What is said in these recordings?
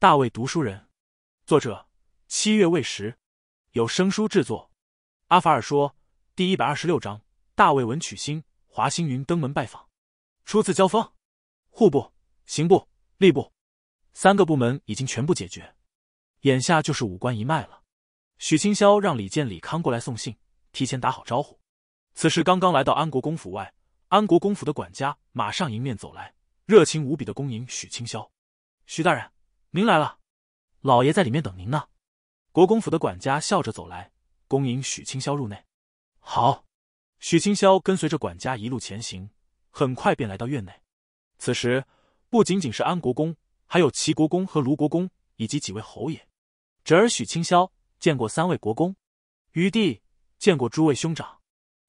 大卫读书人，作者七月未时，有声书制作。阿法尔说：第一百二十六章，大卫文曲星，华星云登门拜访，初次交锋。户部、刑部、吏部三个部门已经全部解决，眼下就是五官一脉了。许清霄让李建、李康过来送信，提前打好招呼。此时刚刚来到安国公府外，安国公府的管家马上迎面走来，热情无比的恭迎许清霄，许大人。您来了，老爷在里面等您呢。国公府的管家笑着走来，恭迎许清霄入内。好，许清霄跟随着管家一路前行，很快便来到院内。此时不仅仅是安国公，还有齐国公和卢国公，以及几位侯爷。侄儿许清霄见过三位国公，余弟见过诸位兄长。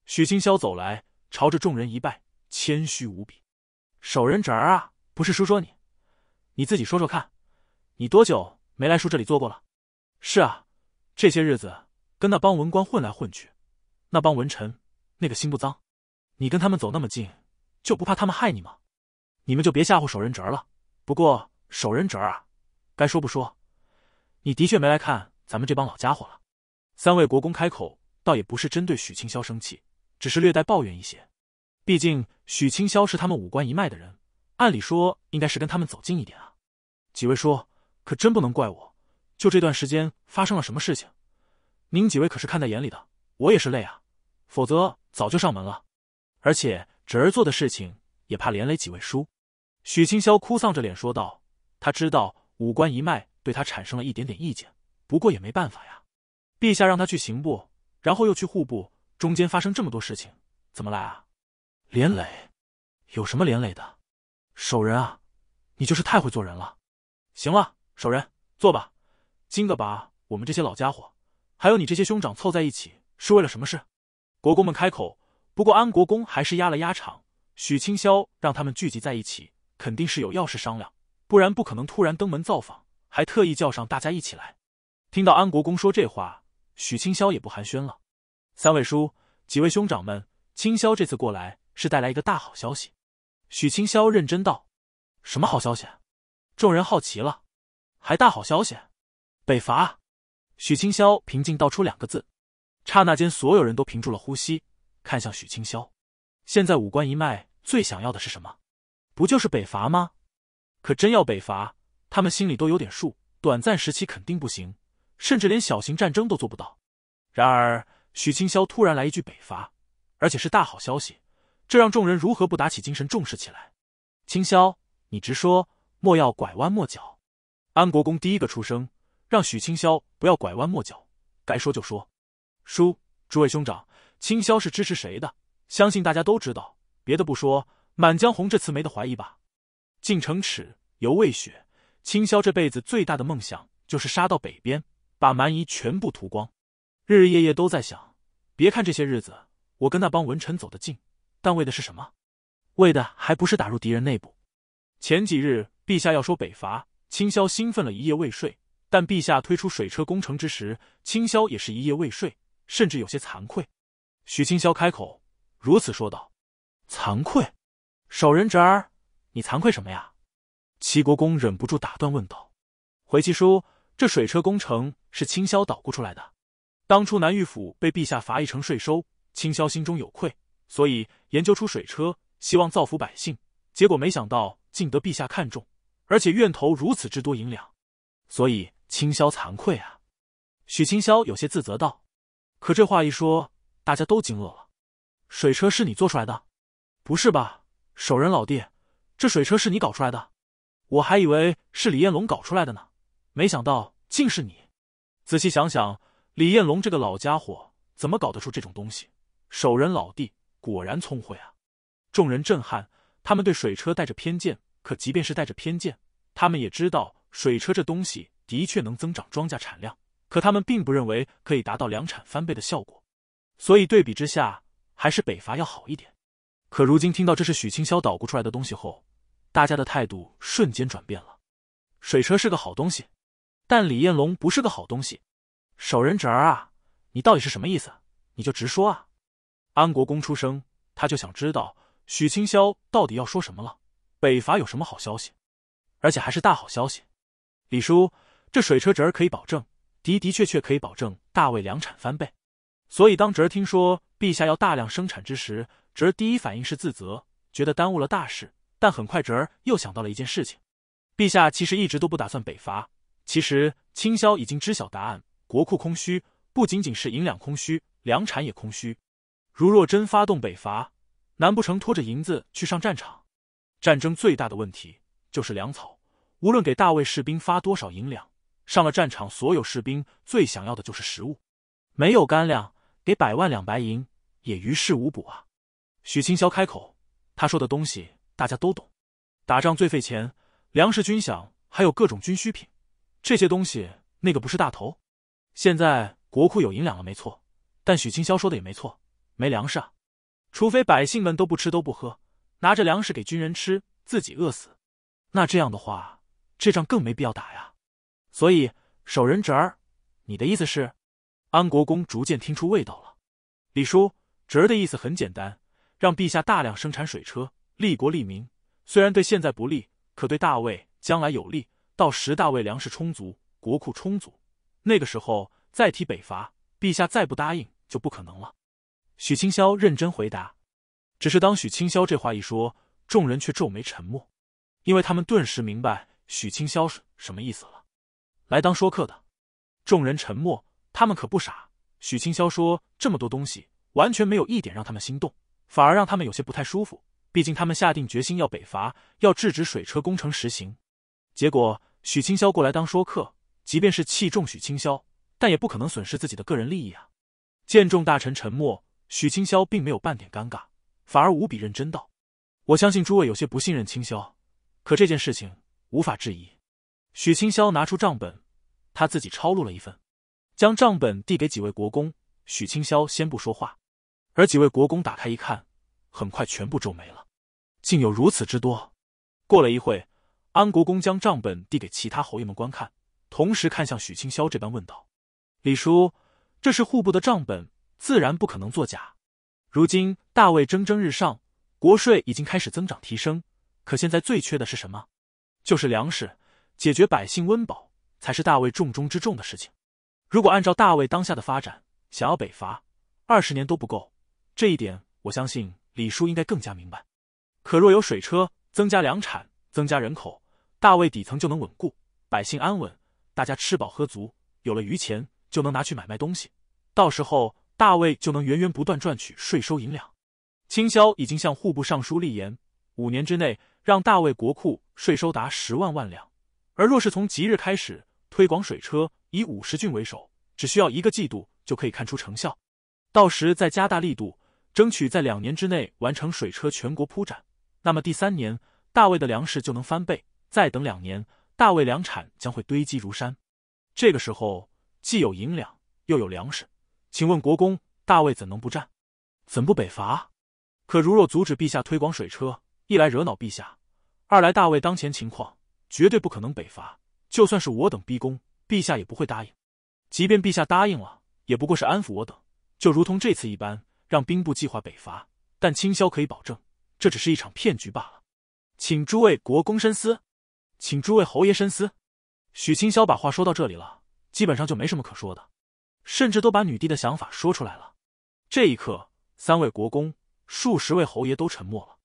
许清霄走来，朝着众人一拜，谦虚无比。守人侄儿啊，不是叔说你，你自己说说看。你多久没来叔这里坐过了？是啊，这些日子跟那帮文官混来混去，那帮文臣那个心不脏，你跟他们走那么近，就不怕他们害你吗？你们就别吓唬守仁哲了。不过守仁哲啊，该说不说，你的确没来看咱们这帮老家伙了。三位国公开口，倒也不是针对许清霄生气，只是略带抱怨一些。毕竟许清霄是他们武官一脉的人，按理说应该是跟他们走近一点啊。几位说，可真不能怪我，就这段时间发生了什么事情，您几位可是看在眼里的。我也是累啊，否则早就上门了。而且侄儿做的事情也怕连累几位叔。许清霄哭丧着脸说道：“他知道五官一脉对他产生了一点点意见，不过也没办法呀。陛下让他去刑部，然后又去户部，中间发生这么多事情，怎么来啊？连累？有什么连累的？守人啊，你就是太会做人了。行了。”守人坐吧，今个把我们这些老家伙，还有你这些兄长凑在一起，是为了什么事？国公们开口。不过安国公还是压了压场。许清霄让他们聚集在一起，肯定是有要事商量，不然不可能突然登门造访，还特意叫上大家一起来。听到安国公说这话，许清霄也不寒暄了。三位叔，几位兄长们，清霄这次过来是带来一个大好消息。许清霄认真道：“什么好消息？”众人好奇了。还大好消息，北伐！许清霄平静道出两个字，刹那间，所有人都屏住了呼吸，看向许清霄。现在五官一脉最想要的是什么？不就是北伐吗？可真要北伐，他们心里都有点数，短暂时期肯定不行，甚至连小型战争都做不到。然而，许清霄突然来一句北伐，而且是大好消息，这让众人如何不打起精神重视起来？清霄，你直说，莫要拐弯抹角。安国公第一个出声，让许清宵不要拐弯抹角，该说就说。叔，诸位兄长，清宵是支持谁的？相信大家都知道。别的不说，《满江红》这词没得怀疑吧？靖城耻犹未雪，清宵这辈子最大的梦想就是杀到北边，把蛮夷全部屠光。日日夜夜都在想。别看这些日子我跟那帮文臣走得近，但为的是什么？为的还不是打入敌人内部？前几日陛下要说北伐。清霄兴奋了一夜未睡，但陛下推出水车工程之时，清霄也是一夜未睡，甚至有些惭愧。许清霄开口如此说道：“惭愧，守人侄儿，你惭愧什么呀？”齐国公忍不住打断问道：“回齐叔，这水车工程是清霄捣鼓出来的。当初南御府被陛下罚一城税收，清霄心中有愧，所以研究出水车，希望造福百姓。结果没想到，竟得陛下看重。”而且院头如此之多银两，所以清霄惭愧啊！许清霄有些自责道。可这话一说，大家都惊愕了。水车是你做出来的？不是吧，守人老弟，这水车是你搞出来的？我还以为是李彦龙搞出来的呢，没想到竟是你！仔细想想，李彦龙这个老家伙怎么搞得出这种东西？守人老弟果然聪慧啊！众人震撼，他们对水车带着偏见。可即便是带着偏见，他们也知道水车这东西的确能增长庄稼产量，可他们并不认为可以达到粮产翻倍的效果，所以对比之下，还是北伐要好一点。可如今听到这是许清霄捣鼓出来的东西后，大家的态度瞬间转变了。水车是个好东西，但李彦龙不是个好东西，守人侄儿啊！你到底是什么意思？你就直说啊！安国公出声，他就想知道许清霄到底要说什么了。北伐有什么好消息？而且还是大好消息！李叔，这水车侄儿可以保证，的的确确可以保证大魏粮产翻倍。所以当侄儿听说陛下要大量生产之时，侄儿第一反应是自责，觉得耽误了大事。但很快，侄儿又想到了一件事情：陛下其实一直都不打算北伐。其实，清霄已经知晓答案：国库空虚，不仅仅是银两空虚，粮产也空虚。如若真发动北伐，难不成拖着银子去上战场？战争最大的问题就是粮草，无论给大卫士兵发多少银两，上了战场，所有士兵最想要的就是食物。没有干粮，给百万两白银也于事无补啊！许清霄开口，他说的东西大家都懂。打仗最费钱，粮食、军饷还有各种军需品，这些东西那个不是大头。现在国库有银两了，没错，但许清霄说的也没错，没粮食啊，除非百姓们都不吃都不喝。拿着粮食给军人吃，自己饿死，那这样的话，这仗更没必要打呀。所以守人侄儿，你的意思是？安国公逐渐听出味道了。李叔侄儿的意思很简单，让陛下大量生产水车，利国利民。虽然对现在不利，可对大魏将来有利。到时大魏粮食充足，国库充足，那个时候再提北伐，陛下再不答应就不可能了。许清霄认真回答。只是当许清霄这话一说，众人却皱眉沉默，因为他们顿时明白许清霄是什么意思了，来当说客的。众人沉默，他们可不傻。许清霄说这么多东西，完全没有一点让他们心动，反而让他们有些不太舒服。毕竟他们下定决心要北伐，要制止水车工程实行，结果许清霄过来当说客，即便是器重许清霄，但也不可能损失自己的个人利益啊。见众大臣沉默，许清霄并没有半点尴尬。反而无比认真道：“我相信诸位有些不信任清霄，可这件事情无法质疑。”许清霄拿出账本，他自己抄录了一份，将账本递给几位国公。许清霄先不说话，而几位国公打开一看，很快全部皱眉了，竟有如此之多。过了一会，安国公将账本递给其他侯爷们观看，同时看向许清霄这般问道：“李叔，这是户部的账本，自然不可能作假。”如今大卫蒸蒸日上，国税已经开始增长提升。可现在最缺的是什么？就是粮食。解决百姓温饱，才是大卫重中之重的事情。如果按照大卫当下的发展，想要北伐，二十年都不够。这一点，我相信李叔应该更加明白。可若有水车，增加粮产，增加人口，大卫底层就能稳固，百姓安稳，大家吃饱喝足，有了余钱，就能拿去买卖东西。到时候。大卫就能源源不断赚取税收银两。清宵已经向户部尚书立言，五年之内让大卫国库税收达十万万两。而若是从即日开始推广水车，以五十郡为首，只需要一个季度就可以看出成效。到时再加大力度，争取在两年之内完成水车全国铺展。那么第三年，大卫的粮食就能翻倍。再等两年，大卫粮产将会堆积如山。这个时候，既有银两，又有粮食。请问国公，大魏怎能不战，怎不北伐？可如若阻止陛下推广水车，一来惹恼陛下，二来大魏当前情况绝对不可能北伐。就算是我等逼宫，陛下也不会答应。即便陛下答应了，也不过是安抚我等，就如同这次一般，让兵部计划北伐。但清霄可以保证，这只是一场骗局罢了。请诸位国公深思，请诸位侯爷深思。许清霄把话说到这里了，基本上就没什么可说的。甚至都把女帝的想法说出来了。这一刻，三位国公、数十位侯爷都沉默了，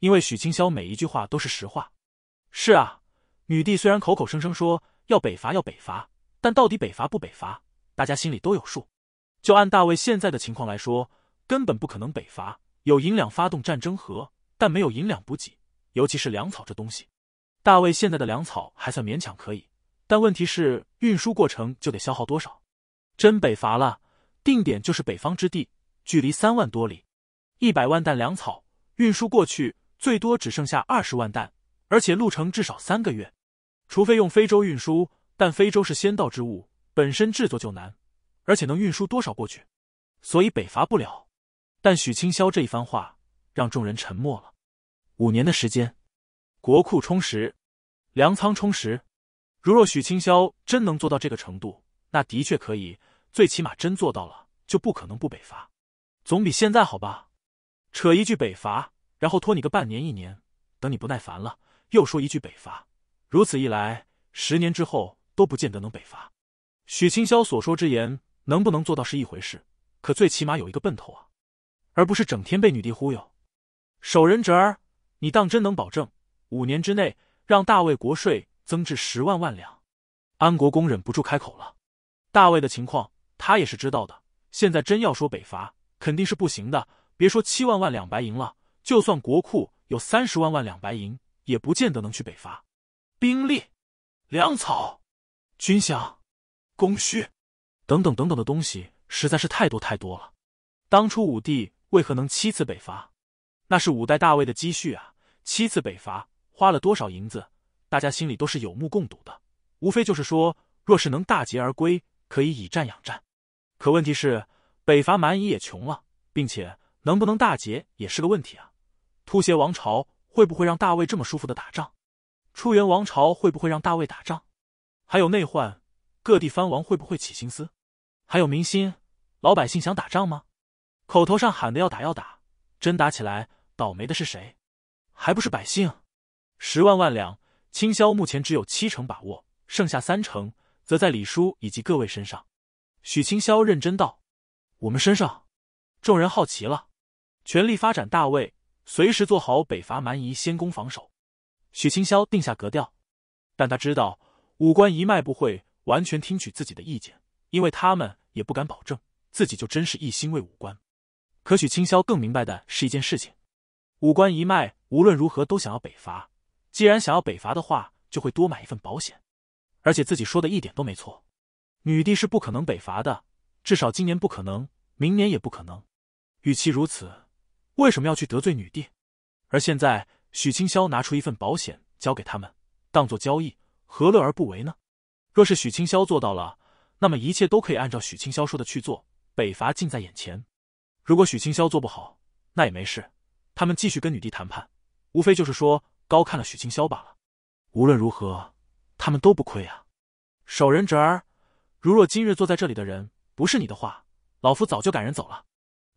因为许清霄每一句话都是实话。是啊，女帝虽然口口声声说要北伐，要北伐，但到底北伐不北伐，大家心里都有数。就按大卫现在的情况来说，根本不可能北伐。有银两发动战争和，但没有银两补给，尤其是粮草这东西。大卫现在的粮草还算勉强可以，但问题是运输过程就得消耗多少？真北伐了，定点就是北方之地，距离三万多里，一百万担粮草运输过去，最多只剩下二十万担，而且路程至少三个月，除非用非洲运输，但非洲是先到之物，本身制作就难，而且能运输多少过去，所以北伐不了。但许清霄这一番话让众人沉默了。五年的时间，国库充实，粮仓充实，如若许清霄真能做到这个程度。那的确可以，最起码真做到了，就不可能不北伐，总比现在好吧？扯一句北伐，然后拖你个半年一年，等你不耐烦了，又说一句北伐，如此一来，十年之后都不见得能北伐。许清霄所说之言，能不能做到是一回事，可最起码有一个奔头啊，而不是整天被女帝忽悠。守仁侄儿，你当真能保证五年之内让大魏国税增至十万万两？安国公忍不住开口了。大卫的情况，他也是知道的。现在真要说北伐，肯定是不行的。别说七万万两白银了，就算国库有三十万万两白银，也不见得能去北伐。兵力、粮草、军饷、供需等等等等的东西，实在是太多太多了。当初武帝为何能七次北伐？那是五代大卫的积蓄啊！七次北伐花了多少银子，大家心里都是有目共睹的。无非就是说，若是能大捷而归。可以以战养战，可问题是，北伐蛮夷也穷了，并且能不能大捷也是个问题啊。突厥王朝会不会让大魏这么舒服的打仗？初元王朝会不会让大魏打仗？还有内患，各地藩王会不会起心思？还有民心，老百姓想打仗吗？口头上喊的要打要打，真打起来倒霉的是谁？还不是百姓？十万万两，清销目前只有七成把握，剩下三成。则在李叔以及各位身上，许清霄认真道：“我们身上。”众人好奇了。全力发展大卫，随时做好北伐蛮夷，先攻防守。许清霄定下格调。但他知道，五官一脉不会完全听取自己的意见，因为他们也不敢保证自己就真是一心为五官。可许清霄更明白的是一件事情：五官一脉无论如何都想要北伐。既然想要北伐的话，就会多买一份保险。而且自己说的一点都没错，女帝是不可能北伐的，至少今年不可能，明年也不可能。与其如此，为什么要去得罪女帝？而现在，许清霄拿出一份保险交给他们，当做交易，何乐而不为呢？若是许清霄做到了，那么一切都可以按照许清霄说的去做，北伐近在眼前。如果许清霄做不好，那也没事，他们继续跟女帝谈判，无非就是说高看了许清霄罢了。无论如何。他们都不亏啊。守人侄儿，如若今日坐在这里的人不是你的话，老夫早就赶人走了。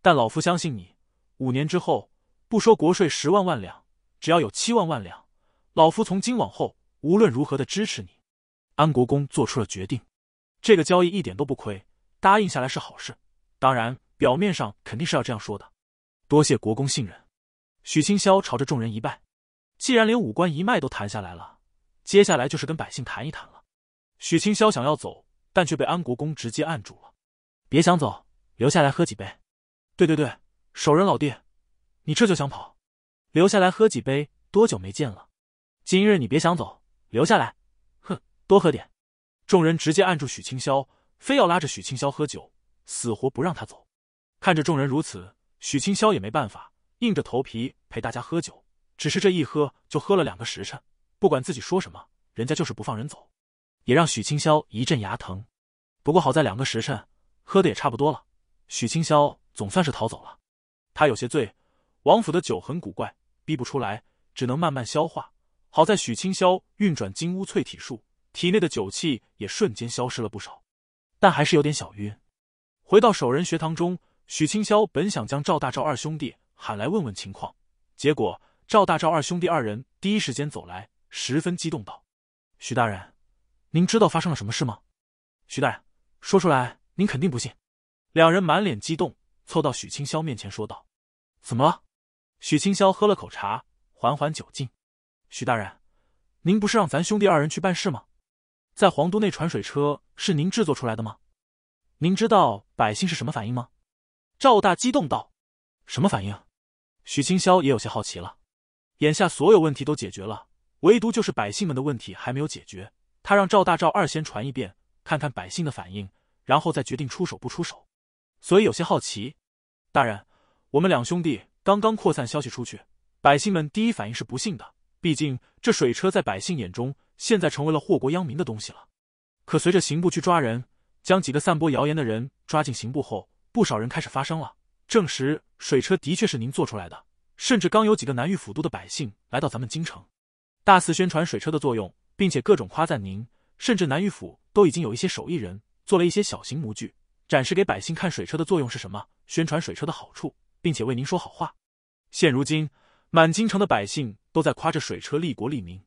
但老夫相信你，五年之后，不说国税十万万两，只要有七万万两，老夫从今往后无论如何的支持你。安国公做出了决定，这个交易一点都不亏，答应下来是好事。当然，表面上肯定是要这样说的。多谢国公信任，许清霄朝着众人一拜。既然连五官一脉都谈下来了。接下来就是跟百姓谈一谈了。许清霄想要走，但却被安国公直接按住了。别想走，留下来喝几杯。对对对，守仁老弟，你这就想跑？留下来喝几杯。多久没见了？今日你别想走，留下来。哼，多喝点。众人直接按住许清霄，非要拉着许清霄喝酒，死活不让他走。看着众人如此，许清霄也没办法，硬着头皮陪大家喝酒。只是这一喝，就喝了两个时辰。不管自己说什么，人家就是不放人走，也让许清霄一阵牙疼。不过好在两个时辰，喝的也差不多了，许清霄总算是逃走了。他有些醉，王府的酒很古怪，逼不出来，只能慢慢消化。好在许清霄运转金乌淬体术，体内的酒气也瞬间消失了不少，但还是有点小晕。回到守人学堂中，许清霄本想将赵大赵二兄弟喊来问问情况，结果赵大赵二兄弟二人第一时间走来。十分激动道：“许大人，您知道发生了什么事吗？”“许大人，说出来您肯定不信。”两人满脸激动，凑到许清霄面前说道：“怎么了？”许清霄喝了口茶，缓缓酒劲：“许大人，您不是让咱兄弟二人去办事吗？在皇都内传水车是您制作出来的吗？您知道百姓是什么反应吗？”赵大激动道：“什么反应？”许清霄也有些好奇了。眼下所有问题都解决了。唯独就是百姓们的问题还没有解决，他让赵大、赵二先传一遍，看看百姓的反应，然后再决定出手不出手。所以有些好奇，大人，我们两兄弟刚刚扩散消息出去，百姓们第一反应是不信的，毕竟这水车在百姓眼中现在成为了祸国殃民的东西了。可随着刑部去抓人，将几个散播谣言的人抓进刑部后，不少人开始发声了，证实水车的确是您做出来的。甚至刚有几个南域府都的百姓来到咱们京城。大肆宣传水车的作用，并且各种夸赞您，甚至南御府都已经有一些手艺人做了一些小型模具，展示给百姓看水车的作用是什么，宣传水车的好处，并且为您说好话。现如今，满京城的百姓都在夸着水车利国利民，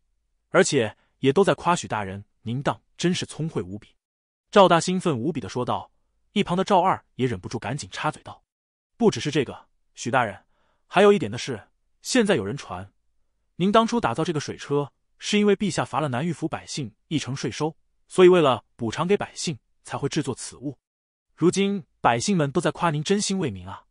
而且也都在夸许大人您当真是聪慧无比。”赵大兴奋无比的说道。一旁的赵二也忍不住赶紧插嘴道：“不只是这个，许大人，还有一点的是，现在有人传。”您当初打造这个水车，是因为陛下罚了南御府百姓一成税收，所以为了补偿给百姓，才会制作此物。如今百姓们都在夸您真心为民啊！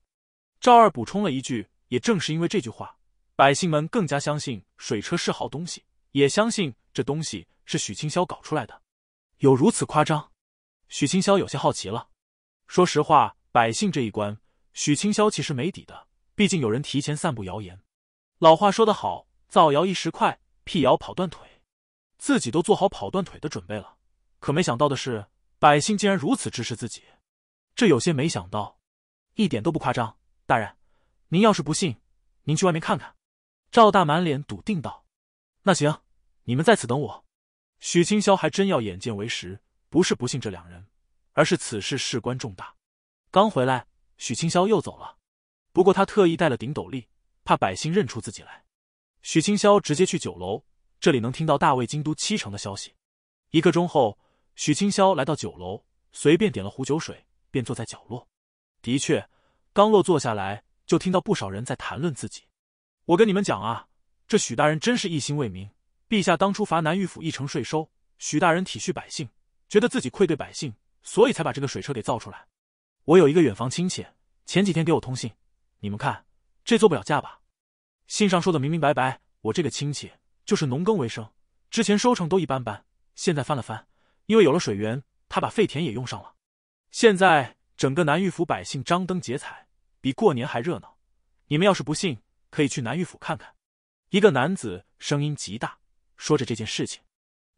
赵二补充了一句：“也正是因为这句话，百姓们更加相信水车是好东西，也相信这东西是许清霄搞出来的。”有如此夸张？许清霄有些好奇了。说实话，百姓这一关，许清霄其实没底的，毕竟有人提前散布谣言。老话说得好。造谣一时快，辟谣跑断腿，自己都做好跑断腿的准备了，可没想到的是，百姓竟然如此支持自己，这有些没想到，一点都不夸张。大人，您要是不信，您去外面看看。”赵大满脸笃定道，“那行，你们在此等我。”许清霄还真要眼见为实，不是不信这两人，而是此事事关重大。刚回来，许清霄又走了，不过他特意带了顶斗笠，怕百姓认出自己来。许清霄直接去酒楼，这里能听到大魏京都七成的消息。一刻钟后，许清霄来到酒楼，随便点了壶酒水，便坐在角落。的确，刚落坐下来，就听到不少人在谈论自己。我跟你们讲啊，这许大人真是一心为民。陛下当初罚南御府一成税收，许大人体恤百姓，觉得自己愧对百姓，所以才把这个水车给造出来。我有一个远房亲戚，前几天给我通信，你们看，这做不了价吧？信上说的明明白白，我这个亲戚就是农耕为生，之前收成都一般般，现在翻了翻，因为有了水源，他把废田也用上了。现在整个南玉府百姓张灯结彩，比过年还热闹。你们要是不信，可以去南玉府看看。一个男子声音极大，说着这件事情，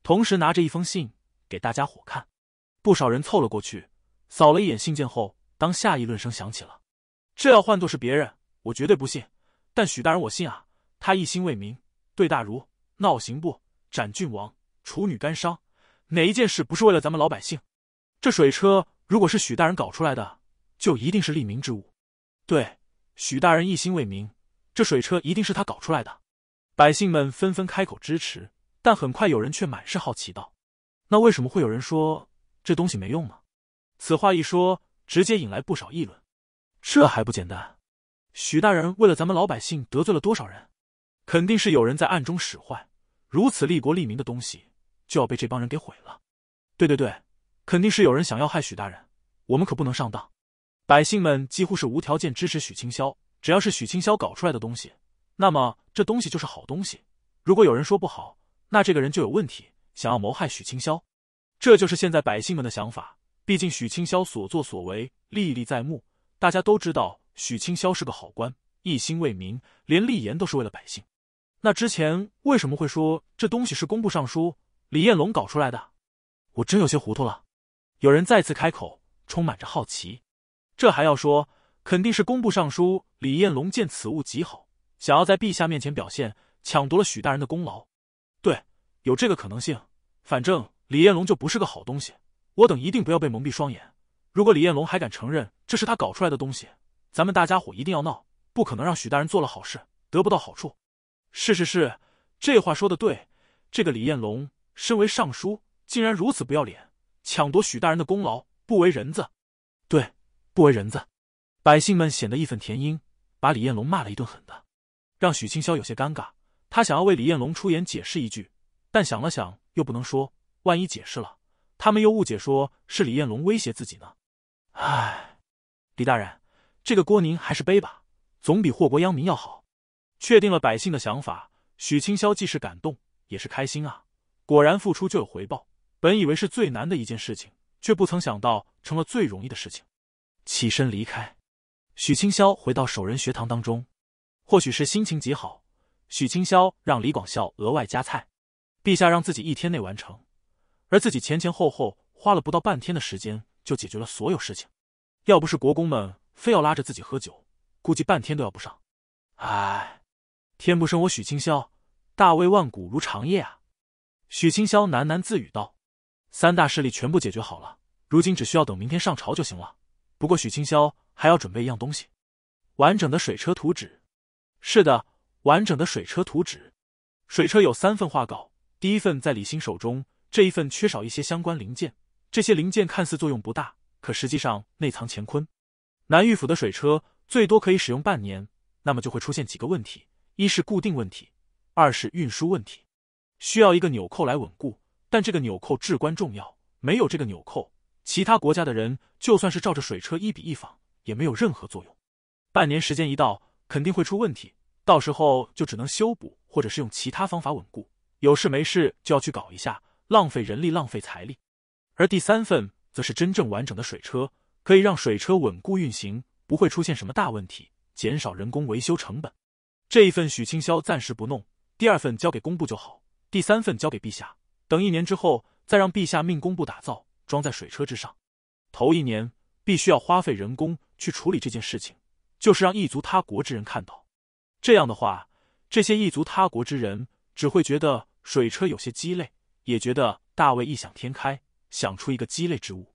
同时拿着一封信给大家伙看。不少人凑了过去，扫了一眼信件后，当下议论声响起了。这要换作是别人，我绝对不信。但许大人，我信啊！他一心为民，对大儒闹刑部斩郡王处女干伤，哪一件事不是为了咱们老百姓？这水车如果是许大人搞出来的，就一定是利民之物。对，许大人一心为民，这水车一定是他搞出来的。百姓们纷纷开口支持，但很快有人却满是好奇道：“那为什么会有人说这东西没用呢？”此话一说，直接引来不少议论。这还不简单？许大人为了咱们老百姓得罪了多少人？肯定是有人在暗中使坏。如此利国利民的东西就要被这帮人给毁了。对对对，肯定是有人想要害许大人，我们可不能上当。百姓们几乎是无条件支持许清霄，只要是许清霄搞出来的东西，那么这东西就是好东西。如果有人说不好，那这个人就有问题，想要谋害许清霄。这就是现在百姓们的想法。毕竟许清霄所作所为历历在目，大家都知道。许清霄是个好官，一心为民，连立言都是为了百姓。那之前为什么会说这东西是工部尚书李彦龙搞出来的？我真有些糊涂了。有人再次开口，充满着好奇。这还要说，肯定是工部尚书李彦龙见此物极好，想要在陛下面前表现，抢夺了许大人的功劳。对，有这个可能性。反正李彦龙就不是个好东西，我等一定不要被蒙蔽双眼。如果李彦龙还敢承认这是他搞出来的东西，咱们大家伙一定要闹，不可能让许大人做了好事得不到好处。是是是，这话说的对。这个李彦龙身为尚书，竟然如此不要脸，抢夺许大人的功劳，不为人子。对，不为人子。百姓们显得义愤填膺，把李彦龙骂了一顿狠的，让许清霄有些尴尬。他想要为李彦龙出言解释一句，但想了想又不能说，万一解释了，他们又误解说是李彦龙威胁自己呢？唉，李大人。这个郭宁还是背吧，总比祸国殃民要好。确定了百姓的想法，许清霄既是感动也是开心啊！果然付出就有回报。本以为是最难的一件事情，却不曾想到成了最容易的事情。起身离开，许清霄回到守仁学堂当中。或许是心情极好，许清霄让李广孝额外加菜。陛下让自己一天内完成，而自己前前后后花了不到半天的时间就解决了所有事情。要不是国公们……非要拉着自己喝酒，估计半天都要不上。唉，天不生我许清霄，大魏万古如长夜啊！许清霄喃喃自语道：“三大势力全部解决好了，如今只需要等明天上朝就行了。不过，许清霄还要准备一样东西——完整的水车图纸。是的，完整的水车图纸。水车有三份画稿，第一份在李欣手中，这一份缺少一些相关零件。这些零件看似作用不大，可实际上内藏乾坤。”南御府的水车最多可以使用半年，那么就会出现几个问题：一是固定问题，二是运输问题。需要一个纽扣来稳固，但这个纽扣至关重要，没有这个纽扣，其他国家的人就算是照着水车一比一仿，也没有任何作用。半年时间一到，肯定会出问题，到时候就只能修补或者是用其他方法稳固。有事没事就要去搞一下，浪费人力，浪费财力。而第三份则是真正完整的水车。可以让水车稳固运行，不会出现什么大问题，减少人工维修成本。这一份许清霄暂时不弄，第二份交给工部就好，第三份交给陛下。等一年之后，再让陛下命工部打造，装在水车之上。头一年必须要花费人工去处理这件事情，就是让异族他国之人看到。这样的话，这些异族他国之人只会觉得水车有些鸡肋，也觉得大卫异想天开，想出一个鸡肋之物。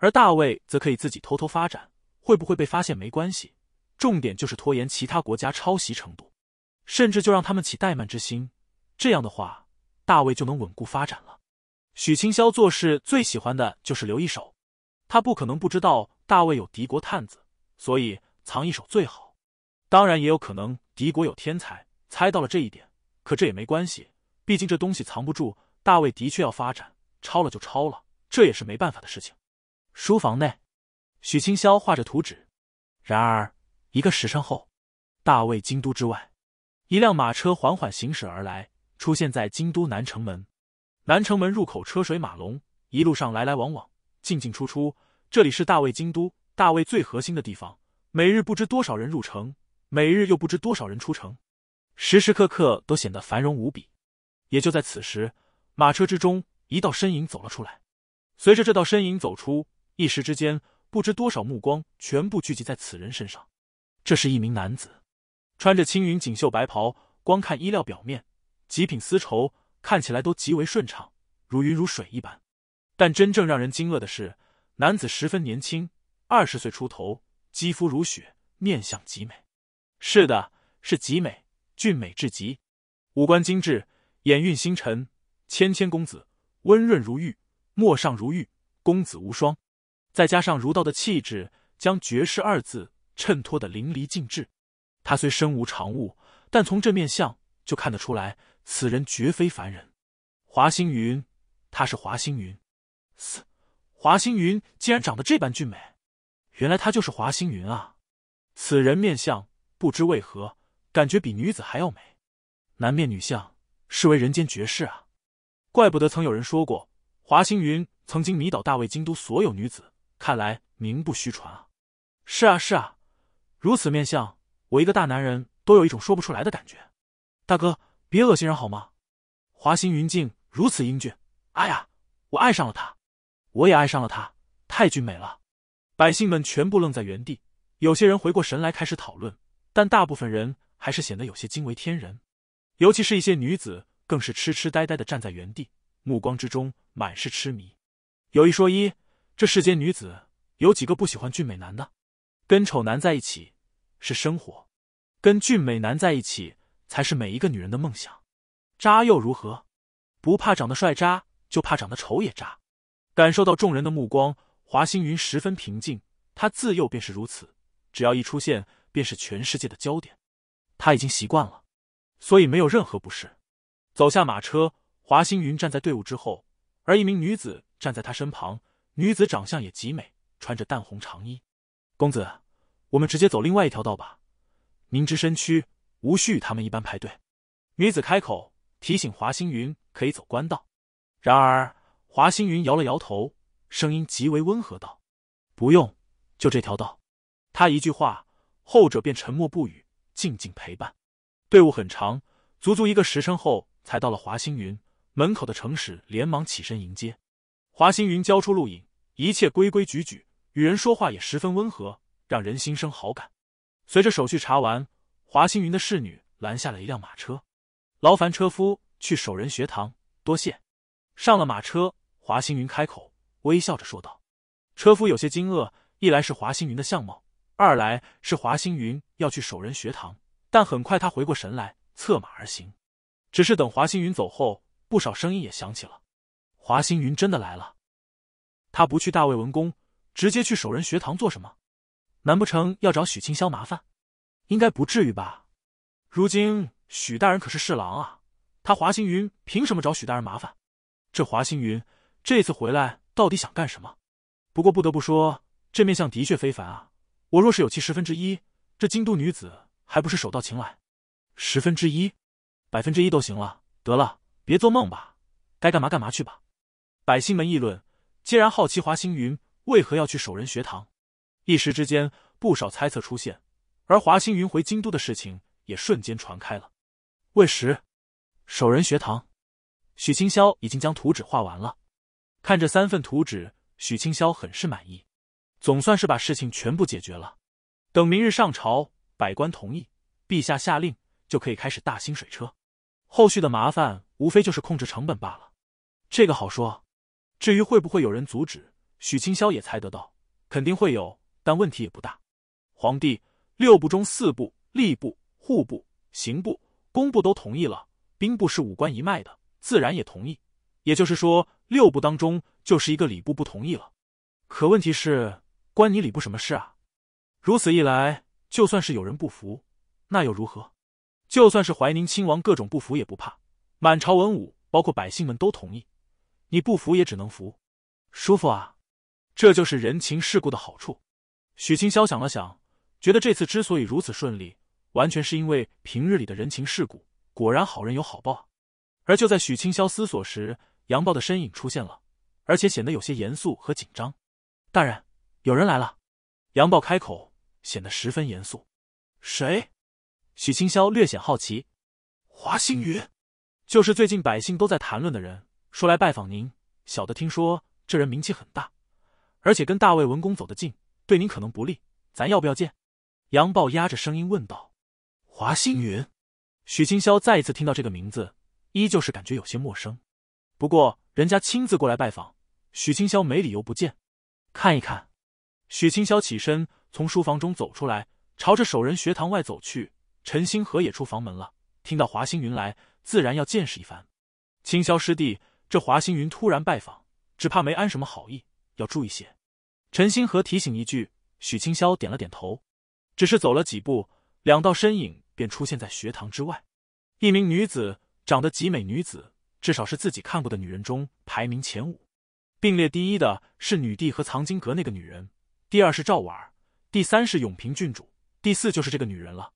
而大卫则可以自己偷偷发展，会不会被发现没关系，重点就是拖延其他国家抄袭程度，甚至就让他们起怠慢之心。这样的话，大卫就能稳固发展了。许清霄做事最喜欢的就是留一手，他不可能不知道大卫有敌国探子，所以藏一手最好。当然，也有可能敌国有天才猜到了这一点，可这也没关系，毕竟这东西藏不住。大卫的确要发展，抄了就抄了，这也是没办法的事情。书房内，许清霄画着图纸。然而，一个时辰后，大魏京都之外，一辆马车缓缓行驶而来，出现在京都南城门。南城门入口车水马龙，一路上来来往往，进进出出。这里是大魏京都，大魏最核心的地方，每日不知多少人入城，每日又不知多少人出城，时时刻刻都显得繁荣无比。也就在此时，马车之中一道身影走了出来，随着这道身影走出。一时之间，不知多少目光全部聚集在此人身上。这是一名男子，穿着青云锦绣白袍，光看衣料表面，极品丝绸，看起来都极为顺畅，如云如水一般。但真正让人惊愕的是，男子十分年轻，二十岁出头，肌肤如雪，面相极美。是的，是极美，俊美至极，五官精致，眼蕴星辰，谦谦公子，温润如玉，陌上如玉，公子无双。再加上儒道的气质，将“绝世”二字衬托的淋漓尽致。他虽身无长物，但从这面相就看得出来，此人绝非凡人。华星云，他是华星云。嘶，华星云竟然长得这般俊美，原来他就是华星云啊！此人面相，不知为何，感觉比女子还要美。男面女相，是为人间绝世啊！怪不得曾有人说过，华星云曾经迷倒大魏京都所有女子。看来名不虚传啊！是啊，是啊，如此面相，我一个大男人都有一种说不出来的感觉。大哥，别恶心人好吗？华星云镜如此英俊，哎呀，我爱上了他！我也爱上了他，太俊美了！百姓们全部愣在原地，有些人回过神来开始讨论，但大部分人还是显得有些惊为天人，尤其是一些女子更是痴痴呆呆的站在原地，目光之中满是痴迷。有一说一。这世间女子有几个不喜欢俊美男的？跟丑男在一起是生活，跟俊美男在一起才是每一个女人的梦想。渣又如何？不怕长得帅，渣就怕长得丑也渣。感受到众人的目光，华星云十分平静。他自幼便是如此，只要一出现，便是全世界的焦点。他已经习惯了，所以没有任何不适。走下马车，华星云站在队伍之后，而一名女子站在他身旁。女子长相也极美，穿着淡红长衣。公子，我们直接走另外一条道吧，明知身躯无需与他们一般排队。女子开口提醒华星云可以走官道。然而华星云摇了摇头，声音极为温和道：“不用，就这条道。”他一句话，后者便沉默不语，静静陪伴。队伍很长，足足一个时辰后才到了华星云门口。的城使连忙起身迎接，华星云交出录影。一切规规矩矩，与人说话也十分温和，让人心生好感。随着手续查完，华星云的侍女拦下了一辆马车，劳烦车夫去守人学堂，多谢。上了马车，华星云开口，微笑着说道。车夫有些惊愕，一来是华星云的相貌，二来是华星云要去守人学堂。但很快他回过神来，策马而行。只是等华星云走后，不少声音也响起了。华星云真的来了。他不去大魏文宫，直接去守仁学堂做什么？难不成要找许清霄麻烦？应该不至于吧。如今许大人可是侍郎啊，他华星云凭什么找许大人麻烦？这华星云这次回来到底想干什么？不过不得不说，这面相的确非凡啊。我若是有其十分之一，这京都女子还不是手到擒来？十分之一，百分之一都行了。得了，别做梦吧，该干嘛干嘛去吧。百姓们议论。既然好奇华星云为何要去守仁学堂，一时之间不少猜测出现，而华星云回京都的事情也瞬间传开了。未时，守仁学堂，许清霄已经将图纸画完了。看着三份图纸，许清霄很是满意，总算是把事情全部解决了。等明日上朝，百官同意，陛下下令，就可以开始大兴水车。后续的麻烦无非就是控制成本罢了，这个好说。至于会不会有人阻止，许清宵也猜得到，肯定会有，但问题也不大。皇帝六部中四部，吏部、户部、刑部、工部都同意了，兵部是五官一脉的，自然也同意。也就是说，六部当中就是一个礼部不同意了。可问题是，关你礼部什么事啊？如此一来，就算是有人不服，那又如何？就算是怀宁亲王各种不服也不怕，满朝文武，包括百姓们都同意。你不服也只能服，舒服啊！这就是人情世故的好处。许清霄想了想，觉得这次之所以如此顺利，完全是因为平日里的人情世故。果然好人有好报。而就在许清霄思索时，杨豹的身影出现了，而且显得有些严肃和紧张。大人，有人来了。杨豹开口，显得十分严肃。谁？许清霄略显好奇。华星云，就是最近百姓都在谈论的人。说来拜访您，小的听说这人名气很大，而且跟大魏文公走得近，对您可能不利。咱要不要见？杨豹压着声音问道。华星云，许清霄再一次听到这个名字，依旧是感觉有些陌生。不过人家亲自过来拜访，许清霄没理由不见。看一看。许清霄起身从书房中走出来，朝着守仁学堂外走去。陈星河也出房门了，听到华星云来，自然要见识一番。清霄师弟。这华星云突然拜访，只怕没安什么好意，要注意些。陈星河提醒一句，许清霄点了点头。只是走了几步，两道身影便出现在学堂之外。一名女子，长得极美，女子至少是自己看过的女人中排名前五。并列第一的是女帝和藏经阁那个女人，第二是赵婉儿，第三是永平郡主，第四就是这个女人了。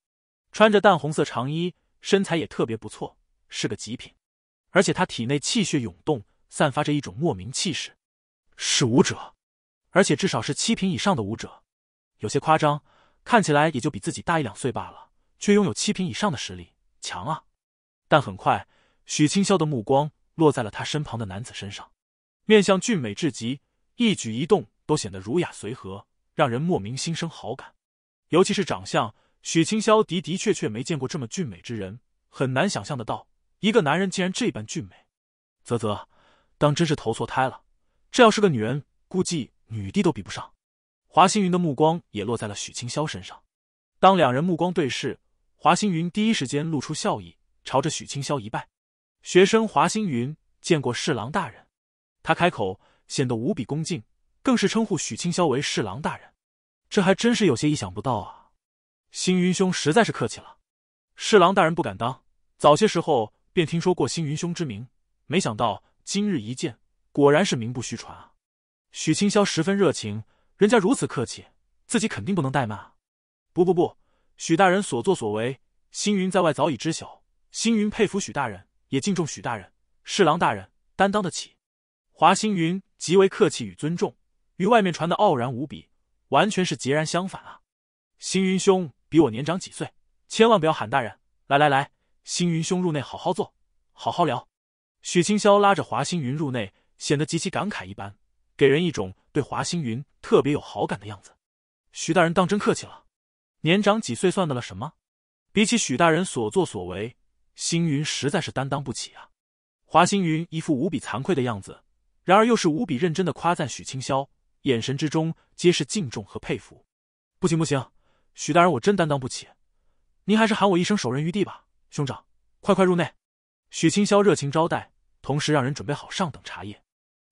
穿着淡红色长衣，身材也特别不错，是个极品。而且他体内气血涌动，散发着一种莫名气势，是武者，而且至少是七品以上的武者。有些夸张，看起来也就比自己大一两岁罢了，却拥有七品以上的实力，强啊！但很快，许清霄的目光落在了他身旁的男子身上，面相俊美至极，一举一动都显得儒雅随和，让人莫名心生好感。尤其是长相，许清霄的的确确没见过这么俊美之人，很难想象的到。一个男人竟然这般俊美，啧啧，当真是投错胎了。这要是个女人，估计女帝都比不上。华星云的目光也落在了许清霄身上。当两人目光对视，华星云第一时间露出笑意，朝着许清霄一拜：“学生华星云见过侍郎大人。”他开口显得无比恭敬，更是称呼许清霄为侍郎大人。这还真是有些意想不到啊！星云兄实在是客气了，侍郎大人不敢当。早些时候。便听说过星云兄之名，没想到今日一见，果然是名不虚传啊！许清霄十分热情，人家如此客气，自己肯定不能怠慢啊！不不不，许大人所作所为，星云在外早已知晓。星云佩服许大人，也敬重许大人。侍郎大人担当得起。华星云极为客气与尊重，与外面传的傲然无比，完全是截然相反啊！星云兄比我年长几岁，千万不要喊大人。来来来。星云兄入内，好好坐，好好聊。许清霄拉着华星云入内，显得极其感慨一般，给人一种对华星云特别有好感的样子。许大人当真客气了，年长几岁算得了什么？比起许大人所作所为，星云实在是担当不起啊！华星云一副无比惭愧的样子，然而又是无比认真的夸赞许清霄，眼神之中皆是敬重和佩服。不行不行，许大人我真担当不起，您还是喊我一声守人余地吧。兄长，快快入内。许清霄热情招待，同时让人准备好上等茶叶。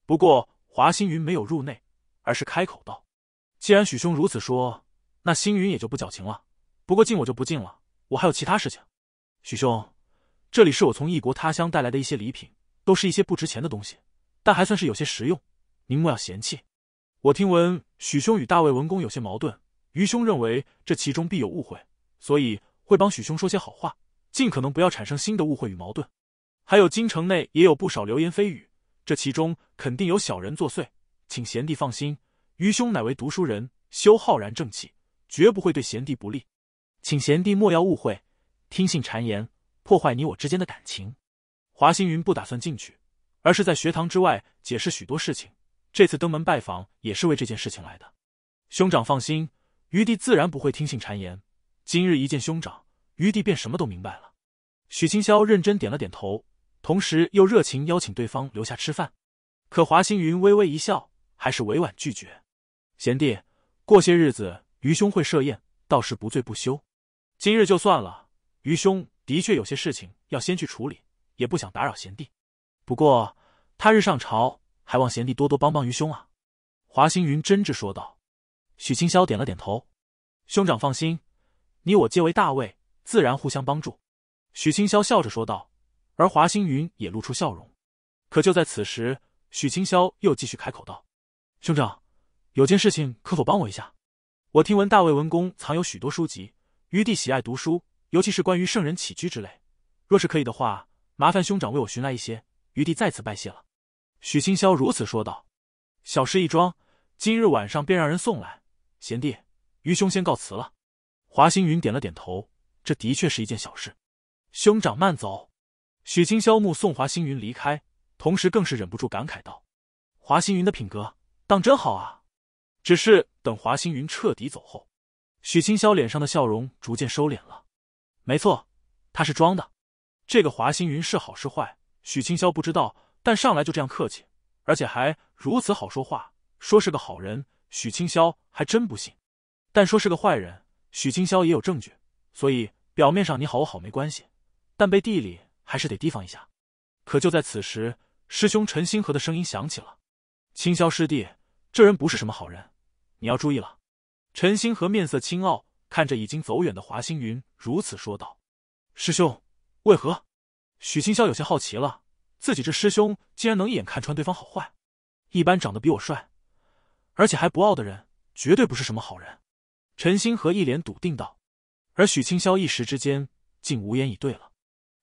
不过华星云没有入内，而是开口道：“既然许兄如此说，那星云也就不矫情了。不过敬我就不敬了，我还有其他事情。”许兄，这里是我从异国他乡带来的一些礼品，都是一些不值钱的东西，但还算是有些实用，您莫要嫌弃。我听闻许兄与大魏文公有些矛盾，愚兄认为这其中必有误会，所以会帮许兄说些好话。尽可能不要产生新的误会与矛盾，还有京城内也有不少流言蜚语，这其中肯定有小人作祟，请贤弟放心，愚兄乃为读书人，修浩然正气，绝不会对贤弟不利，请贤弟莫要误会，听信谗言，破坏你我之间的感情。华星云不打算进去，而是在学堂之外解释许多事情。这次登门拜访也是为这件事情来的。兄长放心，愚弟自然不会听信谗言。今日一见兄长。余弟便什么都明白了。许清霄认真点了点头，同时又热情邀请对方留下吃饭。可华星云微微一笑，还是委婉拒绝：“贤弟，过些日子余兄会设宴，倒是不醉不休。今日就算了，余兄的确有些事情要先去处理，也不想打扰贤弟。不过他日上朝，还望贤弟多多帮帮余兄啊。”华星云真挚说道。许清霄点了点头：“兄长放心，你我皆为大位。”自然互相帮助，许清霄笑着说道，而华星云也露出笑容。可就在此时，许清霄又继续开口道：“兄长，有件事情可否帮我一下？我听闻大魏文公藏有许多书籍，余弟喜爱读书，尤其是关于圣人起居之类。若是可以的话，麻烦兄长为我寻来一些。余弟再次拜谢了。”许清霄如此说道：“小事一桩，今日晚上便让人送来。贤弟，余兄先告辞了。”华星云点了点头。这的确是一件小事，兄长慢走。许清霄目送华星云离开，同时更是忍不住感慨道：“华星云的品格当真好啊！”只是等华星云彻底走后，许清霄脸上的笑容逐渐收敛了。没错，他是装的。这个华星云是好是坏，许清霄不知道。但上来就这样客气，而且还如此好说话，说是个好人，许清霄还真不信；但说是个坏人，许清霄也有证据。所以表面上你好我好没关系，但背地里还是得提防一下。可就在此时，师兄陈星河的声音响起了：“青霄师弟，这人不是什么好人，你要注意了。”陈星河面色清傲，看着已经走远的华星云，如此说道：“师兄，为何？”许清霄有些好奇了，自己这师兄竟然能一眼看穿对方好坏。一般长得比我帅，而且还不傲的人，绝对不是什么好人。”陈星河一脸笃定道。而许清霄一时之间竟无言以对了，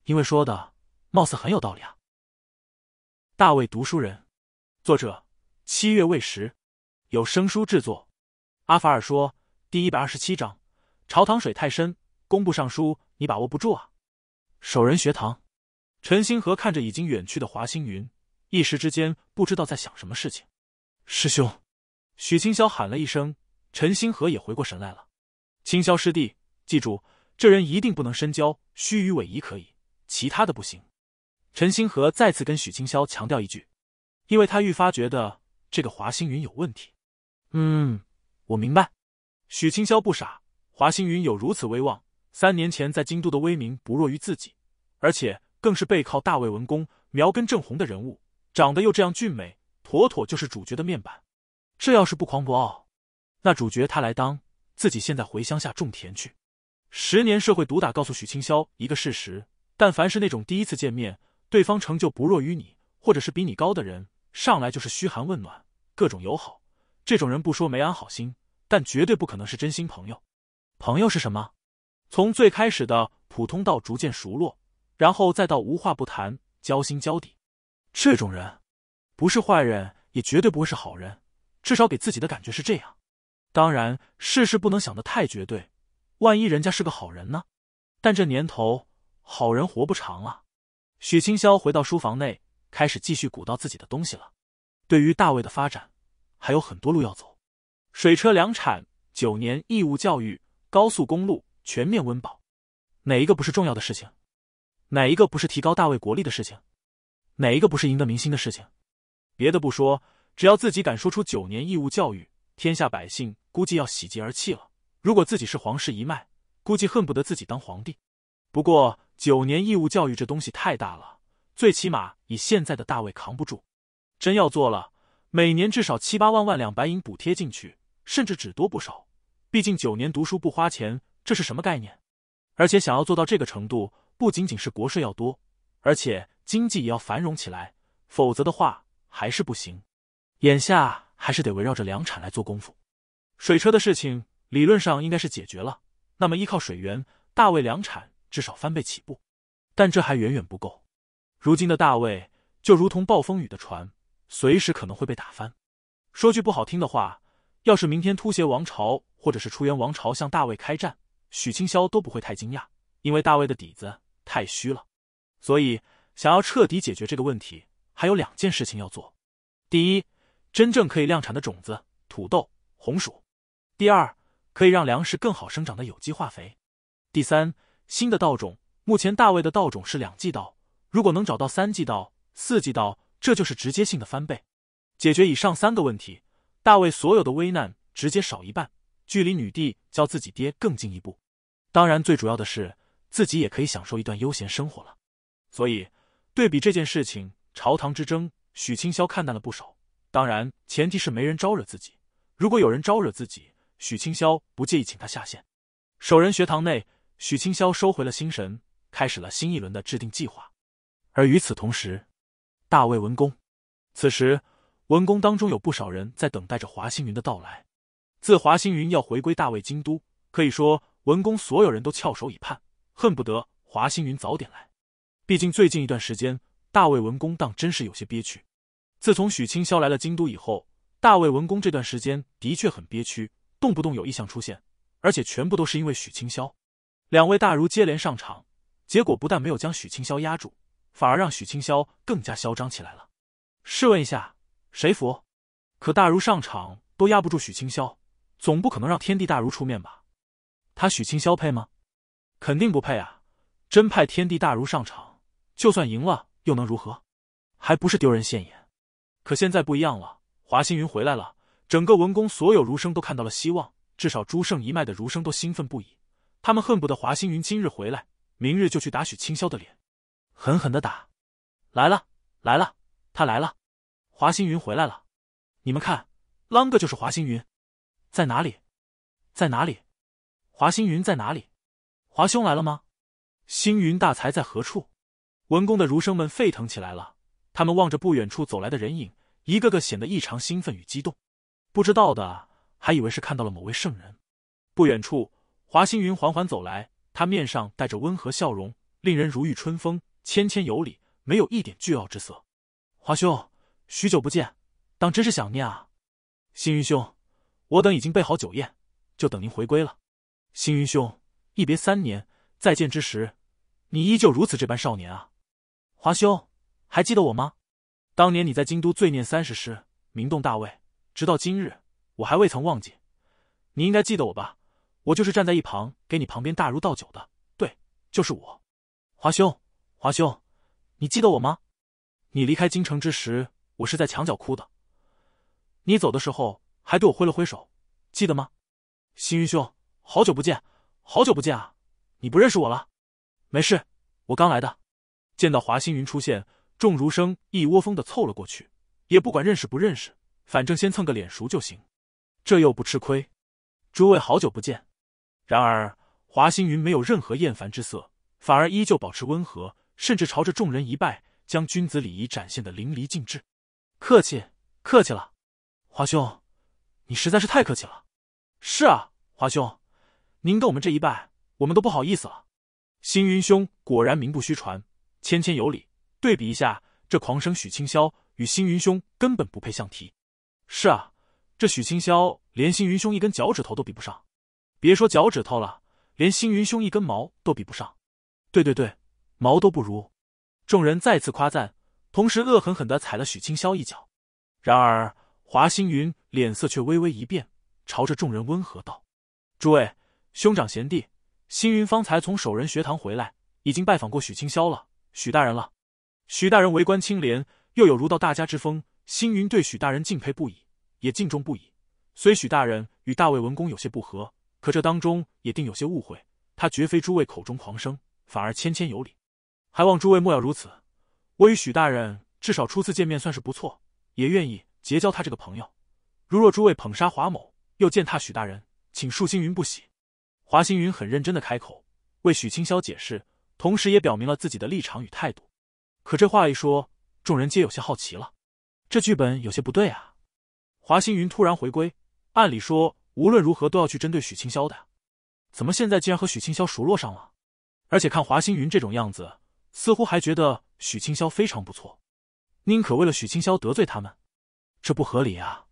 因为说的貌似很有道理啊。大卫读书人，作者七月未时，有声书制作，阿法尔说第一百二十七章：朝堂水太深，工部尚书你把握不住啊。守仁学堂，陈星河看着已经远去的华星云，一时之间不知道在想什么事情。师兄，许清霄喊了一声，陈星河也回过神来了。清霄师弟。记住，这人一定不能深交，虚与委蛇可以，其他的不行。陈星河再次跟许清霄强调一句，因为他愈发觉得这个华星云有问题。嗯，我明白。许清霄不傻，华星云有如此威望，三年前在京都的威名不弱于自己，而且更是背靠大魏文公苗根正红的人物，长得又这样俊美，妥妥就是主角的面板。这要是不狂不傲，那主角他来当，自己现在回乡下种田去。十年社会毒打告诉许清霄一个事实：但凡是那种第一次见面，对方成就不弱于你，或者是比你高的人，上来就是嘘寒问暖，各种友好。这种人不说没安好心，但绝对不可能是真心朋友。朋友是什么？从最开始的普通到逐渐熟络，然后再到无话不谈、交心交底。这种人，不是坏人，也绝对不会是好人，至少给自己的感觉是这样。当然，事事不能想得太绝对。万一人家是个好人呢？但这年头，好人活不长啊！许清霄回到书房内，开始继续鼓捣自己的东西了。对于大卫的发展，还有很多路要走：水车、两产、九年义务教育、高速公路、全面温饱，哪一个不是重要的事情？哪一个不是提高大卫国力的事情？哪一个不是赢得民心的事情？别的不说，只要自己敢说出九年义务教育，天下百姓估计要喜极而泣了。如果自己是皇室一脉，估计恨不得自己当皇帝。不过九年义务教育这东西太大了，最起码以现在的大卫扛不住。真要做了，每年至少七八万万两白银补贴进去，甚至只多不少。毕竟九年读书不花钱，这是什么概念？而且想要做到这个程度，不仅仅是国税要多，而且经济也要繁荣起来，否则的话还是不行。眼下还是得围绕着粮产来做功夫。水车的事情。理论上应该是解决了，那么依靠水源，大卫粮产至少翻倍起步，但这还远远不够。如今的大卫就如同暴风雨的船，随时可能会被打翻。说句不好听的话，要是明天突袭王朝或者是出援王朝向大卫开战，许清霄都不会太惊讶，因为大卫的底子太虚了。所以，想要彻底解决这个问题，还有两件事情要做：第一，真正可以量产的种子，土豆、红薯；第二。可以让粮食更好生长的有机化肥。第三，新的稻种。目前大卫的稻种是两季稻，如果能找到三季稻、四季稻，这就是直接性的翻倍。解决以上三个问题，大卫所有的危难直接少一半，距离女帝叫自己爹更进一步。当然，最主要的是自己也可以享受一段悠闲生活了。所以，对比这件事情，朝堂之争，许清霄看淡了不少。当然，前提是没人招惹自己。如果有人招惹自己，许清霄不介意请他下线，守仁学堂内，许清霄收回了心神，开始了新一轮的制定计划。而与此同时，大卫文公，此时文公当中有不少人在等待着华星云的到来。自华星云要回归大魏京都，可以说文公所有人都翘首以盼，恨不得华星云早点来。毕竟最近一段时间，大卫文公当真是有些憋屈。自从许清霄来了京都以后，大卫文公这段时间的确很憋屈。动不动有异象出现，而且全部都是因为许清霄。两位大儒接连上场，结果不但没有将许清霄压住，反而让许清霄更加嚣张起来了。试问一下，谁服？可大儒上场都压不住许清霄，总不可能让天地大儒出面吧？他许清霄配吗？肯定不配啊！真派天地大儒上场，就算赢了又能如何？还不是丢人现眼？可现在不一样了，华星云回来了。整个文宫所有儒生都看到了希望，至少朱胜一脉的儒生都兴奋不已。他们恨不得华星云今日回来，明日就去打许清霄的脸，狠狠的打。来了，来了，他来了！华星云回来了！你们看，啷个就是华星云？在哪里？在哪里？华星云在哪里？华兄来了吗？星云大才在何处？文宫的儒生们沸腾起来了，他们望着不远处走来的人影，一个个显得异常兴奋与激动。不知道的还以为是看到了某位圣人。不远处，华星云缓缓走来，他面上带着温和笑容，令人如遇春风，谦谦有礼，没有一点倨傲之色。华兄，许久不见，当真是想念啊！星云兄，我等已经备好酒宴，就等您回归了。星云兄，一别三年，再见之时，你依旧如此这般少年啊！华兄，还记得我吗？当年你在京都罪念三十师，名动大魏。直到今日，我还未曾忘记。你应该记得我吧？我就是站在一旁给你旁边大儒倒酒的，对，就是我，华兄，华兄，你记得我吗？你离开京城之时，我是在墙角哭的。你走的时候还对我挥了挥手，记得吗？星云兄，好久不见，好久不见啊！你不认识我了？没事，我刚来的。见到华星云出现，众儒生一窝蜂的凑了过去，也不管认识不认识。反正先蹭个脸熟就行，这又不吃亏。诸位好久不见。然而华星云没有任何厌烦之色，反而依旧保持温和，甚至朝着众人一拜，将君子礼仪展现的淋漓尽致。客气，客气了，华兄，你实在是太客气了。是啊，华兄，您跟我们这一拜，我们都不好意思了。星云兄果然名不虚传，谦谦有礼。对比一下，这狂生许清霄与星云兄根本不配相提。是啊，这许清霄连星云兄一根脚趾头都比不上，别说脚趾头了，连星云兄一根毛都比不上。对对对，毛都不如。众人再次夸赞，同时恶狠狠的踩了许清霄一脚。然而华星云脸色却微微一变，朝着众人温和道：“诸位兄长、贤弟，星云方才从守仁学堂回来，已经拜访过许清霄了，许大人了。许大人为官清廉，又有儒道大家之风。”星云对许大人敬佩不已，也敬重不已。虽许大人与大魏文公有些不和，可这当中也定有些误会。他绝非诸位口中狂生，反而谦谦有礼。还望诸位莫要如此。我与许大人至少初次见面算是不错，也愿意结交他这个朋友。如若诸位捧杀华某，又践踏许大人，请恕星云不喜。华星云很认真的开口，为许清霄解释，同时也表明了自己的立场与态度。可这话一说，众人皆有些好奇了。这剧本有些不对啊！华星云突然回归，按理说无论如何都要去针对许清霄的，怎么现在竟然和许清霄熟络上了？而且看华星云这种样子，似乎还觉得许清霄非常不错，宁可为了许清霄得罪他们，这不合理啊！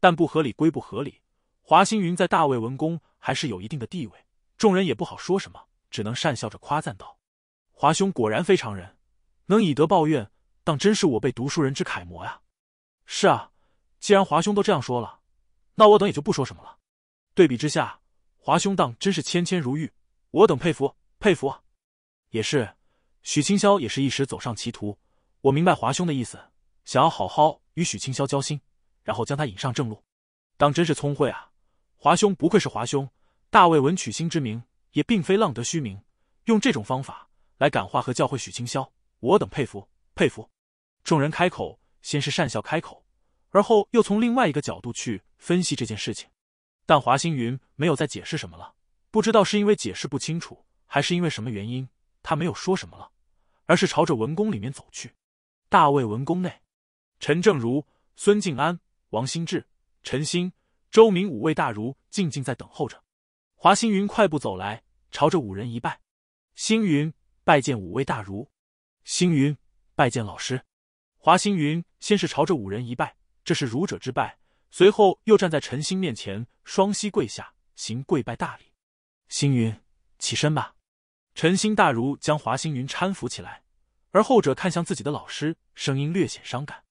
但不合理归不合理，华星云在大魏文宫还是有一定的地位，众人也不好说什么，只能讪笑着夸赞道：“华兄果然非常人，能以德报怨，当真是我辈读书人之楷模呀！”是啊，既然华兄都这样说了，那我等也就不说什么了。对比之下，华兄当真是谦谦如玉，我等佩服佩服啊！也是，许清霄也是一时走上歧途。我明白华兄的意思，想要好好与许清霄交心，然后将他引上正路，当真是聪慧啊！华兄不愧是华兄，大为文取心之名也并非浪得虚名，用这种方法来感化和教会许清霄，我等佩服佩服。众人开口。先是讪笑开口，而后又从另外一个角度去分析这件事情，但华星云没有再解释什么了。不知道是因为解释不清楚，还是因为什么原因，他没有说什么了，而是朝着文宫里面走去。大卫文宫内，陈正如、孙静安、王兴志、陈星、周明五位大儒静静在等候着。华星云快步走来，朝着五人一拜：“星云拜见五位大儒，星云拜见老师。”华星云。先是朝着五人一拜，这是儒者之拜；随后又站在陈星面前，双膝跪下，行跪拜大礼。星云，起身吧。陈星大儒将华星云搀扶起来，而后者看向自己的老师，声音略显伤感：“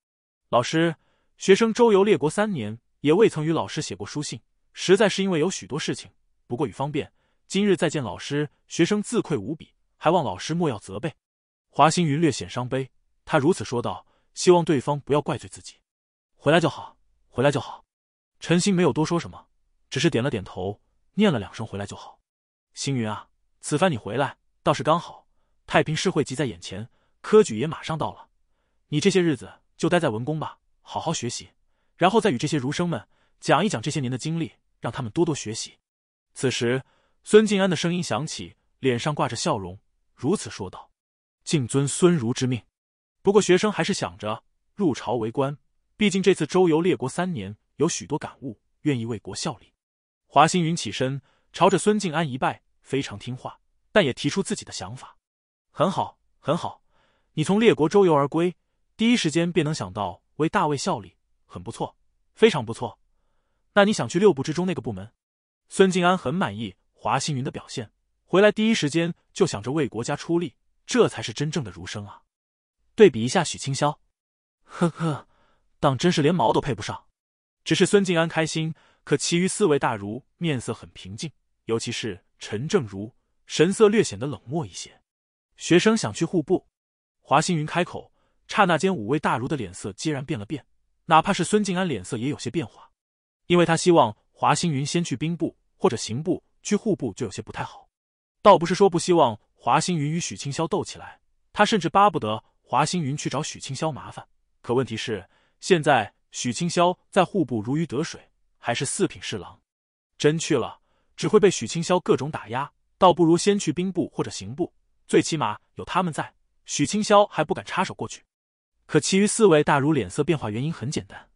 老师，学生周游列国三年，也未曾与老师写过书信，实在是因为有许多事情。不过，与方便今日再见老师，学生自愧无比，还望老师莫要责备。”华星云略显伤悲，他如此说道。希望对方不要怪罪自己，回来就好，回来就好。陈星没有多说什么，只是点了点头，念了两声“回来就好”。星云啊，此番你回来倒是刚好，太平世会即在眼前，科举也马上到了，你这些日子就待在文宫吧，好好学习，然后再与这些儒生们讲一讲这些年的经历，让他们多多学习。此时，孙静安的声音响起，脸上挂着笑容，如此说道：“敬遵孙儒之命。”不过，学生还是想着入朝为官，毕竟这次周游列国三年，有许多感悟，愿意为国效力。华星云起身，朝着孙静安一拜，非常听话，但也提出自己的想法。很好，很好，你从列国周游而归，第一时间便能想到为大魏效力，很不错，非常不错。那你想去六部之中那个部门？孙静安很满意华星云的表现，回来第一时间就想着为国家出力，这才是真正的儒生啊。对比一下许清霄，呵呵，当真是连毛都配不上。只是孙静安开心，可其余四位大儒面色很平静，尤其是陈正如，神色略显得冷漠一些。学生想去户部，华星云开口。刹那间，五位大儒的脸色皆然变了变，哪怕是孙静安脸色也有些变化，因为他希望华星云先去兵部或者刑部，去户部就有些不太好。倒不是说不希望华星云与许清霄斗起来，他甚至巴不得。华星云去找许清霄麻烦，可问题是，现在许清霄在户部如鱼得水，还是四品侍郎，真去了，只会被许清霄各种打压，倒不如先去兵部或者刑部，最起码有他们在，许清霄还不敢插手过去。可其余四位大儒脸色变化原因很简单，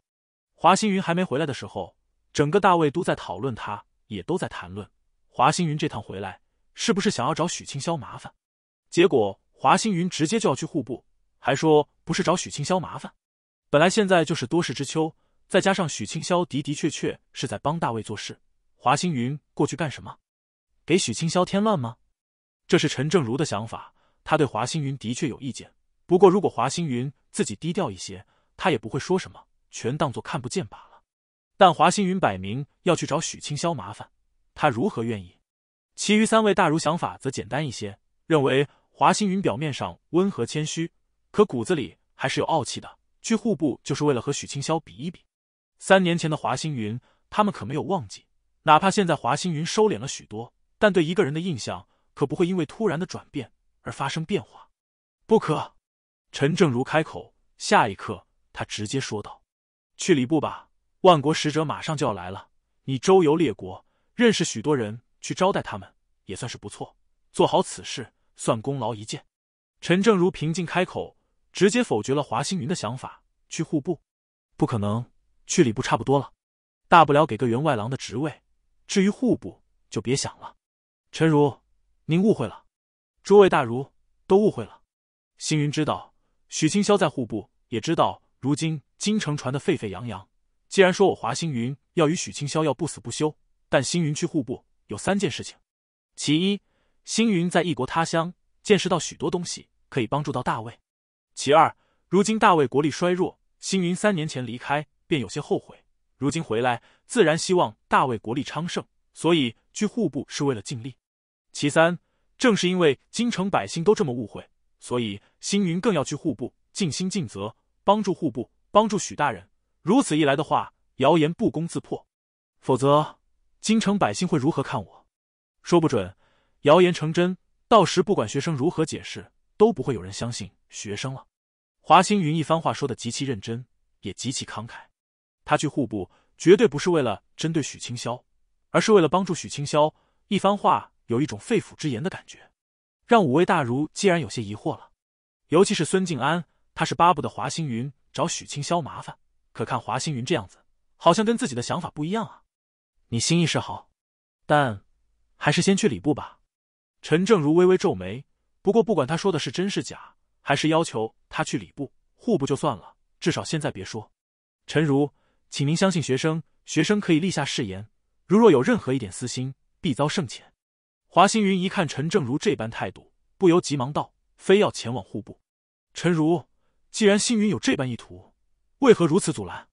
华星云还没回来的时候，整个大魏都在讨论他，也都在谈论华星云这趟回来是不是想要找许清霄麻烦，结果华星云直接就要去户部。还说不是找许清霄麻烦，本来现在就是多事之秋，再加上许清霄的的确确是在帮大卫做事，华星云过去干什么？给许清霄添乱吗？这是陈正如的想法，他对华星云的确有意见，不过如果华星云自己低调一些，他也不会说什么，全当做看不见罢了。但华星云摆明要去找许清霄麻烦，他如何愿意？其余三位大儒想法则简单一些，认为华星云表面上温和谦虚。可骨子里还是有傲气的，去户部就是为了和许清霄比一比。三年前的华星云，他们可没有忘记。哪怕现在华星云收敛了许多，但对一个人的印象可不会因为突然的转变而发生变化。不可，陈正如开口。下一刻，他直接说道：“去礼部吧，万国使者马上就要来了，你周游列国，认识许多人，去招待他们也算是不错。做好此事，算功劳一件。”陈正如平静开口。直接否决了华星云的想法，去户部，不可能，去礼部差不多了，大不了给个员外郎的职位，至于户部就别想了。陈如，您误会了，诸位大儒都误会了。星云知道许清霄在户部，也知道如今京城传的沸沸扬扬。既然说我华星云要与许清霄要不死不休，但星云去户部有三件事情：其一，星云在异国他乡见识到许多东西，可以帮助到大卫。其二，如今大魏国力衰弱，星云三年前离开便有些后悔，如今回来自然希望大魏国力昌盛，所以去户部是为了尽力。其三，正是因为京城百姓都这么误会，所以星云更要去户部尽心尽责，帮助户部，帮助许大人。如此一来的话，谣言不攻自破。否则，京城百姓会如何看我？说不准，谣言成真，到时不管学生如何解释，都不会有人相信学生了。华星云一番话说的极其认真，也极其慷慨。他去户部绝对不是为了针对许清霄，而是为了帮助许清霄。一番话有一种肺腑之言的感觉，让五位大儒既然有些疑惑了。尤其是孙静安，他是巴不得华星云找许清霄麻烦，可看华星云这样子，好像跟自己的想法不一样啊。你心意是好，但还是先去礼部吧。陈正如微微皱眉，不过不管他说的是真是假，还是要求。他去礼部、户部就算了，至少现在别说。陈如，请您相信学生，学生可以立下誓言，如若有任何一点私心，必遭圣谴。华星云一看陈正如这般态度，不由急忙道：“非要前往户部？”陈如，既然星云有这般意图，为何如此阻拦？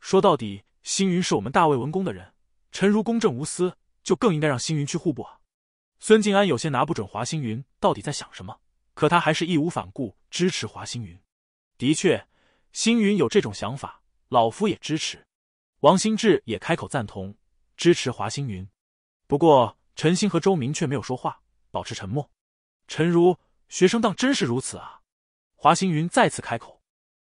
说到底，星云是我们大魏文公的人，陈如公正无私，就更应该让星云去户部啊。孙静安有些拿不准华星云到底在想什么。可他还是义无反顾支持华星云。的确，星云有这种想法，老夫也支持。王兴志也开口赞同，支持华星云。不过，陈星和周明却没有说话，保持沉默。陈如学生当真是如此啊？华星云再次开口，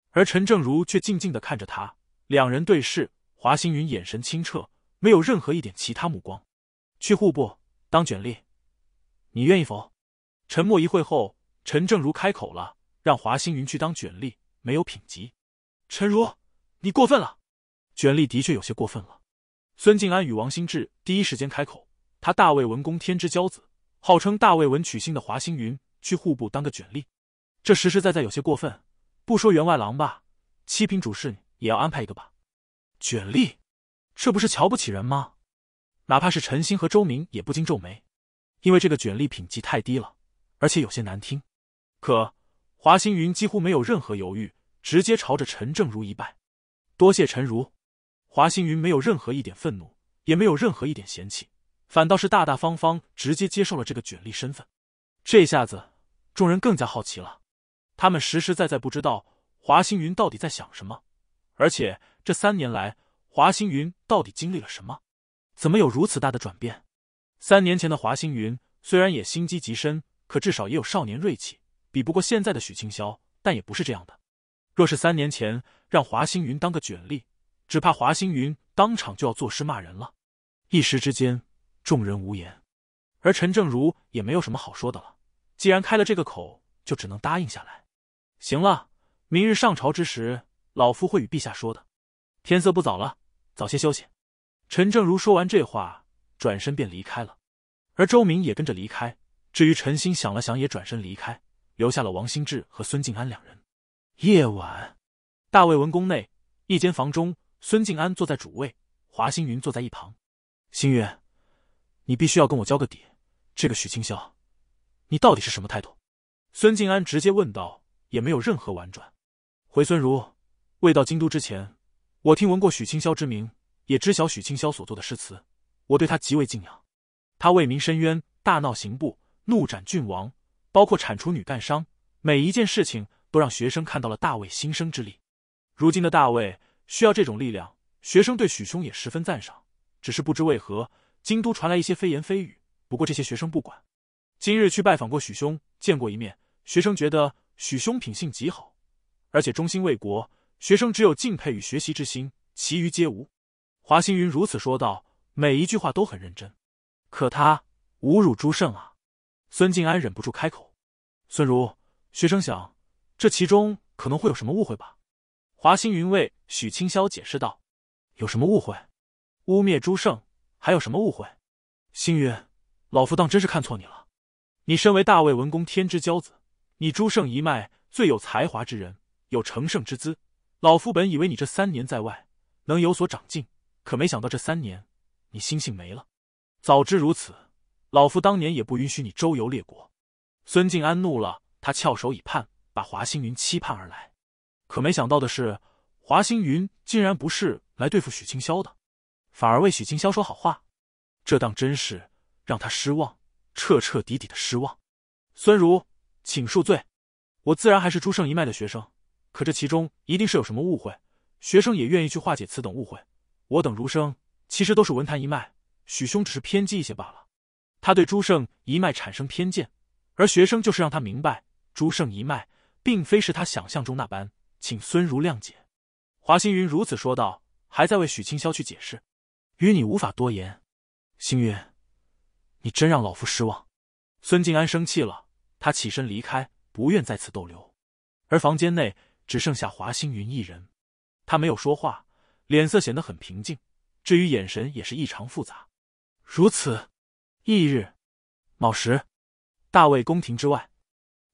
而陈正如却静静的看着他。两人对视，华星云眼神清澈，没有任何一点其他目光。去户部当卷吏，你愿意否？沉默一会后。陈正如开口了，让华星云去当卷吏，没有品级。陈如，你过分了。卷吏的确有些过分了。孙静安与王兴志第一时间开口：“他大魏文公天之骄子，号称大魏文曲星的华星云，去户部当个卷吏，这实实在在有些过分。不说员外郎吧，七品主事也要安排一个吧？卷吏，这不是瞧不起人吗？哪怕是陈星和周明，也不禁皱眉，因为这个卷吏品级太低了，而且有些难听。”可华星云几乎没有任何犹豫，直接朝着陈正如一拜：“多谢陈如。”华星云没有任何一点愤怒，也没有任何一点嫌弃，反倒是大大方方直接接受了这个卷立身份。这下子，众人更加好奇了。他们实实在在不知道华星云到底在想什么，而且这三年来，华星云到底经历了什么，怎么有如此大的转变？三年前的华星云虽然也心机极深，可至少也有少年锐气。比不过现在的许清霄，但也不是这样的。若是三年前让华星云当个卷吏，只怕华星云当场就要作诗骂人了。一时之间，众人无言，而陈正如也没有什么好说的了。既然开了这个口，就只能答应下来。行了，明日上朝之时，老夫会与陛下说的。天色不早了，早些休息。陈正如说完这话，转身便离开了，而周明也跟着离开。至于陈心，想了想，也转身离开。留下了王新志和孙静安两人。夜晚，大魏文宫内一间房中，孙静安坐在主位，华星云坐在一旁。星云，你必须要跟我交个底，这个许清霄，你到底是什么态度？孙静安直接问道，也没有任何婉转。回孙如，未到京都之前，我听闻过许清霄之名，也知晓许清霄所做的诗词，我对他极为敬仰。他为民伸冤，大闹刑部，怒斩郡王。包括铲除女干商，每一件事情都让学生看到了大卫新生之力。如今的大卫需要这种力量。学生对许兄也十分赞赏，只是不知为何京都传来一些非言非语。不过这些学生不管。今日去拜访过许兄，见过一面，学生觉得许兄品性极好，而且忠心为国。学生只有敬佩与学习之心，其余皆无。华星云如此说道，每一句话都很认真。可他侮辱朱胜啊！孙静安忍不住开口：“孙如学生想，这其中可能会有什么误会吧？”华星云为许清霄解释道：“有什么误会？污蔑朱胜，还有什么误会？”星云，老夫当真是看错你了。你身为大魏文公天之骄子，你朱胜一脉最有才华之人，有成圣之资。老夫本以为你这三年在外能有所长进，可没想到这三年你心性没了。早知如此。老夫当年也不允许你周游列国。孙静安怒了，他翘首以盼，把华星云期盼而来，可没想到的是，华星云竟然不是来对付许清霄的，反而为许清霄说好话，这当真是让他失望，彻彻底底的失望。孙如，请恕罪，我自然还是朱圣一脉的学生，可这其中一定是有什么误会，学生也愿意去化解此等误会。我等儒生其实都是文坛一脉，许兄只是偏激一些罢了。他对朱胜一脉产生偏见，而学生就是让他明白朱胜一脉并非是他想象中那般，请孙如谅解。华星云如此说道，还在为许清霄去解释，与你无法多言。星云，你真让老夫失望。孙静安生气了，他起身离开，不愿在此逗留。而房间内只剩下华星云一人，他没有说话，脸色显得很平静，至于眼神也是异常复杂。如此。翌日，卯时，大魏宫廷之外，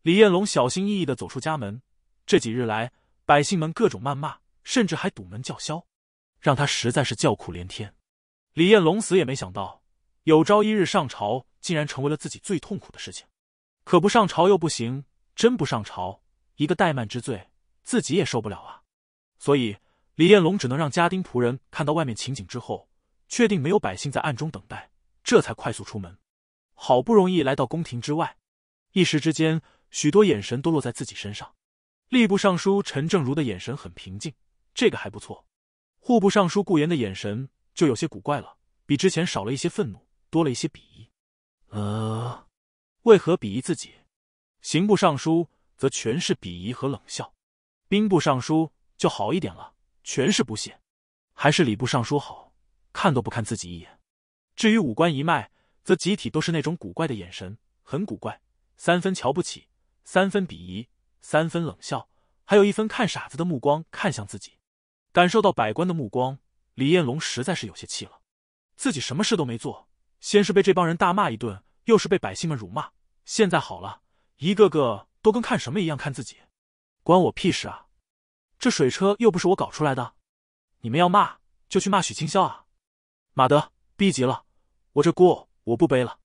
李彦龙小心翼翼的走出家门。这几日来，百姓们各种谩骂，甚至还堵门叫嚣，让他实在是叫苦连天。李彦龙死也没想到，有朝一日上朝竟然成为了自己最痛苦的事情。可不上朝又不行，真不上朝，一个怠慢之罪，自己也受不了啊。所以，李彦龙只能让家丁仆人看到外面情景之后，确定没有百姓在暗中等待。这才快速出门，好不容易来到宫廷之外，一时之间，许多眼神都落在自己身上。吏部尚书陈正如的眼神很平静，这个还不错。户部尚书顾炎的眼神就有些古怪了，比之前少了一些愤怒，多了一些鄙夷。呃，为何鄙夷自己？刑部尚书则全是鄙夷和冷笑，兵部尚书就好一点了，全是不屑。还是礼部尚书好，看都不看自己一眼。至于五官一脉，则集体都是那种古怪的眼神，很古怪，三分瞧不起，三分鄙夷，三分冷笑，还有一分看傻子的目光看向自己。感受到百官的目光，李彦龙实在是有些气了。自己什么事都没做，先是被这帮人大骂一顿，又是被百姓们辱骂，现在好了，一个个都跟看什么一样看自己，关我屁事啊！这水车又不是我搞出来的，你们要骂就去骂许清霄啊！马德，逼急了。我这锅我不背了。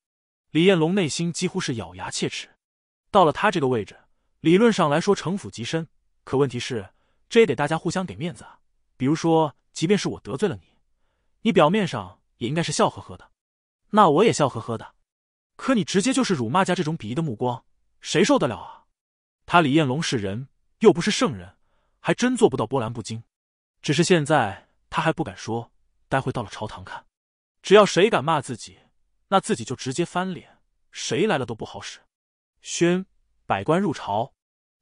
李彦龙内心几乎是咬牙切齿。到了他这个位置，理论上来说城府极深，可问题是，这也得大家互相给面子啊。比如说，即便是我得罪了你，你表面上也应该是笑呵呵的，那我也笑呵呵的。可你直接就是辱骂加这种鄙夷的目光，谁受得了啊？他李彦龙是人，又不是圣人，还真做不到波澜不惊。只是现在他还不敢说，待会到了朝堂看。只要谁敢骂自己，那自己就直接翻脸，谁来了都不好使。宣百官入朝。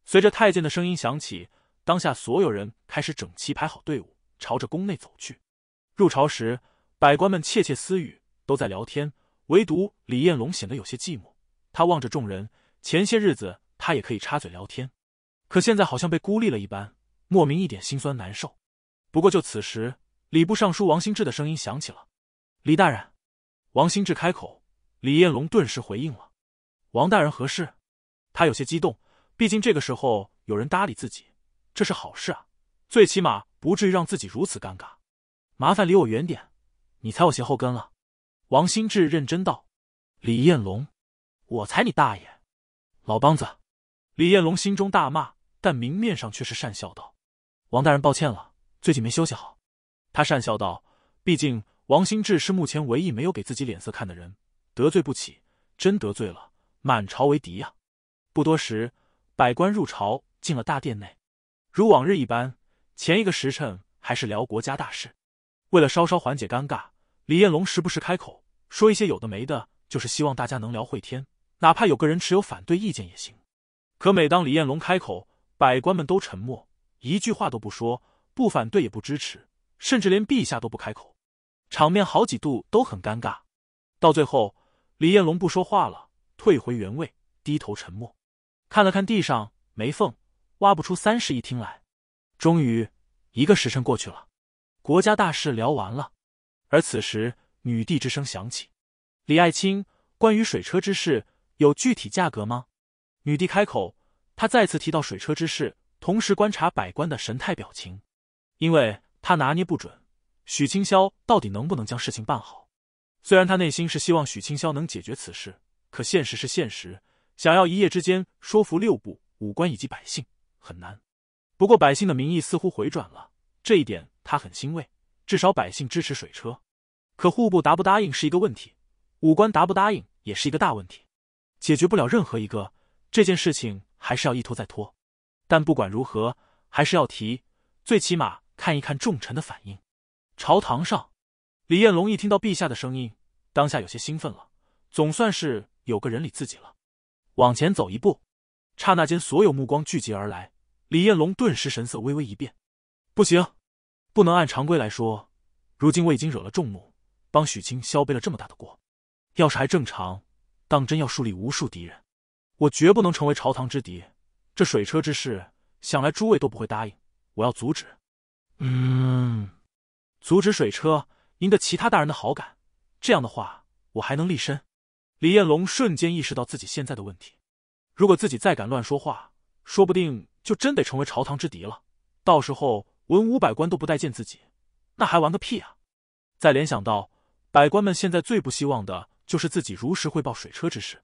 随着太监的声音响起，当下所有人开始整齐排好队伍，朝着宫内走去。入朝时，百官们窃窃私语，都在聊天，唯独李彦龙显得有些寂寞。他望着众人，前些日子他也可以插嘴聊天，可现在好像被孤立了一般，莫名一点心酸难受。不过就此时，礼部尚书王兴志的声音响起了。李大人，王新志开口，李彦龙顿时回应了：“王大人何事？”他有些激动，毕竟这个时候有人搭理自己，这是好事啊，最起码不至于让自己如此尴尬。麻烦离我远点，你踩我鞋后跟了。”王新志认真道。李彦龙：“我踩你大爷！”老梆子！李彦龙心中大骂，但明面上却是讪笑道：“王大人，抱歉了，最近没休息好。”他讪笑道，毕竟。王兴志是目前唯一没有给自己脸色看的人，得罪不起，真得罪了，满朝为敌呀！不多时，百官入朝，进了大殿内，如往日一般。前一个时辰还是聊国家大事，为了稍稍缓解尴尬，李彦龙时不时开口说一些有的没的，就是希望大家能聊会天，哪怕有个人持有反对意见也行。可每当李彦龙开口，百官们都沉默，一句话都不说，不反对也不支持，甚至连陛下都不开口。场面好几度都很尴尬，到最后，李彦龙不说话了，退回原位，低头沉默，看了看地上没缝，挖不出三室一厅来。终于，一个时辰过去了，国家大事聊完了，而此时女帝之声响起：“李爱卿，关于水车之事，有具体价格吗？”女帝开口，她再次提到水车之事，同时观察百官的神态表情，因为她拿捏不准。许清霄到底能不能将事情办好？虽然他内心是希望许清霄能解决此事，可现实是现实，想要一夜之间说服六部、武官以及百姓很难。不过百姓的民意似乎回转了，这一点他很欣慰，至少百姓支持水车。可户部答不答应是一个问题，武官答不答应也是一个大问题，解决不了任何一个，这件事情还是要一拖再拖。但不管如何，还是要提，最起码看一看众臣的反应。朝堂上，李彦龙一听到陛下的声音，当下有些兴奋了，总算是有个人理自己了。往前走一步，刹那间所有目光聚集而来，李彦龙顿时神色微微一变。不行，不能按常规来说。如今我已经惹了众怒，帮许清消背了这么大的锅，要是还正常，当真要树立无数敌人。我绝不能成为朝堂之敌。这水车之事，想来诸位都不会答应。我要阻止。嗯。阻止水车，赢得其他大人的好感，这样的话，我还能立身。李彦龙瞬间意识到自己现在的问题：如果自己再敢乱说话，说不定就真得成为朝堂之敌了。到时候文武百官都不待见自己，那还玩个屁啊！再联想到百官们现在最不希望的，就是自己如实汇报水车之事。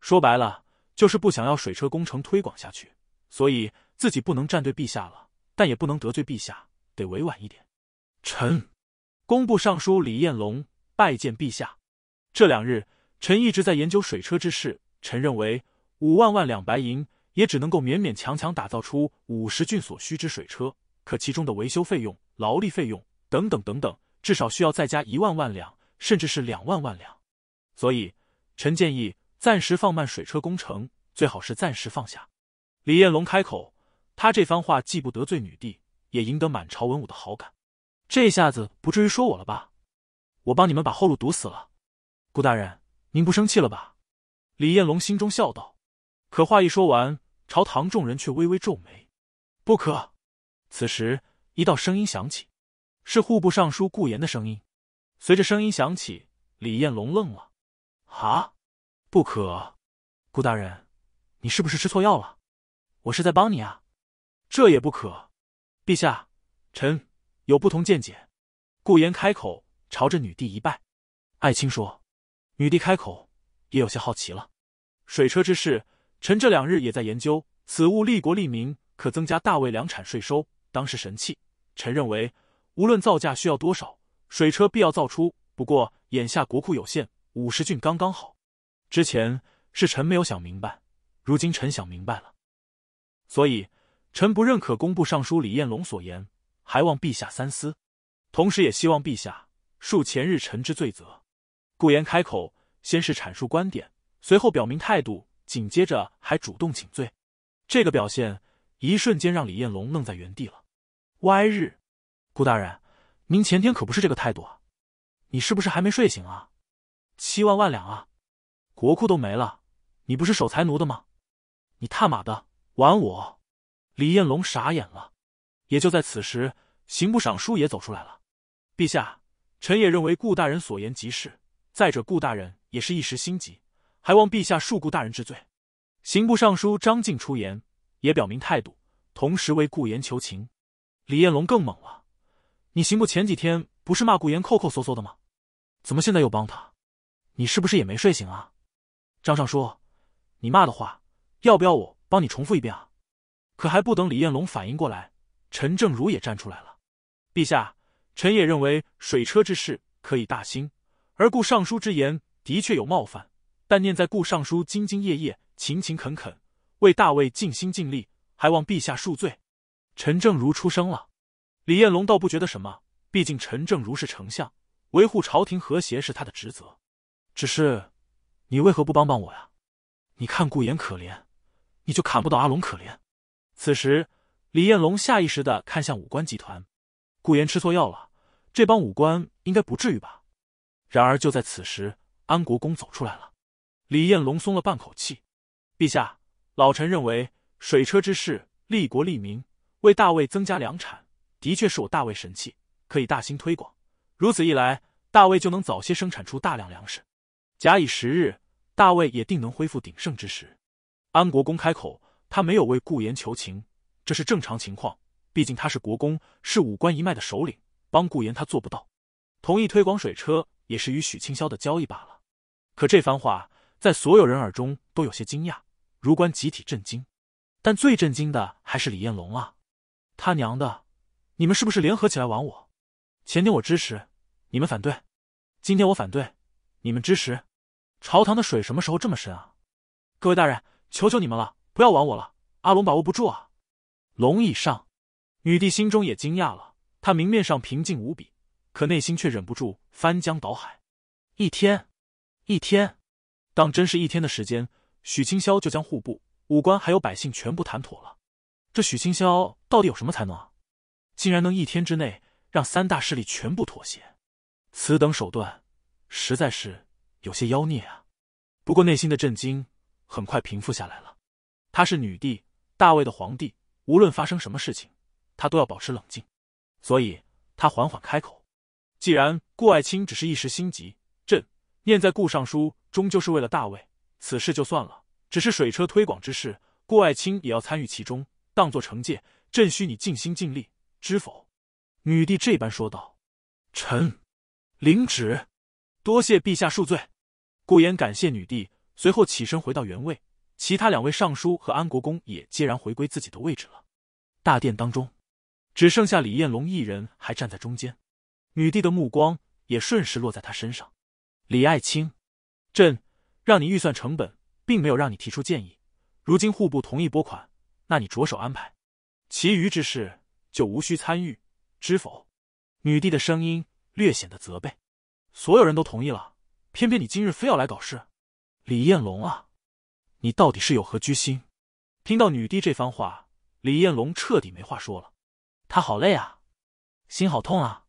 说白了，就是不想要水车工程推广下去，所以自己不能站对陛下了，但也不能得罪陛下，得委婉一点。臣，工部尚书李彦龙拜见陛下。这两日，臣一直在研究水车之事。臣认为，五万万两白银也只能够勉勉强强打造出五十郡所需之水车，可其中的维修费用、劳力费用等等等等，至少需要再加一万万两，甚至是两万万两。所以，臣建议暂时放慢水车工程，最好是暂时放下。李彦龙开口，他这番话既不得罪女帝，也赢得满朝文武的好感。这下子不至于说我了吧？我帮你们把后路堵死了，顾大人，您不生气了吧？李彦龙心中笑道。可话一说完，朝堂众人却微微皱眉。不可！此时一道声音响起，是户部尚书顾炎的声音。随着声音响起，李彦龙愣了。啊？不可！顾大人，你是不是吃错药了？我是在帮你啊。这也不可。陛下，臣。有不同见解，顾言开口朝着女帝一拜，爱卿说。女帝开口，也有些好奇了。水车之事，臣这两日也在研究，此物利国利民，可增加大魏粮产税收，当是神器。臣认为，无论造价需要多少，水车必要造出。不过眼下国库有限，五十郡刚刚好。之前是臣没有想明白，如今臣想明白了，所以臣不认可工部尚书李彦龙所言。还望陛下三思，同时也希望陛下恕前日臣之罪责。顾炎开口，先是阐述观点，随后表明态度，紧接着还主动请罪。这个表现，一瞬间让李彦龙愣在原地了。歪日，顾大人，您前天可不是这个态度啊！你是不是还没睡醒啊？七万万两啊！国库都没了，你不是守财奴的吗？你踏马的玩我！李彦龙傻眼了。也就在此时，刑部尚书也走出来了。陛下，臣也认为顾大人所言极是。再者，顾大人也是一时心急，还望陛下恕顾大人之罪。刑部尚书张静出言，也表明态度，同时为顾言求情。李彦龙更猛了：你刑部前几天不是骂顾言抠抠搜搜的吗？怎么现在又帮他？你是不是也没睡醒啊？张尚书，你骂的话，要不要我帮你重复一遍啊？可还不等李彦龙反应过来。陈正如也站出来了，陛下，臣也认为水车之事可以大兴，而顾尚书之言的确有冒犯，但念在顾尚书兢兢业业、勤勤恳恳，为大魏尽心尽力，还望陛下恕罪。陈正如出声了，李彦龙倒不觉得什么，毕竟陈正如是丞相，维护朝廷和谐是他的职责。只是，你为何不帮帮我呀？你看顾言可怜，你就看不到阿龙可怜。此时。李彦龙下意识的看向武官集团，顾炎吃错药了，这帮武官应该不至于吧？然而就在此时，安国公走出来了，李彦龙松了半口气。陛下，老臣认为水车之事利国利民，为大魏增加粮产，的确是我大魏神器，可以大兴推广。如此一来，大魏就能早些生产出大量粮食，假以时日，大魏也定能恢复鼎盛之时。安国公开口，他没有为顾炎求情。这是正常情况，毕竟他是国公，是武官一脉的首领，帮顾炎他做不到。同意推广水车，也是与许清霄的交易罢了。可这番话在所有人耳中都有些惊讶，如官集体震惊。但最震惊的还是李彦龙啊！他娘的，你们是不是联合起来玩我？前天我支持，你们反对；今天我反对，你们支持。朝堂的水什么时候这么深啊？各位大人，求求你们了，不要玩我了！阿龙把握不住啊！龙椅上，女帝心中也惊讶了。她明面上平静无比，可内心却忍不住翻江倒海。一天，一天，当真是一天的时间，许清霄就将户部、武官还有百姓全部谈妥了。这许清霄到底有什么才能啊？竟然能一天之内让三大势力全部妥协？此等手段，实在是有些妖孽啊！不过内心的震惊很快平复下来了。他是女帝，大魏的皇帝。无论发生什么事情，他都要保持冷静，所以他缓缓开口：“既然顾爱卿只是一时心急，朕念在顾尚书终究是为了大魏，此事就算了。只是水车推广之事，顾爱卿也要参与其中，当做惩戒，朕需你尽心尽力，知否？”女帝这般说道。臣领旨，多谢陛下恕罪。顾岩感谢女帝，随后起身回到原位。其他两位尚书和安国公也皆然回归自己的位置了，大殿当中，只剩下李彦龙一人还站在中间。女帝的目光也顺势落在他身上。李爱卿，朕让你预算成本，并没有让你提出建议。如今户部同意拨款，那你着手安排，其余之事就无需参与，知否？女帝的声音略显得责备。所有人都同意了，偏偏你今日非要来搞事，李彦龙啊！你到底是有何居心？听到女帝这番话，李彦龙彻底没话说了。他好累啊，心好痛啊，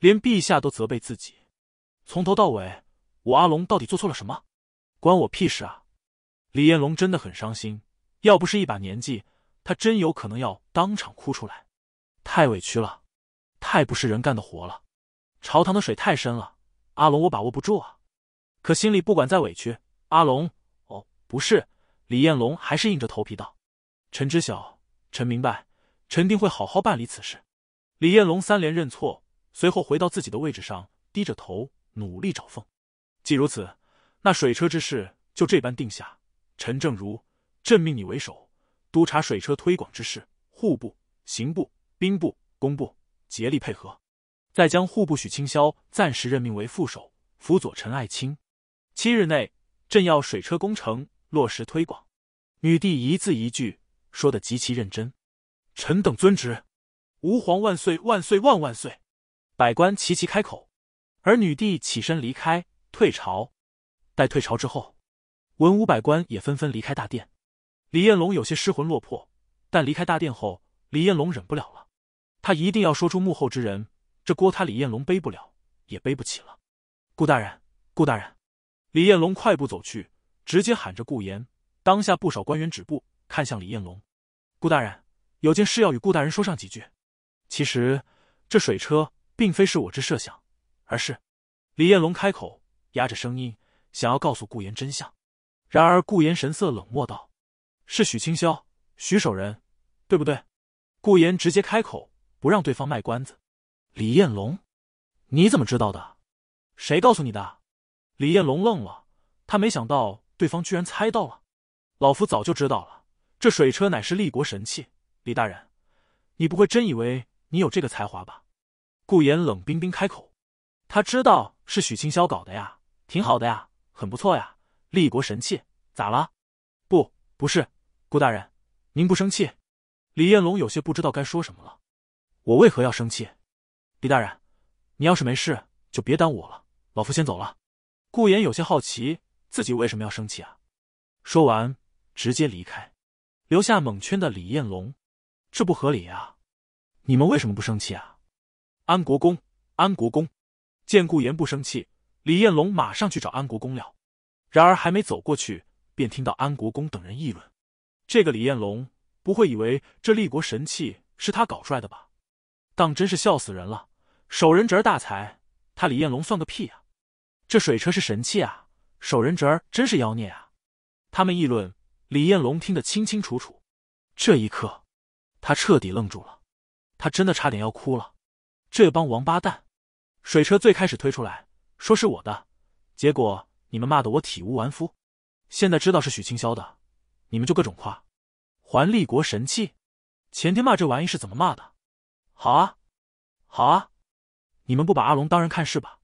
连陛下都责备自己。从头到尾，我阿龙到底做错了什么？关我屁事啊！李彦龙真的很伤心，要不是一把年纪，他真有可能要当场哭出来。太委屈了，太不是人干的活了。朝堂的水太深了，阿龙我把握不住啊。可心里不管再委屈，阿龙。不是，李彦龙还是硬着头皮道：“臣知晓，臣明白，臣定会好好办理此事。”李彦龙三连认错，随后回到自己的位置上，低着头努力找缝。既如此，那水车之事就这般定下。陈正如，朕命你为首，督察水车推广之事。户部、刑部、兵部、工部竭力配合，再将户部许清霄暂时任命为副手，辅佐陈爱卿。七日内，朕要水车工程。落实推广，女帝一字一句说的极其认真。臣等遵旨，吾皇万岁万岁万万岁！百官齐齐开口，而女帝起身离开，退朝。待退朝之后，文武百官也纷纷离开大殿。李彦龙有些失魂落魄，但离开大殿后，李彦龙忍不了了，他一定要说出幕后之人。这锅他李彦龙背不了，也背不起了。顾大人，顾大人！李彦龙快步走去。直接喊着顾炎，当下不少官员止步，看向李彦龙。顾大人有件事要与顾大人说上几句。其实这水车并非是我之设想，而是李彦龙开口，压着声音想要告诉顾炎真相。然而顾炎神色冷漠道：“是许清霄、许守仁，对不对？”顾炎直接开口，不让对方卖关子。李彦龙，你怎么知道的？谁告诉你的？李彦龙愣了，他没想到。对方居然猜到了，老夫早就知道了。这水车乃是立国神器，李大人，你不会真以为你有这个才华吧？顾言冷冰冰开口，他知道是许清霄搞的呀，挺好的呀，很不错呀，立国神器咋了？不，不是，顾大人，您不生气？李彦龙有些不知道该说什么了。我为何要生气？李大人，你要是没事，就别耽误我了，老夫先走了。顾言有些好奇。自己为什么要生气啊？说完，直接离开，留下蒙圈的李彦龙。这不合理啊！你们为什么不生气啊？安国公，安国公，见顾炎不生气，李彦龙马上去找安国公了。然而还没走过去，便听到安国公等人议论：“这个李彦龙不会以为这立国神器是他搞出来的吧？”当真是笑死人了！守人侄大才，他李彦龙算个屁啊！这水车是神器啊！守人侄儿真是妖孽啊！他们议论，李彦龙听得清清楚楚。这一刻，他彻底愣住了，他真的差点要哭了。这帮王八蛋！水车最开始推出来，说是我的，结果你们骂得我体无完肤。现在知道是许清霄的，你们就各种夸，还立国神器。前天骂这玩意是怎么骂的？好啊，好啊！你们不把阿龙当人看是吧？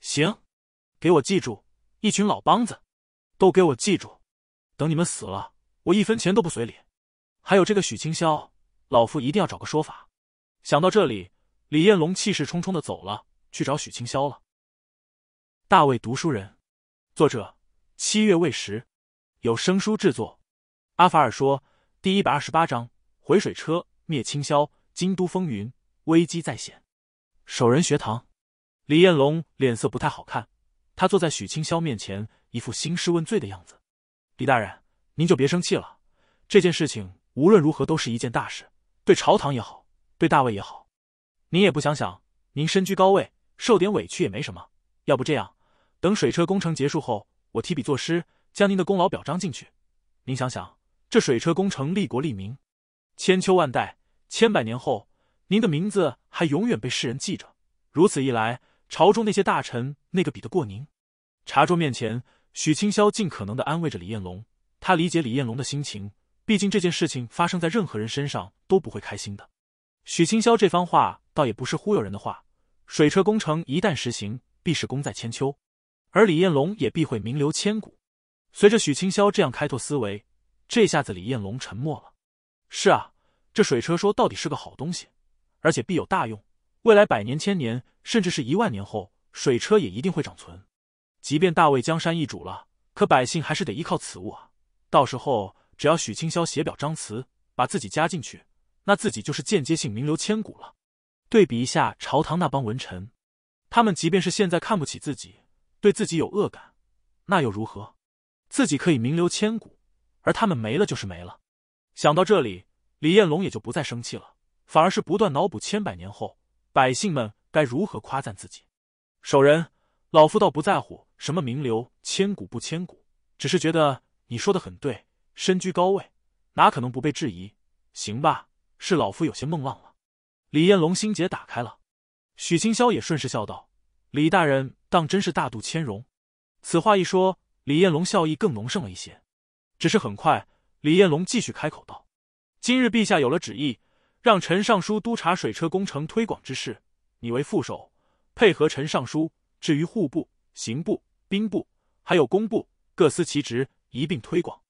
行，给我记住。一群老梆子，都给我记住！等你们死了，我一分钱都不随礼。还有这个许清霄，老夫一定要找个说法。想到这里，李彦龙气势冲冲的走了，去找许清霄了。大卫读书人，作者七月未时，有声书制作。阿法尔说，第一百二十八章回水车灭清霄，京都风云危机再现，守仁学堂。李彦龙脸色不太好看。他坐在许清霄面前，一副兴师问罪的样子。李大人，您就别生气了。这件事情无论如何都是一件大事，对朝堂也好，对大魏也好。您也不想想，您身居高位，受点委屈也没什么。要不这样，等水车工程结束后，我提笔作诗，将您的功劳表彰进去。您想想，这水车工程利国利民，千秋万代，千百年后，您的名字还永远被世人记着。如此一来，朝中那些大臣，那个比得过您？茶桌面前，许清霄尽可能的安慰着李彦龙。他理解李彦龙的心情，毕竟这件事情发生在任何人身上都不会开心的。许清霄这番话倒也不是忽悠人的话。水车工程一旦实行，必是功在千秋，而李彦龙也必会名流千古。随着许清霄这样开拓思维，这下子李彦龙沉默了。是啊，这水车说到底是个好东西，而且必有大用。未来百年、千年，甚至是一万年后，水车也一定会长存。即便大魏江山易主了，可百姓还是得依靠此物啊！到时候只要许清霄写表彰词，把自己加进去，那自己就是间接性名流千古了。对比一下朝堂那帮文臣，他们即便是现在看不起自己，对自己有恶感，那又如何？自己可以名流千古，而他们没了就是没了。想到这里，李彦龙也就不再生气了，反而是不断脑补千百年后百姓们该如何夸赞自己。守仁，老夫倒不在乎。什么名流千古不千古，只是觉得你说的很对。身居高位，哪可能不被质疑？行吧，是老夫有些梦浪了。李彦龙心结打开了，许清霄也顺势笑道：“李大人当真是大度谦容。”此话一说，李彦龙笑意更浓盛了一些。只是很快，李彦龙继续开口道：“今日陛下有了旨意，让陈尚书督察水车工程推广之事，你为副手，配合陈尚书。至于户部、刑部。”兵部还有工部各司其职，一并推广。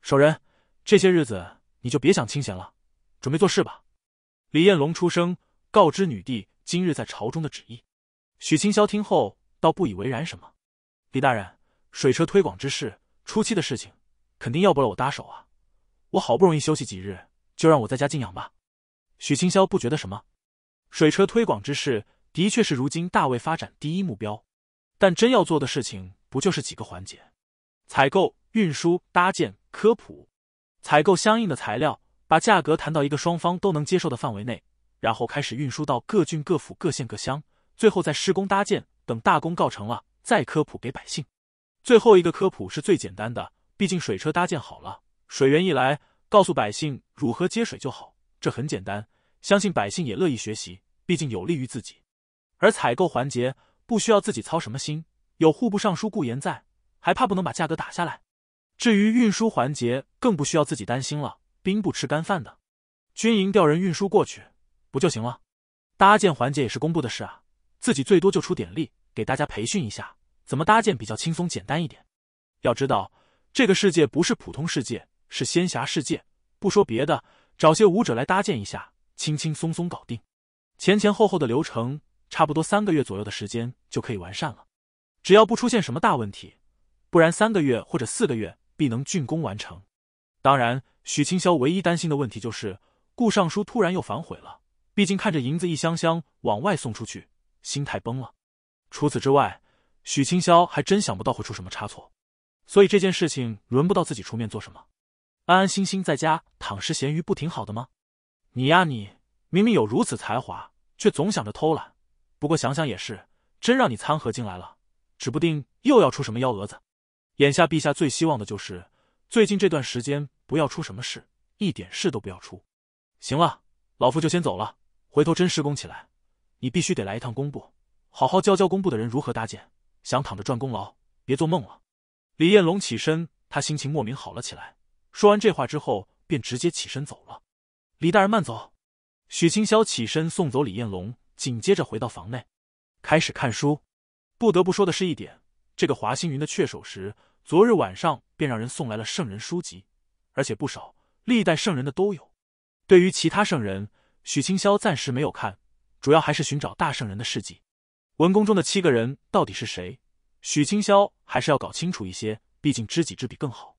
守仁，这些日子你就别想清闲了，准备做事吧。李彦龙出声告知女帝今日在朝中的旨意。许清霄听后倒不以为然，什么？李大人，水车推广之事初期的事情，肯定要不了我搭手啊。我好不容易休息几日，就让我在家静养吧。许清霄不觉得什么，水车推广之事的确是如今大魏发展第一目标。但真要做的事情，不就是几个环节：采购、运输、搭建、科普。采购相应的材料，把价格谈到一个双方都能接受的范围内，然后开始运输到各郡、各府、各县、各乡，最后再施工搭建。等大功告成了，再科普给百姓。最后一个科普是最简单的，毕竟水车搭建好了，水源一来，告诉百姓如何接水就好，这很简单，相信百姓也乐意学习，毕竟有利于自己。而采购环节。不需要自己操什么心，有户部尚书顾炎在，还怕不能把价格打下来？至于运输环节，更不需要自己担心了。兵部吃干饭的，军营调人运输过去不就行了？搭建环节也是公布的事啊，自己最多就出点力，给大家培训一下怎么搭建比较轻松简单一点。要知道这个世界不是普通世界，是仙侠世界，不说别的，找些武者来搭建一下，轻轻松松搞定。前前后后的流程。差不多三个月左右的时间就可以完善了，只要不出现什么大问题，不然三个月或者四个月必能竣工完成。当然，许清霄唯一担心的问题就是顾尚书突然又反悔了。毕竟看着银子一箱箱往外送出去，心态崩了。除此之外，许清霄还真想不到会出什么差错，所以这件事情轮不到自己出面做什么，安安心心在家躺尸咸鱼不挺好的吗？你呀你，明明有如此才华，却总想着偷懒。不过想想也是，真让你掺和进来了，指不定又要出什么幺蛾子。眼下陛下最希望的就是最近这段时间不要出什么事，一点事都不要出。行了，老夫就先走了。回头真施工起来，你必须得来一趟工部，好好教教工部的人如何搭建。想躺着赚功劳，别做梦了。李彦龙起身，他心情莫名好了起来。说完这话之后，便直接起身走了。李大人慢走。许清霄起身送走李彦龙。紧接着回到房内，开始看书。不得不说的是一点，这个华星云的雀手石，昨日晚上便让人送来了圣人书籍，而且不少历代圣人的都有。对于其他圣人，许清霄暂时没有看，主要还是寻找大圣人的事迹。文宫中的七个人到底是谁，许清霄还是要搞清楚一些，毕竟知己知彼更好。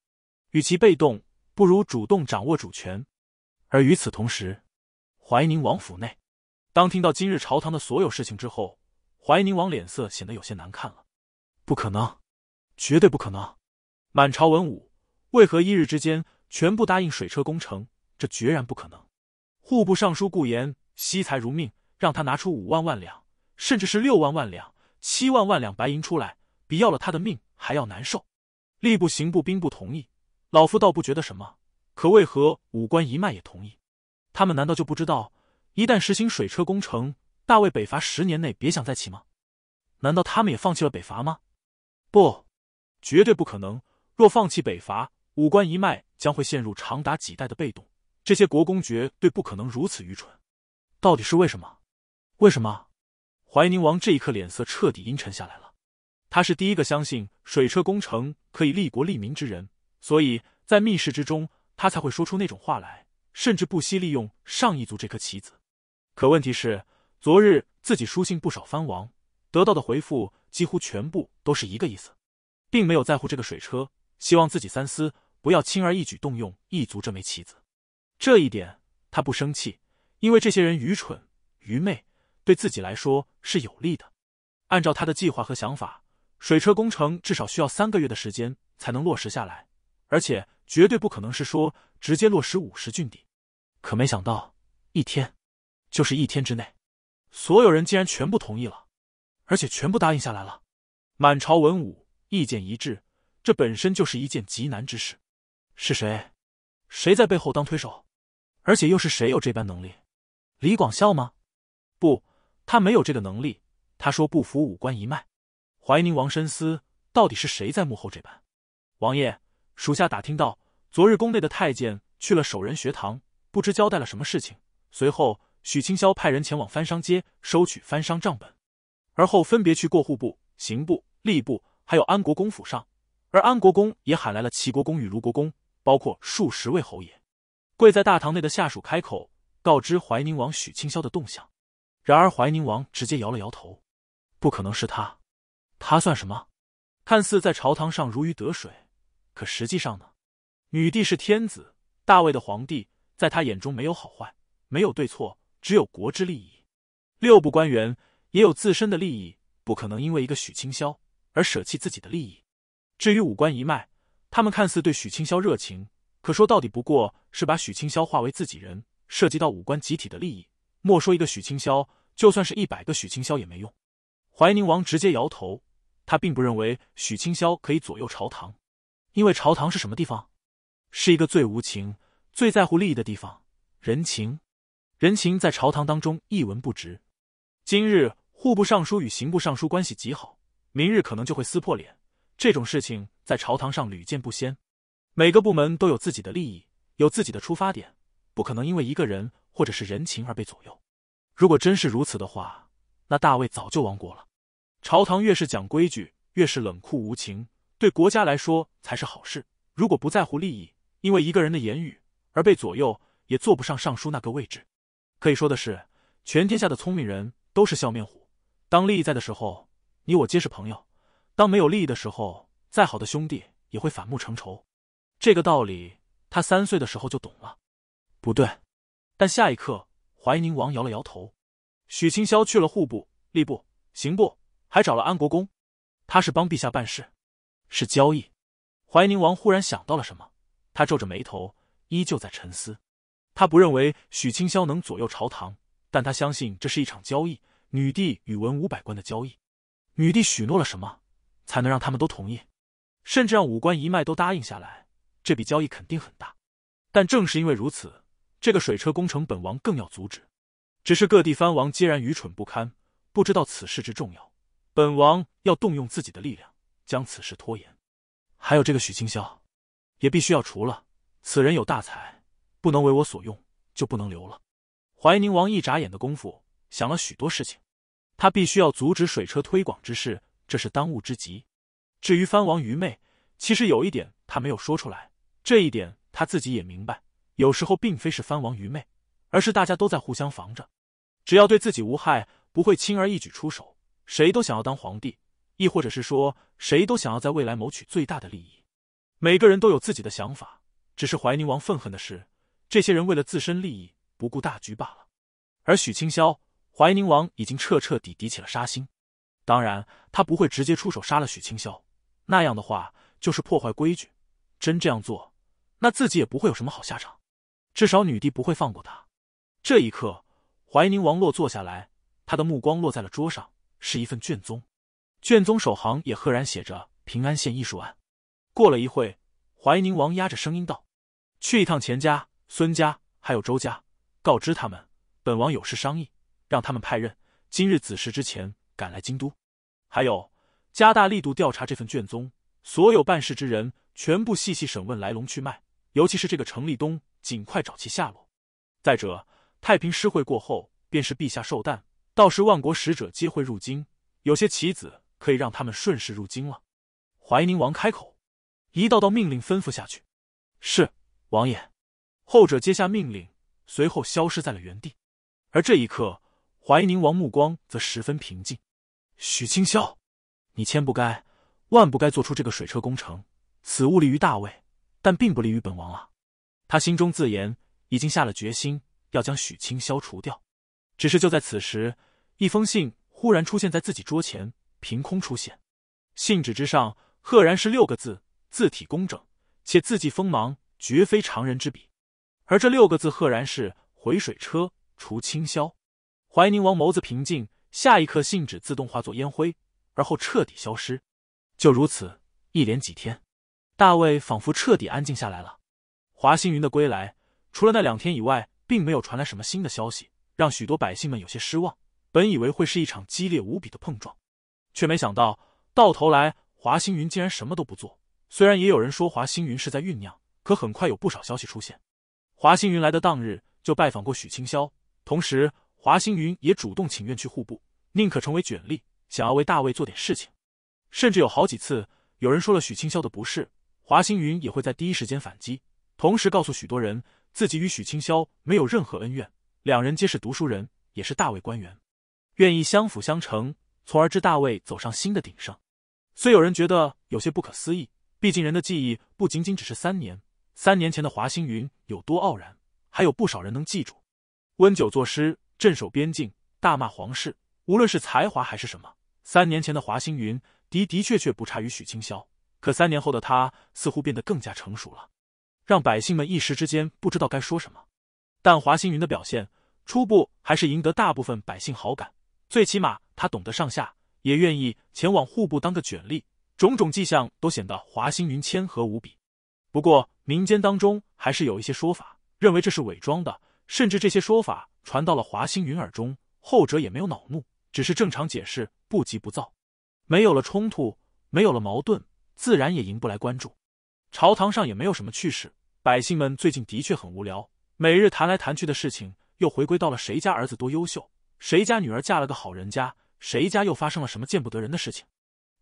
与其被动，不如主动掌握主权。而与此同时，怀宁王府内。当听到今日朝堂的所有事情之后，怀宁王脸色显得有些难看了。不可能，绝对不可能！满朝文武为何一日之间全部答应水车工程？这决然不可能！户部尚书顾炎惜财如命，让他拿出五万万两，甚至是六万万两、七万万两白银出来，比要了他的命还要难受。吏部、刑部、兵部同意，老夫倒不觉得什么。可为何武官一脉也同意？他们难道就不知道？一旦实行水车工程，大魏北伐十年内别想再起吗？难道他们也放弃了北伐吗？不，绝对不可能。若放弃北伐，武官一脉将会陷入长达几代的被动。这些国公绝对不可能如此愚蠢。到底是为什么？为什么？怀宁王这一刻脸色彻底阴沉下来了。他是第一个相信水车工程可以利国利民之人，所以在密室之中，他才会说出那种话来，甚至不惜利用上一族这颗棋子。可问题是，昨日自己书信不少藩王，得到的回复几乎全部都是一个意思，并没有在乎这个水车，希望自己三思，不要轻而易举动用异族这枚棋子。这一点他不生气，因为这些人愚蠢愚昧，对自己来说是有利的。按照他的计划和想法，水车工程至少需要三个月的时间才能落实下来，而且绝对不可能是说直接落实五十郡地。可没想到一天。就是一天之内，所有人竟然全部同意了，而且全部答应下来了。满朝文武意见一致，这本身就是一件极难之事。是谁？谁在背后当推手？而且又是谁有这般能力？李广孝吗？不，他没有这个能力。他说不服武官一脉。怀宁王深思，到底是谁在幕后这般？王爷，属下打听到，昨日宫内的太监去了守仁学堂，不知交代了什么事情。随后。许清霄派人前往翻商街收取翻商账本，而后分别去过户部、刑部、吏部，还有安国公府上。而安国公也喊来了齐国公与卢国公，包括数十位侯爷。跪在大堂内的下属开口告知怀宁王许清霄的动向，然而怀宁王直接摇了摇头：“不可能是他，他算什么？看似在朝堂上如鱼得水，可实际上呢？女帝是天子，大魏的皇帝，在他眼中没有好坏，没有对错。”只有国之利益，六部官员也有自身的利益，不可能因为一个许清霄而舍弃自己的利益。至于五官一脉，他们看似对许清霄热情，可说到底不过是把许清霄化为自己人。涉及到五官集体的利益，莫说一个许清霄，就算是一百个许清霄也没用。怀宁王直接摇头，他并不认为许清霄可以左右朝堂，因为朝堂是什么地方？是一个最无情、最在乎利益的地方，人情。人情在朝堂当中一文不值。今日户部尚书与刑部尚书关系极好，明日可能就会撕破脸。这种事情在朝堂上屡见不鲜。每个部门都有自己的利益，有自己的出发点，不可能因为一个人或者是人情而被左右。如果真是如此的话，那大魏早就亡国了。朝堂越是讲规矩，越是冷酷无情，对国家来说才是好事。如果不在乎利益，因为一个人的言语而被左右，也坐不上尚书那个位置。可以说的是，全天下的聪明人都是笑面虎。当利益在的时候，你我皆是朋友；当没有利益的时候，再好的兄弟也会反目成仇。这个道理，他三岁的时候就懂了。不对，但下一刻，怀宁王摇了摇头。许清霄去了户部、吏部、刑部，还找了安国公。他是帮陛下办事，是交易。怀宁王忽然想到了什么，他皱着眉头，依旧在沉思。他不认为许清霄能左右朝堂，但他相信这是一场交易，女帝与文武百官的交易。女帝许诺了什么，才能让他们都同意，甚至让武官一脉都答应下来？这笔交易肯定很大，但正是因为如此，这个水车工程，本王更要阻止。只是各地藩王皆然愚蠢不堪，不知道此事之重要，本王要动用自己的力量，将此事拖延。还有这个许清霄，也必须要除了。此人有大才。不能为我所用，就不能留了。怀宁王一眨眼的功夫想了许多事情，他必须要阻止水车推广之事，这是当务之急。至于藩王愚昧，其实有一点他没有说出来，这一点他自己也明白。有时候并非是藩王愚昧，而是大家都在互相防着。只要对自己无害，不会轻而易举出手。谁都想要当皇帝，亦或者是说，谁都想要在未来谋取最大的利益。每个人都有自己的想法，只是怀宁王愤恨的是。这些人为了自身利益不顾大局罢了。而许清霄，怀宁王已经彻彻底底起了杀心。当然，他不会直接出手杀了许清霄，那样的话就是破坏规矩。真这样做，那自己也不会有什么好下场，至少女帝不会放过他。这一刻，怀宁王落坐下来，他的目光落在了桌上，是一份卷宗。卷宗首行也赫然写着“平安县艺术案”。过了一会，怀宁王压着声音道：“去一趟钱家。”孙家还有周家，告知他们，本王有事商议，让他们派任今日子时之前赶来京都。还有，加大力度调查这份卷宗，所有办事之人全部细细审问来龙去脉，尤其是这个程立东，尽快找其下落。再者，太平诗会过后便是陛下寿诞，到时万国使者皆会入京，有些棋子可以让他们顺势入京了。怀宁王开口，一道道命令吩咐下去。是，王爷。后者接下命令，随后消失在了原地。而这一刻，怀宁王目光则十分平静。许清霄，你千不该万不该做出这个水车工程。此物利于大魏，但并不利于本王啊！他心中自言，已经下了决心要将许清霄除掉。只是就在此时，一封信忽然出现在自己桌前，凭空出现。信纸之上赫然是六个字，字体工整，且字迹锋芒，绝非常人之笔。而这六个字赫然是“回水车除清霄”。怀宁王眸子平静，下一刻信纸自动化作烟灰，而后彻底消失。就如此，一连几天，大卫仿佛彻底安静下来了。华星云的归来，除了那两天以外，并没有传来什么新的消息，让许多百姓们有些失望。本以为会是一场激烈无比的碰撞，却没想到到头来华星云竟然什么都不做。虽然也有人说华星云是在酝酿，可很快有不少消息出现。华星云来的当日就拜访过许清霄，同时华星云也主动请愿去户部，宁可成为卷吏，想要为大魏做点事情。甚至有好几次，有人说了许清霄的不是，华星云也会在第一时间反击，同时告诉许多人自己与许清霄没有任何恩怨，两人皆是读书人，也是大魏官员，愿意相辅相成，从而致大魏走上新的鼎盛。虽有人觉得有些不可思议，毕竟人的记忆不仅仅只是三年。三年前的华星云有多傲然，还有不少人能记住。温酒作诗，镇守边境，大骂皇室。无论是才华还是什么，三年前的华星云的的确确不差于许清霄。可三年后的他，似乎变得更加成熟了，让百姓们一时之间不知道该说什么。但华星云的表现，初步还是赢得大部分百姓好感。最起码，他懂得上下，也愿意前往户部当个卷吏。种种迹象都显得华星云谦和无比。不过，民间当中还是有一些说法，认为这是伪装的。甚至这些说法传到了华星云耳中，后者也没有恼怒，只是正常解释，不急不躁。没有了冲突，没有了矛盾，自然也赢不来关注。朝堂上也没有什么趣事，百姓们最近的确很无聊，每日谈来谈去的事情又回归到了谁家儿子多优秀，谁家女儿嫁了个好人家，谁家又发生了什么见不得人的事情。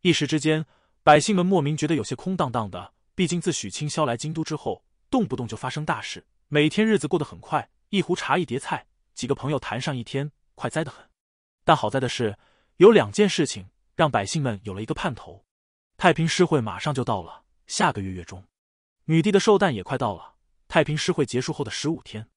一时之间，百姓们莫名觉得有些空荡荡的。毕竟自许清宵来京都之后，动不动就发生大事，每天日子过得很快。一壶茶，一碟菜，几个朋友谈上一天，快哉的很。但好在的是，有两件事情让百姓们有了一个盼头：太平诗会马上就到了，下个月月中；女帝的寿诞也快到了。太平诗会结束后的十五天，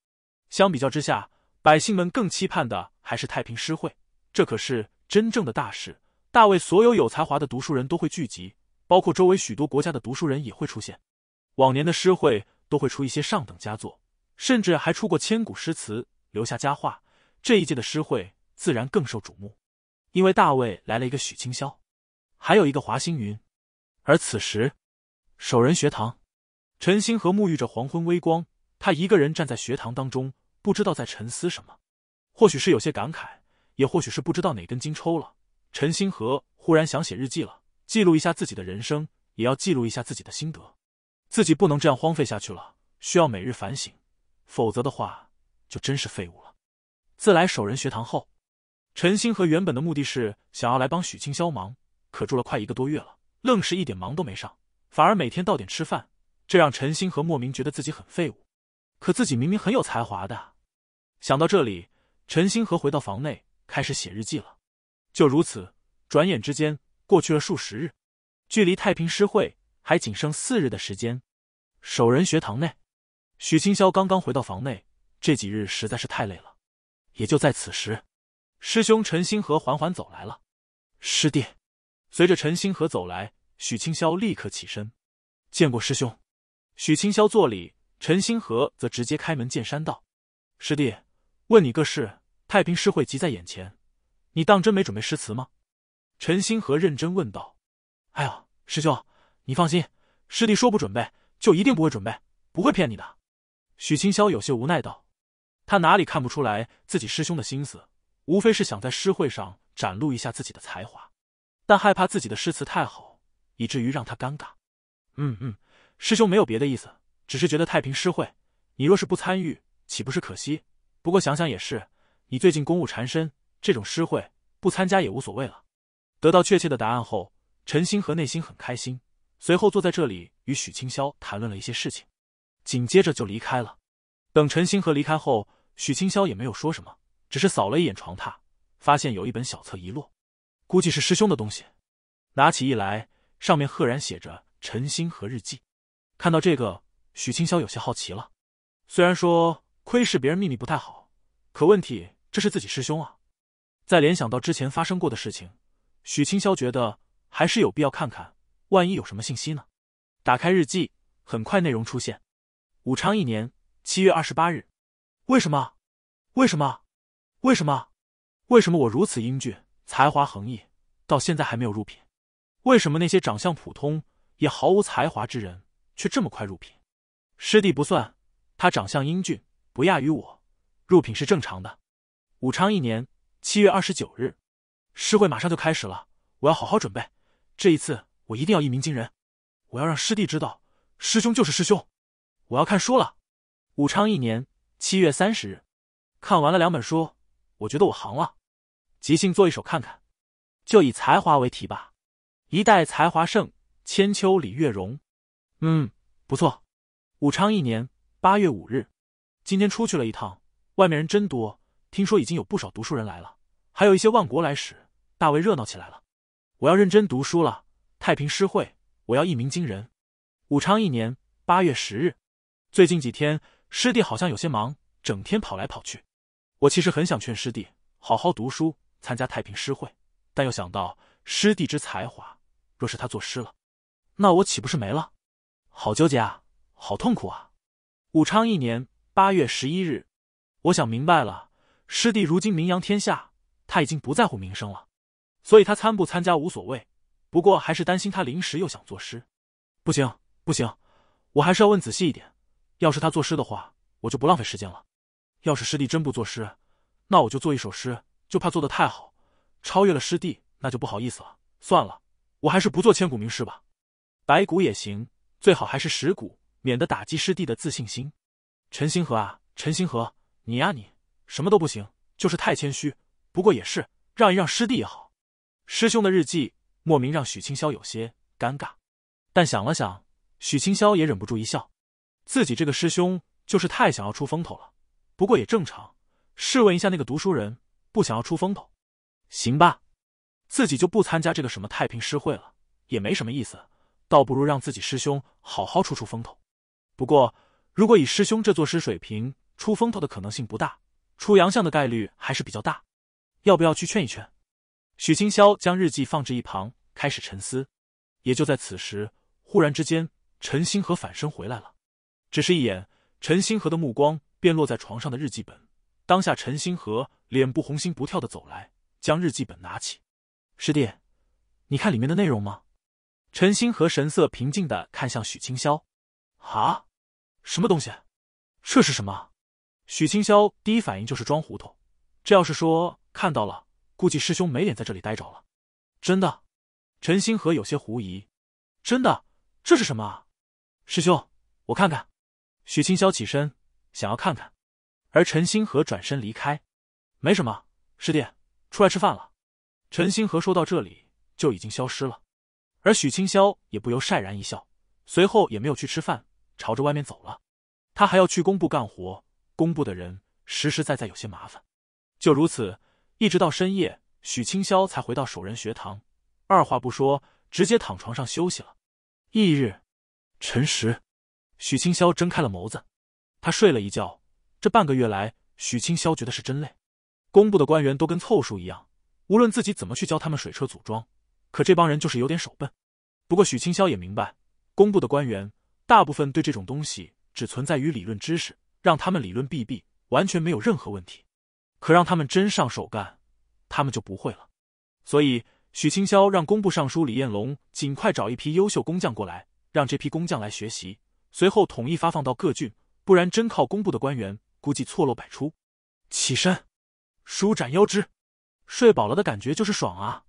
相比较之下，百姓们更期盼的还是太平诗会，这可是真正的大事，大魏所有有才华的读书人都会聚集。包括周围许多国家的读书人也会出现，往年的诗会都会出一些上等佳作，甚至还出过千古诗词，留下佳话。这一届的诗会自然更受瞩目，因为大卫来了一个许清霄，还有一个华星云。而此时，守仁学堂，陈星河沐浴着黄昏微光，他一个人站在学堂当中，不知道在沉思什么，或许是有些感慨，也或许是不知道哪根筋抽了。陈星河忽然想写日记了。记录一下自己的人生，也要记录一下自己的心得。自己不能这样荒废下去了，需要每日反省，否则的话就真是废物了。自来守人学堂后，陈星河原本的目的是想要来帮许清霄忙，可住了快一个多月了，愣是一点忙都没上，反而每天到点吃饭，这让陈星河莫名觉得自己很废物。可自己明明很有才华的，想到这里，陈星河回到房内开始写日记了。就如此，转眼之间。过去了数十日，距离太平诗会还仅剩四日的时间。守仁学堂内，许清霄刚刚回到房内，这几日实在是太累了。也就在此时，师兄陈星河缓缓走来了。师弟，随着陈星河走来，许清霄立刻起身，见过师兄。许清霄作礼，陈星河则直接开门见山道：“师弟，问你个事，太平诗会即在眼前，你当真没准备诗词吗？”陈星河认真问道：“哎呦，师兄，你放心，师弟说不准备，就一定不会准备，不会骗你的。”许清霄有些无奈道：“他哪里看不出来自己师兄的心思？无非是想在诗会上展露一下自己的才华，但害怕自己的诗词太好，以至于让他尴尬。”“嗯嗯，师兄没有别的意思，只是觉得太平诗会，你若是不参与，岂不是可惜？不过想想也是，你最近公务缠身，这种诗会不参加也无所谓了。”得到确切的答案后，陈星河内心很开心。随后坐在这里与许清霄谈论了一些事情，紧接着就离开了。等陈星河离开后，许清霄也没有说什么，只是扫了一眼床榻，发现有一本小册遗落，估计是师兄的东西。拿起一来，上面赫然写着“陈星河日记”。看到这个，许清霄有些好奇了。虽然说窥视别人秘密不太好，可问题这是自己师兄啊。再联想到之前发生过的事情。许清霄觉得还是有必要看看，万一有什么信息呢？打开日记，很快内容出现。武昌一年七月二十八日，为什么？为什么？为什么？为什么我如此英俊，才华横溢，到现在还没有入品？为什么那些长相普通，也毫无才华之人，却这么快入品？师弟不算，他长相英俊，不亚于我，入品是正常的。武昌一年七月二十九日。诗会马上就开始了，我要好好准备。这一次我一定要一鸣惊人，我要让师弟知道，师兄就是师兄。我要看书了。武昌一年七月三十日，看完了两本书，我觉得我行了。即兴做一首看看，就以才华为题吧。一代才华盛，千秋李月荣。嗯，不错。武昌一年八月五日，今天出去了一趟，外面人真多。听说已经有不少读书人来了，还有一些万国来使。大为热闹起来了，我要认真读书了。太平诗会，我要一鸣惊人。武昌一年八月十日，最近几天师弟好像有些忙，整天跑来跑去。我其实很想劝师弟好好读书，参加太平诗会，但又想到师弟之才华，若是他作诗了，那我岂不是没了？好纠结啊，好痛苦啊。武昌一年八月十一日，我想明白了，师弟如今名扬天下，他已经不在乎名声了。所以他参不参加无所谓，不过还是担心他临时又想作诗。不行，不行，我还是要问仔细一点。要是他作诗的话，我就不浪费时间了。要是师弟真不作诗，那我就作一首诗。就怕做的太好，超越了师弟，那就不好意思了。算了，我还是不做千古名诗吧，白骨也行，最好还是石骨，免得打击师弟的自信心。陈星河啊，陈星河，你呀你，什么都不行，就是太谦虚。不过也是，让一让师弟也好。师兄的日记莫名让许清霄有些尴尬，但想了想，许清霄也忍不住一笑，自己这个师兄就是太想要出风头了。不过也正常，试问一下那个读书人不想要出风头？行吧，自己就不参加这个什么太平诗会了，也没什么意思，倒不如让自己师兄好好出出风头。不过如果以师兄这作诗水平，出风头的可能性不大，出洋相的概率还是比较大，要不要去劝一劝？许清霄将日记放置一旁，开始沉思。也就在此时，忽然之间，陈星河返身回来了。只是一眼，陈星河的目光便落在床上的日记本。当下，陈星河脸部红心不跳的走来，将日记本拿起。“师弟，你看里面的内容吗？”陈星河神色平静的看向许清霄。“啊，什么东西？这是什么？”许清霄第一反应就是装糊涂。这要是说看到了。估计师兄没脸在这里待着了，真的？陈星河有些狐疑，真的？这是什么？啊？师兄，我看看。许清霄起身想要看看，而陈星河转身离开。没什么，师弟，出来吃饭了。陈星河说到这里就已经消失了，而许清霄也不由晒然一笑，随后也没有去吃饭，朝着外面走了。他还要去工部干活，工部的人实实在在有些麻烦。就如此。一直到深夜，许清霄才回到守仁学堂，二话不说，直接躺床上休息了。翌日，辰时，许清霄睁开了眸子，他睡了一觉。这半个月来，许清霄觉得是真累。工部的官员都跟凑数一样，无论自己怎么去教他们水车组装，可这帮人就是有点手笨。不过许清霄也明白，工部的官员大部分对这种东西只存在于理论知识，让他们理论毙毙，完全没有任何问题。可让他们真上手干，他们就不会了。所以许清霄让工部尚书李彦龙尽快找一批优秀工匠过来，让这批工匠来学习，随后统一发放到各郡。不然真靠工部的官员，估计错漏百出。起身，舒展腰肢，睡饱了的感觉就是爽啊！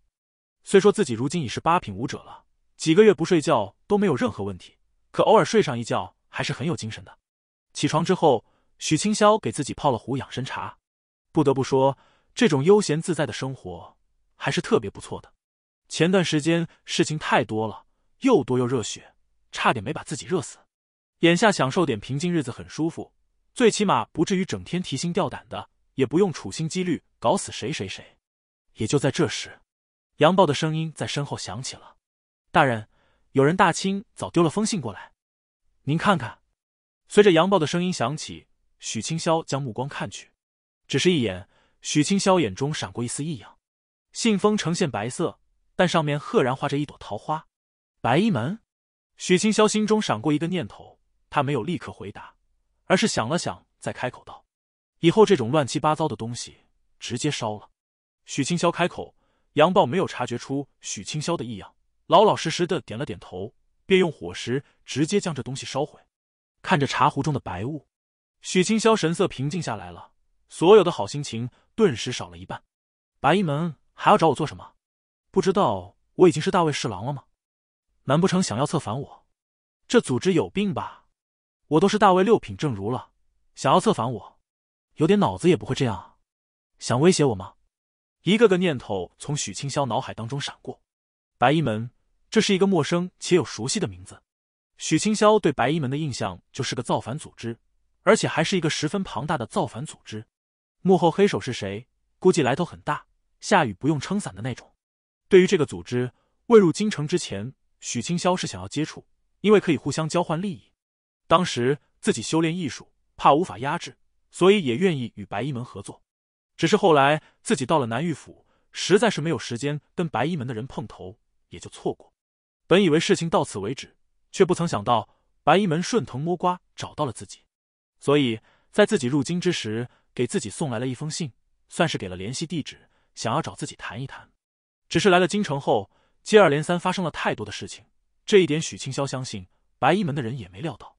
虽说自己如今已是八品武者了，几个月不睡觉都没有任何问题，可偶尔睡上一觉还是很有精神的。起床之后，许清霄给自己泡了壶养生茶。不得不说，这种悠闲自在的生活还是特别不错的。前段时间事情太多了，又多又热血，差点没把自己热死。眼下享受点平静日子很舒服，最起码不至于整天提心吊胆的，也不用处心积虑搞死谁谁谁。也就在这时，杨豹的声音在身后响起了：“大人，有人大清早丢了封信过来，您看看。”随着杨豹的声音响起，许清霄将目光看去。只是一眼，许清霄眼中闪过一丝异样。信封呈现白色，但上面赫然画着一朵桃花。白衣门，许清霄心中闪过一个念头。他没有立刻回答，而是想了想，再开口道：“以后这种乱七八糟的东西，直接烧了。”许清霄开口，杨豹没有察觉出许清霄的异样，老老实实的点了点头，便用火石直接将这东西烧毁。看着茶壶中的白雾，许清霄神色平静下来了。所有的好心情顿时少了一半。白衣门还要找我做什么？不知道我已经是大卫侍郎了吗？难不成想要策反我？这组织有病吧？我都是大卫六品正儒了，想要策反我，有点脑子也不会这样啊！想威胁我吗？一个个念头从许清霄脑海当中闪过。白衣门，这是一个陌生且有熟悉的名字。许清霄对白衣门的印象就是个造反组织，而且还是一个十分庞大的造反组织。幕后黑手是谁？估计来头很大，下雨不用撑伞的那种。对于这个组织，未入京城之前，许清霄是想要接触，因为可以互相交换利益。当时自己修炼艺术，怕无法压制，所以也愿意与白衣门合作。只是后来自己到了南御府，实在是没有时间跟白衣门的人碰头，也就错过。本以为事情到此为止，却不曾想到白衣门顺藤摸瓜找到了自己，所以在自己入京之时。给自己送来了一封信，算是给了联系地址，想要找自己谈一谈。只是来了京城后，接二连三发生了太多的事情，这一点许清霄相信白衣门的人也没料到。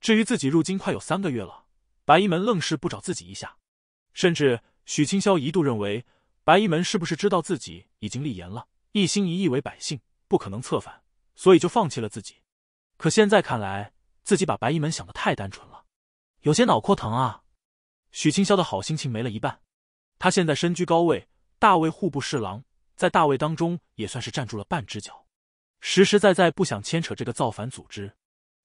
至于自己入京快有三个月了，白衣门愣是不找自己一下，甚至许清霄一度认为白衣门是不是知道自己已经立言了，一心一意为百姓，不可能策反，所以就放弃了自己。可现在看来，自己把白衣门想得太单纯了，有些脑壳疼啊。许清霄的好心情没了一半，他现在身居高位，大卫户部侍郎，在大卫当中也算是站住了半只脚，实实在在不想牵扯这个造反组织，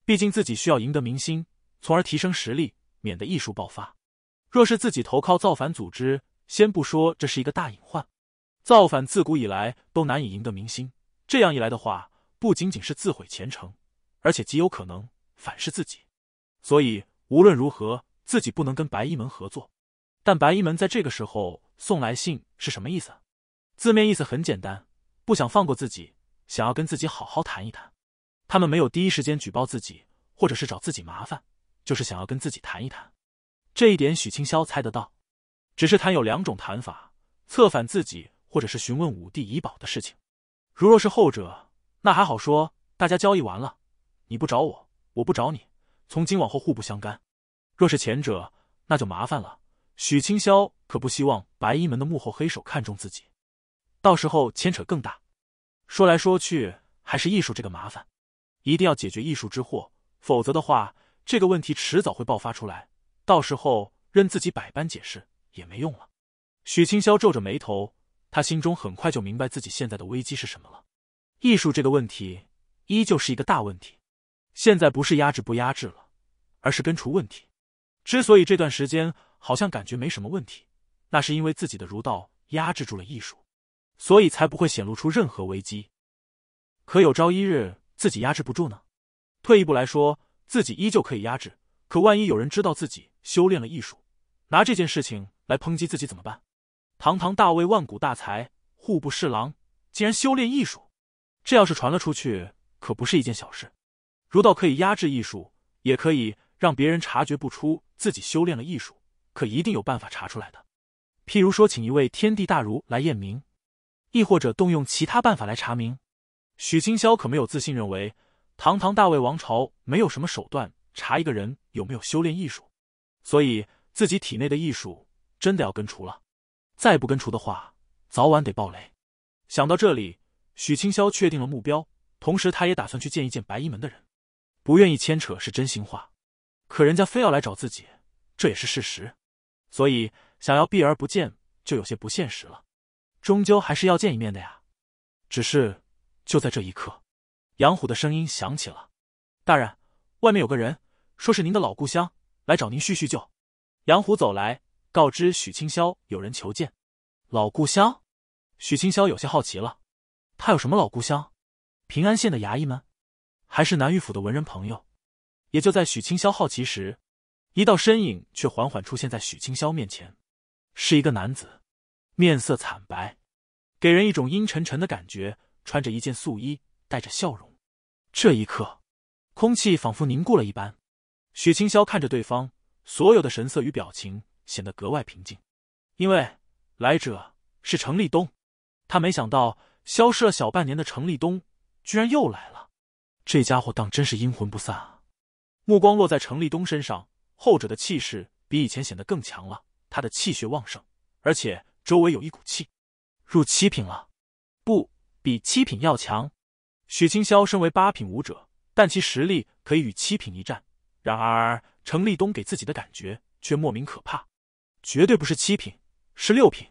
毕竟自己需要赢得民心，从而提升实力，免得艺术爆发。若是自己投靠造反组织，先不说这是一个大隐患，造反自古以来都难以赢得民心，这样一来的话，不仅仅是自毁前程，而且极有可能反噬自己，所以无论如何。自己不能跟白衣门合作，但白衣门在这个时候送来信是什么意思？字面意思很简单，不想放过自己，想要跟自己好好谈一谈。他们没有第一时间举报自己，或者是找自己麻烦，就是想要跟自己谈一谈。这一点许清霄猜得到，只是谈有两种谈法：策反自己，或者是询问武帝遗宝的事情。如若是后者，那还好说，大家交易完了，你不找我，我不找你，从今往后互不相干。若是前者，那就麻烦了。许清霄可不希望白衣门的幕后黑手看中自己，到时候牵扯更大。说来说去，还是艺术这个麻烦，一定要解决艺术之祸，否则的话，这个问题迟早会爆发出来，到时候任自己百般解释也没用了。许清霄皱着眉头，他心中很快就明白自己现在的危机是什么了。艺术这个问题依旧是一个大问题，现在不是压制不压制了，而是根除问题。之所以这段时间好像感觉没什么问题，那是因为自己的儒道压制住了艺术，所以才不会显露出任何危机。可有朝一日自己压制不住呢？退一步来说，自己依旧可以压制。可万一有人知道自己修炼了艺术，拿这件事情来抨击自己怎么办？堂堂大魏万古大才户部侍郎，竟然修炼艺术，这要是传了出去，可不是一件小事。儒道可以压制艺术，也可以让别人察觉不出。自己修炼了艺术，可一定有办法查出来的。譬如说，请一位天地大儒来验明，亦或者动用其他办法来查明。许清霄可没有自信认为，堂堂大魏王朝没有什么手段查一个人有没有修炼艺术，所以自己体内的艺术真的要根除了。再不根除的话，早晚得爆雷。想到这里，许清霄确定了目标，同时他也打算去见一见白衣门的人。不愿意牵扯是真心话，可人家非要来找自己。这也是事实，所以想要避而不见就有些不现实了，终究还是要见一面的呀。只是就在这一刻，杨虎的声音响起了：“大人，外面有个人，说是您的老故乡来找您叙叙旧。”杨虎走来，告知许清霄有人求见。老故乡？许清霄有些好奇了，他有什么老故乡？平安县的衙役们，还是南玉府的文人朋友？也就在许清霄好奇时。一道身影却缓缓出现在许清霄面前，是一个男子，面色惨白，给人一种阴沉沉的感觉，穿着一件素衣，带着笑容。这一刻，空气仿佛凝固了一般。许清霄看着对方，所有的神色与表情显得格外平静，因为来者是程立东。他没想到消失了小半年的程立东居然又来了，这家伙当真是阴魂不散啊！目光落在程立东身上。后者的气势比以前显得更强了，他的气血旺盛，而且周围有一股气，入七品了，不比七品要强。许清霄身为八品武者，但其实力可以与七品一战。然而程立东给自己的感觉却莫名可怕，绝对不是七品，是六品。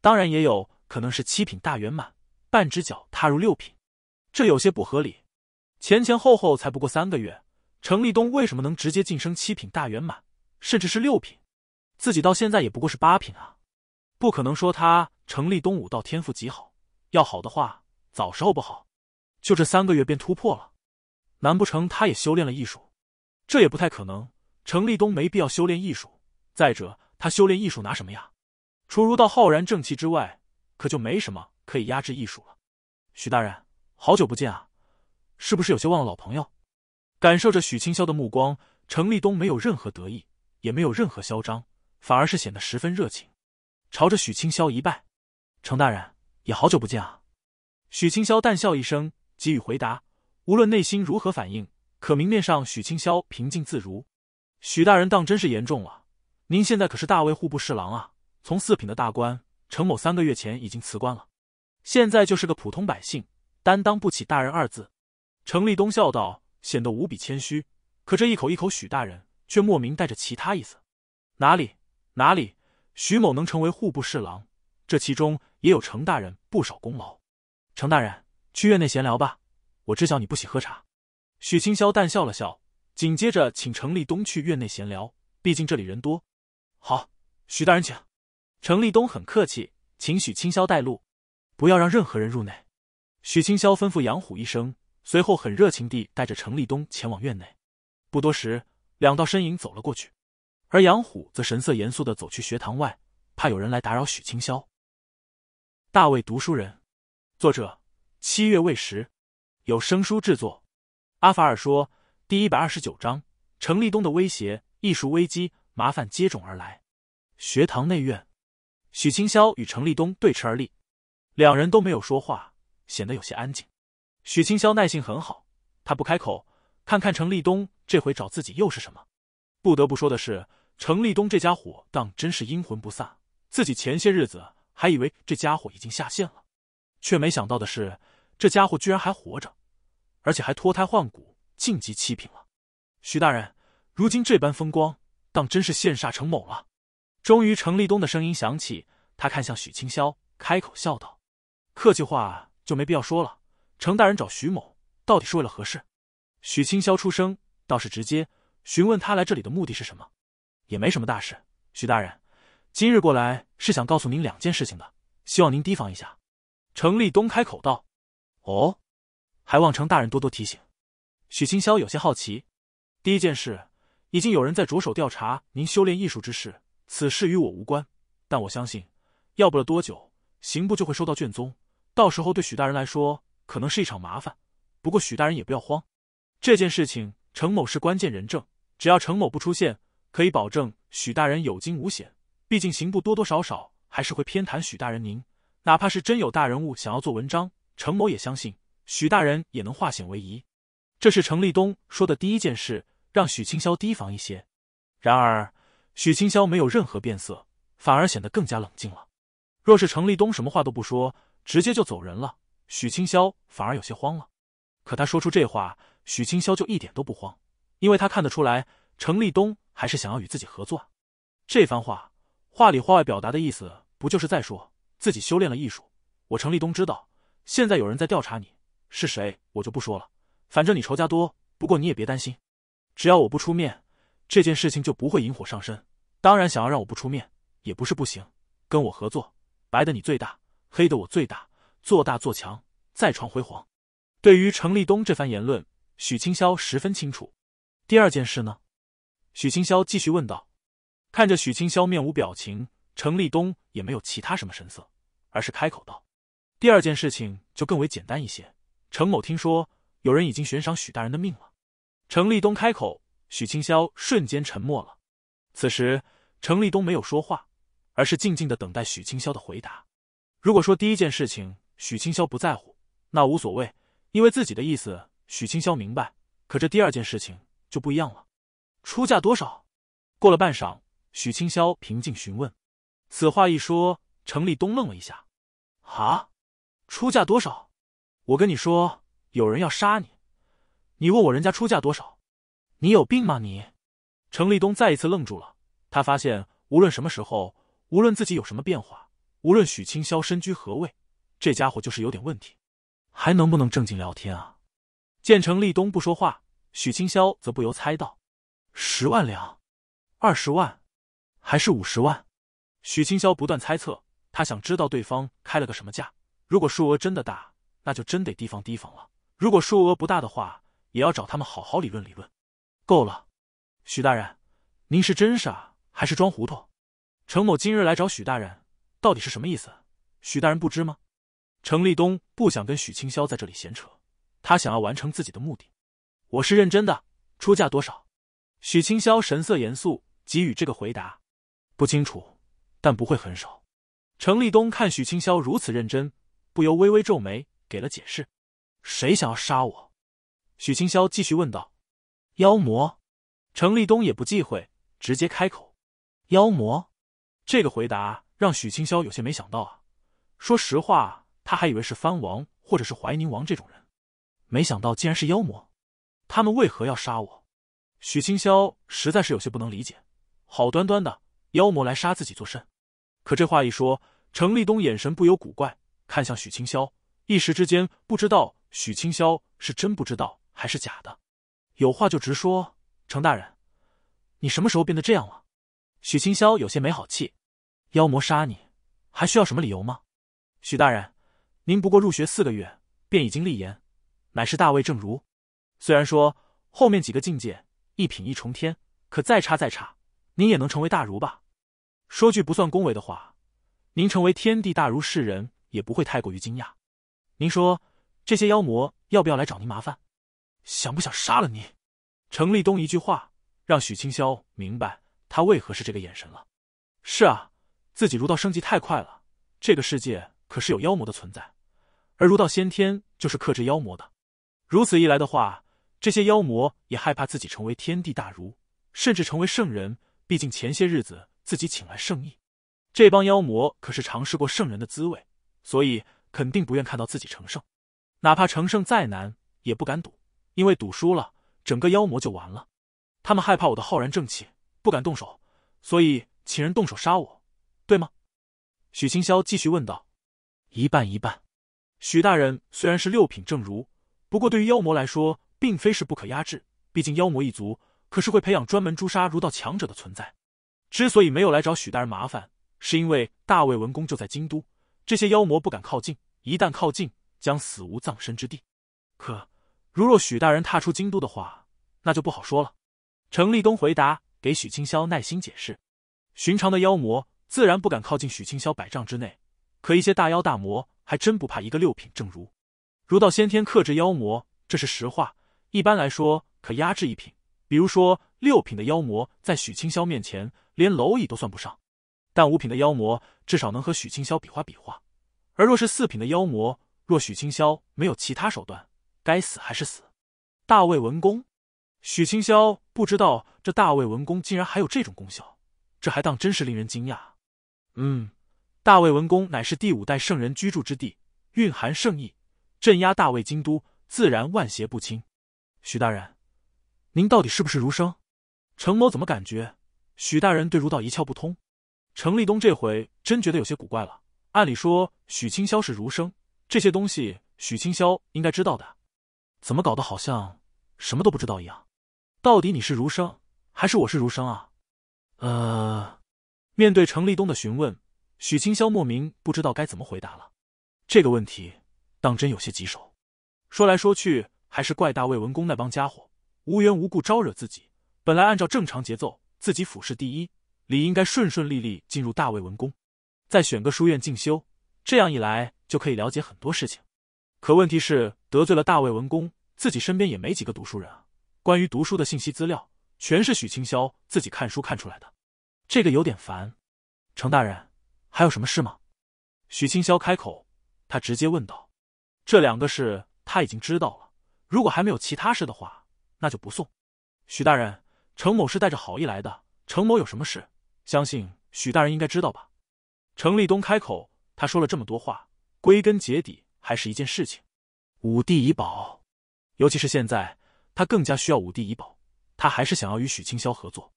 当然，也有可能是七品大圆满，半只脚踏入六品，这有些不合理。前前后后才不过三个月。程立东为什么能直接晋升七品大圆满，甚至是六品？自己到现在也不过是八品啊！不可能说他程立东武道天赋极好，要好的话早时候不好，就这三个月便突破了？难不成他也修炼了艺术？这也不太可能。程立东没必要修炼艺术。再者，他修炼艺术拿什么呀？除儒道浩然正气之外，可就没什么可以压制艺术了。许大人，好久不见啊，是不是有些忘了老朋友？感受着许清霄的目光，程立东没有任何得意，也没有任何嚣张，反而是显得十分热情，朝着许清霄一拜：“程大人，也好久不见啊。”许清霄淡笑一声，给予回答。无论内心如何反应，可明面上，许清霄平静自如。“许大人当真是言重了，您现在可是大魏户部侍郎啊，从四品的大官。程某三个月前已经辞官了，现在就是个普通百姓，担当不起‘大人’二字。”程立东笑道。显得无比谦虚，可这一口一口许大人却莫名带着其他意思。哪里哪里，许某能成为户部侍郎，这其中也有程大人不少功劳。程大人去院内闲聊吧，我知晓你不喜喝茶。许清霄淡笑了笑，紧接着请程立东去院内闲聊，毕竟这里人多。好，许大人请。程立东很客气，请许清霄带路，不要让任何人入内。许清霄吩咐杨虎一声。随后，很热情地带着程立东前往院内。不多时，两道身影走了过去，而杨虎则神色严肃地走去学堂外，怕有人来打扰许清霄。大卫读书人，作者七月未时，有声书制作，阿法尔说，第一百二十九章：程立东的威胁，艺术危机，麻烦接踵而来。学堂内院，许清霄与程立东对持而立，两人都没有说话，显得有些安静。许清霄耐性很好，他不开口，看看程立东这回找自己又是什么。不得不说的是，程立东这家伙当真是阴魂不散。自己前些日子还以为这家伙已经下线了，却没想到的是，这家伙居然还活着，而且还脱胎换骨，晋级七品了。许大人如今这般风光，当真是羡煞程某了。终于，程立东的声音响起，他看向许清霄，开口笑道：“客气话就没必要说了。”程大人找徐某，到底是为了何事？许清霄出声，倒是直接询问他来这里的目的是什么。也没什么大事，许大人今日过来是想告诉您两件事情的，希望您提防一下。程立东开口道：“哦，还望程大人多多提醒。”许清霄有些好奇。第一件事，已经有人在着手调查您修炼艺术之事，此事与我无关，但我相信，要不了多久，刑部就会收到卷宗，到时候对许大人来说。可能是一场麻烦，不过许大人也不要慌。这件事情，程某是关键人证，只要程某不出现，可以保证许大人有惊无险。毕竟刑部多多少少还是会偏袒许大人您，哪怕是真有大人物想要做文章，程某也相信许大人也能化险为夷。这是程立东说的第一件事，让许清霄提防一些。然而，许清霄没有任何变色，反而显得更加冷静了。若是程立东什么话都不说，直接就走人了。许清霄反而有些慌了，可他说出这话，许清霄就一点都不慌，因为他看得出来，程立东还是想要与自己合作。这番话，话里话外表达的意思，不就是在说自己修炼了艺术？我程立东知道，现在有人在调查你是谁，我就不说了。反正你仇家多，不过你也别担心，只要我不出面，这件事情就不会引火上身。当然，想要让我不出面，也不是不行。跟我合作，白的你最大，黑的我最大。做大做强，再创辉煌。对于程立东这番言论，许清霄十分清楚。第二件事呢？许清霄继续问道。看着许清霄面无表情，程立东也没有其他什么神色，而是开口道：“第二件事情就更为简单一些。程某听说有人已经悬赏许大人的命了。”程立东开口，许清霄瞬间沉默了。此时，程立东没有说话，而是静静的等待许清霄的回答。如果说第一件事情，许清霄不在乎，那无所谓，因为自己的意思，许清霄明白。可这第二件事情就不一样了，出价多少？过了半晌，许清霄平静询问。此话一说，程立东愣了一下，“啊，出价多少？我跟你说，有人要杀你，你问我人家出价多少？你有病吗你？”程立东再一次愣住了，他发现无论什么时候，无论自己有什么变化，无论许清霄身居何位。这家伙就是有点问题，还能不能正经聊天啊？见程立东不说话，许清霄则不由猜到：十万两、二十万，还是五十万？许清霄不断猜测，他想知道对方开了个什么价。如果数额真的大，那就真得提防提防了；如果数额不大的话，也要找他们好好理论理论。够了，许大人，您是真傻还是装糊涂？程某今日来找许大人，到底是什么意思？许大人不知吗？程立东不想跟许清霄在这里闲扯，他想要完成自己的目的。我是认真的，出价多少？许清霄神色严肃，给予这个回答：不清楚，但不会很少。程立东看许清霄如此认真，不由微微皱眉，给了解释：谁想要杀我？许清霄继续问道：妖魔。程立东也不忌讳，直接开口：妖魔。这个回答让许清霄有些没想到啊。说实话。他还以为是藩王或者是怀宁王这种人，没想到竟然是妖魔。他们为何要杀我？许清霄实在是有些不能理解。好端端的妖魔来杀自己作甚？可这话一说，程立东眼神不由古怪，看向许清霄，一时之间不知道许清霄是真不知道还是假的。有话就直说，程大人，你什么时候变得这样了？许清霄有些没好气：“妖魔杀你，还需要什么理由吗？”许大人。您不过入学四个月，便已经立言，乃是大位正儒。虽然说后面几个境界一品一重天，可再差再差，您也能成为大儒吧？说句不算恭维的话，您成为天地大儒世人也不会太过于惊讶。您说这些妖魔要不要来找您麻烦？想不想杀了你？程立东一句话让许清霄明白他为何是这个眼神了。是啊，自己儒道升级太快了，这个世界可是有妖魔的存在。而儒道先天就是克制妖魔的，如此一来的话，这些妖魔也害怕自己成为天地大儒，甚至成为圣人。毕竟前些日子自己请来圣意，这帮妖魔可是尝试过圣人的滋味，所以肯定不愿看到自己成圣。哪怕成圣再难，也不敢赌，因为赌输了，整个妖魔就完了。他们害怕我的浩然正气，不敢动手，所以请人动手杀我，对吗？许清霄继续问道：“一半一半。”许大人虽然是六品正儒，不过对于妖魔来说，并非是不可压制。毕竟妖魔一族可是会培养专门诛杀儒道强者的存在。之所以没有来找许大人麻烦，是因为大魏文公就在京都，这些妖魔不敢靠近，一旦靠近将死无葬身之地。可如若许大人踏出京都的话，那就不好说了。程立东回答，给许清霄耐心解释：寻常的妖魔自然不敢靠近许清霄百丈之内，可一些大妖大魔。还真不怕一个六品正如，如道先天克制妖魔，这是实话。一般来说，可压制一品。比如说六品的妖魔，在许清霄面前连蝼蚁都算不上。但五品的妖魔，至少能和许清霄比划比划。而若是四品的妖魔，若许清霄没有其他手段，该死还是死。大魏文公，许清霄不知道这大魏文公竟然还有这种功效，这还当真是令人惊讶。嗯。大魏文公乃是第五代圣人居住之地，蕴含圣意，镇压大魏京都，自然万邪不侵。许大人，您到底是不是儒生？程某怎么感觉许大人对儒道一窍不通？程立东这回真觉得有些古怪了。按理说，许清霄是儒生，这些东西许清霄应该知道的，怎么搞得好像什么都不知道一样？到底你是儒生还是我是儒生啊？呃，面对程立东的询问。许清霄莫名不知道该怎么回答了，这个问题当真有些棘手。说来说去还是怪大魏文公那帮家伙无缘无故招惹自己。本来按照正常节奏，自己府试第一，理应该顺顺利利进入大魏文宫，再选个书院进修，这样一来就可以了解很多事情。可问题是得罪了大魏文公，自己身边也没几个读书人啊。关于读书的信息资料，全是许清霄自己看书看出来的，这个有点烦。程大人。还有什么事吗？许清霄开口，他直接问道：“这两个事他已经知道了，如果还没有其他事的话，那就不送。”许大人，程某是带着好意来的。程某有什么事，相信许大人应该知道吧？程立东开口，他说了这么多话，归根结底还是一件事情：五帝遗宝。尤其是现在，他更加需要五帝遗宝。他还是想要与许清霄合作，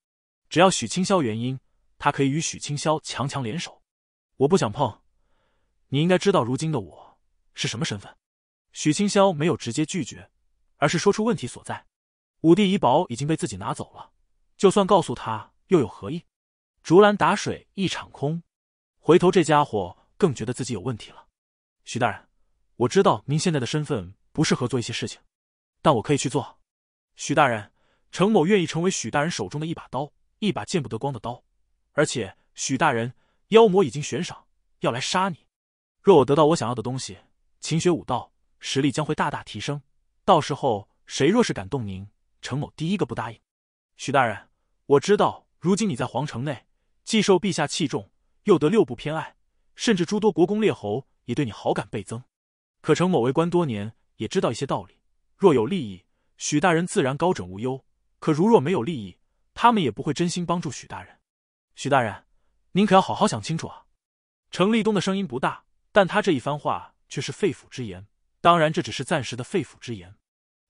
只要许清霄原因，他可以与许清霄强强联手。我不想碰，你应该知道如今的我是什么身份。许清霄没有直接拒绝，而是说出问题所在：五帝遗宝已经被自己拿走了，就算告诉他又有何意？竹篮打水一场空，回头这家伙更觉得自己有问题了。许大人，我知道您现在的身份不适合做一些事情，但我可以去做。许大人，程某愿意成为许大人手中的一把刀，一把见不得光的刀，而且许大人。妖魔已经悬赏要来杀你，若我得到我想要的东西，勤学武道，实力将会大大提升。到时候，谁若是敢动您，程某第一个不答应。许大人，我知道，如今你在皇城内，既受陛下器重，又得六部偏爱，甚至诸多国公列侯也对你好感倍增。可程某为官多年，也知道一些道理。若有利益，许大人自然高枕无忧；可如若没有利益，他们也不会真心帮助许大人。许大人。您可要好好想清楚啊！程立东的声音不大，但他这一番话却是肺腑之言。当然，这只是暂时的肺腑之言。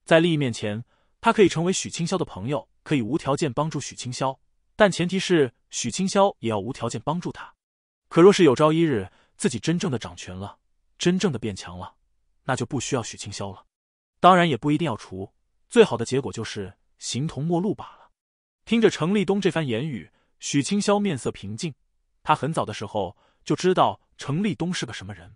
在利益面前，他可以成为许清霄的朋友，可以无条件帮助许清霄，但前提是许清霄也要无条件帮助他。可若是有朝一日自己真正的掌权了，真正的变强了，那就不需要许清霄了。当然，也不一定要除。最好的结果就是形同陌路罢了。听着程立东这番言语，许清霄面色平静。他很早的时候就知道程立东是个什么人，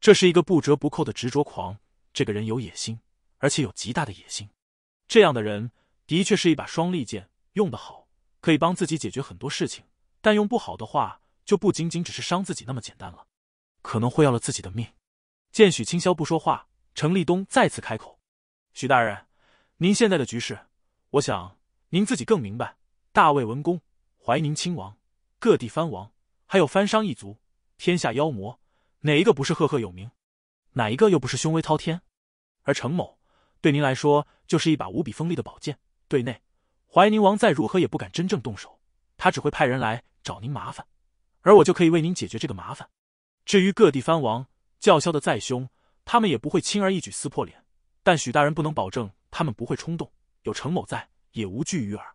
这是一个不折不扣的执着狂。这个人有野心，而且有极大的野心。这样的人的确是一把双利剑，用得好可以帮自己解决很多事情，但用不好的话，就不仅仅只是伤自己那么简单了，可能会要了自己的命。见许清宵不说话，程立东再次开口：“许大人，您现在的局势，我想您自己更明白。大魏文公、怀宁亲王、各地藩王。”还有翻商一族，天下妖魔，哪一个不是赫赫有名？哪一个又不是凶威滔天？而程某对您来说，就是一把无比锋利的宝剑。对内，怀宁王再如何也不敢真正动手，他只会派人来找您麻烦，而我就可以为您解决这个麻烦。至于各地藩王叫嚣的再凶，他们也不会轻而易举撕破脸。但许大人不能保证他们不会冲动，有程某在，也无惧于耳。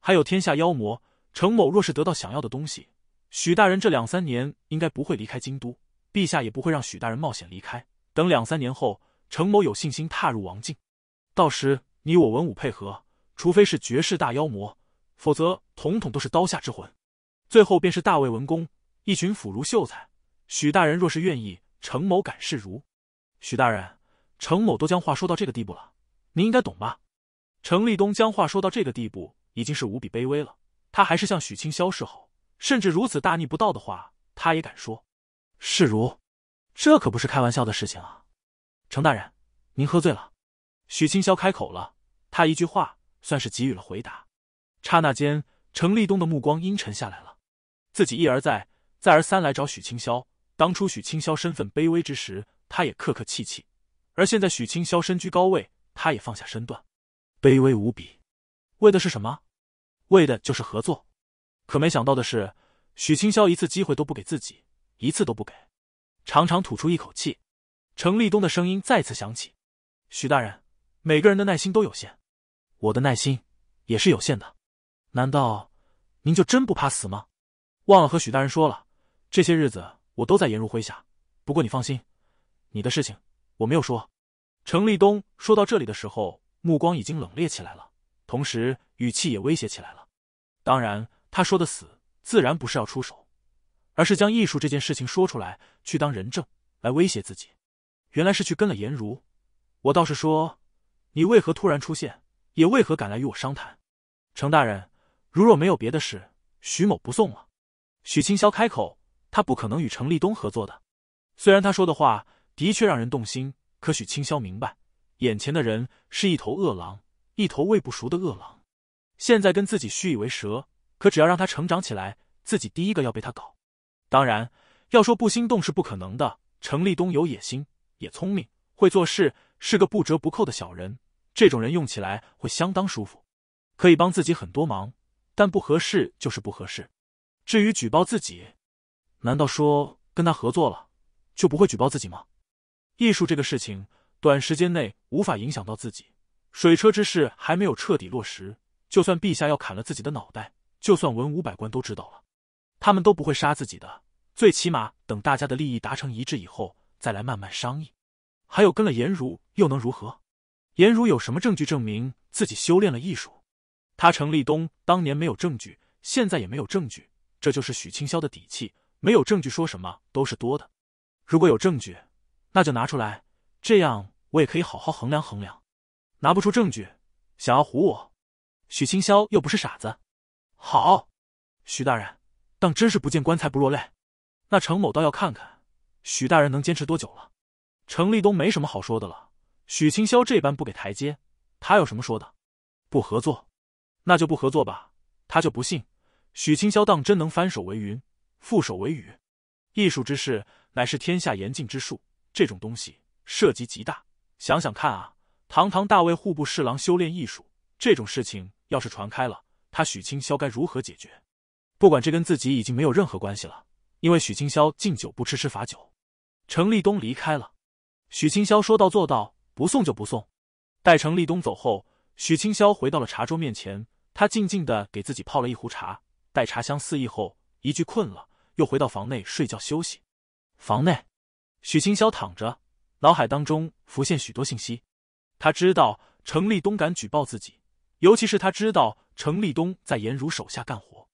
还有天下妖魔，程某若是得到想要的东西。许大人这两三年应该不会离开京都，陛下也不会让许大人冒险离开。等两三年后，程某有信心踏入王境，到时你我文武配合，除非是绝世大妖魔，否则统统都是刀下之魂。最后便是大魏文公，一群腐儒秀才。许大人若是愿意，程某敢视如。许大人，程某都将话说到这个地步了，您应该懂吧？程立东将话说到这个地步，已经是无比卑微了。他还是向许清消示好。甚至如此大逆不道的话，他也敢说。是如，这可不是开玩笑的事情啊！程大人，您喝醉了。许清霄开口了，他一句话算是给予了回答。刹那间，程立东的目光阴沉下来了。自己一而再，再而三来找许清霄，当初许清霄身份卑微之时，他也客客气气；而现在许清霄身居高位，他也放下身段，卑微无比。为的是什么？为的就是合作。可没想到的是，许清霄一次机会都不给自己，一次都不给。长长吐出一口气，程立东的声音再次响起：“许大人，每个人的耐心都有限，我的耐心也是有限的。难道您就真不怕死吗？”忘了和许大人说了，这些日子我都在颜如辉下。不过你放心，你的事情我没有说。”程立东说到这里的时候，目光已经冷冽起来了，同时语气也威胁起来了。当然。他说的死自然不是要出手，而是将艺术这件事情说出来，去当人证来威胁自己。原来是去跟了颜如，我倒是说，你为何突然出现，也为何赶来与我商谈？程大人，如若没有别的事，徐某不送了。许清霄开口，他不可能与程立东合作的。虽然他说的话的确让人动心，可许清霄明白，眼前的人是一头饿狼，一头喂不熟的饿狼，现在跟自己虚以为蛇。可只要让他成长起来，自己第一个要被他搞。当然，要说不心动是不可能的。程立东有野心，也聪明，会做事，是个不折不扣的小人。这种人用起来会相当舒服，可以帮自己很多忙。但不合适就是不合适。至于举报自己，难道说跟他合作了，就不会举报自己吗？艺术这个事情，短时间内无法影响到自己。水车之事还没有彻底落实，就算陛下要砍了自己的脑袋。就算文武百官都知道了，他们都不会杀自己的。最起码等大家的利益达成一致以后，再来慢慢商议。还有跟了颜如又能如何？颜如有什么证据证明自己修炼了艺术？他程立东当年没有证据，现在也没有证据，这就是许清霄的底气。没有证据说什么都是多的。如果有证据，那就拿出来，这样我也可以好好衡量衡量。拿不出证据，想要唬我？许清霄又不是傻子。好，许大人，当真是不见棺材不落泪。那程某倒要看看，许大人能坚持多久了。程立东没什么好说的了，许清霄这般不给台阶，他有什么说的？不合作，那就不合作吧。他就不信许清霄当真能翻手为云，覆手为雨。艺术之事，乃是天下严禁之术，这种东西涉及极大。想想看啊，堂堂大魏户部侍郎修炼艺术，这种事情要是传开了。他许清霄该如何解决？不管这跟自己已经没有任何关系了，因为许清霄敬酒不吃吃罚酒。程立东离开了，许清霄说到做到，不送就不送。待程立东走后，许清霄回到了茶桌面前，他静静的给自己泡了一壶茶。待茶香四溢后，一句困了，又回到房内睡觉休息。房内，许清霄躺着，脑海当中浮现许多信息。他知道程立东敢举报自己，尤其是他知道。程立东在颜如手下干活，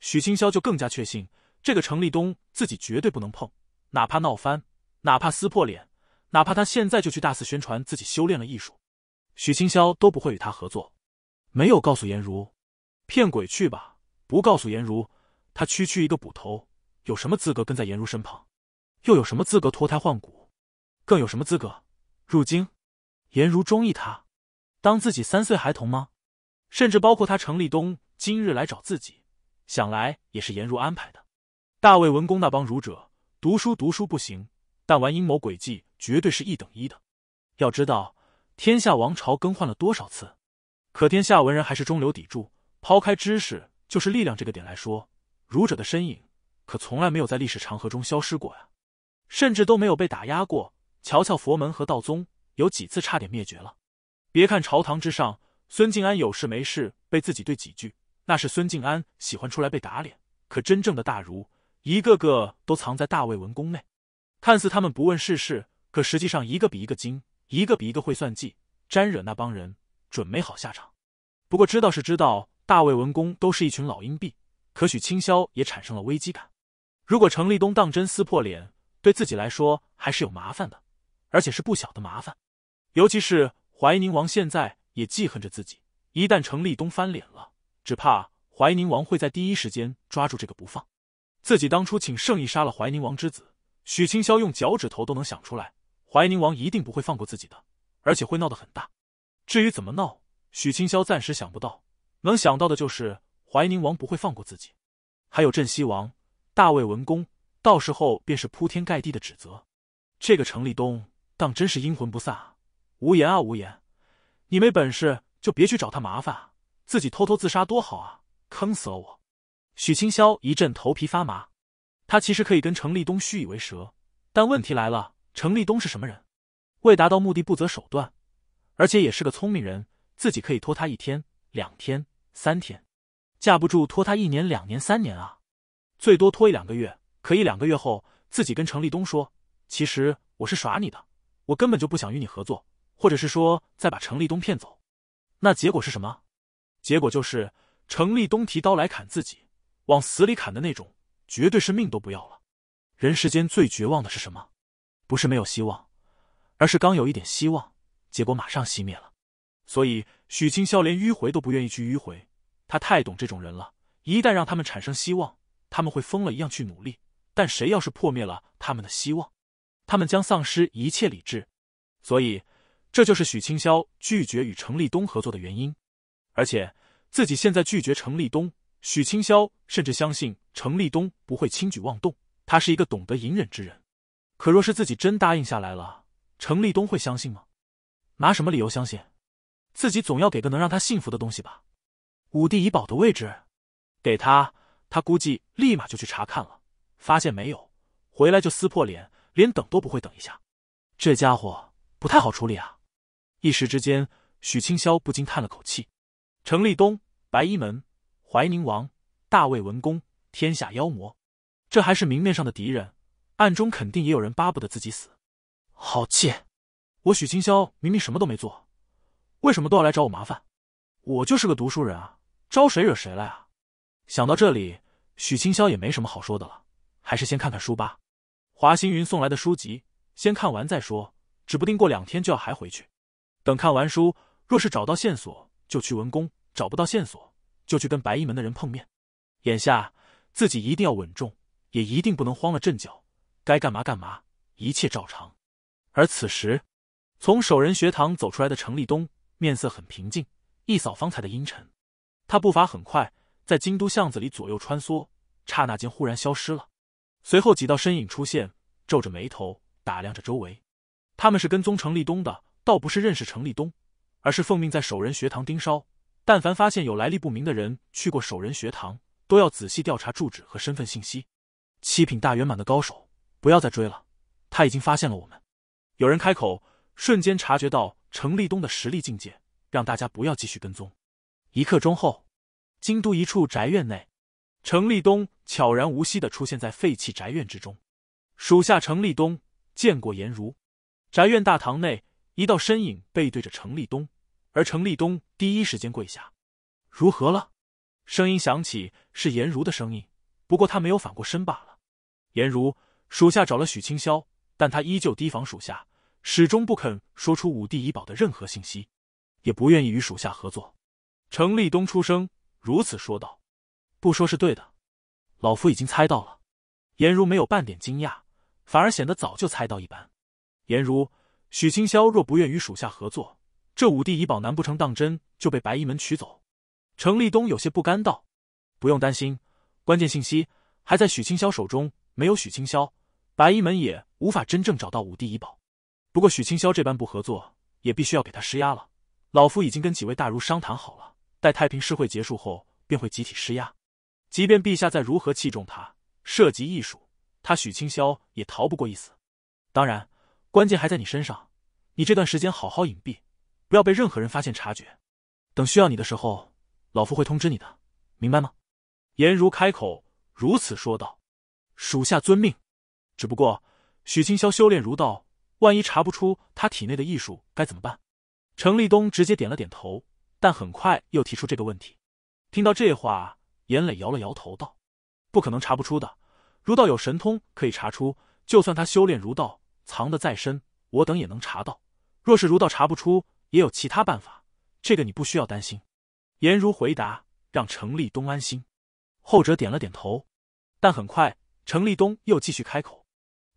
许清霄就更加确信，这个程立东自己绝对不能碰，哪怕闹翻，哪怕撕破脸，哪怕他现在就去大肆宣传自己修炼了艺术，许清霄都不会与他合作。没有告诉颜如，骗鬼去吧！不告诉颜如，他区区一个捕头，有什么资格跟在颜如身旁？又有什么资格脱胎换骨？更有什么资格入京？颜如中意他，当自己三岁孩童吗？甚至包括他，程立东今日来找自己，想来也是颜如安排的。大魏文公那帮儒者，读书读书不行，但玩阴谋诡计绝对是一等一的。要知道，天下王朝更换了多少次，可天下文人还是中流砥柱。抛开知识就是力量这个点来说，儒者的身影可从来没有在历史长河中消失过呀，甚至都没有被打压过。瞧瞧佛门和道宗，有几次差点灭绝了。别看朝堂之上。孙静安有事没事被自己对几句，那是孙静安喜欢出来被打脸。可真正的大儒，一个个都藏在大魏文宫内，看似他们不问世事，可实际上一个比一个精，一个比一个会算计。沾惹那帮人，准没好下场。不过知道是知道，大魏文宫都是一群老阴币。可许清霄也产生了危机感。如果程立东当真撕破脸，对自己来说还是有麻烦的，而且是不小的麻烦。尤其是怀宁王现在。也记恨着自己，一旦程立东翻脸了，只怕怀宁王会在第一时间抓住这个不放。自己当初请圣意杀了怀宁王之子许清霄，用脚趾头都能想出来，怀宁王一定不会放过自己的，而且会闹得很大。至于怎么闹，许清霄暂时想不到，能想到的就是怀宁王不会放过自己，还有镇西王、大魏文公，到时候便是铺天盖地的指责。这个程立东当真是阴魂不散啊！无言啊，无言！你没本事就别去找他麻烦，自己偷偷自杀多好啊！坑死了我！许清霄一阵头皮发麻。他其实可以跟程立东虚以为蛇，但问题来了，程立东是什么人？为达到目的不择手段，而且也是个聪明人，自己可以拖他一天、两天、三天，架不住拖他一年、两年、三年啊！最多拖一两个月，可一两个月后，自己跟程立东说，其实我是耍你的，我根本就不想与你合作。或者是说再把程立东骗走，那结果是什么？结果就是程立东提刀来砍自己，往死里砍的那种，绝对是命都不要了。人世间最绝望的是什么？不是没有希望，而是刚有一点希望，结果马上熄灭了。所以许清霄连迂回都不愿意去迂回，他太懂这种人了。一旦让他们产生希望，他们会疯了一样去努力；但谁要是破灭了他们的希望，他们将丧失一切理智。所以。这就是许清霄拒绝与程立东合作的原因，而且自己现在拒绝程立东，许清霄甚至相信程立东不会轻举妄动，他是一个懂得隐忍之人。可若是自己真答应下来了，程立东会相信吗？拿什么理由相信？自己总要给个能让他信服的东西吧。五帝遗宝的位置，给他，他估计立马就去查看了，发现没有，回来就撕破脸，连等都不会等一下。这家伙不太好处理啊。一时之间，许清霄不禁叹了口气。程立东、白衣门、怀宁王、大魏文公、天下妖魔，这还是明面上的敌人，暗中肯定也有人巴不得自己死。好气！我许清霄明明什么都没做，为什么都要来找我麻烦？我就是个读书人啊，招谁惹谁了呀？想到这里，许清霄也没什么好说的了，还是先看看书吧。华星云送来的书籍，先看完再说，指不定过两天就要还回去。等看完书，若是找到线索，就去文宫；找不到线索，就去跟白衣门的人碰面。眼下自己一定要稳重，也一定不能慌了阵脚，该干嘛干嘛，一切照常。而此时，从守仁学堂走出来的程立东面色很平静，一扫方才的阴沉。他步伐很快，在京都巷子里左右穿梭，刹那间忽然消失了。随后几道身影出现，皱着眉头打量着周围，他们是跟踪程立东的。倒不是认识程立东，而是奉命在守仁学堂盯梢，但凡发现有来历不明的人去过守仁学堂，都要仔细调查住址和身份信息。七品大圆满的高手，不要再追了，他已经发现了我们。有人开口，瞬间察觉到程立东的实力境界，让大家不要继续跟踪。一刻钟后，京都一处宅院内，程立东悄然无息的出现在废弃宅院之中。属下程立东见过颜如。宅院大堂内。一道身影背对着程立东，而程立东第一时间跪下。如何了？声音响起，是颜如的声音，不过他没有反过身罢了。颜如属下找了许清霄，但他依旧提防属下，始终不肯说出武帝遗宝的任何信息，也不愿意与属下合作。程立东出声如此说道：“不说是对的，老夫已经猜到了。”颜如没有半点惊讶，反而显得早就猜到一般。颜如。许清霄若不愿与属下合作，这五帝遗宝难不成当真就被白衣门取走？程立东有些不甘道：“不用担心，关键信息还在许清霄手中。没有许清霄，白衣门也无法真正找到五帝遗宝。不过许清霄这般不合作，也必须要给他施压了。老夫已经跟几位大儒商谈好了，待太平诗会结束后，便会集体施压。即便陛下再如何器重他，涉及艺术，他许清霄也逃不过一死。当然。”关键还在你身上，你这段时间好好隐蔽，不要被任何人发现察觉。等需要你的时候，老夫会通知你的，明白吗？颜如开口如此说道：“属下遵命。”只不过许清霄修炼儒道，万一查不出他体内的异术该怎么办？程立东直接点了点头，但很快又提出这个问题。听到这话，严磊摇了摇头道：“不可能查不出的，儒道有神通可以查出，就算他修炼儒道。”藏得再深，我等也能查到。若是儒道查不出，也有其他办法。这个你不需要担心。颜如回答，让程立东安心。后者点了点头，但很快，程立东又继续开口：“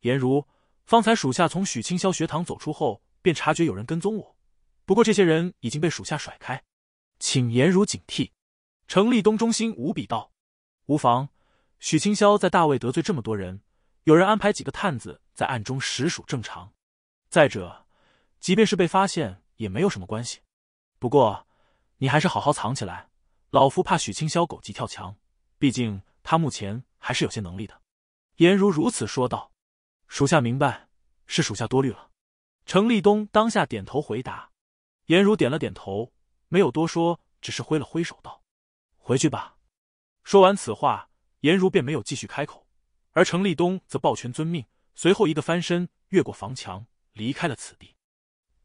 颜如，方才属下从许清霄学堂走出后，便察觉有人跟踪我。不过这些人已经被属下甩开，请颜如警惕。”程立东忠心无比道：“无妨，许清霄在大卫得罪这么多人。”有人安排几个探子在暗中，实属正常。再者，即便是被发现，也没有什么关系。不过，你还是好好藏起来。老夫怕许清霄狗急跳墙，毕竟他目前还是有些能力的。颜如如此说道：“属下明白，是属下多虑了。”程立东当下点头回答。颜如点了点头，没有多说，只是挥了挥手道：“回去吧。”说完此话，颜如便没有继续开口。而程立东则抱拳遵命，随后一个翻身越过房墙，离开了此地。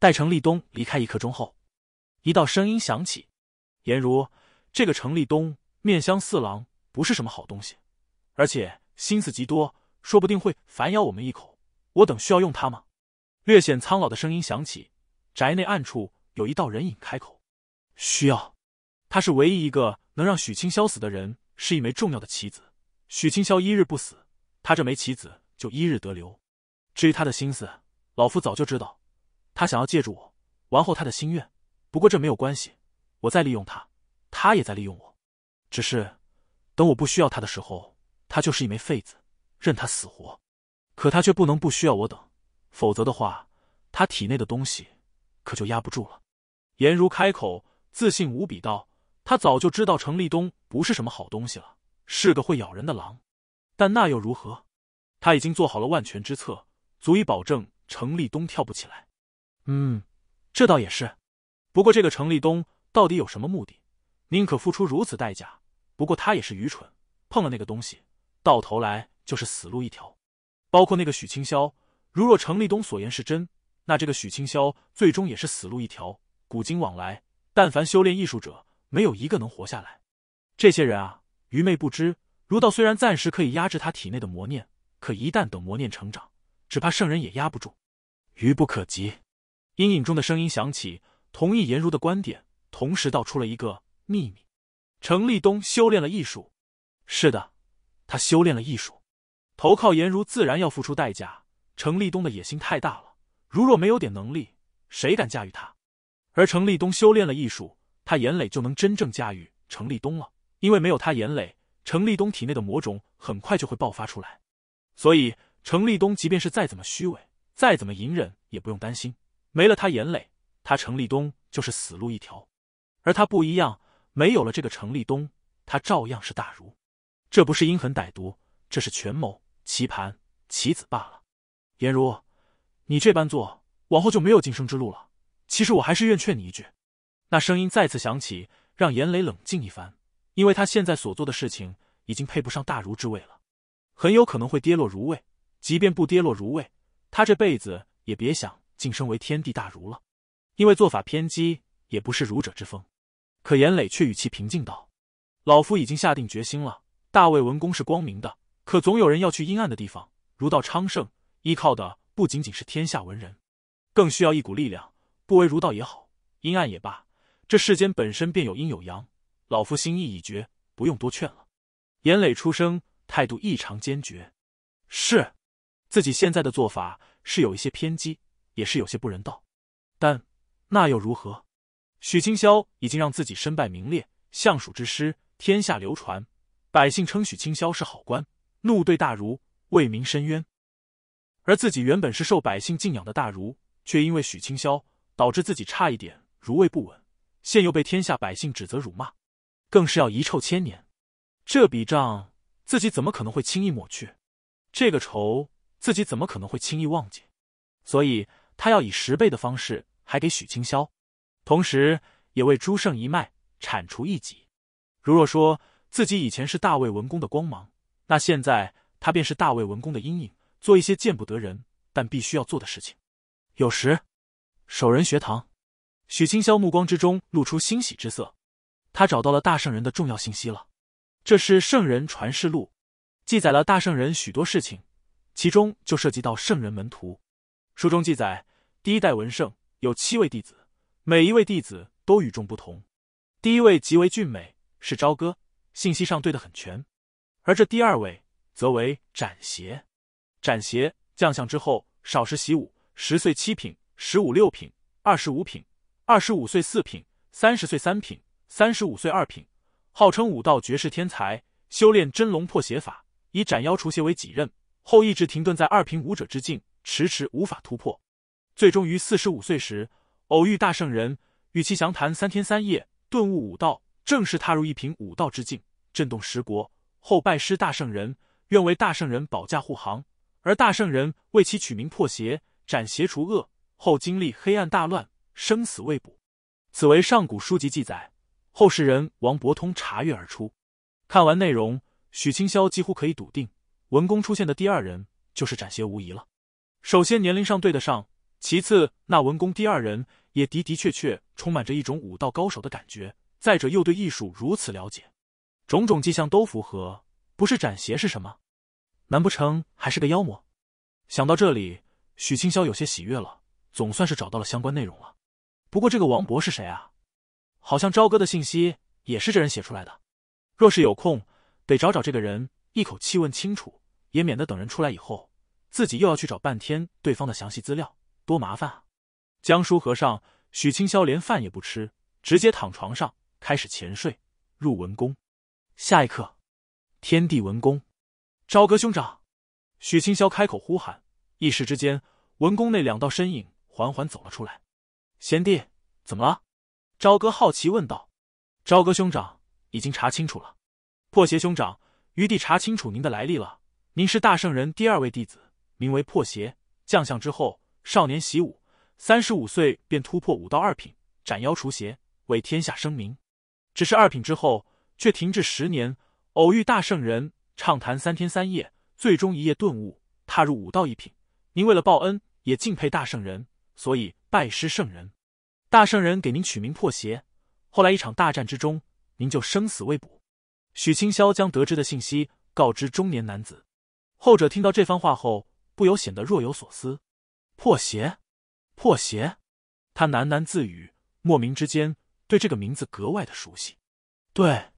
待程立东离开一刻钟后，一道声音响起：“颜如这个程立东面相似狼，不是什么好东西，而且心思极多，说不定会反咬我们一口。我等需要用他吗？”略显苍老的声音响起，宅内暗处有一道人影开口：“需要，他是唯一一个能让许清霄死的人，是一枚重要的棋子。许清霄一日不死。”他这枚棋子就一日得留。至于他的心思，老夫早就知道，他想要借助我完后他的心愿。不过这没有关系，我在利用他，他也在利用我。只是等我不需要他的时候，他就是一枚废子，任他死活。可他却不能不需要我等，否则的话，他体内的东西可就压不住了。颜如开口，自信无比道：“他早就知道程立东不是什么好东西了，是个会咬人的狼。”但那又如何？他已经做好了万全之策，足以保证程立东跳不起来。嗯，这倒也是。不过这个程立东到底有什么目的？宁可付出如此代价。不过他也是愚蠢，碰了那个东西，到头来就是死路一条。包括那个许清霄，如若程立东所言是真，那这个许清霄最终也是死路一条。古今往来，但凡修炼艺术者，没有一个能活下来。这些人啊，愚昧不知。儒道虽然暂时可以压制他体内的魔念，可一旦等魔念成长，只怕圣人也压不住。愚不可及。阴影中的声音响起，同意颜如的观点，同时道出了一个秘密：程立东修炼了艺术。是的，他修炼了艺术。投靠颜如自然要付出代价。程立东的野心太大了，如若没有点能力，谁敢驾驭他？而程立东修炼了艺术，他颜磊就能真正驾驭程立东了。因为没有他颜磊。程立东体内的魔种很快就会爆发出来，所以程立东即便是再怎么虚伪，再怎么隐忍，也不用担心。没了他颜泪，他程立东就是死路一条。而他不一样，没有了这个程立东，他照样是大儒。这不是阴狠歹毒，这是权谋棋盘棋子罢了。颜如，你这般做，往后就没有晋升之路了。其实我还是愿劝你一句。那声音再次响起，让颜磊冷静一番。因为他现在所做的事情已经配不上大儒之位了，很有可能会跌落儒位。即便不跌落儒位，他这辈子也别想晋升为天地大儒了。因为做法偏激，也不是儒者之风。可严磊却语气平静道：“老夫已经下定决心了。大魏文公是光明的，可总有人要去阴暗的地方。儒道昌盛，依靠的不仅仅是天下文人，更需要一股力量。不为儒道也好，阴暗也罢，这世间本身便有阴有阳。”老夫心意已决，不用多劝了。严磊出声，态度异常坚决。是，自己现在的做法是有一些偏激，也是有些不人道。但那又如何？许清霄已经让自己身败名裂，相鼠之师，天下流传，百姓称许清霄是好官，怒对大儒，为民伸冤。而自己原本是受百姓敬仰的大儒，却因为许清霄，导致自己差一点如位不稳，现又被天下百姓指责辱骂。更是要遗臭千年，这笔账自己怎么可能会轻易抹去？这个仇自己怎么可能会轻易忘记？所以他要以十倍的方式还给许清霄，同时也为朱胜一脉铲除异己。如若说自己以前是大魏文公的光芒，那现在他便是大魏文公的阴影，做一些见不得人但必须要做的事情。有时，守人学堂，许清霄目光之中露出欣喜之色。他找到了大圣人的重要信息了，这是圣人传世录，记载了大圣人许多事情，其中就涉及到圣人门徒。书中记载，第一代文圣有七位弟子，每一位弟子都与众不同。第一位极为俊美，是朝歌。信息上对的很全，而这第二位则为斩邪。斩邪将相之后，少时习武，十岁七品，十五六品，二十五品，二十五岁四品，三十岁三品。三十五岁，二品，号称武道绝世天才，修炼真龙破邪法，以斩妖除邪为己任。后一直停顿在二品武者之境，迟迟无法突破。最终于四十五岁时，偶遇大圣人，与其详谈三天三夜，顿悟武道，正式踏入一品武道之境，震动十国。后拜师大圣人，愿为大圣人保驾护航。而大圣人为其取名破邪，斩邪除恶。后经历黑暗大乱，生死未卜。此为上古书籍记载。后世人王伯通查阅而出，看完内容，许清霄几乎可以笃定，文公出现的第二人就是斩邪无疑了。首先年龄上对得上，其次那文公第二人也的的确确充满着一种武道高手的感觉，再者又对艺术如此了解，种种迹象都符合，不是斩邪是什么？难不成还是个妖魔？想到这里，许清霄有些喜悦了，总算是找到了相关内容了。不过这个王博是谁啊？好像朝歌的信息也是这人写出来的，若是有空，得找找这个人，一口气问清楚，也免得等人出来以后，自己又要去找半天对方的详细资料，多麻烦啊！江叔和尚、许清霄连饭也不吃，直接躺床上开始浅睡入文宫。下一刻，天地文宫，朝歌兄长，许清霄开口呼喊。一时之间，文宫内两道身影缓缓走了出来。贤弟，怎么了？朝歌好奇问道：“朝歌兄长已经查清楚了，破邪兄长余弟查清楚您的来历了。您是大圣人第二位弟子，名为破邪。将相之后，少年习武，三十五岁便突破武道二品，斩妖除邪，为天下声名。只是二品之后却停滞十年，偶遇大圣人，畅谈三天三夜，最终一夜顿悟，踏入武道一品。您为了报恩，也敬佩大圣人，所以拜师圣人。”大圣人给您取名破邪，后来一场大战之中，您就生死未卜。许清霄将得知的信息告知中年男子，后者听到这番话后，不由显得若有所思。破邪，破邪，他喃喃自语，莫名之间对这个名字格外的熟悉。对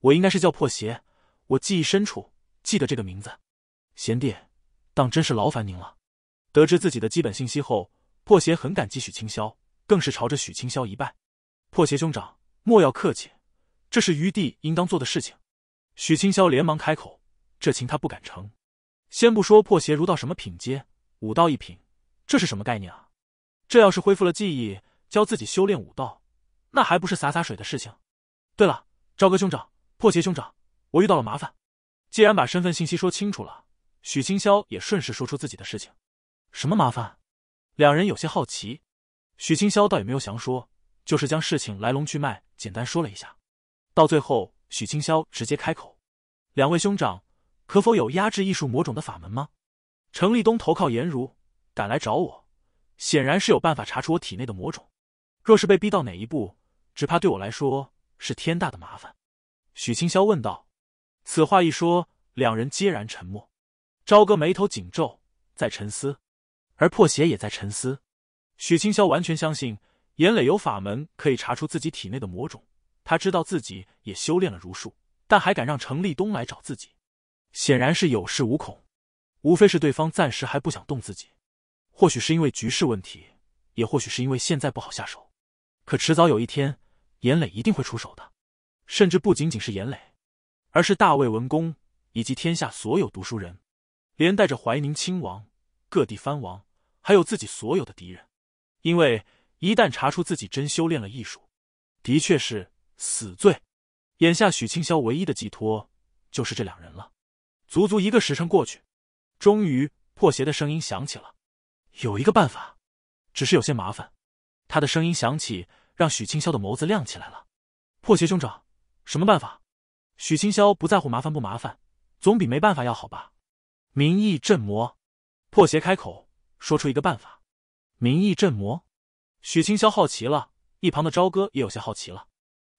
我应该是叫破邪，我记忆深处记得这个名字。贤弟，当真是劳烦您了。得知自己的基本信息后，破邪很感激许清霄。更是朝着许清霄一拜，破邪兄长，莫要客气，这是余弟应当做的事情。许清霄连忙开口：“这情他不敢承。先不说破邪儒道什么品阶，武道一品，这是什么概念啊？这要是恢复了记忆，教自己修炼武道，那还不是洒洒水的事情？对了，赵哥兄长，破邪兄长，我遇到了麻烦。既然把身份信息说清楚了，许清霄也顺势说出自己的事情。什么麻烦？两人有些好奇。”许清霄倒也没有详说，就是将事情来龙去脉简单说了一下。到最后，许清霄直接开口：“两位兄长，可否有压制艺术魔种的法门吗？”程立东投靠颜如，敢来找我，显然是有办法查出我体内的魔种。若是被逼到哪一步，只怕对我来说是天大的麻烦。”许清霄问道。此话一说，两人皆然沉默。朝歌眉头紧皱，在沉思；而破邪也在沉思。许清霄完全相信严磊有法门可以查出自己体内的魔种。他知道自己也修炼了儒术，但还敢让程立东来找自己，显然是有恃无恐。无非是对方暂时还不想动自己，或许是因为局势问题，也或许是因为现在不好下手。可迟早有一天，严磊一定会出手的，甚至不仅仅是严磊，而是大魏文公以及天下所有读书人，连带着怀宁亲王、各地藩王，还有自己所有的敌人。因为一旦查出自己真修炼了艺术，的确是死罪。眼下许清霄唯一的寄托就是这两人了。足足一个时辰过去，终于破邪的声音响起了：“有一个办法，只是有些麻烦。”他的声音响起，让许清霄的眸子亮起来了。“破邪兄长，什么办法？”许清霄不在乎麻烦不麻烦，总比没办法要好吧。“明义镇魔。”破邪开口说出一个办法。名义镇魔，许清霄好奇了，一旁的朝歌也有些好奇了。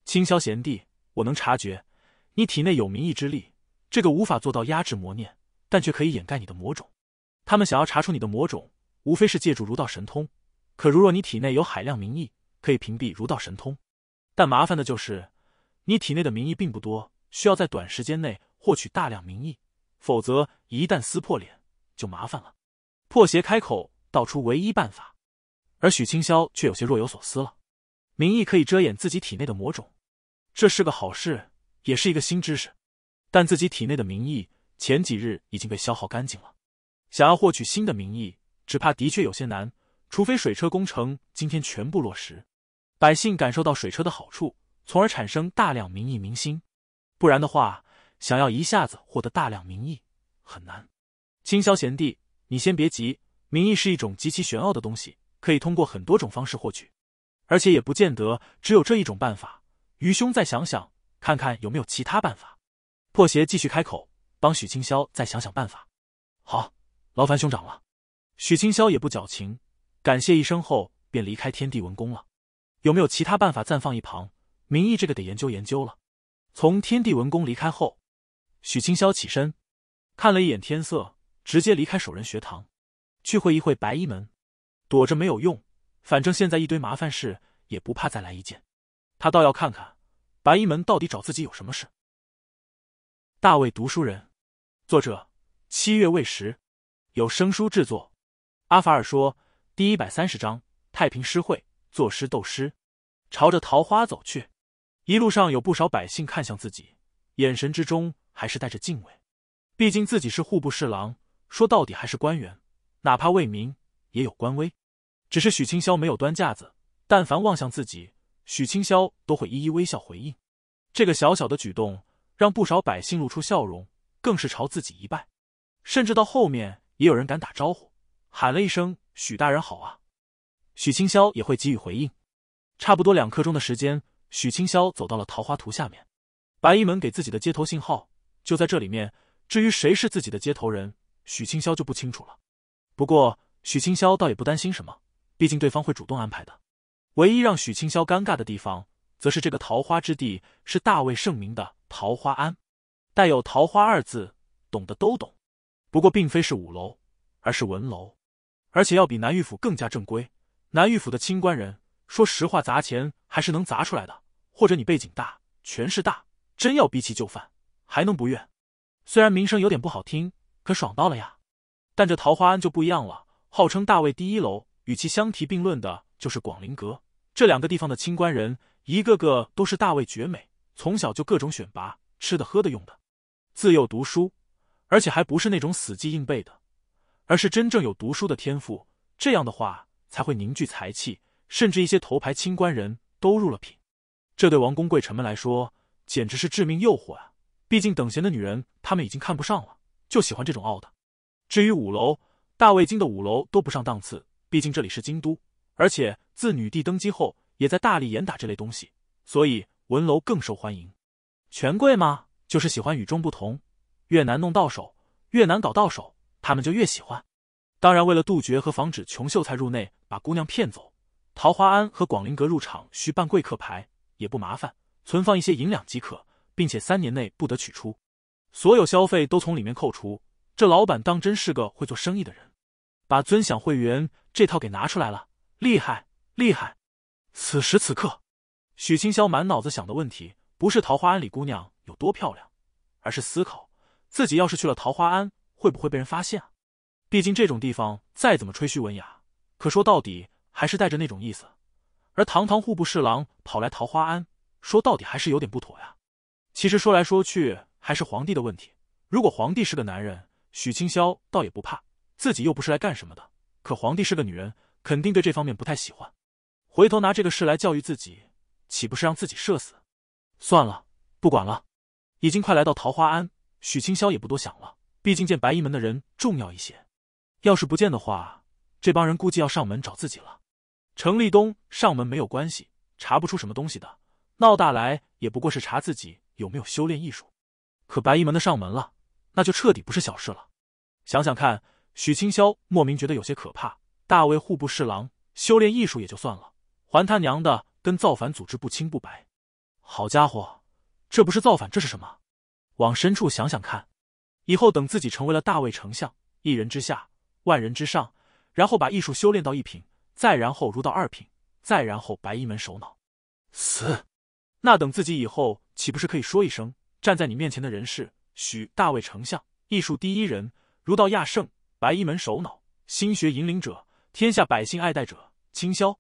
清霄贤弟，我能察觉你体内有名义之力，这个无法做到压制魔念，但却可以掩盖你的魔种。他们想要查出你的魔种，无非是借助儒道神通。可如若你体内有海量名义，可以屏蔽儒道神通。但麻烦的就是，你体内的名义并不多，需要在短时间内获取大量名义，否则一旦撕破脸，就麻烦了。破邪开口道出唯一办法。而许清霄却有些若有所思了。名义可以遮掩自己体内的魔种，这是个好事，也是一个新知识。但自己体内的名义前几日已经被消耗干净了，想要获取新的名义，只怕的确有些难。除非水车工程今天全部落实，百姓感受到水车的好处，从而产生大量民意民心，不然的话，想要一下子获得大量民意很难。清霄贤弟，你先别急，民意是一种极其玄奥的东西。可以通过很多种方式获取，而且也不见得只有这一种办法。愚兄再想想，看看有没有其他办法。破邪继续开口，帮许清霄再想想办法。好，劳烦兄长了。许清霄也不矫情，感谢一声后便离开天地文宫了。有没有其他办法暂放一旁？明义这个得研究研究了。从天地文宫离开后，许清霄起身，看了一眼天色，直接离开守人学堂，去会一会白衣门。躲着没有用，反正现在一堆麻烦事，也不怕再来一件。他倒要看看，白衣门到底找自己有什么事。大卫读书人，作者七月未时，有声书制作。阿法尔说，第一百三十章太平诗会，作诗斗诗，朝着桃花走去。一路上有不少百姓看向自己，眼神之中还是带着敬畏。毕竟自己是户部侍郎，说到底还是官员，哪怕为民也有官威。只是许清霄没有端架子，但凡望向自己，许清霄都会一一微笑回应。这个小小的举动让不少百姓露出笑容，更是朝自己一拜，甚至到后面也有人敢打招呼，喊了一声“许大人好啊”，许清霄也会给予回应。差不多两刻钟的时间，许清霄走到了桃花图下面，白衣门给自己的接头信号就在这里面。至于谁是自己的接头人，许清霄就不清楚了。不过许清霄倒也不担心什么。毕竟对方会主动安排的，唯一让许清霄尴尬的地方，则是这个桃花之地是大魏盛名的桃花庵，带有“桃花”二字，懂的都懂。不过并非是五楼，而是文楼，而且要比南御府更加正规。南御府的清官人，说实话砸钱还是能砸出来的，或者你背景大、权势大，真要逼其就范，还能不愿。虽然名声有点不好听，可爽到了呀！但这桃花庵就不一样了，号称大魏第一楼。与其相提并论的就是广陵阁，这两个地方的清官人，一个个都是大胃绝美，从小就各种选拔，吃的喝的用的，自幼读书，而且还不是那种死记硬背的，而是真正有读书的天赋。这样的话，才会凝聚才气，甚至一些头牌清官人都入了品。这对王公贵臣们来说，简直是致命诱惑啊！毕竟等闲的女人，他们已经看不上了，就喜欢这种傲的。至于五楼，大魏京的五楼都不上档次。毕竟这里是京都，而且自女帝登基后，也在大力严打这类东西，所以文楼更受欢迎。权贵嘛，就是喜欢与众不同，越难弄到手，越难搞到手，他们就越喜欢。当然，为了杜绝和防止穷秀才入内把姑娘骗走，桃花庵和广陵阁入场需办贵客牌，也不麻烦，存放一些银两即可，并且三年内不得取出，所有消费都从里面扣除。这老板当真是个会做生意的人。把尊享会员这套给拿出来了，厉害厉害！此时此刻，许清霄满脑子想的问题不是桃花庵里姑娘有多漂亮，而是思考自己要是去了桃花庵，会不会被人发现啊？毕竟这种地方再怎么吹嘘文雅，可说到底还是带着那种意思。而堂堂户部侍郎跑来桃花庵，说到底还是有点不妥呀。其实说来说去，还是皇帝的问题。如果皇帝是个男人，许清霄倒也不怕。自己又不是来干什么的，可皇帝是个女人，肯定对这方面不太喜欢。回头拿这个事来教育自己，岂不是让自己社死？算了，不管了。已经快来到桃花庵，许清霄也不多想了。毕竟见白衣门的人重要一些，要是不见的话，这帮人估计要上门找自己了。程立东上门没有关系，查不出什么东西的。闹大来也不过是查自己有没有修炼艺术。可白衣门的上门了，那就彻底不是小事了。想想看。许清霄莫名觉得有些可怕。大卫户部侍郎修炼艺术也就算了，还他娘的跟造反组织不清不白。好家伙，这不是造反，这是什么？往深处想想看，以后等自己成为了大魏丞相，一人之下，万人之上，然后把艺术修炼到一品，再然后儒道二品，再然后白衣门首脑，死。那等自己以后岂不是可以说一声：站在你面前的人是许大魏丞相，艺术第一人，儒道亚圣。白衣门首脑，心学引领者，天下百姓爱戴者，清霄，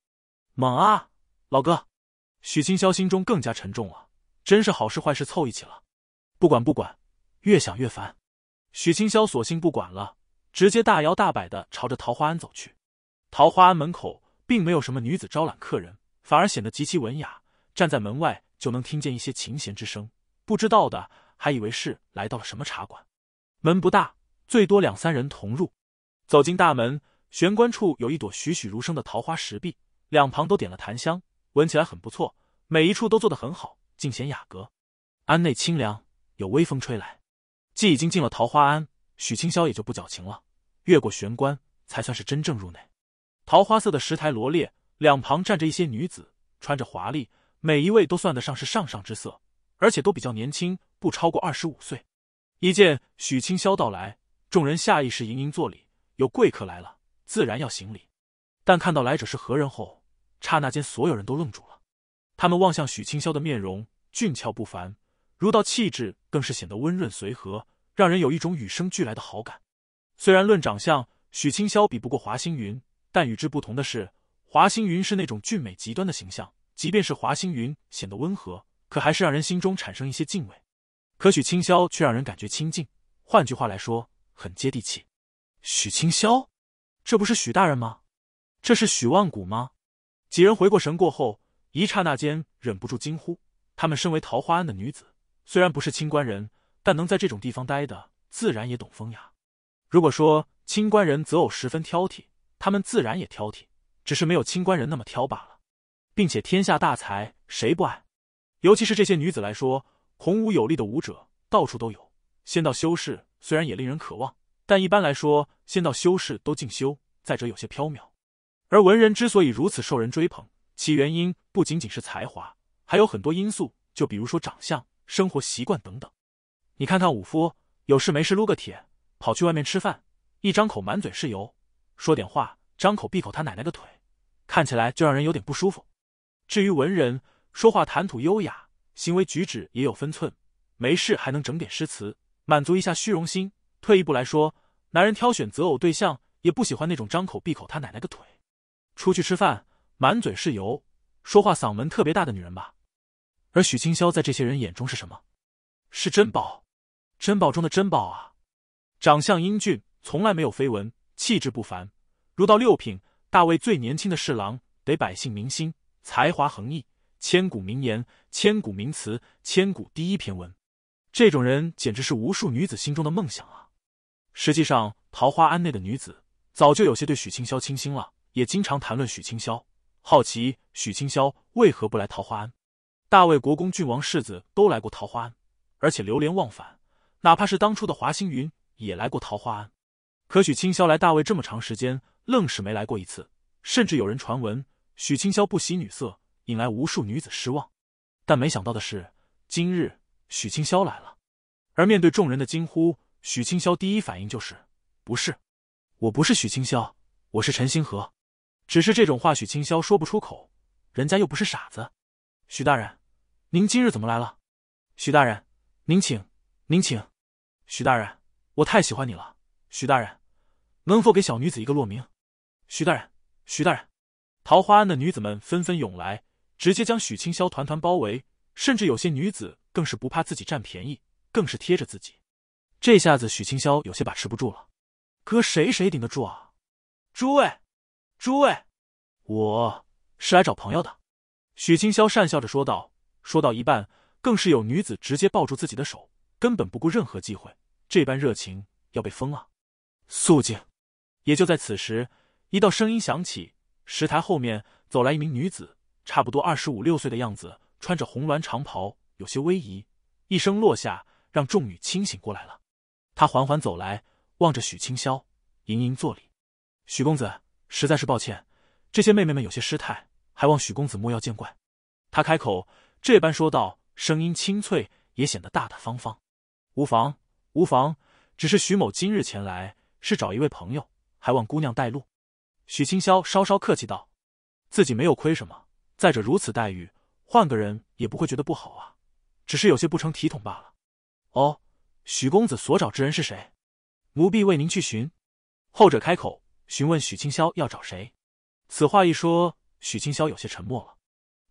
猛啊，老哥！许清霄心中更加沉重了，真是好事坏事凑一起了。不管不管，越想越烦。许清霄索性不管了，直接大摇大摆的朝着桃花庵走去。桃花庵门口并没有什么女子招揽客人，反而显得极其文雅。站在门外就能听见一些琴弦之声，不知道的还以为是来到了什么茶馆。门不大。最多两三人同入，走进大门，玄关处有一朵栩栩如生的桃花石壁，两旁都点了檀香，闻起来很不错。每一处都做得很好，尽显雅阁。庵内清凉，有微风吹来。既已经进了桃花庵，许清宵也就不矫情了。越过玄关，才算是真正入内。桃花色的石台罗列，两旁站着一些女子，穿着华丽，每一位都算得上是上上之色，而且都比较年轻，不超过二十五岁。一见许清宵到来。众人下意识盈盈作礼，有贵客来了，自然要行礼。但看到来者是何人后，刹那间所有人都愣住了。他们望向许清霄的面容，俊俏不凡，儒道气质更是显得温润随和，让人有一种与生俱来的好感。虽然论长相，许清霄比不过华星云，但与之不同的是，华星云是那种俊美极端的形象。即便是华星云显得温和，可还是让人心中产生一些敬畏。可许清霄却让人感觉亲近。换句话来说，很接地气，许清霄，这不是许大人吗？这是许万古吗？几人回过神过后，一刹那间忍不住惊呼。他们身为桃花庵的女子，虽然不是清官人，但能在这种地方待的，自然也懂风雅。如果说清官人择偶十分挑剔，他们自然也挑剔，只是没有清官人那么挑罢了。并且天下大才谁不爱？尤其是这些女子来说，洪武有力的武者到处都有，仙道修士。虽然也令人渴望，但一般来说，先到修士都进修；再者，有些飘渺。而文人之所以如此受人追捧，其原因不仅仅是才华，还有很多因素，就比如说长相、生活习惯等等。你看看武夫，有事没事撸个铁，跑去外面吃饭，一张口满嘴是油，说点话张口闭口他奶奶个腿，看起来就让人有点不舒服。至于文人，说话谈吐优雅，行为举止也有分寸，没事还能整点诗词。满足一下虚荣心。退一步来说，男人挑选择偶对象也不喜欢那种张口闭口他奶奶个腿，出去吃饭满嘴是油，说话嗓门特别大的女人吧。而许清霄在这些人眼中是什么？是珍宝，珍宝中的珍宝啊！长相英俊，从来没有绯闻，气质不凡，如到六品，大魏最年轻的侍郎，得百姓民心，才华横溢，千古名言，千古名词，千古第一篇文。这种人简直是无数女子心中的梦想啊！实际上，桃花庵内的女子早就有些对许清霄倾心了，也经常谈论许清霄，好奇许清霄为何不来桃花庵。大魏国公、郡王、世子都来过桃花庵，而且流连忘返。哪怕是当初的华星云也来过桃花庵，可许清霄来大魏这么长时间，愣是没来过一次。甚至有人传闻许清霄不喜女色，引来无数女子失望。但没想到的是，今日。许清霄来了，而面对众人的惊呼，许清霄第一反应就是：“不是，我不是许清霄，我是陈星河。”只是这种话，许清霄说不出口。人家又不是傻子。许大人，您今日怎么来了？许大人，您请，您请。许大人，我太喜欢你了。许大人，能否给小女子一个落名？许大人，许大人，桃花庵的女子们纷纷涌来，直接将许清霄团团包围，甚至有些女子。更是不怕自己占便宜，更是贴着自己。这下子，许清霄有些把持不住了。搁谁谁顶得住啊？诸位，诸位，我是来找朋友的。”许清霄讪笑着说道。说到一半，更是有女子直接抱住自己的手，根本不顾任何忌讳，这般热情要被封了。肃静！也就在此时，一道声音响起。石台后面走来一名女子，差不多二十五六岁的样子，穿着红鸾长袍。有些微仪。一声落下，让众女清醒过来了。他缓缓走来，望着许清霄，盈盈作礼：“许公子，实在是抱歉，这些妹妹们有些失态，还望许公子莫要见怪。”他开口这般说道，声音清脆，也显得大大方方。无妨，无妨，只是许某今日前来是找一位朋友，还望姑娘带路。”许清霄稍稍客气道：“自己没有亏什么，再者如此待遇，换个人也不会觉得不好啊。”只是有些不成体统罢了。哦，许公子所找之人是谁？奴婢为您去寻。后者开口询问许清霄要找谁。此话一说，许清霄有些沉默了。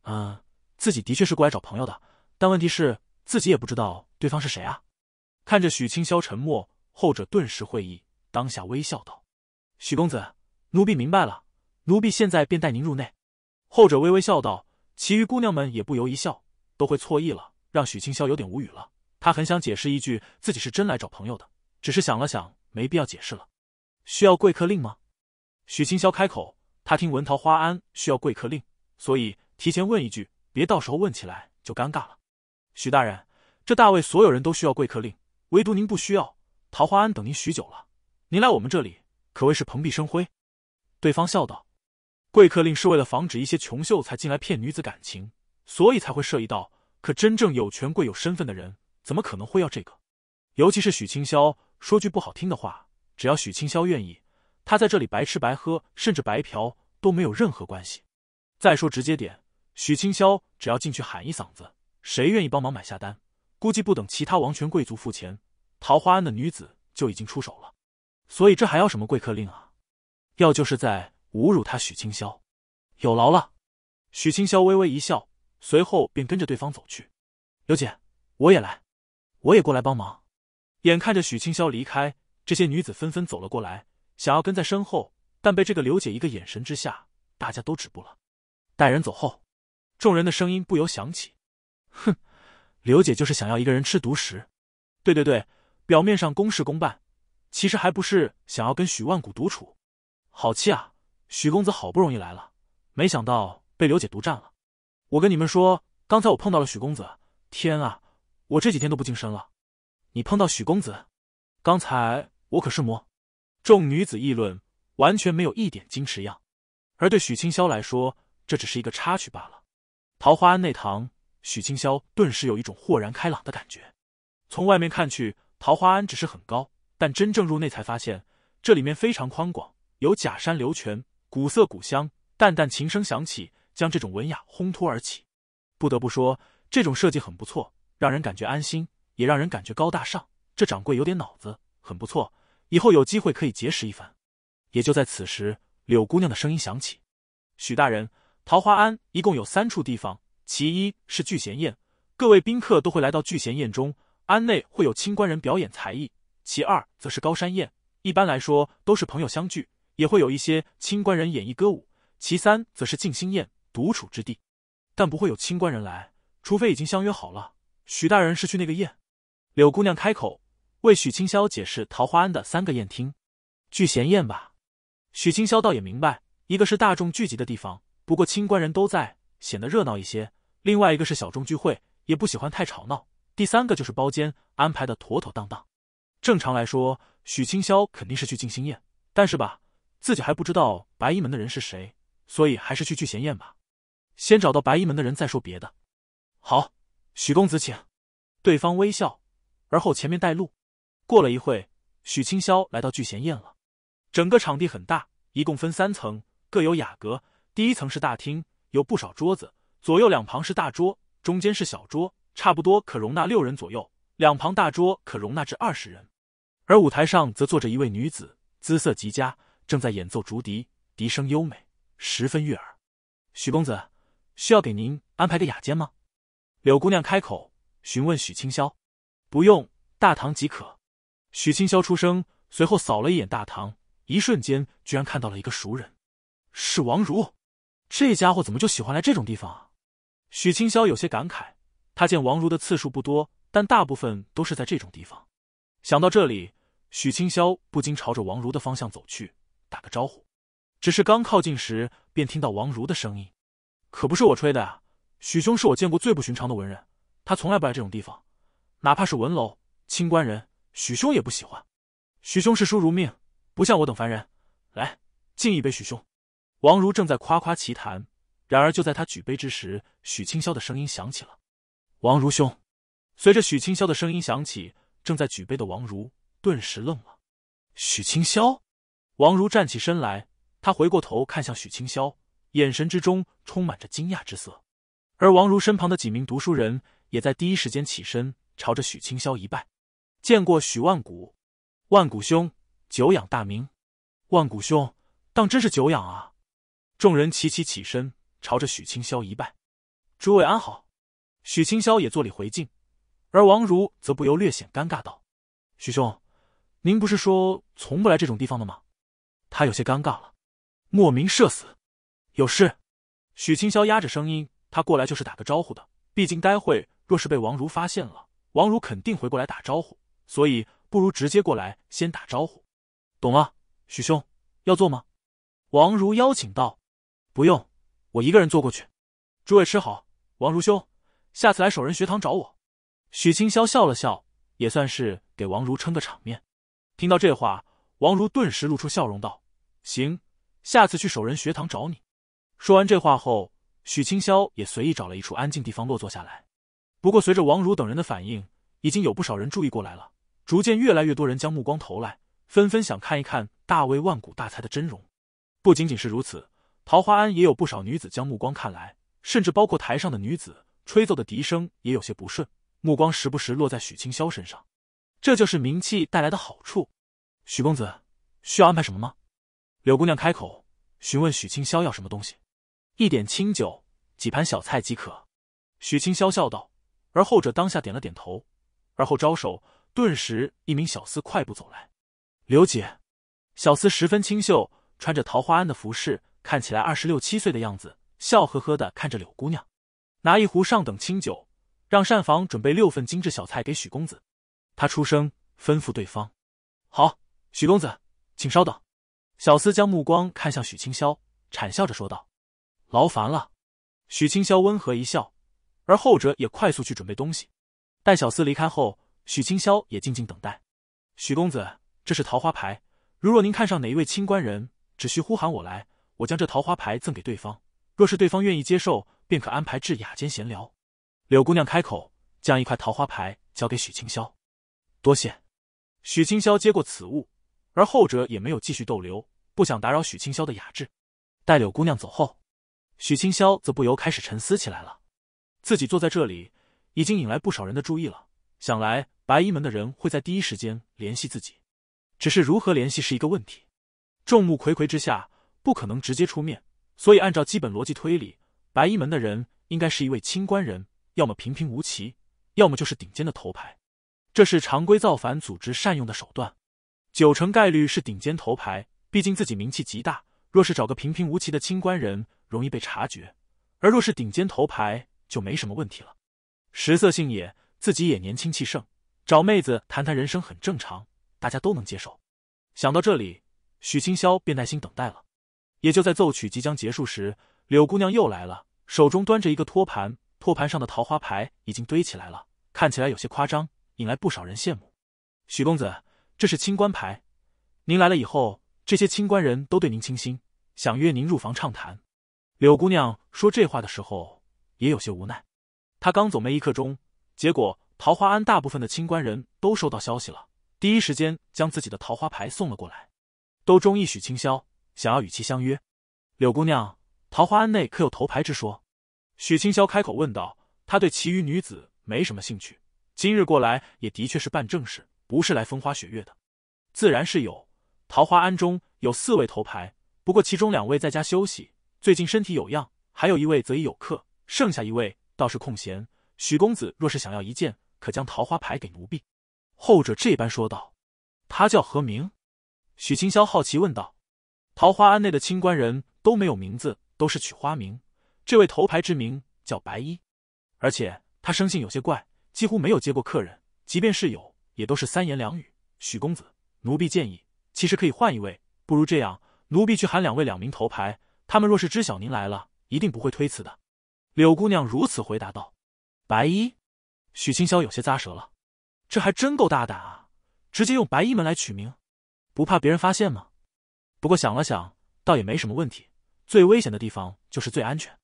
嗯，自己的确是过来找朋友的，但问题是自己也不知道对方是谁啊。看着许清霄沉默，后者顿时会意，当下微笑道：“许公子，奴婢明白了。奴婢现在便带您入内。”后者微微笑道，其余姑娘们也不由一笑，都会错意了。让许清霄有点无语了，他很想解释一句自己是真来找朋友的，只是想了想，没必要解释了。需要贵客令吗？许清霄开口，他听闻桃花庵需要贵客令，所以提前问一句，别到时候问起来就尴尬了。许大人，这大魏所有人都需要贵客令，唯独您不需要。桃花庵等您许久了，您来我们这里可谓是蓬荜生辉。对方笑道：“贵客令是为了防止一些穷秀才进来骗女子感情，所以才会设一道。”可真正有权贵有身份的人，怎么可能会要这个？尤其是许清霄，说句不好听的话，只要许清霄愿意，他在这里白吃白喝，甚至白嫖都没有任何关系。再说直接点，许清霄只要进去喊一嗓子，谁愿意帮忙买下单？估计不等其他王权贵族付钱，桃花庵的女子就已经出手了。所以这还要什么贵客令啊？要就是在侮辱他许清霄。有劳了，许清霄微微一笑。随后便跟着对方走去，刘姐，我也来，我也过来帮忙。眼看着许清霄离开，这些女子纷纷走了过来，想要跟在身后，但被这个刘姐一个眼神之下，大家都止步了。带人走后，众人的声音不由响起：“哼，刘姐就是想要一个人吃独食。对对对，表面上公事公办，其实还不是想要跟许万古独处。好气啊，许公子好不容易来了，没想到被刘姐独占了。”我跟你们说，刚才我碰到了许公子，天啊，我这几天都不净身了。你碰到许公子？刚才我可是魔。众女子议论，完全没有一点矜持样。而对许清霄来说，这只是一个插曲罢了。桃花庵内堂，许清霄顿时有一种豁然开朗的感觉。从外面看去，桃花庵只是很高，但真正入内才发现，这里面非常宽广，有假山、流泉，古色古香，淡淡琴声响起。将这种文雅烘托而起，不得不说这种设计很不错，让人感觉安心，也让人感觉高大上。这掌柜有点脑子，很不错，以后有机会可以结识一番。也就在此时，柳姑娘的声音响起：“许大人，桃花庵一共有三处地方，其一是聚贤宴，各位宾客都会来到聚贤宴中，庵内会有清官人表演才艺；其二则是高山宴，一般来说都是朋友相聚，也会有一些清官人演绎歌舞；其三则是静心宴。”独处之地，但不会有清官人来，除非已经相约好了。许大人是去那个宴？柳姑娘开口为许清霄解释桃花庵的三个宴厅：聚贤宴吧。许清霄倒也明白，一个是大众聚集的地方，不过清官人都在，显得热闹一些；另外一个是小众聚会，也不喜欢太吵闹；第三个就是包间，安排的妥妥当当。正常来说，许清霄肯定是去静心宴，但是吧，自己还不知道白衣门的人是谁，所以还是去聚贤宴吧。先找到白衣门的人再说别的。好，许公子请。对方微笑，而后前面带路。过了一会，许清霄来到聚贤宴了。整个场地很大，一共分三层，各有雅阁。第一层是大厅，有不少桌子，左右两旁是大桌，中间是小桌，差不多可容纳六人左右；两旁大桌可容纳至二十人。而舞台上则坐着一位女子，姿色极佳，正在演奏竹笛，笛声优美，十分悦耳。许公子。需要给您安排个雅间吗？柳姑娘开口询问许清霄：“不用，大堂即可。许清霄出声，随后扫了一眼大堂，一瞬间居然看到了一个熟人，是王如。这家伙怎么就喜欢来这种地方啊？许清霄有些感慨。他见王如的次数不多，但大部分都是在这种地方。想到这里，许清霄不禁朝着王如的方向走去，打个招呼。只是刚靠近时，便听到王如的声音。可不是我吹的啊！许兄是我见过最不寻常的文人，他从来不爱这种地方，哪怕是文楼、清官人，许兄也不喜欢。许兄视书如命，不像我等凡人。来，敬一杯许兄。王如正在夸夸其谈，然而就在他举杯之时，许清霄的声音响起了：“王如兄。”随着许清霄的声音响起，正在举杯的王如顿时愣了。许清霄，王如站起身来，他回过头看向许清霄。眼神之中充满着惊讶之色，而王如身旁的几名读书人也在第一时间起身，朝着许清霄一拜：“见过许万古，万古兄，久仰大名，万古兄当真是久仰啊！”众人齐齐起身，朝着许清霄一拜：“诸位安好。”许清霄也作礼回敬，而王如则不由略显尴尬道：“许兄，您不是说从不来这种地方的吗？”他有些尴尬了，莫名社死。有事，许清霄压着声音，他过来就是打个招呼的。毕竟待会若是被王如发现了，王如肯定会过来打招呼，所以不如直接过来先打招呼。懂了，许兄，要坐吗？王如邀请道：“不用，我一个人坐过去。”诸位吃好。王如兄，下次来守仁学堂找我。许清霄笑了笑，也算是给王如撑个场面。听到这话，王如顿时露出笑容道：“行，下次去守仁学堂找你。”说完这话后，许清霄也随意找了一处安静地方落座下来。不过，随着王如等人的反应，已经有不少人注意过来了。逐渐，越来越多人将目光投来，纷纷想看一看大魏万古大才的真容。不仅仅是如此，桃花庵也有不少女子将目光看来，甚至包括台上的女子。吹奏的笛声也有些不顺，目光时不时落在许清霄身上。这就是名气带来的好处。许公子需要安排什么吗？柳姑娘开口询问许清霄要什么东西。一点清酒，几盘小菜即可。”许清潇笑道。而后者当下点了点头，而后招手，顿时一名小厮快步走来。“刘姐。”小厮十分清秀，穿着桃花庵的服饰，看起来二十六七岁的样子，笑呵呵的看着柳姑娘，拿一壶上等清酒，让膳房准备六份精致小菜给许公子。他出声吩咐对方：“好，许公子，请稍等。”小厮将目光看向许清霄，谄笑着说道。劳烦了，许清霄温和一笑，而后者也快速去准备东西。待小厮离开后，许清霄也静静等待。许公子，这是桃花牌，如若您看上哪一位清官人，只需呼喊我来，我将这桃花牌赠给对方。若是对方愿意接受，便可安排至雅间闲聊。柳姑娘开口，将一块桃花牌交给许清霄。多谢。许清霄接过此物，而后者也没有继续逗留，不想打扰许清霄的雅致。待柳姑娘走后。许清霄则不由开始沉思起来了。自己坐在这里，已经引来不少人的注意了。想来白衣门的人会在第一时间联系自己，只是如何联系是一个问题。众目睽睽之下，不可能直接出面，所以按照基本逻辑推理，白衣门的人应该是一位清官人，要么平平无奇，要么就是顶尖的头牌。这是常规造反组织善用的手段，九成概率是顶尖头牌。毕竟自己名气极大，若是找个平平无奇的清官人。容易被察觉，而若是顶尖头牌就没什么问题了。食色性也，自己也年轻气盛，找妹子谈谈人生很正常，大家都能接受。想到这里，许清霄便耐心等待了。也就在奏曲即将结束时，柳姑娘又来了，手中端着一个托盘，托盘上的桃花牌已经堆起来了，看起来有些夸张，引来不少人羡慕。许公子，这是清官牌，您来了以后，这些清官人都对您倾心，想约您入房畅谈。柳姑娘说这话的时候也有些无奈，她刚走没一刻钟，结果桃花庵大部分的清官人都收到消息了，第一时间将自己的桃花牌送了过来，都中意许清霄，想要与其相约。柳姑娘，桃花庵内可有头牌之说？许清霄开口问道。他对其余女子没什么兴趣，今日过来也的确是办正事，不是来风花雪月的。自然是有，桃花庵中有四位头牌，不过其中两位在家休息。最近身体有恙，还有一位则已有客，剩下一位倒是空闲。许公子若是想要一见，可将桃花牌给奴婢。”后者这般说道。“他叫何名？”许清霄好奇问道。“桃花庵内的清官人都没有名字，都是取花名。这位头牌之名叫白衣，而且他生性有些怪，几乎没有接过客人，即便是有，也都是三言两语。许公子，奴婢建议，其实可以换一位。不如这样，奴婢去喊两位两名头牌。”他们若是知晓您来了，一定不会推辞的。”柳姑娘如此回答道。“白衣，许清霄有些咂舌了，这还真够大胆啊！直接用白衣门来取名，不怕别人发现吗？不过想了想，倒也没什么问题。最危险的地方就是最安全。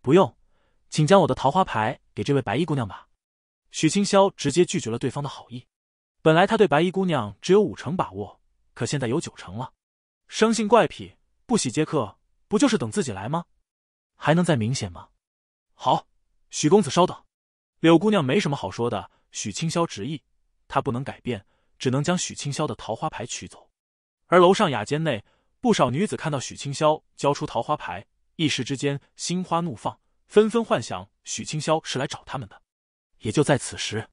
不用，请将我的桃花牌给这位白衣姑娘吧。”许清霄直接拒绝了对方的好意。本来他对白衣姑娘只有五成把握，可现在有九成了。生性怪癖，不喜接客。不就是等自己来吗？还能再明显吗？好，许公子稍等。柳姑娘没什么好说的。许清霄执意，他不能改变，只能将许清霄的桃花牌取走。而楼上雅间内，不少女子看到许清霄交出桃花牌，一时之间心花怒放，纷纷幻想许清霄是来找他们的。也就在此时，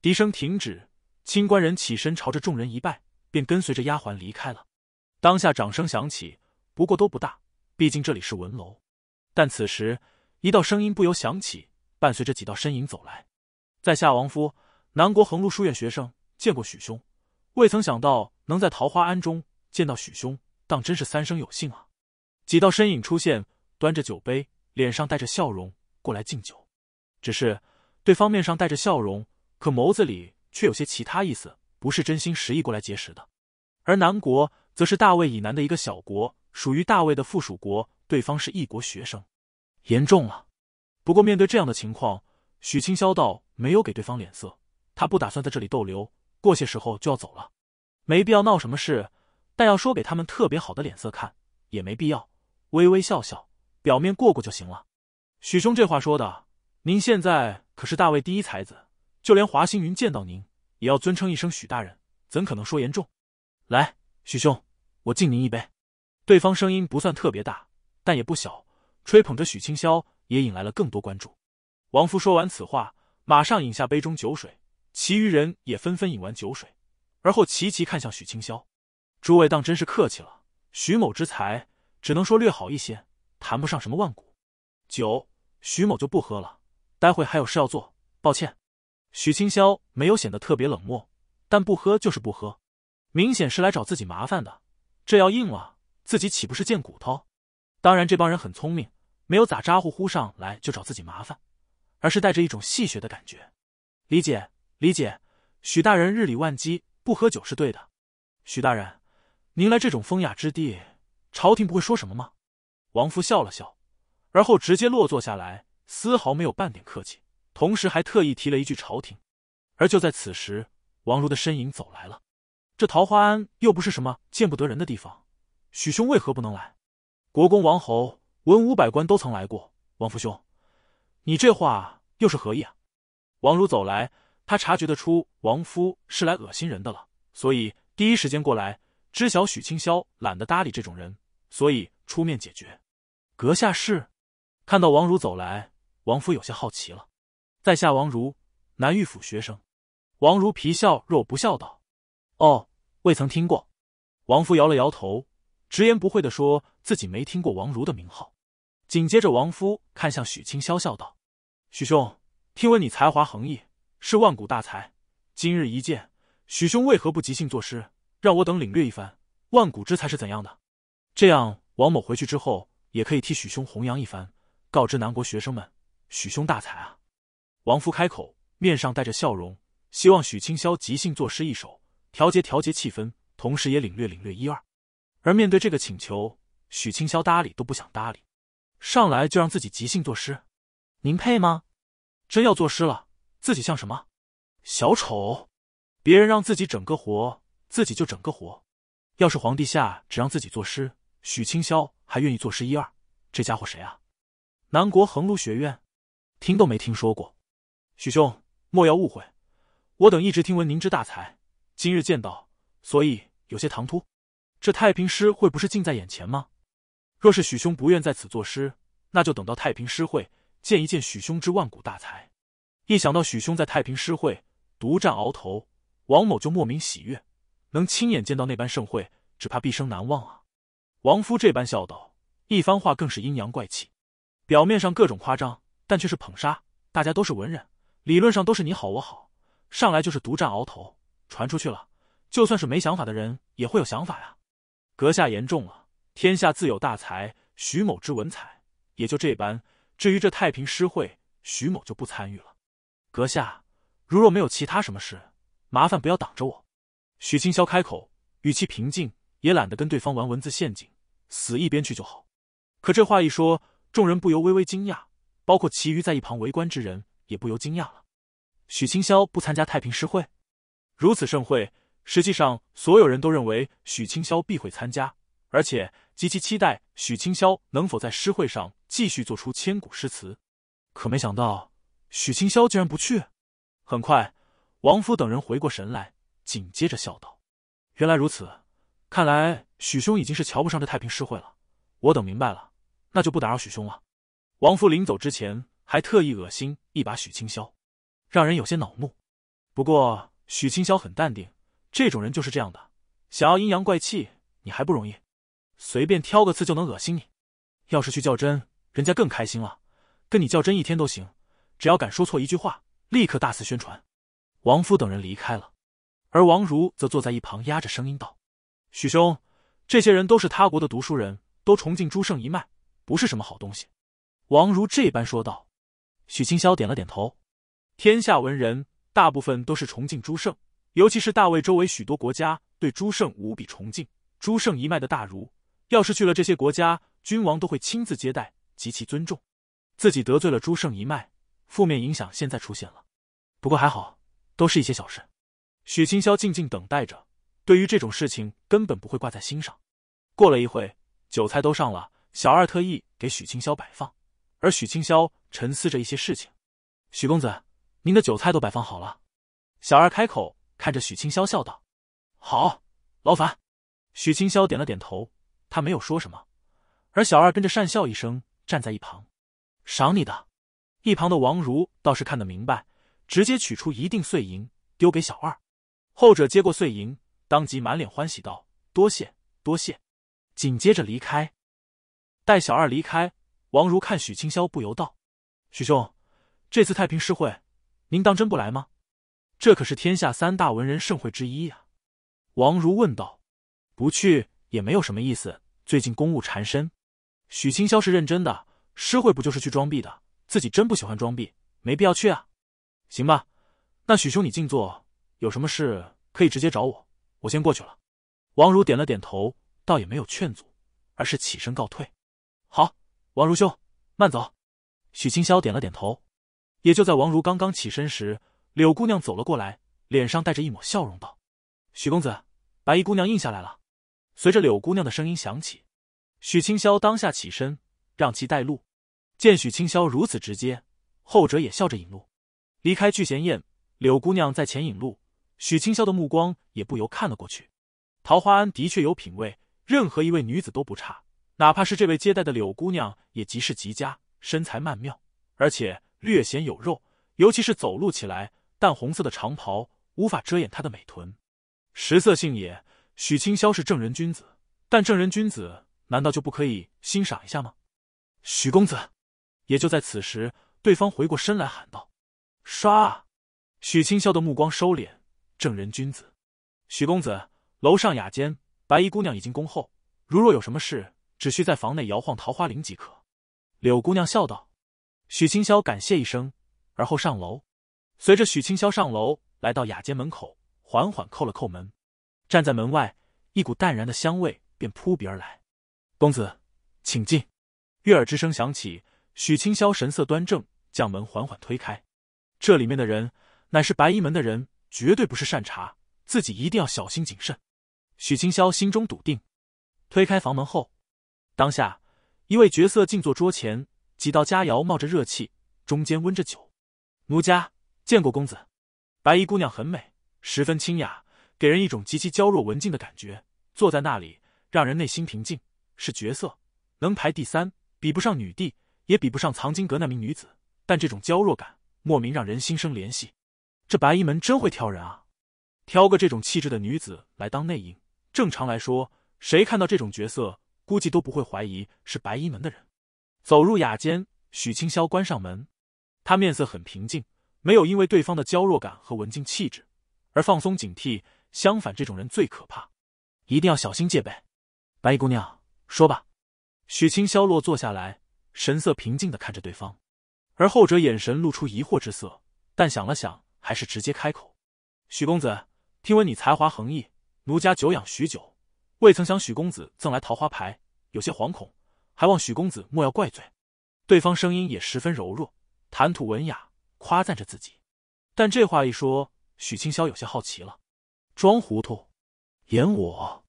笛声停止，清官人起身朝着众人一拜，便跟随着丫鬟离开了。当下掌声响起，不过都不大。毕竟这里是文楼，但此时一道声音不由响起，伴随着几道身影走来。在下王夫，南国横庐书院学生，见过许兄。未曾想到能在桃花庵中见到许兄，当真是三生有幸啊！几道身影出现，端着酒杯，脸上带着笑容过来敬酒。只是对方面上带着笑容，可眸子里却有些其他意思，不是真心实意过来结识的。而南国，则是大魏以南的一个小国。属于大卫的附属国，对方是异国学生，严重了。不过面对这样的情况，许清霄道没有给对方脸色，他不打算在这里逗留，过些时候就要走了，没必要闹什么事。但要说给他们特别好的脸色看，也没必要，微微笑笑，表面过过就行了。许兄这话说的，您现在可是大卫第一才子，就连华星云见到您也要尊称一声许大人，怎可能说严重？来，许兄，我敬您一杯。对方声音不算特别大，但也不小，吹捧着许清霄也引来了更多关注。王夫说完此话，马上饮下杯中酒水，其余人也纷纷饮完酒水，而后齐齐看向许清霄：“诸位当真是客气了，许某之才只能说略好一些，谈不上什么万古酒，许某就不喝了。待会还有事要做，抱歉。”许清霄没有显得特别冷漠，但不喝就是不喝，明显是来找自己麻烦的，这要硬了。自己岂不是贱骨头？当然，这帮人很聪明，没有咋咋呼呼上来就找自己麻烦，而是带着一种戏谑的感觉。李姐，李姐，许大人日理万机，不喝酒是对的。许大人，您来这种风雅之地，朝廷不会说什么吗？王夫笑了笑，而后直接落座下来，丝毫没有半点客气，同时还特意提了一句朝廷。而就在此时，王如的身影走来了。这桃花庵又不是什么见不得人的地方。许兄为何不能来？国公、王侯、文武百官都曾来过。王夫兄，你这话又是何意啊？王如走来，他察觉得出王夫是来恶心人的了，所以第一时间过来。知晓许清霄懒得搭理这种人，所以出面解决。阁下是？看到王如走来，王夫有些好奇了。在下王如，南御府学生。王如皮笑若不笑道：“哦，未曾听过。”王夫摇了摇头。直言不讳的说自己没听过王如的名号，紧接着王夫看向许清霄笑道：“许兄，听闻你才华横溢，是万古大才。今日一见，许兄为何不即兴作诗，让我等领略一番万古之才是怎样的？这样，王某回去之后也可以替许兄弘扬一番，告知南国学生们，许兄大才啊！”王夫开口，面上带着笑容，希望许清霄即兴作诗一首，调节调节气氛，同时也领略领略一二。而面对这个请求，许清霄搭理都不想搭理，上来就让自己即兴作诗，您配吗？真要作诗了，自己像什么？小丑！别人让自己整个活，自己就整个活。要是皇帝下只让自己作诗，许清霄还愿意作诗一二。这家伙谁啊？南国横庐学院，听都没听说过。许兄莫要误会，我等一直听闻您之大才，今日见到，所以有些唐突。这太平诗会不是近在眼前吗？若是许兄不愿在此作诗，那就等到太平诗会见一见许兄之万古大才。一想到许兄在太平诗会独占鳌头，王某就莫名喜悦。能亲眼见到那般盛会，只怕毕生难忘啊！王夫这般笑道，一番话更是阴阳怪气，表面上各种夸张，但却是捧杀。大家都是文人，理论上都是你好我好，上来就是独占鳌头，传出去了，就算是没想法的人也会有想法呀。阁下言重了，天下自有大才。徐某之文采也就这般。至于这太平诗会，徐某就不参与了。阁下，如若没有其他什么事，麻烦不要挡着我。许清霄开口，语气平静，也懒得跟对方玩文字陷阱，死一边去就好。可这话一说，众人不由微微惊讶，包括其余在一旁围观之人，也不由惊讶了。许清霄不参加太平诗会，如此盛会。实际上，所有人都认为许清霄必会参加，而且极其期待许清霄能否在诗会上继续做出千古诗词。可没想到，许清霄竟然不去。很快，王夫等人回过神来，紧接着笑道：“原来如此，看来许兄已经是瞧不上这太平诗会了。我等明白了，那就不打扰许兄了。”王夫临走之前还特意恶心一把许清霄，让人有些恼怒。不过，许清霄很淡定。这种人就是这样的，想要阴阳怪气你还不容易？随便挑个刺就能恶心你。要是去较真，人家更开心了，跟你较真一天都行。只要敢说错一句话，立刻大肆宣传。王夫等人离开了，而王如则坐在一旁压着声音道：“许兄，这些人都是他国的读书人，都崇敬朱圣一脉，不是什么好东西。”王如这般说道。许清霄点了点头。天下文人，大部分都是崇敬朱圣。尤其是大魏周围许多国家对朱胜无比崇敬，朱胜一脉的大儒，要是去了这些国家，君王都会亲自接待，极其尊重。自己得罪了朱胜一脉，负面影响现在出现了，不过还好，都是一些小事。许清霄静静等待着，对于这种事情根本不会挂在心上。过了一会，酒菜都上了，小二特意给许清霄摆放，而许清霄沉思着一些事情。许公子，您的酒菜都摆放好了，小二开口。看着许清霄笑道：“好，劳烦。”许清霄点了点头，他没有说什么，而小二跟着讪笑一声，站在一旁。赏你的。一旁的王如倒是看得明白，直接取出一锭碎银丢给小二，后者接过碎银，当即满脸欢喜道：“多谢，多谢。”紧接着离开。待小二离开，王如看许清霄不由道：“许兄，这次太平诗会，您当真不来吗？”这可是天下三大文人盛会之一呀！王如问道：“不去也没有什么意思。最近公务缠身。”许清霄是认真的。诗会不就是去装逼的？自己真不喜欢装逼，没必要去啊！行吧，那许兄你静坐，有什么事可以直接找我。我先过去了。王如点了点头，倒也没有劝阻，而是起身告退。好，王如兄，慢走。许清霄点了点头。也就在王如刚刚起身时。柳姑娘走了过来，脸上带着一抹笑容道：“许公子，白衣姑娘应下来了。”随着柳姑娘的声音响起，许清霄当下起身，让其带路。见许清霄如此直接，后者也笑着引路。离开聚贤宴，柳姑娘在前引路，许清霄的目光也不由看了过去。桃花庵的确有品位，任何一位女子都不差，哪怕是这位接待的柳姑娘也极是极佳，身材曼妙，而且略显有肉，尤其是走路起来。淡红色的长袍无法遮掩他的美臀，食色性也。许清霄是正人君子，但正人君子难道就不可以欣赏一下吗？许公子，也就在此时，对方回过身来喊道：“啊！许清霄的目光收敛。正人君子，许公子，楼上雅间，白衣姑娘已经恭候。如若有什么事，只需在房内摇晃桃花铃即可。柳姑娘笑道。许清霄感谢一声，而后上楼。随着许清霄上楼，来到雅间门口，缓缓叩了叩门，站在门外，一股淡然的香味便扑鼻而来。公子，请进。悦耳之声响起，许清霄神色端正，将门缓缓推开。这里面的人乃是白衣门的人，绝对不是善茬，自己一定要小心谨慎。许清霄心中笃定，推开房门后，当下一位角色静坐桌前，几道佳肴冒着热气，中间温着酒。奴家。见过公子，白衣姑娘很美，十分清雅，给人一种极其娇弱文静的感觉。坐在那里，让人内心平静，是绝色，能排第三，比不上女帝，也比不上藏经阁那名女子。但这种娇弱感，莫名让人心生怜惜。这白衣门真会挑人啊，挑个这种气质的女子来当内应。正常来说，谁看到这种角色，估计都不会怀疑是白衣门的人。走入雅间，许清宵关上门，他面色很平静。没有因为对方的娇弱感和文静气质而放松警惕，相反，这种人最可怕，一定要小心戒备。白衣姑娘，说吧。许清萧落坐下来，神色平静的看着对方，而后者眼神露出疑惑之色，但想了想，还是直接开口：“许公子，听闻你才华横溢，奴家久仰许久，未曾想许公子赠来桃花牌，有些惶恐，还望许公子莫要怪罪。”对方声音也十分柔弱，谈吐文雅。夸赞着自己，但这话一说，许清霄有些好奇了，装糊涂，演我。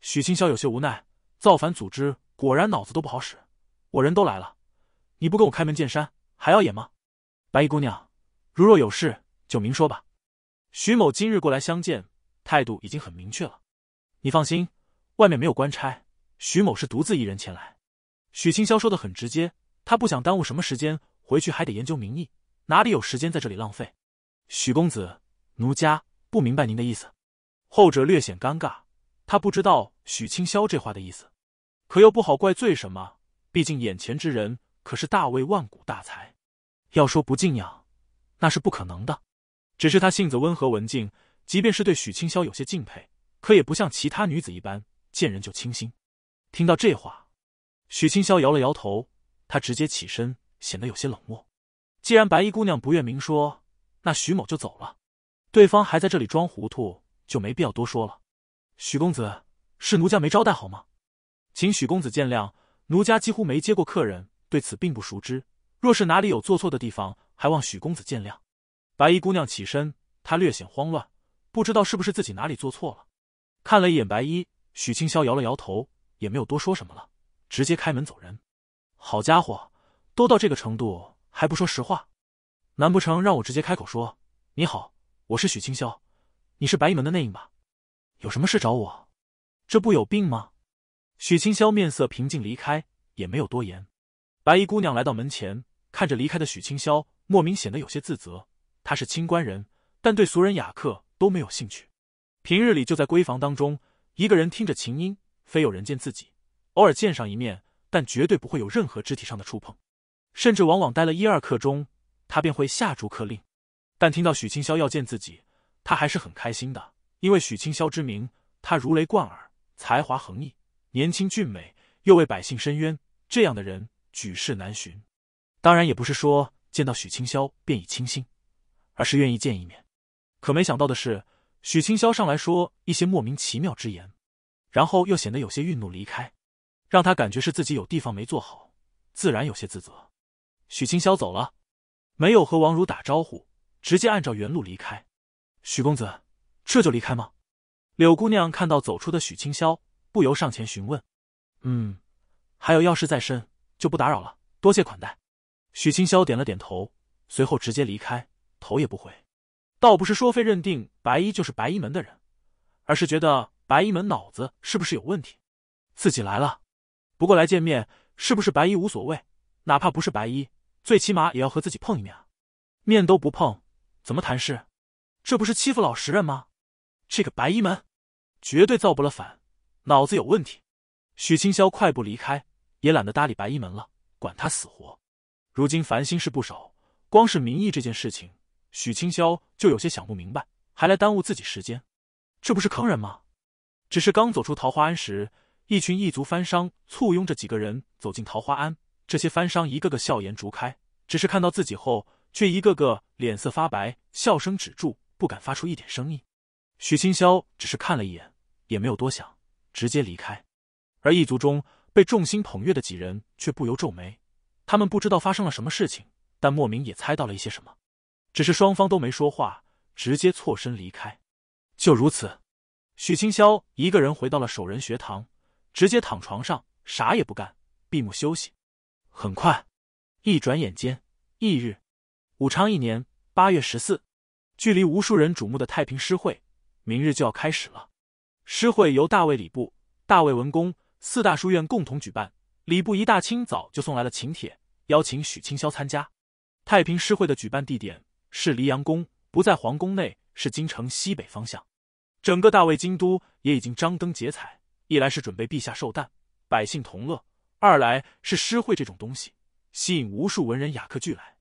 许清霄有些无奈，造反组织果然脑子都不好使。我人都来了，你不跟我开门见山，还要演吗？白衣姑娘，如若有事，就明说吧。徐某今日过来相见，态度已经很明确了。你放心，外面没有官差，徐某是独自一人前来。许清霄说的很直接，他不想耽误什么时间，回去还得研究民意。哪里有时间在这里浪费？许公子，奴家不明白您的意思。后者略显尴尬，他不知道许清霄这话的意思，可又不好怪罪什么。毕竟眼前之人可是大魏万古大才，要说不敬仰，那是不可能的。只是他性子温和文静，即便是对许清霄有些敬佩，可也不像其他女子一般见人就倾心。听到这话，许清霄摇了摇头，他直接起身，显得有些冷漠。既然白衣姑娘不愿明说，那徐某就走了。对方还在这里装糊涂，就没必要多说了。许公子，是奴家没招待好吗？请许公子见谅，奴家几乎没接过客人，对此并不熟知。若是哪里有做错的地方，还望许公子见谅。白衣姑娘起身，她略显慌乱，不知道是不是自己哪里做错了。看了一眼白衣，许清霄摇了摇头，也没有多说什么了，直接开门走人。好家伙，都到这个程度。还不说实话，难不成让我直接开口说？你好，我是许清霄，你是白衣门的内应吧？有什么事找我？这不有病吗？许清霄面色平静离开，也没有多言。白衣姑娘来到门前，看着离开的许清霄，莫名显得有些自责。她是清官人，但对俗人雅客都没有兴趣。平日里就在闺房当中，一个人听着琴音，非有人见自己，偶尔见上一面，但绝对不会有任何肢体上的触碰。甚至往往待了一二刻钟，他便会下逐客令。但听到许清霄要见自己，他还是很开心的，因为许清霄之名，他如雷贯耳，才华横溢，年轻俊美，又为百姓伸冤，这样的人举世难寻。当然，也不是说见到许清霄便已倾心，而是愿意见一面。可没想到的是，许清霄上来说一些莫名其妙之言，然后又显得有些愠怒离开，让他感觉是自己有地方没做好，自然有些自责。许清霄走了，没有和王如打招呼，直接按照原路离开。许公子，这就离开吗？柳姑娘看到走出的许清霄，不由上前询问：“嗯，还有要事在身，就不打扰了，多谢款待。”许清霄点了点头，随后直接离开，头也不回。倒不是说非认定白衣就是白衣门的人，而是觉得白衣门脑子是不是有问题？自己来了，不过来见面，是不是白衣无所谓？哪怕不是白衣，最起码也要和自己碰一面啊！面都不碰，怎么谈事？这不是欺负老实人吗？这个白衣门，绝对造不了反，脑子有问题。许清霄快步离开，也懒得搭理白衣门了，管他死活。如今烦心事不少，光是民意这件事情，许清霄就有些想不明白，还来耽误自己时间，这不是坑人吗？只是刚走出桃花庵时，一群异族翻商簇拥着几个人走进桃花庵。这些番商一个个笑颜逐开，只是看到自己后，却一个个脸色发白，笑声止住，不敢发出一点声音。许清霄只是看了一眼，也没有多想，直接离开。而异族中被众星捧月的几人却不由皱眉，他们不知道发生了什么事情，但莫名也猜到了一些什么。只是双方都没说话，直接错身离开。就如此，许清霄一个人回到了守人学堂，直接躺床上，啥也不干，闭目休息。很快，一转眼间，翌日，武昌一年八月十四，距离无数人瞩目的太平诗会，明日就要开始了。诗会由大卫礼部、大卫文公四大书院共同举办。礼部一大清早就送来了请帖，邀请许清霄参加。太平诗会的举办地点是黎阳宫，不在皇宫内，是京城西北方向。整个大魏京都也已经张灯结彩，一来是准备陛下寿诞，百姓同乐。二来是诗会这种东西，吸引无数文人雅客俱来。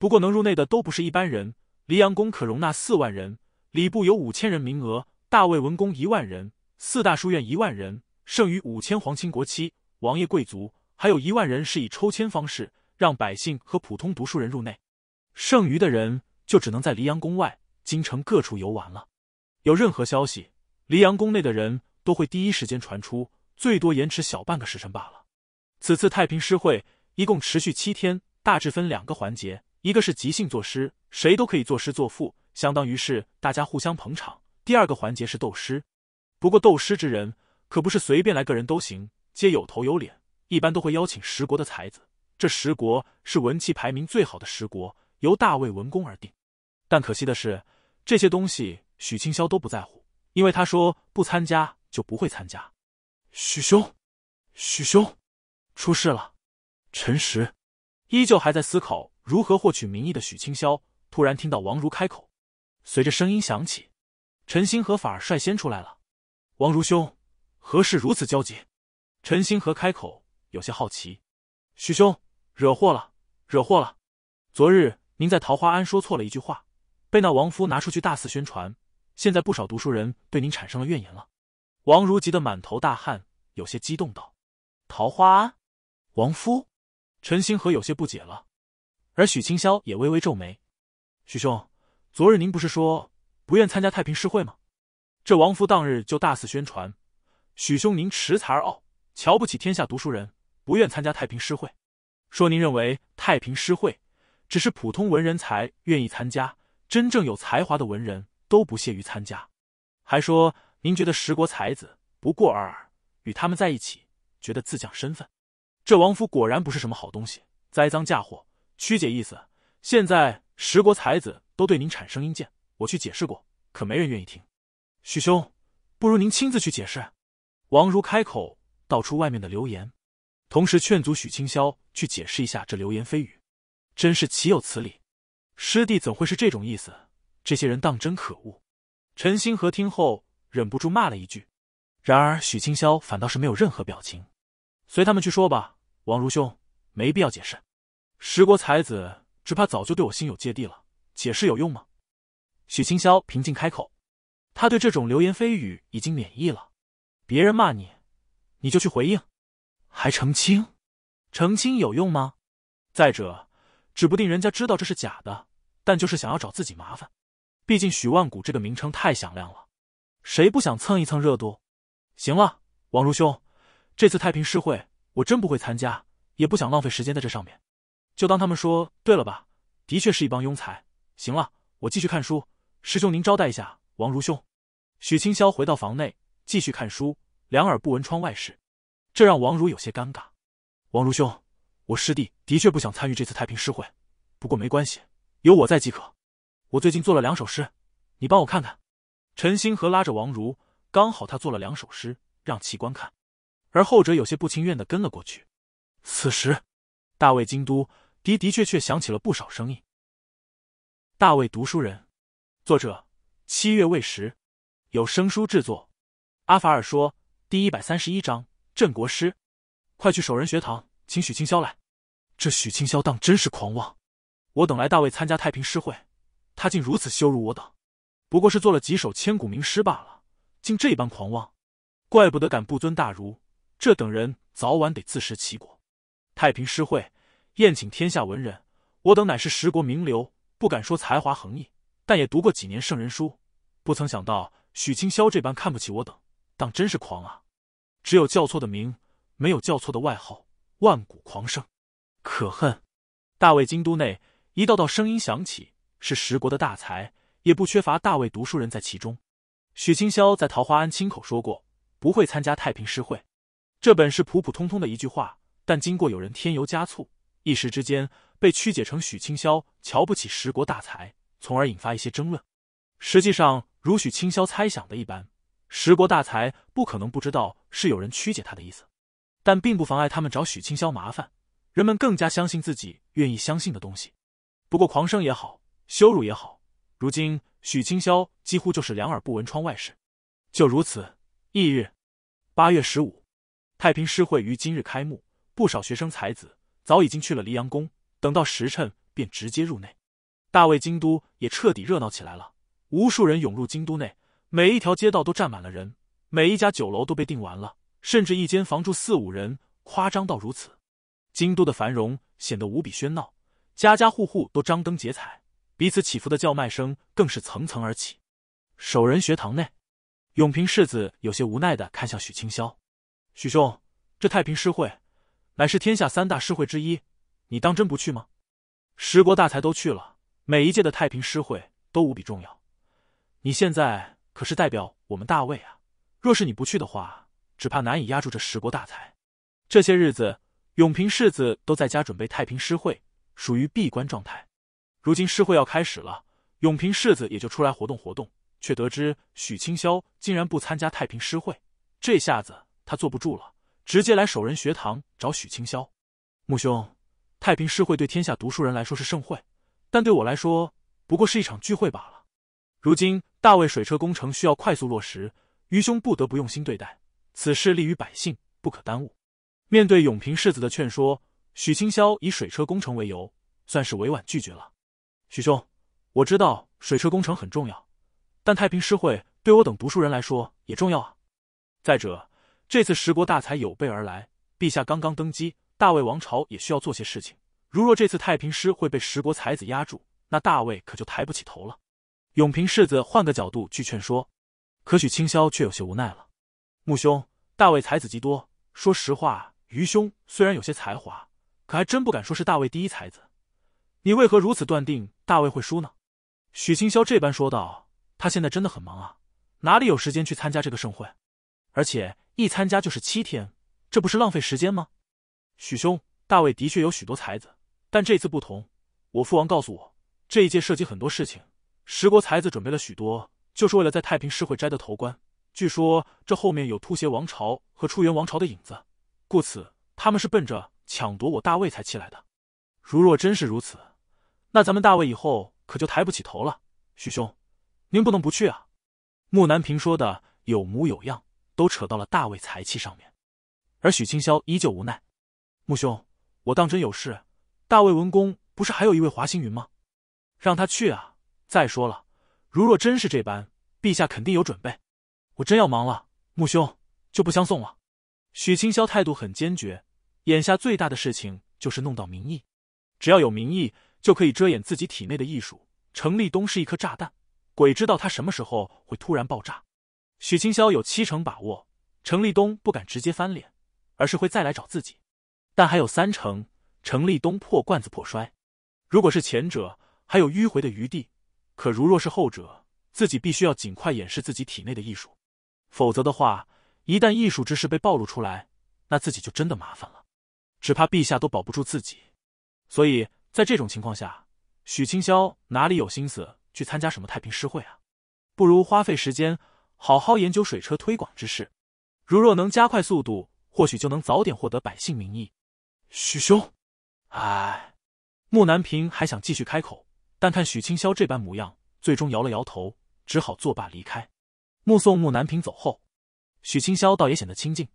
不过能入内的都不是一般人。黎阳宫可容纳四万人，礼部有五千人名额，大魏文宫一万人，四大书院一万人，剩余五千皇亲国戚、王爷贵族，还有一万人是以抽签方式让百姓和普通读书人入内。剩余的人就只能在黎阳宫外、京城各处游玩了。有任何消息，黎阳宫内的人都会第一时间传出，最多延迟小半个时辰罢了。此次太平诗会一共持续七天，大致分两个环节：一个是即兴作诗，谁都可以作诗作赋，相当于是大家互相捧场；第二个环节是斗诗，不过斗诗之人可不是随便来个人都行，皆有头有脸，一般都会邀请十国的才子。这十国是文气排名最好的十国，由大魏文公而定。但可惜的是，这些东西许清霄都不在乎，因为他说不参加就不会参加。许兄，许兄。出事了，陈实依旧还在思考如何获取名义的许清霄，突然听到王如开口。随着声音响起，陈星河反而率先出来了。王如兄，何事如此焦急？陈星河开口，有些好奇。许兄惹祸了，惹祸了！昨日您在桃花庵说错了一句话，被那王夫拿出去大肆宣传，现在不少读书人对您产生了怨言了。王如急得满头大汗，有些激动道：“桃花庵。”王夫，陈星河有些不解了，而许清霄也微微皱眉。许兄，昨日您不是说不愿参加太平诗会吗？这王夫当日就大肆宣传，许兄您恃才而傲，瞧不起天下读书人，不愿参加太平诗会，说您认为太平诗会只是普通文人才愿意参加，真正有才华的文人都不屑于参加，还说您觉得十国才子不过尔尔，与他们在一起觉得自降身份。这王府果然不是什么好东西，栽赃嫁祸、曲解意思。现在十国才子都对您产生阴见，我去解释过，可没人愿意听。许兄，不如您亲自去解释。王如开口道出外面的流言，同时劝阻许清霄去解释一下这流言蜚语，真是岂有此理！师弟怎会是这种意思？这些人当真可恶！陈星河听后忍不住骂了一句，然而许清霄反倒是没有任何表情，随他们去说吧。王如兄，没必要解释。十国才子只怕早就对我心有芥蒂了，解释有用吗？许清霄平静开口，他对这种流言蜚语已经免疫了。别人骂你，你就去回应，还澄清？澄清有用吗？再者，指不定人家知道这是假的，但就是想要找自己麻烦。毕竟许万古这个名称太响亮了，谁不想蹭一蹭热度？行了，王如兄，这次太平诗会。我真不会参加，也不想浪费时间在这上面，就当他们说对了吧。的确是一帮庸才。行了，我继续看书。师兄，您招待一下王如兄。许清霄回到房内继续看书，两耳不闻窗外事，这让王如有些尴尬。王如兄，我师弟的确不想参与这次太平诗会，不过没关系，有我在即可。我最近做了两首诗，你帮我看看。陈星河拉着王如，刚好他做了两首诗，让其观看。而后者有些不情愿的跟了过去。此时，大卫京都的的确确响起了不少声音。《大卫读书人》，作者七月未时，有声书制作。阿法尔说：“第一百三十一章，镇国师，快去守仁学堂，请许清霄来。这许清霄当真是狂妄！我等来大卫参加太平诗会，他竟如此羞辱我等。不过是做了几首千古名诗罢了，竟这般狂妄，怪不得敢不尊大儒。”这等人早晚得自食其果。太平诗会宴请天下文人，我等乃是十国名流，不敢说才华横溢，但也读过几年圣人书。不曾想到许清霄这般看不起我等，当真是狂啊！只有叫错的名，没有叫错的外号。万古狂圣，可恨！大魏京都内一道道声音响起，是十国的大才，也不缺乏大魏读书人在其中。许清霄在桃花庵亲口说过，不会参加太平诗会。这本是普普通通的一句话，但经过有人添油加醋，一时之间被曲解成许清霄瞧不起十国大才，从而引发一些争论。实际上，如许清霄猜想的一般，十国大才不可能不知道是有人曲解他的意思，但并不妨碍他们找许清霄麻烦。人们更加相信自己愿意相信的东西。不过狂生也好，羞辱也好，如今许清霄几乎就是两耳不闻窗外事。就如此，翌日，八月十五。太平诗会于今日开幕，不少学生才子早已经去了黎阳宫。等到时辰，便直接入内。大魏京都也彻底热闹起来了，无数人涌入京都内，每一条街道都站满了人，每一家酒楼都被订完了，甚至一间房住四五人，夸张到如此。京都的繁荣显得无比喧闹，家家户户都张灯结彩，彼此起伏的叫卖声更是层层而起。守仁学堂内，永平世子有些无奈的看向许清霄。许兄，这太平诗会乃是天下三大诗会之一，你当真不去吗？十国大才都去了，每一届的太平诗会都无比重要。你现在可是代表我们大魏啊！若是你不去的话，只怕难以压住这十国大才。这些日子，永平世子都在家准备太平诗会，属于闭关状态。如今诗会要开始了，永平世子也就出来活动活动，却得知许清霄竟然不参加太平诗会，这下子。他坐不住了，直接来守仁学堂找许清霄。穆兄，太平诗会对天下读书人来说是盛会，但对我来说不过是一场聚会罢了。如今大魏水车工程需要快速落实，愚兄不得不用心对待。此事利于百姓，不可耽误。面对永平世子的劝说，许清霄以水车工程为由，算是委婉拒绝了。许兄，我知道水车工程很重要，但太平诗会对我等读书人来说也重要啊。再者。这次十国大才有备而来，陛下刚刚登基，大魏王朝也需要做些事情。如若这次太平师会被十国才子压住，那大魏可就抬不起头了。永平世子换个角度去劝说，可许清霄却有些无奈了。穆兄，大魏才子极多，说实话，愚兄虽然有些才华，可还真不敢说是大魏第一才子。你为何如此断定大魏会输呢？许清霄这般说道。他现在真的很忙啊，哪里有时间去参加这个盛会？而且一参加就是七天，这不是浪费时间吗？许兄，大魏的确有许多才子，但这次不同。我父王告诉我，这一届涉及很多事情，十国才子准备了许多，就是为了在太平世会摘得头冠。据说这后面有突厥王朝和出元王朝的影子，故此他们是奔着抢夺我大魏才起来的。如若真是如此，那咱们大魏以后可就抬不起头了。许兄，您不能不去啊！木南平说的有模有样。都扯到了大卫财气上面，而许清霄依旧无奈。穆兄，我当真有事。大卫文公不是还有一位华星云吗？让他去啊！再说了，如若真是这般，陛下肯定有准备。我真要忙了，穆兄就不相送了。许清霄态度很坚决。眼下最大的事情就是弄到民意，只要有民意，就可以遮掩自己体内的艺术。程立东是一颗炸弹，鬼知道他什么时候会突然爆炸。许清霄有七成把握，程立东不敢直接翻脸，而是会再来找自己。但还有三成，程立东破罐子破摔。如果是前者，还有迂回的余地；可如若是后者，自己必须要尽快掩饰自己体内的艺术，否则的话，一旦艺术之事被暴露出来，那自己就真的麻烦了，只怕陛下都保不住自己。所以，在这种情况下，许清霄哪里有心思去参加什么太平诗会啊？不如花费时间。好好研究水车推广之事，如若能加快速度，或许就能早点获得百姓民意。许兄，哎，木南平还想继续开口，但看许清霄这般模样，最终摇了摇头，只好作罢离开。目送木南平走后，许清霄倒也显得清静。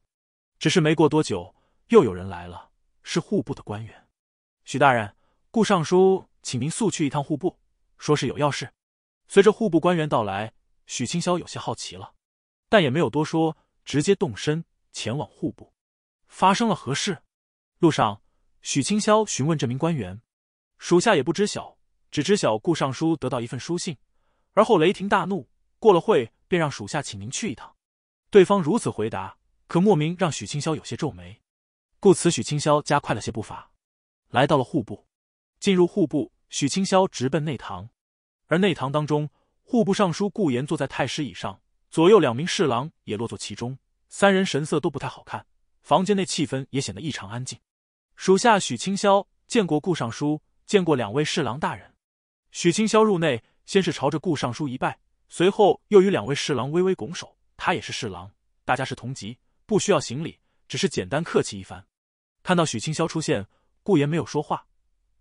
只是没过多久，又有人来了，是户部的官员。许大人，顾尚书，请您速去一趟户部，说是有要事。随着户部官员到来。许清霄有些好奇了，但也没有多说，直接动身前往户部。发生了何事？路上，许清霄询问这名官员，属下也不知晓，只知晓顾尚书得到一份书信，而后雷霆大怒。过了会，便让属下请您去一趟。对方如此回答，可莫名让许清霄有些皱眉。故此，许清霄加快了些步伐，来到了户部。进入户部，许清霄直奔内堂，而内堂当中。户部尚书顾炎坐在太师椅上，左右两名侍郎也落座其中，三人神色都不太好看。房间内气氛也显得异常安静。属下许清霄见过顾尚书，见过两位侍郎大人。许清霄入内，先是朝着顾尚书一拜，随后又与两位侍郎微微拱手。他也是侍郎，大家是同级，不需要行礼，只是简单客气一番。看到许清霄出现，顾炎没有说话，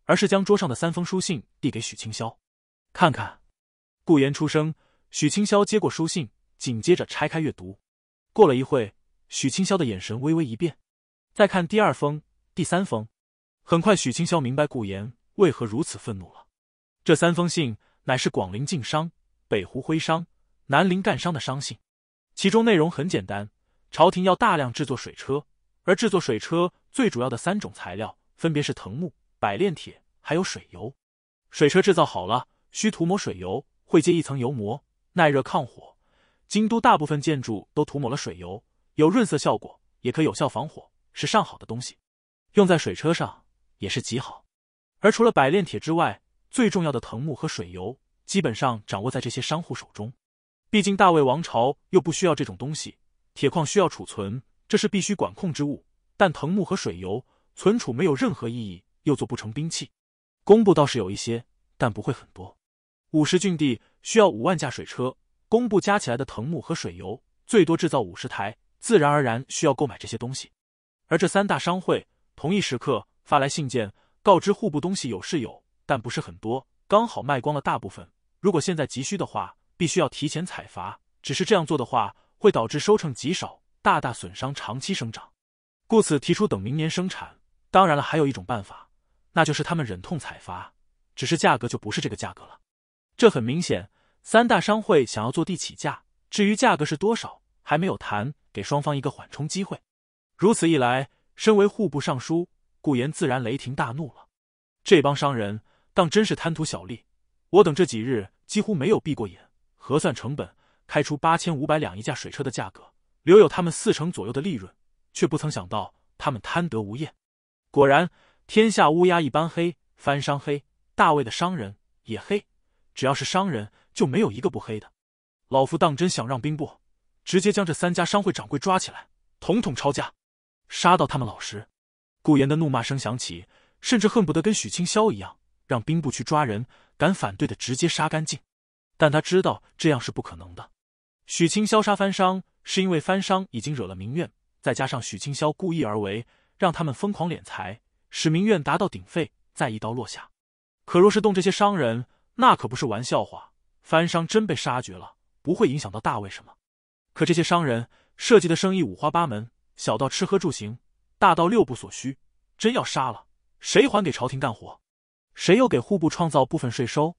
而是将桌上的三封书信递给许清霄，看看。顾言出声，许清霄接过书信，紧接着拆开阅读。过了一会，许清霄的眼神微微一变，再看第二封、第三封。很快，许清霄明白顾言为何如此愤怒了。这三封信乃是广陵晋商、北湖徽商、南陵赣商的商信，其中内容很简单：朝廷要大量制作水车，而制作水车最主要的三种材料分别是藤木、百炼铁，还有水油。水车制造好了，需涂抹水油。会结一层油膜，耐热抗火。京都大部分建筑都涂抹了水油，有润色效果，也可有效防火，是上好的东西。用在水车上也是极好。而除了百炼铁之外，最重要的藤木和水油，基本上掌握在这些商户手中。毕竟大魏王朝又不需要这种东西，铁矿需要储存，这是必须管控之物。但藤木和水油存储没有任何意义，又做不成兵器。工部倒是有一些，但不会很多。五十郡地需要五万架水车，工部加起来的藤木和水油最多制造五十台，自然而然需要购买这些东西。而这三大商会同一时刻发来信件，告知户部东西有是有，但不是很多，刚好卖光了大部分。如果现在急需的话，必须要提前采伐，只是这样做的话会导致收成极少，大大损伤长期生长，故此提出等明年生产。当然了，还有一种办法，那就是他们忍痛采伐，只是价格就不是这个价格了。这很明显，三大商会想要坐地起价，至于价格是多少，还没有谈，给双方一个缓冲机会。如此一来，身为户部尚书，顾炎自然雷霆大怒了。这帮商人当真是贪图小利，我等这几日几乎没有闭过眼，核算成本，开出八千五百两一架水车的价格，留有他们四成左右的利润，却不曾想到他们贪得无厌。果然，天下乌鸦一般黑，番商黑，大卫的商人也黑。只要是商人，就没有一个不黑的。老夫当真想让兵部直接将这三家商会掌柜抓起来，统统抄家，杀到他们老实。顾岩的怒骂声响起，甚至恨不得跟许清霄一样，让兵部去抓人，敢反对的直接杀干净。但他知道这样是不可能的。许清霄杀翻商是因为翻商已经惹了民怨，再加上许清霄故意而为，让他们疯狂敛财，使民怨达到鼎沸，再一刀落下。可若是动这些商人，那可不是玩笑话，番商真被杀绝了，不会影响到大卫什么。可这些商人涉及的生意五花八门，小到吃喝住行，大到六部所需，真要杀了，谁还给朝廷干活？谁又给户部创造部分税收？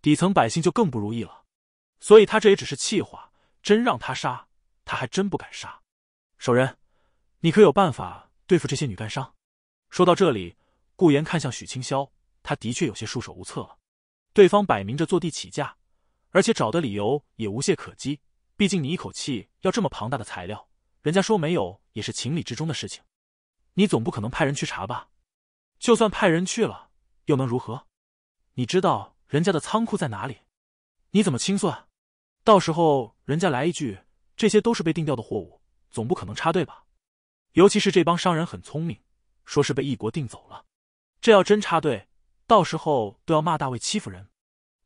底层百姓就更不如意了。所以他这也只是气话，真让他杀，他还真不敢杀。守仁，你可有办法对付这些女干商？说到这里，顾言看向许清霄，他的确有些束手无策了。对方摆明着坐地起价，而且找的理由也无懈可击。毕竟你一口气要这么庞大的材料，人家说没有也是情理之中的事情。你总不可能派人去查吧？就算派人去了，又能如何？你知道人家的仓库在哪里？你怎么清算？到时候人家来一句“这些都是被定掉的货物”，总不可能插队吧？尤其是这帮商人很聪明，说是被一国订走了，这要真插队。到时候都要骂大卫欺负人，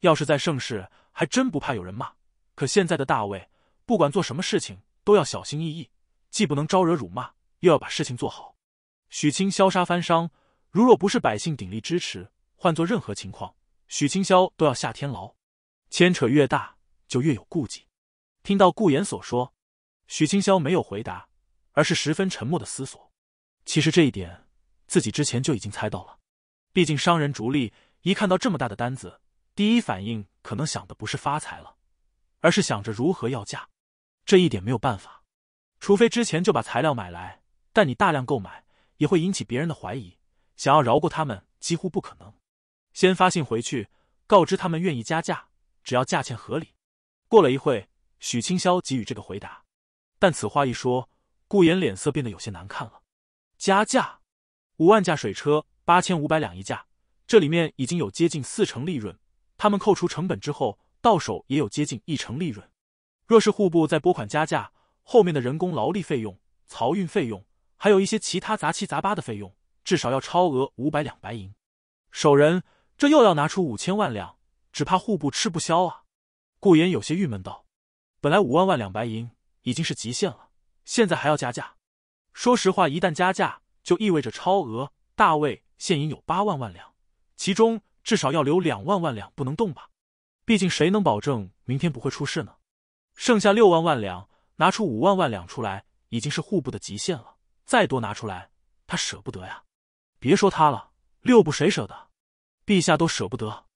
要是在盛世，还真不怕有人骂。可现在的大卫，不管做什么事情都要小心翼翼，既不能招惹辱骂，又要把事情做好。许清霄杀翻商，如若不是百姓鼎力支持，换做任何情况，许清霄都要下天牢。牵扯越大，就越有顾忌。听到顾言所说，许清霄没有回答，而是十分沉默的思索。其实这一点，自己之前就已经猜到了。毕竟商人逐利，一看到这么大的单子，第一反应可能想的不是发财了，而是想着如何要价。这一点没有办法，除非之前就把材料买来，但你大量购买也会引起别人的怀疑，想要饶过他们几乎不可能。先发信回去告知他们愿意加价，只要价钱合理。过了一会，许清霄给予这个回答，但此话一说，顾言脸色变得有些难看了。加价，五万架水车。八千五百两一架，这里面已经有接近四成利润。他们扣除成本之后，到手也有接近一成利润。若是户部再拨款加价，后面的人工劳力费用、漕运费用，还有一些其他杂七杂八的费用，至少要超额五百两白银。守人，这又要拿出五千万两，只怕户部吃不消啊！顾言有些郁闷道：“本来五万万两白银已经是极限了，现在还要加价。说实话，一旦加价，就意味着超额大位。”现银有八万万两，其中至少要留两万万两不能动吧？毕竟谁能保证明天不会出事呢？剩下六万万两，拿出五万万两出来已经是户部的极限了，再多拿出来他舍不得呀。别说他了，六部谁舍得？陛下都舍不得。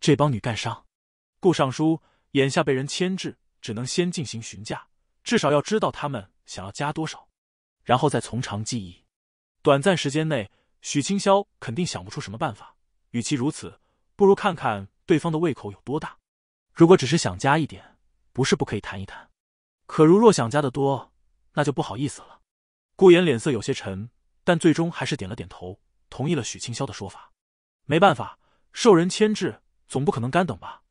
这帮女干商，顾尚书眼下被人牵制，只能先进行询价，至少要知道他们想要加多少，然后再从长计议。短暂时间内。许清霄肯定想不出什么办法，与其如此，不如看看对方的胃口有多大。如果只是想加一点，不是不可以谈一谈。可如若想加的多，那就不好意思了。顾言脸色有些沉，但最终还是点了点头，同意了许清霄的说法。没办法，受人牵制，总不可能干等吧。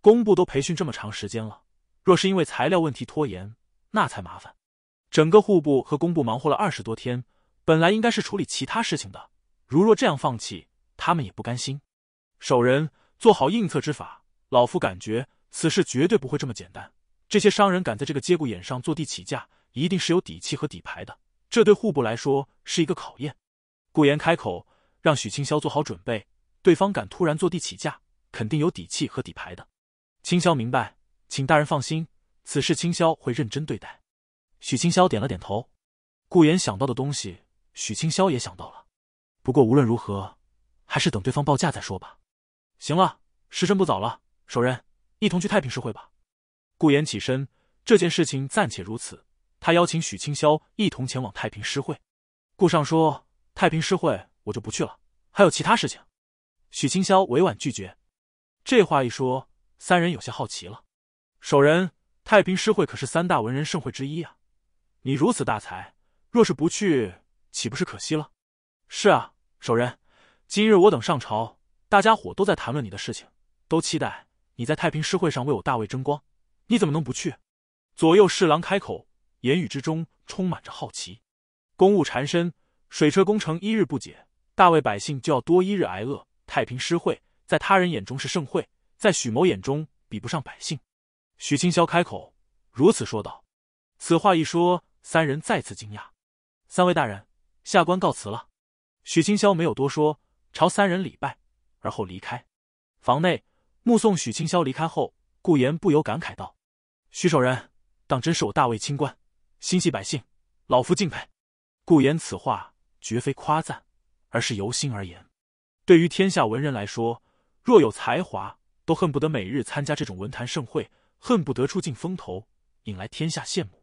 工部都培训这么长时间了，若是因为材料问题拖延，那才麻烦。整个户部和工部忙活了二十多天。本来应该是处理其他事情的，如若这样放弃，他们也不甘心。守人，做好应策之法。老夫感觉此事绝对不会这么简单。这些商人敢在这个节骨眼上坐地起价，一定是有底气和底牌的。这对户部来说是一个考验。顾言开口，让许清霄做好准备。对方敢突然坐地起价，肯定有底气和底牌的。清霄明白，请大人放心，此事清霄会认真对待。许清霄点了点头。顾言想到的东西。许清霄也想到了，不过无论如何，还是等对方报价再说吧。行了，时辰不早了，守人，一同去太平诗会吧。顾言起身，这件事情暂且如此。他邀请许清霄一同前往太平诗会。顾尚说：“太平诗会我就不去了，还有其他事情。”许清霄委婉拒绝。这话一说，三人有些好奇了。守人，太平诗会可是三大文人盛会之一啊，你如此大才，若是不去……岂不是可惜了？是啊，守仁，今日我等上朝，大家伙都在谈论你的事情，都期待你在太平诗会上为我大魏争光，你怎么能不去？左右侍郎开口，言语之中充满着好奇。公务缠身，水车工程一日不解，大魏百姓就要多一日挨饿。太平诗会在他人眼中是盛会，在许某眼中比不上百姓。许清霄开口，如此说道。此话一说，三人再次惊讶。三位大人。下官告辞了，许清霄没有多说，朝三人礼拜，而后离开。房内目送许清霄离开后，顾言不由感慨道：“许守仁，当真是我大魏清官，心系百姓，老夫敬佩。”顾言此话绝非夸赞，而是由心而言。对于天下文人来说，若有才华，都恨不得每日参加这种文坛盛会，恨不得出尽风头，引来天下羡慕。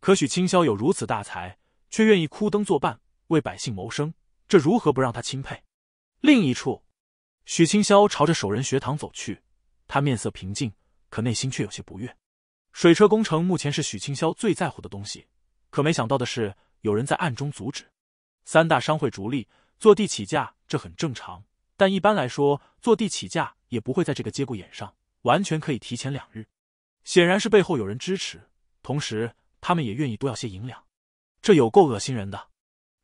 可许清霄有如此大才，却愿意枯灯作伴。为百姓谋生，这如何不让他钦佩？另一处，许清霄朝着守仁学堂走去，他面色平静，可内心却有些不悦。水车工程目前是许清霄最在乎的东西，可没想到的是，有人在暗中阻止。三大商会逐利，坐地起价，这很正常。但一般来说，坐地起价也不会在这个节骨眼上，完全可以提前两日。显然，是背后有人支持，同时他们也愿意多要些银两，这有够恶心人的。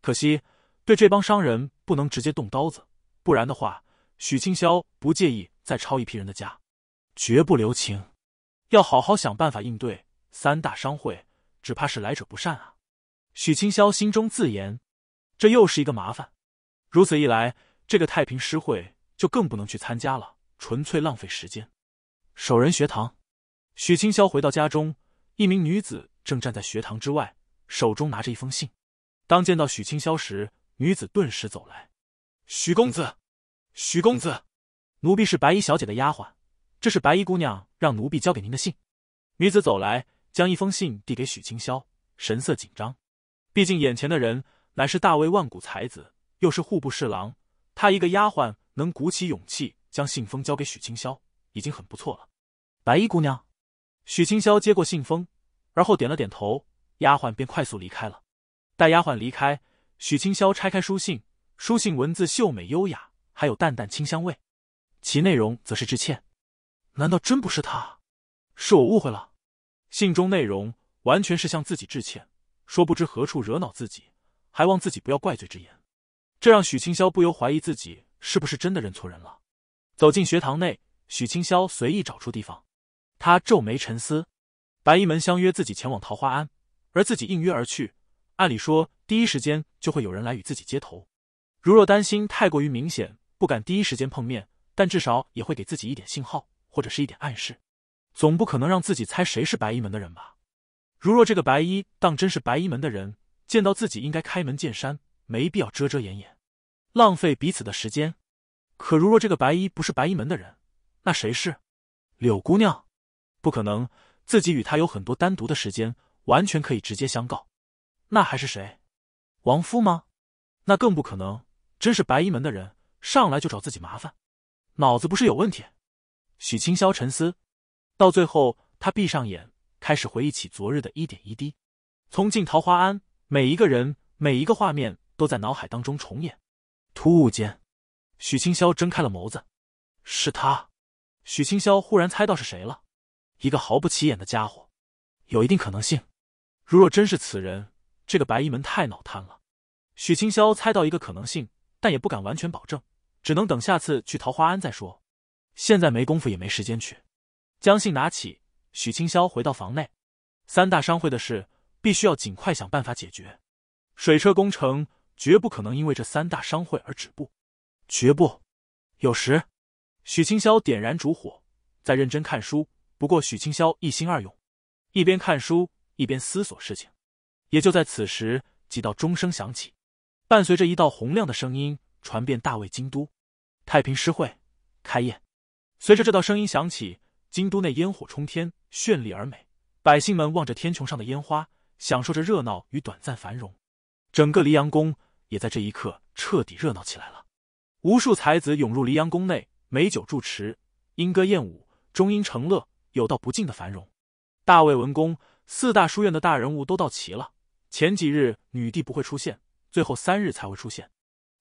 可惜，对这帮商人不能直接动刀子，不然的话，许清霄不介意再抄一批人的家，绝不留情。要好好想办法应对三大商会，只怕是来者不善啊！许清霄心中自言：“这又是一个麻烦。如此一来，这个太平诗会就更不能去参加了，纯粹浪费时间。”守人学堂，许清霄回到家中，一名女子正站在学堂之外，手中拿着一封信。当见到许清宵时，女子顿时走来：“许公子，许公子，奴婢是白衣小姐的丫鬟，这是白衣姑娘让奴婢交给您的信。”女子走来，将一封信递给许清宵，神色紧张。毕竟眼前的人乃是大魏万古才子，又是户部侍郎，她一个丫鬟能鼓起勇气将信封交给许清宵，已经很不错了。白衣姑娘，许清宵接过信封，而后点了点头，丫鬟便快速离开了。待丫鬟离开，许清霄拆开书信。书信文字秀美优雅，还有淡淡清香味。其内容则是致歉。难道真不是他？是我误会了。信中内容完全是向自己致歉，说不知何处惹恼自己，还望自己不要怪罪之言。这让许清霄不由怀疑自己是不是真的认错人了。走进学堂内，许清霄随意找出地方，他皱眉沉思。白衣门相约自己前往桃花庵，而自己应约而去。按理说，第一时间就会有人来与自己接头。如若担心太过于明显，不敢第一时间碰面，但至少也会给自己一点信号或者是一点暗示。总不可能让自己猜谁是白衣门的人吧？如若这个白衣当真是白衣门的人，见到自己应该开门见山，没必要遮遮掩掩，浪费彼此的时间。可如若这个白衣不是白衣门的人，那谁是？柳姑娘？不可能，自己与她有很多单独的时间，完全可以直接相告。那还是谁？王夫吗？那更不可能。真是白衣门的人，上来就找自己麻烦，脑子不是有问题？许清霄沉思，到最后，他闭上眼，开始回忆起昨日的一点一滴。从进桃花庵，每一个人，每一个画面，都在脑海当中重演。突兀间，许清霄睁开了眸子。是他。许清霄忽然猜到是谁了。一个毫不起眼的家伙，有一定可能性。如若真是此人。这个白衣门太脑瘫了，许清霄猜到一个可能性，但也不敢完全保证，只能等下次去桃花庵再说。现在没工夫，也没时间去。将信拿起，许清霄回到房内。三大商会的事，必须要尽快想办法解决。水车工程绝不可能因为这三大商会而止步，绝不。有时，许清霄点燃烛火，在认真看书。不过，许清霄一心二用，一边看书，一边思索事情。也就在此时，几道钟声响起，伴随着一道洪亮的声音传遍大魏京都。太平诗会开业。随着这道声音响起，京都内烟火冲天，绚丽而美。百姓们望着天穹上的烟花，享受着热闹与短暂繁荣。整个黎阳宫也在这一刻彻底热闹起来了。无数才子涌入黎阳宫内，美酒驻池，莺歌燕舞，中音承乐，有道不尽的繁荣。大魏文公四大书院的大人物都到齐了。前几日，女帝不会出现，最后三日才会出现。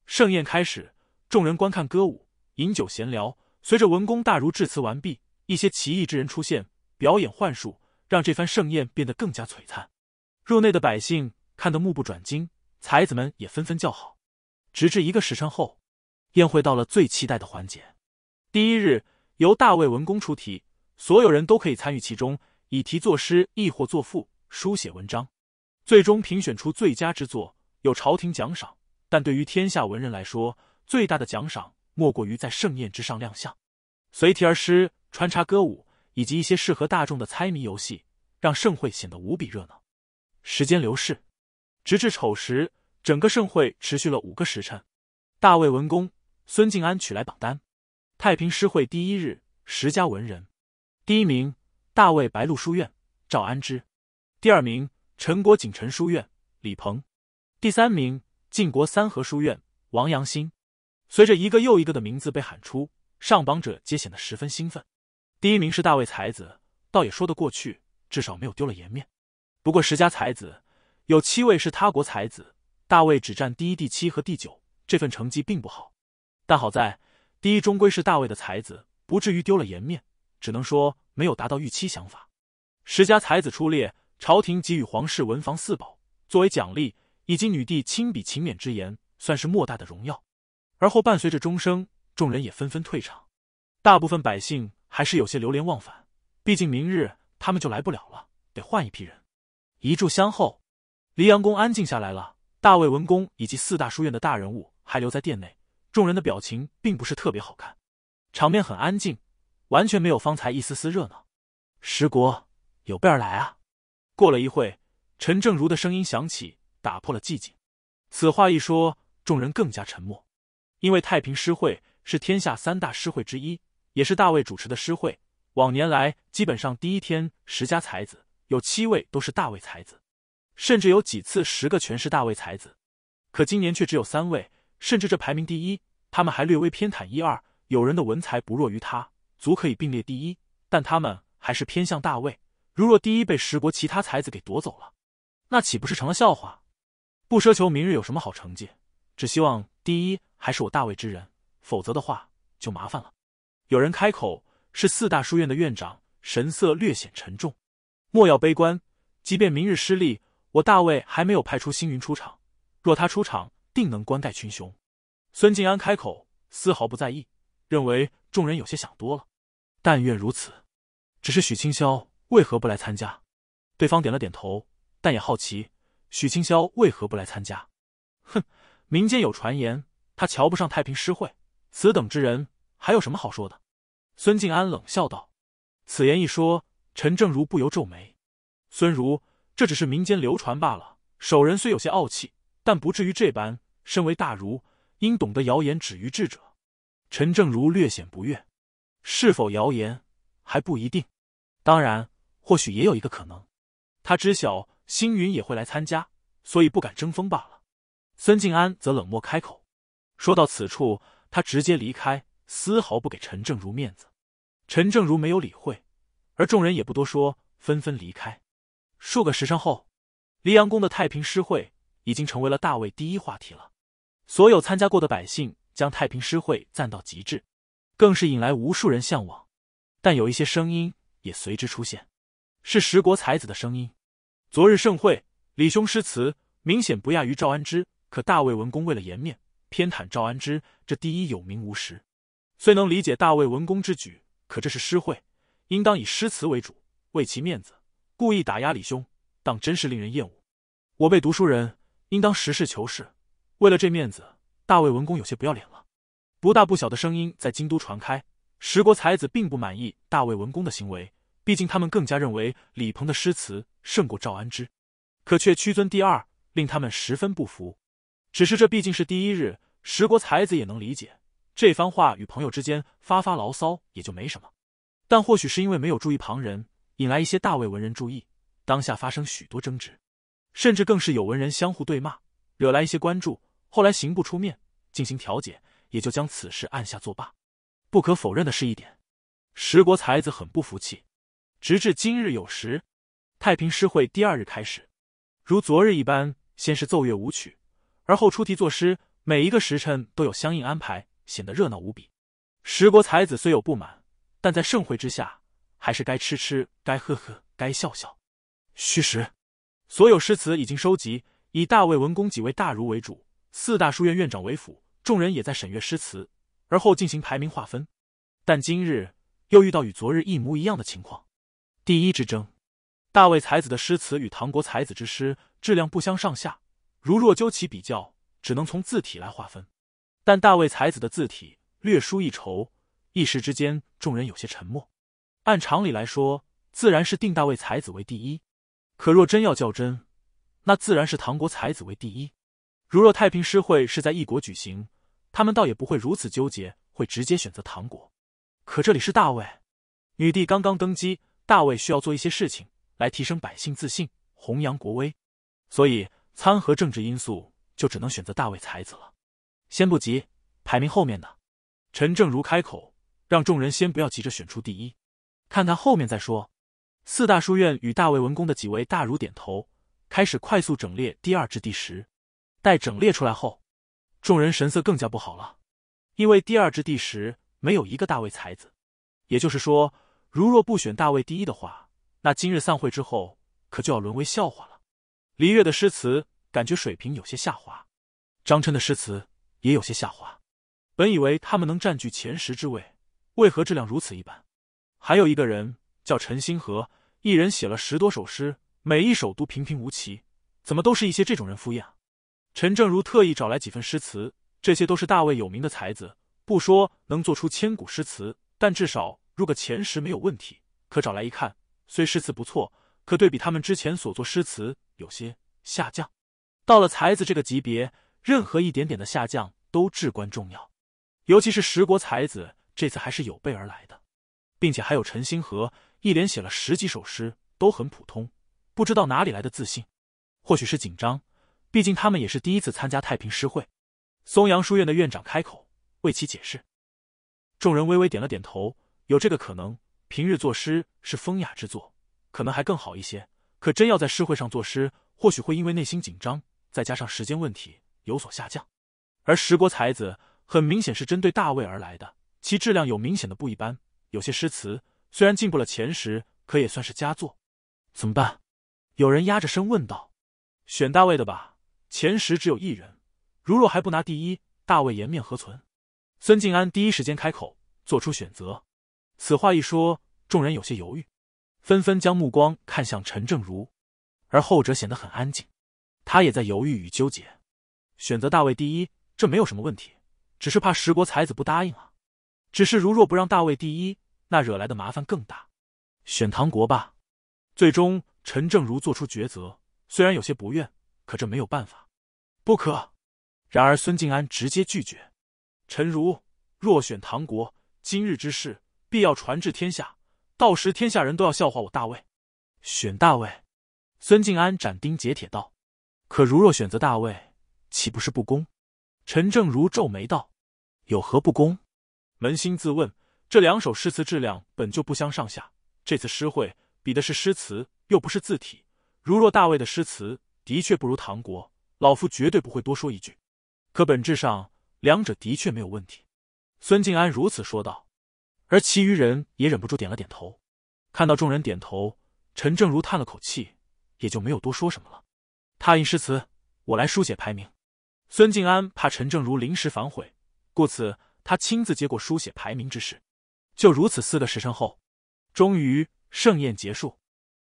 盛宴开始，众人观看歌舞，饮酒闲聊。随着文公大儒致辞完毕，一些奇异之人出现，表演幻术，让这番盛宴变得更加璀璨。入内的百姓看得目不转睛，才子们也纷纷叫好。直至一个时辰后，宴会到了最期待的环节。第一日由大魏文公出题，所有人都可以参与其中，以题作诗，亦或作赋，书写文章。最终评选出最佳之作，有朝廷奖赏。但对于天下文人来说，最大的奖赏莫过于在盛宴之上亮相。随题而诗，穿插歌舞，以及一些适合大众的猜谜游戏，让盛会显得无比热闹。时间流逝，直至丑时，整个盛会持续了五个时辰。大魏文公孙静安取来榜单，太平诗会第一日，十佳文人，第一名，大魏白鹿书院赵安之，第二名。陈国景陈书院李鹏，第三名晋国三河书院王阳新。随着一个又一个的名字被喊出，上榜者皆显得十分兴奋。第一名是大卫才子，倒也说得过去，至少没有丢了颜面。不过十家才子有七位是他国才子，大卫只占第一、第七和第九，这份成绩并不好。但好在第一终归是大卫的才子，不至于丢了颜面，只能说没有达到预期想法。十家才子出列。朝廷给予皇室文房四宝作为奖励，以及女帝亲笔勤勉之言，算是莫大的荣耀。而后伴随着钟声，众人也纷纷退场。大部分百姓还是有些流连忘返，毕竟明日他们就来不了了，得换一批人。一炷香后，黎阳宫安静下来了。大魏文公以及四大书院的大人物还留在殿内，众人的表情并不是特别好看。场面很安静，完全没有方才一丝丝热闹。十国有备而来啊！过了一会，陈正如的声音响起，打破了寂静。此话一说，众人更加沉默。因为太平诗会是天下三大诗会之一，也是大卫主持的诗会。往年来，基本上第一天十家才子，有七位都是大卫才子，甚至有几次十个全是大卫才子。可今年却只有三位，甚至这排名第一，他们还略微偏袒一二。有人的文才不弱于他，足可以并列第一，但他们还是偏向大卫。如若第一被十国其他才子给夺走了，那岂不是成了笑话？不奢求明日有什么好成绩，只希望第一还是我大魏之人，否则的话就麻烦了。有人开口，是四大书院的院长，神色略显沉重。莫要悲观，即便明日失利，我大魏还没有派出星云出场，若他出场，定能冠盖群雄。孙敬安开口，丝毫不在意，认为众人有些想多了。但愿如此，只是许清霄。为何不来参加？对方点了点头，但也好奇许清霄为何不来参加。哼，民间有传言，他瞧不上太平诗会，此等之人还有什么好说的？孙静安冷笑道。此言一说，陈正如不由皱眉。孙如，这只是民间流传罢了。守人虽有些傲气，但不至于这般。身为大儒，应懂得谣言止于智者。陈正如略显不悦。是否谣言还不一定。当然。或许也有一个可能，他知晓星云也会来参加，所以不敢争锋罢了。孙静安则冷漠开口，说到此处，他直接离开，丝毫不给陈正如面子。陈正如没有理会，而众人也不多说，纷纷离开。数个时辰后，黎阳宫的太平诗会已经成为了大魏第一话题了。所有参加过的百姓将太平诗会赞到极致，更是引来无数人向往。但有一些声音也随之出现。是十国才子的声音。昨日盛会，李兄诗词明显不亚于赵安之，可大魏文公为了颜面，偏袒赵安之，这第一有名无实。虽能理解大魏文公之举，可这是诗会，应当以诗词为主，为其面子，故意打压李兄，当真是令人厌恶。我辈读书人，应当实事求是。为了这面子，大魏文公有些不要脸了。不大不小的声音在京都传开，十国才子并不满意大魏文公的行为。毕竟他们更加认为李鹏的诗词胜过赵安之，可却屈尊第二，令他们十分不服。只是这毕竟是第一日，十国才子也能理解这番话，与朋友之间发发牢骚也就没什么。但或许是因为没有注意旁人，引来一些大魏文人注意，当下发生许多争执，甚至更是有文人相互对骂，惹来一些关注。后来刑部出面进行调解，也就将此事按下作罢。不可否认的是一点，十国才子很不服气。直至今日有时，太平诗会第二日开始，如昨日一般，先是奏乐舞曲，而后出题作诗，每一个时辰都有相应安排，显得热闹无比。十国才子虽有不满，但在盛会之下，还是该吃吃，该喝喝，该笑笑。虚实，所有诗词已经收集，以大魏文公几位大儒为主，四大书院院长为辅，众人也在审阅诗词，而后进行排名划分。但今日又遇到与昨日一模一样的情况。第一之争，大卫才子的诗词与唐国才子之诗质量不相上下。如若究其比较，只能从字体来划分。但大卫才子的字体略输一筹。一时之间，众人有些沉默。按常理来说，自然是定大卫才子为第一。可若真要较真，那自然是唐国才子为第一。如若太平诗会是在异国举行，他们倒也不会如此纠结，会直接选择唐国。可这里是大卫，女帝刚刚登基。大卫需要做一些事情来提升百姓自信，弘扬国威，所以参合政治因素就只能选择大卫才子了。先不急，排名后面的。陈正如开口，让众人先不要急着选出第一，看看后面再说。四大书院与大卫文公的几位大儒点头，开始快速整列第二至第十。待整列出来后，众人神色更加不好了，因为第二至第十没有一个大卫才子，也就是说。如若不选大卫第一的话，那今日散会之后可就要沦为笑话了。黎月的诗词感觉水平有些下滑，张琛的诗词也有些下滑。本以为他们能占据前十之位，为何质量如此一般？还有一个人叫陈星河，一人写了十多首诗，每一首都平平无奇。怎么都是一些这种人敷衍陈正如特意找来几份诗词，这些都是大卫有名的才子，不说能做出千古诗词，但至少。如果前十没有问题，可找来一看，虽诗词不错，可对比他们之前所作诗词，有些下降。到了才子这个级别，任何一点点的下降都至关重要。尤其是十国才子这次还是有备而来的，并且还有陈星河一连写了十几首诗，都很普通，不知道哪里来的自信。或许是紧张，毕竟他们也是第一次参加太平诗会。松阳书院的院长开口为其解释，众人微微点了点头。有这个可能，平日作诗是风雅之作，可能还更好一些。可真要在诗会上作诗，或许会因为内心紧张，再加上时间问题，有所下降。而十国才子很明显是针对大卫而来的，其质量有明显的不一般。有些诗词虽然进步了前十，可也算是佳作。怎么办？有人压着声问道：“选大卫的吧，前十只有一人，如若还不拿第一，大卫颜面何存？”孙静安第一时间开口，做出选择。此话一说，众人有些犹豫，纷纷将目光看向陈正如，而后者显得很安静，他也在犹豫与纠结。选择大魏第一，这没有什么问题，只是怕十国才子不答应啊。只是如若不让大卫第一，那惹来的麻烦更大。选唐国吧。最终，陈正如做出抉择，虽然有些不愿，可这没有办法。不可。然而，孙静安直接拒绝。陈如若选唐国，今日之事。必要传至天下，到时天下人都要笑话我大魏。选大魏，孙敬安斩钉截铁道。可如若选择大魏，岂不是不公？陈正如皱眉道：“有何不公？扪心自问，这两首诗词质量本就不相上下。这次诗会比的是诗词，又不是字体。如若大魏的诗词的确不如唐国，老夫绝对不会多说一句。可本质上，两者的确没有问题。”孙敬安如此说道。而其余人也忍不住点了点头。看到众人点头，陈正如叹了口气，也就没有多说什么了。他吟诗词，我来书写排名。孙静安怕陈正如临时反悔，故此他亲自接过书写排名之事。就如此四个时辰后，终于盛宴结束。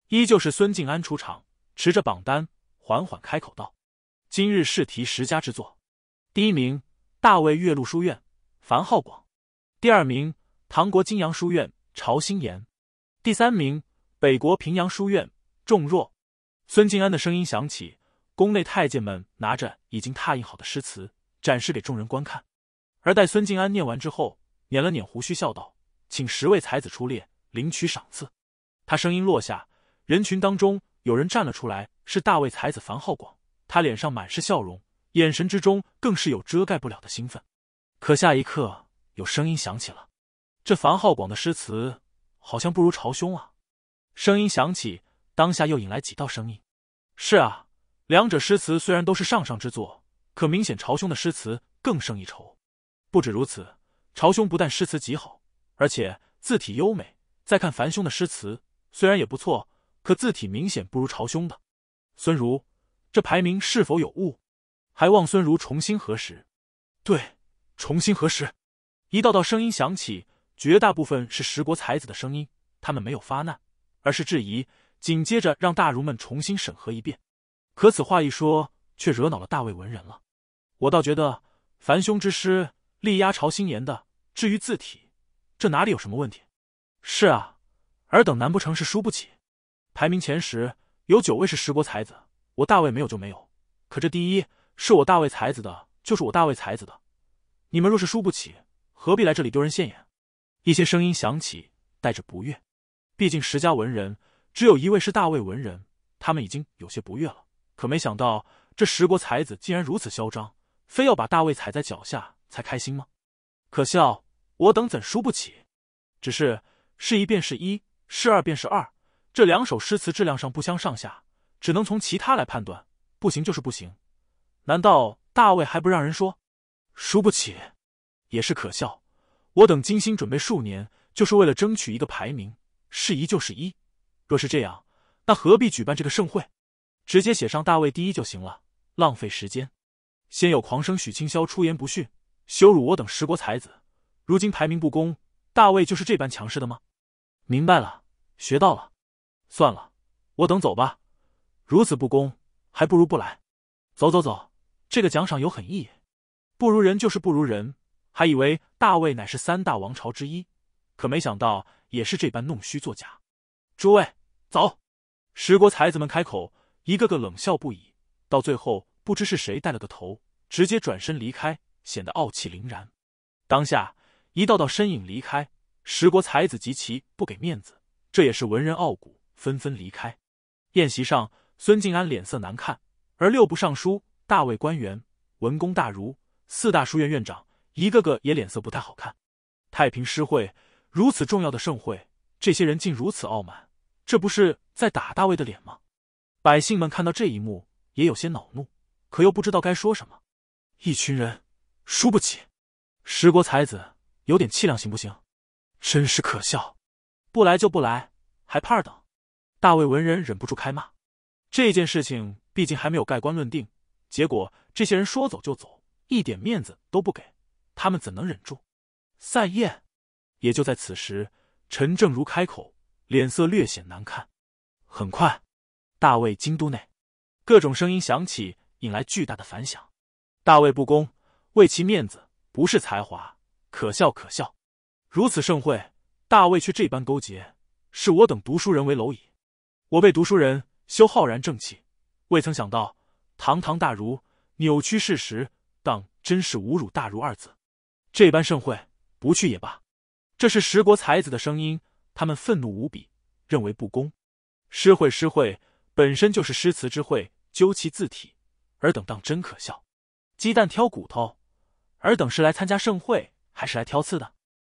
依旧是孙静安出场，持着榜单，缓缓开口道：“今日试题十佳之作，第一名，大卫岳麓书院樊浩广；第二名。”唐国金阳书院朝新妍。第三名；北国平阳书院仲若，孙敬安的声音响起。宫内太监们拿着已经拓印好的诗词展示给众人观看。而待孙敬安念完之后，捻了捻胡须，笑道：“请十位才子出列，领取赏赐。”他声音落下，人群当中有人站了出来，是大魏才子樊浩广。他脸上满是笑容，眼神之中更是有遮盖不了的兴奋。可下一刻，有声音响起了。这樊浩广的诗词好像不如朝兄啊！声音响起，当下又引来几道声音：“是啊，两者诗词虽然都是上上之作，可明显朝兄的诗词更胜一筹。不止如此，朝兄不但诗词极好，而且字体优美。再看樊兄的诗词，虽然也不错，可字体明显不如朝兄的。”孙如，这排名是否有误？还望孙如重新核实。对，重新核实。一道道声音响起。绝大部分是十国才子的声音，他们没有发难，而是质疑，紧接着让大儒们重新审核一遍。可此话一说，却惹恼了大魏文人了。我倒觉得，凡兄之师力压朝心言的。至于字体，这哪里有什么问题？是啊，尔等难不成是输不起？排名前十有九位是十国才子，我大魏没有就没有。可这第一是我大魏才子的，就是我大魏才子的。你们若是输不起，何必来这里丢人现眼？一些声音响起，带着不悦。毕竟十家文人只有一位是大魏文人，他们已经有些不悦了。可没想到这十国才子竟然如此嚣张，非要把大魏踩在脚下才开心吗？可笑！我等怎输不起？只是是一便是，一是二便是二，这两首诗词质量上不相上下，只能从其他来判断。不行就是不行，难道大魏还不让人说？输不起也是可笑。我等精心准备数年，就是为了争取一个排名，是一就是一。若是这样，那何必举办这个盛会？直接写上大卫第一就行了，浪费时间。先有狂生许清霄出言不逊，羞辱我等十国才子。如今排名不公，大卫就是这般强势的吗？明白了，学到了。算了，我等走吧。如此不公，还不如不来。走走走，这个奖赏有狠意，不如人就是不如人。还以为大魏乃是三大王朝之一，可没想到也是这般弄虚作假。诸位，走！十国才子们开口，一个个冷笑不已。到最后，不知是谁带了个头，直接转身离开，显得傲气凌然。当下，一道道身影离开。十国才子及其不给面子，这也是文人傲骨，纷纷离开。宴席上，孙敬安脸色难看，而六部尚书、大魏官员、文公大儒、四大书院院长。一个个也脸色不太好看。太平诗会如此重要的盛会，这些人竟如此傲慢，这不是在打大卫的脸吗？百姓们看到这一幕也有些恼怒，可又不知道该说什么。一群人输不起，十国才子有点气量行不行？真是可笑！不来就不来，还怕等？大卫文人忍不住开骂。这件事情毕竟还没有盖棺论定，结果这些人说走就走，一点面子都不给。他们怎能忍住？散宴。也就在此时，陈正如开口，脸色略显难看。很快，大魏京都内，各种声音响起，引来巨大的反响。大魏不公，为其面子不是才华，可笑可笑！如此盛会，大卫却这般勾结，视我等读书人为蝼蚁。我辈读书人修浩然正气，未曾想到堂堂大儒扭曲事实，当真是侮辱“大儒”二字。这般盛会不去也罢。这是十国才子的声音，他们愤怒无比，认为不公。诗会诗会本身就是诗词之会，究其字体，尔等当真可笑，鸡蛋挑骨头。尔等是来参加盛会，还是来挑刺的？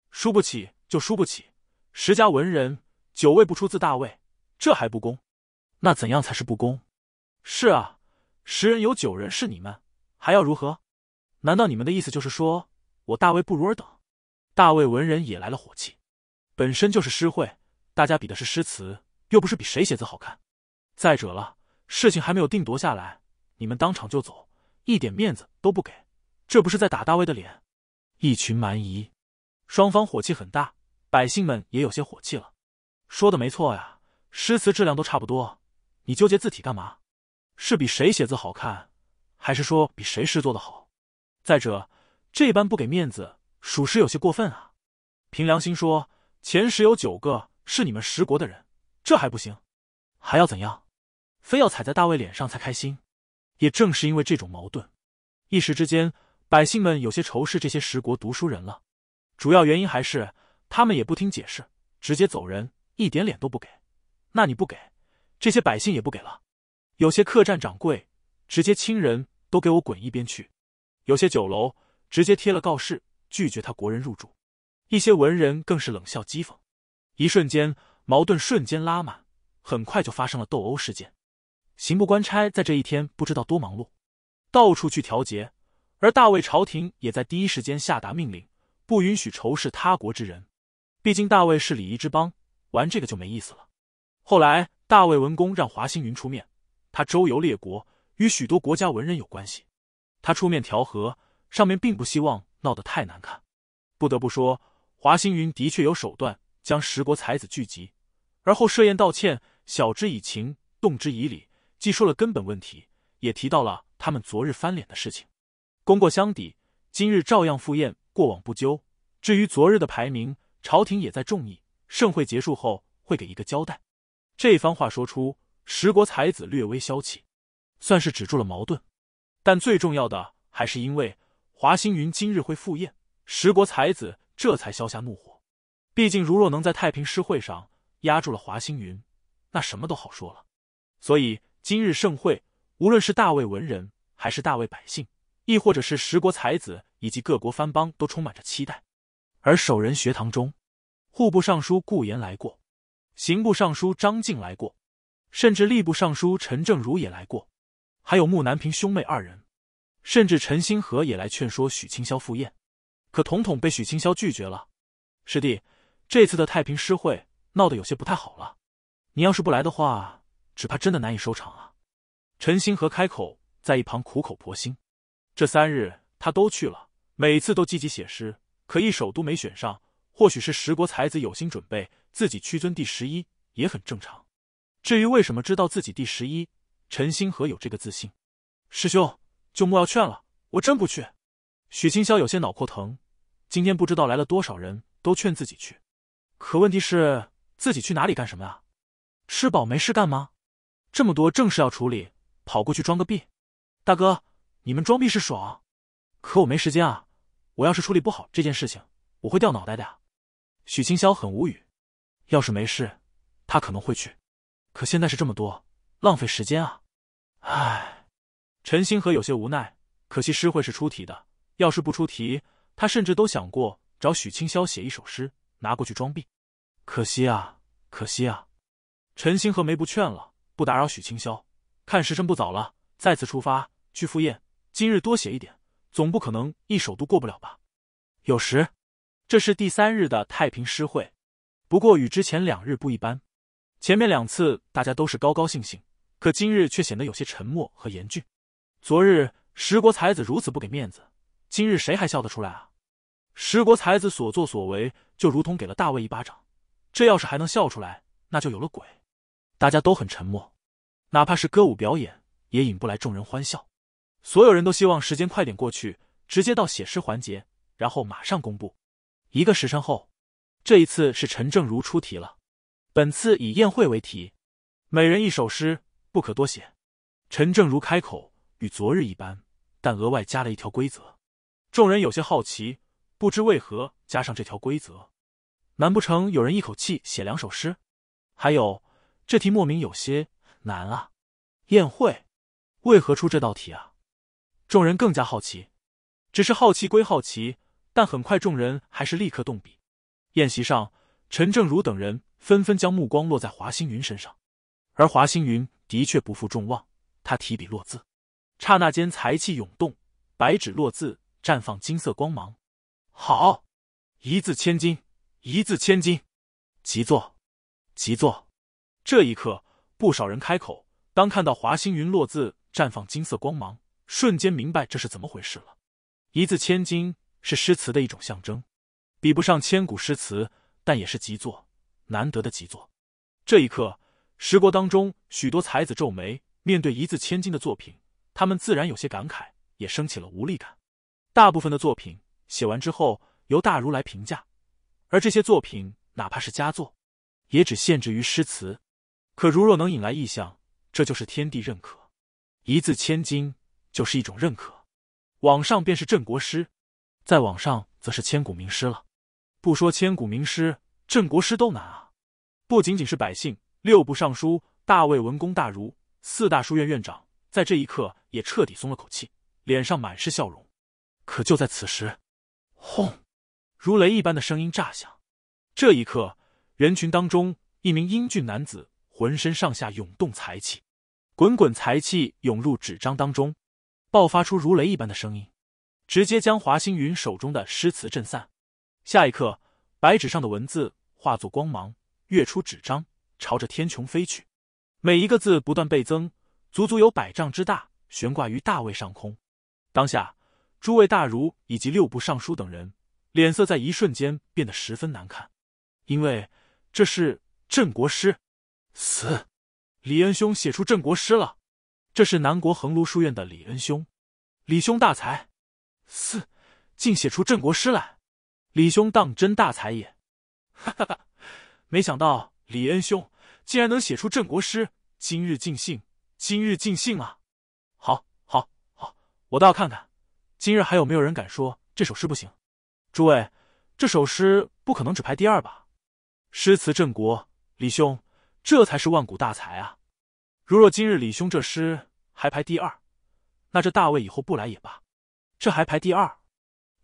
输不起就输不起。十家文人，九位不出自大位，这还不公？那怎样才是不公？是啊，十人有九人是你们，还要如何？难道你们的意思就是说？我大卫不如尔等，大卫文人也来了火气。本身就是诗会，大家比的是诗词，又不是比谁写字好看。再者了，事情还没有定夺下来，你们当场就走，一点面子都不给，这不是在打大卫的脸？一群蛮夷！双方火气很大，百姓们也有些火气了。说的没错呀，诗词质量都差不多，你纠结字体干嘛？是比谁写字好看，还是说比谁诗做的好？再者。这般不给面子，属实有些过分啊！凭良心说，前十有九个是你们十国的人，这还不行，还要怎样？非要踩在大卫脸上才开心？也正是因为这种矛盾，一时之间，百姓们有些仇视这些十国读书人了。主要原因还是他们也不听解释，直接走人，一点脸都不给。那你不给，这些百姓也不给了。有些客栈掌柜直接亲人都给我滚一边去，有些酒楼。直接贴了告示，拒绝他国人入住。一些文人更是冷笑讥讽，一瞬间矛盾瞬间拉满，很快就发生了斗殴事件。刑部官差在这一天不知道多忙碌，到处去调节。而大魏朝廷也在第一时间下达命令，不允许仇视他国之人。毕竟大魏是礼仪之邦，玩这个就没意思了。后来大魏文公让华星云出面，他周游列国，与许多国家文人有关系，他出面调和。上面并不希望闹得太难看，不得不说，华星云的确有手段将十国才子聚集，而后设宴道歉，晓之以情，动之以理，既说了根本问题，也提到了他们昨日翻脸的事情，功过相抵，今日照样赴宴，过往不究。至于昨日的排名，朝廷也在众议，盛会结束后会给一个交代。这番话说出，十国才子略微消气，算是止住了矛盾，但最重要的还是因为。华星云今日会赴宴，十国才子这才消下怒火。毕竟，如若能在太平诗会上压住了华星云，那什么都好说了。所以，今日盛会，无论是大魏文人，还是大魏百姓，亦或者是十国才子以及各国藩邦，都充满着期待。而守仁学堂中，户部尚书顾炎来过，刑部尚书张静来过，甚至吏部尚书陈正如也来过，还有木南平兄妹二人。甚至陈星河也来劝说许清霄赴宴，可统统被许清霄拒绝了。师弟，这次的太平诗会闹得有些不太好了，你要是不来的话，只怕真的难以收场啊！陈星河开口，在一旁苦口婆心。这三日他都去了，每次都积极写诗，可一首都没选上。或许是十国才子有心准备，自己屈尊第十一，也很正常。至于为什么知道自己第十一，陈星河有这个自信。师兄。就莫要劝了，我真不去。许清霄有些脑壳疼，今天不知道来了多少人都劝自己去，可问题是自己去哪里干什么啊？吃饱没事干吗？这么多正事要处理，跑过去装个逼？大哥，你们装逼是爽，可我没时间啊！我要是处理不好这件事情，我会掉脑袋的呀！许清霄很无语，要是没事，他可能会去，可现在是这么多，浪费时间啊！唉。陈星河有些无奈，可惜诗会是出题的，要是不出题，他甚至都想过找许清霄写一首诗拿过去装逼。可惜啊，可惜啊！陈星河没不劝了，不打扰许清霄。看时辰不早了，再次出发去赴宴。今日多写一点，总不可能一首都过不了吧？有时，这是第三日的太平诗会，不过与之前两日不一般。前面两次大家都是高高兴兴，可今日却显得有些沉默和严峻。昨日十国才子如此不给面子，今日谁还笑得出来啊？十国才子所作所为就如同给了大卫一巴掌，这要是还能笑出来，那就有了鬼。大家都很沉默，哪怕是歌舞表演，也引不来众人欢笑。所有人都希望时间快点过去，直接到写诗环节，然后马上公布。一个时辰后，这一次是陈正如出题了。本次以宴会为题，每人一首诗，不可多写。陈正如开口。与昨日一般，但额外加了一条规则。众人有些好奇，不知为何加上这条规则。难不成有人一口气写两首诗？还有这题莫名有些难啊！宴会为何出这道题啊？众人更加好奇。只是好奇归好奇，但很快众人还是立刻动笔。宴席上，陈正如等人纷纷将目光落在华星云身上，而华星云的确不负众望，他提笔落字。刹那间，财气涌动，白纸落字，绽放金色光芒。好，一字千金，一字千金，集作，集作。这一刻，不少人开口。当看到华星云落字绽放金色光芒，瞬间明白这是怎么回事了。一字千金是诗词的一种象征，比不上千古诗词，但也是极作，难得的极作。这一刻，十国当中许多才子皱眉，面对一字千金的作品。他们自然有些感慨，也升起了无力感。大部分的作品写完之后，由大儒来评价，而这些作品哪怕是佳作，也只限制于诗词。可如若能引来意象，这就是天地认可。一字千金就是一种认可。网上便是镇国诗，在网上则是千古名诗了。不说千古名诗，镇国诗都难啊！不仅仅是百姓，六部尚书、大魏文公、大儒、四大书院院长。在这一刻，也彻底松了口气，脸上满是笑容。可就在此时，轰！如雷一般的声音炸响。这一刻，人群当中，一名英俊男子浑身上下涌动财气，滚滚财气涌入纸张当中，爆发出如雷一般的声音，直接将华星云手中的诗词震散。下一刻，白纸上的文字化作光芒，跃出纸张，朝着天穹飞去。每一个字不断倍增。足足有百丈之大，悬挂于大位上空。当下，诸位大儒以及六部尚书等人脸色在一瞬间变得十分难看，因为这是镇国诗。死！李恩兄写出镇国诗了。这是南国横庐书院的李恩兄，李兄大才。四，竟写出镇国诗来，李兄当真大才也。哈哈哈，没想到李恩兄竟然能写出镇国诗，今日尽兴。今日尽兴啊！好，好，好，我倒要看看，今日还有没有人敢说这首诗不行？诸位，这首诗不可能只排第二吧？诗词振国，李兄，这才是万古大才啊！如若今日李兄这诗还排第二，那这大魏以后不来也罢。这还排第二？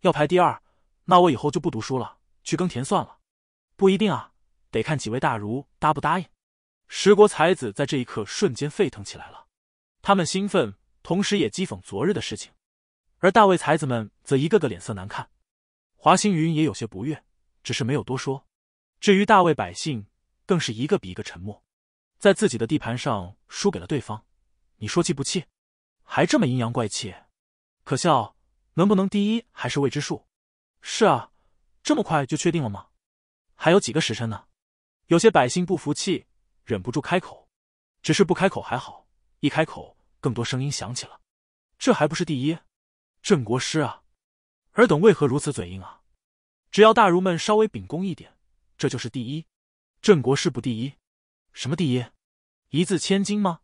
要排第二，那我以后就不读书了，去耕田算了。不一定啊，得看几位大儒答不答应。十国才子在这一刻瞬间沸腾起来了，他们兴奋，同时也讥讽昨日的事情；而大卫才子们则一个个脸色难看，华星云也有些不悦，只是没有多说。至于大卫百姓，更是一个比一个沉默，在自己的地盘上输给了对方，你说气不气？还这么阴阳怪气，可笑！能不能第一还是未知数。是啊，这么快就确定了吗？还有几个时辰呢？有些百姓不服气。忍不住开口，只是不开口还好，一开口，更多声音响起了。这还不是第一，郑国师啊，尔等为何如此嘴硬啊？只要大儒们稍微秉公一点，这就是第一。郑国师不第一，什么第一？一字千金吗？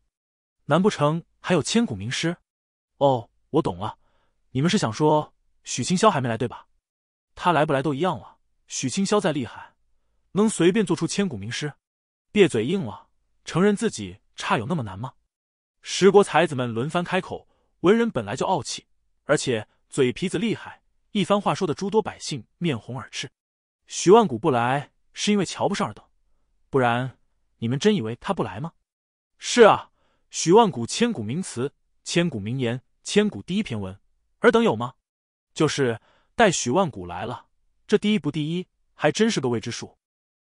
难不成还有千古名师？哦，我懂了，你们是想说许清霄还没来对吧？他来不来都一样了。许清霄再厉害，能随便做出千古名师？别嘴硬了，承认自己差有那么难吗？十国才子们轮番开口，文人本来就傲气，而且嘴皮子厉害，一番话说的诸多百姓面红耳赤。许万古不来是因为瞧不上尔等，不然你们真以为他不来吗？是啊，许万古千古名词、千古名言、千古第一篇文，尔等有吗？就是待许万古来了，这第一不第一还真是个未知数。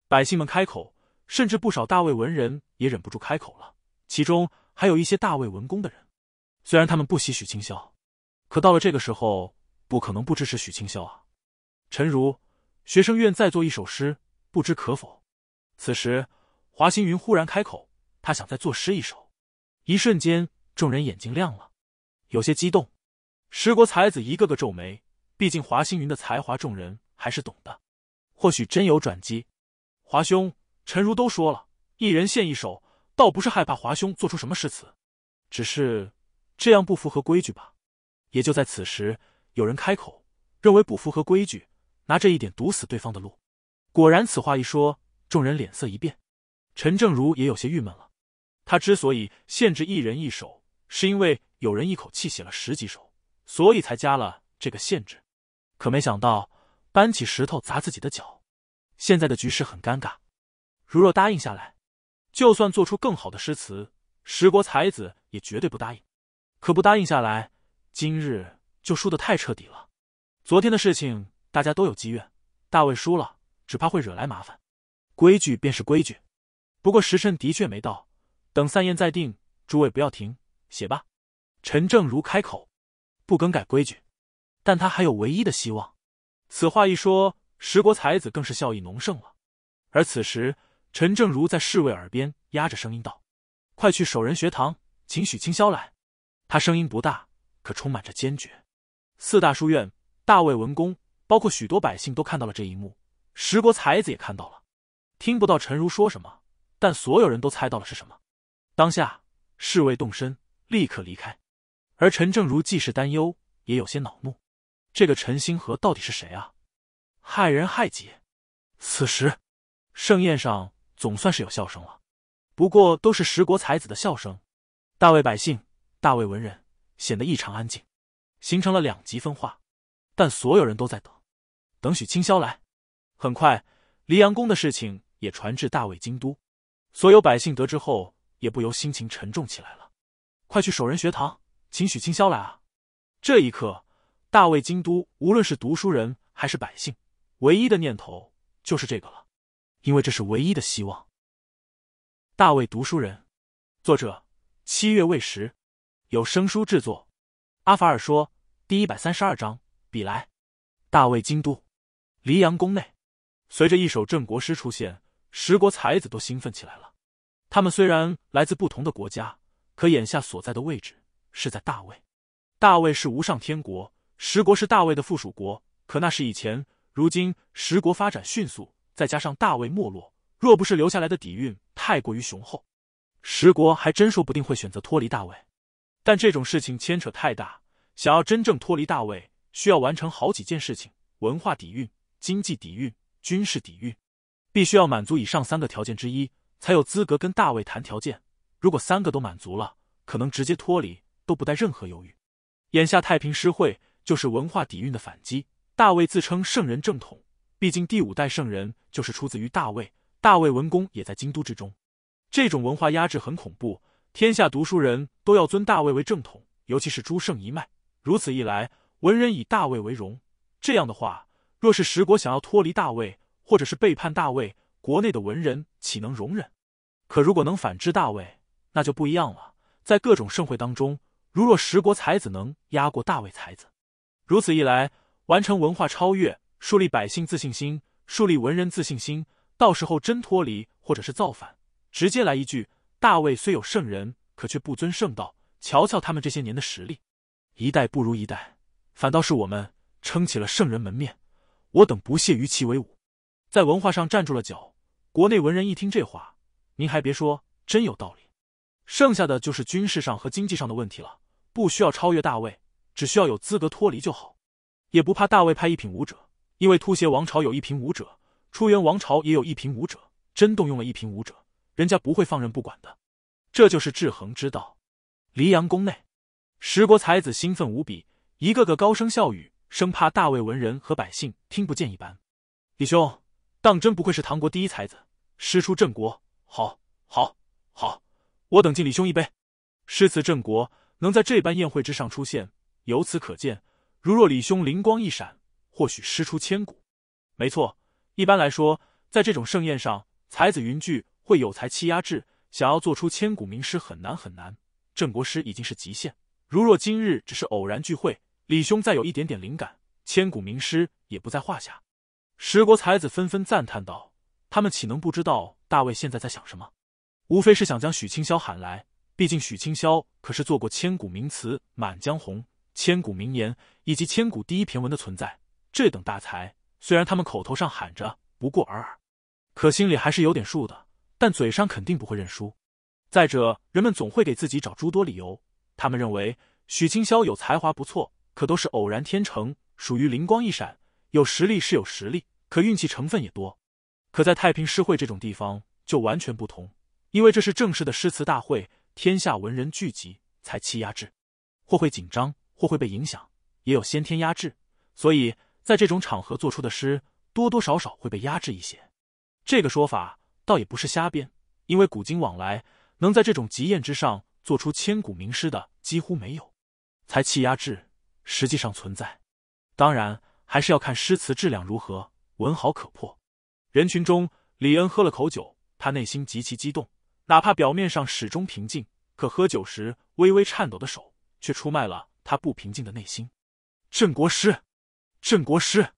百姓们开口。甚至不少大魏文人也忍不住开口了，其中还有一些大魏文公的人。虽然他们不喜许清霄，可到了这个时候，不可能不支持许清霄啊！陈如，学生愿再作一首诗，不知可否？此时，华星云忽然开口，他想再作诗一首。一瞬间，众人眼睛亮了，有些激动。十国才子一个个皱眉，毕竟华星云的才华，众人还是懂的。或许真有转机，华兄。陈如都说了，一人献一首，倒不是害怕华兄做出什么诗词，只是这样不符合规矩吧？也就在此时，有人开口，认为不符合规矩，拿这一点堵死对方的路。果然，此话一说，众人脸色一变。陈正如也有些郁闷了。他之所以限制一人一首，是因为有人一口气写了十几首，所以才加了这个限制。可没想到，搬起石头砸自己的脚。现在的局势很尴尬。如若答应下来，就算做出更好的诗词，十国才子也绝对不答应。可不答应下来，今日就输的太彻底了。昨天的事情，大家都有积怨，大卫输了，只怕会惹来麻烦。规矩便是规矩，不过时辰的确没到，等散宴再定。诸位不要停，写吧。陈正如开口，不更改规矩，但他还有唯一的希望。此话一说，十国才子更是笑意浓盛了。而此时。陈正如在侍卫耳边压着声音道：“快去守人学堂，请许清霄来。”他声音不大，可充满着坚决。四大书院、大魏文公，包括许多百姓都看到了这一幕，十国才子也看到了。听不到陈如说什么，但所有人都猜到了是什么。当下侍卫动身，立刻离开。而陈正如既是担忧，也有些恼怒。这个陈星河到底是谁啊？害人害己。此时，盛宴上。总算是有笑声了，不过都是十国才子的笑声。大魏百姓、大魏文人显得异常安静，形成了两极分化。但所有人都在等，等许清霄来。很快，黎阳宫的事情也传至大魏京都，所有百姓得知后，也不由心情沉重起来了。快去守仁学堂，请许清霄来啊！这一刻，大魏京都无论是读书人还是百姓，唯一的念头就是这个了。因为这是唯一的希望。大卫读书人，作者七月未时，有声书制作。阿法尔说：第一百三十二章，比来，大卫京都，黎阳宫内。随着一首镇国诗出现，十国才子都兴奋起来了。他们虽然来自不同的国家，可眼下所在的位置是在大卫。大卫是无上天国，十国是大卫的附属国。可那是以前，如今十国发展迅速。再加上大魏没落，若不是留下来的底蕴太过于雄厚，十国还真说不定会选择脱离大魏。但这种事情牵扯太大，想要真正脱离大魏，需要完成好几件事情：文化底蕴、经济底蕴、军事底蕴，必须要满足以上三个条件之一，才有资格跟大魏谈条件。如果三个都满足了，可能直接脱离都不带任何犹豫。眼下太平诗会就是文化底蕴的反击，大魏自称圣人正统。毕竟第五代圣人就是出自于大魏，大魏文公也在京都之中。这种文化压制很恐怖，天下读书人都要尊大魏为正统，尤其是朱圣一脉。如此一来，文人以大魏为荣。这样的话，若是十国想要脱离大魏，或者是背叛大魏，国内的文人岂能容忍？可如果能反制大魏，那就不一样了。在各种盛会当中，如若十国才子能压过大魏才子，如此一来，完成文化超越。树立百姓自信心，树立文人自信心。到时候真脱离或者是造反，直接来一句：“大卫虽有圣人，可却不尊圣道。”瞧瞧他们这些年的实力，一代不如一代，反倒是我们撑起了圣人门面。我等不屑于其为伍，在文化上站住了脚。国内文人一听这话，您还别说，真有道理。剩下的就是军事上和经济上的问题了，不需要超越大卫，只需要有资格脱离就好，也不怕大卫派一品武者。因为突厥王朝有一品武者，出元王朝也有一品武者，真动用了一品武者，人家不会放任不管的。这就是制衡之道。黎阳宫内，十国才子兴奋无比，一个个高声笑语，生怕大魏文人和百姓听不见一般。李兄，当真不愧是唐国第一才子，师出郑国，好好好，我等敬李兄一杯。诗词郑国能在这般宴会之上出现，由此可见，如若李兄灵光一闪。或许师出千古，没错。一般来说，在这种盛宴上，才子云集，会有才气压制，想要做出千古名师很难很难。郑国师已经是极限，如若今日只是偶然聚会，李兄再有一点点灵感，千古名师也不在话下。十国才子纷纷赞叹道：“他们岂能不知道大卫现在在想什么？无非是想将许清霄喊来，毕竟许清霄可是做过千古名词《满江红》、千古名言以及千古第一骈文的存在。”这等大才，虽然他们口头上喊着不过尔尔，可心里还是有点数的。但嘴上肯定不会认输。再者，人们总会给自己找诸多理由。他们认为许清霄有才华不错，可都是偶然天成，属于灵光一闪。有实力是有实力，可运气成分也多。可在太平诗会这种地方就完全不同，因为这是正式的诗词大会，天下文人聚集，才气压制，或会紧张，或会被影响，也有先天压制，所以。在这种场合做出的诗，多多少少会被压制一些。这个说法倒也不是瞎编，因为古今往来，能在这种极宴之上做出千古名诗的几乎没有。才气压制实际上存在，当然还是要看诗词质量如何，文豪可破。人群中，李恩喝了口酒，他内心极其激动，哪怕表面上始终平静，可喝酒时微微颤抖的手却出卖了他不平静的内心。镇国师。镇国师，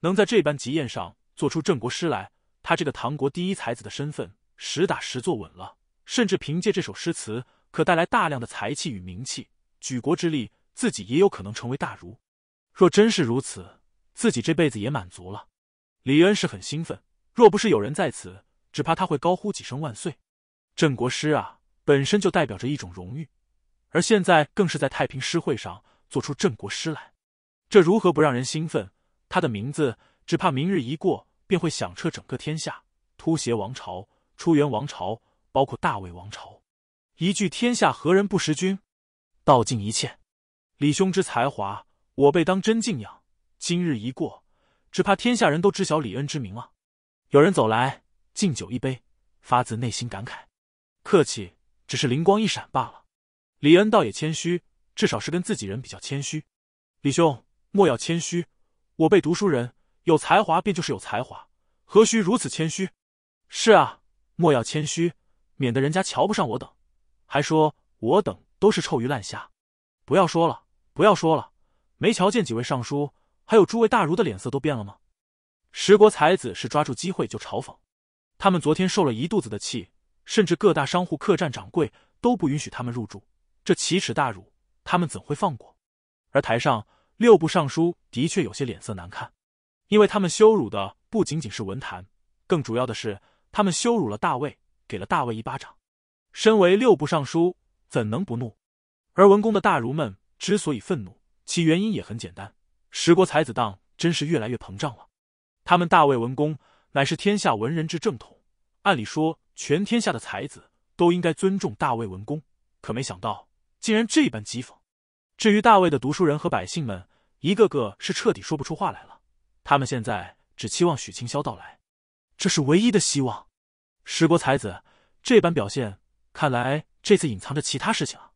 能在这般集宴上做出镇国师来，他这个唐国第一才子的身份实打实坐稳了。甚至凭借这首诗词，可带来大量的财气与名气，举国之力，自己也有可能成为大儒。若真是如此，自己这辈子也满足了。李恩是很兴奋，若不是有人在此，只怕他会高呼几声万岁。镇国师啊，本身就代表着一种荣誉，而现在更是在太平诗会上做出镇国诗来。这如何不让人兴奋？他的名字只怕明日一过，便会响彻整个天下，突厥王朝、初元王朝，包括大魏王朝，一句“天下何人不识君”，道尽一切。李兄之才华，我辈当真敬仰。今日一过，只怕天下人都知晓李恩之名了。有人走来，敬酒一杯，发自内心感慨：“客气，只是灵光一闪罢了。”李恩倒也谦虚，至少是跟自己人比较谦虚。李兄。莫要谦虚，我辈读书人有才华便就是有才华，何须如此谦虚？是啊，莫要谦虚，免得人家瞧不上我等，还说我等都是臭鱼烂虾。不要说了，不要说了，没瞧见几位尚书还有诸位大儒的脸色都变了吗？十国才子是抓住机会就嘲讽，他们昨天受了一肚子的气，甚至各大商户、客栈掌柜都不允许他们入住，这奇耻大辱，他们怎会放过？而台上。六部尚书的确有些脸色难看，因为他们羞辱的不仅仅是文坛，更主要的是他们羞辱了大卫，给了大卫一巴掌。身为六部尚书，怎能不怒？而文公的大儒们之所以愤怒，其原因也很简单：十国才子当真是越来越膨胀了。他们大魏文公乃是天下文人之正统，按理说，全天下的才子都应该尊重大魏文公，可没想到竟然这般讥讽。至于大魏的读书人和百姓们，一个个是彻底说不出话来了，他们现在只期望许清霄到来，这是唯一的希望。石国才子这般表现，看来这次隐藏着其他事情啊！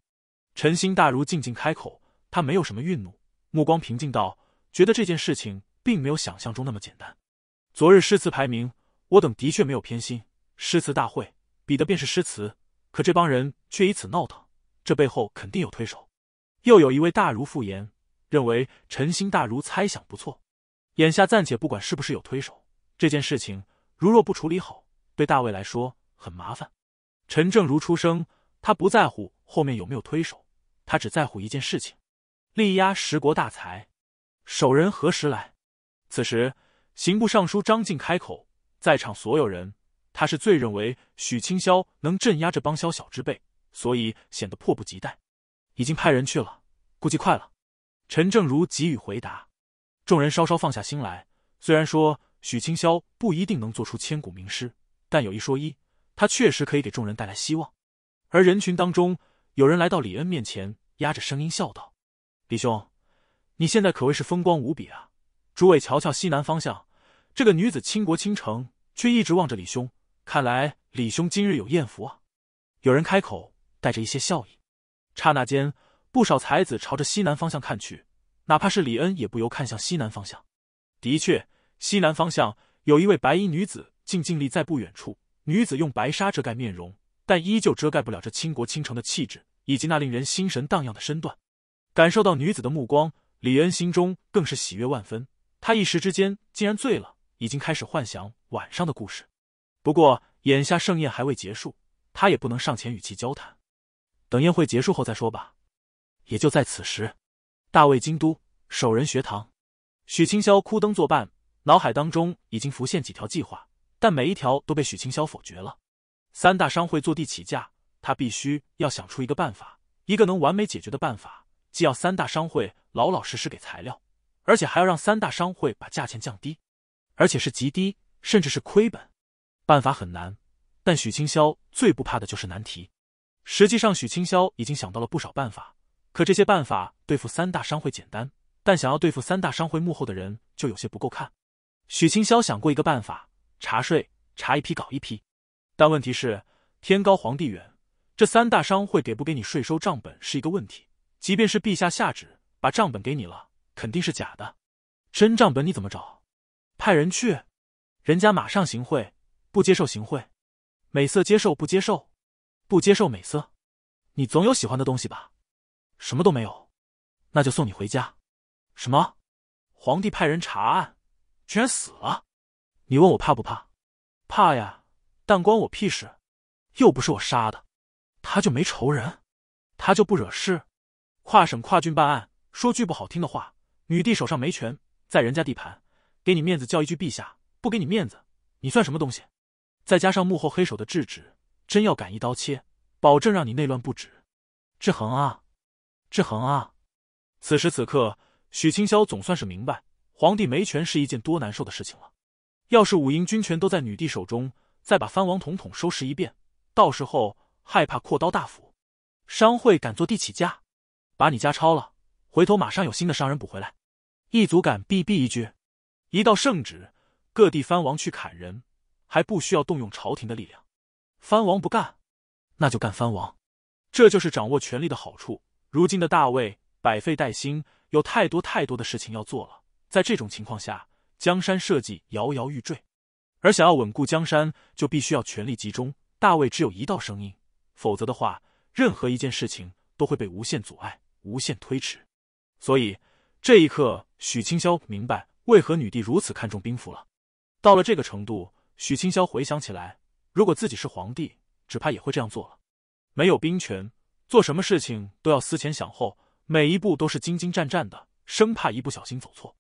陈兴大如静静开口，他没有什么愠怒，目光平静道：“觉得这件事情并没有想象中那么简单。昨日诗词排名，我等的确没有偏心。诗词大会比的便是诗词，可这帮人却以此闹腾，这背后肯定有推手。”又有一位大儒复言。认为陈兴大如猜想不错，眼下暂且不管是不是有推手，这件事情如若不处理好，对大卫来说很麻烦。陈正如出生，他不在乎后面有没有推手，他只在乎一件事情：力压十国大才，守人何时来？此时刑部尚书张晋开口，在场所有人，他是最认为许清霄能镇压这帮宵小之辈，所以显得迫不及待。已经派人去了，估计快了。陈正如给予回答，众人稍稍放下心来。虽然说许清霄不一定能做出千古名诗，但有一说一，他确实可以给众人带来希望。而人群当中，有人来到李恩面前，压着声音笑道：“李兄，你现在可谓是风光无比啊！诸位瞧瞧西南方向，这个女子倾国倾城，却一直望着李兄，看来李兄今日有艳福啊！”有人开口，带着一些笑意。刹那间。不少才子朝着西南方向看去，哪怕是李恩也不由看向西南方向。的确，西南方向有一位白衣女子静静立在不远处，女子用白纱遮盖面容，但依旧遮盖不了这倾国倾城的气质以及那令人心神荡漾的身段。感受到女子的目光，李恩心中更是喜悦万分。他一时之间竟然醉了，已经开始幻想晚上的故事。不过眼下盛宴还未结束，他也不能上前与其交谈。等宴会结束后再说吧。也就在此时，大魏京都守人学堂，许清霄枯灯作伴，脑海当中已经浮现几条计划，但每一条都被许清霄否决了。三大商会坐地起价，他必须要想出一个办法，一个能完美解决的办法，既要三大商会老老实实给材料，而且还要让三大商会把价钱降低，而且是极低，甚至是亏本。办法很难，但许清霄最不怕的就是难题。实际上，许清霄已经想到了不少办法。可这些办法对付三大商会简单，但想要对付三大商会幕后的人就有些不够看。许清霄想过一个办法：查税，查一批，搞一批。但问题是，天高皇帝远，这三大商会给不给你税收账本是一个问题。即便是陛下下旨把账本给你了，肯定是假的。真账本你怎么找？派人去？人家马上行贿，不接受行贿？美色接受不接受？不接受美色？你总有喜欢的东西吧？什么都没有，那就送你回家。什么？皇帝派人查案，居然死了？你问我怕不怕？怕呀！但关我屁事，又不是我杀的，他就没仇人，他就不惹事。跨省跨郡办案，说句不好听的话，女帝手上没权，在人家地盘给你面子叫一句陛下，不给你面子，你算什么东西？再加上幕后黑手的制止，真要敢一刀切，保证让你内乱不止。志恒啊！志恒啊，此时此刻，许清霄总算是明白，皇帝没权是一件多难受的事情了。要是五营军权都在女帝手中，再把藩王统统收拾一遍，到时候害怕阔刀大斧，商会敢坐地起价，把你家抄了，回头马上有新的商人补回来。一族敢 BB 一句，一道圣旨，各地藩王去砍人，还不需要动用朝廷的力量。藩王不干，那就干藩王。这就是掌握权力的好处。如今的大魏百废待兴，有太多太多的事情要做了。在这种情况下，江山社稷摇摇欲坠，而想要稳固江山，就必须要全力集中。大卫只有一道声音，否则的话，任何一件事情都会被无限阻碍、无限推迟。所以，这一刻，许清霄明白为何女帝如此看重兵符了。到了这个程度，许清霄回想起来，如果自己是皇帝，只怕也会这样做了。没有兵权。做什么事情都要思前想后，每一步都是兢兢战战的，生怕一不小心走错，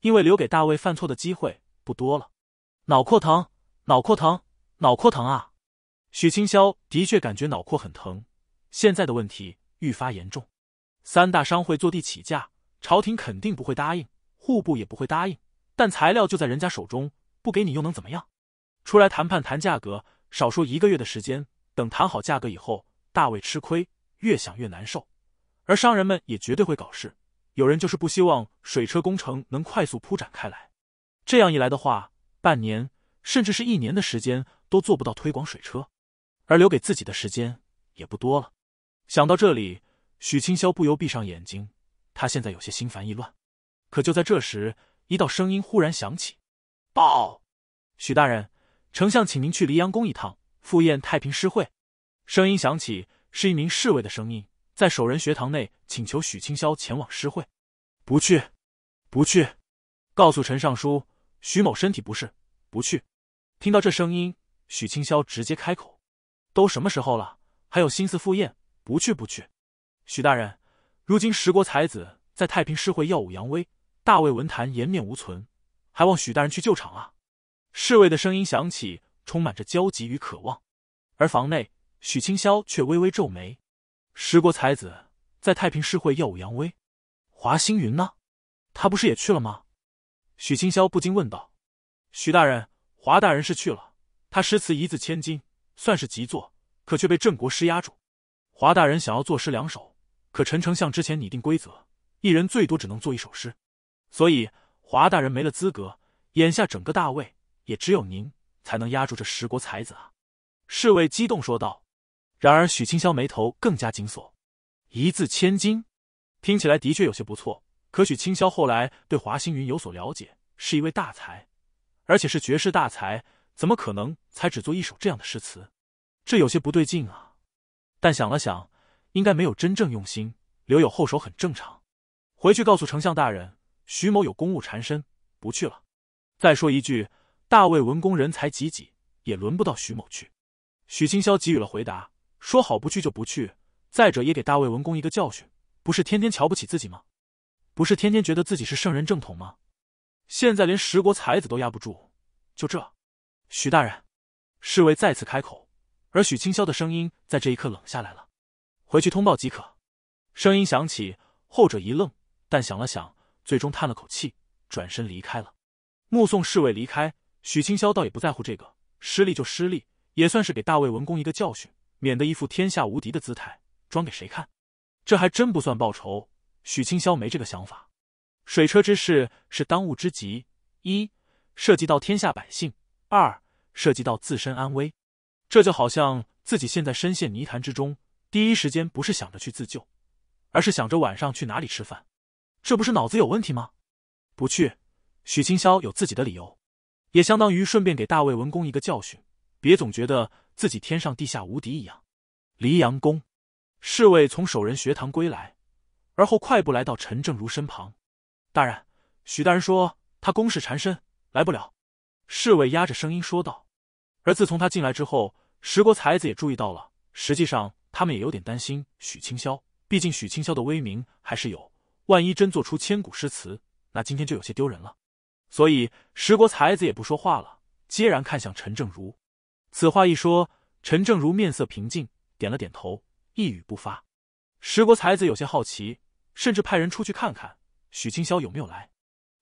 因为留给大卫犯错的机会不多了。脑阔疼，脑阔疼，脑阔疼啊！许清霄的确感觉脑阔很疼，现在的问题愈发严重。三大商会坐地起价，朝廷肯定不会答应，户部也不会答应，但材料就在人家手中，不给你又能怎么样？出来谈判谈价格，少说一个月的时间。等谈好价格以后，大卫吃亏。越想越难受，而商人们也绝对会搞事。有人就是不希望水车工程能快速铺展开来。这样一来的话，半年甚至是一年的时间都做不到推广水车，而留给自己的时间也不多了。想到这里，许清霄不由闭上眼睛。他现在有些心烦意乱。可就在这时，一道声音忽然响起：“报，许大人，丞相请您去黎阳宫一趟，赴宴太平诗会。”声音响起。是一名侍卫的声音在守仁学堂内请求许清霄前往诗会，不去，不去，告诉陈尚书，许某身体不适，不去。听到这声音，许清霄直接开口：“都什么时候了，还有心思赴宴？不去，不去。”许大人，如今十国才子在太平诗会耀武扬威，大魏文坛颜面无存，还望许大人去救场啊！侍卫的声音响起，充满着焦急与渴望，而房内。许清霄却微微皱眉：“十国才子在太平诗会耀武扬威，华星云呢？他不是也去了吗？”许清霄不禁问道。“许大人，华大人是去了。他诗词一字千金，算是极作，可却被郑国师压住。华大人想要作诗两首，可陈丞相之前拟定规则，一人最多只能作一首诗，所以华大人没了资格。眼下整个大魏，也只有您才能压住这十国才子啊！”侍卫激动说道。然而，许清霄眉头更加紧锁。一字千金，听起来的确有些不错。可许清霄后来对华星云有所了解，是一位大才，而且是绝世大才，怎么可能才只做一首这样的诗词？这有些不对劲啊！但想了想，应该没有真正用心，留有后手很正常。回去告诉丞相大人，徐某有公务缠身，不去了。再说一句，大魏文公人才济济，也轮不到徐某去。许清霄给予了回答。说好不去就不去，再者也给大卫文公一个教训。不是天天瞧不起自己吗？不是天天觉得自己是圣人正统吗？现在连十国才子都压不住，就这，许大人，侍卫再次开口，而许清霄的声音在这一刻冷下来了。回去通报即可。声音响起，后者一愣，但想了想，最终叹了口气，转身离开了。目送侍卫离开，许清霄倒也不在乎这个，失利就失利，也算是给大卫文公一个教训。免得一副天下无敌的姿态装给谁看，这还真不算报仇。许清霄没这个想法。水车之事是当务之急，一涉及到天下百姓，二涉及到自身安危。这就好像自己现在深陷泥潭之中，第一时间不是想着去自救，而是想着晚上去哪里吃饭，这不是脑子有问题吗？不去，许清霄有自己的理由，也相当于顺便给大魏文公一个教训，别总觉得。自己天上地下无敌一样，黎阳宫，侍卫从守人学堂归来，而后快步来到陈正如身旁。大人，许大人说他公事缠身，来不了。侍卫压着声音说道。而自从他进来之后，十国才子也注意到了。实际上，他们也有点担心许清霄，毕竟许清霄的威名还是有。万一真做出千古诗词，那今天就有些丢人了。所以，十国才子也不说话了，接然看向陈正如。此话一说，陈正如面色平静，点了点头，一语不发。石国才子有些好奇，甚至派人出去看看许清霄有没有来。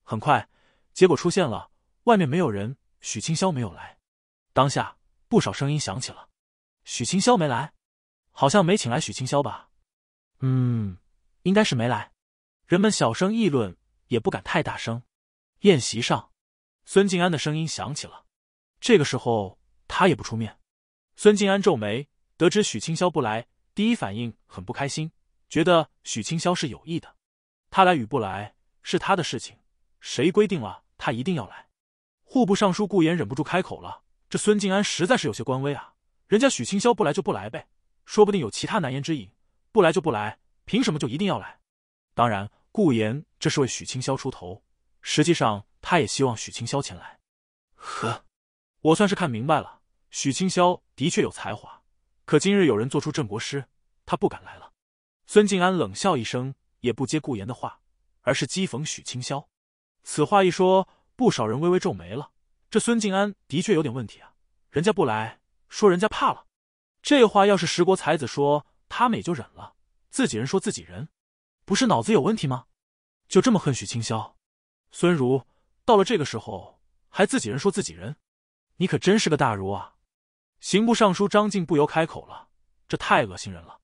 很快，结果出现了，外面没有人，许清霄没有来。当下，不少声音响起了：“许清霄没来，好像没请来许清霄吧？”“嗯，应该是没来。”人们小声议论，也不敢太大声。宴席上，孙静安的声音响起了：“这个时候。”他也不出面，孙静安皱眉，得知许清霄不来，第一反应很不开心，觉得许清霄是有意的。他来与不来是他的事情，谁规定了他一定要来？户部尚书顾炎忍不住开口了：“这孙静安实在是有些官威啊，人家许清霄不来就不来呗，说不定有其他难言之隐，不来就不来，凭什么就一定要来？”当然，顾炎这是为许清霄出头，实际上他也希望许清霄前来。呵。我算是看明白了，许清霄的确有才华，可今日有人做出镇国师，他不敢来了。孙静安冷笑一声，也不接顾言的话，而是讥讽许清霄。此话一说，不少人微微皱眉了。这孙静安的确有点问题啊，人家不来，说人家怕了。这话要是十国才子说，他们也就忍了。自己人说自己人，不是脑子有问题吗？就这么恨许清霄？孙如到了这个时候，还自己人说自己人？你可真是个大儒啊！刑部尚书张静不由开口了：“这太恶心人了！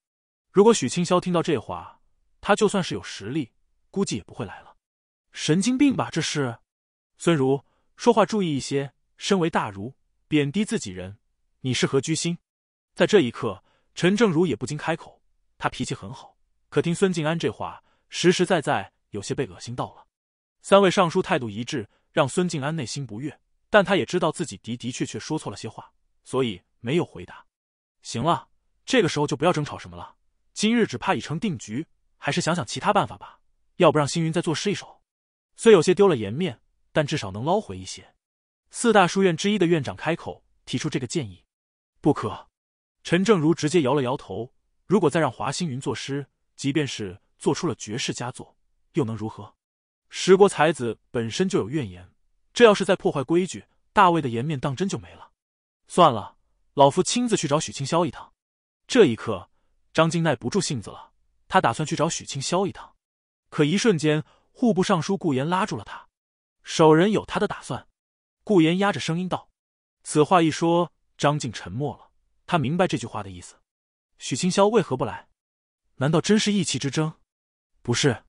如果许清霄听到这话，他就算是有实力，估计也不会来了。神经病吧？这是？”孙如说话注意一些，身为大儒，贬低自己人，你是何居心？在这一刻，陈正如也不禁开口：“他脾气很好，可听孙静安这话，实实在在有些被恶心到了。”三位尚书态度一致，让孙静安内心不悦。但他也知道自己的的确确说错了些话，所以没有回答。行了，这个时候就不要争吵什么了。今日只怕已成定局，还是想想其他办法吧。要不让星云再作诗一首，虽有些丢了颜面，但至少能捞回一些。四大书院之一的院长开口提出这个建议，不可。陈正如直接摇了摇头。如果再让华星云作诗，即便是做出了绝世佳作，又能如何？十国才子本身就有怨言。这要是再破坏规矩，大卫的颜面当真就没了。算了，老夫亲自去找许清霄一趟。这一刻，张静耐不住性子了，他打算去找许清霄一趟。可一瞬间，户部尚书顾炎拉住了他。守人有他的打算。顾炎压着声音道：“此话一说，张静沉默了。他明白这句话的意思。许清霄为何不来？难道真是意气之争？不是，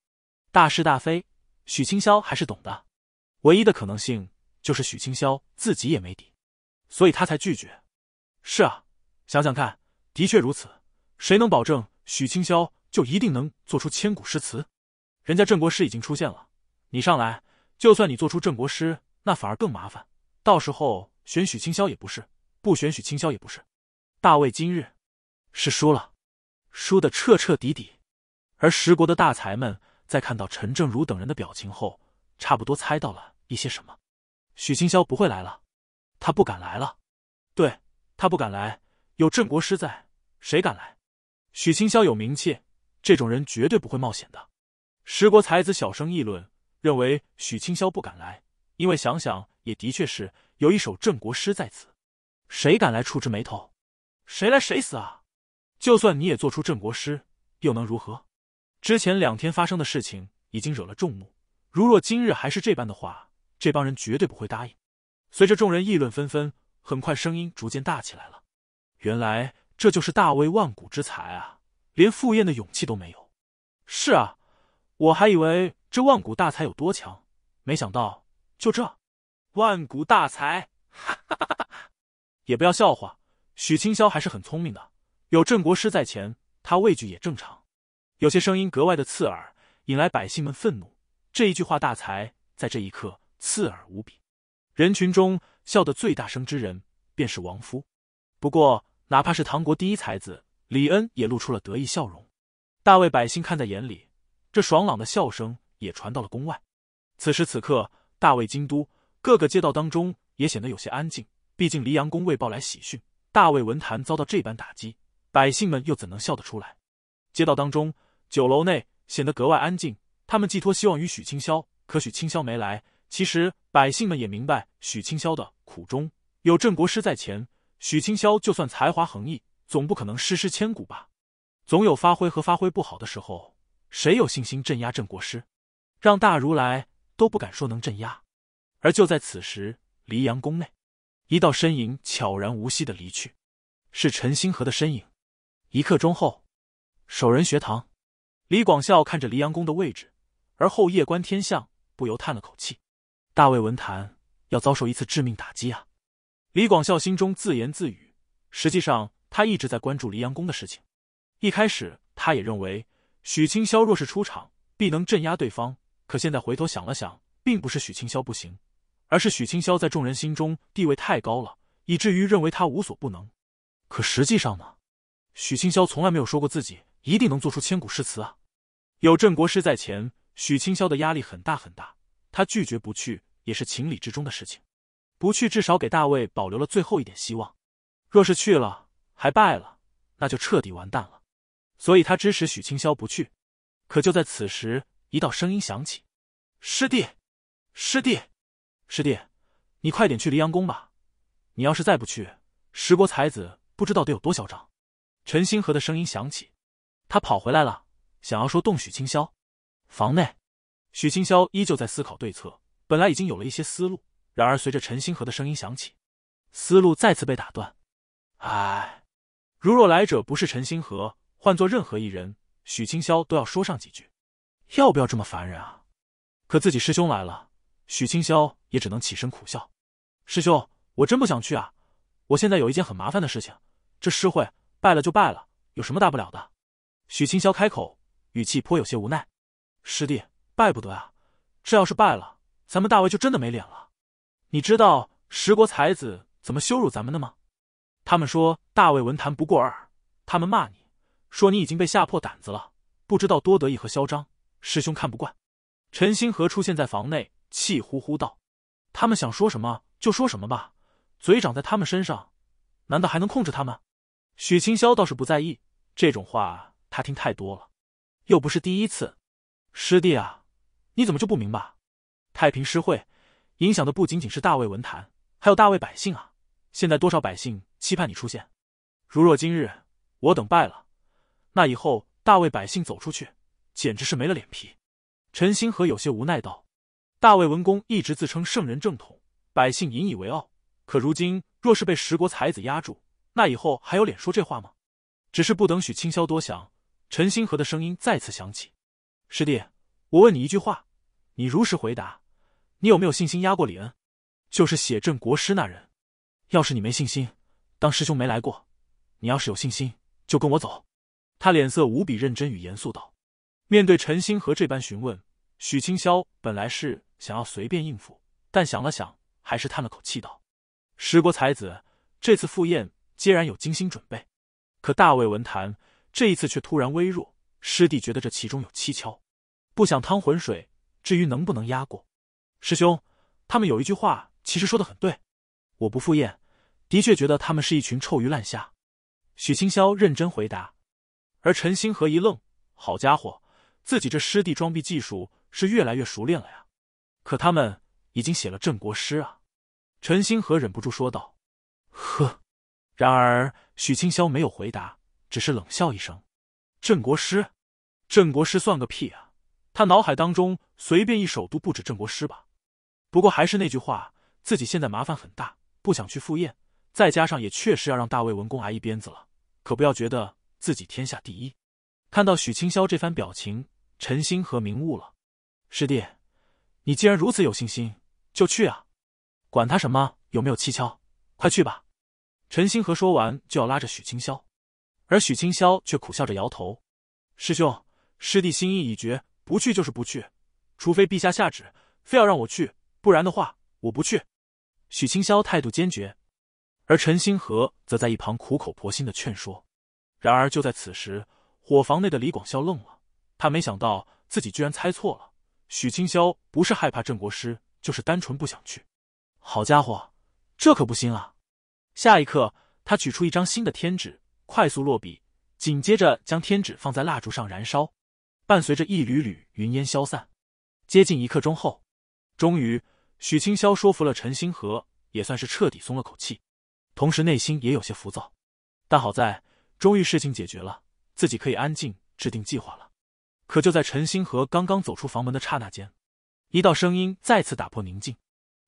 大是大非，许清霄还是懂的。”唯一的可能性就是许清霄自己也没底，所以他才拒绝。是啊，想想看，的确如此。谁能保证许清霄就一定能做出千古诗词？人家郑国师已经出现了，你上来，就算你做出郑国师，那反而更麻烦。到时候选许清霄也不是，不选许清霄也不是。大卫今日是输了，输的彻彻底底。而十国的大才们在看到陈正如等人的表情后，差不多猜到了。一些什么？许清霄不会来了，他不敢来了。对他不敢来，有镇国师在，谁敢来？许清霄有名气，这种人绝对不会冒险的。十国才子小声议论，认为许清霄不敢来，因为想想也的确是，有一首镇国诗在此，谁敢来触之眉头？谁来谁死啊！就算你也做出镇国诗，又能如何？之前两天发生的事情已经惹了众怒，如若今日还是这般的话。这帮人绝对不会答应。随着众人议论纷纷，很快声音逐渐大起来了。原来这就是大魏万古之才啊！连赴宴的勇气都没有。是啊，我还以为这万古大才有多强，没想到就这万古大才，哈哈哈哈哈！也不要笑话，许清霄还是很聪明的。有镇国师在前，他畏惧也正常。有些声音格外的刺耳，引来百姓们愤怒。这一句话，大才在这一刻。刺耳无比，人群中笑得最大声之人便是王夫。不过，哪怕是唐国第一才子李恩，也露出了得意笑容。大卫百姓看在眼里，这爽朗的笑声也传到了宫外。此时此刻，大卫京都各个街道当中也显得有些安静。毕竟黎阳宫未报来喜讯，大卫文坛遭到这般打击，百姓们又怎能笑得出来？街道当中，酒楼内显得格外安静。他们寄托希望于许清霄，可许清霄没来。其实百姓们也明白许清霄的苦衷，有镇国师在前，许清霄就算才华横溢，总不可能失师千古吧？总有发挥和发挥不好的时候，谁有信心镇压镇国师？让大如来都不敢说能镇压。而就在此时，黎阳宫内，一道身影悄然无息的离去，是陈星河的身影。一刻钟后，守仁学堂，李广孝看着黎阳宫的位置，而后夜观天象，不由叹了口气。大魏文坛要遭受一次致命打击啊！李广孝心中自言自语。实际上，他一直在关注黎阳宫的事情。一开始，他也认为许清霄若是出场，必能镇压对方。可现在回头想了想，并不是许清霄不行，而是许清霄在众人心中地位太高了，以至于认为他无所不能。可实际上呢？许清霄从来没有说过自己一定能做出千古诗词啊！有镇国师在前，许清霄的压力很大很大。他拒绝不去。也是情理之中的事情，不去至少给大卫保留了最后一点希望，若是去了还败了，那就彻底完蛋了。所以他支持许清霄不去。可就在此时，一道声音响起：“师弟，师弟，师弟，你快点去黎阳宫吧！你要是再不去，十国才子不知道得有多嚣张。”陈星河的声音响起，他跑回来了，想要说动许清霄。房内，许清霄依旧在思考对策。本来已经有了一些思路，然而随着陈星河的声音响起，思路再次被打断。唉，如若来者不是陈星河，换做任何一人，许清霄都要说上几句：“要不要这么烦人啊？”可自己师兄来了，许清霄也只能起身苦笑：“师兄，我真不想去啊！我现在有一件很麻烦的事情，这诗会败了就败了，有什么大不了的？”许清霄开口，语气颇有些无奈：“师弟，败不得啊！这要是败了……”咱们大魏就真的没脸了，你知道十国才子怎么羞辱咱们的吗？他们说大魏文坛不过二，他们骂你说你已经被吓破胆子了，不知道多得意和嚣张。师兄看不惯，陈星河出现在房内，气呼呼道：“他们想说什么就说什么吧，嘴长在他们身上，难道还能控制他们？”许清霄倒是不在意这种话，他听太多了，又不是第一次。师弟啊，你怎么就不明白？太平诗会，影响的不仅仅是大魏文坛，还有大魏百姓啊！现在多少百姓期盼你出现？如若今日我等败了，那以后大魏百姓走出去，简直是没了脸皮。陈星河有些无奈道：“大魏文公一直自称圣人正统，百姓引以为傲。可如今若是被十国才子压住，那以后还有脸说这话吗？”只是不等许清霄多想，陈星河的声音再次响起：“师弟，我问你一句话，你如实回答。”你有没有信心压过李恩？就是写镇国师那人。要是你没信心，当师兄没来过。你要是有信心，就跟我走。他脸色无比认真与严肃道。面对陈星河这般询问，许清霄本来是想要随便应付，但想了想，还是叹了口气道：“十国才子这次赴宴，皆然有精心准备。可大魏文坛这一次却突然微弱，师弟觉得这其中有蹊跷，不想趟浑水。至于能不能压过？”师兄，他们有一句话，其实说的很对。我不赴宴，的确觉得他们是一群臭鱼烂虾。许清霄认真回答，而陈星河一愣：“好家伙，自己这师弟装逼技术是越来越熟练了呀！”可他们已经写了《镇国诗啊，陈星河忍不住说道：“呵。”然而许清霄没有回答，只是冷笑一声：“镇国诗，镇国诗算个屁啊！”他脑海当中随便一首都不止《镇国诗》吧。不过还是那句话，自己现在麻烦很大，不想去赴宴。再加上也确实要让大魏文公挨一鞭子了，可不要觉得自己天下第一。看到许清霄这番表情，陈星和明悟了：“师弟，你既然如此有信心，就去啊！管他什么有没有蹊跷，快去吧！”陈星河说完就要拉着许清霄，而许清霄却苦笑着摇头：“师兄，师弟心意已决，不去就是不去，除非陛下下旨，非要让我去。”不然的话，我不去。许清霄态度坚决，而陈星河则在一旁苦口婆心的劝说。然而，就在此时，火房内的李广霄愣了，他没想到自己居然猜错了。许清霄不是害怕镇国师，就是单纯不想去。好家伙，这可不行啊！下一刻，他取出一张新的天纸，快速落笔，紧接着将天纸放在蜡烛上燃烧，伴随着一缕缕云烟消散。接近一刻钟后，终于。许清霄说服了陈星河，也算是彻底松了口气，同时内心也有些浮躁。但好在，终于事情解决了，自己可以安静制定计划了。可就在陈星河刚刚走出房门的刹那间，一道声音再次打破宁静。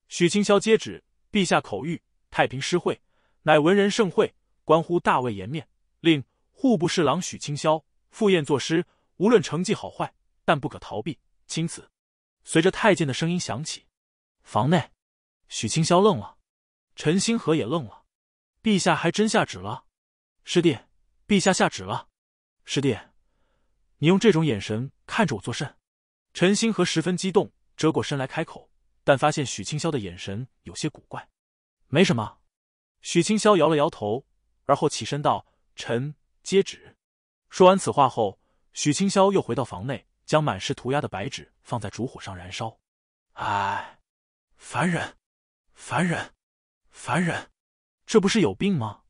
许清霄接旨：陛下口谕，太平诗会乃文人盛会，关乎大魏颜面，令户部侍郎许清霄赴宴作诗，无论成绩好坏，但不可逃避。钦此。随着太监的声音响起。房内，许清霄愣了，陈星河也愣了。陛下还真下旨了，师弟，陛下下旨了，师弟，你用这种眼神看着我作甚？陈星河十分激动，折过身来开口，但发现许清霄的眼神有些古怪。没什么，许清霄摇了摇头，而后起身道：“臣接旨。”说完此话后，许清霄又回到房内，将满是涂鸦的白纸放在烛火上燃烧。唉。凡人，凡人，凡人，这不是有病吗？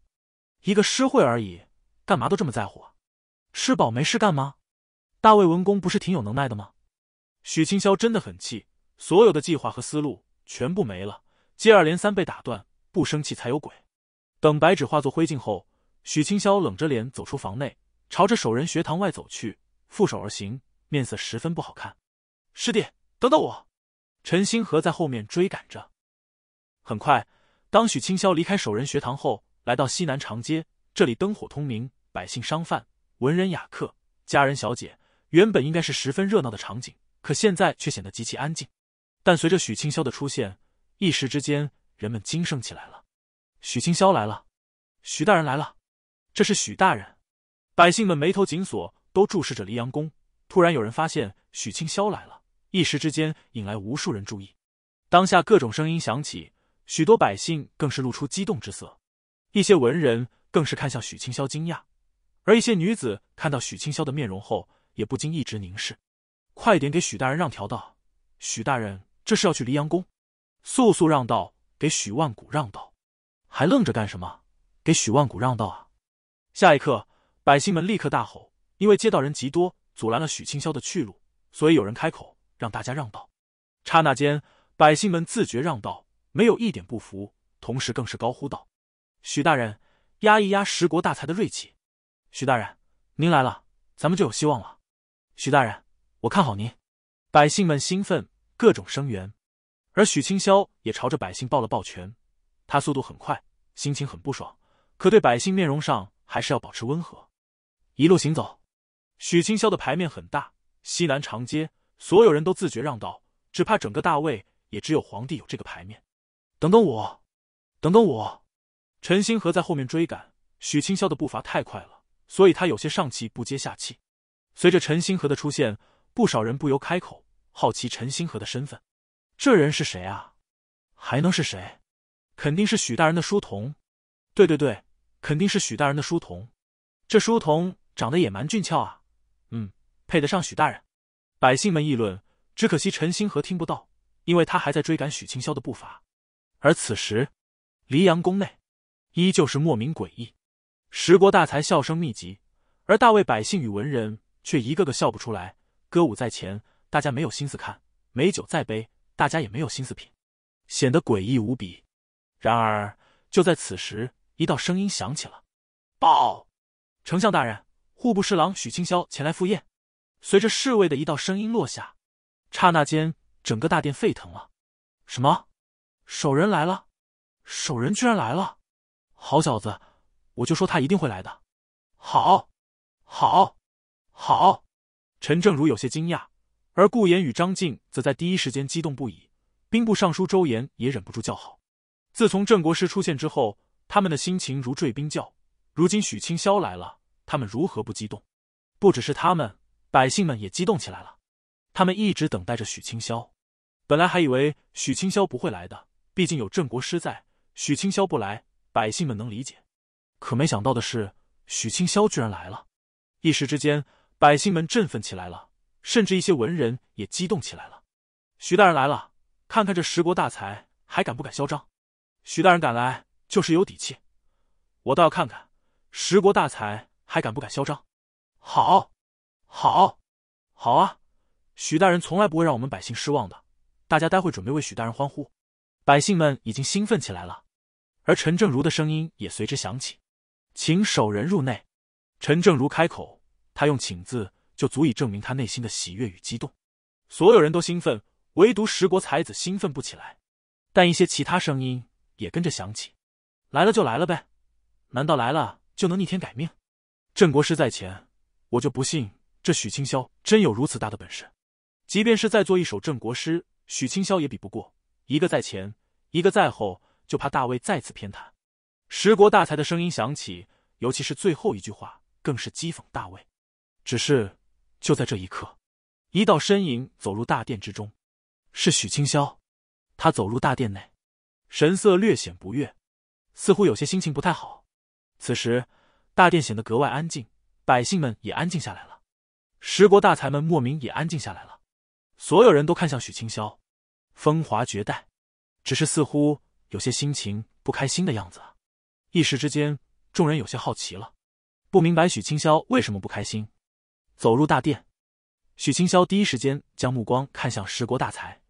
一个诗会而已，干嘛都这么在乎？吃饱没事干吗？大魏文公不是挺有能耐的吗？许清霄真的很气，所有的计划和思路全部没了，接二连三被打断，不生气才有鬼。等白纸化作灰烬后，许清霄冷着脸走出房内，朝着守人学堂外走去，负手而行，面色十分不好看。师弟，等等我。陈星河在后面追赶着。很快，当许清霄离开守仁学堂后，来到西南长街。这里灯火通明，百姓、商贩、文人雅客、佳人小姐，原本应该是十分热闹的场景，可现在却显得极其安静。但随着许清霄的出现，一时之间人们惊声起来了：“许清霄来了！许大人来了！这是许大人！”百姓们眉头紧锁，都注视着黎阳宫。突然，有人发现许清霄来了。一时之间引来无数人注意，当下各种声音响起，许多百姓更是露出激动之色，一些文人更是看向许清霄惊讶，而一些女子看到许清霄的面容后，也不禁一直凝视。快点给许大人让条道，许大人这是要去黎阳宫，速速让道给许万古让道，还愣着干什么？给许万古让道啊！下一刻，百姓们立刻大吼，因为街道人极多，阻拦了许清霄的去路，所以有人开口。让大家让道，刹那间，百姓们自觉让道，没有一点不服，同时更是高呼道：“许大人，压一压十国大才的锐气！许大人，您来了，咱们就有希望了！许大人，我看好您！”百姓们兴奋，各种声援。而许清霄也朝着百姓抱了抱拳，他速度很快，心情很不爽，可对百姓面容上还是要保持温和。一路行走，许清霄的牌面很大，西南长街。所有人都自觉让道，只怕整个大魏也只有皇帝有这个牌面。等等我，等等我！陈星河在后面追赶许清霄的步伐太快了，所以他有些上气不接下气。随着陈星河的出现，不少人不由开口，好奇陈星河的身份：这人是谁啊？还能是谁？肯定是许大人的书童。对对对，肯定是许大人的书童。这书童长得也蛮俊俏啊，嗯，配得上许大人。百姓们议论，只可惜陈星河听不到，因为他还在追赶许清霄的步伐。而此时，黎阳宫内依旧是莫名诡异，十国大才笑声密集，而大魏百姓与文人却一个个笑不出来。歌舞在前，大家没有心思看；美酒再杯，大家也没有心思品，显得诡异无比。然而，就在此时，一道声音响起了：“报，丞相大人，户部侍郎许清霄前来赴宴。”随着侍卫的一道声音落下，刹那间，整个大殿沸腾了。什么？守人来了！守人居然来了！好小子，我就说他一定会来的！好，好，好！陈正如有些惊讶，而顾言与张晋则在第一时间激动不已。兵部尚书周延也忍不住叫好。自从镇国师出现之后，他们的心情如坠冰窖，如今许清霄来了，他们如何不激动？不只是他们。百姓们也激动起来了，他们一直等待着许清霄。本来还以为许清霄不会来的，毕竟有镇国师在，许清霄不来，百姓们能理解。可没想到的是，许清霄居然来了。一时之间，百姓们振奋起来了，甚至一些文人也激动起来了。许大人来了，看看这十国大才还敢不敢嚣张？许大人敢来，就是有底气。我倒要看看，十国大才还敢不敢嚣张？好。好，好啊！许大人从来不会让我们百姓失望的。大家待会准备为许大人欢呼。百姓们已经兴奋起来了，而陈正如的声音也随之响起：“请守人入内。”陈正如开口，他用请字就足以证明他内心的喜悦与激动。所有人都兴奋，唯独十国才子兴奋不起来。但一些其他声音也跟着响起：“来了就来了呗，难道来了就能逆天改命？”郑国师在前，我就不信。这许清霄真有如此大的本事，即便是再作一首镇国诗，许清霄也比不过。一个在前，一个在后，就怕大卫再次偏袒。十国大才的声音响起，尤其是最后一句话，更是讥讽大卫。只是就在这一刻，一道身影走入大殿之中，是许清霄。他走入大殿内，神色略显不悦，似乎有些心情不太好。此时，大殿显得格外安静，百姓们也安静下来了。十国大才们莫名也安静下来了，所有人都看向许清霄，风华绝代，只是似乎有些心情不开心的样子一时之间，众人有些好奇了，不明白许清霄为什么不开心。走入大殿，许清霄第一时间将目光看向十国大才，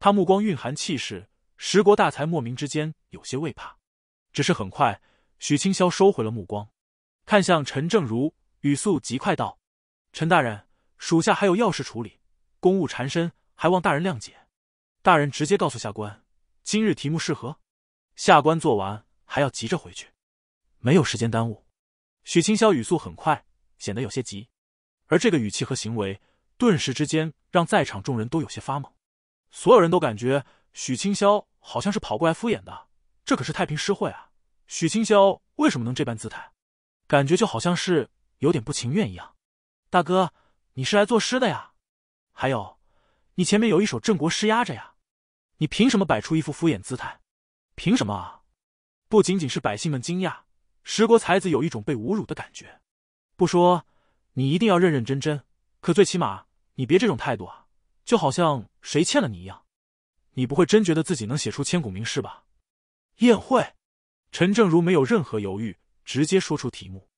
他目光蕴含气势，十国大才莫名之间有些畏怕，只是很快，许清霄收回了目光，看向陈正如，语速极快道。陈大人，属下还有要事处理，公务缠身，还望大人谅解。大人直接告诉下官，今日题目适合。下官做完还要急着回去，没有时间耽误。许清霄语速很快，显得有些急，而这个语气和行为，顿时之间让在场众人都有些发懵。所有人都感觉许清霄好像是跑过来敷衍的，这可是太平诗会啊！许清霄为什么能这般姿态？感觉就好像是有点不情愿一样。大哥，你是来作诗的呀？还有，你前面有一首郑国诗压着呀，你凭什么摆出一副敷衍姿态？凭什么啊？不仅仅是百姓们惊讶，十国才子有一种被侮辱的感觉。不说，你一定要认认真真，可最起码你别这种态度啊，就好像谁欠了你一样。你不会真觉得自己能写出千古名诗吧？宴会，陈正如没有任何犹豫，直接说出题目。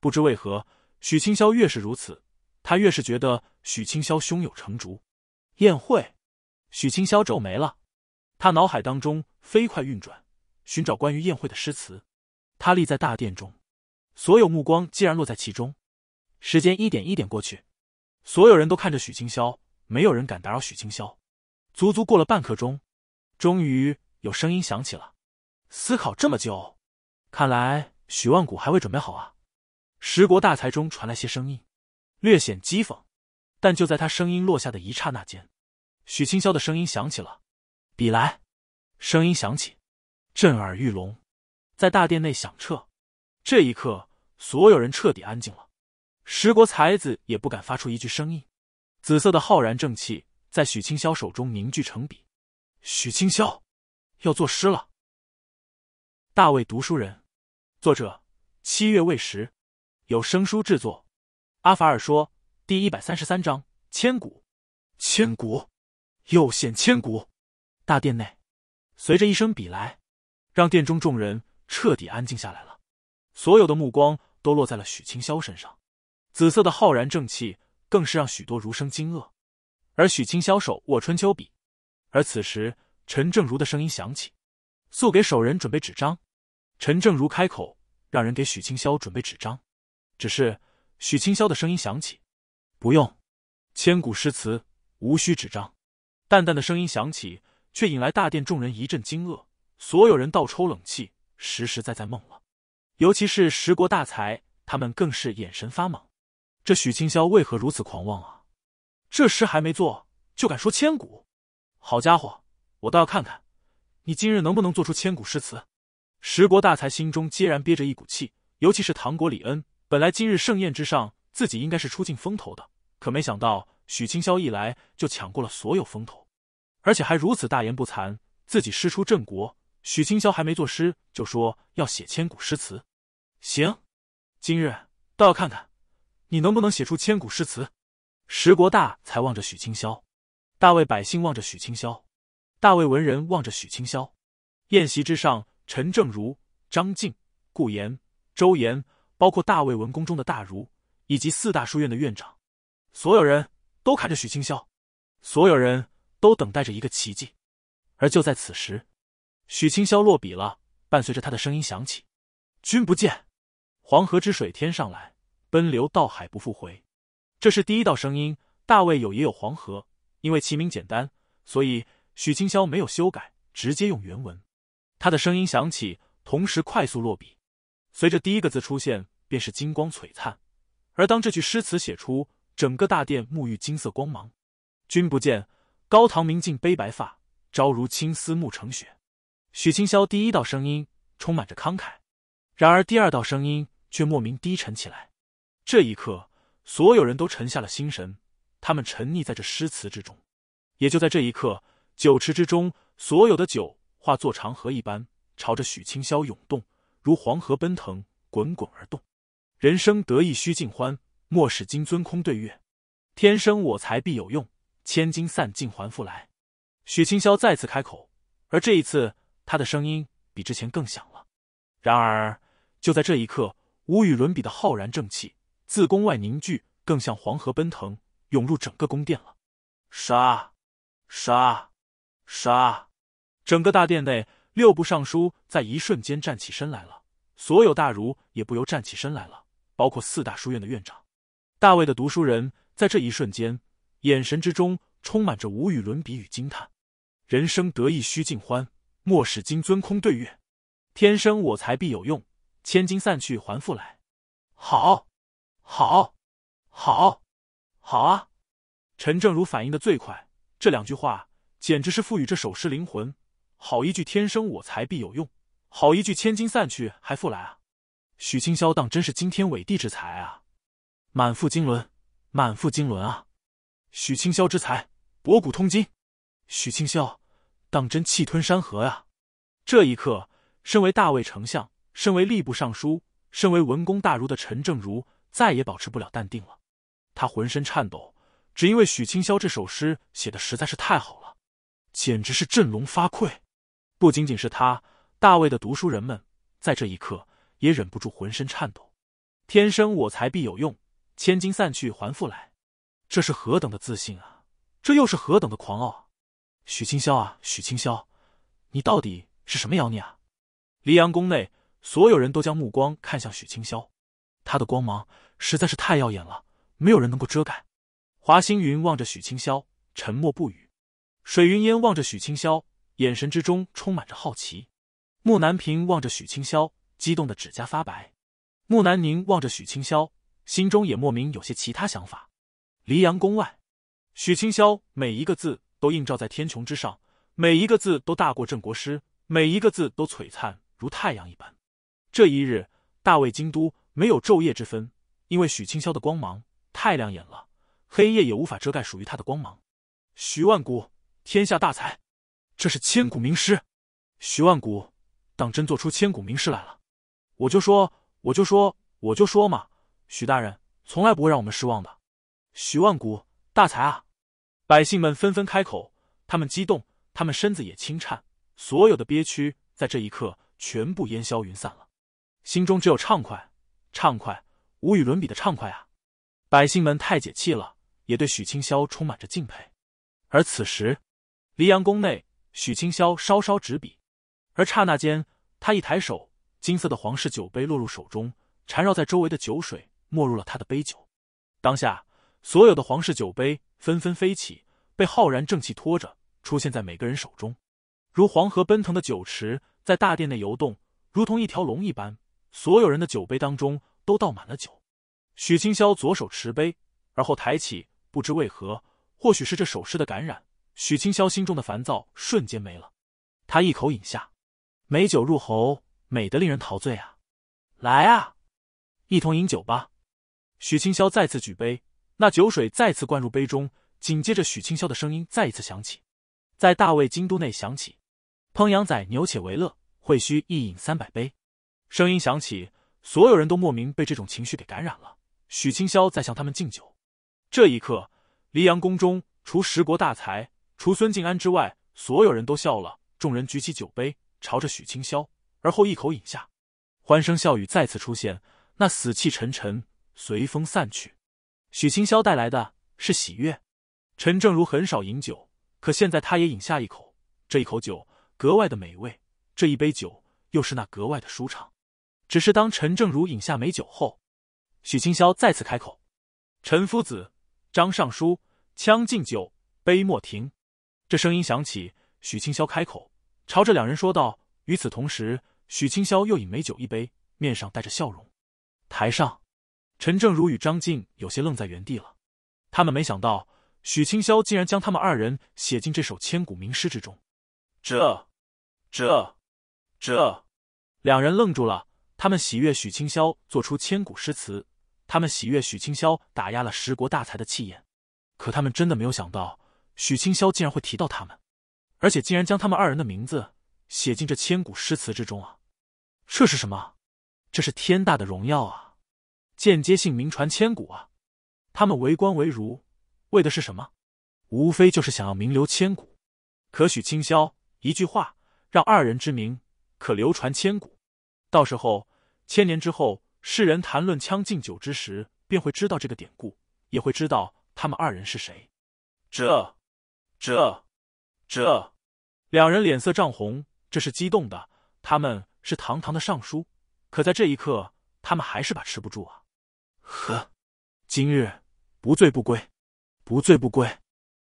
不知为何。许清霄越是如此，他越是觉得许清霄胸有成竹。宴会，许清霄皱眉了，他脑海当中飞快运转，寻找关于宴会的诗词。他立在大殿中，所有目光既然落在其中。时间一点一点过去，所有人都看着许清霄，没有人敢打扰许清霄。足足过了半刻钟，终于有声音响起了。思考这么久，看来许万古还未准备好啊。十国大才中传来些声音，略显讥讽，但就在他声音落下的一刹那间，许清霄的声音响起了：“笔来！”声音响起，震耳欲聋，在大殿内响彻。这一刻，所有人彻底安静了，十国才子也不敢发出一句声音。紫色的浩然正气在许清霄手中凝聚成笔。许清霄要作诗了。大卫读书人，作者七月未时。有声书制作，阿法尔说：第一百三十三章，千古，千古，又现千古。大殿内，随着一声笔来，让殿中众人彻底安静下来了。所有的目光都落在了许清霄身上，紫色的浩然正气更是让许多儒生惊愕。而许清霄手握春秋笔，而此时陈正如的声音响起：“速给手人准备纸张。”陈正如开口，让人给许清霄准备纸张。只是许清霄的声音响起：“不用，千古诗词无需纸张。”淡淡的声音响起，却引来大殿众人一阵惊愕，所有人倒抽冷气，实实在在懵了。尤其是十国大才，他们更是眼神发懵。这许清霄为何如此狂妄啊？这诗还没做，就敢说千古？好家伙，我倒要看看你今日能不能做出千古诗词！十国大才心中皆然憋着一股气，尤其是唐国李恩。本来今日盛宴之上，自己应该是出尽风头的，可没想到许清霄一来就抢过了所有风头，而且还如此大言不惭。自己师出镇国，许清霄还没作诗就说要写千古诗词。行，今日倒要看看你能不能写出千古诗词。十国大才望着许清霄，大魏百姓望着许清霄，大魏文人望着许清霄。宴席之上，陈正如、张静、顾炎、周炎。包括大魏文宫中的大儒，以及四大书院的院长，所有人都看着许清霄，所有人都等待着一个奇迹。而就在此时，许清霄落笔了，伴随着他的声音响起：“君不见黄河之水天上来，奔流到海不复回。”这是第一道声音。大魏有也有黄河，因为其名简单，所以许清霄没有修改，直接用原文。他的声音响起，同时快速落笔。随着第一个字出现，便是金光璀璨；而当这句诗词写出，整个大殿沐浴金色光芒。君不见，高堂明镜悲白发，朝如青丝暮成雪。许清霄第一道声音充满着慷慨，然而第二道声音却莫名低沉起来。这一刻，所有人都沉下了心神，他们沉溺在这诗词之中。也就在这一刻，酒池之中所有的酒化作长河一般，朝着许清霄涌动。如黄河奔腾，滚滚而动。人生得意须尽欢，莫使金樽空对月。天生我材必有用，千金散尽还复来。许清霄再次开口，而这一次，他的声音比之前更响了。然而，就在这一刻，无与伦比的浩然正气自宫外凝聚，更像黄河奔腾，涌入整个宫殿了。杀！杀！杀！整个大殿内。六部尚书在一瞬间站起身来了，所有大儒也不由站起身来了，包括四大书院的院长，大卫的读书人在这一瞬间，眼神之中充满着无与伦比与惊叹。人生得意须尽欢，莫使金樽空对月。天生我材必有用，千金散去还复来。好，好，好，好啊！陈正如反应的最快，这两句话简直是赋予这首诗灵魂。好一句“天生我材必有用”，好一句“千金散去还复来”啊！许清霄当真是惊天伟地之才啊！满腹经纶，满腹经纶啊！许清霄之才博古通今，许清霄当真气吞山河啊！这一刻，身为大魏丞相，身为吏部尚书，身为文公大儒的陈正如再也保持不了淡定了，他浑身颤抖，只因为许清霄这首诗写的实在是太好了，简直是振聋发聩。不仅仅是他，大卫的读书人们在这一刻也忍不住浑身颤抖。天生我材必有用，千金散去还复来，这是何等的自信啊！这又是何等的狂傲！许清霄啊，许清霄，你到底是什么妖孽啊？黎阳宫内，所有人都将目光看向许清霄，他的光芒实在是太耀眼了，没有人能够遮盖。华星云望着许清霄，沉默不语。水云烟望着许清霄。眼神之中充满着好奇，慕南平望着许清霄，激动的指甲发白；慕南宁望着许清霄，心中也莫名有些其他想法。黎阳宫外，许清霄每一个字都映照在天穹之上，每一个字都大过镇国师，每一个字都璀璨如太阳一般。这一日，大卫京都没有昼夜之分，因为许清霄的光芒太亮眼了，黑夜也无法遮盖属于他的光芒。许万古，天下大才。这是千古名诗，徐万古当真做出千古名诗来了！我就说，我就说，我就说嘛，许大人从来不会让我们失望的。徐万古大才啊！百姓们纷纷开口，他们激动，他们身子也轻颤，所有的憋屈在这一刻全部烟消云散了，心中只有畅快，畅快，无与伦比的畅快啊！百姓们太解气了，也对许清霄充满着敬佩。而此时，黎阳宫内。许清霄稍稍执笔，而刹那间，他一抬手，金色的皇室酒杯落入手中，缠绕在周围的酒水没入了他的杯酒。当下，所有的皇室酒杯纷纷飞起，被浩然正气托着，出现在每个人手中，如黄河奔腾的酒池，在大殿内游动，如同一条龙一般。所有人的酒杯当中都倒满了酒。许清霄左手持杯，而后抬起，不知为何，或许是这首诗的感染。许清霄心中的烦躁瞬间没了，他一口饮下，美酒入喉，美得令人陶醉啊！来啊，一同饮酒吧！许清霄再次举杯，那酒水再次灌入杯中，紧接着许清霄的声音再一次响起，在大魏京都内响起：“烹羊宰牛且为乐，会须一饮三百杯。”声音响起，所有人都莫名被这种情绪给感染了。许清霄在向他们敬酒，这一刻，黎阳宫中除十国大才。除孙静安之外，所有人都笑了。众人举起酒杯，朝着许清霄，而后一口饮下。欢声笑语再次出现，那死气沉沉随风散去。许清霄带来的是喜悦。陈正如很少饮酒，可现在他也饮下一口。这一口酒格外的美味，这一杯酒又是那格外的舒畅。只是当陈正如饮下美酒后，许清霄再次开口：“陈夫子，张尚书，将进酒，杯莫停。”这声音响起，许清霄开口，朝着两人说道。与此同时，许清霄又饮美酒一杯，面上带着笑容。台上，陈正如与张静有些愣在原地了。他们没想到许清霄竟然将他们二人写进这首千古名诗之中。这、这、这，两人愣住了。他们喜悦许清霄做出千古诗词，他们喜悦许清霄打压了十国大才的气焰。可他们真的没有想到。许清霄竟然会提到他们，而且竟然将他们二人的名字写进这千古诗词之中啊！这是什么？这是天大的荣耀啊！间接性名传千古啊！他们为官为儒，为的是什么？无非就是想要名留千古。可许清霄一句话，让二人之名可流传千古。到时候，千年之后，世人谈论《将进酒》之时，便会知道这个典故，也会知道他们二人是谁。这。这，这，两人脸色涨红，这是激动的。他们是堂堂的尚书，可在这一刻，他们还是把持不住啊！呵，今日不醉不归，不醉不归。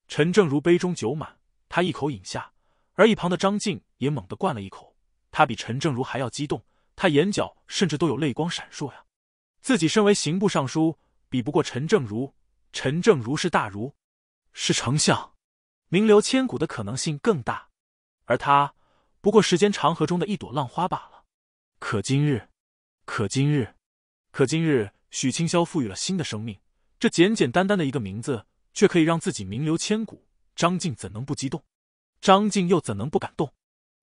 陈正如杯中酒满，他一口饮下，而一旁的张静也猛地灌了一口。他比陈正如还要激动，他眼角甚至都有泪光闪烁呀。自己身为刑部尚书，比不过陈正如，陈正如是大儒，是丞相。名留千古的可能性更大，而他不过时间长河中的一朵浪花罢了。可今日，可今日，可今日，许清霄赋予了新的生命。这简简单单的一个名字，却可以让自己名留千古。张静怎能不激动？张静又怎能不感动？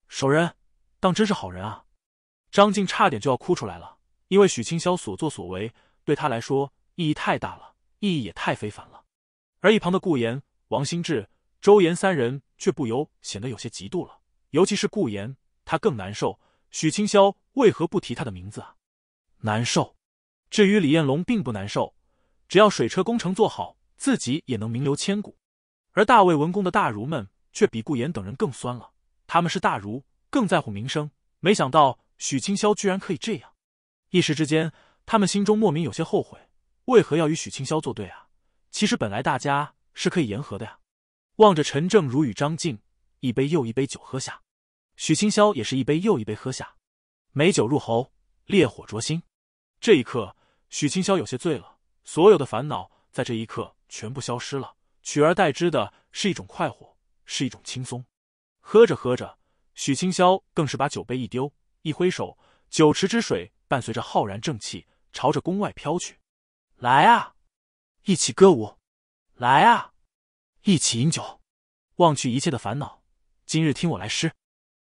守人，当真是好人啊！张静差点就要哭出来了，因为许清霄所作所为对他来说意义太大了，意义也太非凡了。而一旁的顾言、王新志。周延三人却不由显得有些嫉妒了，尤其是顾延，他更难受。许清霄为何不提他的名字啊？难受。至于李彦龙，并不难受，只要水车工程做好，自己也能名留千古。而大魏文公的大儒们却比顾延等人更酸了。他们是大儒，更在乎名声。没想到许清霄居然可以这样，一时之间，他们心中莫名有些后悔，为何要与许清霄作对啊？其实本来大家是可以言和的呀。望着陈正如与张静，一杯又一杯酒喝下，许清霄也是一杯又一杯喝下。美酒入喉，烈火灼心。这一刻，许清霄有些醉了，所有的烦恼在这一刻全部消失了，取而代之的是一种快活，是一种轻松。喝着喝着，许清霄更是把酒杯一丢，一挥手，酒池之水伴随着浩然正气，朝着宫外飘去。来啊，一起歌舞！来啊！一起饮酒，忘去一切的烦恼。今日听我来诗，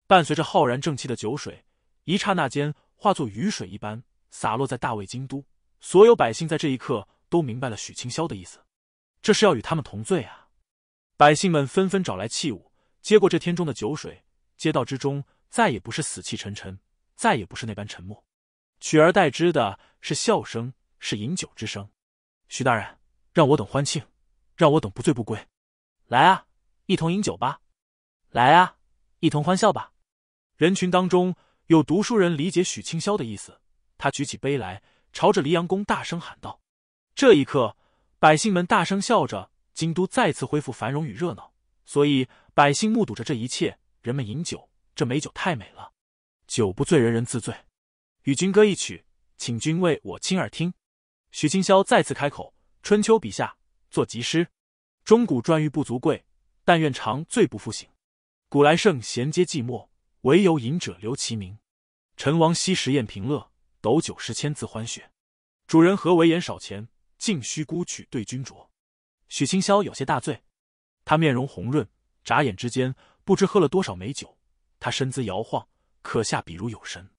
伴随着浩然正气的酒水，一刹那间化作雨水一般洒落在大卫京都。所有百姓在这一刻都明白了许清霄的意思，这是要与他们同罪啊！百姓们纷纷找来器物，接过这天中的酒水。街道之中再也不是死气沉沉，再也不是那般沉默，取而代之的是笑声，是饮酒之声。许大人，让我等欢庆，让我等不醉不归。来啊，一同饮酒吧！来啊，一同欢笑吧！人群当中有读书人理解许清霄的意思，他举起杯来，朝着黎阳宫大声喊道：“这一刻，百姓们大声笑着，京都再次恢复繁荣与热闹。”所以，百姓目睹着这一切，人们饮酒，这美酒太美了，酒不醉人人自醉。与君歌一曲，请君为我倾耳听。许清霄再次开口：“春秋笔下，作吉诗。”钟鼓馔玉不足贵，但愿长醉不复醒。古来圣贤皆寂寞，惟有饮者留其名。陈王昔时宴平乐，斗酒十千恣欢谑。主人何为言少钱，径须沽取对君酌。许清宵有些大醉，他面容红润，眨眼之间不知喝了多少美酒。他身姿摇晃，可下笔如有神。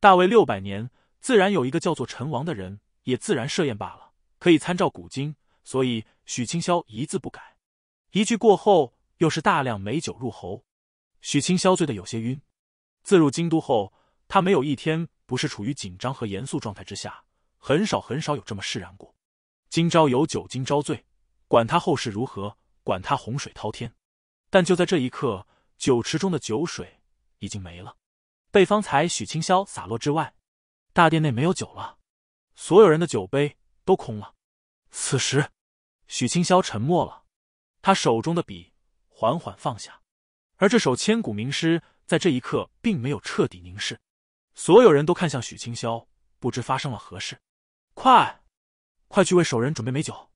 大魏六百年，自然有一个叫做陈王的人，也自然设宴罢了。可以参照古今，所以。许清霄一字不改，一句过后，又是大量美酒入喉。许清霄醉得有些晕。自入京都后，他没有一天不是处于紧张和严肃状态之下，很少很少有这么释然过。今朝有酒今朝醉，管他后事如何，管他洪水滔天。但就在这一刻，酒池中的酒水已经没了，被方才许清霄洒落之外，大殿内没有酒了，所有人的酒杯都空了。此时。许清霄沉默了，他手中的笔缓缓放下，而这首千古名诗在这一刻并没有彻底凝视。所有人都看向许清霄，不知发生了何事。快，快去为守人准备美酒！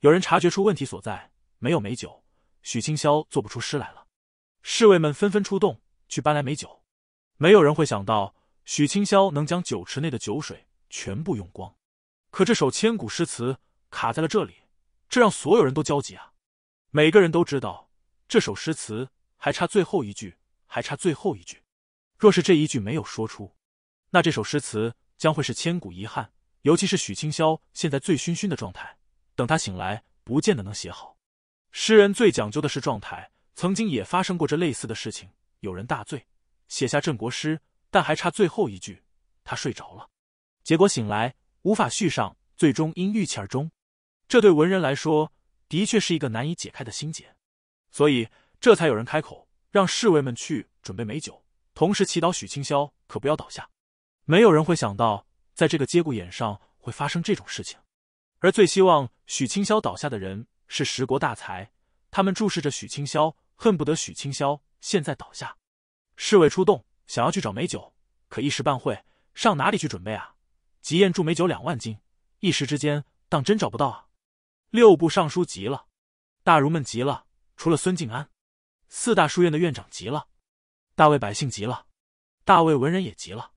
有人察觉出问题所在，没有美酒，许清霄做不出诗来了。侍卫们纷纷出动去搬来美酒，没有人会想到许清霄能将酒池内的酒水全部用光。可这首千古诗词卡在了这里。这让所有人都焦急啊！每个人都知道，这首诗词还差最后一句，还差最后一句。若是这一句没有说出，那这首诗词将会是千古遗憾。尤其是许清霄现在醉醺醺的状态，等他醒来，不见得能写好。诗人最讲究的是状态，曾经也发生过这类似的事情：有人大醉写下镇国诗，但还差最后一句，他睡着了，结果醒来无法续上，最终因郁气而终。这对文人来说，的确是一个难以解开的心结，所以这才有人开口让侍卫们去准备美酒，同时祈祷许清霄可不要倒下。没有人会想到，在这个节骨眼上会发生这种事情，而最希望许清霄倒下的人是十国大才。他们注视着许清霄，恨不得许清霄现在倒下。侍卫出动，想要去找美酒，可一时半会上哪里去准备啊？吉宴祝美酒两万斤，一时之间当真找不到啊！六部尚书急了，大儒们急了，除了孙敬安，四大书院的院长急了，大卫百姓急了，大卫文人也急了，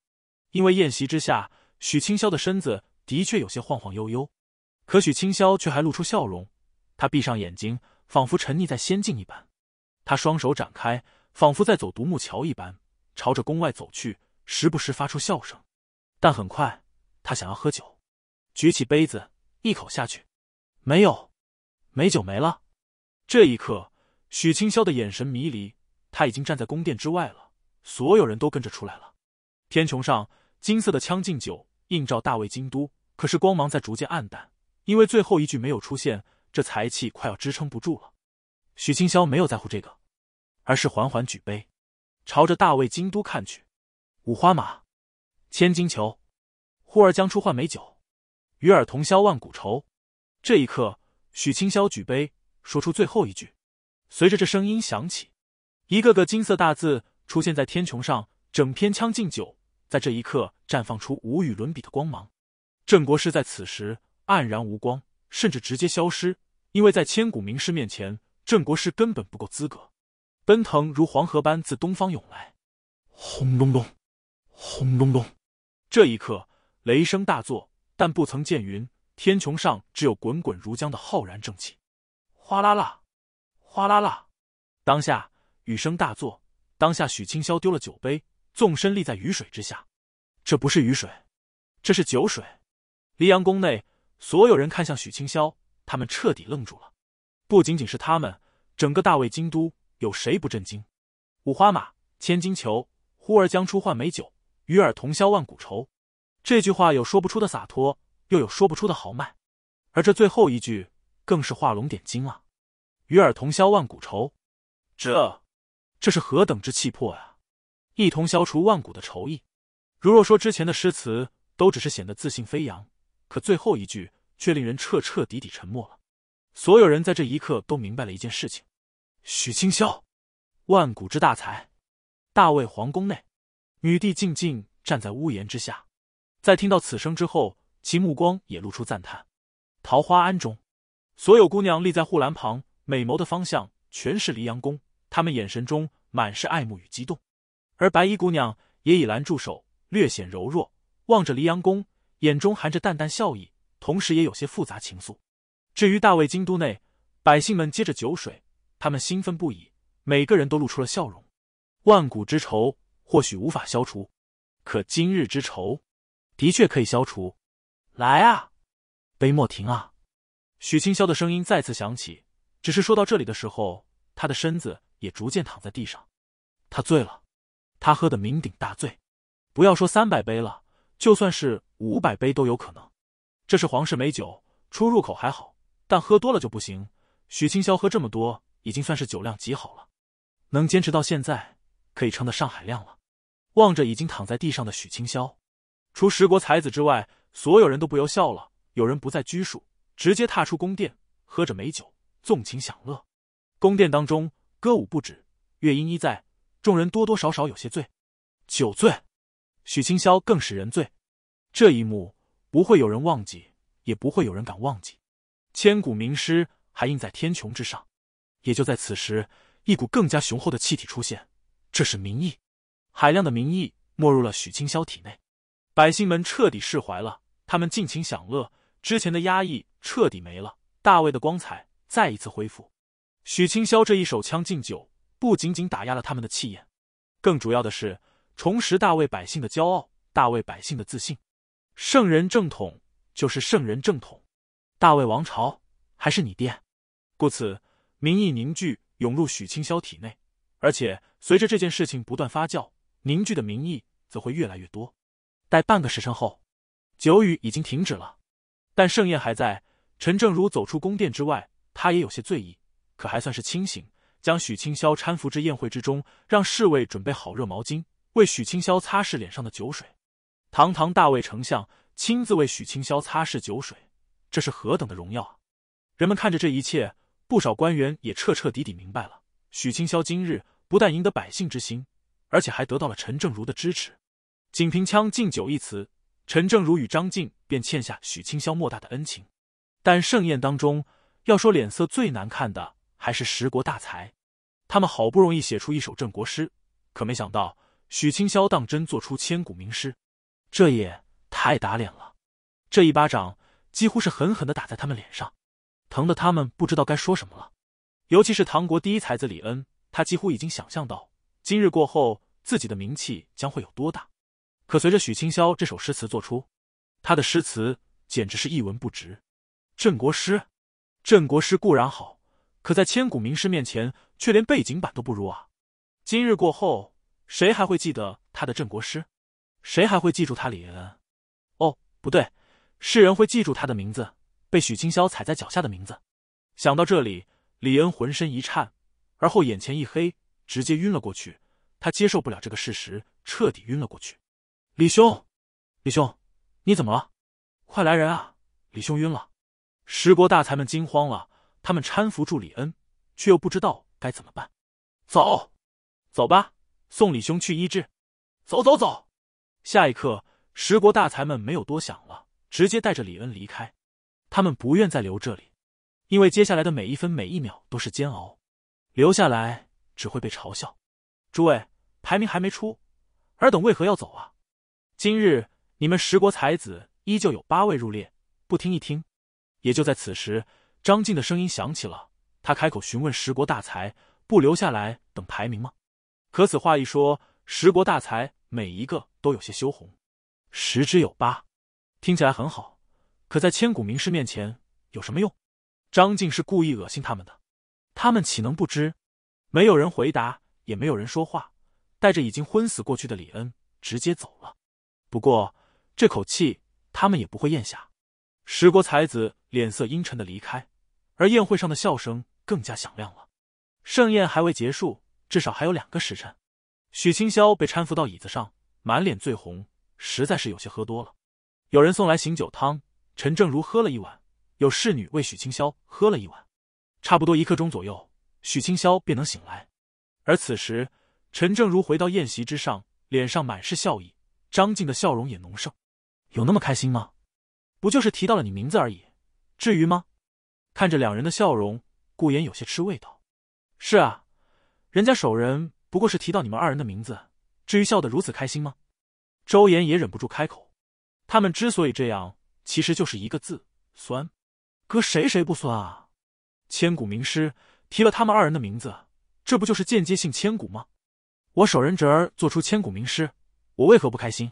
因为宴席之下，许清霄的身子的确有些晃晃悠悠，可许清霄却还露出笑容，他闭上眼睛，仿佛沉溺在仙境一般，他双手展开，仿佛在走独木桥一般，朝着宫外走去，时不时发出笑声，但很快他想要喝酒，举起杯子，一口下去。没有，美酒没了。这一刻，许清霄的眼神迷离，他已经站在宫殿之外了。所有人都跟着出来了。天穹上，金色的《将进酒》映照大魏京都，可是光芒在逐渐暗淡，因为最后一句没有出现，这财气快要支撑不住了。许清霄没有在乎这个，而是缓缓举杯，朝着大魏京都看去。五花马，千金裘，呼儿将出换美酒，与尔同销万古愁。这一刻，许清霄举杯，说出最后一句。随着这声音响起，一个个金色大字出现在天穹上，整篇《将进酒》在这一刻绽放出无与伦比的光芒。郑国师在此时黯然无光，甚至直接消失，因为在千古名师面前，郑国师根本不够资格。奔腾如黄河般自东方涌来，轰隆隆，轰隆隆。这一刻，雷声大作，但不曾见云。天穹上只有滚滚如江的浩然正气，哗啦啦，哗啦啦。当下雨声大作，当下许清霄丢了酒杯，纵身立在雨水之下。这不是雨水，这是酒水。黎阳宫内所有人看向许清霄，他们彻底愣住了。不仅仅是他们，整个大魏京都有谁不震惊？五花马，千金裘，呼儿将出换美酒，与尔同销万古愁。这句话有说不出的洒脱。又有说不出的豪迈，而这最后一句更是画龙点睛了。“与尔同销万古愁”，这，这是何等之气魄呀！一同消除万古的仇意。如若说之前的诗词都只是显得自信飞扬，可最后一句却令人彻彻底底沉默了。所有人在这一刻都明白了一件事情：许清霄，万古之大才。大魏皇宫内，女帝静静站在屋檐之下，在听到此声之后。其目光也露出赞叹。桃花庵中，所有姑娘立在护栏旁，美眸的方向全是黎阳宫。她们眼神中满是爱慕与激动。而白衣姑娘也以栏住手，略显柔弱，望着黎阳宫，眼中含着淡淡笑意，同时也有些复杂情愫。至于大卫京都内，百姓们接着酒水，他们兴奋不已，每个人都露出了笑容。万古之仇或许无法消除，可今日之仇，的确可以消除。来啊，杯莫停啊！许清霄的声音再次响起。只是说到这里的时候，他的身子也逐渐躺在地上。他醉了，他喝的酩酊大醉。不要说三百杯了，就算是五百杯都有可能。这是皇室美酒，出入口还好，但喝多了就不行。许清霄喝这么多，已经算是酒量极好了，能坚持到现在，可以称得上海量了。望着已经躺在地上的许清霄，除十国才子之外。所有人都不由笑了，有人不再拘束，直接踏出宫殿，喝着美酒，纵情享乐。宫殿当中歌舞不止，乐音依在，众人多多少少有些醉，酒醉。许清宵更使人醉。这一幕不会有人忘记，也不会有人敢忘记。千古名诗还印在天穹之上。也就在此时，一股更加雄厚的气体出现，这是民意。海量的民意没入了许清宵体内。百姓们彻底释怀了，他们尽情享乐，之前的压抑彻底没了。大卫的光彩再一次恢复。许清霄这一手“枪敬酒”，不仅仅打压了他们的气焰，更主要的是重拾大卫百姓的骄傲，大卫百姓的自信。圣人正统就是圣人正统，大卫王朝还是你爹。故此，民意凝聚涌入许清霄体内，而且随着这件事情不断发酵，凝聚的民意则会越来越多。待半个时辰后，酒雨已经停止了，但盛宴还在。陈正如走出宫殿之外，他也有些醉意，可还算是清醒。将许清霄搀扶至宴会之中，让侍卫准备好热毛巾，为许清霄擦拭脸上的酒水。堂堂大魏丞相亲自为许清霄擦拭酒水，这是何等的荣耀！人们看着这一切，不少官员也彻彻底底明白了：许清霄今日不但赢得百姓之心，而且还得到了陈正如的支持。仅凭“枪敬酒”一词，陈正如与张静便欠下许清霄莫大的恩情。但盛宴当中，要说脸色最难看的，还是十国大才。他们好不容易写出一首镇国诗，可没想到许清霄当真做出千古名诗，这也太打脸了！这一巴掌几乎是狠狠的打在他们脸上，疼得他们不知道该说什么了。尤其是唐国第一才子李恩，他几乎已经想象到今日过后，自己的名气将会有多大。可随着许清霄这首诗词做出，他的诗词简直是一文不值。镇国师，镇国师固然好，可在千古名师面前，却连背景板都不如啊！今日过后，谁还会记得他的镇国师？谁还会记住他李恩？哦，不对，世人会记住他的名字，被许清霄踩在脚下的名字。想到这里，李恩浑身一颤，而后眼前一黑，直接晕了过去。他接受不了这个事实，彻底晕了过去。李兄，李兄，你怎么了？快来人啊！李兄晕了。十国大才们惊慌了，他们搀扶住李恩，却又不知道该怎么办。走，走吧，送李兄去医治。走走走。下一刻，十国大才们没有多想了，直接带着李恩离开。他们不愿再留这里，因为接下来的每一分每一秒都是煎熬，留下来只会被嘲笑。诸位，排名还没出，尔等为何要走啊？今日你们十国才子依旧有八位入列，不听一听？也就在此时，张晋的声音响起了。他开口询问十国大才，不留下来等排名吗？可此话一说，十国大才每一个都有些羞红。十之有八，听起来很好，可在千古名师面前有什么用？张晋是故意恶心他们的，他们岂能不知？没有人回答，也没有人说话，带着已经昏死过去的李恩，直接走了。不过，这口气他们也不会咽下。十国才子脸色阴沉的离开，而宴会上的笑声更加响亮了。盛宴还未结束，至少还有两个时辰。许清霄被搀扶到椅子上，满脸醉红，实在是有些喝多了。有人送来醒酒汤，陈正如喝了一碗，有侍女为许清霄喝了一碗。差不多一刻钟左右，许清霄便能醒来。而此时，陈正如回到宴席之上，脸上满是笑意。张静的笑容也浓盛，有那么开心吗？不就是提到了你名字而已，至于吗？看着两人的笑容，顾言有些吃味道。是啊，人家守人不过是提到你们二人的名字，至于笑得如此开心吗？周岩也忍不住开口。他们之所以这样，其实就是一个字：酸。搁谁谁不酸啊？千古名诗提了他们二人的名字，这不就是间接性千古吗？我守人侄儿做出千古名诗。我为何不开心？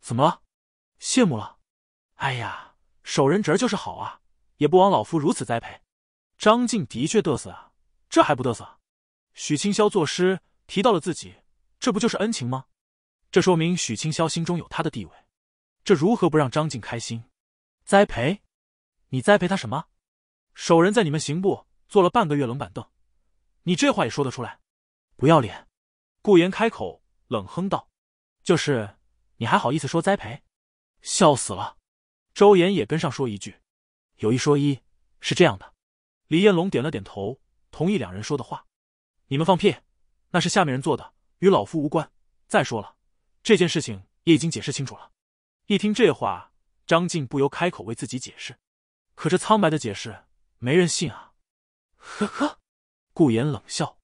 怎么了？羡慕了？哎呀，守人侄儿就是好啊，也不枉老夫如此栽培。张晋的确嘚瑟啊，这还不得瑟？许清霄作诗提到了自己，这不就是恩情吗？这说明许清霄心中有他的地位，这如何不让张晋开心？栽培？你栽培他什么？守人在你们刑部坐了半个月冷板凳，你这话也说得出来？不要脸！顾言开口冷哼道。就是，你还好意思说栽培？笑死了！周岩也跟上说一句：“有一说一，是这样的。”李彦龙点了点头，同意两人说的话。你们放屁，那是下面人做的，与老夫无关。再说了，这件事情也已经解释清楚了。一听这话，张静不由开口为自己解释，可这苍白的解释没人信啊！呵呵，顾言冷笑，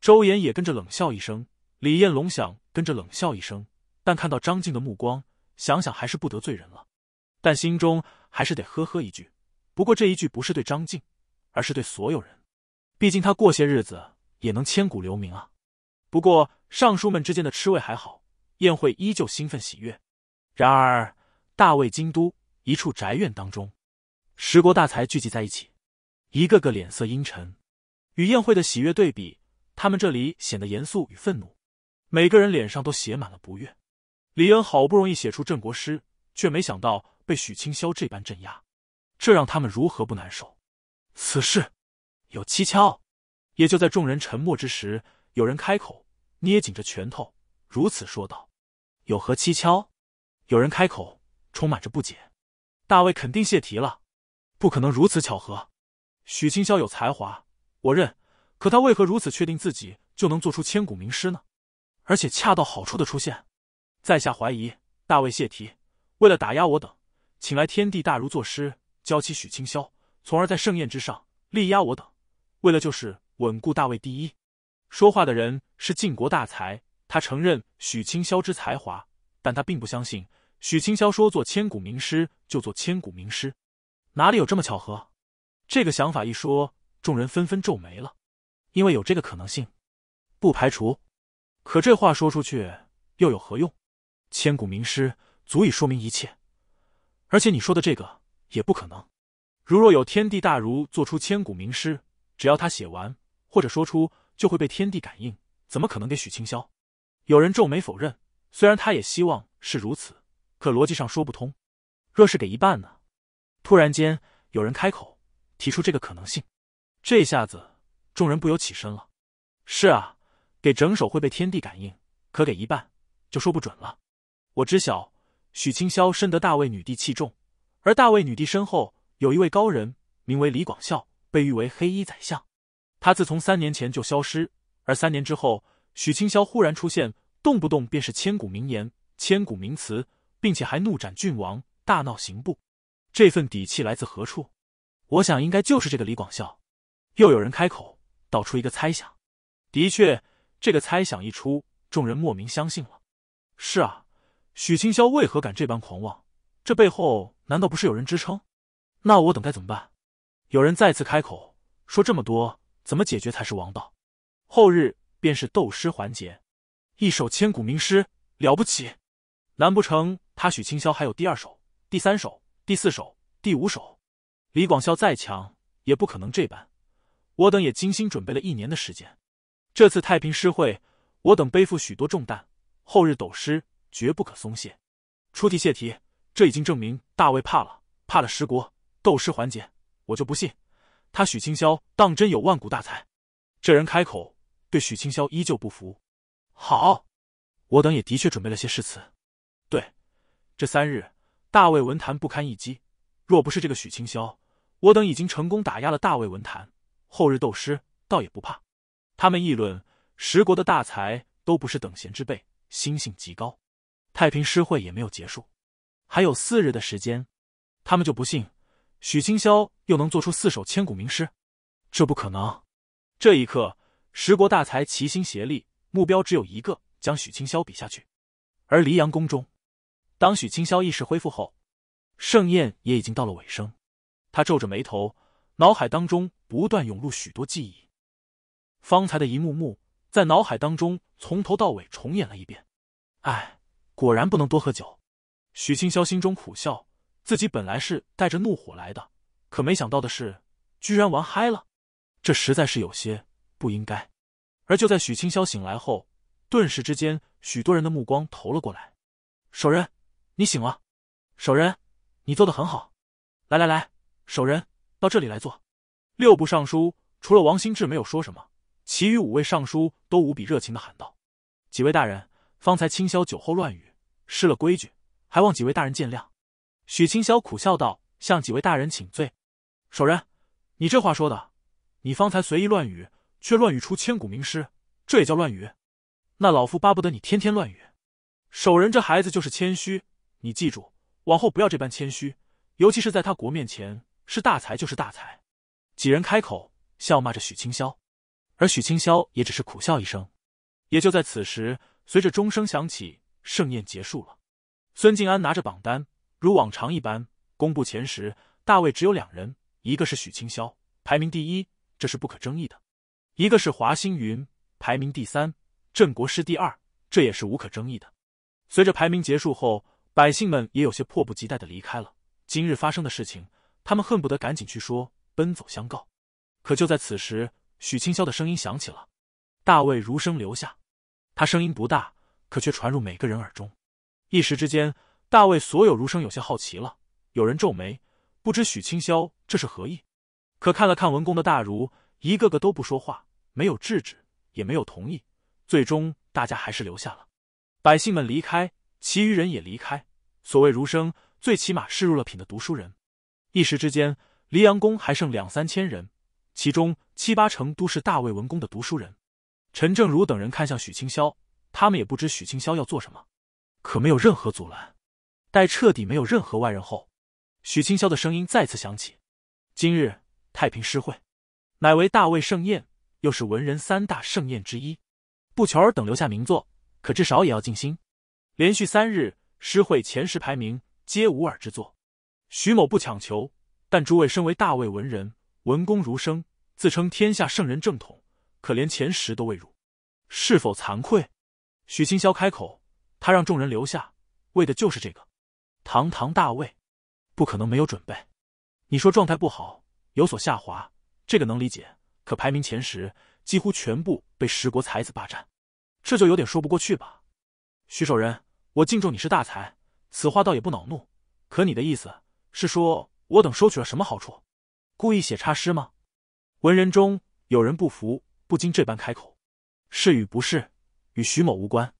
周岩也跟着冷笑一声，李彦龙想跟着冷笑一声。但看到张静的目光，想想还是不得罪人了，但心中还是得呵呵一句。不过这一句不是对张静，而是对所有人。毕竟他过些日子也能千古留名啊。不过尚书们之间的吃味还好，宴会依旧兴奋喜悦。然而大魏京都一处宅院当中，十国大才聚集在一起，一个个脸色阴沉，与宴会的喜悦对比，他们这里显得严肃与愤怒。每个人脸上都写满了不悦。李恩好不容易写出镇国诗，却没想到被许清霄这般镇压，这让他们如何不难受？此事有蹊跷。也就在众人沉默之时，有人开口，捏紧着拳头，如此说道：“有何蹊跷？”有人开口，充满着不解：“大卫肯定泄题了，不可能如此巧合。”许清霄有才华，我认，可他为何如此确定自己就能做出千古名诗呢？而且恰到好处的出现。在下怀疑，大卫谢题为了打压我等，请来天地大儒作诗，教其许清霄，从而在盛宴之上力压我等。为了就是稳固大卫第一。说话的人是晋国大才，他承认许清霄之才华，但他并不相信许清霄说做千古名师就做千古名师，哪里有这么巧合？这个想法一说，众人纷纷皱眉了，因为有这个可能性，不排除。可这话说出去又有何用？千古名诗足以说明一切，而且你说的这个也不可能。如若有天地大儒做出千古名诗，只要他写完或者说出，就会被天地感应，怎么可能给许清霄？有人皱眉否认，虽然他也希望是如此，可逻辑上说不通。若是给一半呢？突然间有人开口提出这个可能性，这下子众人不由起身了。是啊，给整首会被天地感应，可给一半就说不准了。我知晓，许清霄深得大魏女帝器重，而大魏女帝身后有一位高人，名为李广孝，被誉为黑衣宰相。他自从三年前就消失，而三年之后，许清霄忽然出现，动不动便是千古名言、千古名词，并且还怒斩郡王、大闹刑部。这份底气来自何处？我想，应该就是这个李广孝。又有人开口道出一个猜想。的确，这个猜想一出，众人莫名相信了。是啊。许清霄为何敢这般狂妄？这背后难道不是有人支撑？那我等该怎么办？有人再次开口说：“这么多，怎么解决才是王道？”后日便是斗诗环节，一首千古名诗，了不起！难不成他许清霄还有第二首、第三首、第四首、第五首？李广孝再强，也不可能这般。我等也精心准备了一年的时间。这次太平诗会，我等背负许多重担。后日斗诗。绝不可松懈，出题泄题，这已经证明大卫怕了，怕了十国斗诗环节，我就不信他许清霄当真有万古大才。这人开口，对许清霄依旧不服。好，我等也的确准备了些诗词。对，这三日大卫文坛不堪一击，若不是这个许清霄，我等已经成功打压了大卫文坛。后日斗师倒也不怕。他们议论，十国的大才都不是等闲之辈，心性极高。太平诗会也没有结束，还有四日的时间，他们就不信许清霄又能做出四首千古名诗，这不可能。这一刻，十国大才齐心协力，目标只有一个：将许清霄比下去。而黎阳宫中，当许清霄意识恢复后，盛宴也已经到了尾声。他皱着眉头，脑海当中不断涌入许多记忆，方才的一幕幕在脑海当中从头到尾重演了一遍。唉。果然不能多喝酒，许清霄心中苦笑。自己本来是带着怒火来的，可没想到的是，居然玩嗨了，这实在是有些不应该。而就在许清霄醒来后，顿时之间，许多人的目光投了过来。守人，你醒了。守人，你做的很好。来来来，守人到这里来坐。六部尚书除了王兴志没有说什么，其余五位尚书都无比热情的喊道：“几位大人。”方才清霄酒后乱语，失了规矩，还望几位大人见谅。许清霄苦笑道：“向几位大人请罪。”守仁，你这话说的，你方才随意乱语，却乱语出千古名诗，这也叫乱语？那老夫巴不得你天天乱语。守仁这孩子就是谦虚，你记住，往后不要这般谦虚，尤其是在他国面前，是大才就是大才。几人开口笑骂着许清霄，而许清霄也只是苦笑一声。也就在此时。随着钟声响起，盛宴结束了。孙静安拿着榜单，如往常一般公布前十。大卫只有两人，一个是许清霄，排名第一，这是不可争议的；一个是华星云，排名第三，镇国师第二，这也是无可争议的。随着排名结束后，百姓们也有些迫不及待的离开了。今日发生的事情，他们恨不得赶紧去说，奔走相告。可就在此时，许清霄的声音响起了：“大卫，如生留下。”他声音不大，可却传入每个人耳中。一时之间，大卫所有儒生有些好奇了。有人皱眉，不知许清霄这是何意。可看了看文公的大儒，一个个都不说话，没有制止，也没有同意。最终，大家还是留下了。百姓们离开，其余人也离开。所谓儒生，最起码是入了品的读书人。一时之间，黎阳宫还剩两三千人，其中七八成都是大魏文公的读书人。陈正如等人看向许清霄，他们也不知许清霄要做什么，可没有任何阻拦。待彻底没有任何外人后，许清霄的声音再次响起：“今日太平诗会，乃为大魏盛宴，又是文人三大盛宴之一。不求尔等留下名作，可至少也要尽心。连续三日诗会前十排名皆无尔之作，徐某不强求。但诸位身为大魏文人，文功儒生，自称天下圣人正统。”可连前十都未入，是否惭愧？许清霄开口，他让众人留下，为的就是这个。堂堂大魏，不可能没有准备。你说状态不好，有所下滑，这个能理解。可排名前十，几乎全部被十国才子霸占，这就有点说不过去吧？徐守仁，我敬重你是大才，此话倒也不恼怒。可你的意思是说我等收取了什么好处，故意写差诗吗？文人中有人不服。不禁这般开口：“是与不是，与徐某无关。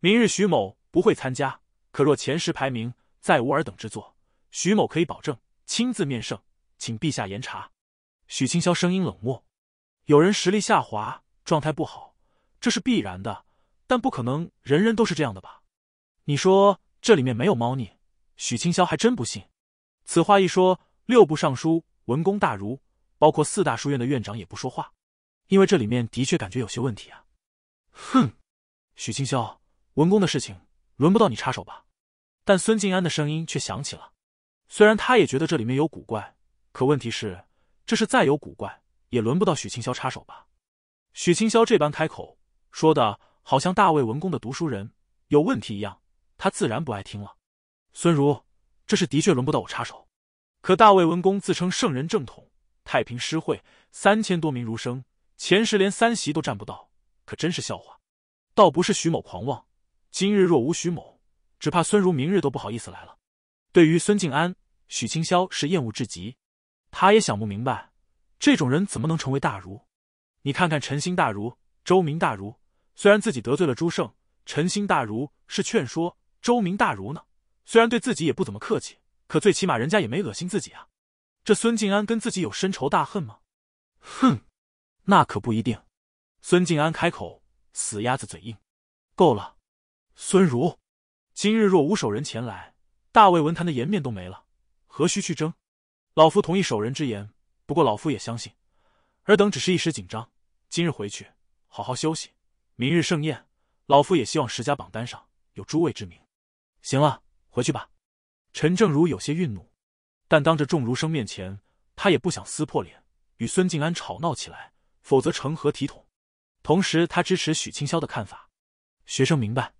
明日徐某不会参加，可若前十排名再无尔等之作，徐某可以保证亲自面圣，请陛下严查。”许清霄声音冷漠：“有人实力下滑，状态不好，这是必然的，但不可能人人都是这样的吧？你说这里面没有猫腻？”许清霄还真不信。此话一说，六部尚书、文公大儒，包括四大书院的院长也不说话。因为这里面的确感觉有些问题啊！哼，许清霄，文公的事情轮不到你插手吧？但孙静安的声音却响起了。虽然他也觉得这里面有古怪，可问题是，这是再有古怪也轮不到许清霄插手吧？许清霄这般开口，说的好像大魏文公的读书人有问题一样，他自然不爱听了。孙如，这事的确轮不到我插手，可大魏文公自称圣人正统，太平诗会三千多名儒生。前十连三席都占不到，可真是笑话。倒不是徐某狂妄，今日若无徐某，只怕孙如明日都不好意思来了。对于孙静安，许清宵是厌恶至极。他也想不明白，这种人怎么能成为大儒？你看看陈兴大儒、周明大儒，虽然自己得罪了朱胜，陈兴大儒是劝说，周明大儒呢，虽然对自己也不怎么客气，可最起码人家也没恶心自己啊。这孙静安跟自己有深仇大恨吗？哼！那可不一定，孙静安开口：“死鸭子嘴硬，够了。”孙如，今日若无守人前来，大魏文坛的颜面都没了，何须去争？老夫同意守人之言，不过老夫也相信，尔等只是一时紧张。今日回去好好休息，明日盛宴，老夫也希望十家榜单上有诸位之名。行了，回去吧。陈正如有些愠怒，但当着众儒生面前，他也不想撕破脸与孙静安吵闹起来。否则成何体统？同时，他支持许清霄的看法。学生明白，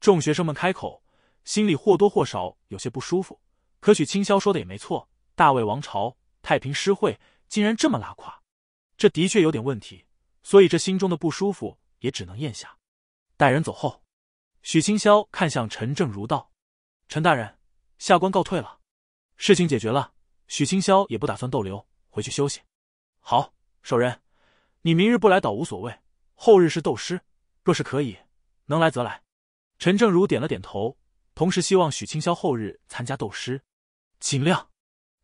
众学生们开口，心里或多或少有些不舒服。可许清霄说的也没错，大魏王朝太平诗会竟然这么拉垮，这的确有点问题。所以这心中的不舒服也只能咽下。待人走后，许清霄看向陈正如道：“陈大人，下官告退了。”事情解决了，许清霄也不打算逗留，回去休息。好，守人。你明日不来倒无所谓，后日是斗师，若是可以，能来则来。陈正如点了点头，同时希望许清霄后日参加斗师，尽量。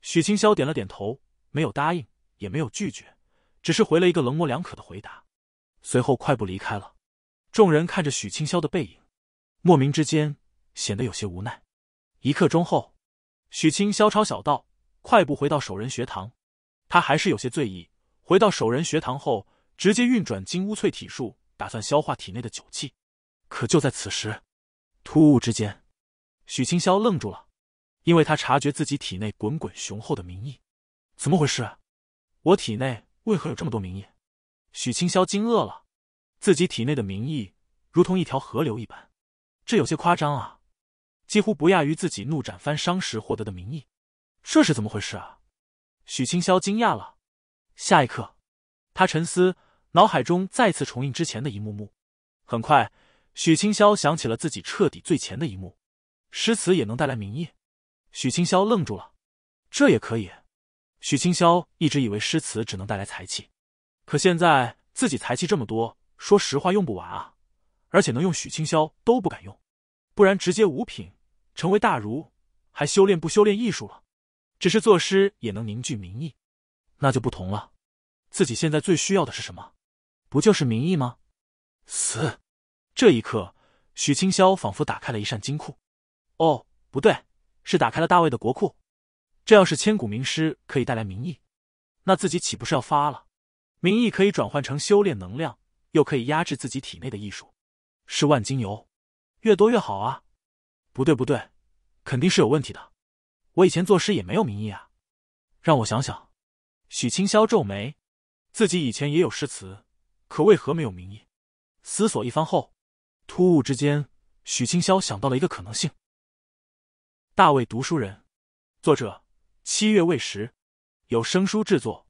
许清霄点了点头，没有答应，也没有拒绝，只是回了一个模漠两可的回答，随后快步离开了。众人看着许清霄的背影，莫名之间显得有些无奈。一刻钟后，许清霄抄小道，快步回到守人学堂，他还是有些醉意。回到守人学堂后，直接运转金乌淬体术，打算消化体内的酒气。可就在此时，突兀之间，许清霄愣住了，因为他察觉自己体内滚滚雄厚的名义，怎么回事？我体内为何有这么多名义？许清霄惊愕了，自己体内的名义如同一条河流一般，这有些夸张啊，几乎不亚于自己怒斩翻伤时获得的名义，这是怎么回事啊？许清霄惊讶了。下一刻，他沉思，脑海中再次重映之前的一幕幕。很快，许清霄想起了自己彻底最前的一幕。诗词也能带来名意？许清霄愣住了。这也可以？许清霄一直以为诗词只能带来财气，可现在自己财气这么多，说实话用不完啊。而且能用许清霄都不敢用，不然直接五品成为大儒，还修炼不修炼艺术了？只是作诗也能凝聚民意，那就不同了。自己现在最需要的是什么？不就是名义吗？死！这一刻，许清霄仿佛打开了一扇金库。哦，不对，是打开了大卫的国库。这要是千古名师可以带来名义，那自己岂不是要发了？名义可以转换成修炼能量，又可以压制自己体内的艺术，是万金油，越多越好啊！不对，不对，肯定是有问题的。我以前作诗也没有名义啊。让我想想，许清霄皱眉。自己以前也有诗词，可为何没有名意？思索一番后，突兀之间，许清霄想到了一个可能性。大卫读书人，作者七月未时，有声书制作。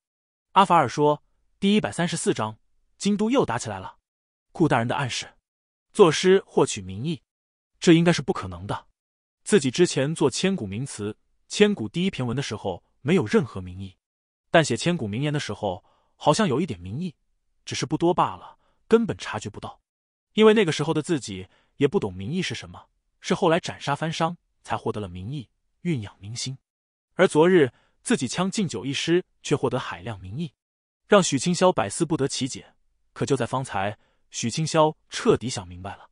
阿法尔说：第一百三十四章，京都又打起来了。顾大人的暗示，作诗获取名意，这应该是不可能的。自己之前做千古名词、千古第一骈文的时候，没有任何名意，但写千古名言的时候。好像有一点名义，只是不多罢了，根本察觉不到。因为那个时候的自己也不懂名义是什么，是后来斩杀藩商才获得了名义，蕴养民心。而昨日自己枪敬酒一诗，却获得海量民意，让许清霄百思不得其解。可就在方才，许清霄彻底想明白了。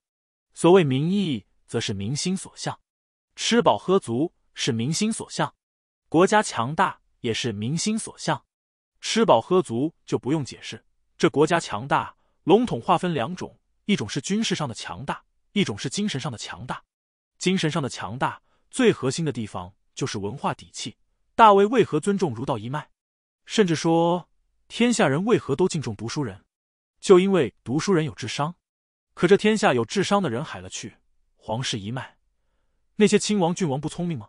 所谓民意，则是民心所向，吃饱喝足是民心所向，国家强大也是民心所向。吃饱喝足就不用解释，这国家强大，笼统划分两种，一种是军事上的强大，一种是精神上的强大。精神上的强大最核心的地方就是文化底气。大卫为何尊重儒道一脉？甚至说，天下人为何都敬重读书人？就因为读书人有智商。可这天下有智商的人海了去，皇室一脉那些亲王郡王不聪明吗？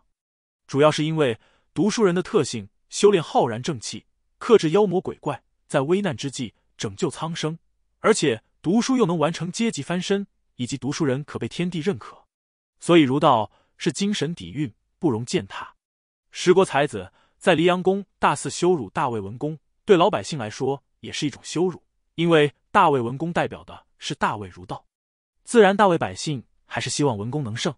主要是因为读书人的特性，修炼浩然正气。克制妖魔鬼怪，在危难之际拯救苍生，而且读书又能完成阶级翻身，以及读书人可被天地认可，所以儒道是精神底蕴，不容践踏。十国才子在黎阳宫大肆羞辱大魏文公，对老百姓来说也是一种羞辱，因为大魏文公代表的是大魏儒道，自然大魏百姓还是希望文公能胜。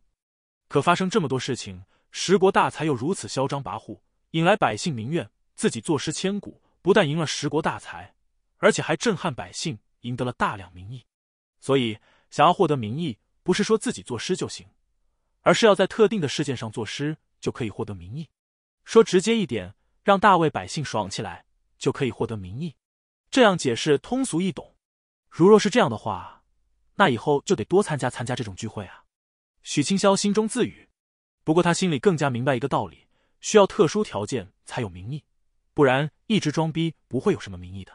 可发生这么多事情，十国大才又如此嚣张跋扈，引来百姓民怨。自己作诗千古，不但赢了十国大财，而且还震撼百姓，赢得了大量民意。所以，想要获得民意，不是说自己作诗就行，而是要在特定的事件上作诗，就可以获得民意。说直接一点，让大卫百姓爽起来，就可以获得民意。这样解释通俗易懂。如若是这样的话，那以后就得多参加参加这种聚会啊！许清霄心中自语。不过他心里更加明白一个道理：需要特殊条件才有民意。不然一直装逼不会有什么名义的，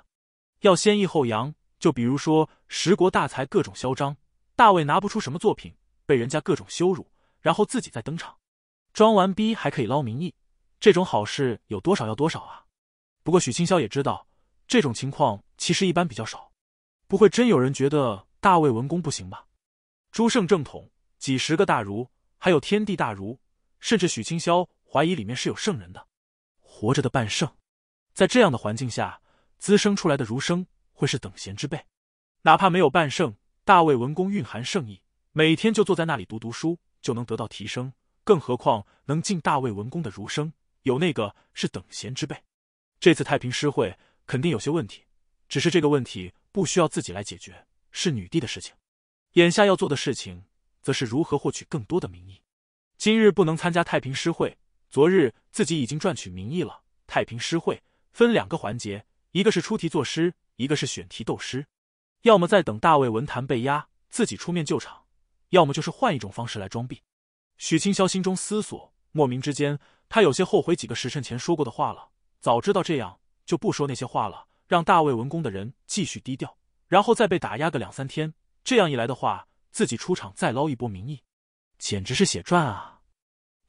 要先抑后扬。就比如说十国大才各种嚣张，大卫拿不出什么作品，被人家各种羞辱，然后自己再登场，装完逼还可以捞民意，这种好事有多少要多少啊！不过许清霄也知道这种情况其实一般比较少，不会真有人觉得大卫文公不行吧？朱圣正统几十个大儒，还有天地大儒，甚至许清霄怀疑里面是有圣人的，活着的半圣。在这样的环境下滋生出来的儒生会是等闲之辈，哪怕没有半圣，大魏文公蕴含圣意，每天就坐在那里读读书就能得到提升，更何况能进大魏文公的儒生，有那个是等闲之辈？这次太平诗会肯定有些问题，只是这个问题不需要自己来解决，是女帝的事情。眼下要做的事情，则是如何获取更多的名义。今日不能参加太平诗会，昨日自己已经赚取名义了。太平诗会。分两个环节，一个是出题作诗，一个是选题斗诗。要么在等大卫文坛被压，自己出面救场；要么就是换一种方式来装逼。许清霄心中思索，莫名之间，他有些后悔几个时辰前说过的话了。早知道这样，就不说那些话了，让大卫文工的人继续低调，然后再被打压个两三天。这样一来的话，自己出场再捞一波名义，简直是血赚啊！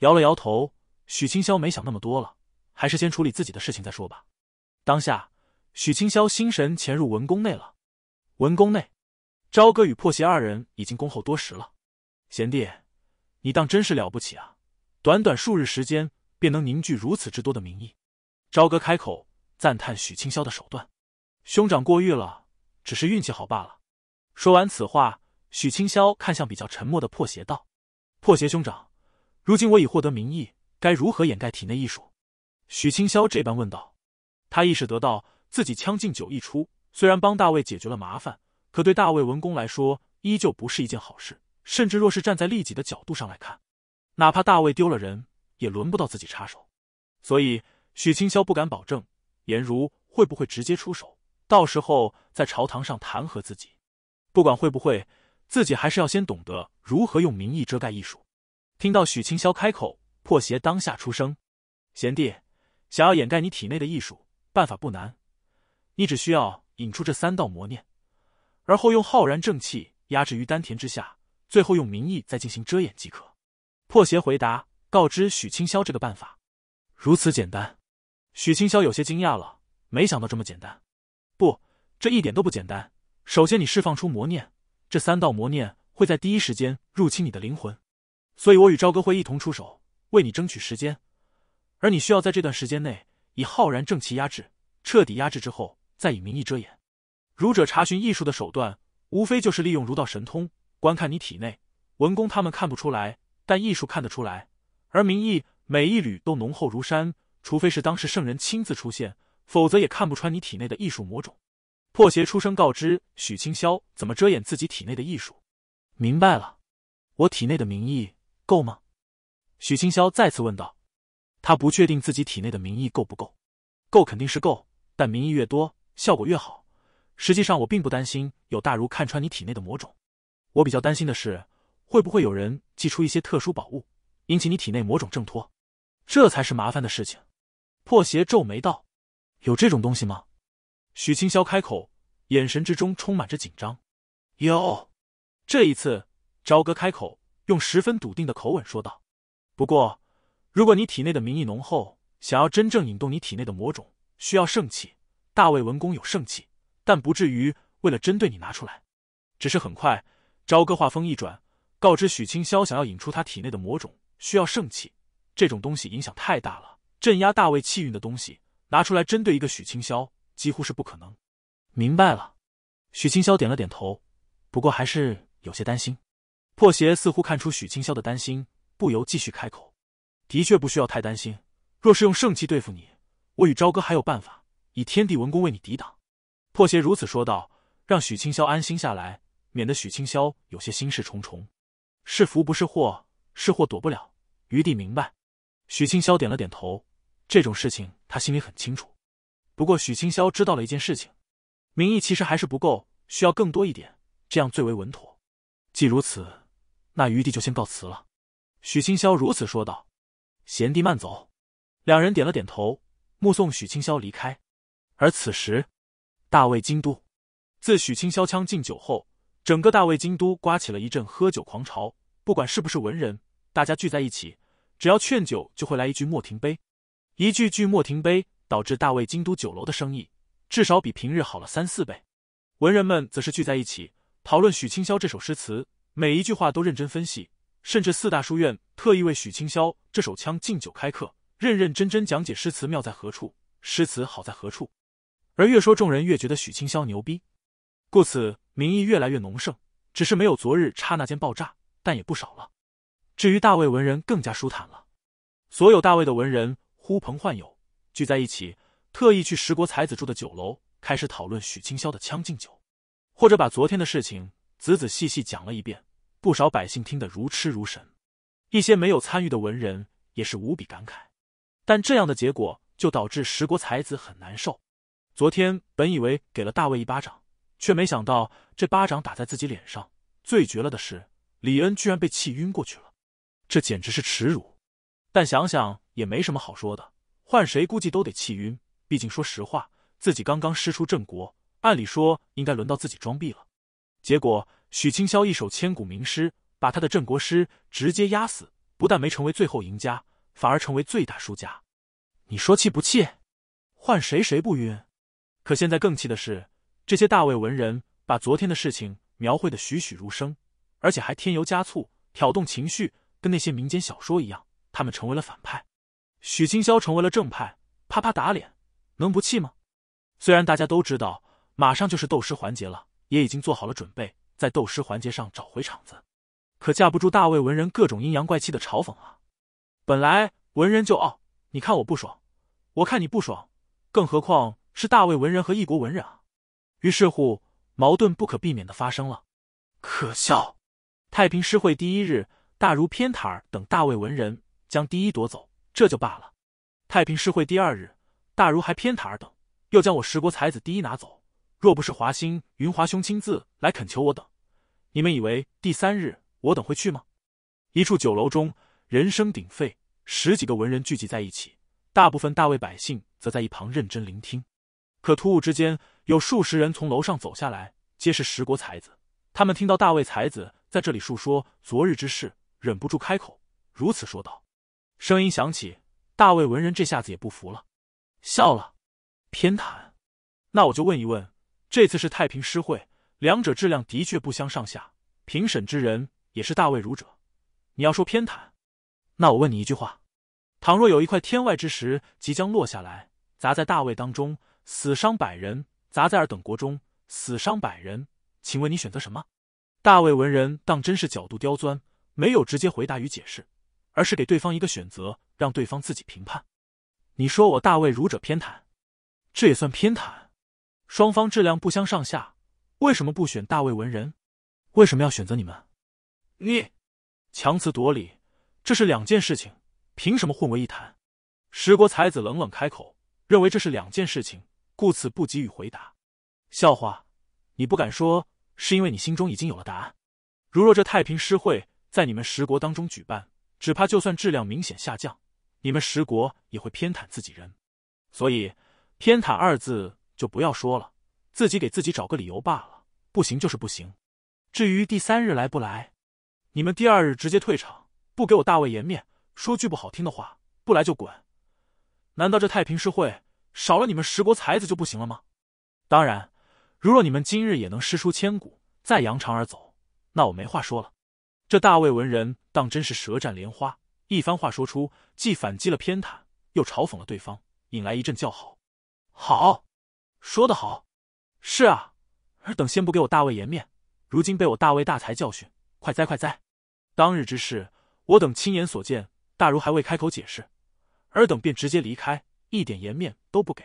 摇了摇头，许清霄没想那么多了，还是先处理自己的事情再说吧。当下，许清霄心神潜入文宫内了。文宫内，朝歌与破邪二人已经恭候多时了。贤弟，你当真是了不起啊！短短数日时间，便能凝聚如此之多的名义。朝歌开口赞叹许清霄的手段。兄长过誉了，只是运气好罢了。说完此话，许清霄看向比较沉默的破邪道：“破邪兄长，如今我已获得名义，该如何掩盖体内艺术？”许清霄这般问道。他意识得到，自己《将进酒》一出，虽然帮大卫解决了麻烦，可对大卫文公来说，依旧不是一件好事。甚至若是站在利己的角度上来看，哪怕大卫丢了人，也轮不到自己插手。所以许清霄不敢保证颜如会不会直接出手，到时候在朝堂上弹劾自己。不管会不会，自己还是要先懂得如何用名义遮盖艺术。听到许清霄开口，破邪当下出声：“贤弟，想要掩盖你体内的艺术？”办法不难，你只需要引出这三道魔念，而后用浩然正气压制于丹田之下，最后用名义再进行遮掩即可。破邪回答，告知许清霄这个办法如此简单。许清霄有些惊讶了，没想到这么简单。不，这一点都不简单。首先，你释放出魔念，这三道魔念会在第一时间入侵你的灵魂，所以我与朝哥会一同出手，为你争取时间，而你需要在这段时间内。以浩然正气压制，彻底压制之后，再以名义遮掩。儒者查询艺术的手段，无非就是利用儒道神通观看你体内。文公他们看不出来，但艺术看得出来。而名义每一缕都浓厚如山，除非是当时圣人亲自出现，否则也看不穿你体内的艺术魔种。破邪出声告知许清霄怎么遮掩自己体内的艺术。明白了，我体内的名义够吗？许清霄再次问道。他不确定自己体内的名义够不够，够肯定是够，但名义越多，效果越好。实际上，我并不担心有大如看穿你体内的魔种，我比较担心的是会不会有人祭出一些特殊宝物，引起你体内魔种挣脱，这才是麻烦的事情。破邪皱眉道：“有这种东西吗？”许清霄开口，眼神之中充满着紧张。有。这一次，朝歌开口，用十分笃定的口吻说道：“不过。”如果你体内的名义浓厚，想要真正引动你体内的魔种，需要圣气。大卫文公有圣气，但不至于为了针对你拿出来。只是很快，朝歌话锋一转，告知许清霄，想要引出他体内的魔种，需要圣气。这种东西影响太大了，镇压大卫气运的东西拿出来针对一个许清霄，几乎是不可能。明白了，许清霄点了点头，不过还是有些担心。破邪似乎看出许清霄的担心，不由继续开口。的确不需要太担心，若是用圣器对付你，我与朝歌还有办法以天地文功为你抵挡。”破邪如此说道，让许清霄安心下来，免得许清霄有些心事重重。是福不是祸，是祸躲不了。余帝明白，许清霄点了点头。这种事情他心里很清楚。不过许清宵知道了一件事情，名义其实还是不够，需要更多一点，这样最为稳妥。既如此，那余帝就先告辞了。”许清霄如此说道。贤弟慢走，两人点了点头，目送许清霄离开。而此时，大魏京都，自许清霄枪进酒后，整个大魏京都刮起了一阵喝酒狂潮。不管是不是文人，大家聚在一起，只要劝酒，就会来一句莫停杯。一句句莫停杯，导致大魏京都酒楼的生意至少比平日好了三四倍。文人们则是聚在一起讨论许清霄这首诗词，每一句话都认真分析。甚至四大书院特意为许清霄这首《枪敬酒》开课，认认真真讲解诗词妙在何处，诗词好在何处。而越说，众人越觉得许清霄牛逼，故此民意越来越浓盛。只是没有昨日刹那间爆炸，但也不少了。至于大卫文人更加舒坦了，所有大卫的文人呼朋唤友聚在一起，特意去十国才子住的酒楼，开始讨论许清霄的《将进酒》，或者把昨天的事情仔仔细细讲了一遍。不少百姓听得如痴如神，一些没有参与的文人也是无比感慨。但这样的结果就导致十国才子很难受。昨天本以为给了大卫一巴掌，却没想到这巴掌打在自己脸上，最绝了的是，李恩居然被气晕过去了，这简直是耻辱。但想想也没什么好说的，换谁估计都得气晕。毕竟说实话，自己刚刚师出郑国，按理说应该轮到自己装逼了，结果。许清霄一首千古名诗，把他的镇国师直接压死，不但没成为最后赢家，反而成为最大输家。你说气不气？换谁谁不晕？可现在更气的是，这些大魏文人把昨天的事情描绘的栩栩如生，而且还添油加醋，挑动情绪，跟那些民间小说一样。他们成为了反派，许清霄成为了正派，啪啪打脸，能不气吗？虽然大家都知道，马上就是斗诗环节了，也已经做好了准备。在斗师环节上找回场子，可架不住大魏文人各种阴阳怪气的嘲讽啊！本来文人就傲，你看我不爽，我看你不爽，更何况是大魏文人和异国文人啊！于是乎，矛盾不可避免的发生了。可笑！太平诗会第一日，大儒偏袒尔等大魏文人，将第一夺走，这就罢了。太平诗会第二日，大儒还偏袒尔等，又将我十国才子第一拿走。若不是华兴云华兄亲自来恳求我等，你们以为第三日我等会去吗？一处酒楼中，人声鼎沸，十几个文人聚集在一起，大部分大魏百姓则在一旁认真聆听。可突兀之间，有数十人从楼上走下来，皆是十国才子。他们听到大卫才子在这里述说昨日之事，忍不住开口，如此说道。声音响起，大卫文人这下子也不服了，笑了，偏袒？那我就问一问，这次是太平诗会。两者质量的确不相上下，评审之人也是大位儒者。你要说偏袒，那我问你一句话：倘若有一块天外之石即将落下来，砸在大位当中死伤百人，砸在尔等国中死伤百人，请问你选择什么？大卫文人当真是角度刁钻，没有直接回答与解释，而是给对方一个选择，让对方自己评判。你说我大卫儒者偏袒，这也算偏袒？双方质量不相上下。为什么不选大魏文人？为什么要选择你们？你强词夺理，这是两件事情，凭什么混为一谈？十国才子冷冷开口，认为这是两件事情，故此不给予回答。笑话，你不敢说，是因为你心中已经有了答案。如若这太平诗会在你们十国当中举办，只怕就算质量明显下降，你们十国也会偏袒自己人。所以偏袒二字就不要说了。自己给自己找个理由罢了，不行就是不行。至于第三日来不来，你们第二日直接退场，不给我大魏颜面。说句不好听的话，不来就滚。难道这太平诗会少了你们十国才子就不行了吗？当然，如若你们今日也能诗书千古，再扬长而走，那我没话说了。这大魏文人当真是舌战莲花，一番话说出，既反击了偏袒，又嘲讽了对方，引来一阵叫好。好，说得好。是啊，尔等先不给我大魏颜面，如今被我大魏大才教训，快哉快哉！当日之事，我等亲眼所见，大儒还未开口解释，尔等便直接离开，一点颜面都不给。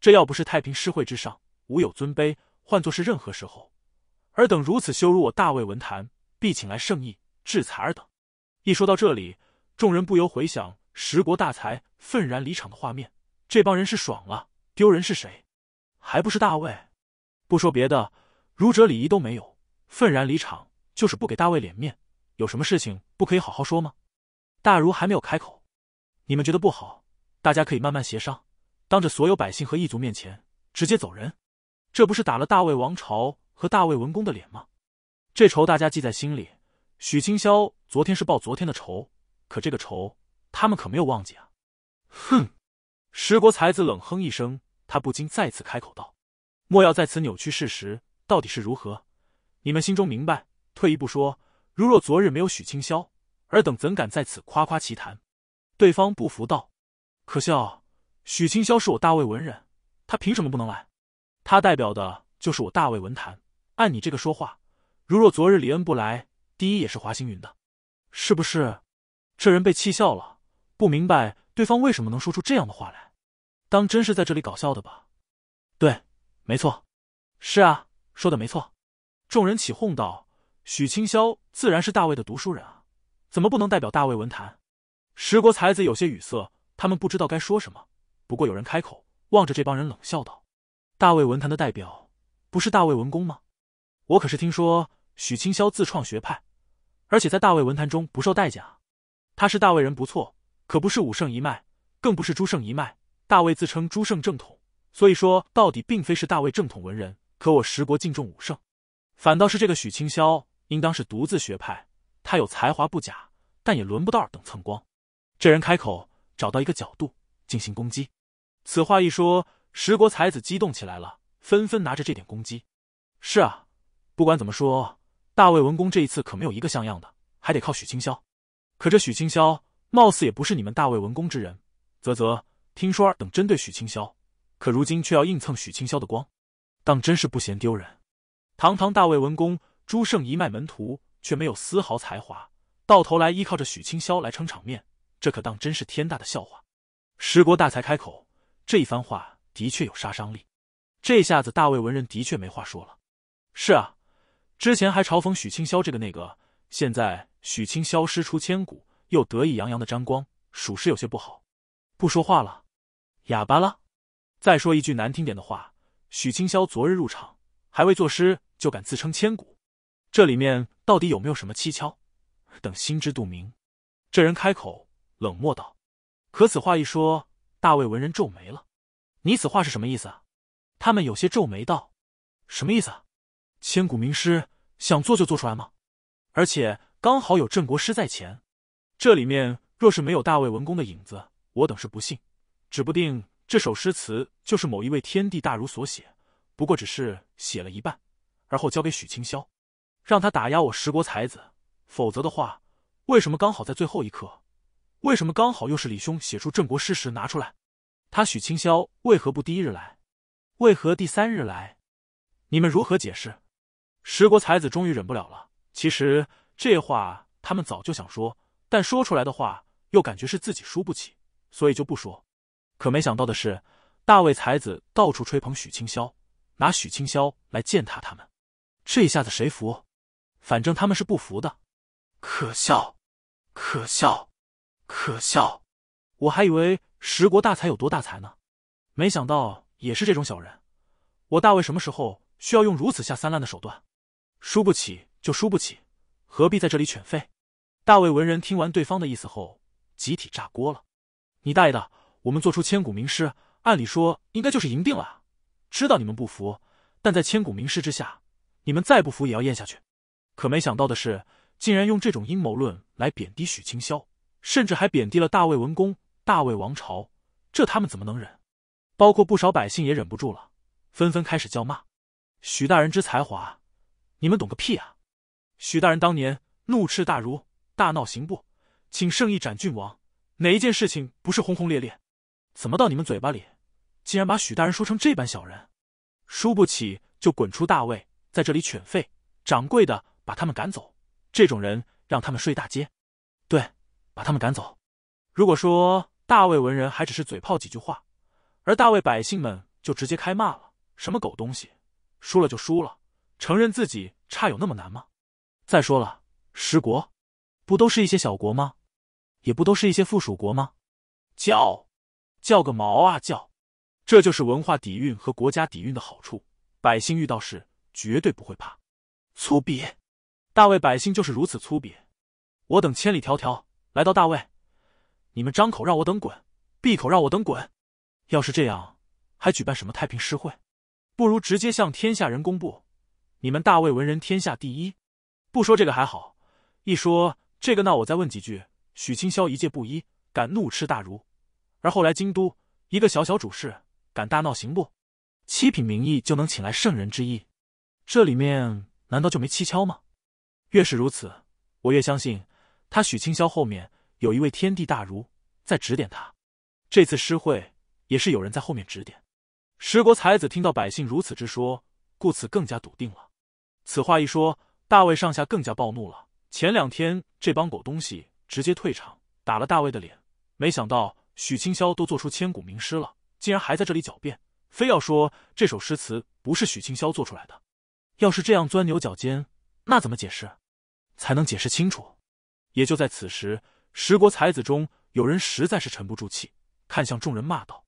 这要不是太平诗会之上无有尊卑，换作是任何时候，尔等如此羞辱我大魏文坛，必请来圣意制裁尔等。一说到这里，众人不由回想十国大才愤然离场的画面，这帮人是爽了，丢人是谁？还不是大卫。不说别的，儒者礼仪都没有，愤然离场就是不给大卫脸面。有什么事情不可以好好说吗？大儒还没有开口，你们觉得不好，大家可以慢慢协商。当着所有百姓和异族面前直接走人，这不是打了大魏王朝和大魏文公的脸吗？这仇大家记在心里。许清霄昨天是报昨天的仇，可这个仇他们可没有忘记啊！哼！十国才子冷哼一声，他不禁再次开口道。莫要在此扭曲事实，到底是如何？你们心中明白。退一步说，如若昨日没有许清霄，尔等怎敢在此夸夸其谈？对方不服道：“可笑，许清霄是我大魏文人，他凭什么不能来？他代表的就是我大魏文坛。按你这个说话，如若昨日李恩不来，第一也是华星云的，是不是？”这人被气笑了，不明白对方为什么能说出这样的话来，当真是在这里搞笑的吧？对。没错，是啊，说的没错。众人起哄道：“许清霄自然是大魏的读书人啊，怎么不能代表大魏文坛？”十国才子有些语塞，他们不知道该说什么。不过有人开口，望着这帮人冷笑道：“大魏文坛的代表不是大魏文公吗？我可是听说许清霄自创学派，而且在大魏文坛中不受待见啊。他是大魏人不错，可不是武圣一脉，更不是朱圣一脉。大魏自称朱圣正统。”所以说，到底并非是大魏正统文人，可我十国敬重武圣，反倒是这个许清霄，应当是独自学派。他有才华不假，但也轮不到尔等蹭光。这人开口，找到一个角度进行攻击。此话一说，十国才子激动起来了，纷纷拿着这点攻击。是啊，不管怎么说，大魏文公这一次可没有一个像样的，还得靠许清霄。可这许清霄，貌似也不是你们大魏文公之人。啧啧，听说尔等针对许清霄。可如今却要硬蹭许清霄的光，当真是不嫌丢人。堂堂大魏文公朱胜一脉门徒，却没有丝毫才华，到头来依靠着许清霄来撑场面，这可当真是天大的笑话。十国大才开口，这一番话的确有杀伤力。这下子大魏文人的确没话说了。是啊，之前还嘲讽许清霄这个那个，现在许清霄师出千古，又得意洋洋的沾光，属实有些不好。不说话了，哑巴了。再说一句难听点的话，许清霄昨日入场，还未作诗，就敢自称千古，这里面到底有没有什么蹊跷？等心知肚明。这人开口冷漠道：“可此话一说，大魏文人皱眉了。你此话是什么意思？”啊？他们有些皱眉道：“什么意思？啊？千古名诗想做就做出来吗？而且刚好有镇国师在前，这里面若是没有大魏文公的影子，我等是不信。指不定……”这首诗词就是某一位天地大儒所写，不过只是写了一半，而后交给许清霄，让他打压我十国才子。否则的话，为什么刚好在最后一刻？为什么刚好又是李兄写出郑国诗时拿出来？他许清霄为何不第一日来？为何第三日来？你们如何解释？十国才子终于忍不了了。其实这话他们早就想说，但说出来的话又感觉是自己输不起，所以就不说。可没想到的是，大卫才子到处吹捧许清霄，拿许清霄来践踏他们，这一下子谁服？反正他们是不服的，可笑，可笑，可笑！我还以为十国大才有多大才呢，没想到也是这种小人。我大卫什么时候需要用如此下三滥的手段？输不起就输不起，何必在这里犬吠？大卫文人听完对方的意思后，集体炸锅了！你大爷的！我们做出千古名诗，按理说应该就是赢定了。知道你们不服，但在千古名诗之下，你们再不服也要咽下去。可没想到的是，竟然用这种阴谋论来贬低许清霄，甚至还贬低了大魏文公、大魏王朝，这他们怎么能忍？包括不少百姓也忍不住了，纷纷开始叫骂：“许大人之才华，你们懂个屁啊！”许大人当年怒斥大儒，大闹刑部，请圣意斩郡王，哪一件事情不是轰轰烈烈？怎么到你们嘴巴里，竟然把许大人说成这般小人？输不起就滚出大魏，在这里犬吠。掌柜的，把他们赶走。这种人，让他们睡大街。对，把他们赶走。如果说大魏文人还只是嘴炮几句话，而大魏百姓们就直接开骂了。什么狗东西，输了就输了，承认自己差有那么难吗？再说了，十国，不都是一些小国吗？也不都是一些附属国吗？叫。叫个毛啊！叫，这就是文化底蕴和国家底蕴的好处。百姓遇到事绝对不会怕。粗鄙，大魏百姓就是如此粗鄙。我等千里迢迢来到大魏，你们张口让我等滚，闭口让我等滚。要是这样，还举办什么太平诗会？不如直接向天下人公布，你们大魏文人天下第一。不说这个还好，一说这个，那我再问几句。许清霄一介布衣，敢怒斥大儒。而后来京都，一个小小主事敢大闹行不？七品名义就能请来圣人之意，这里面难道就没蹊跷吗？越是如此，我越相信他许清霄后面有一位天地大儒在指点他。这次诗会也是有人在后面指点。十国才子听到百姓如此之说，故此更加笃定了。此话一说，大卫上下更加暴怒了。前两天这帮狗东西直接退场，打了大卫的脸，没想到。许清霄都做出千古名诗了，竟然还在这里狡辩，非要说这首诗词不是许清霄做出来的。要是这样钻牛角尖，那怎么解释？才能解释清楚？也就在此时，十国才子中有人实在是沉不住气，看向众人骂道：“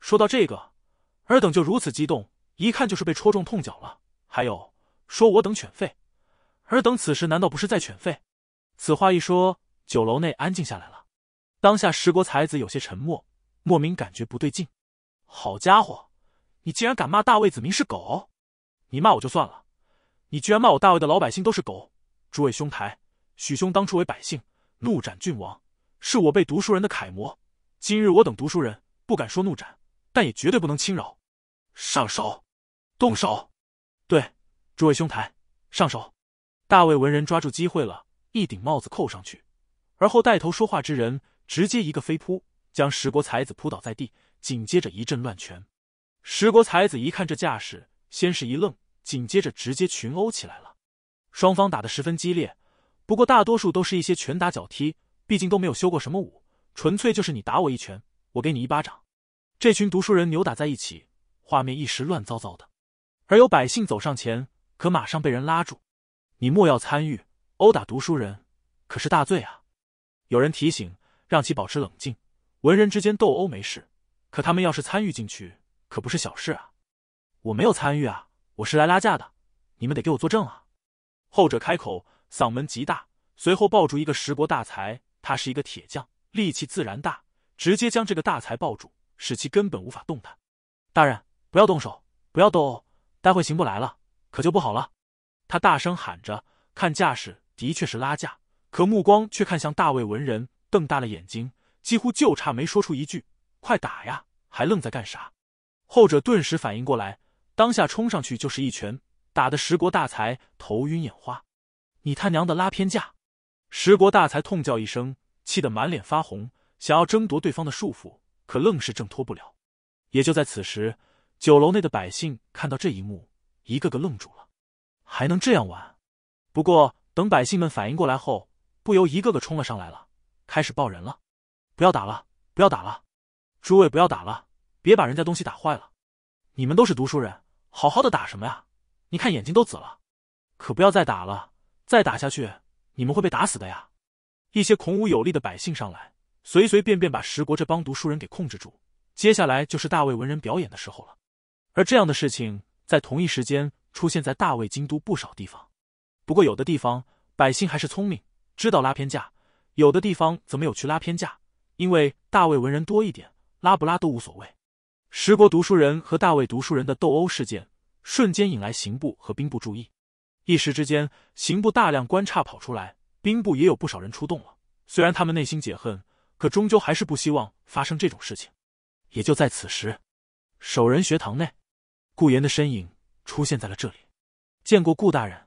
说到这个，尔等就如此激动，一看就是被戳中痛脚了。还有，说我等犬吠，尔等此时难道不是在犬吠？”此话一说，酒楼内安静下来了。当下十国才子有些沉默，莫名感觉不对劲。好家伙，你竟然敢骂大魏子民是狗！你骂我就算了，你居然骂我大魏的老百姓都是狗！诸位兄台，许兄当初为百姓怒斩郡王，是我辈读书人的楷模。今日我等读书人不敢说怒斩，但也绝对不能轻饶。上手，动手，对，诸位兄台，上手！大魏文人抓住机会了，一顶帽子扣上去，而后带头说话之人。直接一个飞扑，将石国才子扑倒在地，紧接着一阵乱拳。石国才子一看这架势，先是一愣，紧接着直接群殴起来了。双方打得十分激烈，不过大多数都是一些拳打脚踢，毕竟都没有修过什么武，纯粹就是你打我一拳，我给你一巴掌。这群读书人扭打在一起，画面一时乱糟糟的。而有百姓走上前，可马上被人拉住：“你莫要参与殴打读书人，可是大罪啊！”有人提醒。让其保持冷静。文人之间斗殴没事，可他们要是参与进去，可不是小事啊！我没有参与啊，我是来拉架的，你们得给我作证啊！后者开口，嗓门极大，随后抱住一个十国大才，他是一个铁匠，力气自然大，直接将这个大才抱住，使其根本无法动弹。大人，不要动手，不要斗殴，待会刑部来了，可就不好了！他大声喊着，看架势的确是拉架，可目光却看向大卫文人。瞪大了眼睛，几乎就差没说出一句“快打呀！”还愣在干啥？后者顿时反应过来，当下冲上去就是一拳，打的石国大才头晕眼花。“你他娘的拉偏架！”石国大才痛叫一声，气得满脸发红，想要争夺对方的束缚，可愣是挣脱不了。也就在此时，酒楼内的百姓看到这一幕，一个个愣住了：“还能这样玩？”不过等百姓们反应过来后，不由一个个冲了上来了。开始抱人了，不要打了，不要打了，诸位不要打了，别把人家东西打坏了。你们都是读书人，好好的打什么呀？你看眼睛都紫了，可不要再打了，再打下去你们会被打死的呀。一些孔武有力的百姓上来，随随便便把十国这帮读书人给控制住。接下来就是大魏文人表演的时候了。而这样的事情在同一时间出现在大魏京都不少地方，不过有的地方百姓还是聪明，知道拉偏架。有的地方则没有去拉偏架，因为大魏文人多一点，拉不拉都无所谓。十国读书人和大魏读书人的斗殴事件，瞬间引来刑部和兵部注意。一时之间，刑部大量官差跑出来，兵部也有不少人出动了。虽然他们内心解恨，可终究还是不希望发生这种事情。也就在此时，守仁学堂内，顾炎的身影出现在了这里。见过顾大人，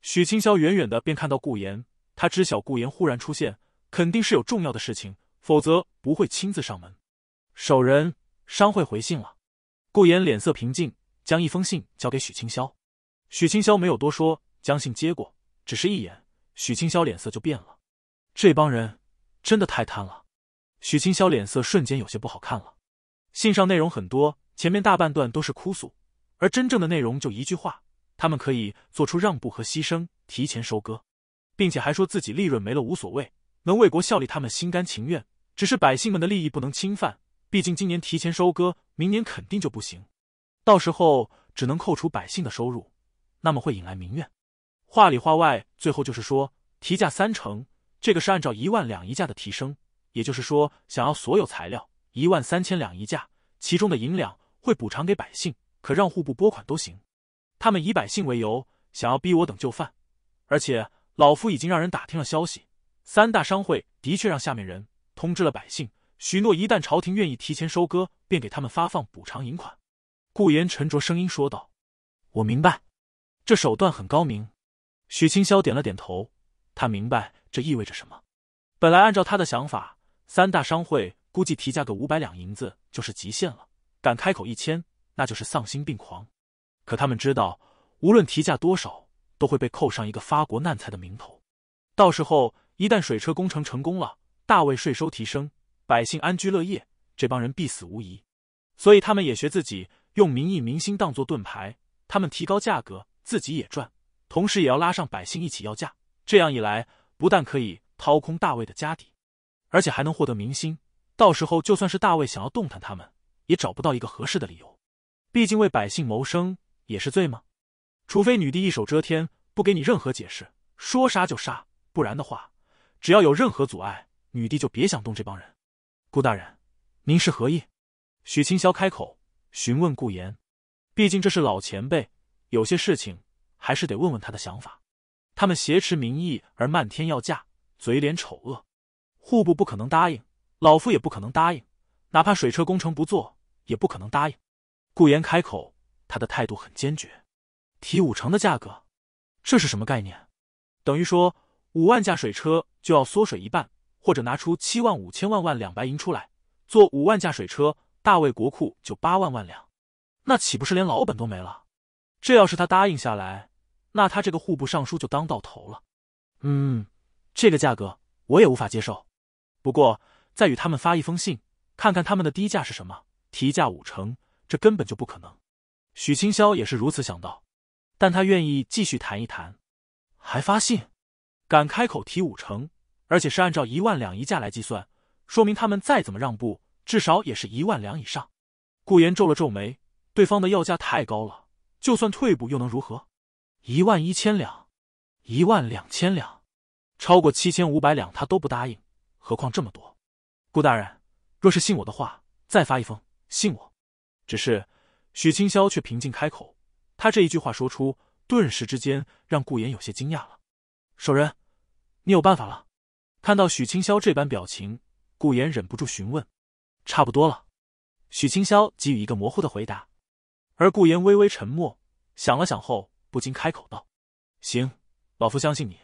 许清霄远远的便看到顾炎，他知晓顾炎忽然出现。肯定是有重要的事情，否则不会亲自上门。守人商会回信了，顾言脸色平静，将一封信交给许清霄。许清霄没有多说，将信接过，只是一眼，许清霄脸色就变了。这帮人真的太贪了！许清霄脸色瞬间有些不好看了。信上内容很多，前面大半段都是哭诉，而真正的内容就一句话：他们可以做出让步和牺牲，提前收割，并且还说自己利润没了无所谓。能为国效力，他们心甘情愿。只是百姓们的利益不能侵犯，毕竟今年提前收割，明年肯定就不行。到时候只能扣除百姓的收入，那么会引来民怨。话里话外，最后就是说提价三成，这个是按照一万两一价的提升，也就是说想要所有材料一万三千两一价，其中的银两会补偿给百姓，可让户部拨款都行。他们以百姓为由，想要逼我等就范，而且老夫已经让人打听了消息。三大商会的确让下面人通知了百姓，许诺一旦朝廷愿意提前收割，便给他们发放补偿银款。顾言沉着声音说道：“我明白，这手段很高明。”许清霄点了点头，他明白这意味着什么。本来按照他的想法，三大商会估计提价个五百两银子就是极限了，敢开口一千，那就是丧心病狂。可他们知道，无论提价多少，都会被扣上一个发国难财的名头，到时候。一旦水车工程成功了，大卫税收提升，百姓安居乐业，这帮人必死无疑。所以他们也学自己，用民意民心当做盾牌。他们提高价格，自己也赚，同时也要拉上百姓一起要价。这样一来，不但可以掏空大卫的家底，而且还能获得民心。到时候，就算是大卫想要动弹，他们也找不到一个合适的理由。毕竟为百姓谋生也是罪吗？除非女帝一手遮天，不给你任何解释，说杀就杀，不然的话。只要有任何阻碍，女帝就别想动这帮人。顾大人，您是何意？许清霄开口询问顾言，毕竟这是老前辈，有些事情还是得问问他的想法。他们挟持民意而漫天要价，嘴脸丑恶，户部不可能答应，老夫也不可能答应，哪怕水车工程不做，也不可能答应。顾言开口，他的态度很坚决。提五成的价格，这是什么概念？等于说。五万架水车就要缩水一半，或者拿出七万五千万万两白银出来做五万架水车，大魏国库就八万万两，那岂不是连老本都没了？这要是他答应下来，那他这个户部尚书就当到头了。嗯，这个价格我也无法接受，不过再与他们发一封信，看看他们的低价是什么，提价五成，这根本就不可能。许清霄也是如此想到，但他愿意继续谈一谈，还发信。敢开口提五成，而且是按照一万两一价来计算，说明他们再怎么让步，至少也是一万两以上。顾言皱了皱眉，对方的要价太高了，就算退步又能如何？一万一千两，一万两千两，超过七千五百两他都不答应，何况这么多。顾大人若是信我的话，再发一封信我。只是许清霄却平静开口，他这一句话说出，顿时之间让顾言有些惊讶了。守仁，你有办法了？看到许清霄这般表情，顾言忍不住询问：“差不多了。”许清霄给予一个模糊的回答，而顾言微微沉默，想了想后不禁开口道：“行，老夫相信你，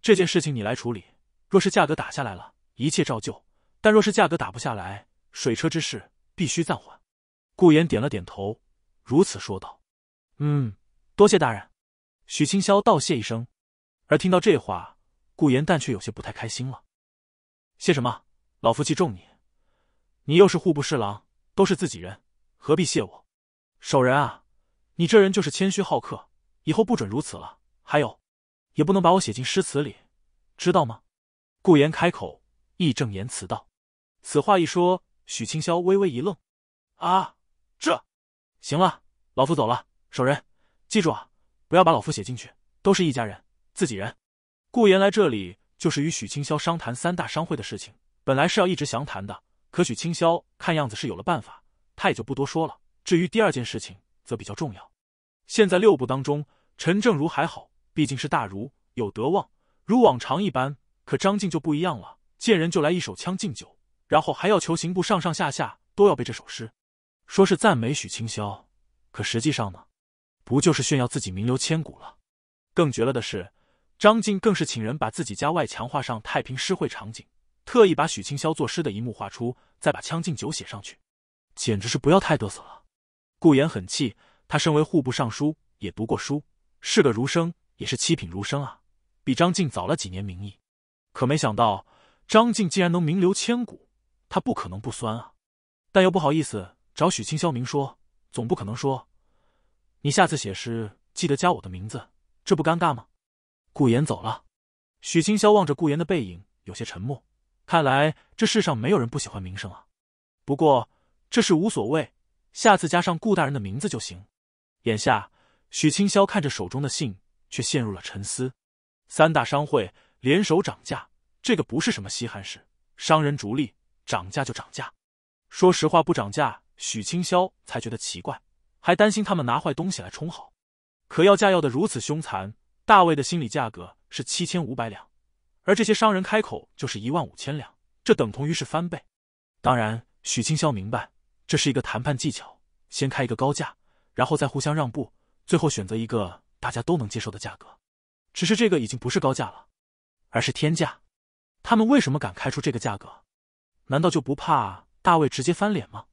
这件事情你来处理。若是价格打下来了，一切照旧；但若是价格打不下来，水车之事必须暂缓。”顾言点了点头，如此说道：“嗯，多谢大人。”许清霄道谢一声。而听到这话，顾延但却有些不太开心了。谢什么？老夫器重你，你又是户部侍郎，都是自己人，何必谢我？守人啊，你这人就是谦虚好客，以后不准如此了。还有，也不能把我写进诗词里，知道吗？顾延开口，义正言辞道。此话一说，许清霄微微一愣。啊，这行了，老夫走了。守人，记住啊，不要把老夫写进去，都是一家人。自己人，顾言来这里就是与许清霄商谈三大商会的事情，本来是要一直详谈的。可许清霄看样子是有了办法，他也就不多说了。至于第二件事情，则比较重要。现在六部当中，陈正如还好，毕竟是大儒，有德望，如往常一般。可张静就不一样了，见人就来一手枪敬酒》，然后还要求刑部上上下下都要背这首诗，说是赞美许清霄，可实际上呢，不就是炫耀自己名留千古了？更绝了的是。张晋更是请人把自己家外墙画上太平诗会场景，特意把许清霄作诗的一幕画出，再把《将进酒》写上去，简直是不要太嘚瑟了。顾炎很气，他身为户部尚书，也读过书，是个儒生，也是七品儒生啊，比张晋早了几年名义，可没想到张晋竟然能名留千古，他不可能不酸啊，但又不好意思找许清霄明说，总不可能说，你下次写诗记得加我的名字，这不尴尬吗？顾言走了，许清霄望着顾言的背影，有些沉默。看来这世上没有人不喜欢名声啊。不过这事无所谓，下次加上顾大人的名字就行。眼下，许清霄看着手中的信，却陷入了沉思。三大商会联手涨价，这个不是什么稀罕事。商人逐利，涨价就涨价。说实话，不涨价，许清霄才觉得奇怪，还担心他们拿坏东西来充好。可要价要的如此凶残。大卫的心理价格是七千五百两，而这些商人开口就是一万五千两，这等同于是翻倍。当然，许清霄明白这是一个谈判技巧，先开一个高价，然后再互相让步，最后选择一个大家都能接受的价格。只是这个已经不是高价了，而是天价。他们为什么敢开出这个价格？难道就不怕大卫直接翻脸吗？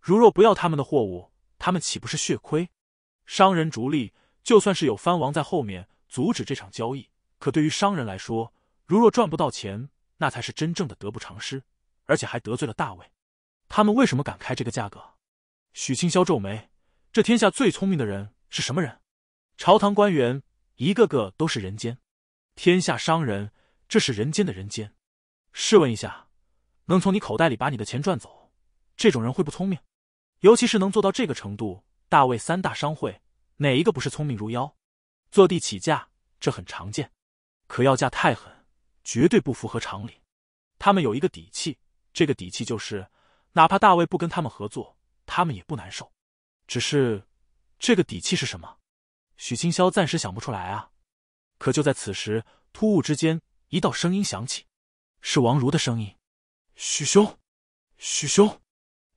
如若不要他们的货物，他们岂不是血亏？商人逐利，就算是有藩王在后面。阻止这场交易，可对于商人来说，如若赚不到钱，那才是真正的得不偿失，而且还得罪了大卫。他们为什么敢开这个价格？许清霄皱眉：这天下最聪明的人是什么人？朝堂官员一个个都是人间，天下商人，这是人间的人间。试问一下，能从你口袋里把你的钱赚走，这种人会不聪明？尤其是能做到这个程度，大卫三大商会哪一个不是聪明如妖？坐地起价，这很常见，可要价太狠，绝对不符合常理。他们有一个底气，这个底气就是，哪怕大卫不跟他们合作，他们也不难受。只是，这个底气是什么？许清霄暂时想不出来啊。可就在此时，突兀之间，一道声音响起，是王如的声音：“许兄，许兄！”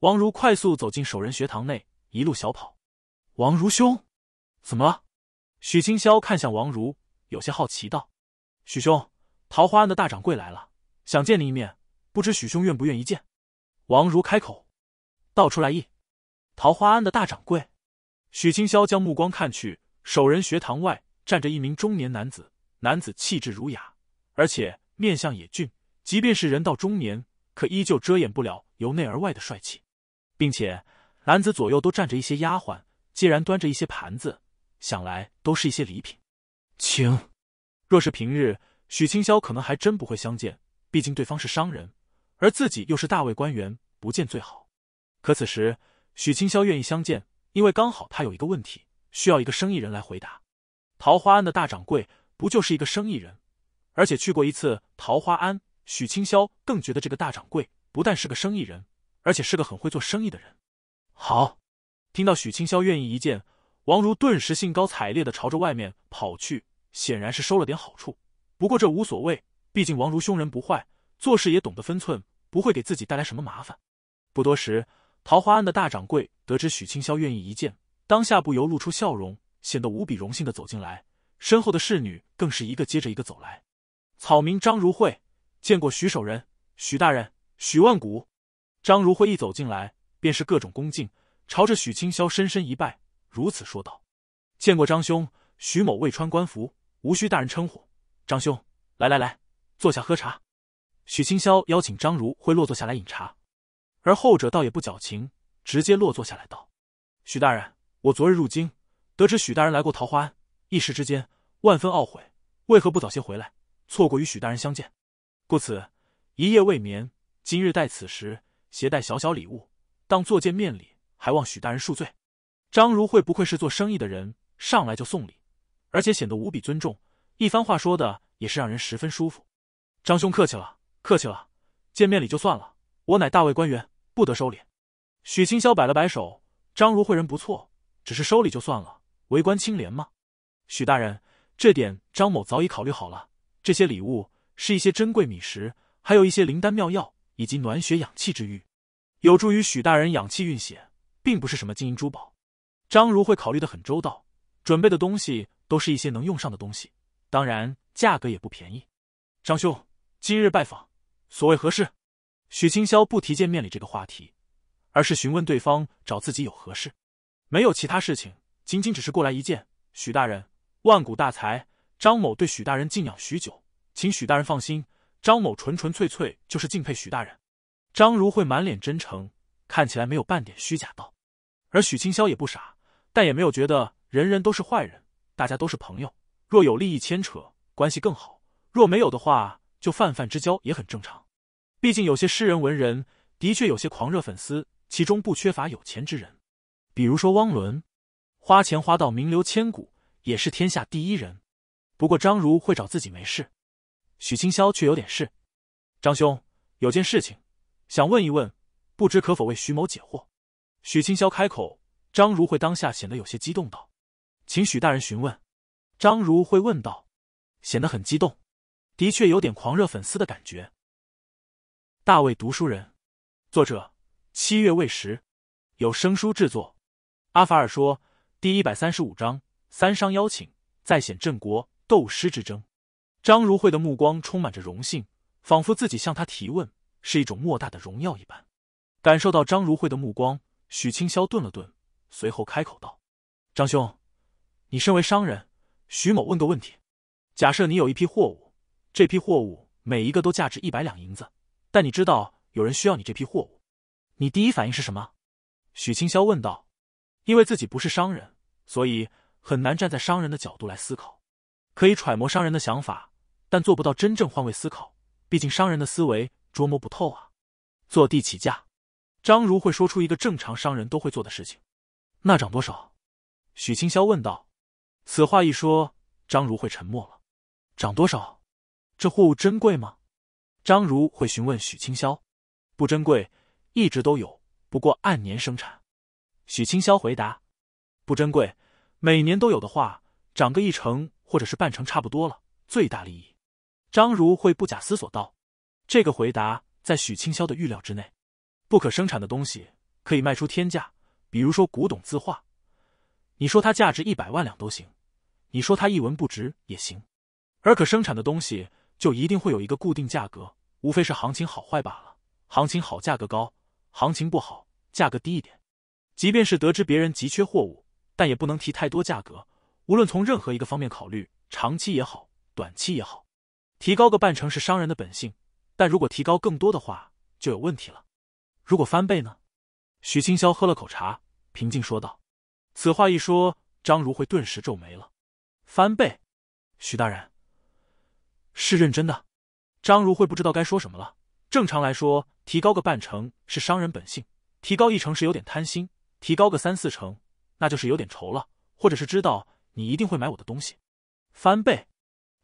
王如快速走进守人学堂内，一路小跑。“王如兄，怎么了？”许清霄看向王如，有些好奇道：“许兄，桃花庵的大掌柜来了，想见您一面，不知许兄愿不愿意见？”王如开口道：“出来意。”桃花庵的大掌柜，许清霄将目光看去，守仁学堂外站着一名中年男子，男子气质儒雅，而且面相也俊，即便是人到中年，可依旧遮掩不了由内而外的帅气。并且，男子左右都站着一些丫鬟，既然端着一些盘子。想来都是一些礼品，请。若是平日，许清霄可能还真不会相见，毕竟对方是商人，而自己又是大魏官员，不见最好。可此时，许清霄愿意相见，因为刚好他有一个问题需要一个生意人来回答。桃花庵的大掌柜不就是一个生意人？而且去过一次桃花庵，许清霄更觉得这个大掌柜不但是个生意人，而且是个很会做生意的人。好，听到许清霄愿意一见。王如顿时兴高采烈的朝着外面跑去，显然是收了点好处。不过这无所谓，毕竟王如凶人不坏，做事也懂得分寸，不会给自己带来什么麻烦。不多时，桃花庵的大掌柜得知许清霄愿意一见，当下不由露出笑容，显得无比荣幸的走进来。身后的侍女更是一个接着一个走来。草民张如慧见过许守仁、许大人、许万古。张如慧一走进来，便是各种恭敬，朝着许清霄深深一拜。如此说道：“见过张兄，徐某未穿官服，无需大人称呼。张兄，来来来，坐下喝茶。”许清霄邀请张如会落座下来饮茶，而后者倒也不矫情，直接落座下来道：“许大人，我昨日入京，得知许大人来过桃花庵，一时之间万分懊悔，为何不早些回来，错过与许大人相见？故此一夜未眠，今日待此时，携带小小礼物，当作见面礼，还望许大人恕罪。”张如慧不愧是做生意的人，上来就送礼，而且显得无比尊重。一番话说的也是让人十分舒服。张兄客气了，客气了。见面礼就算了，我乃大魏官员，不得收礼。许清霄摆了摆手，张如慧人不错，只是收礼就算了，为官清廉嘛。许大人，这点张某早已考虑好了。这些礼物是一些珍贵米食，还有一些灵丹妙药以及暖血养气之玉，有助于许大人养气运血，并不是什么金银珠宝。张如会考虑的很周到，准备的东西都是一些能用上的东西，当然价格也不便宜。张兄今日拜访，所谓何事？许清霄不提见面礼这个话题，而是询问对方找自己有何事。没有其他事情，仅仅只是过来一见。许大人，万古大才，张某对许大人敬仰许久，请许大人放心，张某纯纯粹粹就是敬佩许大人。张如会满脸真诚，看起来没有半点虚假道。而许清霄也不傻。但也没有觉得人人都是坏人，大家都是朋友。若有利益牵扯，关系更好；若没有的话，就泛泛之交也很正常。毕竟有些诗人文人的确有些狂热粉丝，其中不缺乏有钱之人。比如说汪伦，花钱花到名流千古，也是天下第一人。不过张如会找自己没事，许清霄却有点事。张兄，有件事情想问一问，不知可否为徐某解惑？许清霄开口。张如慧当下显得有些激动，道：“请许大人询问。”张如慧问道，显得很激动，的确有点狂热粉丝的感觉。大卫读书人，作者七月未时，有声书制作。阿法尔说：“第一百三十五章三商邀请，再显镇国斗师之争。”张如慧的目光充满着荣幸，仿佛自己向他提问是一种莫大的荣耀一般。感受到张如慧的目光，许清霄顿了顿。随后开口道：“张兄，你身为商人，徐某问个问题：假设你有一批货物，这批货物每一个都价值一百两银子，但你知道有人需要你这批货物，你第一反应是什么？”许清霄问道：“因为自己不是商人，所以很难站在商人的角度来思考，可以揣摩商人的想法，但做不到真正换位思考。毕竟商人的思维捉摸不透啊。”坐地起价，张如会说出一个正常商人都会做的事情。那涨多少？许清霄问道。此话一说，张如慧沉默了。涨多少？这货物珍贵吗？张如会询问许清霄。不珍贵，一直都有，不过按年生产。许清霄回答。不珍贵，每年都有的话，涨个一成或者是半成，差不多了，最大利益。张如慧不假思索道。这个回答在许清霄的预料之内。不可生产的东西，可以卖出天价。比如说古董字画，你说它价值一百万两都行，你说它一文不值也行。而可生产的东西就一定会有一个固定价格，无非是行情好坏罢了。行情好，价格高；行情不好，价格低一点。即便是得知别人急缺货物，但也不能提太多价格。无论从任何一个方面考虑，长期也好，短期也好，提高个半成是商人的本性，但如果提高更多的话就有问题了。如果翻倍呢？许清霄喝了口茶。平静说道：“此话一说，张如慧顿时皱眉了。翻倍，许大人是认真的？”张如慧不知道该说什么了。正常来说，提高个半成是商人本性，提高一成是有点贪心，提高个三四成那就是有点愁了，或者是知道你一定会买我的东西。翻倍，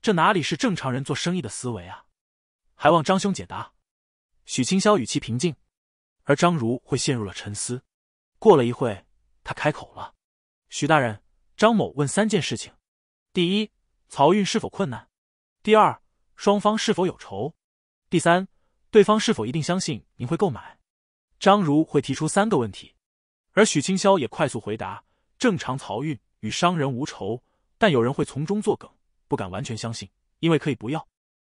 这哪里是正常人做生意的思维啊？还望张兄解答。许清霄语气平静，而张如会陷入了沉思。过了一会，他开口了：“许大人，张某问三件事情：第一，漕运是否困难？第二，双方是否有仇？第三，对方是否一定相信您会购买？”张如会提出三个问题，而许清霄也快速回答：“正常漕运与商人无仇，但有人会从中作梗，不敢完全相信，因为可以不要。”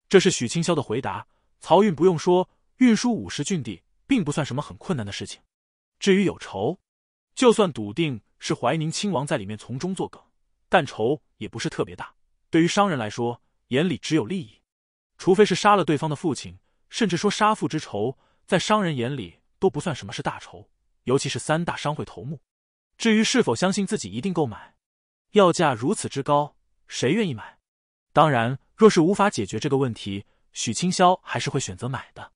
这是许清霄的回答。漕运不用说，运输五十郡地，并不算什么很困难的事情。至于有仇，就算笃定是怀宁亲王在里面从中作梗，但仇也不是特别大。对于商人来说，眼里只有利益，除非是杀了对方的父亲，甚至说杀父之仇，在商人眼里都不算什么是大仇。尤其是三大商会头目，至于是否相信自己一定购买，要价如此之高，谁愿意买？当然，若是无法解决这个问题，许清霄还是会选择买的，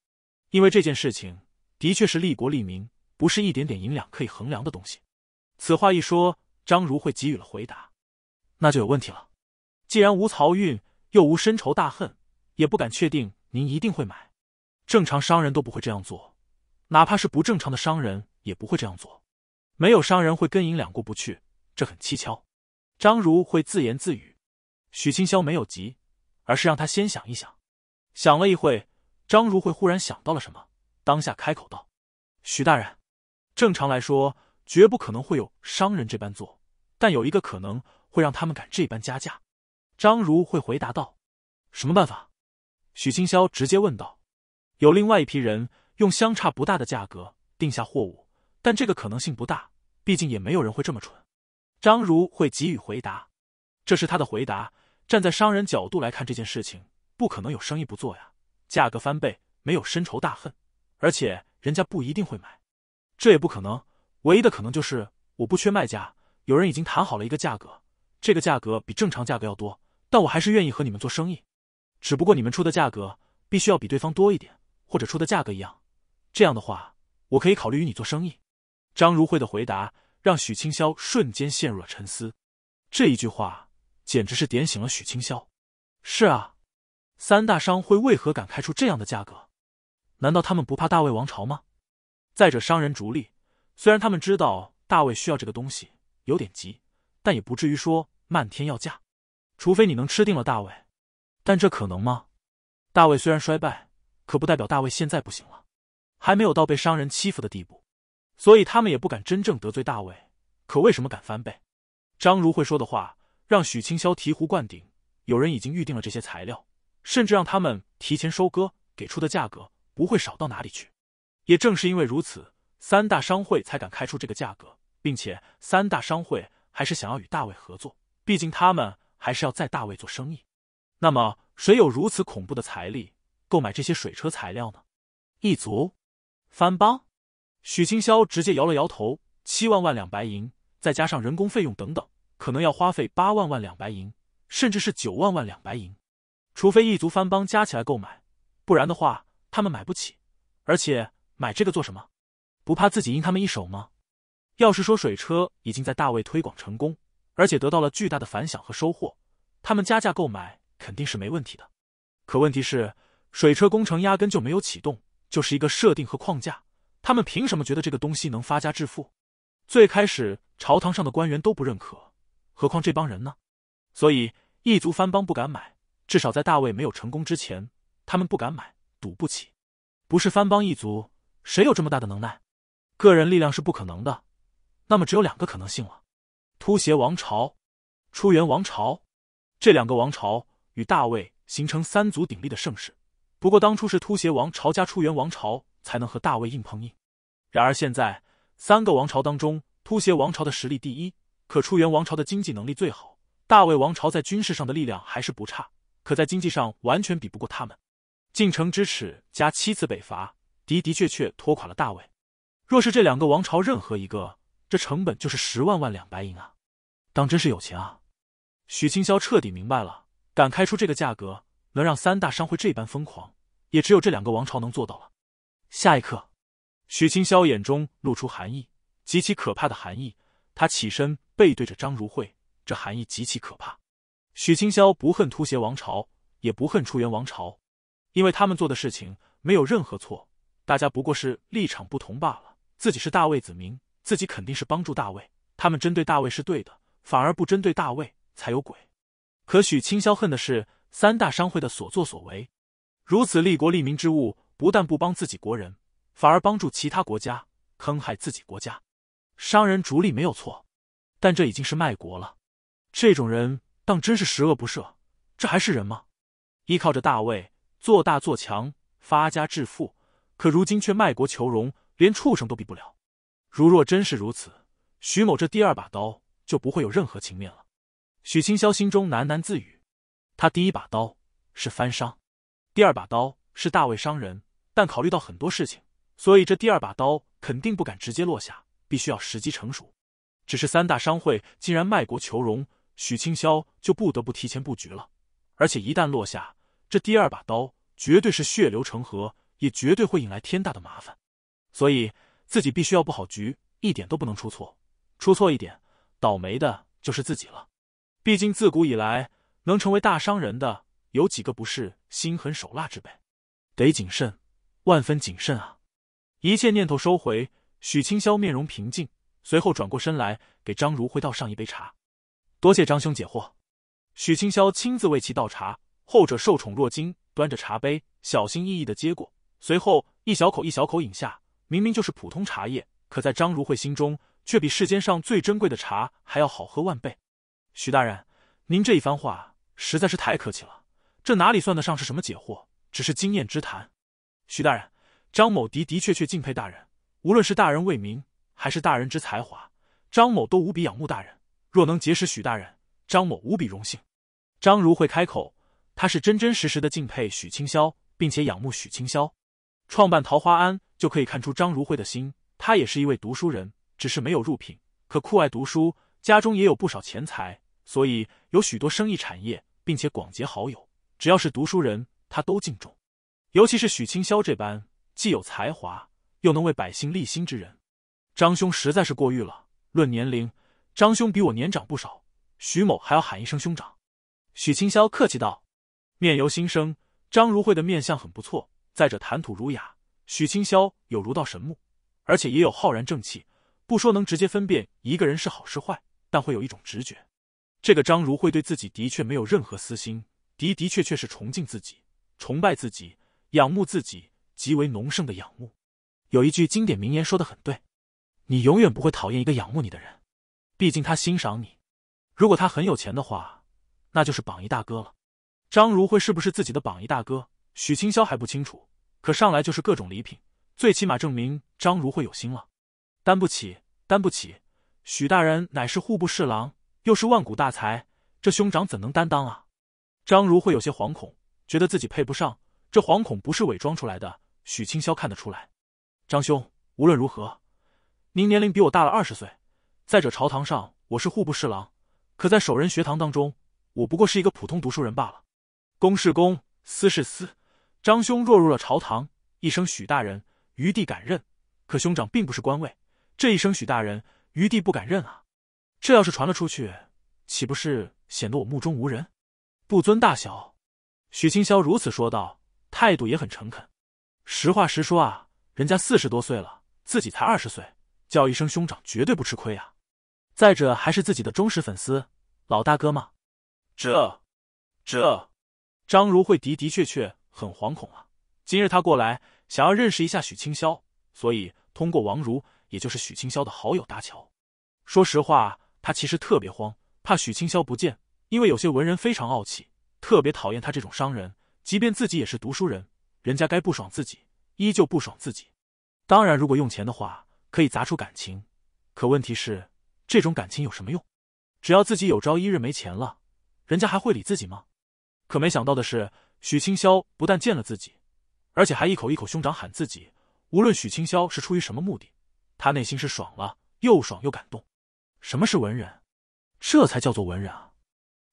因为这件事情的确是利国利民。不是一点点银两可以衡量的东西。此话一说，张如会给予了回答，那就有问题了。既然无漕运，又无深仇大恨，也不敢确定您一定会买。正常商人都不会这样做，哪怕是不正常的商人也不会这样做。没有商人会跟银两过不去，这很蹊跷。张如会自言自语。许清霄没有急，而是让他先想一想。想了一会，张如会忽然想到了什么，当下开口道：“许大人。”正常来说，绝不可能会有商人这般做。但有一个可能会让他们敢这般加价，张如会回答道：“什么办法？”许清霄直接问道：“有另外一批人用相差不大的价格定下货物，但这个可能性不大，毕竟也没有人会这么蠢。”张如会给予回答：“这是他的回答。站在商人角度来看，这件事情不可能有生意不做呀。价格翻倍，没有深仇大恨，而且人家不一定会买。”这也不可能，唯一的可能就是我不缺卖家，有人已经谈好了一个价格，这个价格比正常价格要多，但我还是愿意和你们做生意，只不过你们出的价格必须要比对方多一点，或者出的价格一样，这样的话我可以考虑与你做生意。张如慧的回答让许清霄瞬间陷入了沉思，这一句话简直是点醒了许清霄。是啊，三大商会为何敢开出这样的价格？难道他们不怕大魏王朝吗？再者，商人逐利，虽然他们知道大卫需要这个东西有点急，但也不至于说漫天要价，除非你能吃定了大卫。但这可能吗？大卫虽然衰败，可不代表大卫现在不行了，还没有到被商人欺负的地步，所以他们也不敢真正得罪大卫。可为什么敢翻倍？张如慧说的话让许清霄醍醐灌顶：有人已经预定了这些材料，甚至让他们提前收割，给出的价格不会少到哪里去。也正是因为如此，三大商会才敢开出这个价格，并且三大商会还是想要与大卫合作，毕竟他们还是要在大卫做生意。那么，谁有如此恐怖的财力购买这些水车材料呢？异族、番邦？许清霄直接摇了摇头。七万万两白银，再加上人工费用等等，可能要花费八万万两白银，甚至是九万万两白银。除非异族番邦加起来购买，不然的话，他们买不起。而且。买这个做什么？不怕自己因他们一手吗？要是说水车已经在大卫推广成功，而且得到了巨大的反响和收获，他们加价购买肯定是没问题的。可问题是，水车工程压根就没有启动，就是一个设定和框架。他们凭什么觉得这个东西能发家致富？最开始朝堂上的官员都不认可，何况这帮人呢？所以异族藩邦不敢买，至少在大卫没有成功之前，他们不敢买，赌不起。不是藩邦异族。谁有这么大的能耐？个人力量是不可能的，那么只有两个可能性了：突邪王朝、出元王朝，这两个王朝与大魏形成三足鼎立的盛世。不过当初是突邪王朝加出元王朝才能和大魏硬碰硬，然而现在三个王朝当中，突邪王朝的实力第一，可出元王朝的经济能力最好，大魏王朝在军事上的力量还是不差，可在经济上完全比不过他们。晋城之耻加七次北伐。的的确确拖垮了大卫。若是这两个王朝任何一个，这成本就是十万万两白银啊！当真是有钱啊！许清霄彻底明白了，敢开出这个价格，能让三大商会这般疯狂，也只有这两个王朝能做到了。下一刻，许清霄眼中露出寒意，极其可怕的寒意。他起身背对着张如慧，这寒意极其可怕。许清霄不恨突袭王朝，也不恨初元王朝，因为他们做的事情没有任何错。大家不过是立场不同罢了。自己是大卫子民，自己肯定是帮助大卫。他们针对大卫是对的，反而不针对大卫才有鬼。可许清霄恨的是三大商会的所作所为。如此利国利民之物，不但不帮自己国人，反而帮助其他国家，坑害自己国家。商人逐利没有错，但这已经是卖国了。这种人当真是十恶不赦。这还是人吗？依靠着大卫做大做强，发家致富。可如今却卖国求荣，连畜生都比不了。如若真是如此，徐某这第二把刀就不会有任何情面了。许清霄心中喃喃自语：“他第一把刀是翻商，第二把刀是大魏商人，但考虑到很多事情，所以这第二把刀肯定不敢直接落下，必须要时机成熟。只是三大商会竟然卖国求荣，许清霄就不得不提前布局了。而且一旦落下，这第二把刀绝对是血流成河。”也绝对会引来天大的麻烦，所以自己必须要布好局，一点都不能出错。出错一点，倒霉的就是自己了。毕竟自古以来，能成为大商人的，有几个不是心狠手辣之辈？得谨慎，万分谨慎啊！一切念头收回，许清宵面容平静，随后转过身来，给张如慧倒上一杯茶。多谢张兄解惑，许清宵亲自为其倒茶，后者受宠若惊，端着茶杯，小心翼翼的接过。随后，一小口一小口饮下，明明就是普通茶叶，可在张如慧心中，却比世间上最珍贵的茶还要好喝万倍。许大人，您这一番话实在是太客气了，这哪里算得上是什么解惑，只是经验之谈。许大人，张某的的确确敬佩大人，无论是大人为民，还是大人之才华，张某都无比仰慕大人。若能结识许大人，张某无比荣幸。张如慧开口，他是真真实实的敬佩许清霄，并且仰慕许清霄。创办桃花庵就可以看出张如慧的心，他也是一位读书人，只是没有入品，可酷爱读书，家中也有不少钱财，所以有许多生意产业，并且广结好友。只要是读书人，他都敬重，尤其是许清霄这般既有才华又能为百姓立心之人，张兄实在是过誉了。论年龄，张兄比我年长不少，徐某还要喊一声兄长。”许清霄客气道。面由心生，张如慧的面相很不错。再者，谈吐儒雅，许清霄有儒道神目，而且也有浩然正气。不说能直接分辨一个人是好是坏，但会有一种直觉。这个张如会对自己的确没有任何私心，的的确确是崇敬自己、崇拜自己、仰慕自己，极为浓盛的仰慕。有一句经典名言说的很对：“你永远不会讨厌一个仰慕你的人，毕竟他欣赏你。如果他很有钱的话，那就是榜一大哥了。”张如会是不是自己的榜一大哥？许清霄还不清楚，可上来就是各种礼品，最起码证明张如会有心了。担不起，担不起。许大人乃是户部侍郎，又是万古大才，这兄长怎能担当啊？张如会有些惶恐，觉得自己配不上。这惶恐不是伪装出来的，许清霄看得出来。张兄，无论如何，您年龄比我大了二十岁，再者朝堂上我是户部侍郎，可在守仁学堂当中，我不过是一个普通读书人罢了。公是公，私是私。张兄若入了朝堂，一声许大人，余弟敢认；可兄长并不是官位，这一声许大人，余弟不敢认啊！这要是传了出去，岂不是显得我目中无人，不尊大小？许清霄如此说道，态度也很诚恳。实话实说啊，人家四十多岁了，自己才二十岁，叫一声兄长绝对不吃亏啊！再者还是自己的忠实粉丝，老大哥嘛。这，这，张如慧的的确确。很惶恐啊！今日他过来想要认识一下许清霄，所以通过王如，也就是许清霄的好友搭桥。说实话，他其实特别慌，怕许清霄不见，因为有些文人非常傲气，特别讨厌他这种商人。即便自己也是读书人，人家该不爽自己，依旧不爽自己。当然，如果用钱的话，可以砸出感情，可问题是，这种感情有什么用？只要自己有朝一日没钱了，人家还会理自己吗？可没想到的是。许清霄不但见了自己，而且还一口一口兄长喊自己。无论许清霄是出于什么目的，他内心是爽了，又爽又感动。什么是文人？这才叫做文人啊！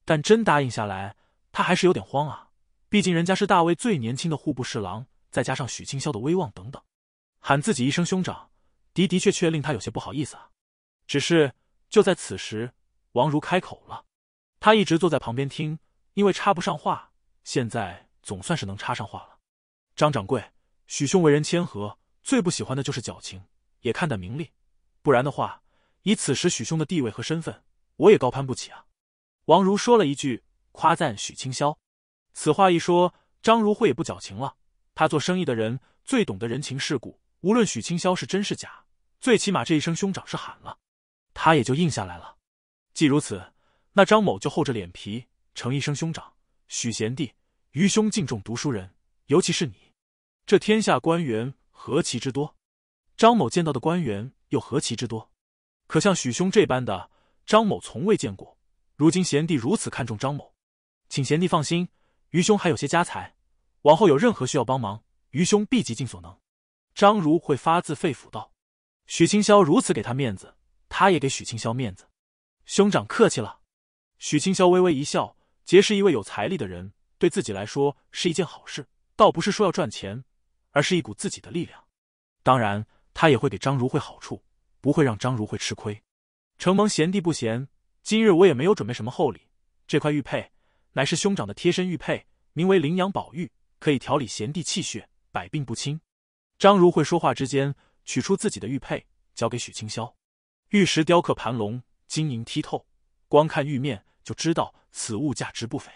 但真答应下来，他还是有点慌啊。毕竟人家是大魏最年轻的户部侍郎，再加上许清霄的威望等等，喊自己一声兄长，的的确确令他有些不好意思啊。只是就在此时，王如开口了。他一直坐在旁边听，因为插不上话。现在总算是能插上话了，张掌柜，许兄为人谦和，最不喜欢的就是矫情，也看淡名利。不然的话，以此时许兄的地位和身份，我也高攀不起啊。王如说了一句夸赞许清霄，此话一说，张如慧也不矫情了。他做生意的人最懂得人情世故，无论许清霄是真是假，最起码这一声兄长是喊了，他也就应下来了。既如此，那张某就厚着脸皮成一声兄长。许贤弟，愚兄敬重读书人，尤其是你。这天下官员何其之多，张某见到的官员又何其之多，可像许兄这般的，张某从未见过。如今贤弟如此看重张某，请贤弟放心，愚兄还有些家财，往后有任何需要帮忙，愚兄必竭尽所能。张如会发自肺腑道：“许清霄如此给他面子，他也给许清霄面子。”兄长客气了。许清霄微微一笑。结识一位有财力的人，对自己来说是一件好事。倒不是说要赚钱，而是一股自己的力量。当然，他也会给张如会好处，不会让张如会吃亏。承蒙贤弟不嫌，今日我也没有准备什么厚礼。这块玉佩乃是兄长的贴身玉佩，名为羚羊宝玉，可以调理贤弟气血，百病不侵。张如会说话之间，取出自己的玉佩，交给许清霄。玉石雕刻盘龙，晶莹剔透，光看玉面就知道。此物价值不菲，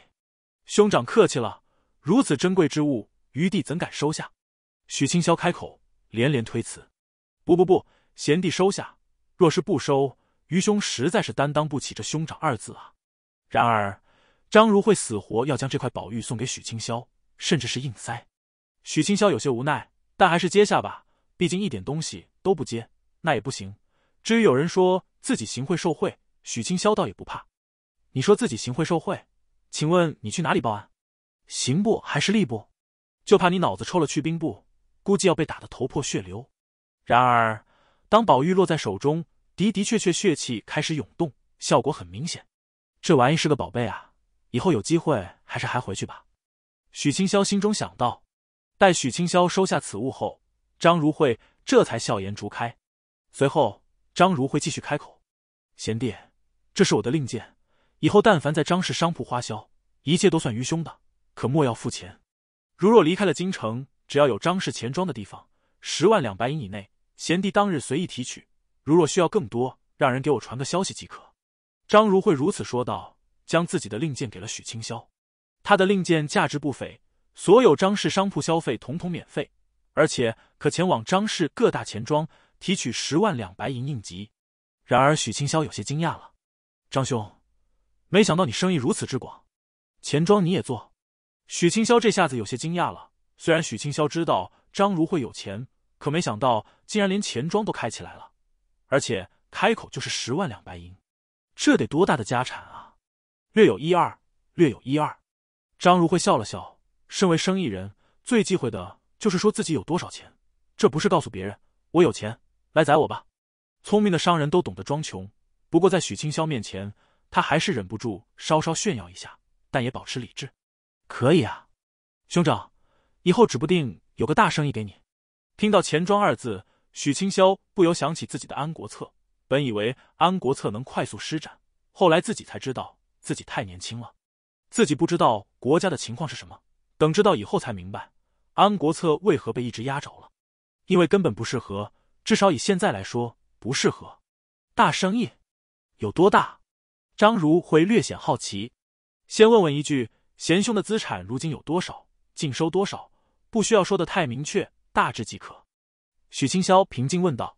兄长客气了。如此珍贵之物，余弟怎敢收下？许清霄开口连连推辞：“不不不，贤弟收下。若是不收，余兄实在是担当不起这兄长二字啊。”然而张如会死活要将这块宝玉送给许清霄，甚至是硬塞。许清霄有些无奈，但还是接下吧。毕竟一点东西都不接，那也不行。至于有人说自己行贿受贿，许清霄倒也不怕。你说自己行贿受贿，请问你去哪里报案？刑部还是吏部？就怕你脑子抽了去兵部，估计要被打得头破血流。然而，当宝玉落在手中的，的确确血气开始涌动，效果很明显。这玩意是个宝贝啊！以后有机会还是还回去吧。许清霄心中想到。待许清霄收下此物后，张如慧这才笑颜逐开。随后，张如慧继续开口：“贤弟，这是我的令箭。”以后但凡在张氏商铺花销，一切都算愚兄的，可莫要付钱。如若离开了京城，只要有张氏钱庄的地方，十万两白银以内，贤弟当日随意提取。如若需要更多，让人给我传个消息即可。张如会如此说道，将自己的令箭给了许清宵。他的令箭价值不菲，所有张氏商铺消费统统免费，而且可前往张氏各大钱庄提取十万两白银应急。然而许清宵有些惊讶了，张兄。没想到你生意如此之广，钱庄你也做？许清霄这下子有些惊讶了。虽然许清霄知道张如会有钱，可没想到竟然连钱庄都开起来了，而且开口就是十万两白银，这得多大的家产啊！略有一二，略有一二。张如会笑了笑，身为生意人，最忌讳的就是说自己有多少钱。这不是告诉别人我有钱，来宰我吧？聪明的商人都懂得装穷，不过在许清霄面前。他还是忍不住稍稍炫耀一下，但也保持理智。可以啊，兄长，以后指不定有个大生意给你。听到“钱庄”二字，许清霄不由想起自己的安国策。本以为安国策能快速施展，后来自己才知道自己太年轻了。自己不知道国家的情况是什么，等知道以后才明白安国策为何被一直压着了，因为根本不适合，至少以现在来说不适合。大生意有多大？张如会略显好奇，先问问一句：贤兄的资产如今有多少，净收多少？不需要说的太明确，大致即可。许清霄平静问道。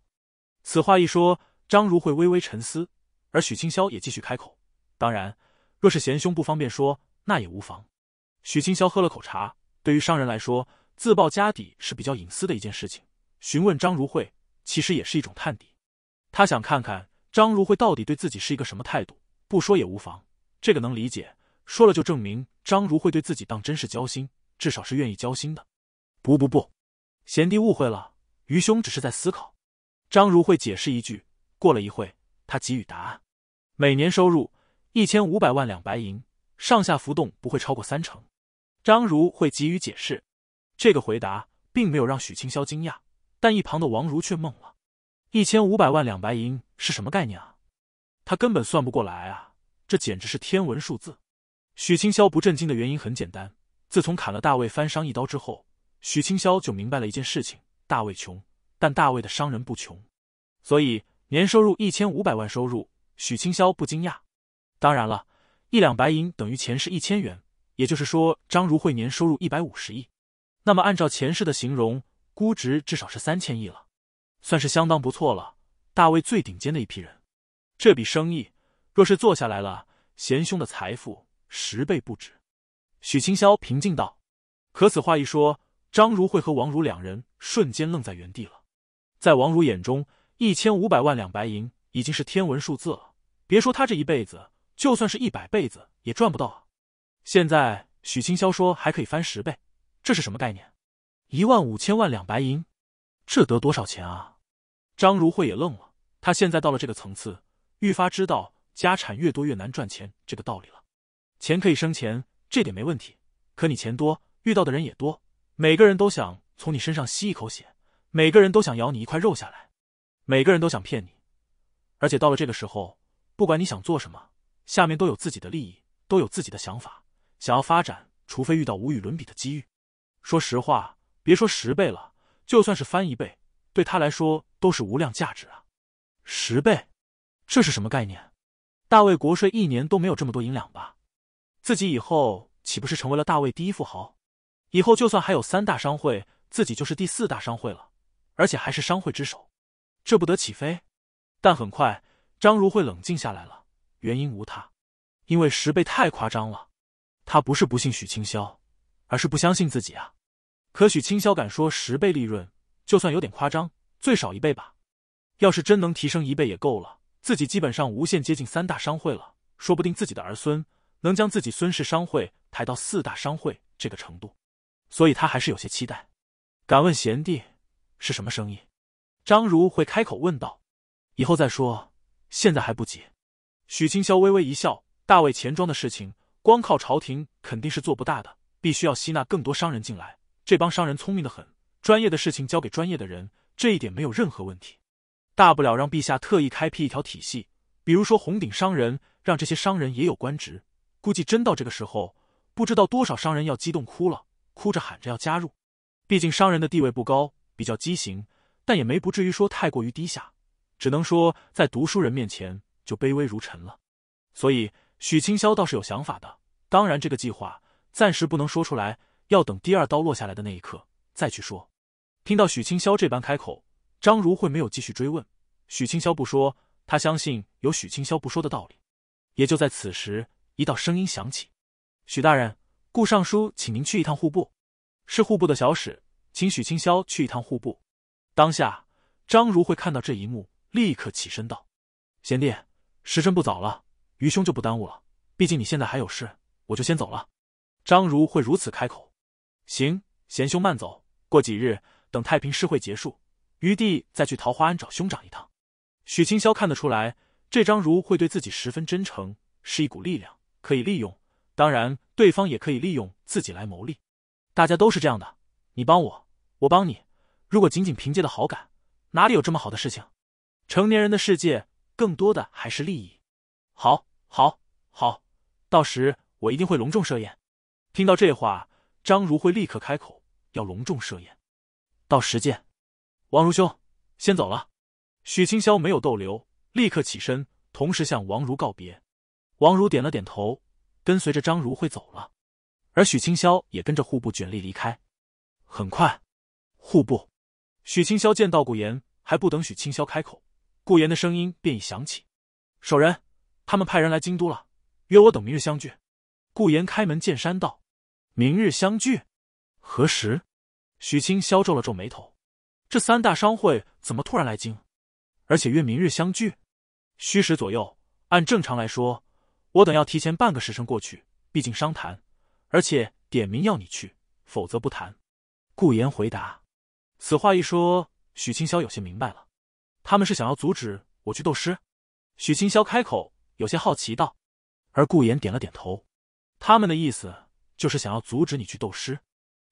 此话一说，张如会微微沉思，而许清霄也继续开口：“当然，若是贤兄不方便说，那也无妨。”许清霄喝了口茶。对于商人来说，自报家底是比较隐私的一件事情。询问张如会，其实也是一种探底。他想看看张如会到底对自己是一个什么态度。不说也无妨，这个能理解。说了就证明张如会对自己当真是交心，至少是愿意交心的。不不不，贤弟误会了，愚兄只是在思考。张如会解释一句。过了一会，他给予答案：每年收入一千五百万两白银，上下浮动不会超过三成。张如会急于解释，这个回答并没有让许清霄惊讶，但一旁的王如却懵了：一千五百万两白银是什么概念啊？他根本算不过来啊，这简直是天文数字。许清霄不震惊的原因很简单：自从砍了大卫翻商一刀之后，许清霄就明白了一件事情。大卫穷，但大卫的商人不穷，所以年收入一千五百万收入，许清霄不惊讶。当然了，一两白银等于前世一千元，也就是说张如慧年收入一百五十亿。那么按照前世的形容，估值至少是三千亿了，算是相当不错了。大卫最顶尖的一批人。这笔生意若是做下来了，贤兄的财富十倍不止。”许清霄平静道。可此话一说，张如慧和王如两人瞬间愣在原地了。在王如眼中，一千五百万两白银已经是天文数字了，别说他这一辈子，就算是一百辈子也赚不到啊。现在许清霄说还可以翻十倍，这是什么概念？一万五千万两白银，这得多少钱啊？张如慧也愣了，他现在到了这个层次。愈发知道家产越多越难赚钱这个道理了。钱可以生钱，这点没问题。可你钱多，遇到的人也多，每个人都想从你身上吸一口血，每个人都想咬你一块肉下来，每个人都想骗你。而且到了这个时候，不管你想做什么，下面都有自己的利益，都有自己的想法。想要发展，除非遇到无与伦比的机遇。说实话，别说十倍了，就算是翻一倍，对他来说都是无量价值啊。十倍。这是什么概念？大魏国税一年都没有这么多银两吧？自己以后岂不是成为了大魏第一富豪？以后就算还有三大商会，自己就是第四大商会了，而且还是商会之首，这不得起飞？但很快，张如慧冷静下来了，原因无他，因为十倍太夸张了。他不是不信许清霄，而是不相信自己啊。可许清霄敢说十倍利润，就算有点夸张，最少一倍吧。要是真能提升一倍，也够了。自己基本上无限接近三大商会了，说不定自己的儿孙能将自己孙氏商会抬到四大商会这个程度，所以他还是有些期待。敢问贤弟是什么生意？张如会开口问道。以后再说，现在还不急。许清霄微微一笑，大魏钱庄的事情，光靠朝廷肯定是做不大的，必须要吸纳更多商人进来。这帮商人聪明的很，专业的事情交给专业的人，这一点没有任何问题。大不了让陛下特意开辟一条体系，比如说红顶商人，让这些商人也有官职。估计真到这个时候，不知道多少商人要激动哭了，哭着喊着要加入。毕竟商人的地位不高，比较畸形，但也没不至于说太过于低下，只能说在读书人面前就卑微如尘了。所以许清霄倒是有想法的，当然这个计划暂时不能说出来，要等第二刀落下来的那一刻再去说。听到许清霄这般开口。张如会没有继续追问，许清霄不说，他相信有许清霄不说的道理。也就在此时，一道声音响起：“许大人，顾尚书，请您去一趟户部，是户部的小史，请许清霄去一趟户部。”当下，张如会看到这一幕，立刻起身道：“贤弟，时辰不早了，愚兄就不耽误了。毕竟你现在还有事，我就先走了。”张如会如此开口：“行，贤兄慢走。过几日，等太平诗会结束。”余弟再去桃花庵找兄长一趟。许清霄看得出来，这张如会对自己十分真诚，是一股力量可以利用。当然，对方也可以利用自己来谋利。大家都是这样的，你帮我，我帮你。如果仅仅凭借的好感，哪里有这么好的事情？成年人的世界，更多的还是利益。好，好，好，到时我一定会隆重设宴。听到这话，张如会立刻开口要隆重设宴。到时见。王如兄，先走了。许清霄没有逗留，立刻起身，同时向王如告别。王如点了点头，跟随着张如会走了。而许清霄也跟着户部卷吏离开。很快，户部，许清霄见到顾言，还不等许清霄开口，顾言的声音便已响起：“守人，他们派人来京都了，约我等明日相聚。”顾言开门见山道：“明日相聚，何时？”许清霄皱了皱眉头。这三大商会怎么突然来京，而且约明日相聚，戌时左右。按正常来说，我等要提前半个时辰过去，毕竟商谈，而且点名要你去，否则不谈。顾言回答。此话一说，许清霄有些明白了，他们是想要阻止我去斗师。许清霄开口，有些好奇道。而顾言点了点头，他们的意思就是想要阻止你去斗师。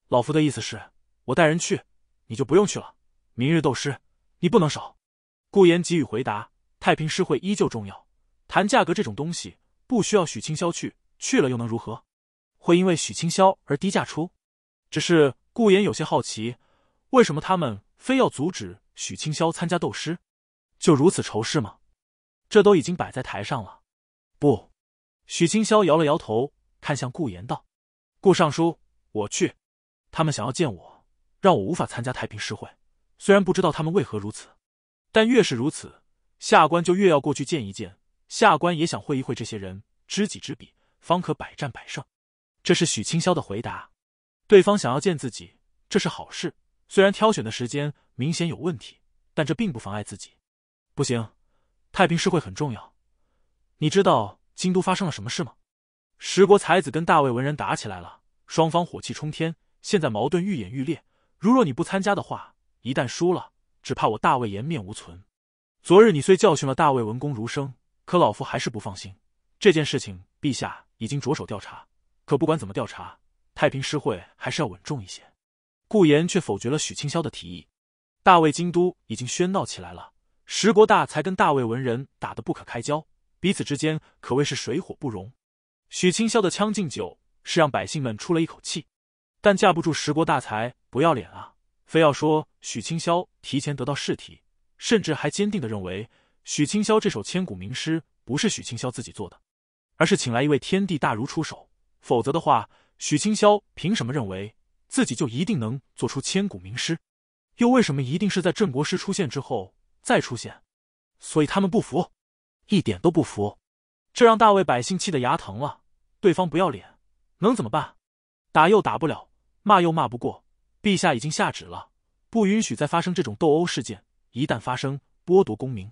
老夫的意思是，我带人去，你就不用去了。明日斗师，你不能少。顾言给予回答：太平诗会依旧重要。谈价格这种东西，不需要许清霄去，去了又能如何？会因为许清霄而低价出？只是顾言有些好奇，为什么他们非要阻止许清霄参加斗师？就如此仇视吗？这都已经摆在台上了。不，许清霄摇了摇头，看向顾言道：“顾尚书，我去。他们想要见我，让我无法参加太平诗会。”虽然不知道他们为何如此，但越是如此，下官就越要过去见一见。下官也想会一会这些人，知己知彼，方可百战百胜。这是许清霄的回答。对方想要见自己，这是好事。虽然挑选的时间明显有问题，但这并不妨碍自己。不行，太平市会很重要。你知道京都发生了什么事吗？十国才子跟大魏文人打起来了，双方火气冲天，现在矛盾愈演愈烈。如若你不参加的话，一旦输了，只怕我大魏颜面无存。昨日你虽教训了大魏文公儒生，可老夫还是不放心。这件事情，陛下已经着手调查。可不管怎么调查，太平诗会还是要稳重一些。顾炎却否决了许清霄的提议。大魏京都已经喧闹起来了，十国大才跟大魏文人打得不可开交，彼此之间可谓是水火不容。许清霄的枪敬酒是让百姓们出了一口气，但架不住十国大才不要脸啊。非要说许清霄提前得到试题，甚至还坚定的认为许清霄这首千古名诗不是许清霄自己做的，而是请来一位天地大儒出手。否则的话，许清霄凭什么认为自己就一定能做出千古名诗？又为什么一定是在郑国师出现之后再出现？所以他们不服，一点都不服，这让大魏百姓气得牙疼了。对方不要脸，能怎么办？打又打不了，骂又骂不过。陛下已经下旨了，不允许再发生这种斗殴事件。一旦发生，剥夺功名。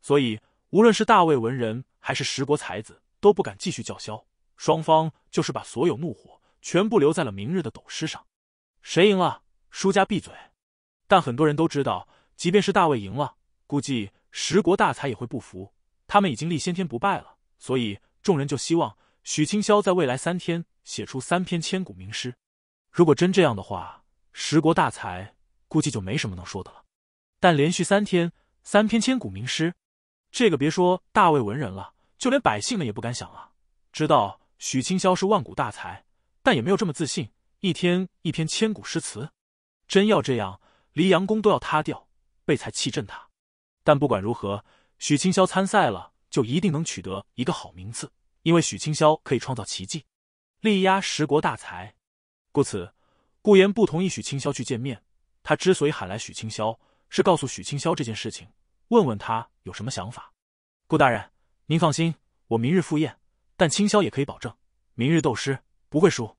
所以，无论是大魏文人还是十国才子，都不敢继续叫嚣。双方就是把所有怒火全部留在了明日的斗诗上。谁赢了，输家闭嘴。但很多人都知道，即便是大魏赢了，估计十国大才也会不服。他们已经立先天不败了，所以众人就希望许清霄在未来三天写出三篇千古名诗。如果真这样的话，十国大才，估计就没什么能说的了。但连续三天，三篇千古名诗，这个别说大魏文人了，就连百姓们也不敢想啊！知道许清霄是万古大才，但也没有这么自信。一天一篇千古诗词，真要这样，离阳宫都要塌掉，被才气震塌。但不管如何，许清霄参赛了，就一定能取得一个好名次，因为许清霄可以创造奇迹，力压十国大才。故此。顾言不同意许清霄去见面，他之所以喊来许清霄，是告诉许清霄这件事情，问问他有什么想法。顾大人，您放心，我明日赴宴，但清霄也可以保证，明日斗师不会输。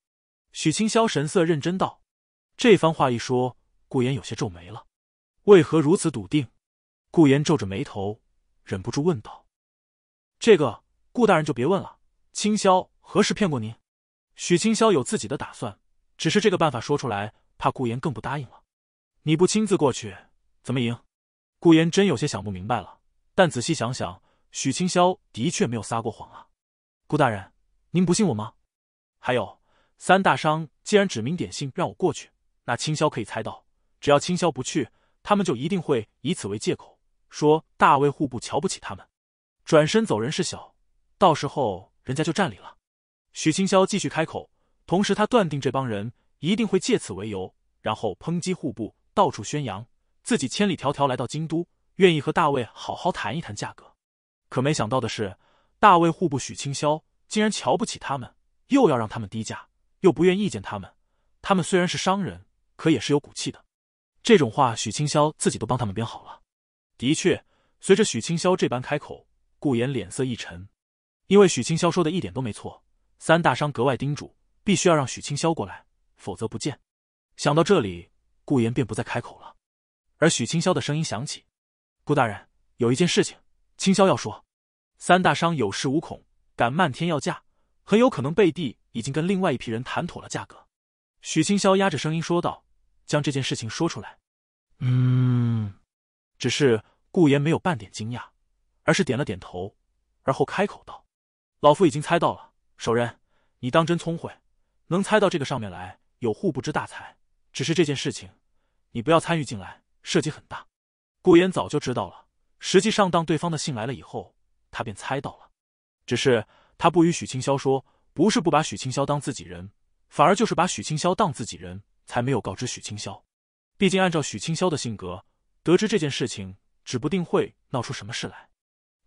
许清霄神色认真道。这番话一说，顾言有些皱眉了，为何如此笃定？顾言皱着眉头，忍不住问道：“这个顾大人就别问了，清霄何时骗过您？”许清霄有自己的打算。只是这个办法说出来，怕顾言更不答应了。你不亲自过去，怎么赢？顾言真有些想不明白了。但仔细想想，许清霄的确没有撒过谎啊。顾大人，您不信我吗？还有，三大商既然指名点姓让我过去，那清霄可以猜到，只要清霄不去，他们就一定会以此为借口，说大卫户部瞧不起他们。转身走人是小，到时候人家就占理了。许清霄继续开口。同时，他断定这帮人一定会借此为由，然后抨击户部，到处宣扬自己千里迢迢来到京都，愿意和大卫好好谈一谈价格。可没想到的是，大卫户部许清霄竟然瞧不起他们，又要让他们低价，又不愿意见他们。他们虽然是商人，可也是有骨气的。这种话，许清霄自己都帮他们编好了。的确，随着许清霄这般开口，顾言脸色一沉，因为许清霄说的一点都没错。三大商格外叮嘱。必须要让许清霄过来，否则不见。想到这里，顾言便不再开口了。而许清霄的声音响起：“顾大人，有一件事情，清霄要说。三大商有恃无恐，敢漫天要价，很有可能背地已经跟另外一批人谈妥了价格。”许清霄压着声音说道：“将这件事情说出来。”嗯。只是顾言没有半点惊讶，而是点了点头，而后开口道：“老夫已经猜到了，守仁，你当真聪慧。”能猜到这个上面来，有户部之大才。只是这件事情，你不要参与进来，涉及很大。顾言早就知道了，实际上当对方的信来了以后，他便猜到了。只是他不与许清霄说，不是不把许清霄当自己人，反而就是把许清霄当自己人才没有告知许清霄。毕竟按照许清霄的性格，得知这件事情，指不定会闹出什么事来。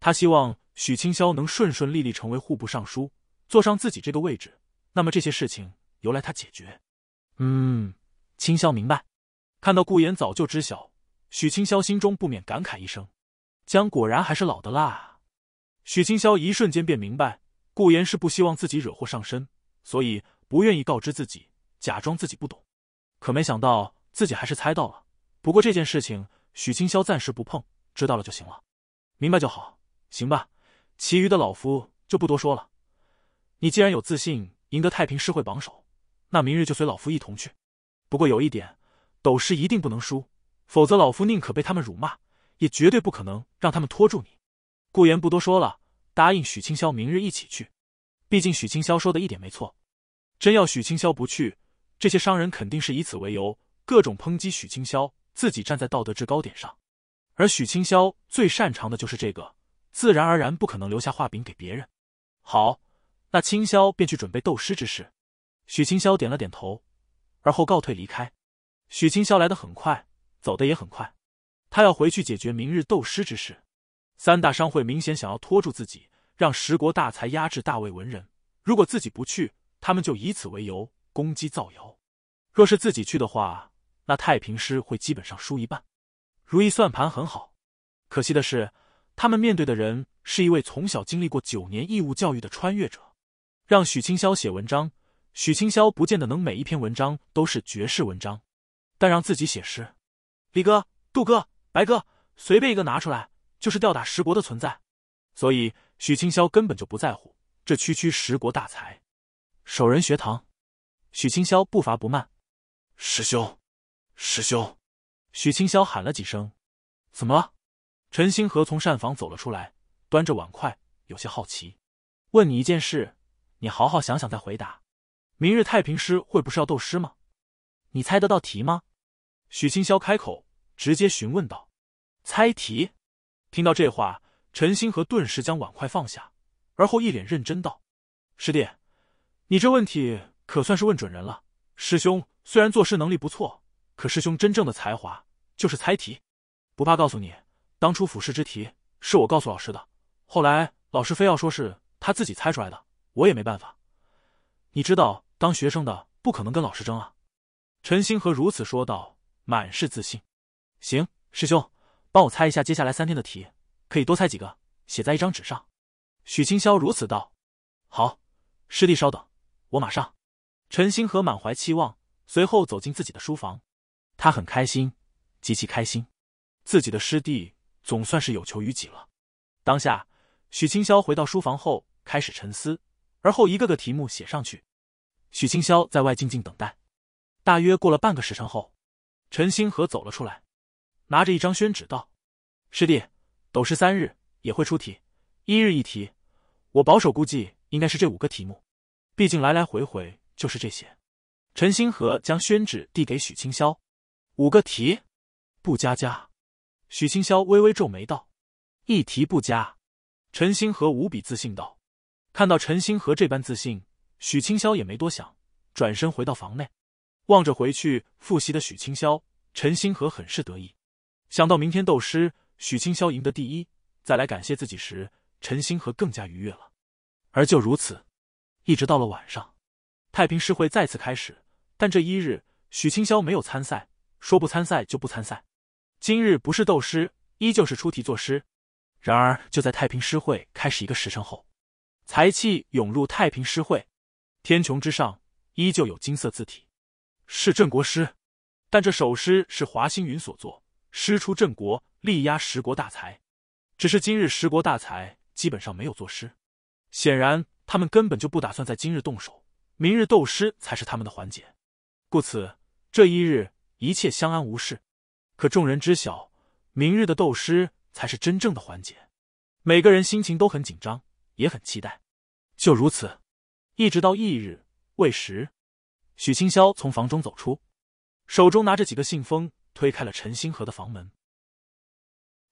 他希望许清霄能顺顺利利成为户部尚书，坐上自己这个位置。那么这些事情由来他解决，嗯，清霄明白。看到顾言早就知晓，许清霄心中不免感慨一声：“姜果然还是老的辣。”许清霄一瞬间便明白，顾言是不希望自己惹祸上身，所以不愿意告知自己，假装自己不懂。可没想到自己还是猜到了。不过这件事情，许清霄暂时不碰，知道了就行了。明白就好，行吧。其余的老夫就不多说了。你既然有自信。赢得太平诗会榜首，那明日就随老夫一同去。不过有一点，斗师一定不能输，否则老夫宁可被他们辱骂，也绝对不可能让他们拖住你。顾言不多说了，答应许清宵明日一起去。毕竟许清宵说的一点没错，真要许清宵不去，这些商人肯定是以此为由，各种抨击许清宵，自己站在道德制高点上。而许清宵最擅长的就是这个，自然而然不可能留下画饼给别人。好。那清霄便去准备斗师之事，许清霄点了点头，而后告退离开。许清霄来得很快，走得也很快，他要回去解决明日斗师之事。三大商会明显想要拖住自己，让十国大才压制大魏文人。如果自己不去，他们就以此为由攻击造谣；若是自己去的话，那太平师会基本上输一半。如意算盘很好，可惜的是，他们面对的人是一位从小经历过九年义务教育的穿越者。让许清霄写文章，许清霄不见得能每一篇文章都是绝世文章，但让自己写诗，李哥、杜哥、白哥随便一个拿出来就是吊打十国的存在。所以许清霄根本就不在乎这区区十国大才。守人学堂，许清霄步伐不慢，师兄，师兄，许清霄喊了几声，怎么了？陈星河从膳房走了出来，端着碗筷，有些好奇，问你一件事。你好好想想再回答。明日太平诗会不是要斗诗吗？你猜得到题吗？许清霄开口直接询问道：“猜题？”听到这话，陈星河顿时将碗筷放下，而后一脸认真道：“师弟，你这问题可算是问准人了。师兄虽然作诗能力不错，可师兄真正的才华就是猜题。不怕告诉你，当初府试之题是我告诉老师的，后来老师非要说是他自己猜出来的。”我也没办法，你知道当学生的不可能跟老师争啊。”陈星河如此说道，满是自信。“行，师兄，帮我猜一下接下来三天的题，可以多猜几个，写在一张纸上。”许清霄如此道。“好，师弟稍等，我马上。”陈星河满怀期望，随后走进自己的书房。他很开心，极其开心，自己的师弟总算是有求于己了。当下，许清霄回到书房后，开始沉思。而后一个个题目写上去，许清霄在外静静等待。大约过了半个时辰后，陈星河走了出来，拿着一张宣纸道：“师弟，斗师三日也会出题，一日一题。我保守估计应该是这五个题目，毕竟来来回回就是这些。”陈星河将宣纸递给许清霄：“五个题，不加加。”许清霄微微皱眉道：“一题不加。”陈星河无比自信道。看到陈星河这般自信，许清霄也没多想，转身回到房内。望着回去复习的许清霄，陈星河很是得意。想到明天斗师，许清霄赢得第一，再来感谢自己时，陈星河更加愉悦了。而就如此，一直到了晚上，太平诗会再次开始。但这一日，许清霄没有参赛，说不参赛就不参赛。今日不是斗诗，依旧是出题作诗。然而，就在太平诗会开始一个时辰后。财气涌入太平诗会，天穹之上依旧有金色字体，是镇国诗。但这首诗是华星云所作，师出镇国，力压十国大才。只是今日十国大才基本上没有作诗，显然他们根本就不打算在今日动手，明日斗诗才是他们的环节。故此，这一日一切相安无事。可众人知晓，明日的斗诗才是真正的环节，每个人心情都很紧张。也很期待，就如此，一直到翌日未时，许清霄从房中走出，手中拿着几个信封，推开了陈星河的房门。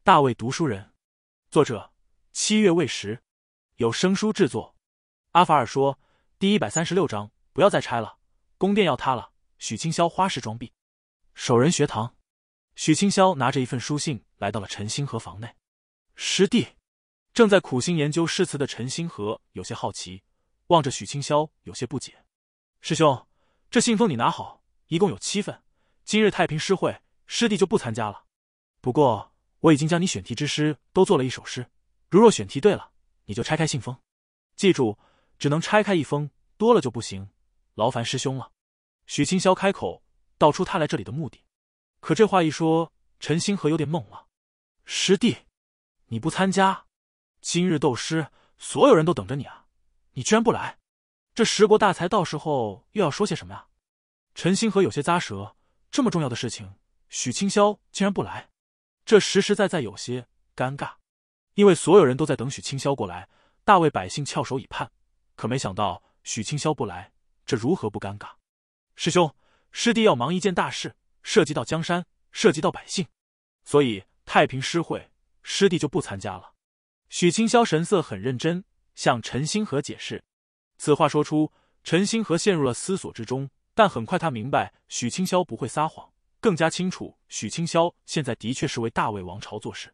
大卫读书人，作者七月未时，有声书制作，阿法尔说，第一百三十六章，不要再拆了，宫殿要塌了。许清霄花式装逼，守人学堂，许清霄拿着一份书信来到了陈星河房内，师弟。正在苦心研究诗词的陈星河有些好奇，望着许清霄，有些不解：“师兄，这信封你拿好，一共有七份。今日太平诗会，师弟就不参加了。不过我已经将你选题之诗都做了一首诗，如若选题对了，你就拆开信封。记住，只能拆开一封，多了就不行。劳烦师兄了。”许清霄开口道出他来这里的目的，可这话一说，陈星河有点懵了：“师弟，你不参加？”今日斗师，所有人都等着你啊！你居然不来，这十国大才到时候又要说些什么呀？陈星河有些咂舌，这么重要的事情，许清霄竟然不来，这实实在在有些尴尬。因为所有人都在等许清霄过来，大魏百姓翘首以盼，可没想到许清霄不来，这如何不尴尬？师兄，师弟要忙一件大事，涉及到江山，涉及到百姓，所以太平诗会，师弟就不参加了。许清霄神色很认真，向陈星河解释。此话说出，陈星河陷入了思索之中。但很快，他明白许清霄不会撒谎，更加清楚许清霄现在的确是为大魏王朝做事，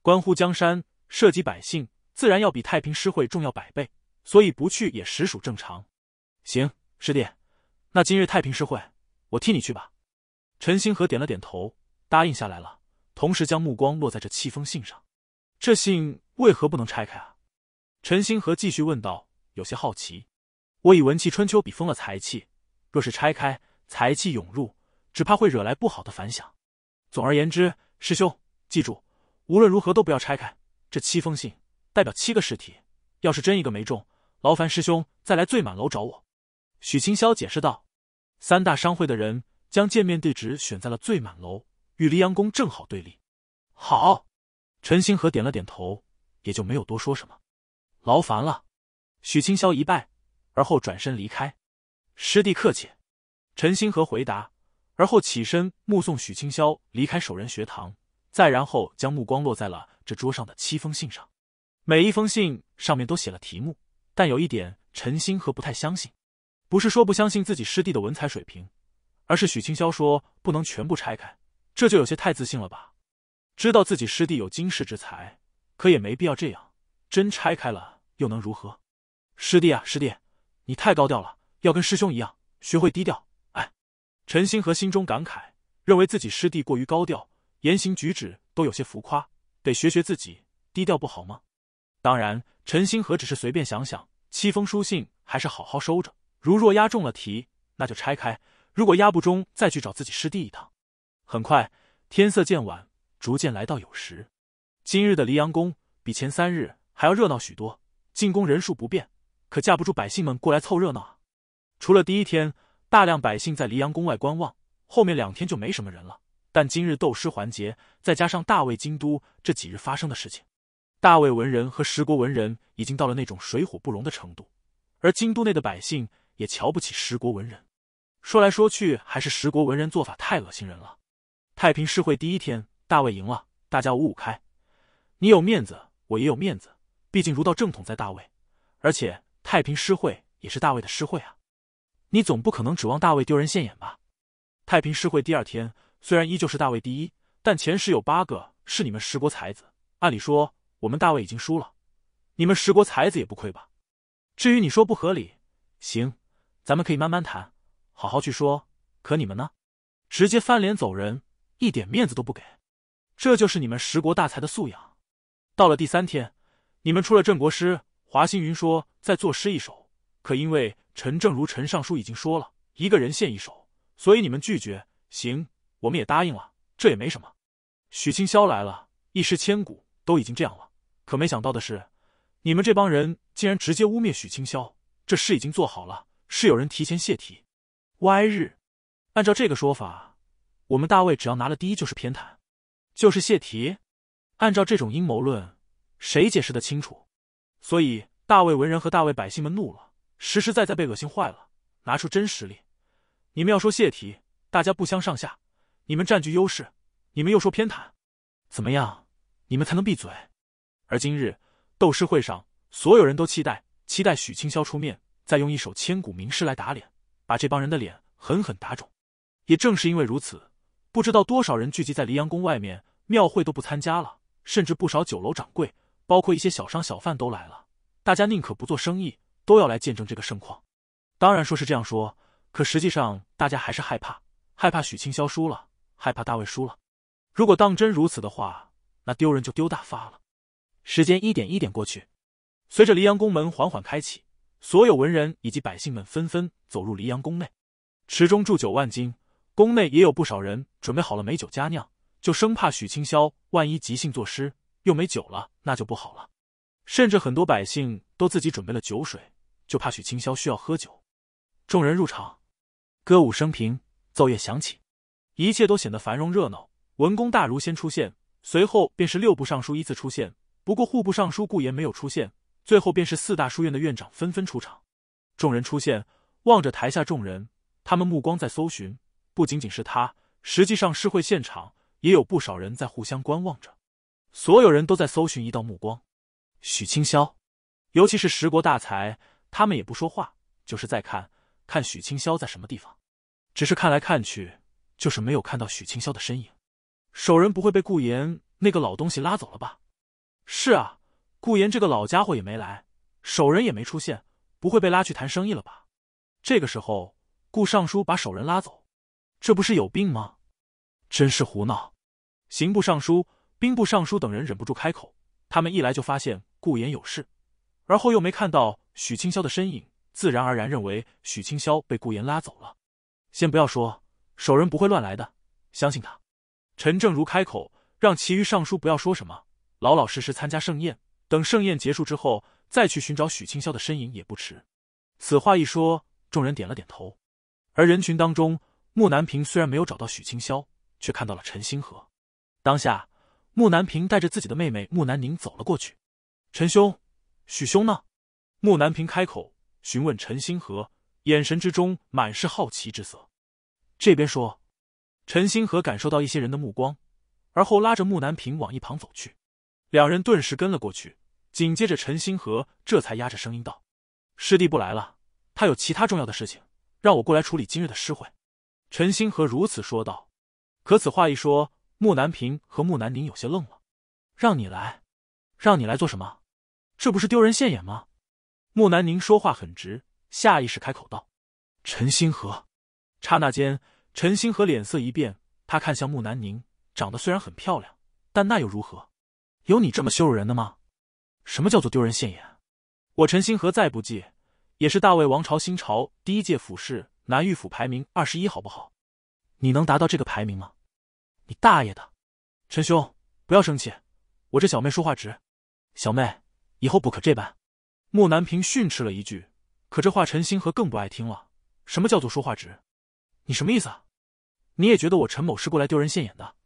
关乎江山，涉及百姓，自然要比太平诗会重要百倍，所以不去也实属正常。行，师弟，那今日太平诗会，我替你去吧。陈星河点了点头，答应下来了，同时将目光落在这七封信上。这信为何不能拆开啊？陈星河继续问道，有些好奇。我以文气春秋笔封了财气，若是拆开，财气涌入，只怕会惹来不好的反响。总而言之，师兄记住，无论如何都不要拆开这七封信，代表七个尸体。要是真一个没中，劳烦师兄再来醉满楼找我。”许清霄解释道。三大商会的人将见面地址选在了醉满楼，与黎阳宫正好对立。好。陈星河点了点头，也就没有多说什么。劳烦了，许清霄一拜，而后转身离开。师弟客气。陈星河回答，而后起身目送许清霄离开首人学堂，再然后将目光落在了这桌上的七封信上。每一封信上面都写了题目，但有一点，陈星河不太相信。不是说不相信自己师弟的文采水平，而是许清霄说不能全部拆开，这就有些太自信了吧。知道自己师弟有惊世之才，可也没必要这样。真拆开了又能如何？师弟啊，师弟，你太高调了，要跟师兄一样，学会低调。哎，陈星河心中感慨，认为自己师弟过于高调，言行举止都有些浮夸，得学学自己低调，不好吗？当然，陈星河只是随便想想，七封书信还是好好收着。如若押中了题，那就拆开；如果押不中，再去找自己师弟一趟。很快，天色渐晚。逐渐来到有时，今日的黎阳宫比前三日还要热闹许多。进宫人数不变，可架不住百姓们过来凑热闹啊！除了第一天，大量百姓在黎阳宫外观望，后面两天就没什么人了。但今日斗诗环节，再加上大魏京都这几日发生的事情，大魏文人和十国文人已经到了那种水火不容的程度。而京都内的百姓也瞧不起十国文人，说来说去还是十国文人做法太恶心人了。太平诗会第一天。大卫赢了，大家五五开，你有面子，我也有面子。毕竟儒道正统在大卫，而且太平诗会也是大卫的诗会啊。你总不可能指望大卫丢人现眼吧？太平诗会第二天，虽然依旧是大卫第一，但前十有八个是你们十国才子。按理说，我们大卫已经输了，你们十国才子也不亏吧？至于你说不合理，行，咱们可以慢慢谈，好好去说。可你们呢？直接翻脸走人，一点面子都不给。这就是你们十国大才的素养。到了第三天，你们出了镇国师华星云，说再作诗一首。可因为陈正如、陈尚书已经说了一个人献一首，所以你们拒绝。行，我们也答应了，这也没什么。许清霄来了，一诗千古都已经这样了。可没想到的是，你们这帮人竟然直接污蔑许清霄。这诗已经做好了，是有人提前泄题。歪日，按照这个说法，我们大魏只要拿了第一就是偏袒。就是泄题，按照这种阴谋论，谁解释的清楚？所以大魏文人和大魏百姓们怒了，实实在在被恶心坏了，拿出真实力。你们要说泄题，大家不相上下，你们占据优势，你们又说偏袒，怎么样？你们才能闭嘴？而今日斗师会上，所有人都期待期待许清霄出面，再用一首千古名诗来打脸，把这帮人的脸狠狠打肿。也正是因为如此。不知道多少人聚集在黎阳宫外面，庙会都不参加了，甚至不少酒楼掌柜，包括一些小商小贩都来了。大家宁可不做生意，都要来见证这个盛况。当然说是这样说，可实际上大家还是害怕，害怕许清霄输了，害怕大卫输了。如果当真如此的话，那丢人就丢大发了。时间一点一点过去，随着黎阳宫门缓缓开启，所有文人以及百姓们纷纷走入黎阳宫内。池中铸酒万金。宫内也有不少人准备好了美酒佳酿，就生怕许清霄万一即兴作诗，又没酒了，那就不好了。甚至很多百姓都自己准备了酒水，就怕许清霄需要喝酒。众人入场，歌舞升平，奏乐响起，一切都显得繁荣热闹。文公大儒先出现，随后便是六部尚书依次出现。不过户部尚书顾炎没有出现，最后便是四大书院的院长纷纷出场。众人出现，望着台下众人，他们目光在搜寻。不仅仅是他，实际上诗会现场也有不少人在互相观望着，所有人都在搜寻一道目光。许清霄，尤其是十国大才，他们也不说话，就是在看看许清霄在什么地方，只是看来看去，就是没有看到许清霄的身影。守人不会被顾言那个老东西拉走了吧？是啊，顾言这个老家伙也没来，守人也没出现，不会被拉去谈生意了吧？这个时候，顾尚书把守人拉走。这不是有病吗？真是胡闹！刑部尚书、兵部尚书等人忍不住开口。他们一来就发现顾言有事，而后又没看到许清霄的身影，自然而然认为许清霄被顾言拉走了。先不要说，守人不会乱来的，相信他。陈正如开口，让其余尚书不要说什么，老老实实参加盛宴。等盛宴结束之后，再去寻找许清霄的身影也不迟。此话一说，众人点了点头。而人群当中。木南平虽然没有找到许清霄，却看到了陈星河。当下，木南平带着自己的妹妹木南宁走了过去。“陈兄，许兄呢？”木南平开口询问陈星河，眼神之中满是好奇之色。这边说，陈星河感受到一些人的目光，而后拉着木南平往一旁走去。两人顿时跟了过去，紧接着陈星河这才压着声音道：“师弟不来了，他有其他重要的事情，让我过来处理今日的诗会。”陈星河如此说道，可此话一说，木南平和木南宁有些愣了。让你来，让你来做什么？这不是丢人现眼吗？木南宁说话很直，下意识开口道：“陈星河。”刹那间，陈星河脸色一变，他看向木南宁，长得虽然很漂亮，但那又如何？有你这么羞辱人的吗？什么叫做丢人现眼？我陈星河再不济，也是大魏王朝新朝第一届府士。南御府排名二十一，好不好？你能达到这个排名吗？你大爷的！陈兄，不要生气。我这小妹说话直，小妹以后不可这般。穆南平训斥了一句，可这话陈星河更不爱听了。什么叫做说话直？你什么意思啊？你也觉得我陈某是过来丢人现眼的？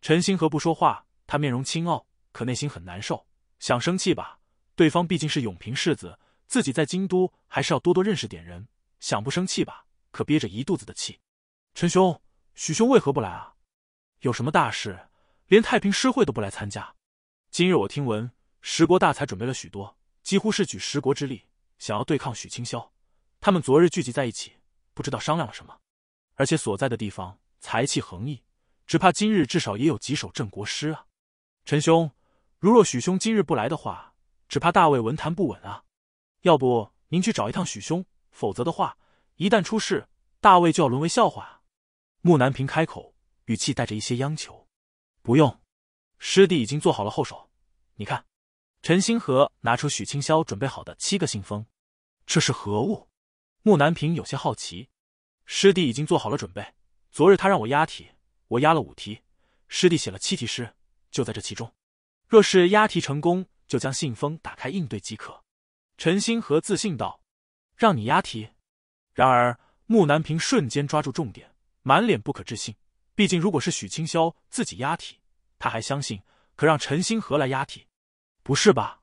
陈星河不说话，他面容清傲，可内心很难受。想生气吧，对方毕竟是永平世子，自己在京都还是要多多认识点人。想不生气吧？可憋着一肚子的气，陈兄，许兄为何不来啊？有什么大事，连太平诗会都不来参加？今日我听闻十国大才准备了许多，几乎是举十国之力，想要对抗许清霄。他们昨日聚集在一起，不知道商量了什么。而且所在的地方财气横溢，只怕今日至少也有几首镇国诗啊。陈兄，如若许兄今日不来的话，只怕大魏文坛不稳啊。要不您去找一趟许兄，否则的话。一旦出事，大卫就要沦为笑话啊！木南平开口，语气带着一些央求。不用，师弟已经做好了后手。你看，陈星河拿出许清霄准备好的七个信封，这是何物？木南平有些好奇。师弟已经做好了准备，昨日他让我押题，我押了五题，师弟写了七题诗，就在这其中。若是押题成功，就将信封打开应对即可。陈星河自信道：“让你押题。”然而，木南平瞬间抓住重点，满脸不可置信。毕竟，如果是许清霄自己押题，他还相信；可让陈星河来押题，不是吧？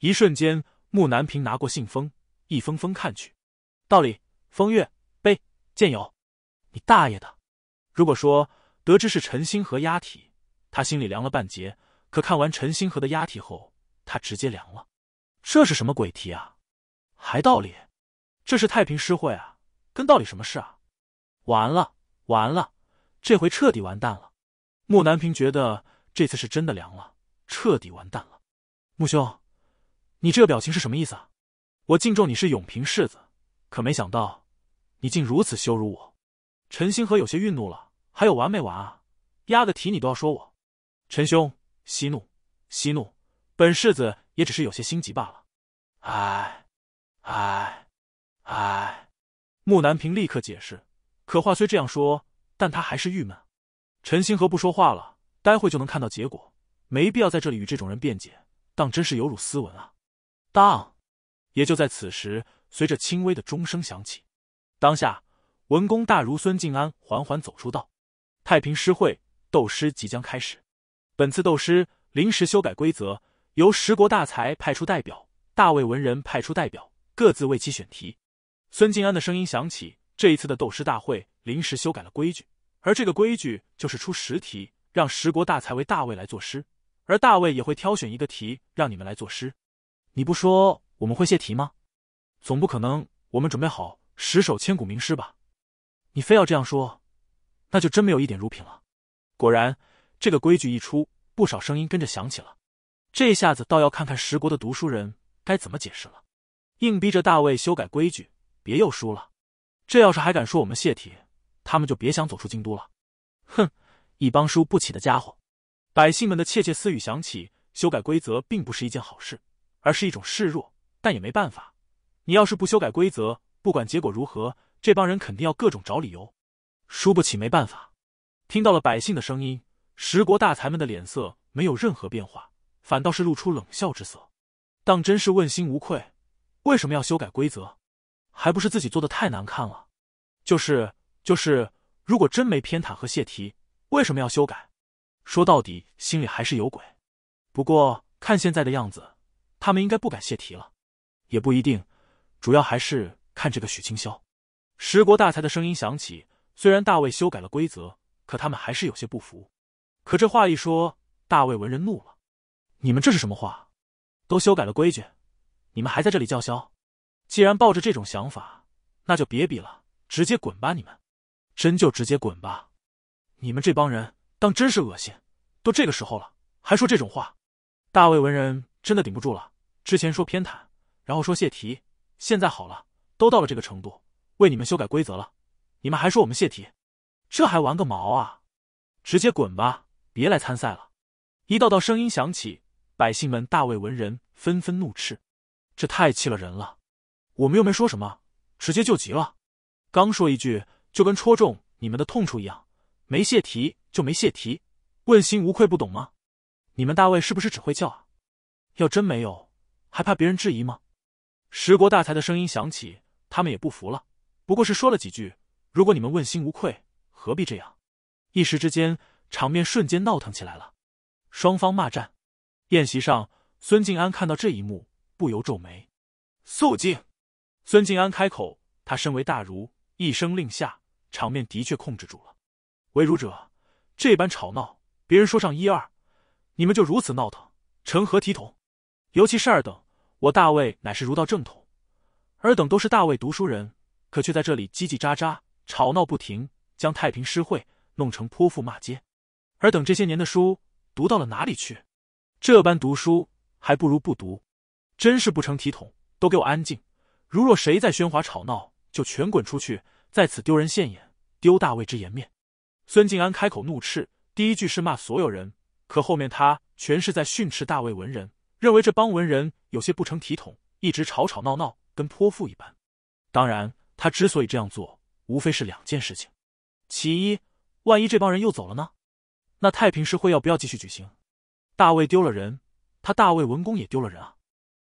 一瞬间，木南平拿过信封，一封封看去。道理、风月、碑、剑友，你大爷的！如果说得知是陈星河押题，他心里凉了半截；可看完陈星河的押题后，他直接凉了。这是什么鬼题啊？还道理？这是太平诗会啊，跟到底什么事啊？完了完了，这回彻底完蛋了。穆南平觉得这次是真的凉了，彻底完蛋了。穆兄，你这表情是什么意思啊？我敬重你是永平世子，可没想到你竟如此羞辱我。陈星河有些愠怒了，还有完没完啊？压的题你都要说我？陈兄息怒息怒，本世子也只是有些心急罢了。唉唉。唉，木南平立刻解释，可话虽这样说，但他还是郁闷。陈星河不说话了，待会就能看到结果，没必要在这里与这种人辩解，当真是有辱斯文啊！当，也就在此时，随着轻微的钟声响起，当下文公大儒孙敬安缓缓走出道，太平诗会斗诗即将开始。本次斗诗临时修改规则，由十国大才派出代表，大魏文人派出代表，各自为其选题。孙静安的声音响起：“这一次的斗诗大会临时修改了规矩，而这个规矩就是出十题，让十国大才为大卫来作诗，而大卫也会挑选一个题让你们来作诗。你不说我们会泄题吗？总不可能我们准备好十首千古名诗吧？你非要这样说，那就真没有一点如品了。”果然，这个规矩一出，不少声音跟着响起了。这下子倒要看看十国的读书人该怎么解释了，硬逼着大卫修改规矩。别又输了，这要是还敢说我们泄题，他们就别想走出京都了。哼，一帮输不起的家伙！百姓们的窃窃私语响起。修改规则并不是一件好事，而是一种示弱。但也没办法，你要是不修改规则，不管结果如何，这帮人肯定要各种找理由。输不起没办法。听到了百姓的声音，十国大才们的脸色没有任何变化，反倒是露出冷笑之色。当真是问心无愧？为什么要修改规则？还不是自己做的太难看了，就是就是，如果真没偏袒和泄题，为什么要修改？说到底，心里还是有鬼。不过看现在的样子，他们应该不敢泄题了，也不一定。主要还是看这个许清霄。十国大才的声音响起。虽然大卫修改了规则，可他们还是有些不服。可这话一说，大卫文人怒了：“你们这是什么话？都修改了规矩，你们还在这里叫嚣？”既然抱着这种想法，那就别比了，直接滚吧！你们，真就直接滚吧！你们这帮人当真是恶心！都这个时候了，还说这种话！大卫文人真的顶不住了，之前说偏袒，然后说泄题，现在好了，都到了这个程度，为你们修改规则了，你们还说我们泄题，这还玩个毛啊！直接滚吧，别来参赛了！一道道声音响起，百姓们、大卫文人纷纷怒斥，这太气了人了。我们又没说什么，直接就急了。刚说一句就跟戳中你们的痛处一样，没泄题就没泄题，问心无愧不懂吗？你们大卫是不是只会叫啊？要真没有，还怕别人质疑吗？十国大才的声音响起，他们也不服了。不过是说了几句，如果你们问心无愧，何必这样？一时之间，场面瞬间闹腾起来了，双方骂战。宴席上，孙静安看到这一幕，不由皱眉：“肃静！”孙静安开口，他身为大儒，一声令下，场面的确控制住了。为儒者这般吵闹，别人说上一二，你们就如此闹腾，成何体统？尤其是二等，我大魏乃是儒道正统，尔等都是大魏读书人，可却在这里叽叽喳喳吵闹不停，将太平诗会弄成泼妇骂街。尔等这些年的书读到了哪里去？这般读书还不如不读，真是不成体统！都给我安静！如若谁再喧哗吵闹，就全滚出去，在此丢人现眼，丢大魏之颜面。孙敬安开口怒斥，第一句是骂所有人，可后面他全是在训斥大魏文人，认为这帮文人有些不成体统，一直吵吵闹闹，跟泼妇一般。当然，他之所以这样做，无非是两件事情：其一，万一这帮人又走了呢？那太平诗会要不要继续举行？大卫丢了人，他大卫文公也丢了人啊。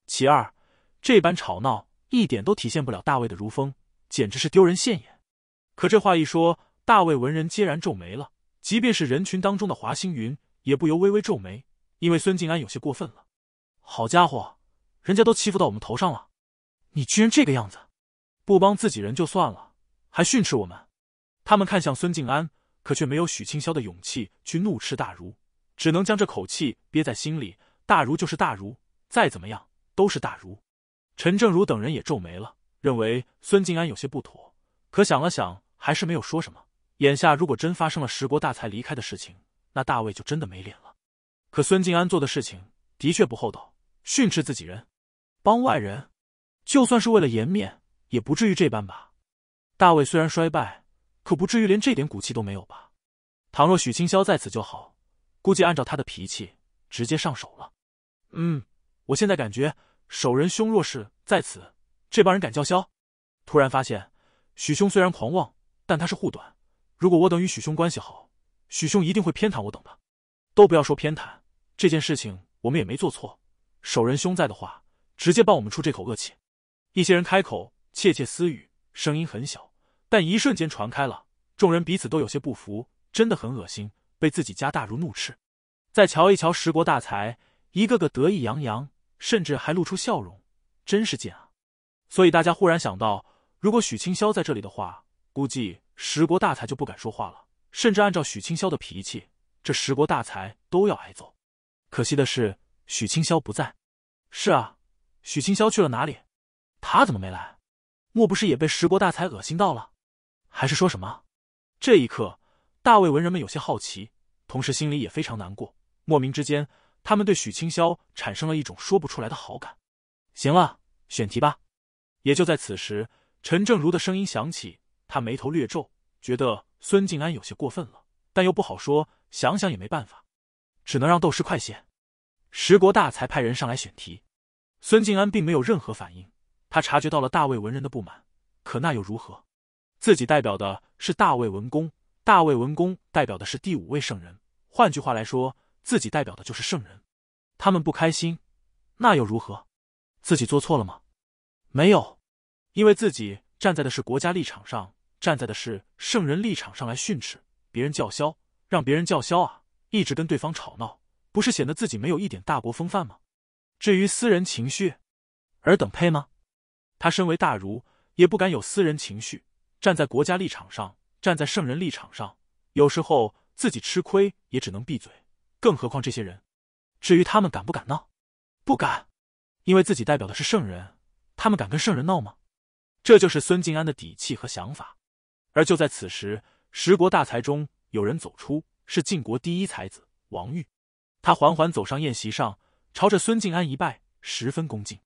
其二，这般吵闹。一点都体现不了大卫的如风，简直是丢人现眼。可这话一说，大卫文人皆然皱眉了。即便是人群当中的华星云，也不由微微皱眉，因为孙静安有些过分了。好家伙，人家都欺负到我们头上了，你居然这个样子，不帮自己人就算了，还训斥我们。他们看向孙静安，可却没有许清霄的勇气去怒斥大儒，只能将这口气憋在心里。大儒就是大儒，再怎么样都是大儒。陈正如等人也皱眉了，认为孙静安有些不妥，可想了想，还是没有说什么。眼下如果真发生了十国大才离开的事情，那大卫就真的没脸了。可孙静安做的事情的确不厚道，训斥自己人，帮外人，就算是为了颜面，也不至于这般吧？大卫虽然衰败，可不至于连这点骨气都没有吧？倘若许清霄在此就好，估计按照他的脾气，直接上手了。嗯，我现在感觉。守仁兄若是在此，这帮人敢叫嚣？突然发现，许兄虽然狂妄，但他是护短。如果我等与许兄关系好，许兄一定会偏袒我等的。都不要说偏袒，这件事情我们也没做错。守仁兄在的话，直接帮我们出这口恶气。一些人开口窃窃私语，声音很小，但一瞬间传开了。众人彼此都有些不服，真的很恶心，被自己家大儒怒斥。再瞧一瞧十国大才，一个个得意洋洋。甚至还露出笑容，真是贱啊！所以大家忽然想到，如果许清霄在这里的话，估计十国大才就不敢说话了。甚至按照许清霄的脾气，这十国大才都要挨揍。可惜的是，许清霄不在。是啊，许清霄去了哪里？他怎么没来？莫不是也被十国大才恶心到了？还是说什么？这一刻，大卫文人们有些好奇，同时心里也非常难过。莫名之间。他们对许清霄产生了一种说不出来的好感。行了，选题吧。也就在此时，陈正如的声音响起，他眉头略皱，觉得孙静安有些过分了，但又不好说，想想也没办法，只能让斗士快些。石国大才派人上来选题，孙静安并没有任何反应，他察觉到了大魏文人的不满，可那又如何？自己代表的是大魏文公，大魏文公代表的是第五位圣人，换句话来说。自己代表的就是圣人，他们不开心，那又如何？自己做错了吗？没有，因为自己站在的是国家立场上，站在的是圣人立场上来训斥别人叫嚣，让别人叫嚣啊！一直跟对方吵闹，不是显得自己没有一点大国风范吗？至于私人情绪，尔等配吗？他身为大儒，也不敢有私人情绪，站在国家立场上，站在圣人立场上，有时候自己吃亏也只能闭嘴。更何况这些人，至于他们敢不敢闹？不敢，因为自己代表的是圣人，他们敢跟圣人闹吗？这就是孙静安的底气和想法。而就在此时，十国大才中有人走出，是晋国第一才子王玉。他缓缓走上宴席上，朝着孙静安一拜，十分恭敬。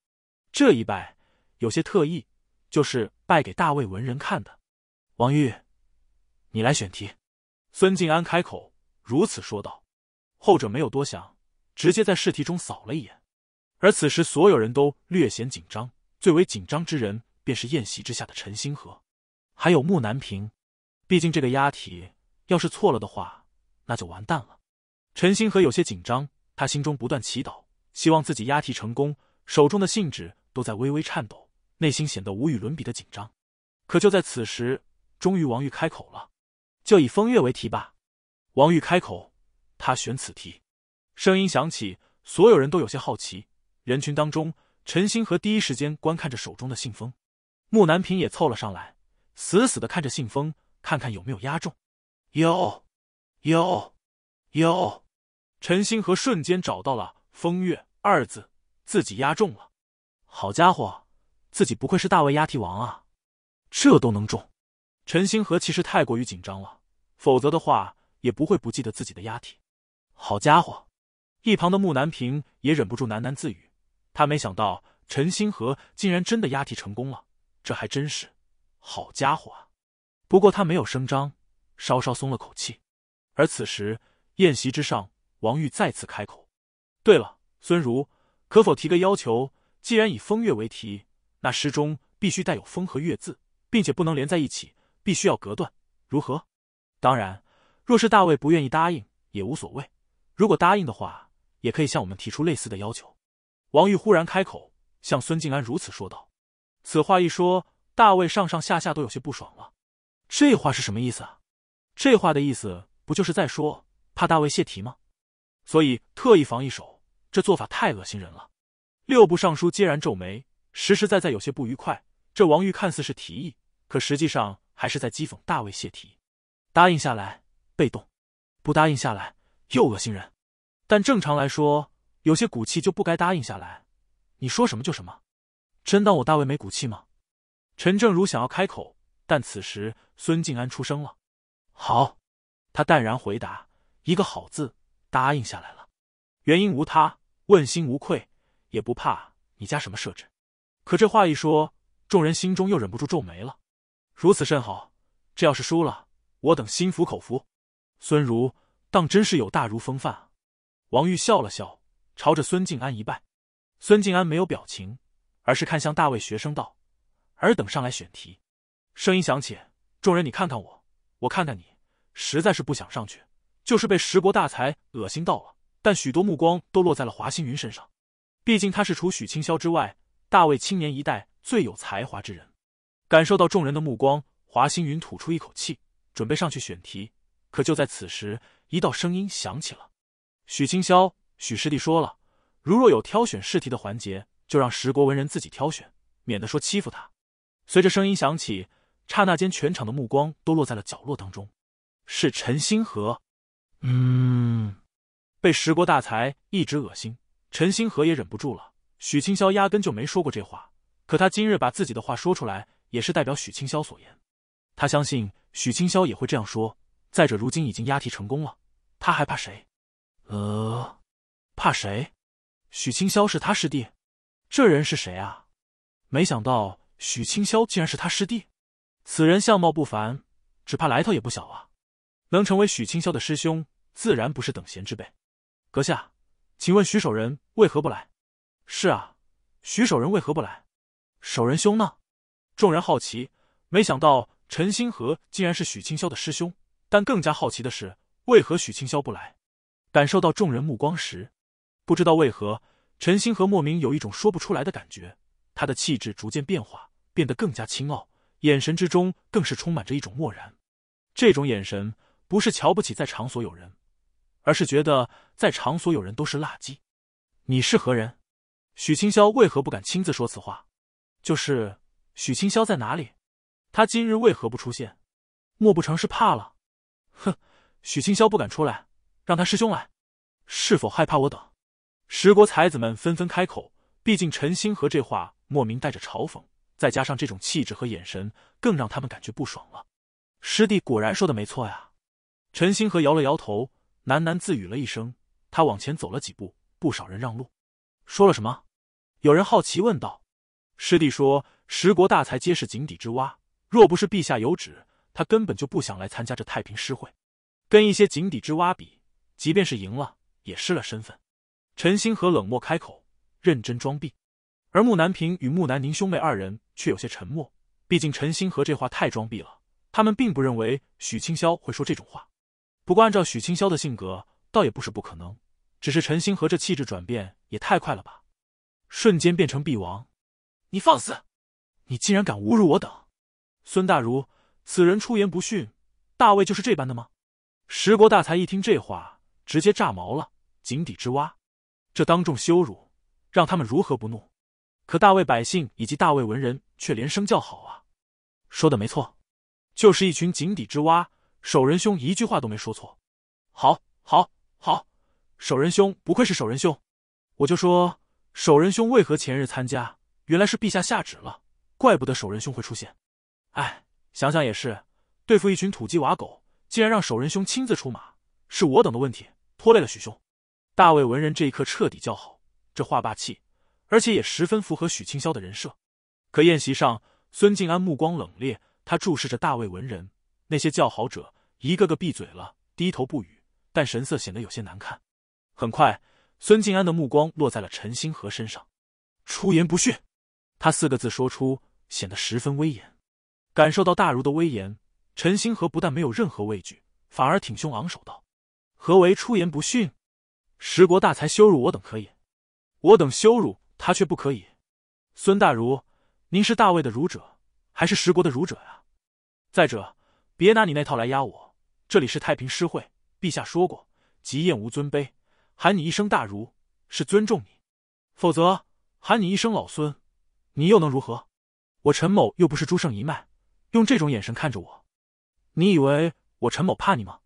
这一拜有些特意，就是拜给大魏文人看的。王玉，你来选题。孙静安开口如此说道。后者没有多想，直接在试题中扫了一眼。而此时，所有人都略显紧张，最为紧张之人便是宴席之下的陈星河，还有木南平。毕竟这个押题要是错了的话，那就完蛋了。陈星河有些紧张，他心中不断祈祷，希望自己押题成功，手中的信纸都在微微颤抖，内心显得无与伦比的紧张。可就在此时，终于王玉开口了：“就以风月为题吧。”王玉开口。他选此题，声音响起，所有人都有些好奇。人群当中，陈星河第一时间观看着手中的信封，木南平也凑了上来，死死的看着信封，看看有没有压中。有，有，有！陈星河瞬间找到了“风月”二字，自己压中了。好家伙，自己不愧是大位押题王啊，这都能中！陈星河其实太过于紧张了，否则的话也不会不记得自己的押题。好家伙，一旁的木南平也忍不住喃喃自语。他没想到陈星河竟然真的押题成功了，这还真是好家伙啊！不过他没有声张，稍稍松了口气。而此时宴席之上，王玉再次开口：“对了，孙如，可否提个要求？既然以风月为题，那诗中必须带有风和月字，并且不能连在一起，必须要隔断，如何？当然，若是大卫不愿意答应，也无所谓。”如果答应的话，也可以向我们提出类似的要求。王玉忽然开口，向孙静安如此说道。此话一说，大卫上上下下都有些不爽了。这话是什么意思啊？这话的意思不就是在说怕大卫泄题吗？所以特意防一手，这做法太恶心人了。六部尚书皆然皱眉，实实在在有些不愉快。这王玉看似是提议，可实际上还是在讥讽大卫泄题。答应下来被动，不答应下来。又恶心人，但正常来说，有些骨气就不该答应下来。你说什么就什么，真当我大卫没骨气吗？陈正如想要开口，但此时孙静安出声了：“好。”他淡然回答：“一个好字，答应下来了。原因无他，问心无愧，也不怕你加什么设置。”可这话一说，众人心中又忍不住皱眉了。如此甚好，这要是输了，我等心服口服。孙如。当真是有大儒风范啊！王玉笑了笑，朝着孙静安一拜。孙静安没有表情，而是看向大卫学生道：“尔等上来选题。”声音响起，众人你看看我，我看看你，实在是不想上去，就是被十国大才恶心到了。但许多目光都落在了华星云身上，毕竟他是除许清霄之外，大卫青年一代最有才华之人。感受到众人的目光，华星云吐出一口气，准备上去选题。可就在此时。一道声音响起了，许清霄，许师弟说了，如若有挑选试题的环节，就让十国文人自己挑选，免得说欺负他。随着声音响起，刹那间全场的目光都落在了角落当中，是陈星河。嗯，被十国大才一直恶心，陈星河也忍不住了。许清霄压根就没说过这话，可他今日把自己的话说出来，也是代表许清霄所言。他相信许清霄也会这样说。再者，如今已经押题成功了。他还怕谁？呃，怕谁？许清霄是他师弟，这人是谁啊？没想到许清霄竟然是他师弟，此人相貌不凡，只怕来头也不小啊！能成为许清霄的师兄，自然不是等闲之辈。阁下，请问徐守仁为何不来？是啊，徐守仁为何不来？守仁兄呢？众人好奇，没想到陈星河竟然是许清霄的师兄，但更加好奇的是。为何许清霄不来？感受到众人目光时，不知道为何陈星河莫名有一种说不出来的感觉。他的气质逐渐变化，变得更加清傲，眼神之中更是充满着一种漠然。这种眼神不是瞧不起在场所有人，而是觉得在场所有人都是垃圾。你是何人？许清霄为何不敢亲自说此话？就是许清霄在哪里？他今日为何不出现？莫不成是怕了？哼！许清霄不敢出来，让他师兄来。是否害怕我等？十国才子们纷纷开口。毕竟陈星河这话莫名带着嘲讽，再加上这种气质和眼神，更让他们感觉不爽了。师弟果然说的没错呀。陈星河摇了摇头，喃喃自语了一声。他往前走了几步，不少人让路。说了什么？有人好奇问道。师弟说：“十国大才皆是井底之蛙，若不是陛下有旨，他根本就不想来参加这太平诗会。”跟一些井底之蛙比，即便是赢了，也失了身份。陈星河冷漠开口，认真装逼。而木南平与木南宁兄妹二人却有些沉默，毕竟陈星河这话太装逼了，他们并不认为许清霄会说这种话。不过按照许清霄的性格，倒也不是不可能。只是陈星河这气质转变也太快了吧，瞬间变成壁王。你放肆！你竟然敢侮辱我等！孙大儒，此人出言不逊，大卫就是这般的吗？十国大才一听这话，直接炸毛了。井底之蛙，这当众羞辱，让他们如何不怒？可大魏百姓以及大魏文人却连声叫好啊！说的没错，就是一群井底之蛙。守仁兄一句话都没说错。好，好，好！守仁兄不愧是守仁兄。我就说守仁兄为何前日参加，原来是陛下下旨了，怪不得守仁兄会出现。哎，想想也是，对付一群土鸡瓦狗。竟然让守仁兄亲自出马，是我等的问题拖累了许兄。大魏文人这一刻彻底叫好，这话霸气，而且也十分符合许清霄的人设。可宴席上，孙静安目光冷冽，他注视着大魏文人那些叫好者，一个个闭嘴了，低头不语，但神色显得有些难看。很快，孙静安的目光落在了陈星河身上，出言不逊。他四个字说出，显得十分威严。感受到大儒的威严。陈星河不但没有任何畏惧，反而挺胸昂首道：“何为出言不逊？十国大才羞辱我等可以，我等羞辱他却不可以。孙大儒，您是大魏的儒者，还是十国的儒者呀？再者，别拿你那套来压我。这里是太平诗会，陛下说过，即厌无尊卑，喊你一声大儒是尊重你，否则喊你一声老孙，你又能如何？我陈某又不是朱圣一脉，用这种眼神看着我。”你以为我陈某怕你吗？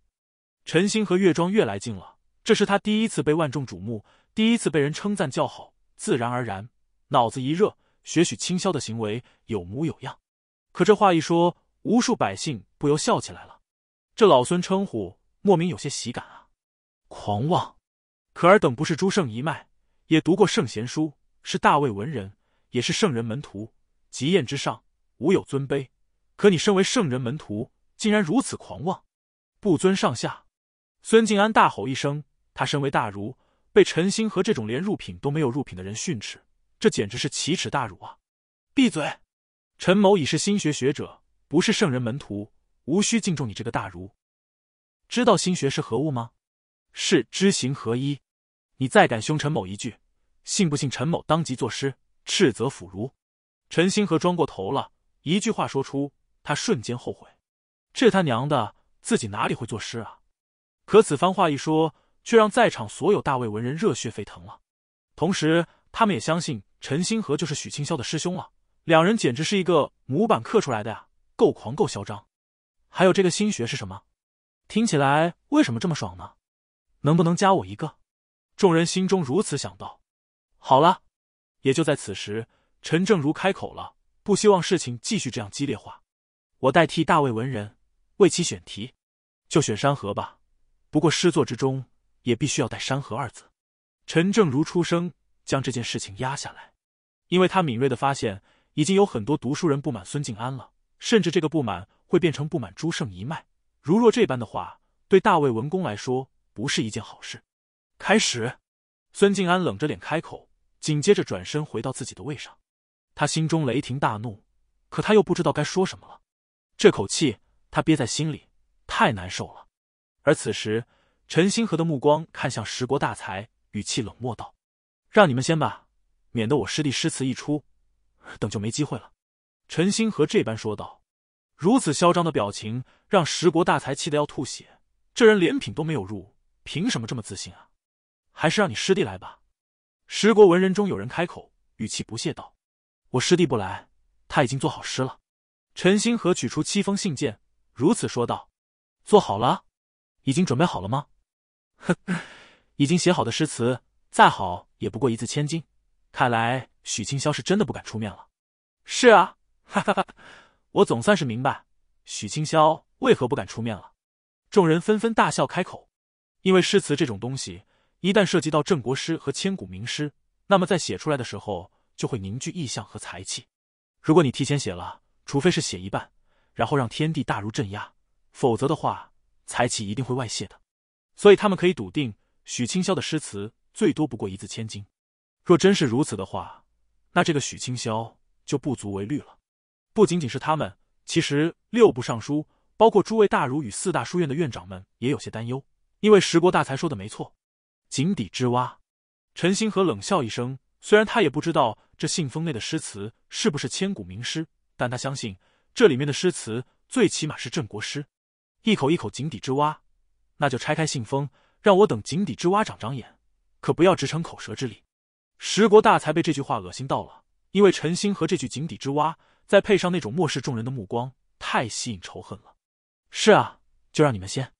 陈星和月庄越来劲了，这是他第一次被万众瞩目，第一次被人称赞叫好，自然而然，脑子一热，学许清霄的行为有模有样。可这话一说，无数百姓不由笑起来了。这老孙称呼莫名有些喜感啊！狂妄，可尔等不是朱圣一脉，也读过圣贤书，是大魏文人，也是圣人门徒，极宴之上，无有尊卑。可你身为圣人门徒。竟然如此狂妄，不尊上下！孙敬安大吼一声：“他身为大儒，被陈兴和这种连入品都没有入品的人训斥，这简直是奇耻大辱啊！”闭嘴！陈某已是心学学者，不是圣人门徒，无需敬重你这个大儒。知道心学是何物吗？是知行合一。你再敢凶陈某一句，信不信陈某当即作诗斥责腐儒？陈星河装过头了，一句话说出，他瞬间后悔。这他娘的，自己哪里会作诗啊？可此番话一说，却让在场所有大魏文人热血沸腾了。同时，他们也相信陈星河就是许清霄的师兄了。两人简直是一个模板刻出来的呀，够狂，够嚣张。还有这个心学是什么？听起来为什么这么爽呢？能不能加我一个？众人心中如此想到。好了，也就在此时，陈正如开口了，不希望事情继续这样激烈化。我代替大魏文人。为其选题，就选山河吧。不过诗作之中也必须要带“山河”二字。陈正如出声将这件事情压下来，因为他敏锐的发现，已经有很多读书人不满孙静安了，甚至这个不满会变成不满朱圣一脉。如若这般的话，对大魏文公来说不是一件好事。开始，孙静安冷着脸开口，紧接着转身回到自己的位上。他心中雷霆大怒，可他又不知道该说什么了。这口气。他憋在心里，太难受了。而此时，陈星河的目光看向十国大才，语气冷漠道：“让你们先吧，免得我师弟诗词一出，等就没机会了。”陈星河这般说道。如此嚣张的表情，让十国大才气得要吐血。这人连品都没有入，凭什么这么自信啊？还是让你师弟来吧。十国文人中有人开口，语气不屑道：“我师弟不来，他已经做好诗了。”陈星河取出七封信件。如此说道：“做好了，已经准备好了吗？”“哼，已经写好的诗词，再好也不过一字千金。”“看来许清霄是真的不敢出面了。”“是啊，哈哈哈，我总算是明白许清霄为何不敢出面了。”众人纷纷大笑，开口：“因为诗词这种东西，一旦涉及到郑国诗和千古名诗，那么在写出来的时候就会凝聚意象和才气。如果你提前写了，除非是写一半。”然后让天地大如镇压，否则的话，财气一定会外泄的。所以他们可以笃定，许清霄的诗词最多不过一字千金。若真是如此的话，那这个许清霄就不足为虑了。不仅仅是他们，其实六部尚书，包括诸位大儒与四大书院的院长们也有些担忧，因为十国大才说的没错。井底之蛙，陈星河冷笑一声。虽然他也不知道这信封内的诗词是不是千古名诗，但他相信。这里面的诗词最起码是镇国诗，一口一口井底之蛙，那就拆开信封，让我等井底之蛙长长眼，可不要只逞口舌之力。十国大才被这句话恶心到了，因为陈兴和这句井底之蛙，再配上那种漠视众人的目光，太吸引仇恨了。是啊，就让你们先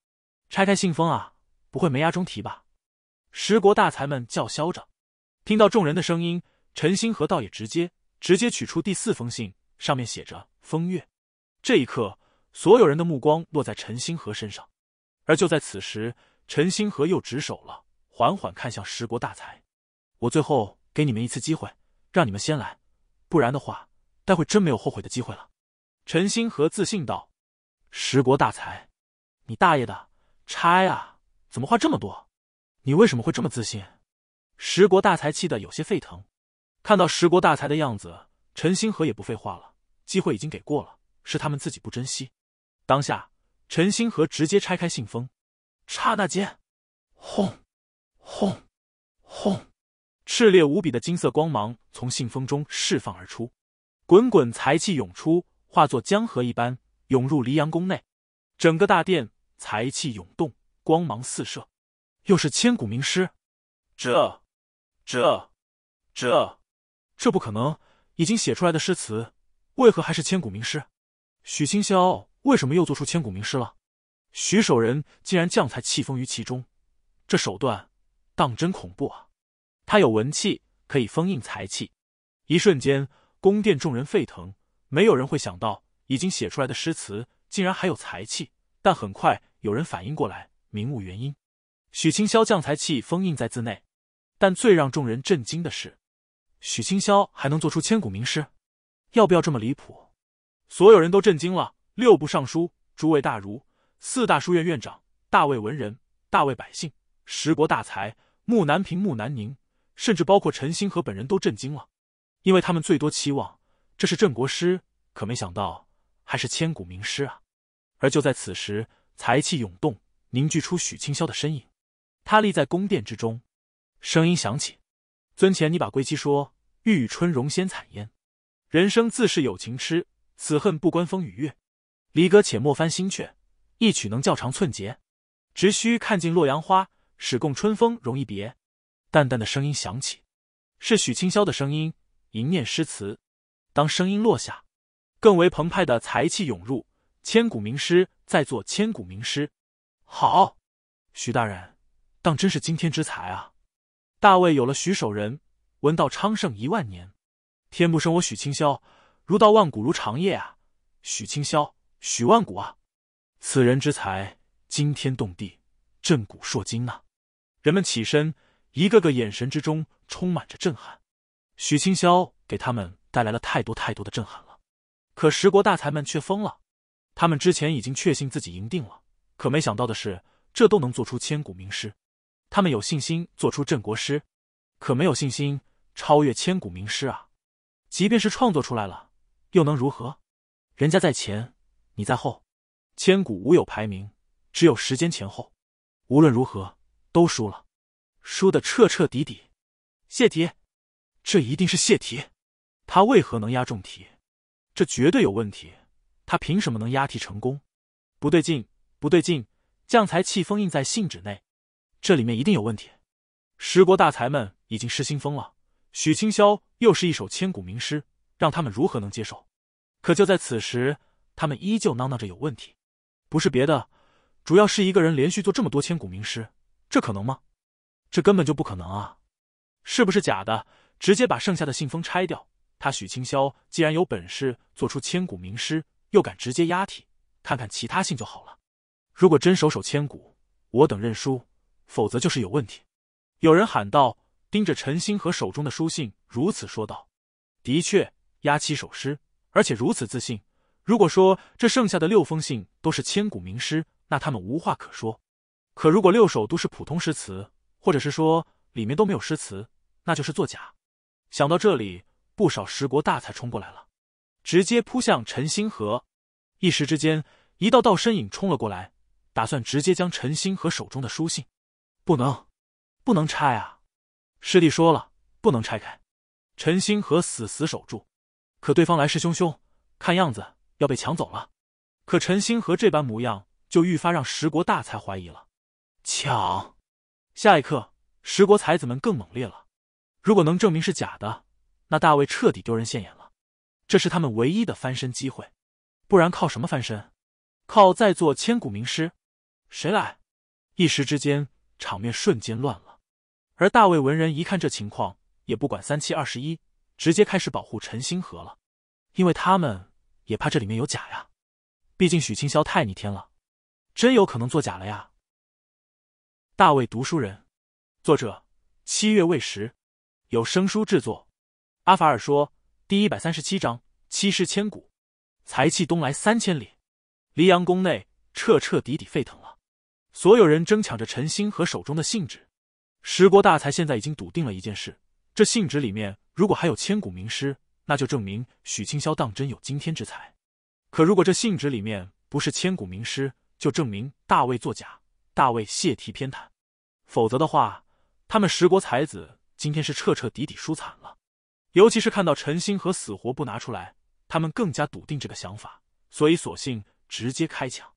拆开信封啊，不会没压中题吧？十国大才们叫嚣着，听到众人的声音，陈兴和倒也直接直接取出第四封信，上面写着。风月，这一刻，所有人的目光落在陈星河身上。而就在此时，陈星河又值守了，缓缓看向十国大才：“我最后给你们一次机会，让你们先来，不然的话，待会真没有后悔的机会了。”陈星河自信道：“十国大才，你大爷的，拆啊！怎么话这么多？你为什么会这么自信？”十国大才气得有些沸腾。看到十国大才的样子，陈星河也不废话了。机会已经给过了，是他们自己不珍惜。当下，陈星河直接拆开信封，刹那间，轰，轰，轰！炽烈无比的金色光芒从信封中释放而出，滚滚财气涌出，化作江河一般涌入黎阳宫内。整个大殿财气涌动，光芒四射。又是千古名诗，这，这，这，这不可能！已经写出来的诗词。为何还是千古名诗？许清霄为什么又做出千古名诗了？许守仁竟然将才气封于其中，这手段当真恐怖啊！他有文气可以封印才气，一瞬间宫殿众人沸腾。没有人会想到，已经写出来的诗词竟然还有才气。但很快有人反应过来，明悟原因：许清霄将才气封印在字内。但最让众人震惊的是，许清霄还能做出千古名诗。要不要这么离谱？所有人都震惊了。六部尚书、诸位大儒、四大书院院长、大魏文人、大魏百姓、十国大才、木南平、木南宁，甚至包括陈星河本人都震惊了，因为他们最多期望这是镇国师，可没想到还是千古名师啊！而就在此时，财气涌动，凝聚出许清霄的身影。他立在宫殿之中，声音响起：“尊前你把归期说，欲与春容先采烟。”人生自是有情痴，此恨不关风与月。离歌且莫翻新阙，一曲能教肠寸结。直须看尽洛阳花，始共春风容易别。淡淡的声音响起，是许清霄的声音，吟念诗词。当声音落下，更为澎湃的才气涌入。千古名诗，再作千古名诗。好，许大人，当真是惊天之才啊！大魏有了许守仁，文道昌盛一万年。天不生我许清霄，如到万古如长夜啊！许清霄，许万古啊！此人之才，惊天动地，震古烁今呐！人们起身，一个个眼神之中充满着震撼。许清霄给他们带来了太多太多的震撼了。可十国大才们却疯了，他们之前已经确信自己赢定了，可没想到的是，这都能做出千古名师。他们有信心做出镇国师，可没有信心超越千古名师啊！即便是创作出来了，又能如何？人家在前，你在后，千古无有排名，只有时间前后。无论如何，都输了，输的彻彻底底。谢题，这一定是谢题。他为何能压中题？这绝对有问题。他凭什么能压题成功？不对劲，不对劲！将才气封印在信纸内，这里面一定有问题。十国大才们已经失心疯了。许清霄又是一首千古名诗，让他们如何能接受？可就在此时，他们依旧囔囔着有问题。不是别的，主要是一个人连续做这么多千古名诗，这可能吗？这根本就不可能啊！是不是假的？直接把剩下的信封拆掉。他许清霄既然有本事做出千古名诗，又敢直接押题，看看其他信就好了。如果真手手千古，我等认输；否则就是有问题。有人喊道。盯着陈星河手中的书信，如此说道：“的确，押七首诗，而且如此自信。如果说这剩下的六封信都是千古名诗，那他们无话可说。可如果六首都是普通诗词，或者是说里面都没有诗词，那就是作假。”想到这里，不少十国大才冲过来了，直接扑向陈星河。一时之间，一道道身影冲了过来，打算直接将陈星河手中的书信，不能，不能拆啊！师弟说了，不能拆开。陈星河死死守住，可对方来势汹汹，看样子要被抢走了。可陈星河这般模样，就愈发让十国大才怀疑了。抢！下一刻，十国才子们更猛烈了。如果能证明是假的，那大卫彻底丢人现眼了。这是他们唯一的翻身机会，不然靠什么翻身？靠在座千古名师？谁来？一时之间，场面瞬间乱了。而大卫文人一看这情况，也不管三七二十一，直接开始保护陈星河了，因为他们也怕这里面有假呀，毕竟许清霄太逆天了，真有可能作假了呀。大卫读书人，作者七月未时，有声书制作，阿法尔说，第一百三十七章七世千古，财气东来三千里，黎阳宫内彻彻底底沸腾了，所有人争抢着陈星河手中的信纸。十国大才现在已经笃定了一件事：这信纸里面如果还有千古名诗，那就证明许清霄当真有惊天之才；可如果这信纸里面不是千古名诗，就证明大卫作假，大卫泄题偏袒。否则的话，他们十国才子今天是彻彻底底输惨了。尤其是看到陈星河死活不拿出来，他们更加笃定这个想法，所以索性直接开抢。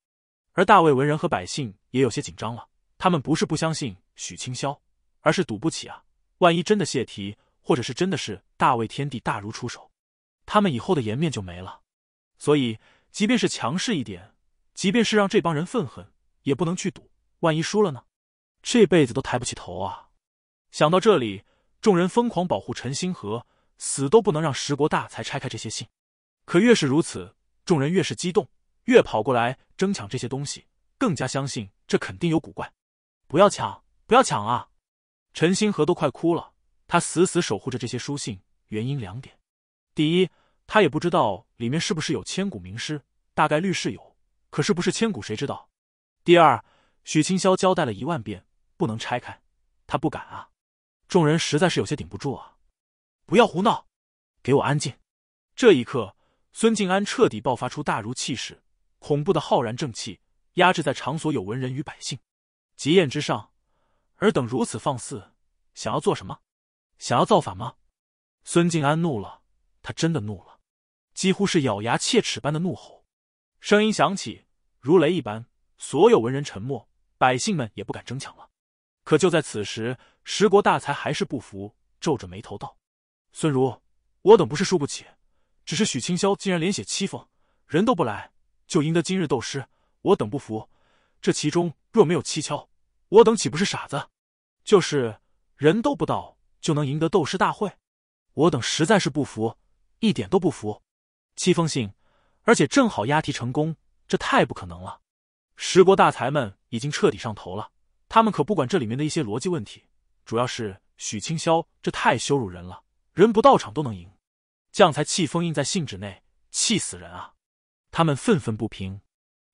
而大卫文人和百姓也有些紧张了，他们不是不相信许清霄。而是赌不起啊！万一真的泄题，或者是真的是大魏天帝大如出手，他们以后的颜面就没了。所以，即便是强势一点，即便是让这帮人愤恨，也不能去赌。万一输了呢？这辈子都抬不起头啊！想到这里，众人疯狂保护陈星河，死都不能让石国大才拆开这些信。可越是如此，众人越是激动，越跑过来争抢这些东西，更加相信这肯定有古怪。不要抢，不要抢啊！陈星河都快哭了，他死死守护着这些书信，原因两点：第一，他也不知道里面是不是有千古名诗，大概率是有，可是不是千古谁知道；第二，许清霄交代了一万遍，不能拆开，他不敢啊。众人实在是有些顶不住啊！不要胡闹，给我安静！这一刻，孙静安彻底爆发出大儒气势，恐怖的浩然正气压制在场所有文人与百姓，极宴之上。而等如此放肆，想要做什么？想要造反吗？孙静安怒了，他真的怒了，几乎是咬牙切齿般的怒吼，声音响起如雷一般。所有文人沉默，百姓们也不敢争抢了。可就在此时，十国大才还是不服，皱着眉头道：“孙如，我等不是输不起，只是许清霄竟然连写七封人都不来，就赢得今日斗诗，我等不服。这其中若没有蹊跷。”我等岂不是傻子？就是人都不到就能赢得斗师大会，我等实在是不服，一点都不服。气封信，而且正好押题成功，这太不可能了。十国大才们已经彻底上头了，他们可不管这里面的一些逻辑问题，主要是许清霄这太羞辱人了，人不到场都能赢，将才气封印在信纸内，气死人啊！他们愤愤不平，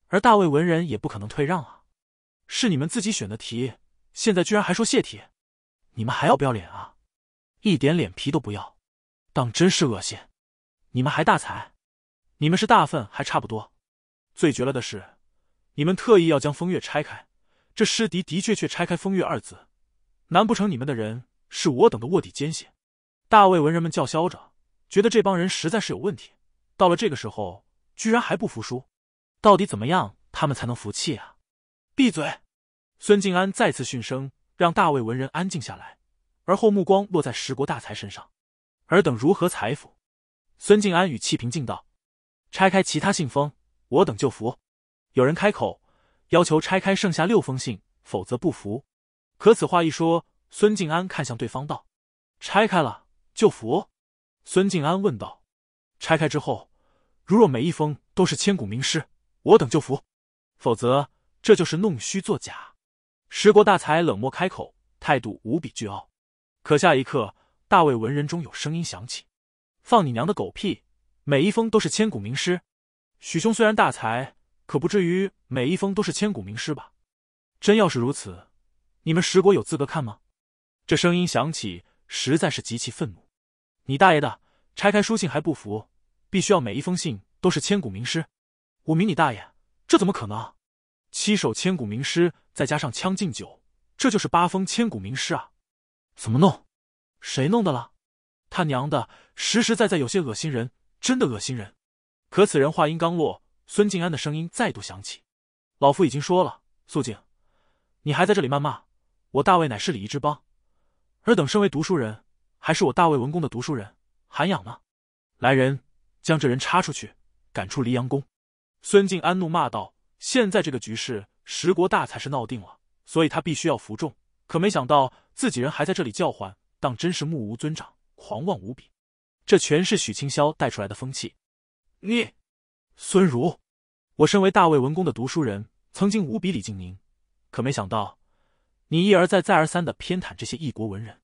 而大魏文人也不可能退让啊。是你们自己选的题，现在居然还说泄题，你们还要不要脸啊？一点脸皮都不要，当真是恶心！你们还大才，你们是大粪还差不多。最绝了的是，你们特意要将“风月”拆开，这诗题的确确拆开“风月”二字，难不成你们的人是我等的卧底奸细？大卫文人们叫嚣着，觉得这帮人实在是有问题。到了这个时候，居然还不服输，到底怎么样他们才能服气啊？闭嘴！孙静安再次训声，让大卫文人安静下来。而后目光落在十国大才身上，尔等如何财服？孙静安语气平静道：“拆开其他信封，我等就服。”有人开口，要求拆开剩下六封信，否则不服。可此话一说，孙静安看向对方道：“拆开了就服？”孙静安问道：“拆开之后，如若每一封都是千古名诗，我等就服；否则。”这就是弄虚作假，十国大才冷漠开口，态度无比倨傲。可下一刻，大魏文人中有声音响起：“放你娘的狗屁！每一封都是千古名诗，许兄虽然大才，可不至于每一封都是千古名诗吧？真要是如此，你们十国有资格看吗？”这声音响起，实在是极其愤怒：“你大爷的！拆开书信还不服，必须要每一封信都是千古名诗？我明你大爷，这怎么可能！”七首千古名诗，再加上《将进酒》，这就是八封千古名诗啊！怎么弄？谁弄的了？他娘的，实实在在有些恶心人，真的恶心人！可此人话音刚落，孙静安的声音再度响起：“老夫已经说了，素静，你还在这里谩骂？我大魏乃是礼仪之邦，尔等身为读书人，还是我大魏文公的读书人，涵养呢？来人，将这人插出去，赶出黎阳宫！”孙静安怒骂道。现在这个局势，十国大才是闹定了，所以他必须要服众。可没想到自己人还在这里叫唤，当真是目无尊长，狂妄无比。这全是许清霄带出来的风气。你，孙如，我身为大魏文公的读书人，曾经无比李敬明，可没想到你一而再、再而三的偏袒这些异国文人。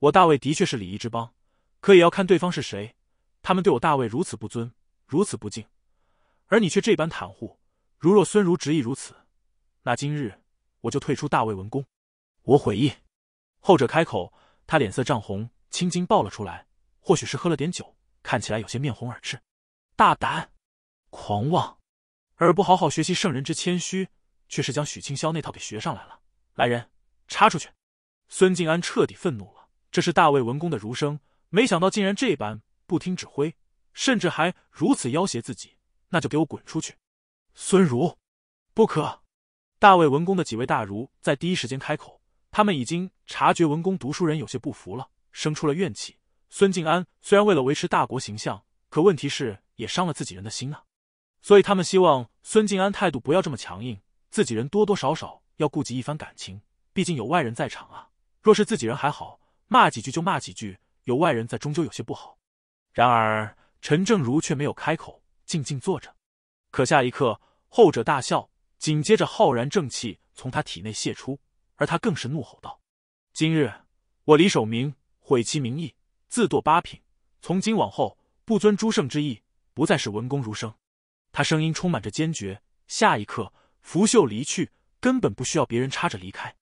我大魏的确是礼仪之邦，可也要看对方是谁。他们对我大魏如此不尊、如此不敬，而你却这般袒护。如若孙如执意如此，那今日我就退出大魏文公。我悔意。后者开口，他脸色涨红，青筋爆了出来，或许是喝了点酒，看起来有些面红耳赤。大胆，狂妄，而不好好学习圣人之谦虚，却是将许清霄那套给学上来了。来人，插出去！孙静安彻底愤怒了。这是大魏文公的儒生，没想到竟然这般不听指挥，甚至还如此要挟自己，那就给我滚出去！孙如，不可！大魏文公的几位大儒在第一时间开口，他们已经察觉文公读书人有些不服了，生出了怨气。孙敬安虽然为了维持大国形象，可问题是也伤了自己人的心啊。所以他们希望孙敬安态度不要这么强硬，自己人多多少少要顾及一番感情，毕竟有外人在场啊。若是自己人还好，骂几句就骂几句，有外人在终究有些不好。然而陈正如却没有开口，静静坐着。可下一刻。后者大笑，紧接着浩然正气从他体内泄出，而他更是怒吼道：“今日我李守明毁其名义，自堕八品，从今往后不尊诸圣之意，不再是文公儒生。”他声音充满着坚决。下一刻，拂袖离去，根本不需要别人插着离开。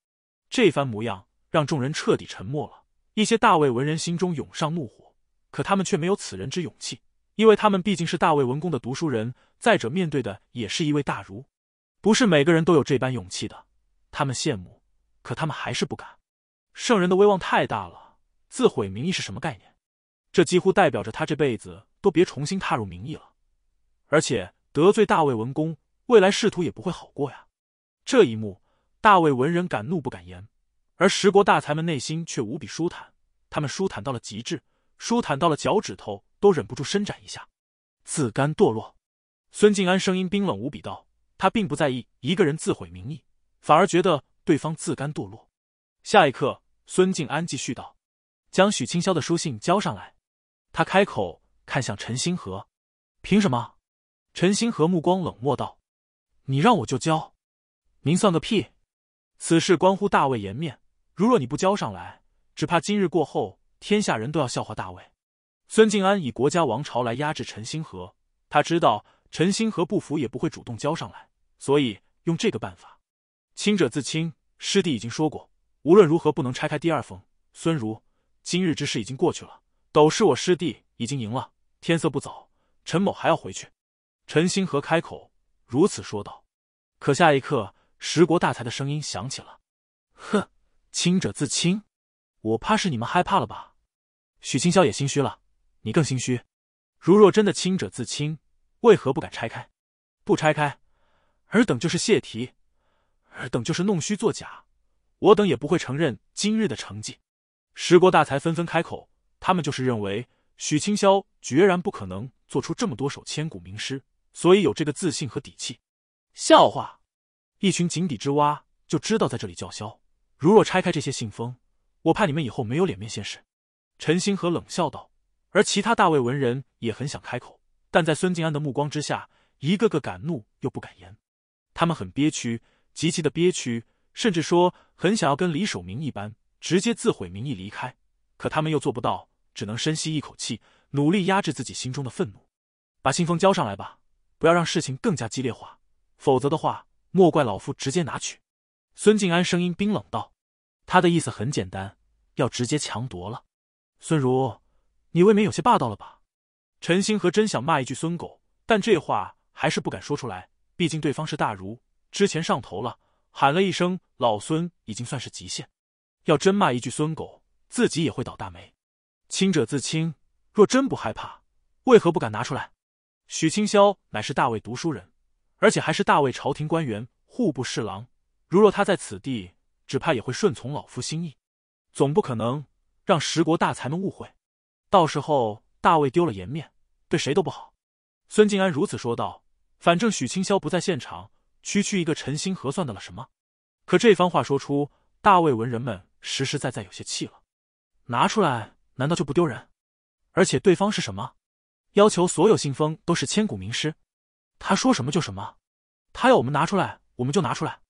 这番模样让众人彻底沉默了。一些大魏文人心中涌上怒火，可他们却没有此人之勇气。因为他们毕竟是大魏文公的读书人，再者面对的也是一位大儒，不是每个人都有这般勇气的。他们羡慕，可他们还是不敢。圣人的威望太大了，自毁名义是什么概念？这几乎代表着他这辈子都别重新踏入名义了。而且得罪大魏文公，未来仕途也不会好过呀。这一幕，大魏文人敢怒不敢言，而十国大才们内心却无比舒坦，他们舒坦到了极致，舒坦到了脚趾头。都忍不住伸展一下，自甘堕落。孙静安声音冰冷无比道：“他并不在意一个人自毁名誉，反而觉得对方自甘堕落。”下一刻，孙静安继续道：“将许清霄的书信交上来。”他开口看向陈星河：“凭什么？”陈星河目光冷漠道：“你让我就交，您算个屁！此事关乎大卫颜面，如若你不交上来，只怕今日过后，天下人都要笑话大卫。”孙静安以国家王朝来压制陈星河，他知道陈星河不服也不会主动交上来，所以用这个办法。清者自清，师弟已经说过，无论如何不能拆开第二封。孙如，今日之事已经过去了，斗是我师弟已经赢了。天色不早，陈某还要回去。陈星河开口如此说道。可下一刻，十国大才的声音响起了：“哼，清者自清，我怕是你们害怕了吧？”许清霄也心虚了。你更心虚，如若真的清者自清，为何不敢拆开？不拆开，尔等就是泄题，尔等就是弄虚作假，我等也不会承认今日的成绩。十国大才纷纷开口，他们就是认为许清霄决然不可能做出这么多首千古名诗，所以有这个自信和底气。笑话，一群井底之蛙就知道在这里叫嚣。如若拆开这些信封，我怕你们以后没有脸面现世。陈星河冷笑道。而其他大魏文人也很想开口，但在孙静安的目光之下，一个个敢怒又不敢言。他们很憋屈，极其的憋屈，甚至说很想要跟李守明一般，直接自毁名义离开。可他们又做不到，只能深吸一口气，努力压制自己心中的愤怒。把信封交上来吧，不要让事情更加激烈化，否则的话，莫怪老夫直接拿取。孙静安声音冰冷道：“他的意思很简单，要直接强夺了。”孙如。你未免有些霸道了吧？陈星河真想骂一句“孙狗”，但这话还是不敢说出来。毕竟对方是大儒，之前上头了喊了一声“老孙”已经算是极限，要真骂一句“孙狗”，自己也会倒大霉。清者自清，若真不害怕，为何不敢拿出来？许清霄乃是大魏读书人，而且还是大魏朝廷官员、户部侍郎。如若他在此地，只怕也会顺从老夫心意。总不可能让十国大才们误会。到时候大卫丢了颜面，对谁都不好。孙静安如此说道：“反正许清霄不在现场，区区一个陈星核算得了什么？”可这番话说出，大卫文人们实实在在有些气了。拿出来难道就不丢人？而且对方是什么？要求所有信封都是千古名师，他说什么就什么，他要我们拿出来我们就拿出来。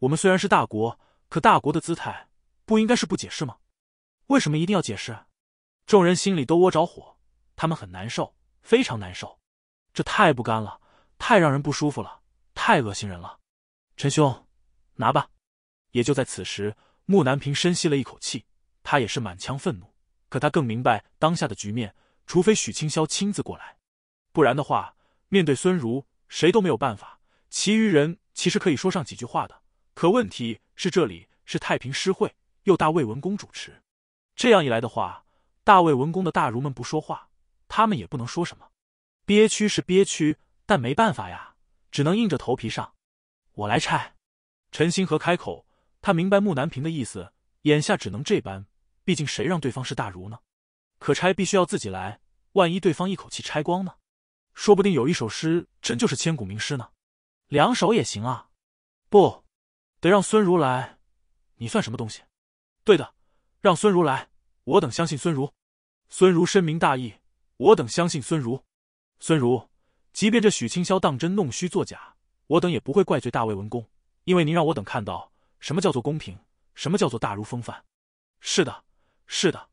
我们虽然是大国，可大国的姿态不应该是不解释吗？为什么一定要解释？众人心里都窝着火，他们很难受，非常难受，这太不甘了，太让人不舒服了，太恶心人了。陈兄，拿吧。也就在此时，木南平深吸了一口气，他也是满腔愤怒，可他更明白当下的局面，除非许清霄亲自过来，不然的话，面对孙如，谁都没有办法。其余人其实可以说上几句话的，可问题是这里是太平诗会，又大魏文公主持，这样一来的话。大魏文公的大儒们不说话，他们也不能说什么，憋屈是憋屈，但没办法呀，只能硬着头皮上。我来拆，陈星河开口，他明白木南平的意思，眼下只能这般，毕竟谁让对方是大儒呢？可拆必须要自己来，万一对方一口气拆光呢？说不定有一首诗真就是千古名诗呢，两首也行啊，不得让孙如来，你算什么东西？对的，让孙如来，我等相信孙如。孙如深明大义，我等相信孙如。孙如，即便这许清霄当真弄虚作假，我等也不会怪罪大魏文公，因为您让我等看到什么叫做公平，什么叫做大儒风范。是的，是的，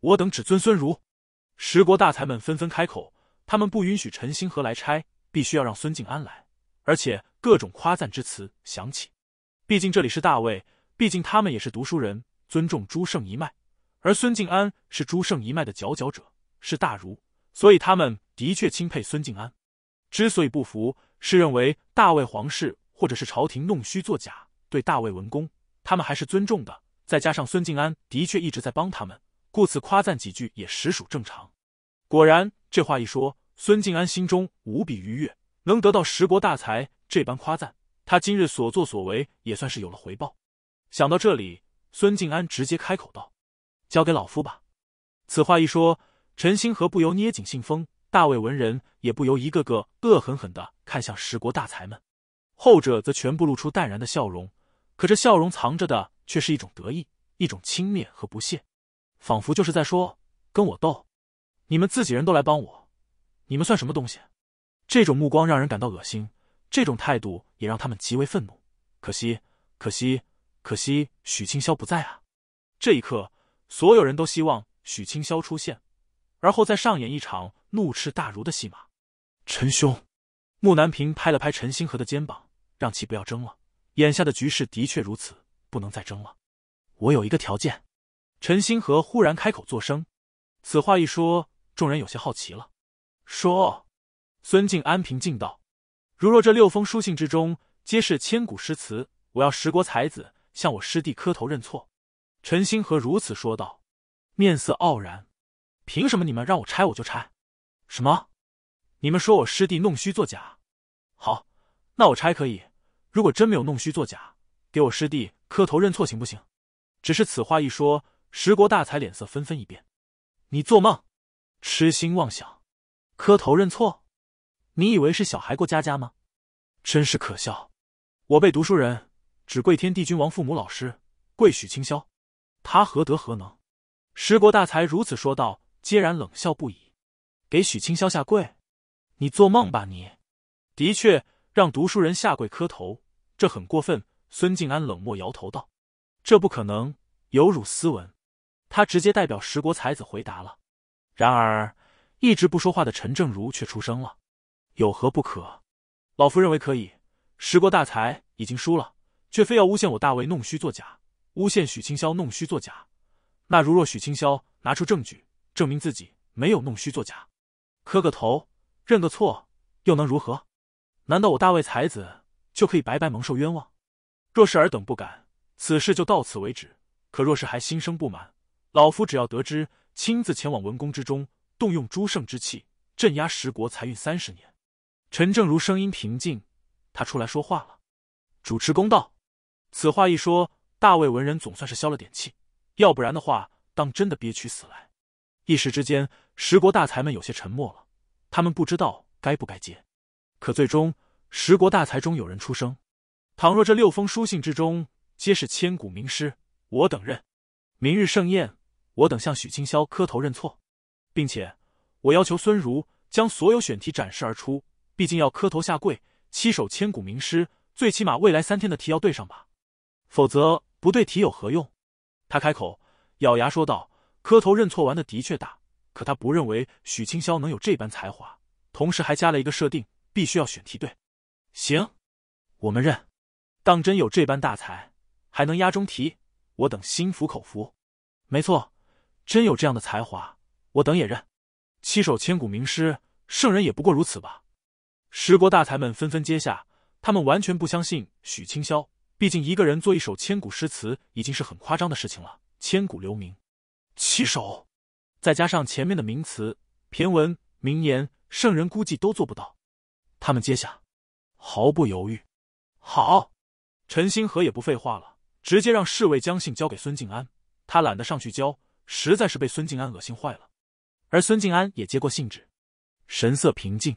我等只尊孙如。十国大才们纷纷开口，他们不允许陈星河来拆，必须要让孙静安来，而且各种夸赞之词响起。毕竟这里是大魏，毕竟他们也是读书人，尊重朱圣一脉。而孙敬安是朱圣一脉的佼佼者，是大儒，所以他们的确钦佩孙敬安。之所以不服，是认为大魏皇室或者是朝廷弄虚作假，对大魏文公他们还是尊重的。再加上孙敬安的确一直在帮他们，故此夸赞几句也实属正常。果然，这话一说，孙敬安心中无比愉悦，能得到十国大才这般夸赞，他今日所作所为也算是有了回报。想到这里，孙敬安直接开口道。交给老夫吧。此话一说，陈星河不由捏紧信封，大卫文人也不由一个个恶狠狠的看向十国大才们，后者则全部露出淡然的笑容，可这笑容藏着的却是一种得意、一种轻蔑和不屑，仿佛就是在说：“跟我斗，你们自己人都来帮我，你们算什么东西？”这种目光让人感到恶心，这种态度也让他们极为愤怒。可惜，可惜，可惜，许清霄不在啊！这一刻。所有人都希望许清霄出现，而后再上演一场怒斥大儒的戏码。陈兄，木南平拍了拍陈星河的肩膀，让其不要争了。眼下的局势的确如此，不能再争了。我有一个条件。陈星河忽然开口作声，此话一说，众人有些好奇了。说，孙静安平静道：“如若这六封书信之中皆是千古诗词，我要十国才子向我师弟磕头认错。”陈星河如此说道，面色傲然：“凭什么你们让我拆我就拆？什么？你们说我师弟弄虚作假？好，那我拆可以。如果真没有弄虚作假，给我师弟磕头认错行不行？”只是此话一说，十国大才脸色纷纷一变：“你做梦，痴心妄想，磕头认错？你以为是小孩过家家吗？真是可笑！我辈读书人，只跪天地君王父母老师，跪许清霄。”他何德何能？十国大才如此说道，皆然冷笑不已。给许清霄下跪？你做梦吧你！的确让读书人下跪磕头，这很过分。孙静安冷漠摇头道：“这不可能，有辱斯文。”他直接代表十国才子回答了。然而，一直不说话的陈正如却出声了：“有何不可？老夫认为可以。”十国大才已经输了，却非要诬陷我大魏弄虚作假。诬陷许清霄弄虚作假，那如若许清霄拿出证据证明自己没有弄虚作假，磕个头认个错又能如何？难道我大魏才子就可以白白蒙受冤枉？若是尔等不敢，此事就到此为止。可若是还心生不满，老夫只要得知，亲自前往文宫之中，动用诸圣之气镇压十国财运三十年。陈正如声音平静，他出来说话了，主持公道。此话一说。大卫文人总算是消了点气，要不然的话，当真的憋屈死来。一时之间，十国大才们有些沉默了，他们不知道该不该接。可最终，十国大才中有人出声：“倘若这六封书信之中皆是千古名诗，我等认。明日盛宴，我等向许清霄磕头认错，并且我要求孙如将所有选题展示而出。毕竟要磕头下跪，七首千古名诗，最起码未来三天的题要对上吧。”否则不对题有何用？他开口，咬牙说道：“磕头认错完的的确大，可他不认为许清霄能有这般才华。”同时还加了一个设定，必须要选题对。行，我们认。当真有这般大才，还能压中题，我等心服口服。没错，真有这样的才华，我等也认。七首千古名诗，圣人也不过如此吧？十国大才们纷纷接下，他们完全不相信许清霄。毕竟一个人做一首千古诗词已经是很夸张的事情了，千古留名，七首，再加上前面的名词、骈文、名言，圣人估计都做不到。他们接下，毫不犹豫。好，陈星河也不废话了，直接让侍卫将信交给孙静安。他懒得上去交，实在是被孙静安恶心坏了。而孙静安也接过信纸，神色平静。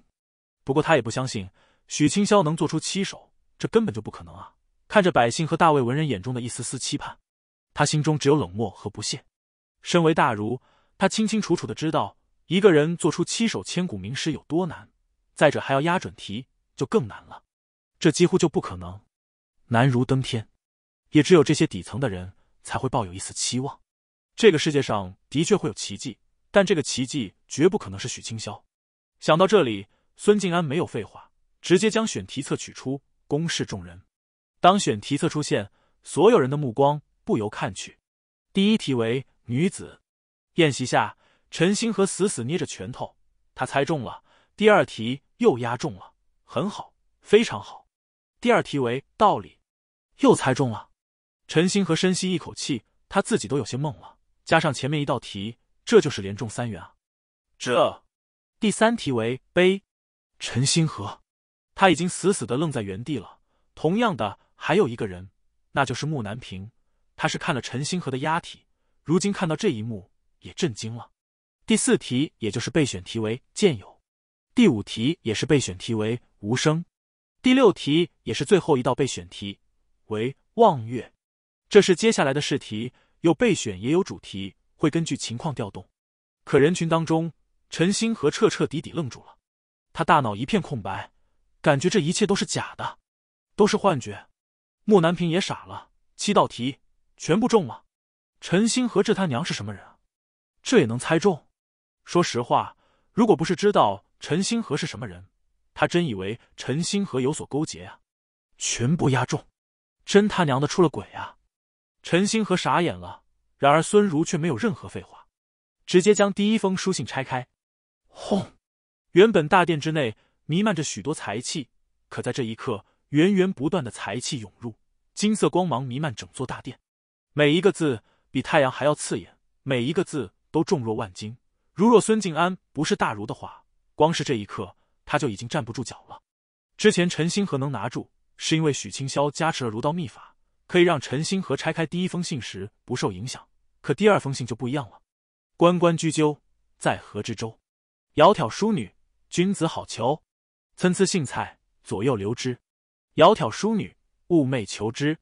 不过他也不相信许清霄能做出七首，这根本就不可能啊。看着百姓和大魏文人眼中的一丝丝期盼，他心中只有冷漠和不屑。身为大儒，他清清楚楚的知道，一个人做出七首千古名诗有多难，再者还要押准题，就更难了。这几乎就不可能，难如登天。也只有这些底层的人才会抱有一丝期望。这个世界上的确会有奇迹，但这个奇迹绝不可能是许清霄。想到这里，孙静安没有废话，直接将选题册取出，公示众人。当选题测出现，所有人的目光不由看去。第一题为女子，宴席下，陈星河死死捏着拳头，他猜中了。第二题又押中了，很好，非常好。第二题为道理，又猜中了。陈星河深吸一口气，他自己都有些懵了。加上前面一道题，这就是连中三元啊！这，第三题为悲，陈星河他已经死死的愣在原地了。同样的。还有一个人，那就是木南平。他是看了陈星河的押题，如今看到这一幕也震惊了。第四题也就是备选题为剑友，第五题也是备选题为无声，第六题也是最后一道备选题为望月。这是接下来的试题，有备选也有主题，会根据情况调动。可人群当中，陈星河彻彻底底愣住了，他大脑一片空白，感觉这一切都是假的，都是幻觉。木南平也傻了，七道题全部中了。陈星河这他娘是什么人啊？这也能猜中？说实话，如果不是知道陈星河是什么人，他真以为陈星河有所勾结啊！全部押中，真他娘的出了鬼啊！陈星河傻眼了，然而孙茹却没有任何废话，直接将第一封书信拆开。轰！原本大殿之内弥漫着许多财气，可在这一刻。源源不断的财气涌入，金色光芒弥漫整座大殿，每一个字比太阳还要刺眼，每一个字都重若万斤。如若孙静安不是大儒的话，光是这一刻他就已经站不住脚了。之前陈星河能拿住，是因为许清霄加持了儒道秘法，可以让陈星河拆开第一封信时不受影响。可第二封信就不一样了。“关关雎鸠，在河之洲。窈窕淑女，君子好逑。参差荇菜，左右流之。”窈窕淑女，寤寐求之。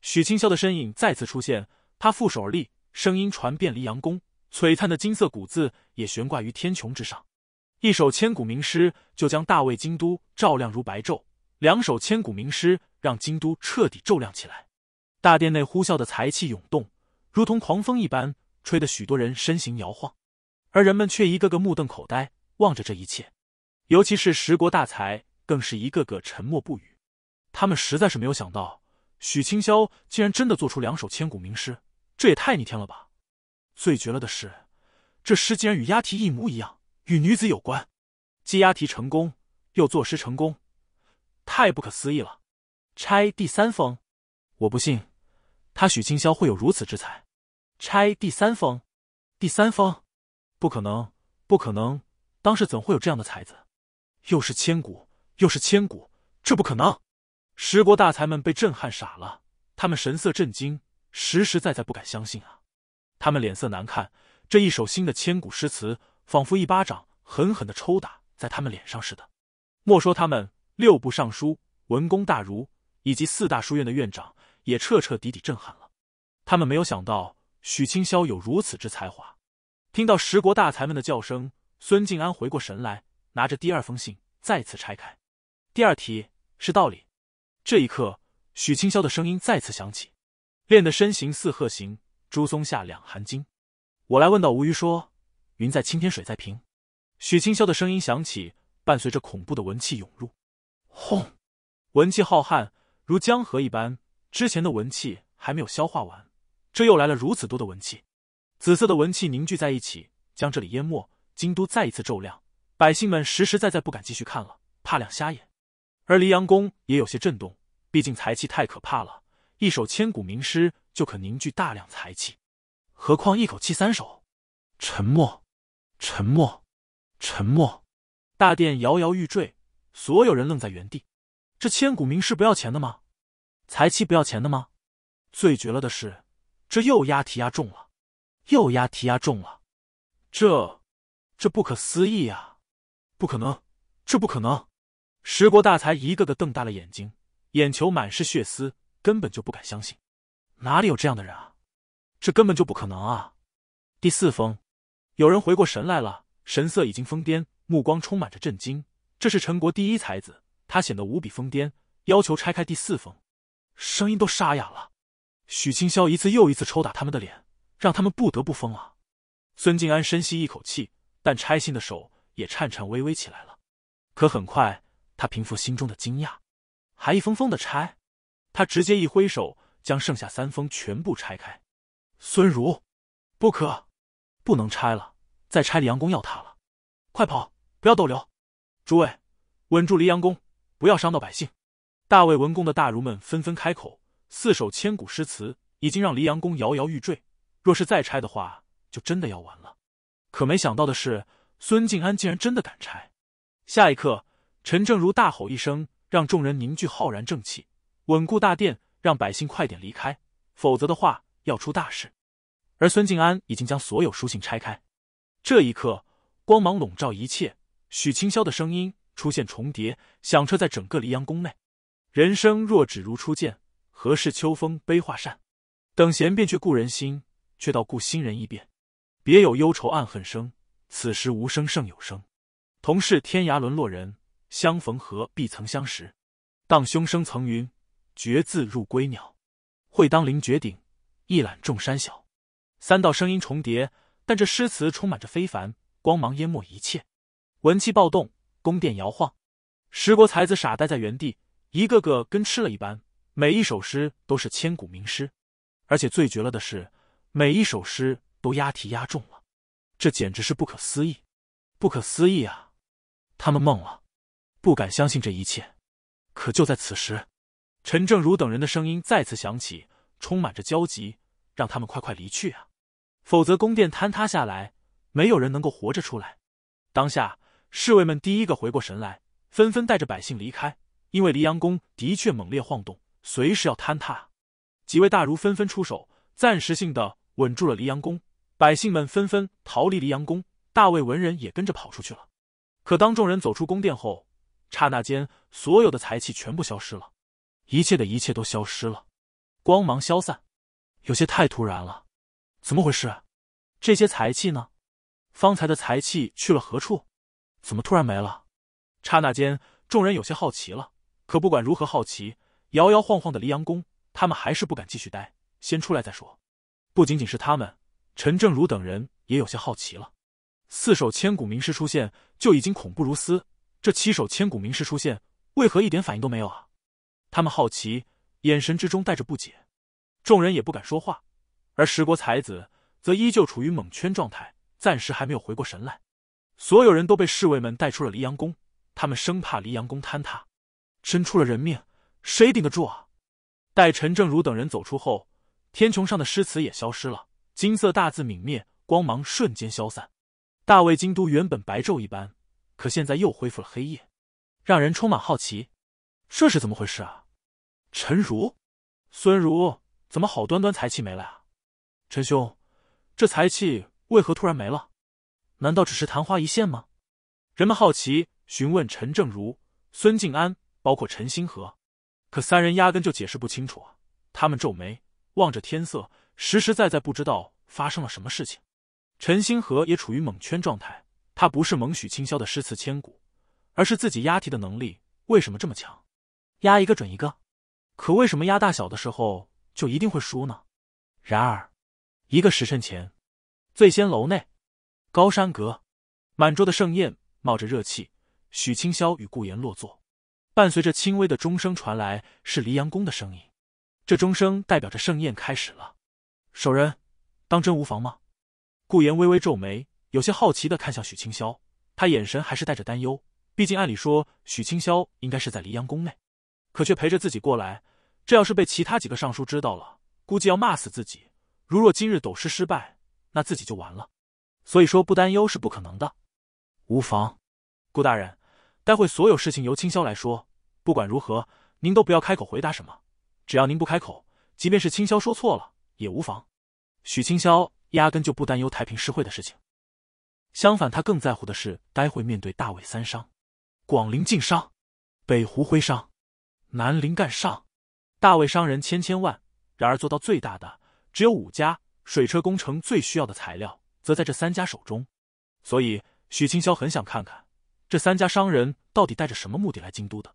许清宵的身影再次出现，他负手而立，声音传遍离阳宫，璀璨的金色古字也悬挂于天穹之上。一首千古名诗，就将大魏京都照亮如白昼；两首千古名诗，让京都彻底照亮起来。大殿内呼啸的财气涌动，如同狂风一般，吹得许多人身形摇晃，而人们却一个个目瞪口呆，望着这一切。尤其是十国大才，更是一个个沉默不语。他们实在是没有想到，许清霄竟然真的做出两首千古名诗，这也太逆天了吧！最绝了的是，这诗竟然与押题一模一样，与女子有关。既押题成功，又作诗成功，太不可思议了！拆第三封，我不信，他许清霄会有如此之才。拆第三封，第三封，不可能，不可能！当时怎会有这样的才子？又是千古，又是千古，这不可能！十国大才们被震撼傻了，他们神色震惊，实实在在不敢相信啊！他们脸色难看，这一首新的千古诗词，仿佛一巴掌狠狠的抽打在他们脸上似的。莫说他们六部尚书、文公大儒以及四大书院的院长，也彻彻底底震撼了。他们没有想到许清霄有如此之才华。听到十国大才们的叫声，孙敬安回过神来，拿着第二封信再次拆开。第二题是道理。这一刻，许清霄的声音再次响起：“练得身形似鹤形，朱松下两寒精。”我来问道：“吴虞说，云在青天水在瓶。”许清霄的声音响起，伴随着恐怖的文气涌入，轰！文气浩瀚如江河一般。之前的文气还没有消化完，这又来了如此多的文气。紫色的文气凝聚在一起，将这里淹没。京都再一次骤亮，百姓们实实在在不敢继续看了，怕亮瞎眼。而黎阳宫也有些震动。毕竟财气太可怕了，一首千古名诗就可凝聚大量财气，何况一口气三首？沉默，沉默，沉默！大殿摇摇欲坠，所有人愣在原地。这千古名诗不要钱的吗？财气不要钱的吗？最绝了的是，这又押题押中了，又押题押中了！这，这不可思议呀！不可能，这不可能！十国大才一个个瞪大了眼睛。眼球满是血丝，根本就不敢相信，哪里有这样的人啊？这根本就不可能啊！第四封，有人回过神来了，神色已经疯癫，目光充满着震惊。这是陈国第一才子，他显得无比疯癫，要求拆开第四封，声音都沙哑了。许清霄一次又一次抽打他们的脸，让他们不得不疯了。孙静安深吸一口气，但拆信的手也颤颤巍巍起来了。可很快，他平复心中的惊讶。还一封封的拆，他直接一挥手，将剩下三封全部拆开。孙如，不可，不能拆了，再拆离阳宫要塌了，快跑，不要逗留。诸位，稳住离阳宫，不要伤到百姓。大魏文公的大儒们纷纷开口。四首千古诗词已经让离阳宫摇摇欲坠，若是再拆的话，就真的要完了。可没想到的是，孙静安竟然真的敢拆。下一刻，陈正如大吼一声。让众人凝聚浩然正气，稳固大殿，让百姓快点离开，否则的话要出大事。而孙静安已经将所有书信拆开。这一刻，光芒笼罩一切，许清霄的声音出现重叠，响彻在整个黎阳宫内。“人生若只如初见，何事秋风悲画扇？等闲便却故人心，却道故新人一变，别有忧愁暗恨生。此时无声胜有声，同是天涯沦落人。”相逢何必曾相识，荡胸生层云，决眦入归鸟，会当凌绝顶，一览众山小。三道声音重叠，但这诗词充满着非凡光芒，淹没一切。文气暴动，宫殿摇晃。十国才子傻呆在原地，一个个跟吃了一般。每一首诗都是千古名诗，而且最绝了的是，每一首诗都押题押中了。这简直是不可思议，不可思议啊！他们懵了。不敢相信这一切，可就在此时，陈正如等人的声音再次响起，充满着焦急，让他们快快离去啊！否则宫殿坍塌下来，没有人能够活着出来。当下，侍卫们第一个回过神来，纷纷带着百姓离开，因为黎阳宫的确猛烈晃动，随时要坍塌。几位大儒纷纷出手，暂时性的稳住了黎阳宫，百姓们纷纷逃离黎阳宫，大卫文人也跟着跑出去了。可当众人走出宫殿后，刹那间，所有的财气全部消失了，一切的一切都消失了，光芒消散，有些太突然了，怎么回事？这些财气呢？方才的财气去了何处？怎么突然没了？刹那间，众人有些好奇了。可不管如何好奇，摇摇晃晃的黎阳宫，他们还是不敢继续待，先出来再说。不仅仅是他们，陈正如等人也有些好奇了。四首千古名诗出现，就已经恐怖如斯。这七首千古名诗出现，为何一点反应都没有啊？他们好奇，眼神之中带着不解。众人也不敢说话，而十国才子则依旧处于懵圈状态，暂时还没有回过神来。所有人都被侍卫们带出了黎阳宫，他们生怕黎阳宫坍塌，真出了人命，谁顶得住啊？待陈正如等人走出后，天穹上的诗词也消失了，金色大字泯灭，光芒瞬间消散，大魏京都原本白昼一般。可现在又恢复了黑夜，让人充满好奇，这是怎么回事啊？陈如、孙如怎么好端端财气没了啊？陈兄，这财气为何突然没了？难道只是昙花一现吗？人们好奇询问陈正如、孙静安，包括陈星河，可三人压根就解释不清楚啊！他们皱眉望着天色，实实在在不知道发生了什么事情。陈星河也处于蒙圈状态。他不是蒙许清霄的诗词千古，而是自己押题的能力为什么这么强？押一个准一个，可为什么押大小的时候就一定会输呢？然而，一个时辰前，醉仙楼内，高山阁，满桌的盛宴冒着热气，许清霄与顾言落座，伴随着轻微的钟声传来，是离阳宫的声音。这钟声代表着盛宴开始了。守人，当真无妨吗？顾言微微皱眉。有些好奇的看向许清霄，他眼神还是带着担忧。毕竟按理说许清霄应该是在黎阳宫内，可却陪着自己过来。这要是被其他几个尚书知道了，估计要骂死自己。如若今日斗师失败，那自己就完了。所以说不担忧是不可能的。无妨，顾大人，待会所有事情由清霄来说。不管如何，您都不要开口回答什么。只要您不开口，即便是清霄说错了也无妨。许清霄压根就不担忧太平诗会的事情。相反，他更在乎的是待会面对大魏三商、广陵晋商、北湖徽商、南陵干上，大魏商人千千万，然而做到最大的只有五家。水车工程最需要的材料，则在这三家手中。所以许清霄很想看看这三家商人到底带着什么目的来京都的。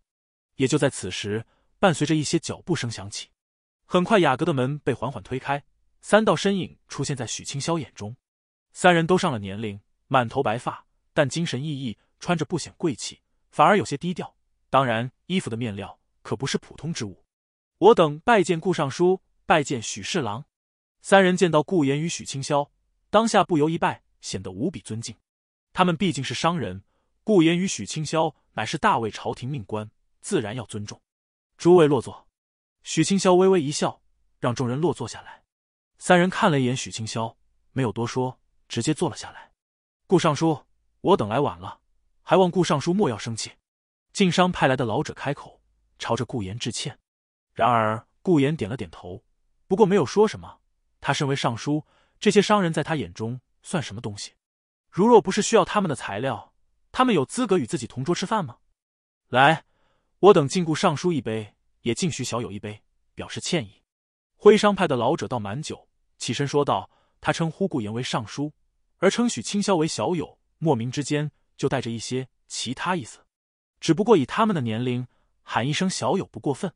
也就在此时，伴随着一些脚步声响起，很快雅阁的门被缓缓推开，三道身影出现在许清霄眼中。三人都上了年龄。满头白发，但精神奕奕，穿着不显贵气，反而有些低调。当然，衣服的面料可不是普通之物。我等拜见顾尚书，拜见许侍郎。三人见到顾言与许清霄，当下不由一拜，显得无比尊敬。他们毕竟是商人，顾言与许清霄乃是大魏朝廷命官，自然要尊重。诸位落座。许清霄微微一笑，让众人落座下来。三人看了一眼许清霄，没有多说，直接坐了下来。顾尚书，我等来晚了，还望顾尚书莫要生气。晋商派来的老者开口，朝着顾岩致歉。然而，顾岩点了点头，不过没有说什么。他身为尚书，这些商人在他眼中算什么东西？如若不是需要他们的材料，他们有资格与自己同桌吃饭吗？来，我等敬顾尚书一杯，也敬徐小友一杯，表示歉意。徽商派的老者倒满酒，起身说道：“他称呼顾岩为尚书。”而称许清霄为小友，莫名之间就带着一些其他意思，只不过以他们的年龄，喊一声小友不过分。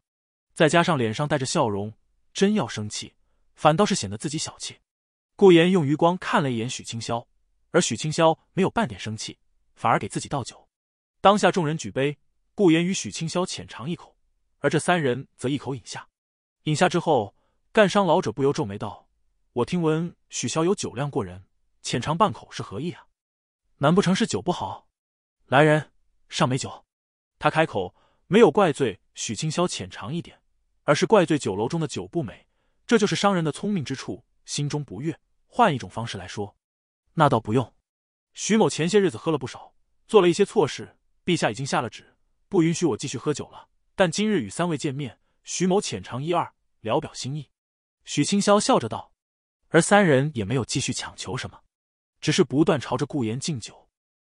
再加上脸上带着笑容，真要生气，反倒是显得自己小气。顾言用余光看了一眼许清霄，而许清霄没有半点生气，反而给自己倒酒。当下众人举杯，顾言与许清霄浅尝一口，而这三人则一口饮下。饮下之后，干伤老者不由皱眉道：“我听闻许霄有酒量过人。”浅尝半口是何意啊？难不成是酒不好？来人，上美酒。他开口没有怪罪许清霄浅尝一点，而是怪罪酒楼中的酒不美。这就是商人的聪明之处。心中不悦，换一种方式来说，那倒不用。徐某前些日子喝了不少，做了一些错事。陛下已经下了旨，不允许我继续喝酒了。但今日与三位见面，徐某浅尝一二，聊表心意。许清霄笑着道，而三人也没有继续强求什么。只是不断朝着顾言敬酒，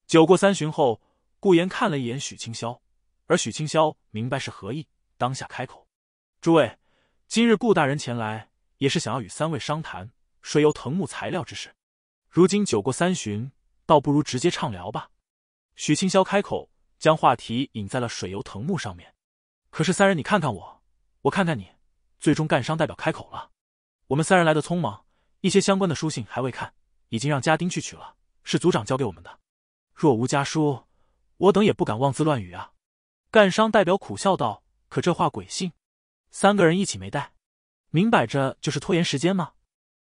酒过三巡后，顾言看了一眼许清霄，而许清霄明白是何意，当下开口：“诸位，今日顾大人前来，也是想要与三位商谈水油藤木材料之事。如今酒过三巡，倒不如直接畅聊吧。”许清霄开口，将话题引在了水油藤木上面。可是三人，你看看我，我看看你，最终干商代表开口了：“我们三人来的匆忙，一些相关的书信还未看。”已经让家丁去取了，是族长交给我们的。若无家书，我等也不敢妄自乱语啊。”干商代表苦笑道，“可这话鬼信？三个人一起没带，明摆着就是拖延时间吗？”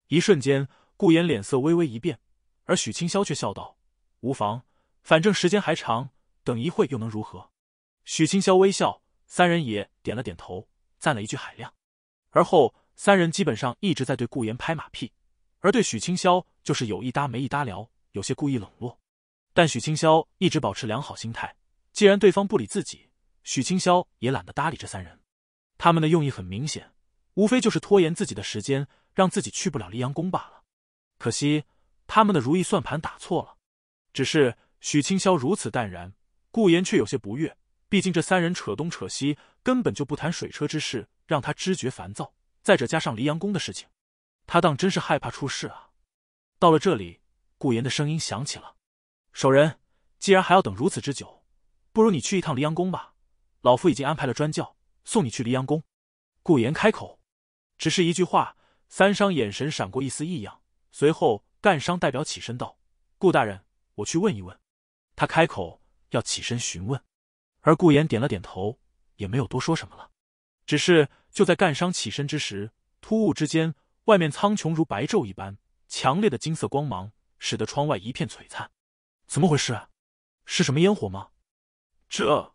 一瞬间，顾言脸色微微一变，而许清霄却笑道：“无妨，反正时间还长，等一会又能如何？”许清霄微笑，三人也点了点头，赞了一句海量。而后，三人基本上一直在对顾言拍马屁，而对许清霄。就是有一搭没一搭聊，有些故意冷落。但许清霄一直保持良好心态，既然对方不理自己，许清霄也懒得搭理这三人。他们的用意很明显，无非就是拖延自己的时间，让自己去不了黎阳宫罢了。可惜他们的如意算盘打错了。只是许清霄如此淡然，顾言却有些不悦。毕竟这三人扯东扯西，根本就不谈水车之事，让他知觉烦躁。再者加上黎阳宫的事情，他当真是害怕出事啊。到了这里，顾炎的声音响起了：“守人，既然还要等如此之久，不如你去一趟离阳宫吧。老夫已经安排了专轿送你去离阳宫。”顾炎开口，只是一句话，三商眼神闪过一丝异样。随后，干商代表起身道：“顾大人，我去问一问。”他开口要起身询问，而顾炎点了点头，也没有多说什么了。只是就在干商起身之时，突兀之间，外面苍穹如白昼一般。强烈的金色光芒使得窗外一片璀璨，怎么回事？是什么烟火吗？这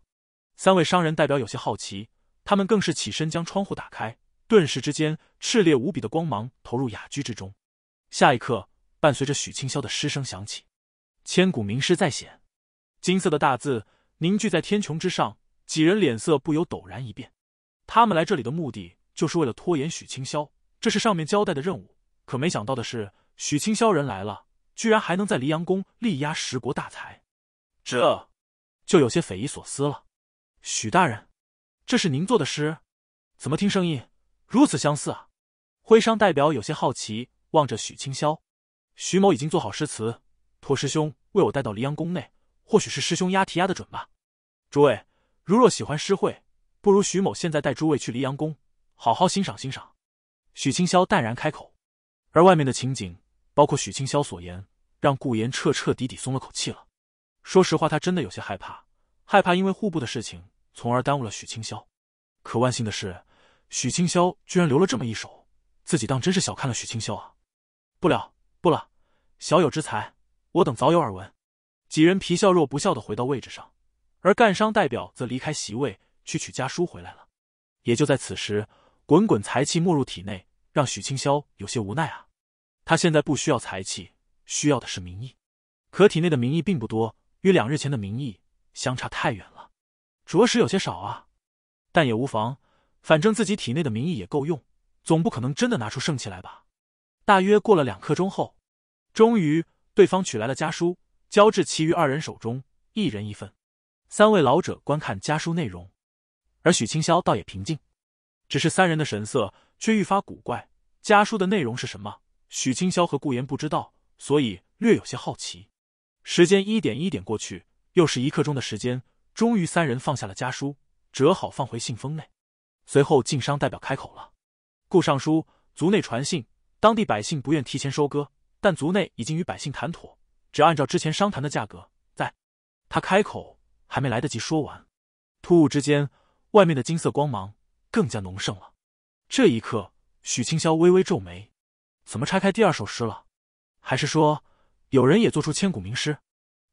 三位商人代表有些好奇，他们更是起身将窗户打开，顿时之间炽烈无比的光芒投入雅居之中。下一刻，伴随着许清霄的诗声响起，“千古名诗再现”，金色的大字凝聚在天穹之上，几人脸色不由陡然一变。他们来这里的目的就是为了拖延许清霄，这是上面交代的任务。可没想到的是。许清霄人来了，居然还能在黎阳宫力压十国大才，这就有些匪夷所思了。许大人，这是您做的诗？怎么听声音如此相似啊？徽商代表有些好奇，望着许清霄。许某已经做好诗词，托师兄为我带到黎阳宫内，或许是师兄押题押的准吧。诸位，如若喜欢诗会，不如许某现在带诸位去黎阳宫，好好欣赏欣赏。许清霄淡然开口，而外面的情景。包括许清霄所言，让顾言彻彻底底松了口气了。说实话，他真的有些害怕，害怕因为户部的事情，从而耽误了许清霄。可万幸的是，许清霄居然留了这么一手，自己当真是小看了许清霄啊！不了，不了，小有之才，我等早有耳闻。几人皮笑肉不笑的回到位置上，而干商代表则离开席位去取家书回来了。也就在此时，滚滚财气没入体内，让许清霄有些无奈啊。他现在不需要财气，需要的是名义，可体内的名义并不多，与两日前的名义相差太远了，着实有些少啊。但也无妨，反正自己体内的名义也够用，总不可能真的拿出圣器来吧。大约过了两刻钟后，终于对方取来了家书，交至其余二人手中，一人一份。三位老者观看家书内容，而许清霄倒也平静，只是三人的神色却愈发古怪。家书的内容是什么？许清霄和顾言不知道，所以略有些好奇。时间一点一点过去，又是一刻钟的时间，终于三人放下了家书，折好放回信封内。随后，晋商代表开口了：“顾尚书，族内传信，当地百姓不愿提前收割，但族内已经与百姓谈妥，只按照之前商谈的价格，在……”他开口还没来得及说完，突兀之间，外面的金色光芒更加浓盛了。这一刻，许清霄微微皱眉。怎么拆开第二首诗了？还是说有人也做出千古名诗？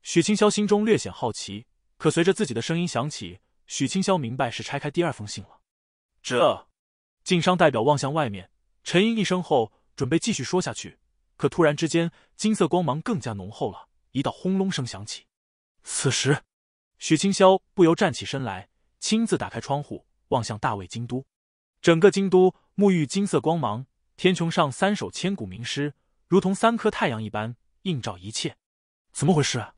许清霄心中略显好奇。可随着自己的声音响起，许清霄明白是拆开第二封信了。这晋商代表望向外面，沉吟一声后，准备继续说下去。可突然之间，金色光芒更加浓厚了，一道轰隆声响起。此时，许清霄不由站起身来，亲自打开窗户，望向大魏京都。整个京都沐浴金色光芒。天穹上三首千古名诗，如同三颗太阳一般映照一切。怎么回事？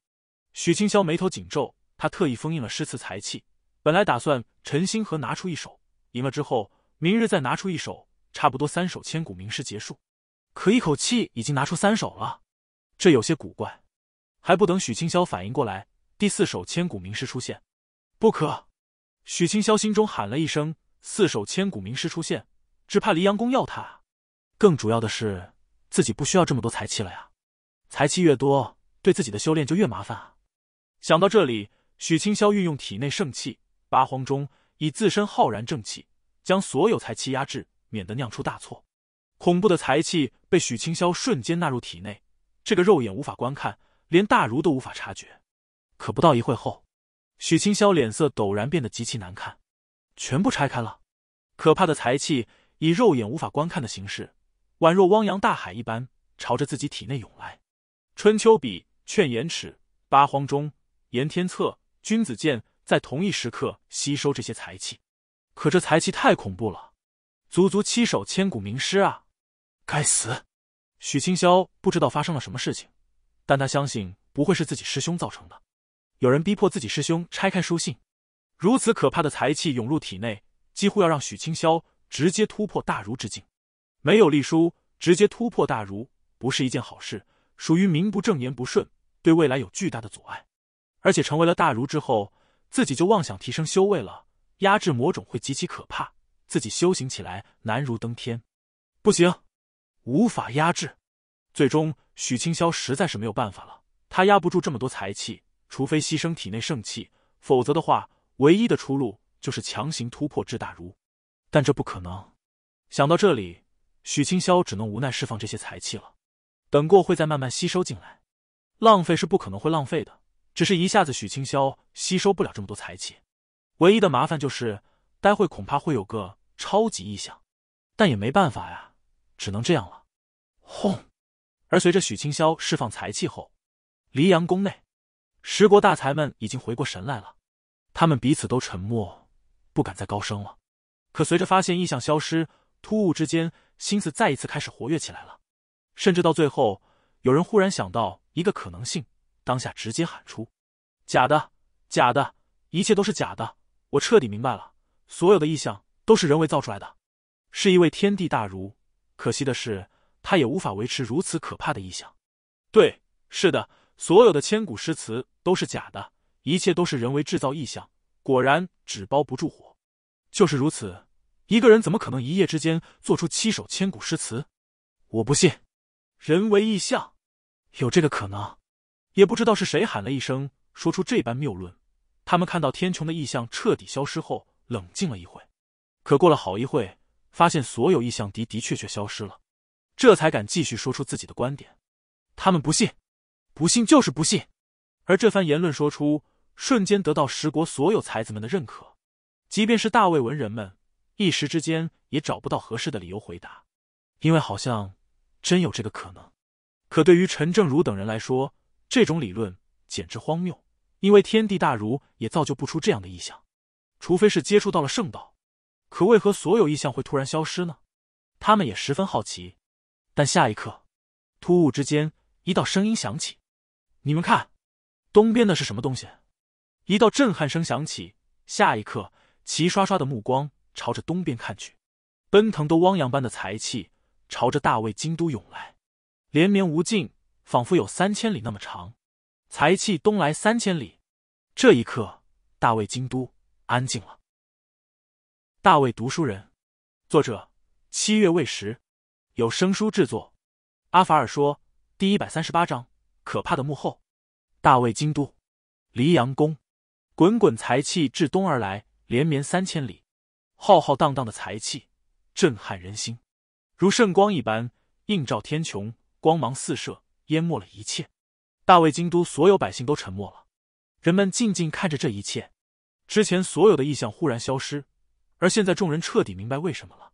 许清霄眉头紧皱，他特意封印了诗词才气，本来打算陈星河拿出一首，赢了之后，明日再拿出一首，差不多三首千古名诗结束。可一口气已经拿出三首了，这有些古怪。还不等许清霄反应过来，第四首千古名诗出现。不可！许清霄心中喊了一声。四首千古名诗出现，只怕黎阳宫要他。更主要的是，自己不需要这么多财气了呀。财气越多，对自己的修炼就越麻烦啊。想到这里，许清霄运用体内圣气，八荒中以自身浩然正气将所有财气压制，免得酿出大错。恐怖的财气被许清霄瞬间纳入体内，这个肉眼无法观看，连大儒都无法察觉。可不到一会后，许清霄脸色陡然变得极其难看，全部拆开了。可怕的财气以肉眼无法观看的形式。宛若汪洋大海一般，朝着自己体内涌来。春秋笔、劝言尺、八荒中言天策、君子剑，在同一时刻吸收这些财气。可这财气太恐怖了，足足七首千古名诗啊！该死！许清霄不知道发生了什么事情，但他相信不会是自己师兄造成的。有人逼迫自己师兄拆开书信，如此可怕的财气涌入体内，几乎要让许清霄直接突破大儒之境。没有立书，直接突破大儒不是一件好事，属于名不正言不顺，对未来有巨大的阻碍。而且成为了大儒之后，自己就妄想提升修为了，压制魔种会极其可怕，自己修行起来难如登天。不行，无法压制。最终，许清霄实在是没有办法了，他压不住这么多财气，除非牺牲体内圣气，否则的话，唯一的出路就是强行突破至大儒，但这不可能。想到这里。许清霄只能无奈释放这些财气了，等过会再慢慢吸收进来。浪费是不可能会浪费的，只是一下子许清霄吸收不了这么多财气。唯一的麻烦就是，待会恐怕会有个超级异象，但也没办法呀，只能这样了。轰！而随着许清霄释放财气后，黎阳宫内十国大财们已经回过神来了，他们彼此都沉默，不敢再高声了。可随着发现异象消失，突兀之间。心思再一次开始活跃起来了，甚至到最后，有人忽然想到一个可能性，当下直接喊出：“假的，假的，一切都是假的！我彻底明白了，所有的意象都是人为造出来的，是一位天地大儒。可惜的是，他也无法维持如此可怕的意象。对，是的，所有的千古诗词都是假的，一切都是人为制造意象。果然，纸包不住火，就是如此。”一个人怎么可能一夜之间做出七首千古诗词？我不信。人为异象，有这个可能。也不知道是谁喊了一声，说出这般谬论。他们看到天穹的异象彻底消失后，冷静了一会。可过了好一会，发现所有异象的的确确消失了，这才敢继续说出自己的观点。他们不信，不信就是不信。而这番言论说出，瞬间得到十国所有才子们的认可。即便是大魏文人们。一时之间也找不到合适的理由回答，因为好像真有这个可能。可对于陈正如等人来说，这种理论简直荒谬，因为天地大儒也造就不出这样的意象，除非是接触到了圣道。可为何所有意象会突然消失呢？他们也十分好奇。但下一刻，突兀之间一道声音响起：“你们看，东边的是什么东西？”一道震撼声响起，下一刻齐刷刷的目光。朝着东边看去，奔腾都汪洋般的财气朝着大卫京都涌来，连绵无尽，仿佛有三千里那么长。财气东来三千里，这一刻，大卫京都安静了。大卫读书人，作者七月未时，有声书制作。阿法尔说，第一百三十八章可怕的幕后。大卫京都，黎阳宫，滚滚财气至东而来，连绵三千里。浩浩荡荡的财气，震撼人心，如圣光一般映照天穹，光芒四射，淹没了一切。大魏京都所有百姓都沉默了，人们静静看着这一切。之前所有的异象忽然消失，而现在众人彻底明白为什么了，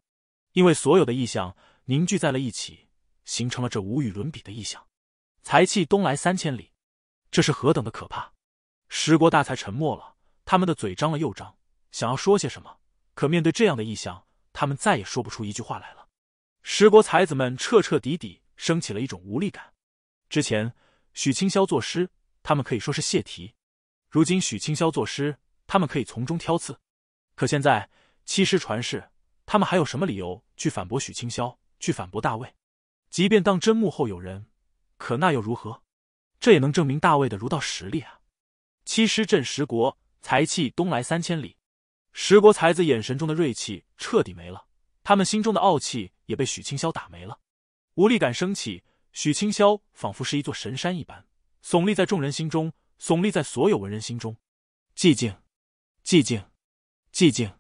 因为所有的异象凝聚在了一起，形成了这无与伦比的异象。财气东来三千里，这是何等的可怕！十国大才沉默了，他们的嘴张了又张，想要说些什么。可面对这样的异象，他们再也说不出一句话来了。十国才子们彻彻底底升起了一种无力感。之前许清霄作诗，他们可以说是泄题；如今许清霄作诗，他们可以从中挑刺。可现在七师传世，他们还有什么理由去反驳许清霄，去反驳大卫？即便当真幕后有人，可那又如何？这也能证明大卫的儒道实力啊！七师镇十国，才气东来三千里。十国才子眼神中的锐气彻底没了，他们心中的傲气也被许清霄打没了，无力感升起。许清霄仿佛是一座神山一般，耸立在众人心中，耸立在所有文人心中。寂静，寂静，寂静。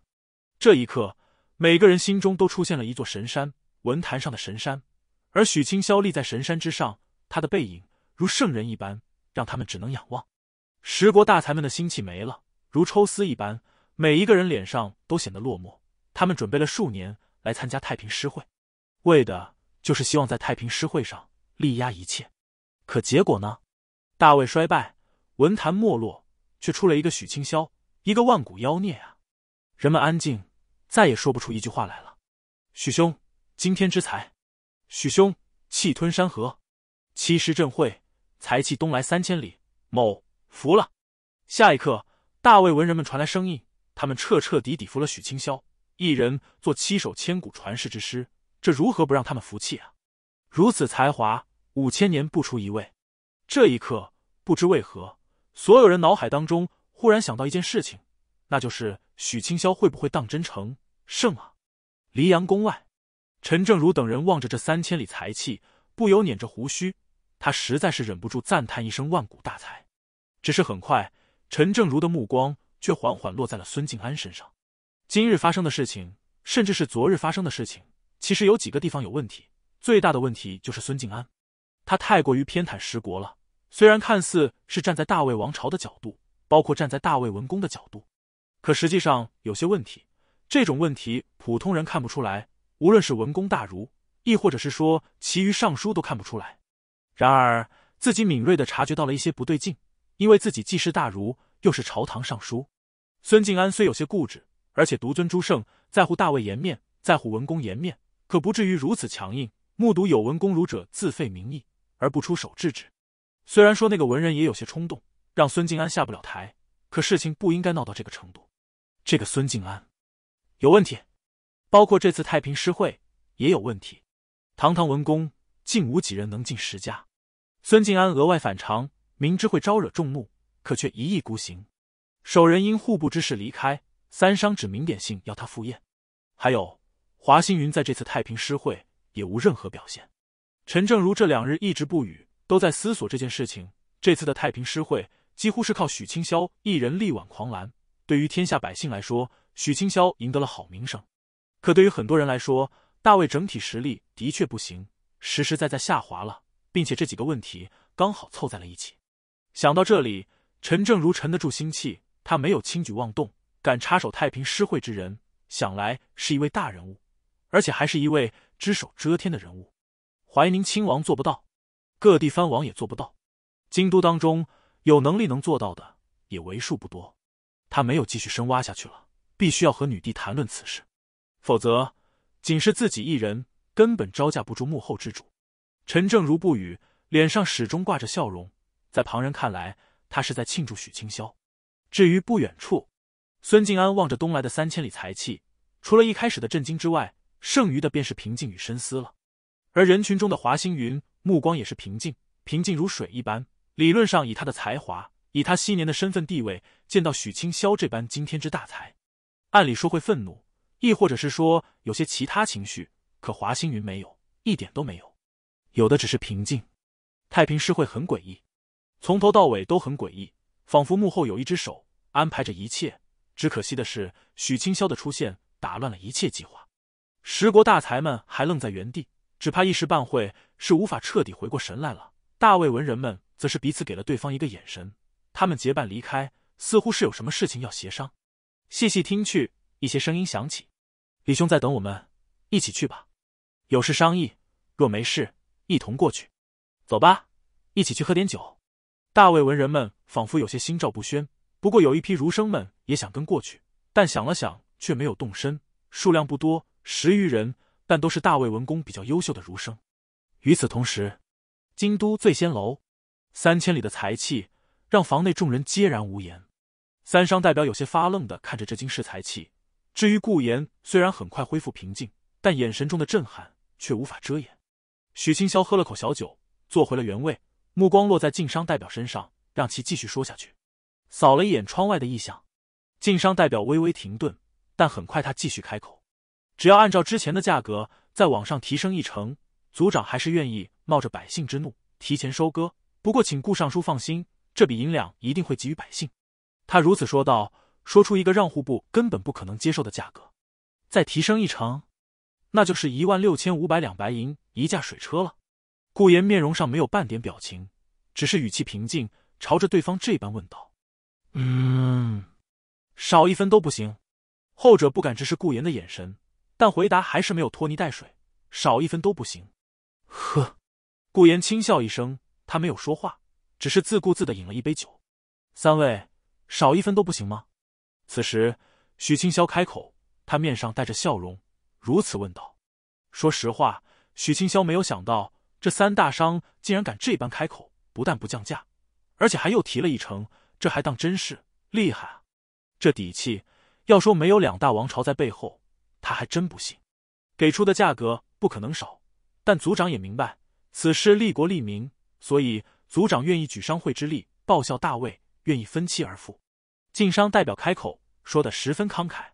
这一刻，每个人心中都出现了一座神山，文坛上的神山。而许清霄立在神山之上，他的背影如圣人一般，让他们只能仰望。十国大才们的心气没了，如抽丝一般。每一个人脸上都显得落寞。他们准备了数年来参加太平诗会，为的就是希望在太平诗会上力压一切。可结果呢？大魏衰败，文坛没落，却出了一个许清霄，一个万古妖孽啊！人们安静，再也说不出一句话来了。许兄，惊天之才！许兄，气吞山河！七师镇会，才气东来三千里，某服了。下一刻，大卫文人们传来声音。他们彻彻底底服了许清霄，一人做七首千古传世之诗，这如何不让他们服气啊？如此才华，五千年不出一位。这一刻，不知为何，所有人脑海当中忽然想到一件事情，那就是许清霄会不会当真成圣啊？黎阳宫外，陈正如等人望着这三千里才气，不由捻着胡须，他实在是忍不住赞叹一声万古大才。只是很快，陈正如的目光。却缓缓落在了孙静安身上。今日发生的事情，甚至是昨日发生的事情，其实有几个地方有问题。最大的问题就是孙静安，他太过于偏袒十国了。虽然看似是站在大魏王朝的角度，包括站在大魏文公的角度，可实际上有些问题，这种问题普通人看不出来。无论是文公大儒，亦或者是说其余尚书都看不出来。然而，自己敏锐的察觉到了一些不对劲，因为自己既是大儒。又是朝堂上书，孙敬安虽有些固执，而且独尊朱胜，在乎大魏颜面，在乎文公颜面，可不至于如此强硬。目睹有文公儒者自废名义，而不出手制止。虽然说那个文人也有些冲动，让孙敬安下不了台，可事情不应该闹到这个程度。这个孙敬安有问题，包括这次太平诗会也有问题。堂堂文公，竟无几人能进十家。孙敬安额外反常，明知会招惹众怒。可却一意孤行，守仁因户部之事离开，三商指名点姓要他赴宴，还有华星云在这次太平诗会也无任何表现。陈正如这两日一直不语，都在思索这件事情。这次的太平诗会几乎是靠许清霄一人力挽狂澜，对于天下百姓来说，许清霄赢得了好名声，可对于很多人来说，大魏整体实力的确不行，实实在在下滑了，并且这几个问题刚好凑在了一起。想到这里。陈正如沉得住心气，他没有轻举妄动。敢插手太平诗会之人，想来是一位大人物，而且还是一位只手遮天的人物。怀宁亲王做不到，各地藩王也做不到，京都当中有能力能做到的也为数不多。他没有继续深挖下去了，必须要和女帝谈论此事，否则仅是自己一人根本招架不住幕后之主。陈正如不语，脸上始终挂着笑容，在旁人看来。他是在庆祝许清霄。至于不远处，孙静安望着东来的三千里财气，除了一开始的震惊之外，剩余的便是平静与深思了。而人群中的华星云目光也是平静，平静如水一般。理论上，以他的才华，以他昔年的身份地位，见到许清霄这般惊天之大才，按理说会愤怒，亦或者是说有些其他情绪。可华星云没有，一点都没有，有的只是平静。太平诗会很诡异。从头到尾都很诡异，仿佛幕后有一只手安排着一切。只可惜的是，许清霄的出现打乱了一切计划。十国大才们还愣在原地，只怕一时半会是无法彻底回过神来了。大魏文人们则是彼此给了对方一个眼神，他们结伴离开，似乎是有什么事情要协商。细细听去，一些声音响起：“李兄在等我们，一起去吧。有事商议，若没事，一同过去。走吧，一起去喝点酒。”大卫文人们仿佛有些心照不宣，不过有一批儒生们也想跟过去，但想了想却没有动身，数量不多，十余人，但都是大卫文公比较优秀的儒生。与此同时，京都醉仙楼，三千里的财气让房内众人皆然无言。三商代表有些发愣地看着这惊世财气，至于顾言，虽然很快恢复平静，但眼神中的震撼却无法遮掩。许清宵喝了口小酒，坐回了原位。目光落在晋商代表身上，让其继续说下去。扫了一眼窗外的异象，晋商代表微微停顿，但很快他继续开口：“只要按照之前的价格再往上提升一成，族长还是愿意冒着百姓之怒提前收割。不过，请顾尚书放心，这笔银两一定会给予百姓。”他如此说道，说出一个让户部根本不可能接受的价格，再提升一成，那就是一万六千五百两白银一架水车了。顾言面容上没有半点表情，只是语气平静，朝着对方这般问道：“嗯，少一分都不行。”后者不敢直视顾言的眼神，但回答还是没有拖泥带水：“少一分都不行。”呵，顾言轻笑一声，他没有说话，只是自顾自的饮了一杯酒。“三位，少一分都不行吗？”此时，许清霄开口，他面上带着笑容，如此问道。说实话，许清霄没有想到。这三大商竟然敢这般开口，不但不降价，而且还又提了一成，这还当真是厉害啊！这底气，要说没有两大王朝在背后，他还真不信。给出的价格不可能少，但族长也明白此事利国利民，所以族长愿意举商会之力报效大魏，愿意分期而付。晋商代表开口说的十分慷慨，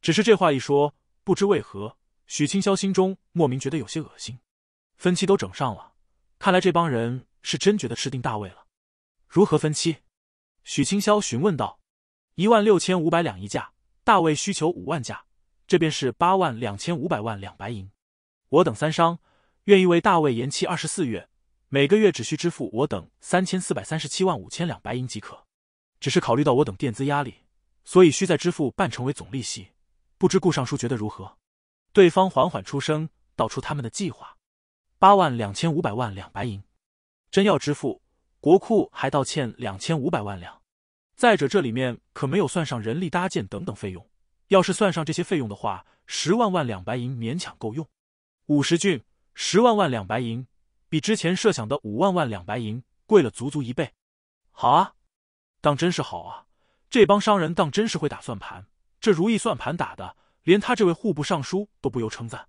只是这话一说，不知为何，许清霄心中莫名觉得有些恶心。分期都整上了，看来这帮人是真觉得吃定大卫了。如何分期？许清霄询问道：“一万六千五百两一架，大卫需求五万架，这便是八万两千五百万两白银。我等三商愿意为大卫延期二十四月，每个月只需支付我等三千四百三十七万五千两白银即可。只是考虑到我等垫资压力，所以需再支付半成为总利息。不知顾尚书觉得如何？”对方缓缓出声，道出他们的计划。八万两千五百万两白银，真要支付，国库还倒欠两千五百万两。再者，这里面可没有算上人力搭建等等费用。要是算上这些费用的话，十万万两白银勉强够用。五十郡，十万万两白银，比之前设想的五万万两白银贵了足足一倍。好啊，当真是好啊！这帮商人当真是会打算盘，这如意算盘打的，连他这位户部尚书都不由称赞，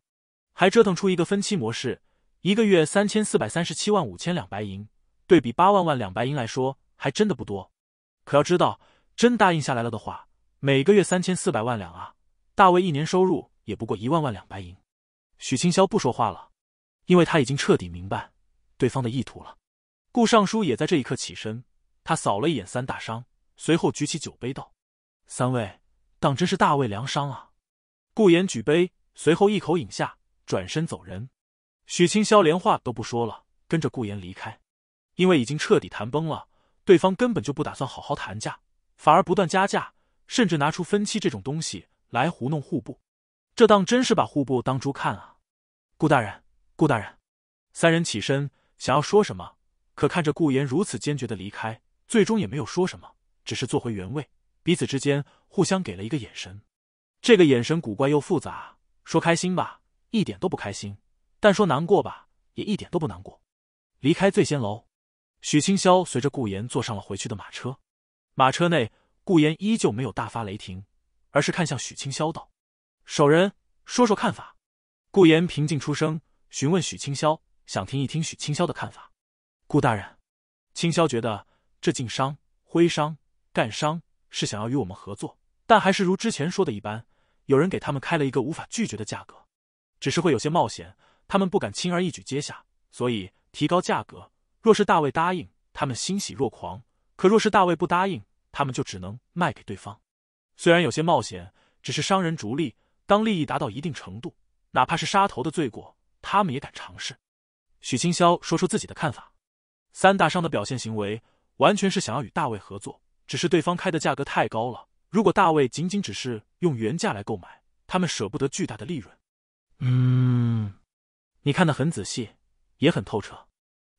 还折腾出一个分期模式。一个月三千四百三十七万五千两白银，对比八万万两白银来说，还真的不多。可要知道，真答应下来了的话，每个月三千四百万两啊！大卫一年收入也不过一万万两白银。许清霄不说话了，因为他已经彻底明白对方的意图了。顾尚书也在这一刻起身，他扫了一眼三大商，随后举起酒杯道：“三位，当真是大卫良商啊！”顾言举杯，随后一口饮下，转身走人。许清霄连话都不说了，跟着顾言离开，因为已经彻底谈崩了，对方根本就不打算好好谈价，反而不断加价，甚至拿出分期这种东西来糊弄户部，这当真是把户部当猪看啊！顾大人，顾大人，三人起身想要说什么，可看着顾言如此坚决的离开，最终也没有说什么，只是坐回原位，彼此之间互相给了一个眼神，这个眼神古怪又复杂，说开心吧，一点都不开心。但说难过吧，也一点都不难过。离开醉仙楼，许清霄随着顾言坐上了回去的马车。马车内，顾言依旧没有大发雷霆，而是看向许清霄道：“守人，说说看法。”顾言平静出声，询问许清霄，想听一听许清霄的看法。顾大人，清霄觉得这晋商、徽商、赣商是想要与我们合作，但还是如之前说的一般，有人给他们开了一个无法拒绝的价格，只是会有些冒险。他们不敢轻而易举接下，所以提高价格。若是大卫答应，他们欣喜若狂；可若是大卫不答应，他们就只能卖给对方。虽然有些冒险，只是商人逐利，当利益达到一定程度，哪怕是杀头的罪过，他们也敢尝试。许清霄说出自己的看法：三大商的表现行为，完全是想要与大卫合作，只是对方开的价格太高了。如果大卫仅仅只是用原价来购买，他们舍不得巨大的利润。嗯。你看得很仔细，也很透彻，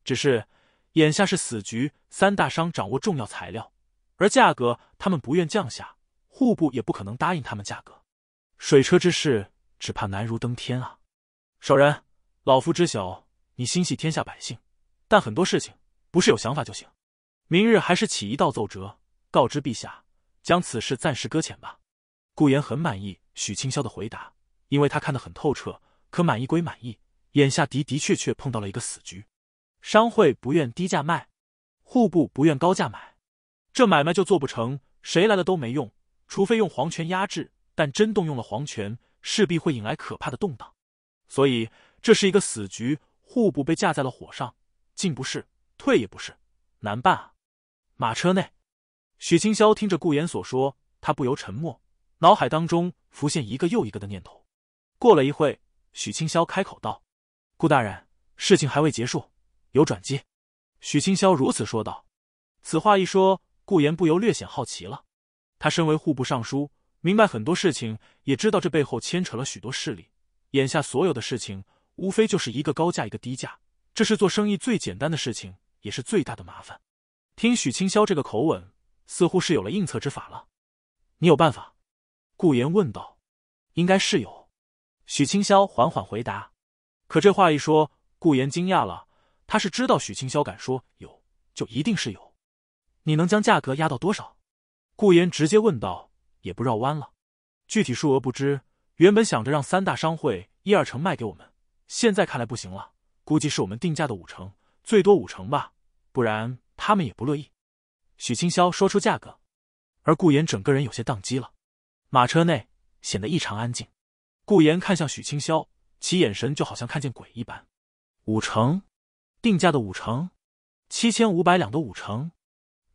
只是眼下是死局。三大商掌握重要材料，而价格他们不愿降下，户部也不可能答应他们价格。水车之事只怕难如登天啊！守人，老夫知晓你心系天下百姓，但很多事情不是有想法就行。明日还是起一道奏折，告知陛下，将此事暂时搁浅吧。顾炎很满意许清霄的回答，因为他看得很透彻。可满意归满意。眼下的的确确碰到了一个死局，商会不愿低价卖，户部不愿高价买，这买卖就做不成，谁来了都没用，除非用皇权压制，但真动用了皇权，势必会引来可怕的动荡，所以这是一个死局。户部被架在了火上，进不是，退也不是，难办啊！马车内，许清霄听着顾言所说，他不由沉默，脑海当中浮现一个又一个的念头。过了一会，许清霄开口道。顾大人，事情还未结束，有转机。”许清霄如此说道。此话一说，顾言不由略显好奇了。他身为户部尚书，明白很多事情，也知道这背后牵扯了许多势力。眼下所有的事情，无非就是一个高价，一个低价，这是做生意最简单的事情，也是最大的麻烦。听许清霄这个口吻，似乎是有了应策之法了。“你有办法？”顾言问道。“应该是有。”许清霄缓缓回答。可这话一说，顾言惊讶了。他是知道许清霄敢说有，就一定是有。你能将价格压到多少？顾言直接问道，也不绕弯了。具体数额不知，原本想着让三大商会一二成卖给我们，现在看来不行了。估计是我们定价的五成，最多五成吧，不然他们也不乐意。许清霄说出价格，而顾言整个人有些宕机了。马车内显得异常安静，顾言看向许清霄。其眼神就好像看见鬼一般，五成，定价的五成，七千五百两的五成，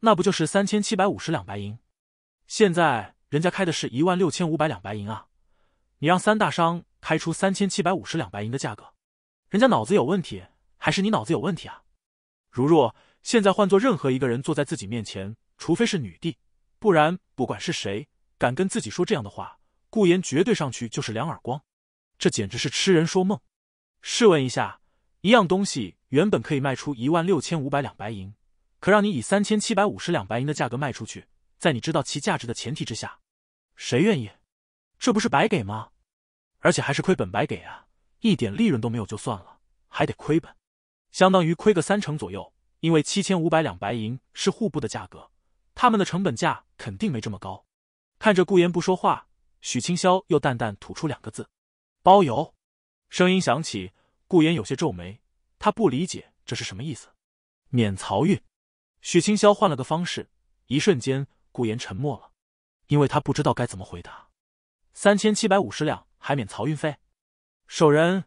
那不就是三千七百五十两白银？现在人家开的是一万六千五百两白银啊！你让三大商开出三千七百五十两白银的价格，人家脑子有问题，还是你脑子有问题啊？如若现在换做任何一个人坐在自己面前，除非是女帝，不然不管是谁，敢跟自己说这样的话，顾言绝对上去就是两耳光。这简直是痴人说梦！试问一下，一样东西原本可以卖出一万六千五百两白银，可让你以三千七百五十两白银的价格卖出去，在你知道其价值的前提之下，谁愿意？这不是白给吗？而且还是亏本白给啊！一点利润都没有就算了，还得亏本，相当于亏个三成左右。因为七千五百两白银是户部的价格，他们的成本价肯定没这么高。看着顾言不说话，许清霄又淡淡吐出两个字。包邮，声音响起，顾言有些皱眉，他不理解这是什么意思。免漕运，许清霄换了个方式。一瞬间，顾言沉默了，因为他不知道该怎么回答。三千七百五十两，还免漕运费？守人，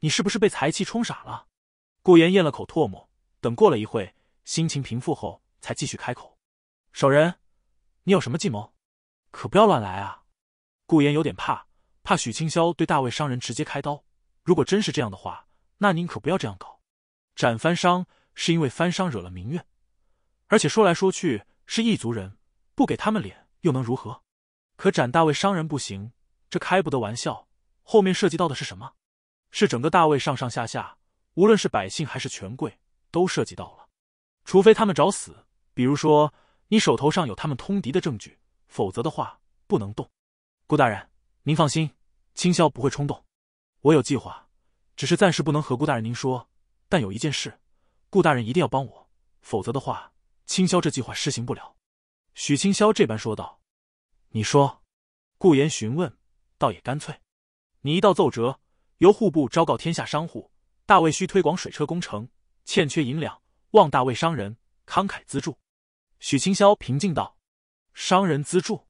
你是不是被财气冲傻了？顾言咽了口唾沫，等过了一会，心情平复后，才继续开口。守人，你有什么计谋？可不要乱来啊！顾言有点怕。怕许清霄对大卫商人直接开刀，如果真是这样的话，那您可不要这样搞。斩翻商是因为翻商惹了民怨，而且说来说去是异族人，不给他们脸又能如何？可斩大卫商人不行，这开不得玩笑。后面涉及到的是什么？是整个大卫上上下下，无论是百姓还是权贵，都涉及到了。除非他们找死，比如说你手头上有他们通敌的证据，否则的话不能动。顾大人，您放心。清霄不会冲动，我有计划，只是暂时不能和顾大人您说。但有一件事，顾大人一定要帮我，否则的话，清霄这计划施行不了。”许清霄这般说道。“你说？”顾言询问，倒也干脆。“你一道奏折，由户部昭告天下商户，大魏需推广水车工程，欠缺银两，望大魏商人慷慨资助。”许清霄平静道。“商人资助？”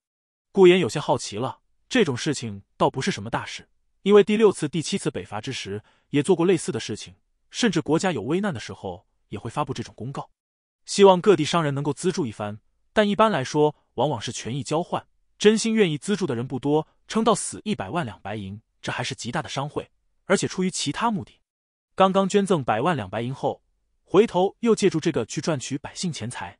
顾言有些好奇了。这种事情倒不是什么大事，因为第六次、第七次北伐之时也做过类似的事情，甚至国家有危难的时候也会发布这种公告，希望各地商人能够资助一番。但一般来说，往往是权益交换，真心愿意资助的人不多。撑到死一百万两白银，这还是极大的商会，而且出于其他目的，刚刚捐赠百万两白银后，回头又借助这个去赚取百姓钱财，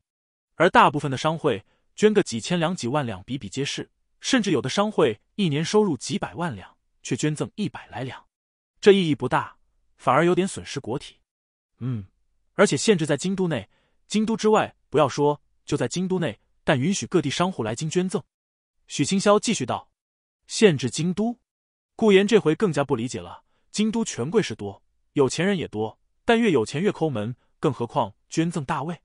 而大部分的商会捐个几千两、几万两，比比皆是。甚至有的商会一年收入几百万两，却捐赠一百来两，这意义不大，反而有点损失国体。嗯，而且限制在京都内，京都之外不要说，就在京都内，但允许各地商户来京捐赠。许清霄继续道：“限制京都。”顾炎这回更加不理解了。京都权贵是多，有钱人也多，但越有钱越抠门，更何况捐赠大位。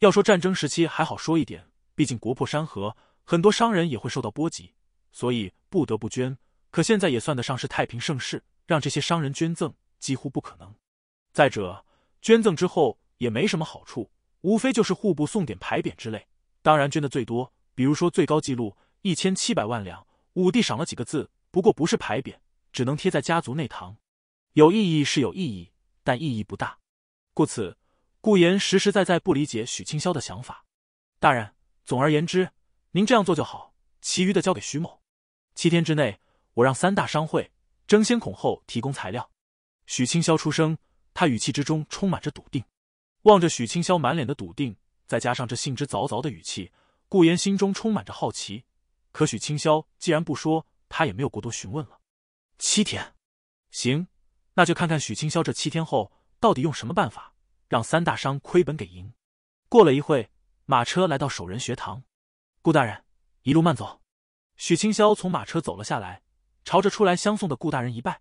要说战争时期还好说一点，毕竟国破山河。很多商人也会受到波及，所以不得不捐。可现在也算得上是太平盛世，让这些商人捐赠几乎不可能。再者，捐赠之后也没什么好处，无非就是户部送点牌匾之类。当然，捐的最多，比如说最高纪录一千七百万两。武帝赏了几个字，不过不是牌匾，只能贴在家族内堂。有意义是有意义，但意义不大。故此，顾炎实实在在不理解许清霄的想法。大人，总而言之。您这样做就好，其余的交给徐某。七天之内，我让三大商会争先恐后提供材料。许清霄出声，他语气之中充满着笃定。望着许清霄满脸的笃定，再加上这兴之凿凿的语气，顾言心中充满着好奇。可许清霄既然不说，他也没有过多询问了。七天，行，那就看看许清霄这七天后到底用什么办法让三大商亏本给赢。过了一会，马车来到守人学堂。顾大人，一路慢走。许清霄从马车走了下来，朝着出来相送的顾大人一拜。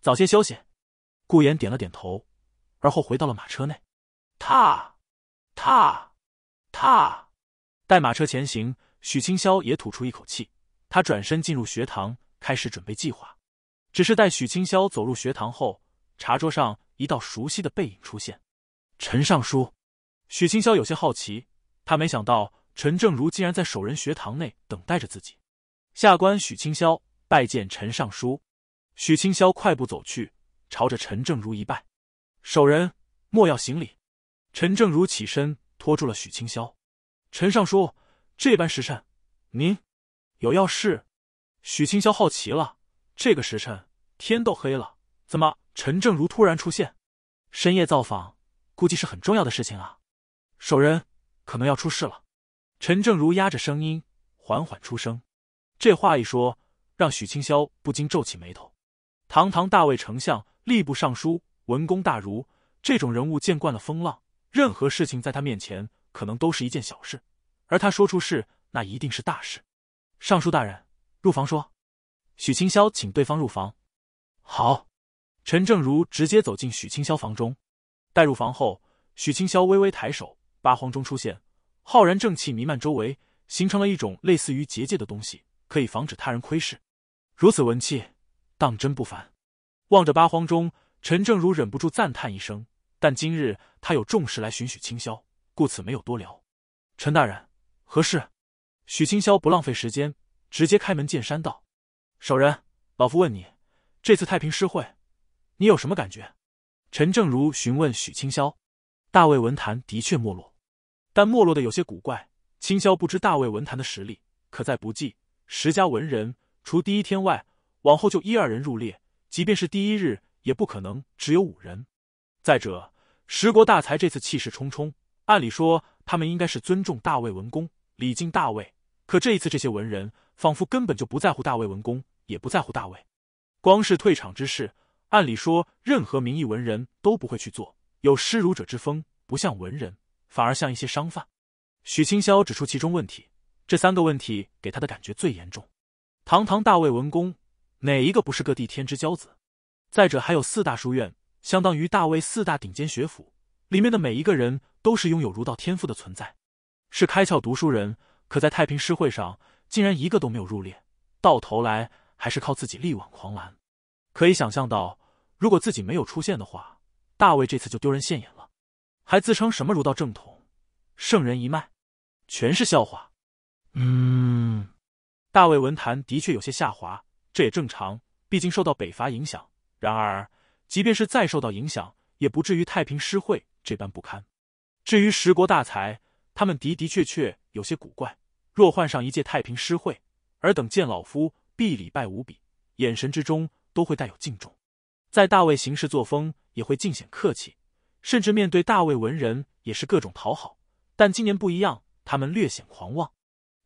早些休息。顾言点了点头，而后回到了马车内。踏，踏，踏。待马车前行，许清霄也吐出一口气。他转身进入学堂，开始准备计划。只是待许清霄走入学堂后，茶桌上一道熟悉的背影出现。陈尚书。许清霄有些好奇，他没想到。陈正如竟然在守人学堂内等待着自己，下官许清霄拜见陈尚书。许清霄快步走去，朝着陈正如一拜。守人莫要行礼。陈正如起身拖住了许清霄。陈尚书这般时辰，您有要事？许清霄好奇了，这个时辰天都黑了，怎么陈正如突然出现？深夜造访，估计是很重要的事情啊。守人可能要出事了。陈正如压着声音缓缓出声，这话一说，让许清霄不禁皱起眉头。堂堂大魏丞相、吏部尚书、文公大儒这种人物，见惯了风浪，任何事情在他面前可能都是一件小事，而他说出事，那一定是大事。尚书大人入房说，许清霄请对方入房。好，陈正如直接走进许清霄房中。待入房后，许清霄微微抬手，八荒中出现。浩然正气弥漫周围，形成了一种类似于结界的东西，可以防止他人窥视。如此文气，当真不凡。望着八荒中，陈正如忍不住赞叹一声。但今日他有重事来寻许清霄，故此没有多聊。陈大人，何事？许清霄不浪费时间，直接开门见山道：“守人，老夫问你，这次太平诗会，你有什么感觉？”陈正如询问许清霄：“大魏文坛的确没落。”但没落的有些古怪。清霄不知大魏文坛的实力，可再不济，十家文人除第一天外，往后就一二人入列。即便是第一日，也不可能只有五人。再者，十国大才这次气势冲冲，按理说他们应该是尊重大魏文公，礼敬大魏。可这一次，这些文人仿佛根本就不在乎大魏文公，也不在乎大魏。光是退场之事，按理说任何名义文人都不会去做，有失儒者之风，不像文人。反而像一些商贩，许清霄指出其中问题。这三个问题给他的感觉最严重。堂堂大魏文公，哪一个不是各地天之骄子？再者还有四大书院，相当于大魏四大顶尖学府，里面的每一个人都是拥有儒道天赋的存在，是开窍读书人。可在太平诗会上，竟然一个都没有入列，到头来还是靠自己力挽狂澜。可以想象到，如果自己没有出现的话，大魏这次就丢人现眼了。还自称什么儒道正统、圣人一脉，全是笑话。嗯，大魏文坛的确有些下滑，这也正常，毕竟受到北伐影响。然而，即便是再受到影响，也不至于太平诗会这般不堪。至于十国大才，他们的的确确有些古怪。若换上一届太平诗会，尔等见老夫必礼拜无比，眼神之中都会带有敬重，在大魏行事作风也会尽显客气。甚至面对大卫文人也是各种讨好，但今年不一样，他们略显狂妄，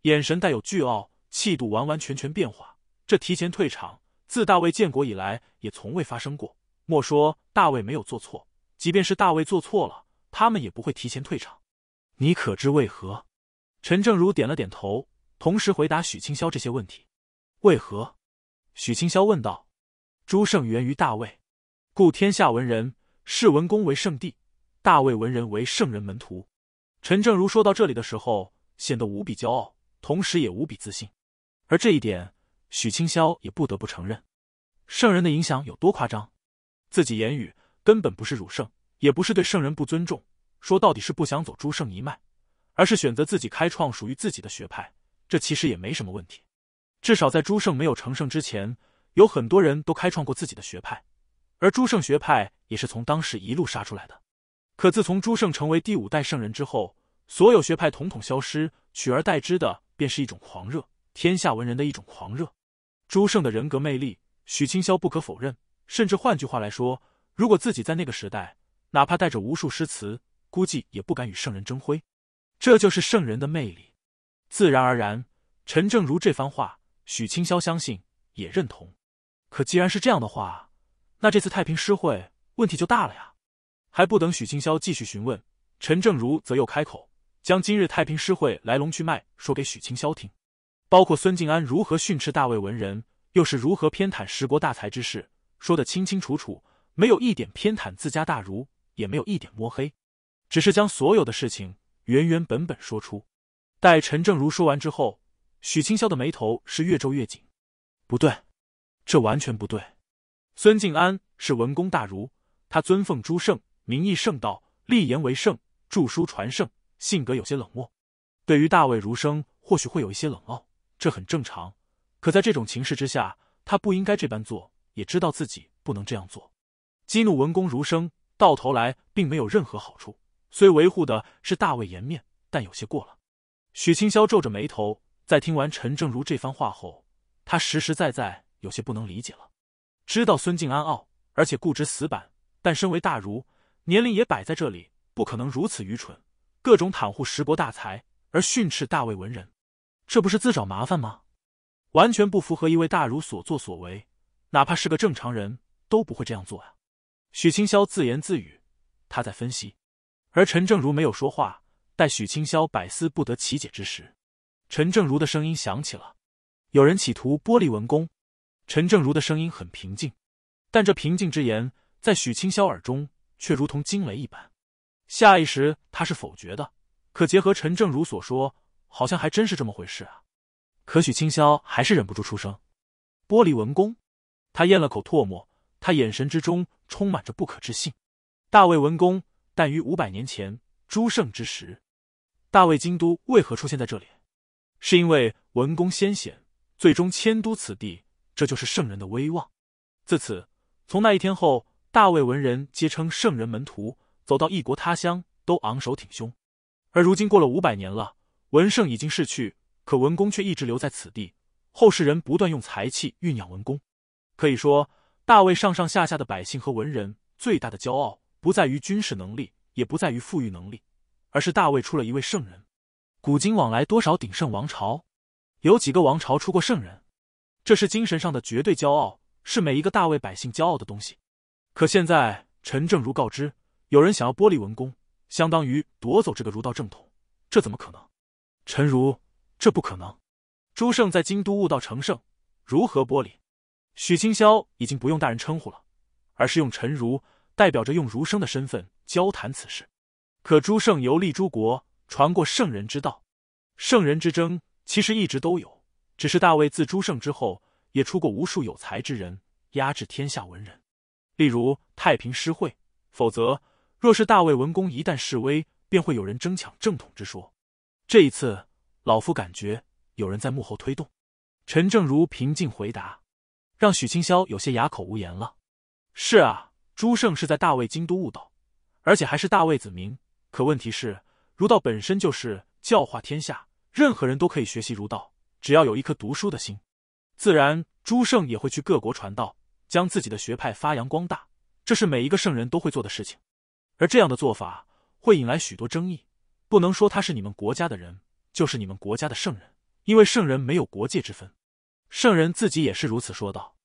眼神带有倨傲，气度完完全全变化。这提前退场，自大卫建国以来也从未发生过。莫说大卫没有做错，即便是大卫做错了，他们也不会提前退场。你可知为何？陈正如点了点头，同时回答许清霄这些问题。为何？许清霄问道。朱圣源于大卫，故天下文人。世文公为圣帝，大魏文人为圣人门徒。陈正如说到这里的时候，显得无比骄傲，同时也无比自信。而这一点，许清霄也不得不承认：圣人的影响有多夸张，自己言语根本不是儒圣，也不是对圣人不尊重。说到底是不想走诸圣一脉，而是选择自己开创属于自己的学派。这其实也没什么问题，至少在诸圣没有成圣之前，有很多人都开创过自己的学派。而朱圣学派也是从当时一路杀出来的，可自从朱圣成为第五代圣人之后，所有学派统统消失，取而代之的便是一种狂热，天下文人的一种狂热。朱圣的人格魅力，许清霄不可否认，甚至换句话来说，如果自己在那个时代，哪怕带着无数诗词，估计也不敢与圣人争辉。这就是圣人的魅力。自然而然，陈正如这番话，许清霄相信也认同。可既然是这样的话。那这次太平诗会问题就大了呀！还不等许清霄继续询问，陈正如则又开口，将今日太平诗会来龙去脉说给许清霄听，包括孙静安如何训斥大魏文人，又是如何偏袒十国大才之事，说得清清楚楚，没有一点偏袒自家大儒，也没有一点摸黑，只是将所有的事情原原本本说出。待陈正如说完之后，许清霄的眉头是越皱越紧，不对，这完全不对。孙敬安是文公大儒，他尊奉诸圣，名义圣道，立言为圣，著书传圣。性格有些冷漠，对于大卫儒生，或许会有一些冷傲，这很正常。可在这种情势之下，他不应该这般做，也知道自己不能这样做。激怒文公儒生，到头来并没有任何好处。虽维护的是大卫颜面，但有些过了。许清霄皱着眉头，在听完陈正如这番话后，他实实在在有些不能理解了。知道孙静安傲，而且固执死板，但身为大儒，年龄也摆在这里，不可能如此愚蠢。各种袒护石博大才，而训斥大魏文人，这不是自找麻烦吗？完全不符合一位大儒所作所为，哪怕是个正常人都不会这样做啊！许清霄自言自语，他在分析。而陈正如没有说话，待许清霄百思不得其解之时，陈正如的声音响起了：“有人企图剥离文公。”陈正如的声音很平静，但这平静之言在许清霄耳中却如同惊雷一般。下意识他是否决的，可结合陈正如所说，好像还真是这么回事啊。可许清霄还是忍不住出声：“玻璃文公。”他咽了口唾沫，他眼神之中充满着不可置信。大魏文公，诞于五百年前诸圣之时，大魏京都为何出现在这里？是因为文公先贤最终迁都此地？这就是圣人的威望。自此，从那一天后，大卫文人皆称圣人门徒，走到异国他乡都昂首挺胸。而如今过了五百年了，文圣已经逝去，可文公却一直留在此地。后世人不断用才气酝酿文公，可以说，大卫上上下下的百姓和文人最大的骄傲，不在于军事能力，也不在于富裕能力，而是大卫出了一位圣人。古今往来，多少鼎盛王朝，有几个王朝出过圣人？这是精神上的绝对骄傲，是每一个大魏百姓骄傲的东西。可现在，陈正如告知，有人想要剥离文公，相当于夺走这个儒道正统，这怎么可能？陈如，这不可能。朱胜在京都悟道成圣，如何剥离？许清霄已经不用大人称呼了，而是用陈如，代表着用儒生的身份交谈此事。可朱胜游历诸国，传过圣人之道，圣人之争其实一直都有。只是大卫自朱圣之后，也出过无数有才之人，压制天下文人，例如太平诗会。否则，若是大卫文公一旦示威，便会有人争抢正统之说。这一次，老夫感觉有人在幕后推动。陈正如平静回答，让许清霄有些哑口无言了。是啊，朱圣是在大魏京都悟道，而且还是大魏子民。可问题是，儒道本身就是教化天下，任何人都可以学习儒道。只要有一颗读书的心，自然朱圣也会去各国传道，将自己的学派发扬光大。这是每一个圣人都会做的事情。而这样的做法会引来许多争议，不能说他是你们国家的人就是你们国家的圣人，因为圣人没有国界之分。圣人自己也是如此说道。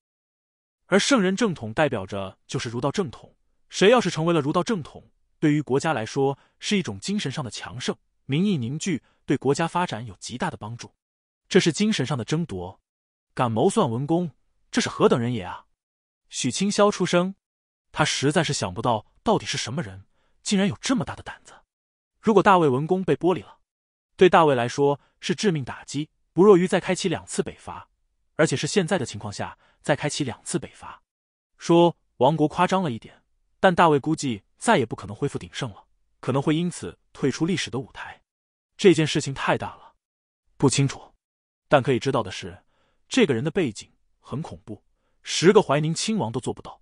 而圣人正统代表着就是儒道正统，谁要是成为了儒道正统，对于国家来说是一种精神上的强盛，民意凝聚，对国家发展有极大的帮助。这是精神上的争夺，敢谋算文公，这是何等人也啊！许清霄出声，他实在是想不到，到底是什么人，竟然有这么大的胆子。如果大卫文公被剥离了，对大卫来说是致命打击，不弱于再开启两次北伐，而且是现在的情况下再开启两次北伐。说王国夸张了一点，但大卫估计再也不可能恢复鼎盛了，可能会因此退出历史的舞台。这件事情太大了，不清楚。但可以知道的是，这个人的背景很恐怖，十个怀宁亲王都做不到。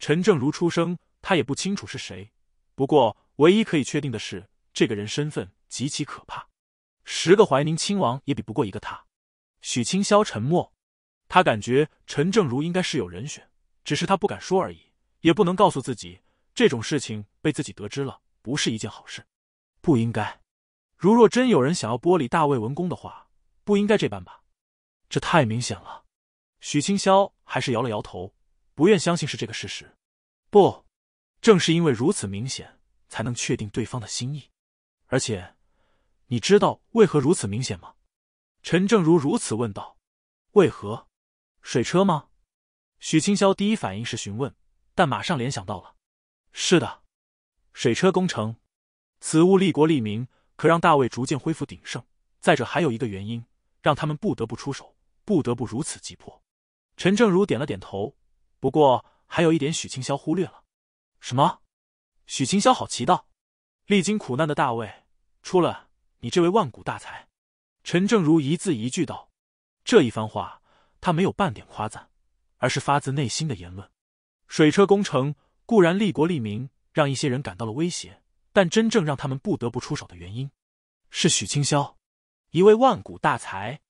陈正如出生，他也不清楚是谁。不过，唯一可以确定的是，这个人身份极其可怕，十个怀宁亲王也比不过一个他。许清霄沉默，他感觉陈正如应该是有人选，只是他不敢说而已，也不能告诉自己这种事情被自己得知了不是一件好事。不应该，如若真有人想要剥离大魏文公的话。不应该这般吧，这太明显了。许清霄还是摇了摇头，不愿相信是这个事实。不，正是因为如此明显，才能确定对方的心意。而且，你知道为何如此明显吗？陈正如如此问道。为何？水车吗？许清霄第一反应是询问，但马上联想到了。是的，水车工程，此物利国利民，可让大魏逐渐恢复鼎盛。再者，还有一个原因。让他们不得不出手，不得不如此急迫。陈正如点了点头，不过还有一点许清霄忽略了。什么？许清霄好奇道。历经苦难的大卫，出了你这位万古大才。陈正如一字一句道。这一番话他没有半点夸赞，而是发自内心的言论。水车工程固然利国利民，让一些人感到了威胁，但真正让他们不得不出手的原因，是许清霄。一位万古大才，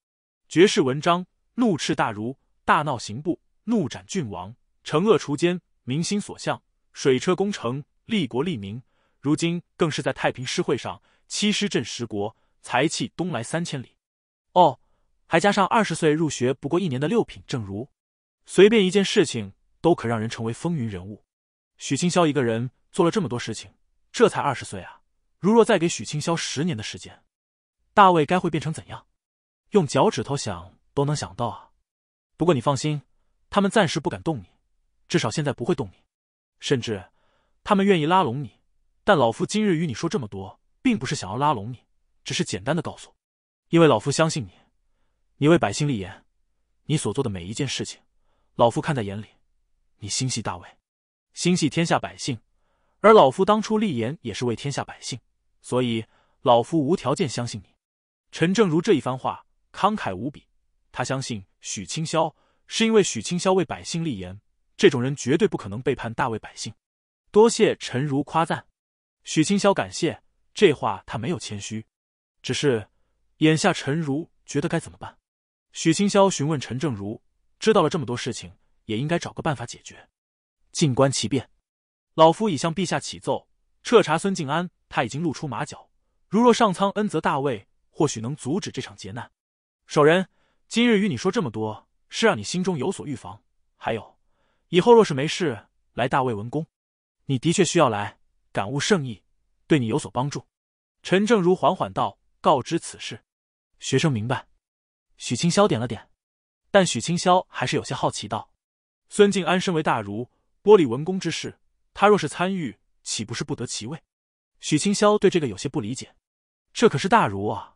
绝世文章，怒斥大儒，大闹刑部，怒斩郡王，惩恶除奸，民心所向，水车工程，利国利民。如今更是在太平诗会上，七师镇十国，财气东来三千里。哦，还加上二十岁入学不过一年的六品正儒，随便一件事情都可让人成为风云人物。许清霄一个人做了这么多事情，这才二十岁啊！如若再给许清霄十年的时间。大卫该会变成怎样？用脚趾头想都能想到啊！不过你放心，他们暂时不敢动你，至少现在不会动你。甚至，他们愿意拉拢你。但老夫今日与你说这么多，并不是想要拉拢你，只是简单的告诉，因为老夫相信你。你为百姓立言，你所做的每一件事情，老夫看在眼里。你心系大卫，心系天下百姓，而老夫当初立言也是为天下百姓，所以老夫无条件相信你。陈正如这一番话慷慨无比，他相信许清霄是因为许清霄为百姓立言，这种人绝对不可能背叛大魏百姓。多谢陈如夸赞，许清霄感谢。这话他没有谦虚，只是眼下陈如觉得该怎么办？许清霄询问陈正如知道了这么多事情，也应该找个办法解决。静观其变，老夫已向陛下启奏，彻查孙静安，他已经露出马脚。如若上苍恩泽大魏。或许能阻止这场劫难，守仁，今日与你说这么多，是让你心中有所预防。还有，以后若是没事来大魏文宫，你的确需要来感悟圣意，对你有所帮助。陈正如缓缓道：“告知此事，学生明白。”许清霄点了点，但许清霄还是有些好奇道：“孙静安身为大儒，玻璃文宫之事，他若是参与，岂不是不得其位？”许清霄对这个有些不理解，这可是大儒啊。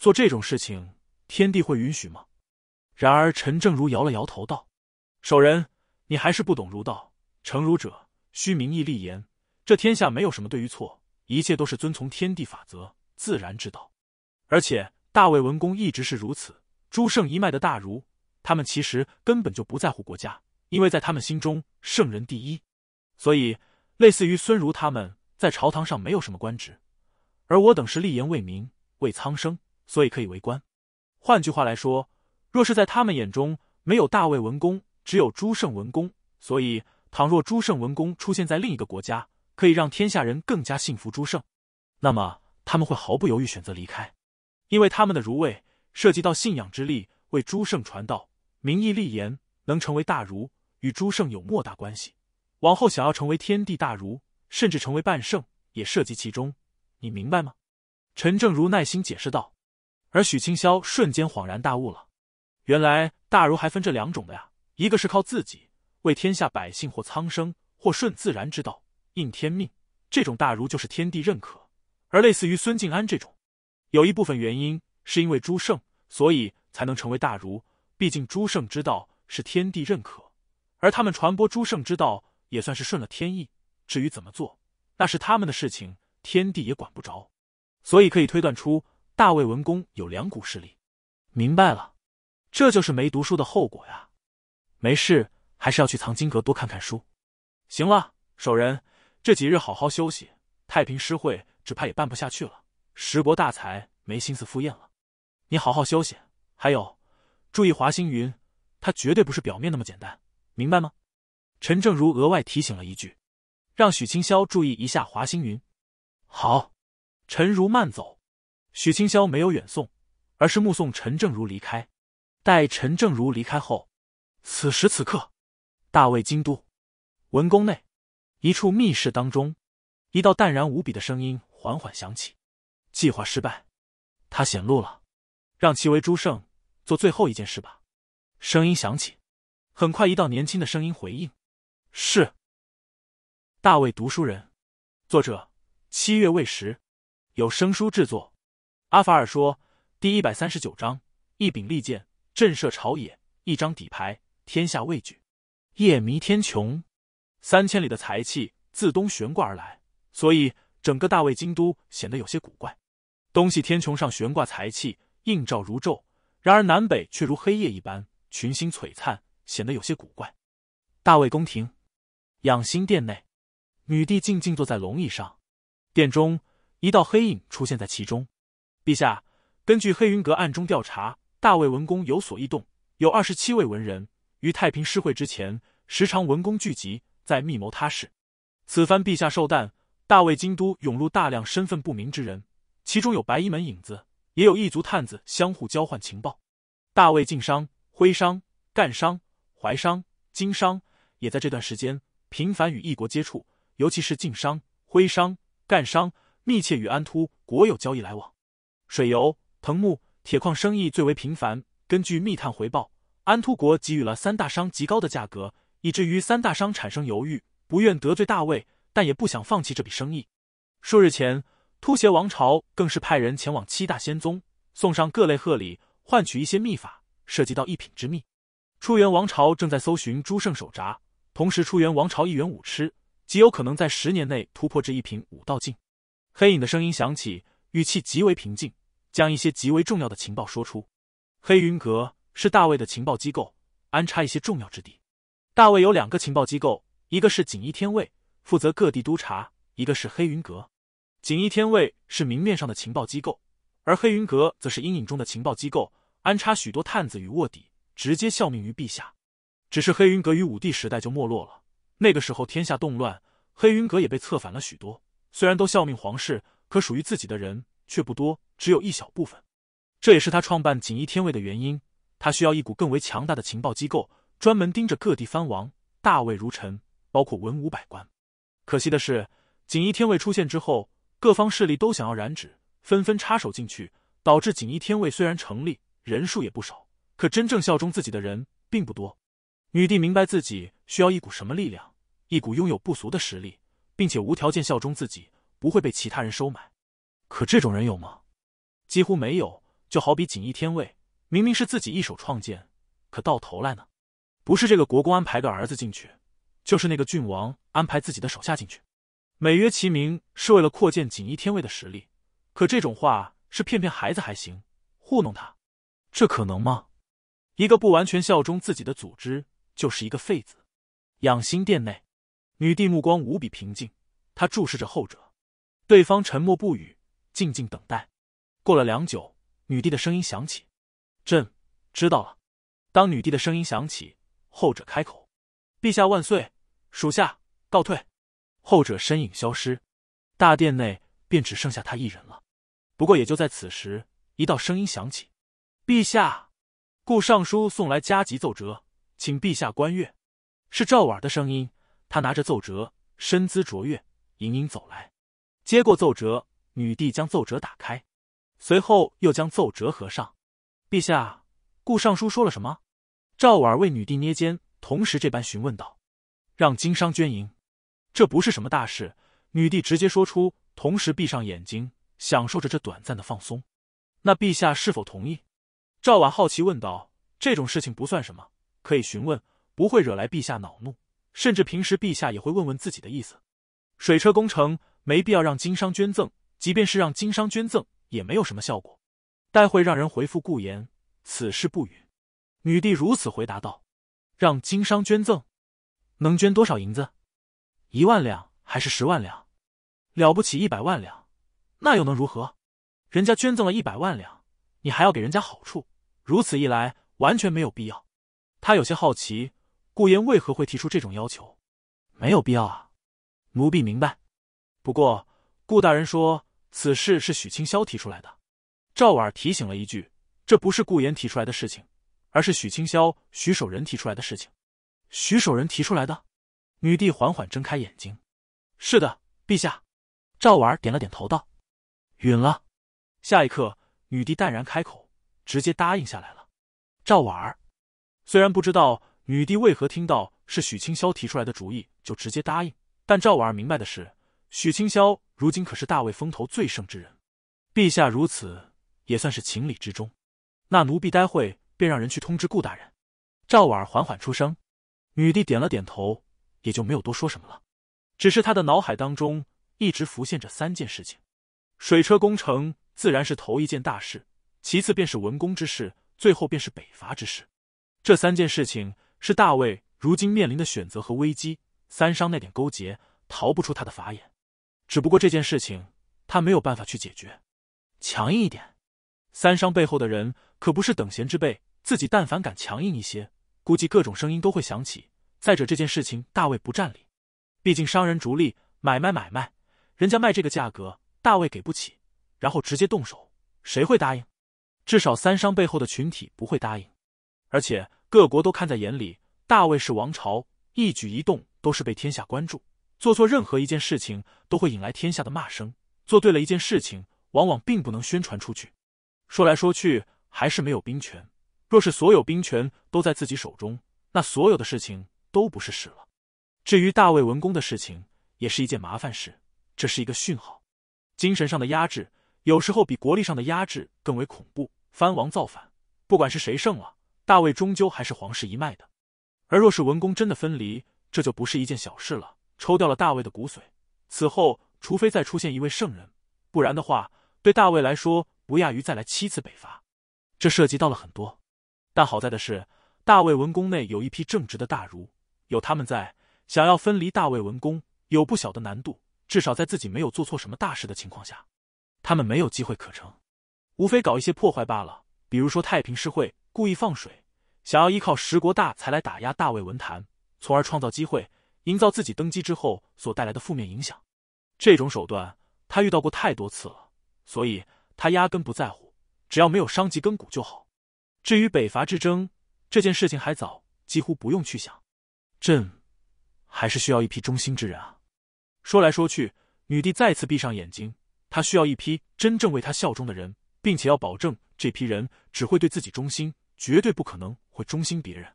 做这种事情，天地会允许吗？然而，陈正如摇了摇头道：“守仁，你还是不懂儒道。成儒者，须明义立言。这天下没有什么对与错，一切都是遵从天地法则、自然之道。而且，大魏文公一直是如此。朱圣一脉的大儒，他们其实根本就不在乎国家，因为在他们心中，圣人第一。所以，类似于孙儒，他们在朝堂上没有什么官职，而我等是立言为民，为苍生。”所以可以为官。换句话来说，若是在他们眼中没有大魏文公，只有朱圣文公。所以，倘若朱圣文公出现在另一个国家，可以让天下人更加信服朱圣，那么他们会毫不犹豫选择离开，因为他们的儒位涉及到信仰之力，为朱圣传道，名义立言，能成为大儒，与朱圣有莫大关系。往后想要成为天地大儒，甚至成为半圣，也涉及其中。你明白吗？陈正如耐心解释道。而许清霄瞬间恍然大悟了，原来大儒还分这两种的呀！一个是靠自己为天下百姓或苍生或顺自然之道应天命，这种大儒就是天地认可；而类似于孙静安这种，有一部分原因是因为诸圣，所以才能成为大儒。毕竟诸圣之道是天地认可，而他们传播诸圣之道也算是顺了天意。至于怎么做，那是他们的事情，天地也管不着。所以可以推断出。大魏文公有两股势力，明白了，这就是没读书的后果呀。没事，还是要去藏经阁多看看书。行了，守仁，这几日好好休息，太平诗会只怕也办不下去了。十国大才没心思赴宴了，你好好休息。还有，注意华星云，他绝对不是表面那么简单，明白吗？陈正如额外提醒了一句，让许清霄注意一下华星云。好，陈如，慢走。许清霄没有远送，而是目送陈正如离开。待陈正如离开后，此时此刻，大魏京都文宫内一处密室当中，一道淡然无比的声音缓缓响起：“计划失败，他显露了，让其为朱胜做最后一件事吧。”声音响起，很快一道年轻的声音回应：“是。”大魏读书人，作者七月未时，有声书制作。阿法尔说：“第一百三十九章，一柄利剑震慑朝野，一张底牌天下畏惧。夜迷天穹，三千里的财气自东悬挂而来，所以整个大魏京都显得有些古怪。东西天穹上悬挂财气，映照如昼；然而南北却如黑夜一般，群星璀璨，显得有些古怪。大魏宫廷，养心殿内，女帝静静坐在龙椅上，殿中一道黑影出现在其中。”陛下，根据黑云阁暗中调查，大魏文公有所异动，有二十七位文人于太平诗会之前时常文公聚集，在密谋他事。此番陛下寿诞，大魏京都涌入大量身份不明之人，其中有白衣门影子，也有异族探子相互交换情报。大魏晋商、徽商、赣商、淮商、京商也在这段时间频繁与异国接触，尤其是晋商、徽商、赣商密切与安突国有交易来往。水油、藤木、铁矿生意最为频繁。根据密探回报，安突国给予了三大商极高的价格，以至于三大商产生犹豫，不愿得罪大卫，但也不想放弃这笔生意。数日前，突邪王朝更是派人前往七大仙宗，送上各类贺礼，换取一些秘法，涉及到一品之秘。出元王朝正在搜寻诸圣手札，同时，出元王朝一员武痴极有可能在十年内突破至一品武道境。黑影的声音响起，语气极为平静。将一些极为重要的情报说出。黑云阁是大魏的情报机构，安插一些重要之地。大魏有两个情报机构，一个是锦衣天卫，负责各地督察；一个是黑云阁。锦衣天卫是明面上的情报机构，而黑云阁则是阴影中的情报机构，安插许多探子与卧底，直接效命于陛下。只是黑云阁于武帝时代就没落了。那个时候天下动乱，黑云阁也被策反了许多。虽然都效命皇室，可属于自己的人却不多。只有一小部分，这也是他创办锦衣天卫的原因。他需要一股更为强大的情报机构，专门盯着各地藩王、大位如臣，包括文武百官。可惜的是，锦衣天卫出现之后，各方势力都想要染指，纷纷插手进去，导致锦衣天卫虽然成立，人数也不少，可真正效忠自己的人并不多。女帝明白自己需要一股什么力量，一股拥有不俗的实力，并且无条件效忠自己，不会被其他人收买。可这种人有吗？几乎没有，就好比锦衣天卫，明明是自己一手创建，可到头来呢，不是这个国公安排个儿子进去，就是那个郡王安排自己的手下进去。美曰其名是为了扩建锦衣天卫的实力，可这种话是骗骗孩子还行，糊弄他，这可能吗？一个不完全效忠自己的组织就是一个废子。养心殿内，女帝目光无比平静，她注视着后者，对方沉默不语，静静等待。过了良久，女帝的声音响起：“朕知道了。”当女帝的声音响起，后者开口：“陛下万岁！”属下告退。”后者身影消失，大殿内便只剩下他一人了。不过也就在此时，一道声音响起：“陛下，顾尚书送来加急奏折，请陛下观阅。”是赵婉的声音。他拿着奏折，身姿卓越，盈盈走来，接过奏折，女帝将奏折打开。随后又将奏折合上，陛下，顾尚书说了什么？赵婉为女帝捏肩，同时这般询问道：“让经商捐银，这不是什么大事。”女帝直接说出，同时闭上眼睛，享受着这短暂的放松。那陛下是否同意？赵婉好奇问道：“这种事情不算什么，可以询问，不会惹来陛下恼怒，甚至平时陛下也会问问自己的意思。”水车工程没必要让经商捐赠，即便是让经商捐赠。也没有什么效果，待会让人回复顾言，此事不允。女帝如此回答道：“让经商捐赠，能捐多少银子？一万两还是十万两？了不起一百万两，那又能如何？人家捐赠了一百万两，你还要给人家好处，如此一来完全没有必要。”他有些好奇，顾言为何会提出这种要求？没有必要啊！奴婢明白，不过顾大人说。此事是许清霄提出来的，赵婉儿提醒了一句：“这不是顾言提出来的事情，而是许清霄、徐守仁提出来的事情。”徐守仁提出来的，女帝缓缓睁开眼睛：“是的，陛下。”赵婉儿点了点头，道：“允了。”下一刻，女帝淡然开口，直接答应下来了。赵婉儿虽然不知道女帝为何听到是许清霄提出来的主意就直接答应，但赵婉儿明白的是。许清霄如今可是大魏风头最盛之人，陛下如此也算是情理之中。那奴婢待会便让人去通知顾大人。赵婉儿缓缓出声，女帝点了点头，也就没有多说什么了。只是她的脑海当中一直浮现着三件事情：水车工程自然是头一件大事，其次便是文公之事，最后便是北伐之事。这三件事情是大魏如今面临的选择和危机。三商那点勾结，逃不出他的法眼。只不过这件事情，他没有办法去解决。强硬一点，三商背后的人可不是等闲之辈。自己但凡敢强硬一些，估计各种声音都会响起。再者，这件事情大卫不占理，毕竟商人逐利，买卖买卖，人家卖这个价格，大卫给不起。然后直接动手，谁会答应？至少三商背后的群体不会答应。而且各国都看在眼里，大卫是王朝，一举一动都是被天下关注。做错任何一件事情都会引来天下的骂声，做对了一件事情，往往并不能宣传出去。说来说去还是没有兵权。若是所有兵权都在自己手中，那所有的事情都不是事了。至于大魏文公的事情，也是一件麻烦事。这是一个讯号，精神上的压制有时候比国力上的压制更为恐怖。藩王造反，不管是谁胜了，大魏终究还是皇室一脉的。而若是文公真的分离，这就不是一件小事了。抽掉了大卫的骨髓，此后除非再出现一位圣人，不然的话，对大卫来说不亚于再来七次北伐。这涉及到了很多，但好在的是，大卫文宫内有一批正直的大儒，有他们在，想要分离大卫文宫有不小的难度。至少在自己没有做错什么大事的情况下，他们没有机会可乘，无非搞一些破坏罢了。比如说太平诗会故意放水，想要依靠十国大才来打压大卫文坛，从而创造机会。营造自己登基之后所带来的负面影响，这种手段他遇到过太多次了，所以他压根不在乎，只要没有伤及根骨就好。至于北伐之争这件事情，还早，几乎不用去想。朕还是需要一批忠心之人啊！说来说去，女帝再次闭上眼睛，她需要一批真正为她效忠的人，并且要保证这批人只会对自己忠心，绝对不可能会忠心别人。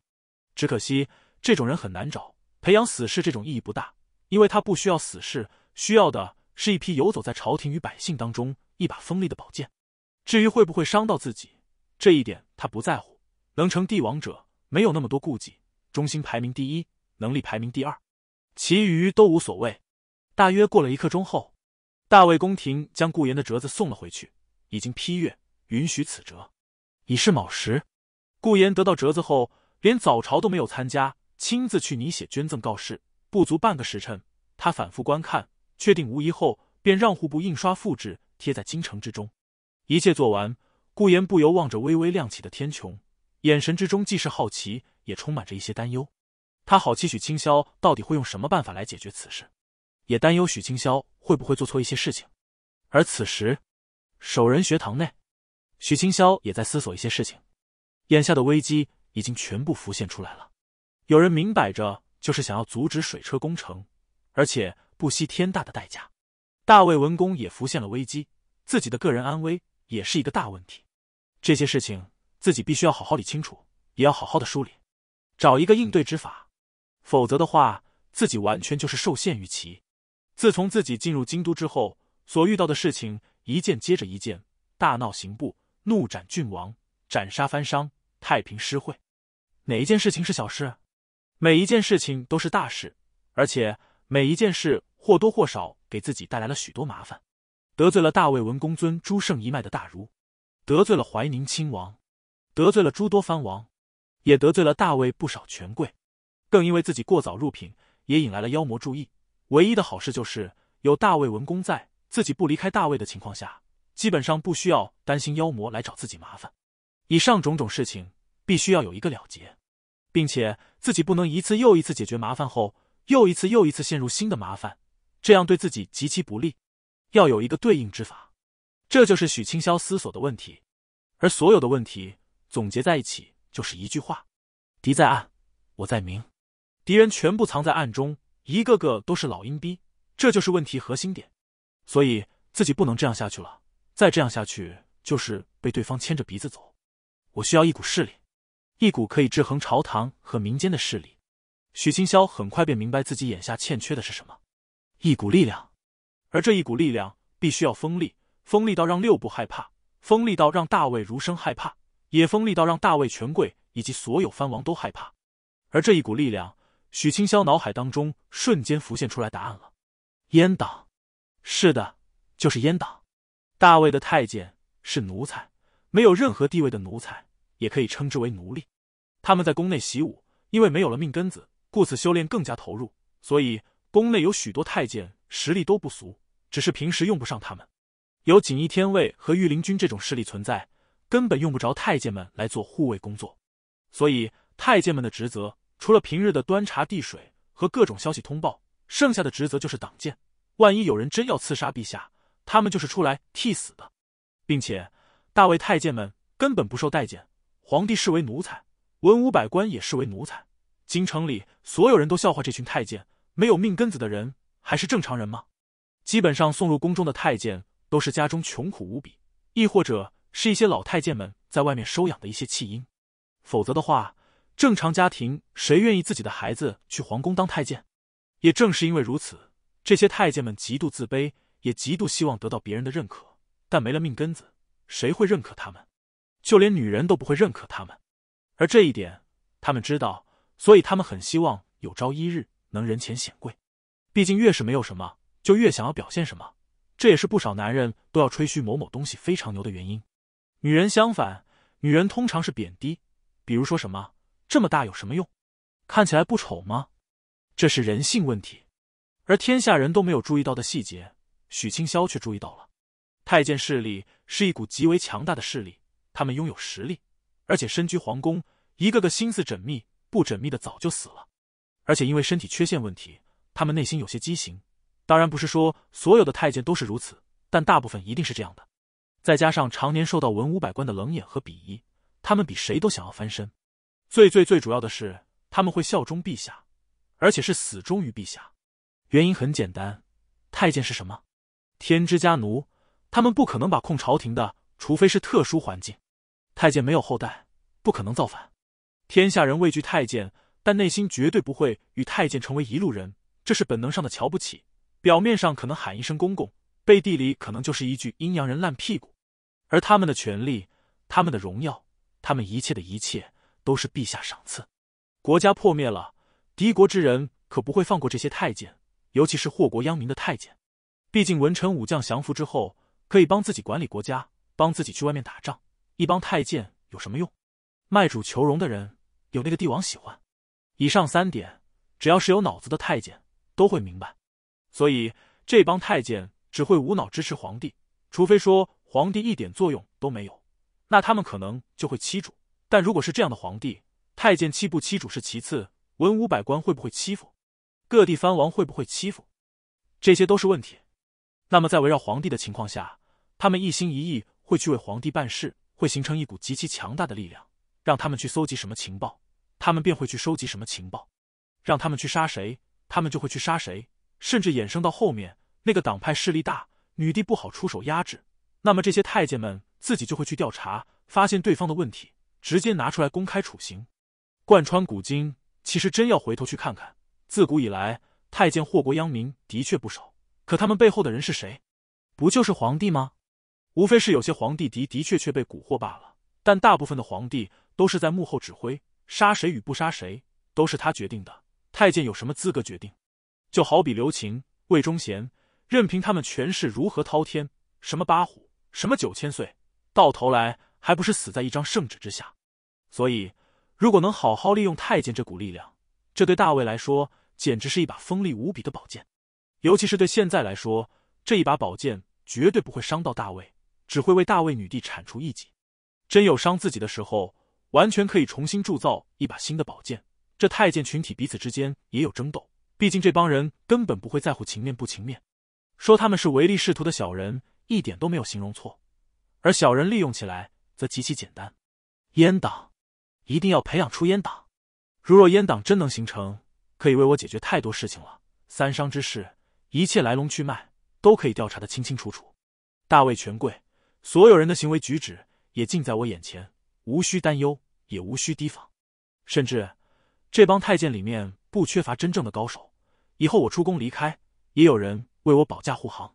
只可惜这种人很难找。培养死士这种意义不大，因为他不需要死士，需要的是一批游走在朝廷与百姓当中、一把锋利的宝剑。至于会不会伤到自己，这一点他不在乎。能成帝王者，没有那么多顾忌。忠心排名第一，能力排名第二，其余都无所谓。大约过了一刻钟后，大魏宫廷将顾炎的折子送了回去，已经批阅，允许此折。已是卯时，顾炎得到折子后，连早朝都没有参加。亲自去拟写捐赠告示，不足半个时辰，他反复观看，确定无疑后，便让户部印刷复制，贴在京城之中。一切做完，顾炎不由望着微微亮起的天穹，眼神之中既是好奇，也充满着一些担忧。他好奇许清霄到底会用什么办法来解决此事，也担忧许清霄会不会做错一些事情。而此时，守仁学堂内，许清霄也在思索一些事情。眼下的危机已经全部浮现出来了。有人明摆着就是想要阻止水车工程，而且不惜天大的代价。大卫文公也浮现了危机，自己的个人安危也是一个大问题。这些事情自己必须要好好理清楚，也要好好的梳理，找一个应对之法。否则的话，自己完全就是受限于其。自从自己进入京都之后，所遇到的事情一件接着一件：大闹刑部，怒斩郡王，斩杀藩商，太平诗会，哪一件事情是小事？每一件事情都是大事，而且每一件事或多或少给自己带来了许多麻烦，得罪了大魏文公尊朱圣一脉的大儒，得罪了怀宁亲王，得罪了诸多藩王，也得罪了大魏不少权贵，更因为自己过早入品，也引来了妖魔注意。唯一的好事就是有大魏文公在，自己不离开大魏的情况下，基本上不需要担心妖魔来找自己麻烦。以上种种事情，必须要有一个了结。并且自己不能一次又一次解决麻烦后，又一次又一次陷入新的麻烦，这样对自己极其不利。要有一个对应之法，这就是许清霄思索的问题。而所有的问题总结在一起就是一句话：敌在暗，我在明。敌人全部藏在暗中，一个个都是老阴逼，这就是问题核心点。所以自己不能这样下去了，再这样下去就是被对方牵着鼻子走。我需要一股势力。一股可以制衡朝堂和民间的势力，许清霄很快便明白自己眼下欠缺的是什么——一股力量。而这一股力量必须要锋利，锋利到让六部害怕，锋利到让大魏儒生害怕，也锋利到让大魏权贵以及所有藩王都害怕。而这一股力量，许清霄脑海当中瞬间浮现出来答案了：阉党。是的，就是阉党。大魏的太监是奴才，没有任何地位的奴才。也可以称之为奴隶，他们在宫内习武，因为没有了命根子，故此修炼更加投入，所以宫内有许多太监实力都不俗，只是平时用不上他们。有锦衣天卫和御林军这种势力存在，根本用不着太监们来做护卫工作。所以太监们的职责，除了平日的端茶递水和各种消息通报，剩下的职责就是挡箭。万一有人真要刺杀陛下，他们就是出来替死的，并且大卫太监们根本不受待见。皇帝视为奴才，文武百官也视为奴才。京城里所有人都笑话这群太监，没有命根子的人还是正常人吗？基本上送入宫中的太监都是家中穷苦无比，亦或者是一些老太监们在外面收养的一些弃婴。否则的话，正常家庭谁愿意自己的孩子去皇宫当太监？也正是因为如此，这些太监们极度自卑，也极度希望得到别人的认可。但没了命根子，谁会认可他们？就连女人都不会认可他们，而这一点，他们知道，所以他们很希望有朝一日能人前显贵。毕竟越是没有什么，就越想要表现什么。这也是不少男人都要吹嘘某某东西非常牛的原因。女人相反，女人通常是贬低，比如说什么这么大有什么用？看起来不丑吗？这是人性问题。而天下人都没有注意到的细节，许清霄却注意到了。太监势力是一股极为强大的势力。他们拥有实力，而且身居皇宫，一个个心思缜密，不缜密的早就死了。而且因为身体缺陷问题，他们内心有些畸形。当然不是说所有的太监都是如此，但大部分一定是这样的。再加上常年受到文武百官的冷眼和鄙夷，他们比谁都想要翻身。最最最主要的是，他们会效忠陛下，而且是死忠于陛下。原因很简单，太监是什么？天之家奴，他们不可能把控朝廷的，除非是特殊环境。太监没有后代，不可能造反。天下人畏惧太监，但内心绝对不会与太监成为一路人，这是本能上的瞧不起。表面上可能喊一声“公公”，背地里可能就是一句“阴阳人烂屁股”。而他们的权力、他们的荣耀、他们一切的一切，都是陛下赏赐。国家破灭了，敌国之人可不会放过这些太监，尤其是祸国殃民的太监。毕竟文臣武将降服之后，可以帮自己管理国家，帮自己去外面打仗。一帮太监有什么用？卖主求荣的人有那个帝王喜欢？以上三点，只要是有脑子的太监都会明白。所以这帮太监只会无脑支持皇帝，除非说皇帝一点作用都没有，那他们可能就会欺主。但如果是这样的皇帝，太监欺不欺主是其次，文武百官会不会欺负？各地藩王会不会欺负？这些都是问题。那么在围绕皇帝的情况下，他们一心一意会去为皇帝办事。会形成一股极其强大的力量，让他们去搜集什么情报，他们便会去搜集什么情报；让他们去杀谁，他们就会去杀谁。甚至衍生到后面，那个党派势力大，女帝不好出手压制，那么这些太监们自己就会去调查，发现对方的问题，直接拿出来公开处刑。贯穿古今，其实真要回头去看看，自古以来，太监祸国殃民的确不少，可他们背后的人是谁？不就是皇帝吗？无非是有些皇帝的的确确被蛊惑罢了，但大部分的皇帝都是在幕后指挥，杀谁与不杀谁都是他决定的。太监有什么资格决定？就好比刘勤、魏忠贤，任凭他们权势如何滔天，什么八虎、什么九千岁，到头来还不是死在一张圣旨之下？所以，如果能好好利用太监这股力量，这对大魏来说简直是一把锋利无比的宝剑。尤其是对现在来说，这一把宝剑绝对不会伤到大魏。只会为大卫女帝铲除异己，真有伤自己的时候，完全可以重新铸造一把新的宝剑。这太监群体彼此之间也有争斗，毕竟这帮人根本不会在乎情面不情面。说他们是唯利是图的小人，一点都没有形容错。而小人利用起来则极其简单。阉党，一定要培养出阉党。如若阉党真能形成，可以为我解决太多事情了。三商之事，一切来龙去脉都可以调查得清清楚楚。大卫权贵。所有人的行为举止也尽在我眼前，无需担忧，也无需提防。甚至这帮太监里面不缺乏真正的高手，以后我出宫离开，也有人为我保驾护航。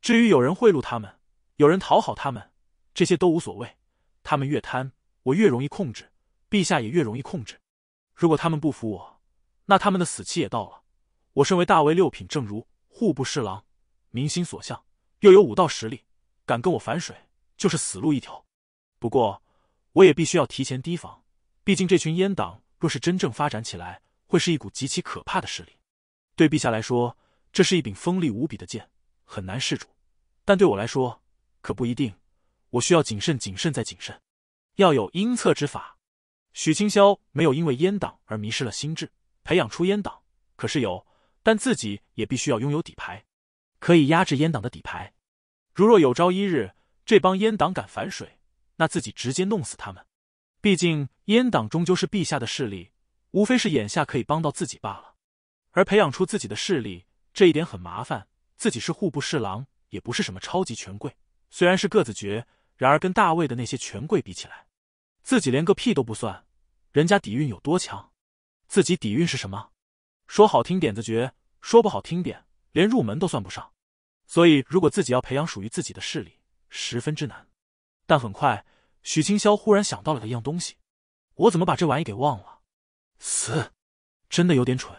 至于有人贿赂他们，有人讨好他们，这些都无所谓。他们越贪，我越容易控制，陛下也越容易控制。如果他们不服我，那他们的死期也到了。我身为大魏六品正如户部侍郎，民心所向，又有武道实力，敢跟我反水？就是死路一条，不过我也必须要提前提防，毕竟这群阉党若是真正发展起来，会是一股极其可怕的势力。对陛下来说，这是一柄锋利无比的剑，很难试住；但对我来说，可不一定。我需要谨慎、谨慎再谨慎，要有阴策之法。许清霄没有因为阉党而迷失了心智，培养出阉党，可是有，但自己也必须要拥有底牌，可以压制阉党的底牌。如若有朝一日。这帮阉党敢反水，那自己直接弄死他们。毕竟阉党终究是陛下的势力，无非是眼下可以帮到自己罢了。而培养出自己的势力，这一点很麻烦。自己是户部侍郎，也不是什么超级权贵。虽然是个子爵，然而跟大魏的那些权贵比起来，自己连个屁都不算。人家底蕴有多强，自己底蕴是什么？说好听点子爵，说不好听点，连入门都算不上。所以，如果自己要培养属于自己的势力，十分之难，但很快，许清霄忽然想到了一样东西。我怎么把这玩意给忘了？死，真的有点蠢。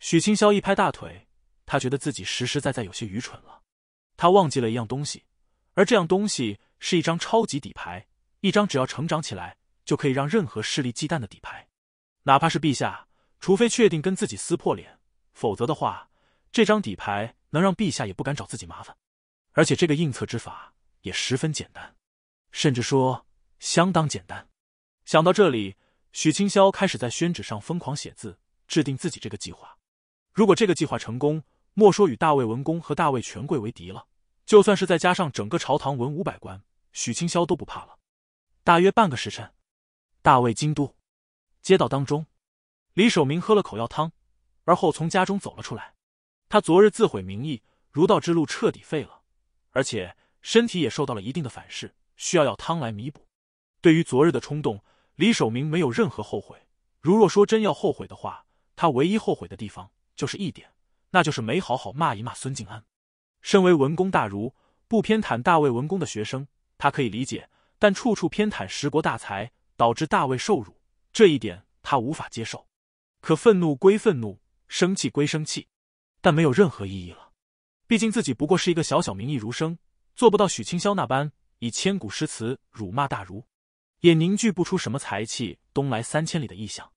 许清霄一拍大腿，他觉得自己实实在在有些愚蠢了。他忘记了一样东西，而这样东西是一张超级底牌，一张只要成长起来就可以让任何势力忌惮的底牌。哪怕是陛下，除非确定跟自己撕破脸，否则的话，这张底牌能让陛下也不敢找自己麻烦。而且这个应测之法。也十分简单，甚至说相当简单。想到这里，许清霄开始在宣纸上疯狂写字，制定自己这个计划。如果这个计划成功，莫说与大魏文公和大魏权贵为敌了，就算是再加上整个朝堂文武百官，许清霄都不怕了。大约半个时辰，大魏京都街道当中，李守明喝了口药汤，而后从家中走了出来。他昨日自毁名义，儒道之路彻底废了，而且。身体也受到了一定的反噬，需要药汤来弥补。对于昨日的冲动，李守明没有任何后悔。如若说真要后悔的话，他唯一后悔的地方就是一点，那就是没好好骂一骂孙敬安。身为文公大儒，不偏袒大卫文公的学生，他可以理解；但处处偏袒十国大才，导致大卫受辱，这一点他无法接受。可愤怒归愤怒，生气归生气，但没有任何意义了。毕竟自己不过是一个小小名义儒生。做不到许清霄那般以千古诗词辱骂大儒，也凝聚不出什么才气东来三千里的意象。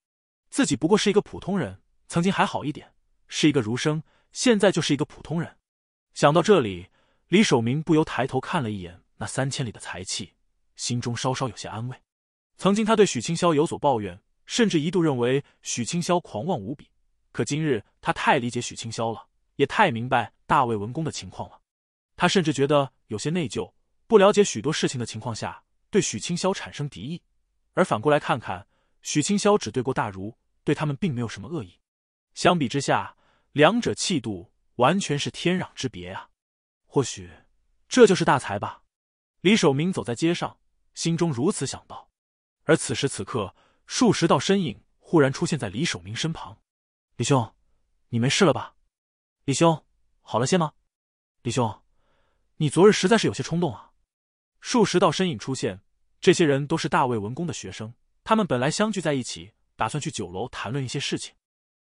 自己不过是一个普通人，曾经还好一点，是一个儒生，现在就是一个普通人。想到这里，李守明不由抬头看了一眼那三千里的才气，心中稍稍有些安慰。曾经他对许清霄有所抱怨，甚至一度认为许清霄狂妄无比。可今日他太理解许清霄了，也太明白大魏文公的情况了。他甚至觉得。有些内疚，不了解许多事情的情况下，对许清霄产生敌意，而反过来看看，许清霄只对过大儒，对他们并没有什么恶意。相比之下，两者气度完全是天壤之别啊！或许这就是大才吧。李守明走在街上，心中如此想到。而此时此刻，数十道身影忽然出现在李守明身旁。“李兄，你没事了吧？”“李兄，好了些吗？”“李兄。”你昨日实在是有些冲动啊！数十道身影出现，这些人都是大魏文公的学生。他们本来相聚在一起，打算去酒楼谈论一些事情，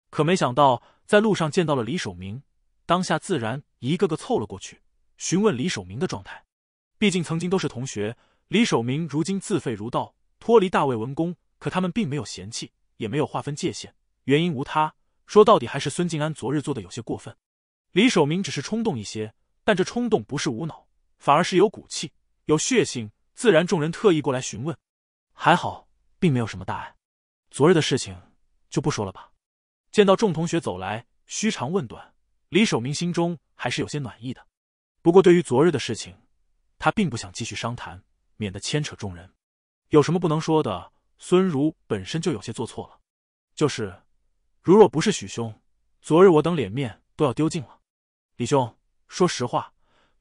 可没想到在路上见到了李守明，当下自然一个个凑了过去，询问李守明的状态。毕竟曾经都是同学，李守明如今自废儒道，脱离大魏文公，可他们并没有嫌弃，也没有划分界限。原因无他，说到底还是孙静安昨日做的有些过分。李守明只是冲动一些。但这冲动不是无脑，反而是有骨气、有血性。自然，众人特意过来询问，还好，并没有什么大碍。昨日的事情就不说了吧。见到众同学走来，嘘长问短，李守明心中还是有些暖意的。不过，对于昨日的事情，他并不想继续商谈，免得牵扯众人。有什么不能说的？孙如本身就有些做错了，就是如若不是许兄，昨日我等脸面都要丢尽了。李兄。说实话，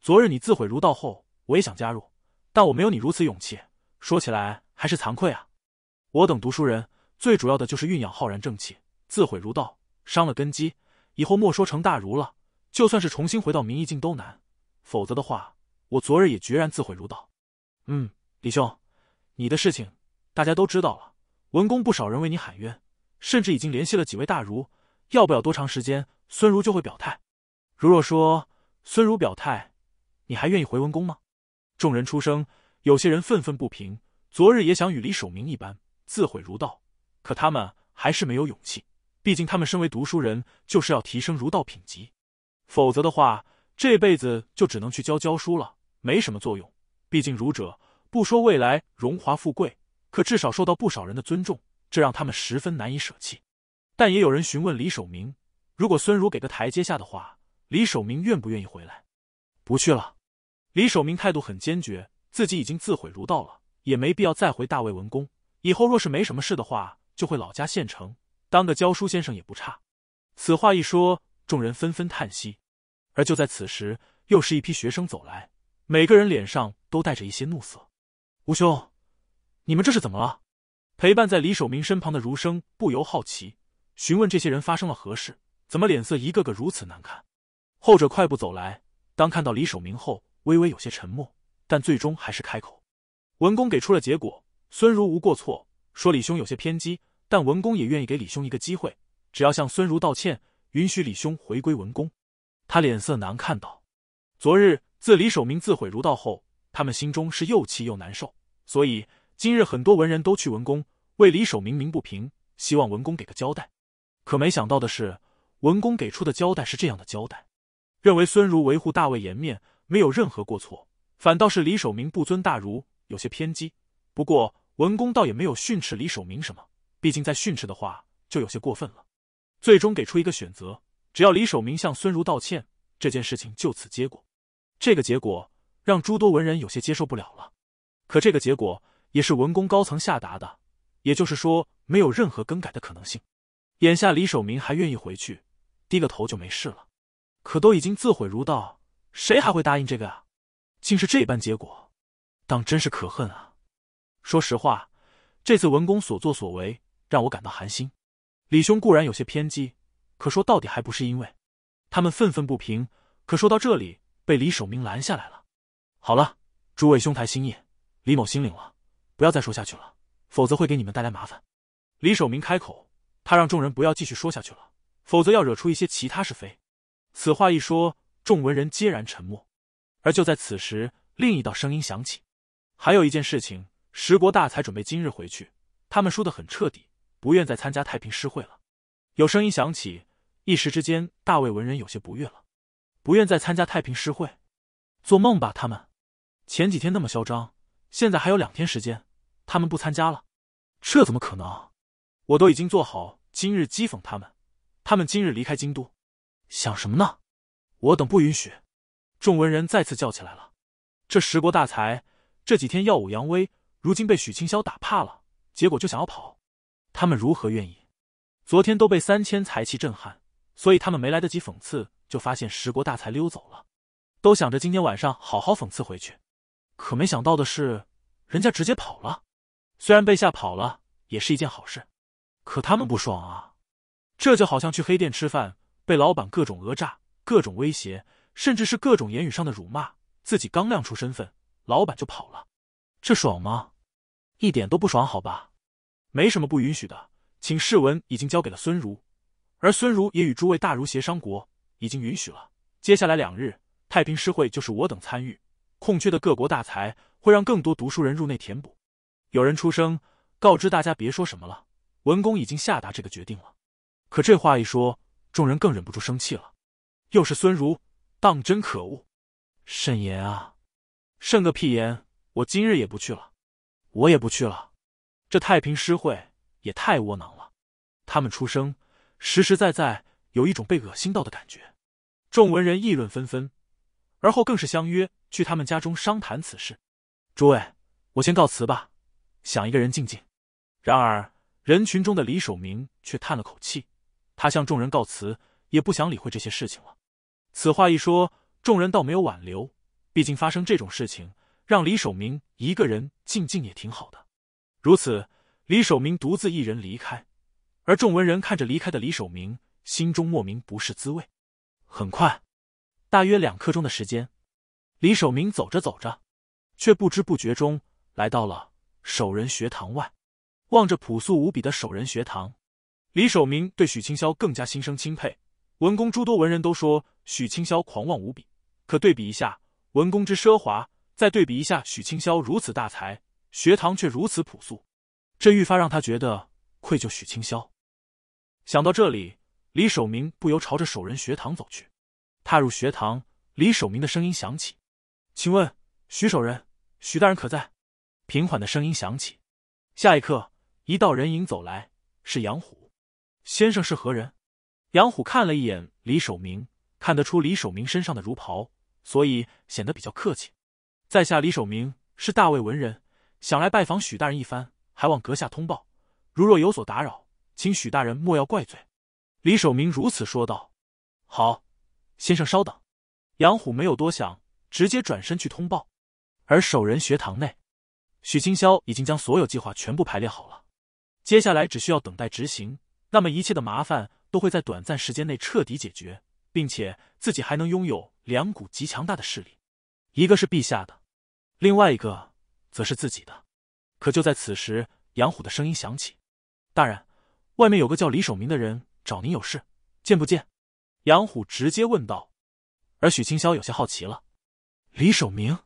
昨日你自毁儒道后，我也想加入，但我没有你如此勇气。说起来还是惭愧啊！我等读书人最主要的就是蕴养浩然正气，自毁儒道伤了根基，以后莫说成大儒了，就算是重新回到明义境都难。否则的话，我昨日也决然自毁儒道。嗯，李兄，你的事情大家都知道了，文公不少人为你喊冤，甚至已经联系了几位大儒，要不了多长时间，孙儒就会表态。如若说。孙儒表态：“你还愿意回文宫吗？”众人出声，有些人愤愤不平。昨日也想与李守明一般自毁儒道，可他们还是没有勇气。毕竟他们身为读书人，就是要提升儒道品级，否则的话，这辈子就只能去教教书了，没什么作用。毕竟儒者不说未来荣华富贵，可至少受到不少人的尊重，这让他们十分难以舍弃。但也有人询问李守明：“如果孙儒给个台阶下的话？”李守明愿不愿意回来？不去了。李守明态度很坚决，自己已经自毁儒道了，也没必要再回大魏文公。以后若是没什么事的话，就回老家县城当个教书先生也不差。此话一说，众人纷纷叹息。而就在此时，又是一批学生走来，每个人脸上都带着一些怒色。吴兄，你们这是怎么了？陪伴在李守明身旁的儒生不由好奇，询问这些人发生了何事，怎么脸色一个个如此难看？后者快步走来，当看到李守明后，微微有些沉默，但最终还是开口：“文公给出了结果，孙如无过错，说李兄有些偏激，但文公也愿意给李兄一个机会，只要向孙如道歉，允许李兄回归文公。”他脸色难看道：“昨日自李守明自毁儒道后，他们心中是又气又难受，所以今日很多文人都去文宫为李守明鸣不平，希望文公给个交代。可没想到的是，文公给出的交代是这样的交代。”认为孙如维护大魏颜面，没有任何过错，反倒是李守明不尊大儒，有些偏激。不过文公倒也没有训斥李守明什么，毕竟在训斥的话就有些过分了。最终给出一个选择，只要李守明向孙如道歉，这件事情就此结果。这个结果让诸多文人有些接受不了了。可这个结果也是文公高层下达的，也就是说没有任何更改的可能性。眼下李守明还愿意回去，低个头就没事了。可都已经自毁如道，谁还会答应这个啊？竟是这般结果，当真是可恨啊！说实话，这次文公所作所为让我感到寒心。李兄固然有些偏激，可说到底还不是因为他们愤愤不平。可说到这里，被李守明拦下来了。好了，诸位兄台心意，李某心领了。不要再说下去了，否则会给你们带来麻烦。李守明开口，他让众人不要继续说下去了，否则要惹出一些其他是非。此话一说，众文人皆然沉默。而就在此时，另一道声音响起：“还有一件事情，十国大才准备今日回去，他们输得很彻底，不愿再参加太平诗会了。”有声音响起，一时之间，大魏文人有些不悦了：“不愿再参加太平诗会？做梦吧！他们前几天那么嚣张，现在还有两天时间，他们不参加了，这怎么可能？我都已经做好今日讥讽他们，他们今日离开京都。”想什么呢？我等不允许！众文人再次叫起来了。这十国大才这几天耀武扬威，如今被许清霄打怕了，结果就想要跑。他们如何愿意？昨天都被三千财气震撼，所以他们没来得及讽刺，就发现十国大才溜走了。都想着今天晚上好好讽刺回去，可没想到的是，人家直接跑了。虽然被吓跑了也是一件好事，可他们不爽啊！这就好像去黑店吃饭。被老板各种讹诈、各种威胁，甚至是各种言语上的辱骂，自己刚亮出身份，老板就跑了，这爽吗？一点都不爽，好吧，没什么不允许的，请示文已经交给了孙如，而孙如也与诸位大儒协商过，已经允许了。接下来两日，太平诗会就是我等参与，空缺的各国大才会让更多读书人入内填补。有人出声告知大家别说什么了，文公已经下达这个决定了。可这话一说。众人更忍不住生气了，又是孙儒，当真可恶！慎言啊，慎个屁言！我今日也不去了，我也不去了。这太平诗会也太窝囊了，他们出生实实在在有一种被恶心到的感觉。众文人议论纷纷，而后更是相约去他们家中商谈此事。诸位，我先告辞吧，想一个人静静。然而，人群中的李守明却叹了口气。他向众人告辞，也不想理会这些事情了。此话一说，众人倒没有挽留，毕竟发生这种事情，让李守明一个人静静也挺好的。如此，李守明独自一人离开，而众文人看着离开的李守明，心中莫名不是滋味。很快，大约两刻钟的时间，李守明走着走着，却不知不觉中来到了守人学堂外，望着朴素无比的守人学堂。李守明对许清霄更加心生钦佩。文公诸多文人都说许清霄狂妄无比，可对比一下文公之奢华，再对比一下许清霄如此大才，学堂却如此朴素，这愈发让他觉得愧疚。许清霄想到这里，李守明不由朝着守仁学堂走去。踏入学堂，李守明的声音响起：“请问许守仁，许大人可在？”平缓的声音响起，下一刻，一道人影走来，是杨虎。先生是何人？杨虎看了一眼李守明，看得出李守明身上的儒袍，所以显得比较客气。在下李守明，是大魏文人，想来拜访许大人一番，还望阁下通报。如若有所打扰，请许大人莫要怪罪。李守明如此说道。好，先生稍等。杨虎没有多想，直接转身去通报。而守仁学堂内，许清霄已经将所有计划全部排列好了，接下来只需要等待执行。那么一切的麻烦都会在短暂时间内彻底解决，并且自己还能拥有两股极强大的势力，一个是陛下的，另外一个则是自己的。可就在此时，杨虎的声音响起：“大人，外面有个叫李守明的人找您有事，见不见？”杨虎直接问道。而许清霄有些好奇了：“李守明，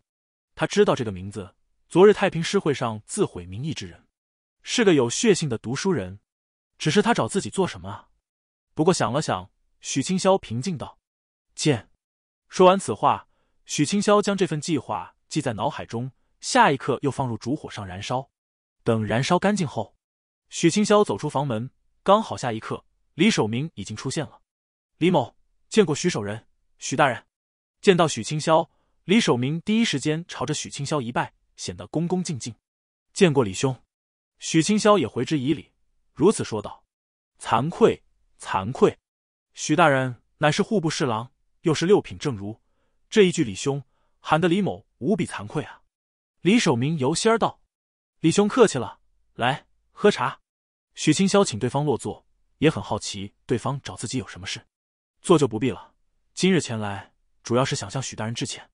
他知道这个名字。昨日太平诗会上自毁名义之人，是个有血性的读书人。”只是他找自己做什么啊？不过想了想，许清霄平静道：“见。”说完此话，许清霄将这份计划记在脑海中，下一刻又放入烛火上燃烧。等燃烧干净后，许清霄走出房门，刚好下一刻，李守明已经出现了。“李某见过许守仁，许大人。”见到许清霄，李守明第一时间朝着许清霄一拜，显得恭恭敬敬。“见过李兄。”许清霄也回之以礼。如此说道：“惭愧，惭愧！许大人乃是户部侍郎，又是六品正如，这一句李兄喊得李某无比惭愧啊！”李守明由心儿道：“李兄客气了，来喝茶。”许清霄请对方落座，也很好奇对方找自己有什么事。坐就不必了，今日前来主要是想向许大人致歉。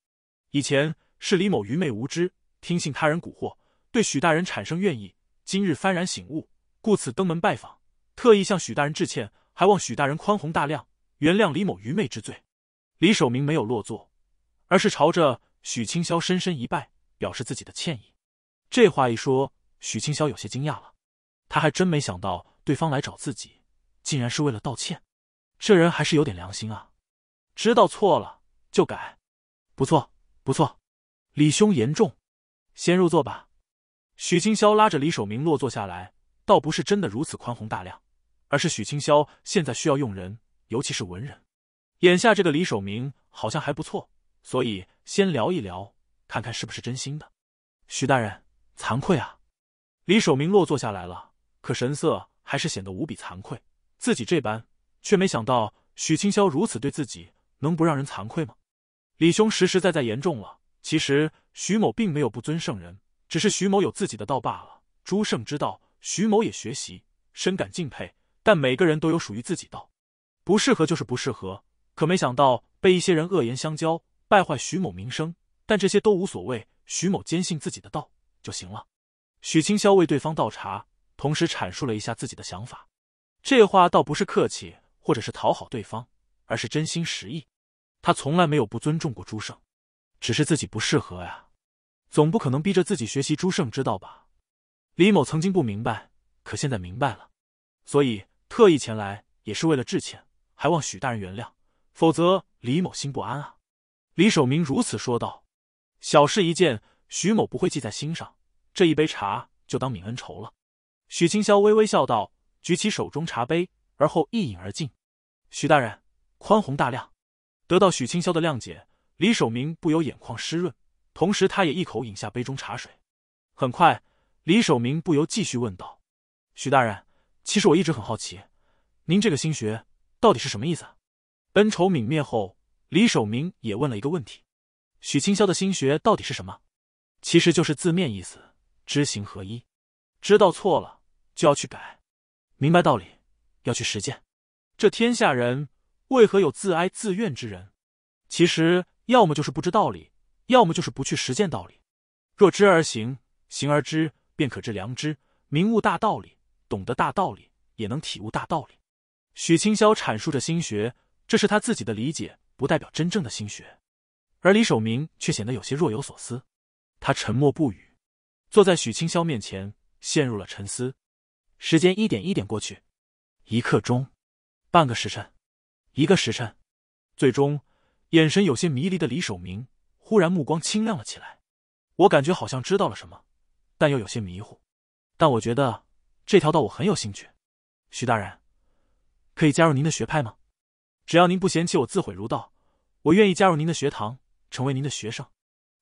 以前是李某愚昧无知，听信他人蛊惑，对许大人产生怨意。今日幡然醒悟。故此登门拜访，特意向许大人致歉，还望许大人宽宏大量，原谅李某愚昧之罪。李守明没有落座，而是朝着许清霄深深一拜，表示自己的歉意。这话一说，许清霄有些惊讶了，他还真没想到对方来找自己，竟然是为了道歉。这人还是有点良心啊，知道错了就改。不错，不错，李兄言重，先入座吧。许清霄拉着李守明落座下来。倒不是真的如此宽宏大量，而是许清霄现在需要用人，尤其是文人。眼下这个李守明好像还不错，所以先聊一聊，看看是不是真心的。许大人，惭愧啊！李守明落座下来了，可神色还是显得无比惭愧。自己这般，却没想到许清霄如此对自己，能不让人惭愧吗？李兄实实在在严重了。其实许某并没有不尊圣人，只是许某有自己的道罢了。诸圣之道。徐某也学习，深感敬佩。但每个人都有属于自己的道，不适合就是不适合。可没想到被一些人恶言相交，败坏徐某名声。但这些都无所谓，徐某坚信自己的道就行了。许清霄为对方倒茶，同时阐述了一下自己的想法。这话倒不是客气，或者是讨好对方，而是真心实意。他从来没有不尊重过朱胜，只是自己不适合呀，总不可能逼着自己学习朱胜之道吧。李某曾经不明白，可现在明白了，所以特意前来也是为了致歉，还望许大人原谅，否则李某心不安啊！李守明如此说道。小事一件，许某不会记在心上，这一杯茶就当泯恩仇了。许清霄微微笑道，举起手中茶杯，而后一饮而尽。许大人宽宏大量，得到许清霄的谅解，李守明不由眼眶湿润，同时他也一口饮下杯中茶水。很快。李守明不由继续问道：“许大人，其实我一直很好奇，您这个心学到底是什么意思？”恩仇泯灭后，李守明也问了一个问题：“许清霄的心学到底是什么？”其实就是字面意思，知行合一。知道错了就要去改，明白道理要去实践。这天下人为何有自哀自怨之人？其实要么就是不知道理，要么就是不去实践道理。若知而行，行而知。便可知良知，明悟大道理，懂得大道理，也能体悟大道理。许清霄阐述着心学，这是他自己的理解，不代表真正的心学。而李守明却显得有些若有所思，他沉默不语，坐在许清霄面前，陷入了沉思。时间一点一点过去，一刻钟，半个时辰，一个时辰，最终，眼神有些迷离的李守明忽然目光清亮了起来，我感觉好像知道了什么。但又有些迷糊，但我觉得这条道我很有兴趣。徐大人，可以加入您的学派吗？只要您不嫌弃我自毁儒道，我愿意加入您的学堂，成为您的学生。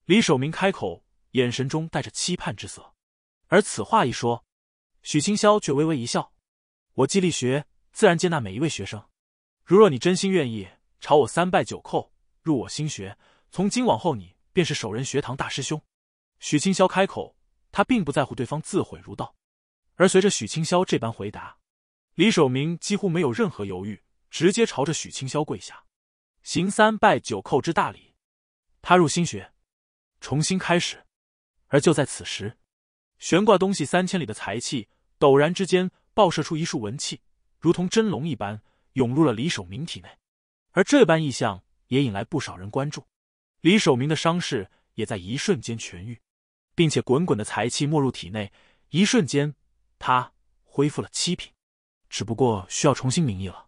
李守明开口，眼神中带着期盼之色。而此话一说，许清霄却微微一笑：“我记力学自然接纳每一位学生。如若你真心愿意，朝我三拜九叩，入我心学，从今往后你便是守任学堂大师兄。”许清霄开口。他并不在乎对方自毁如道，而随着许清霄这般回答，李守明几乎没有任何犹豫，直接朝着许清霄跪下，行三拜九叩之大礼。他入新学，重新开始。而就在此时，悬挂东西三千里的财气陡然之间爆射出一束文气，如同真龙一般涌入了李守明体内。而这般异象也引来不少人关注。李守明的伤势也在一瞬间痊愈。并且滚滚的财气没入体内，一瞬间，他恢复了七品，只不过需要重新名义了。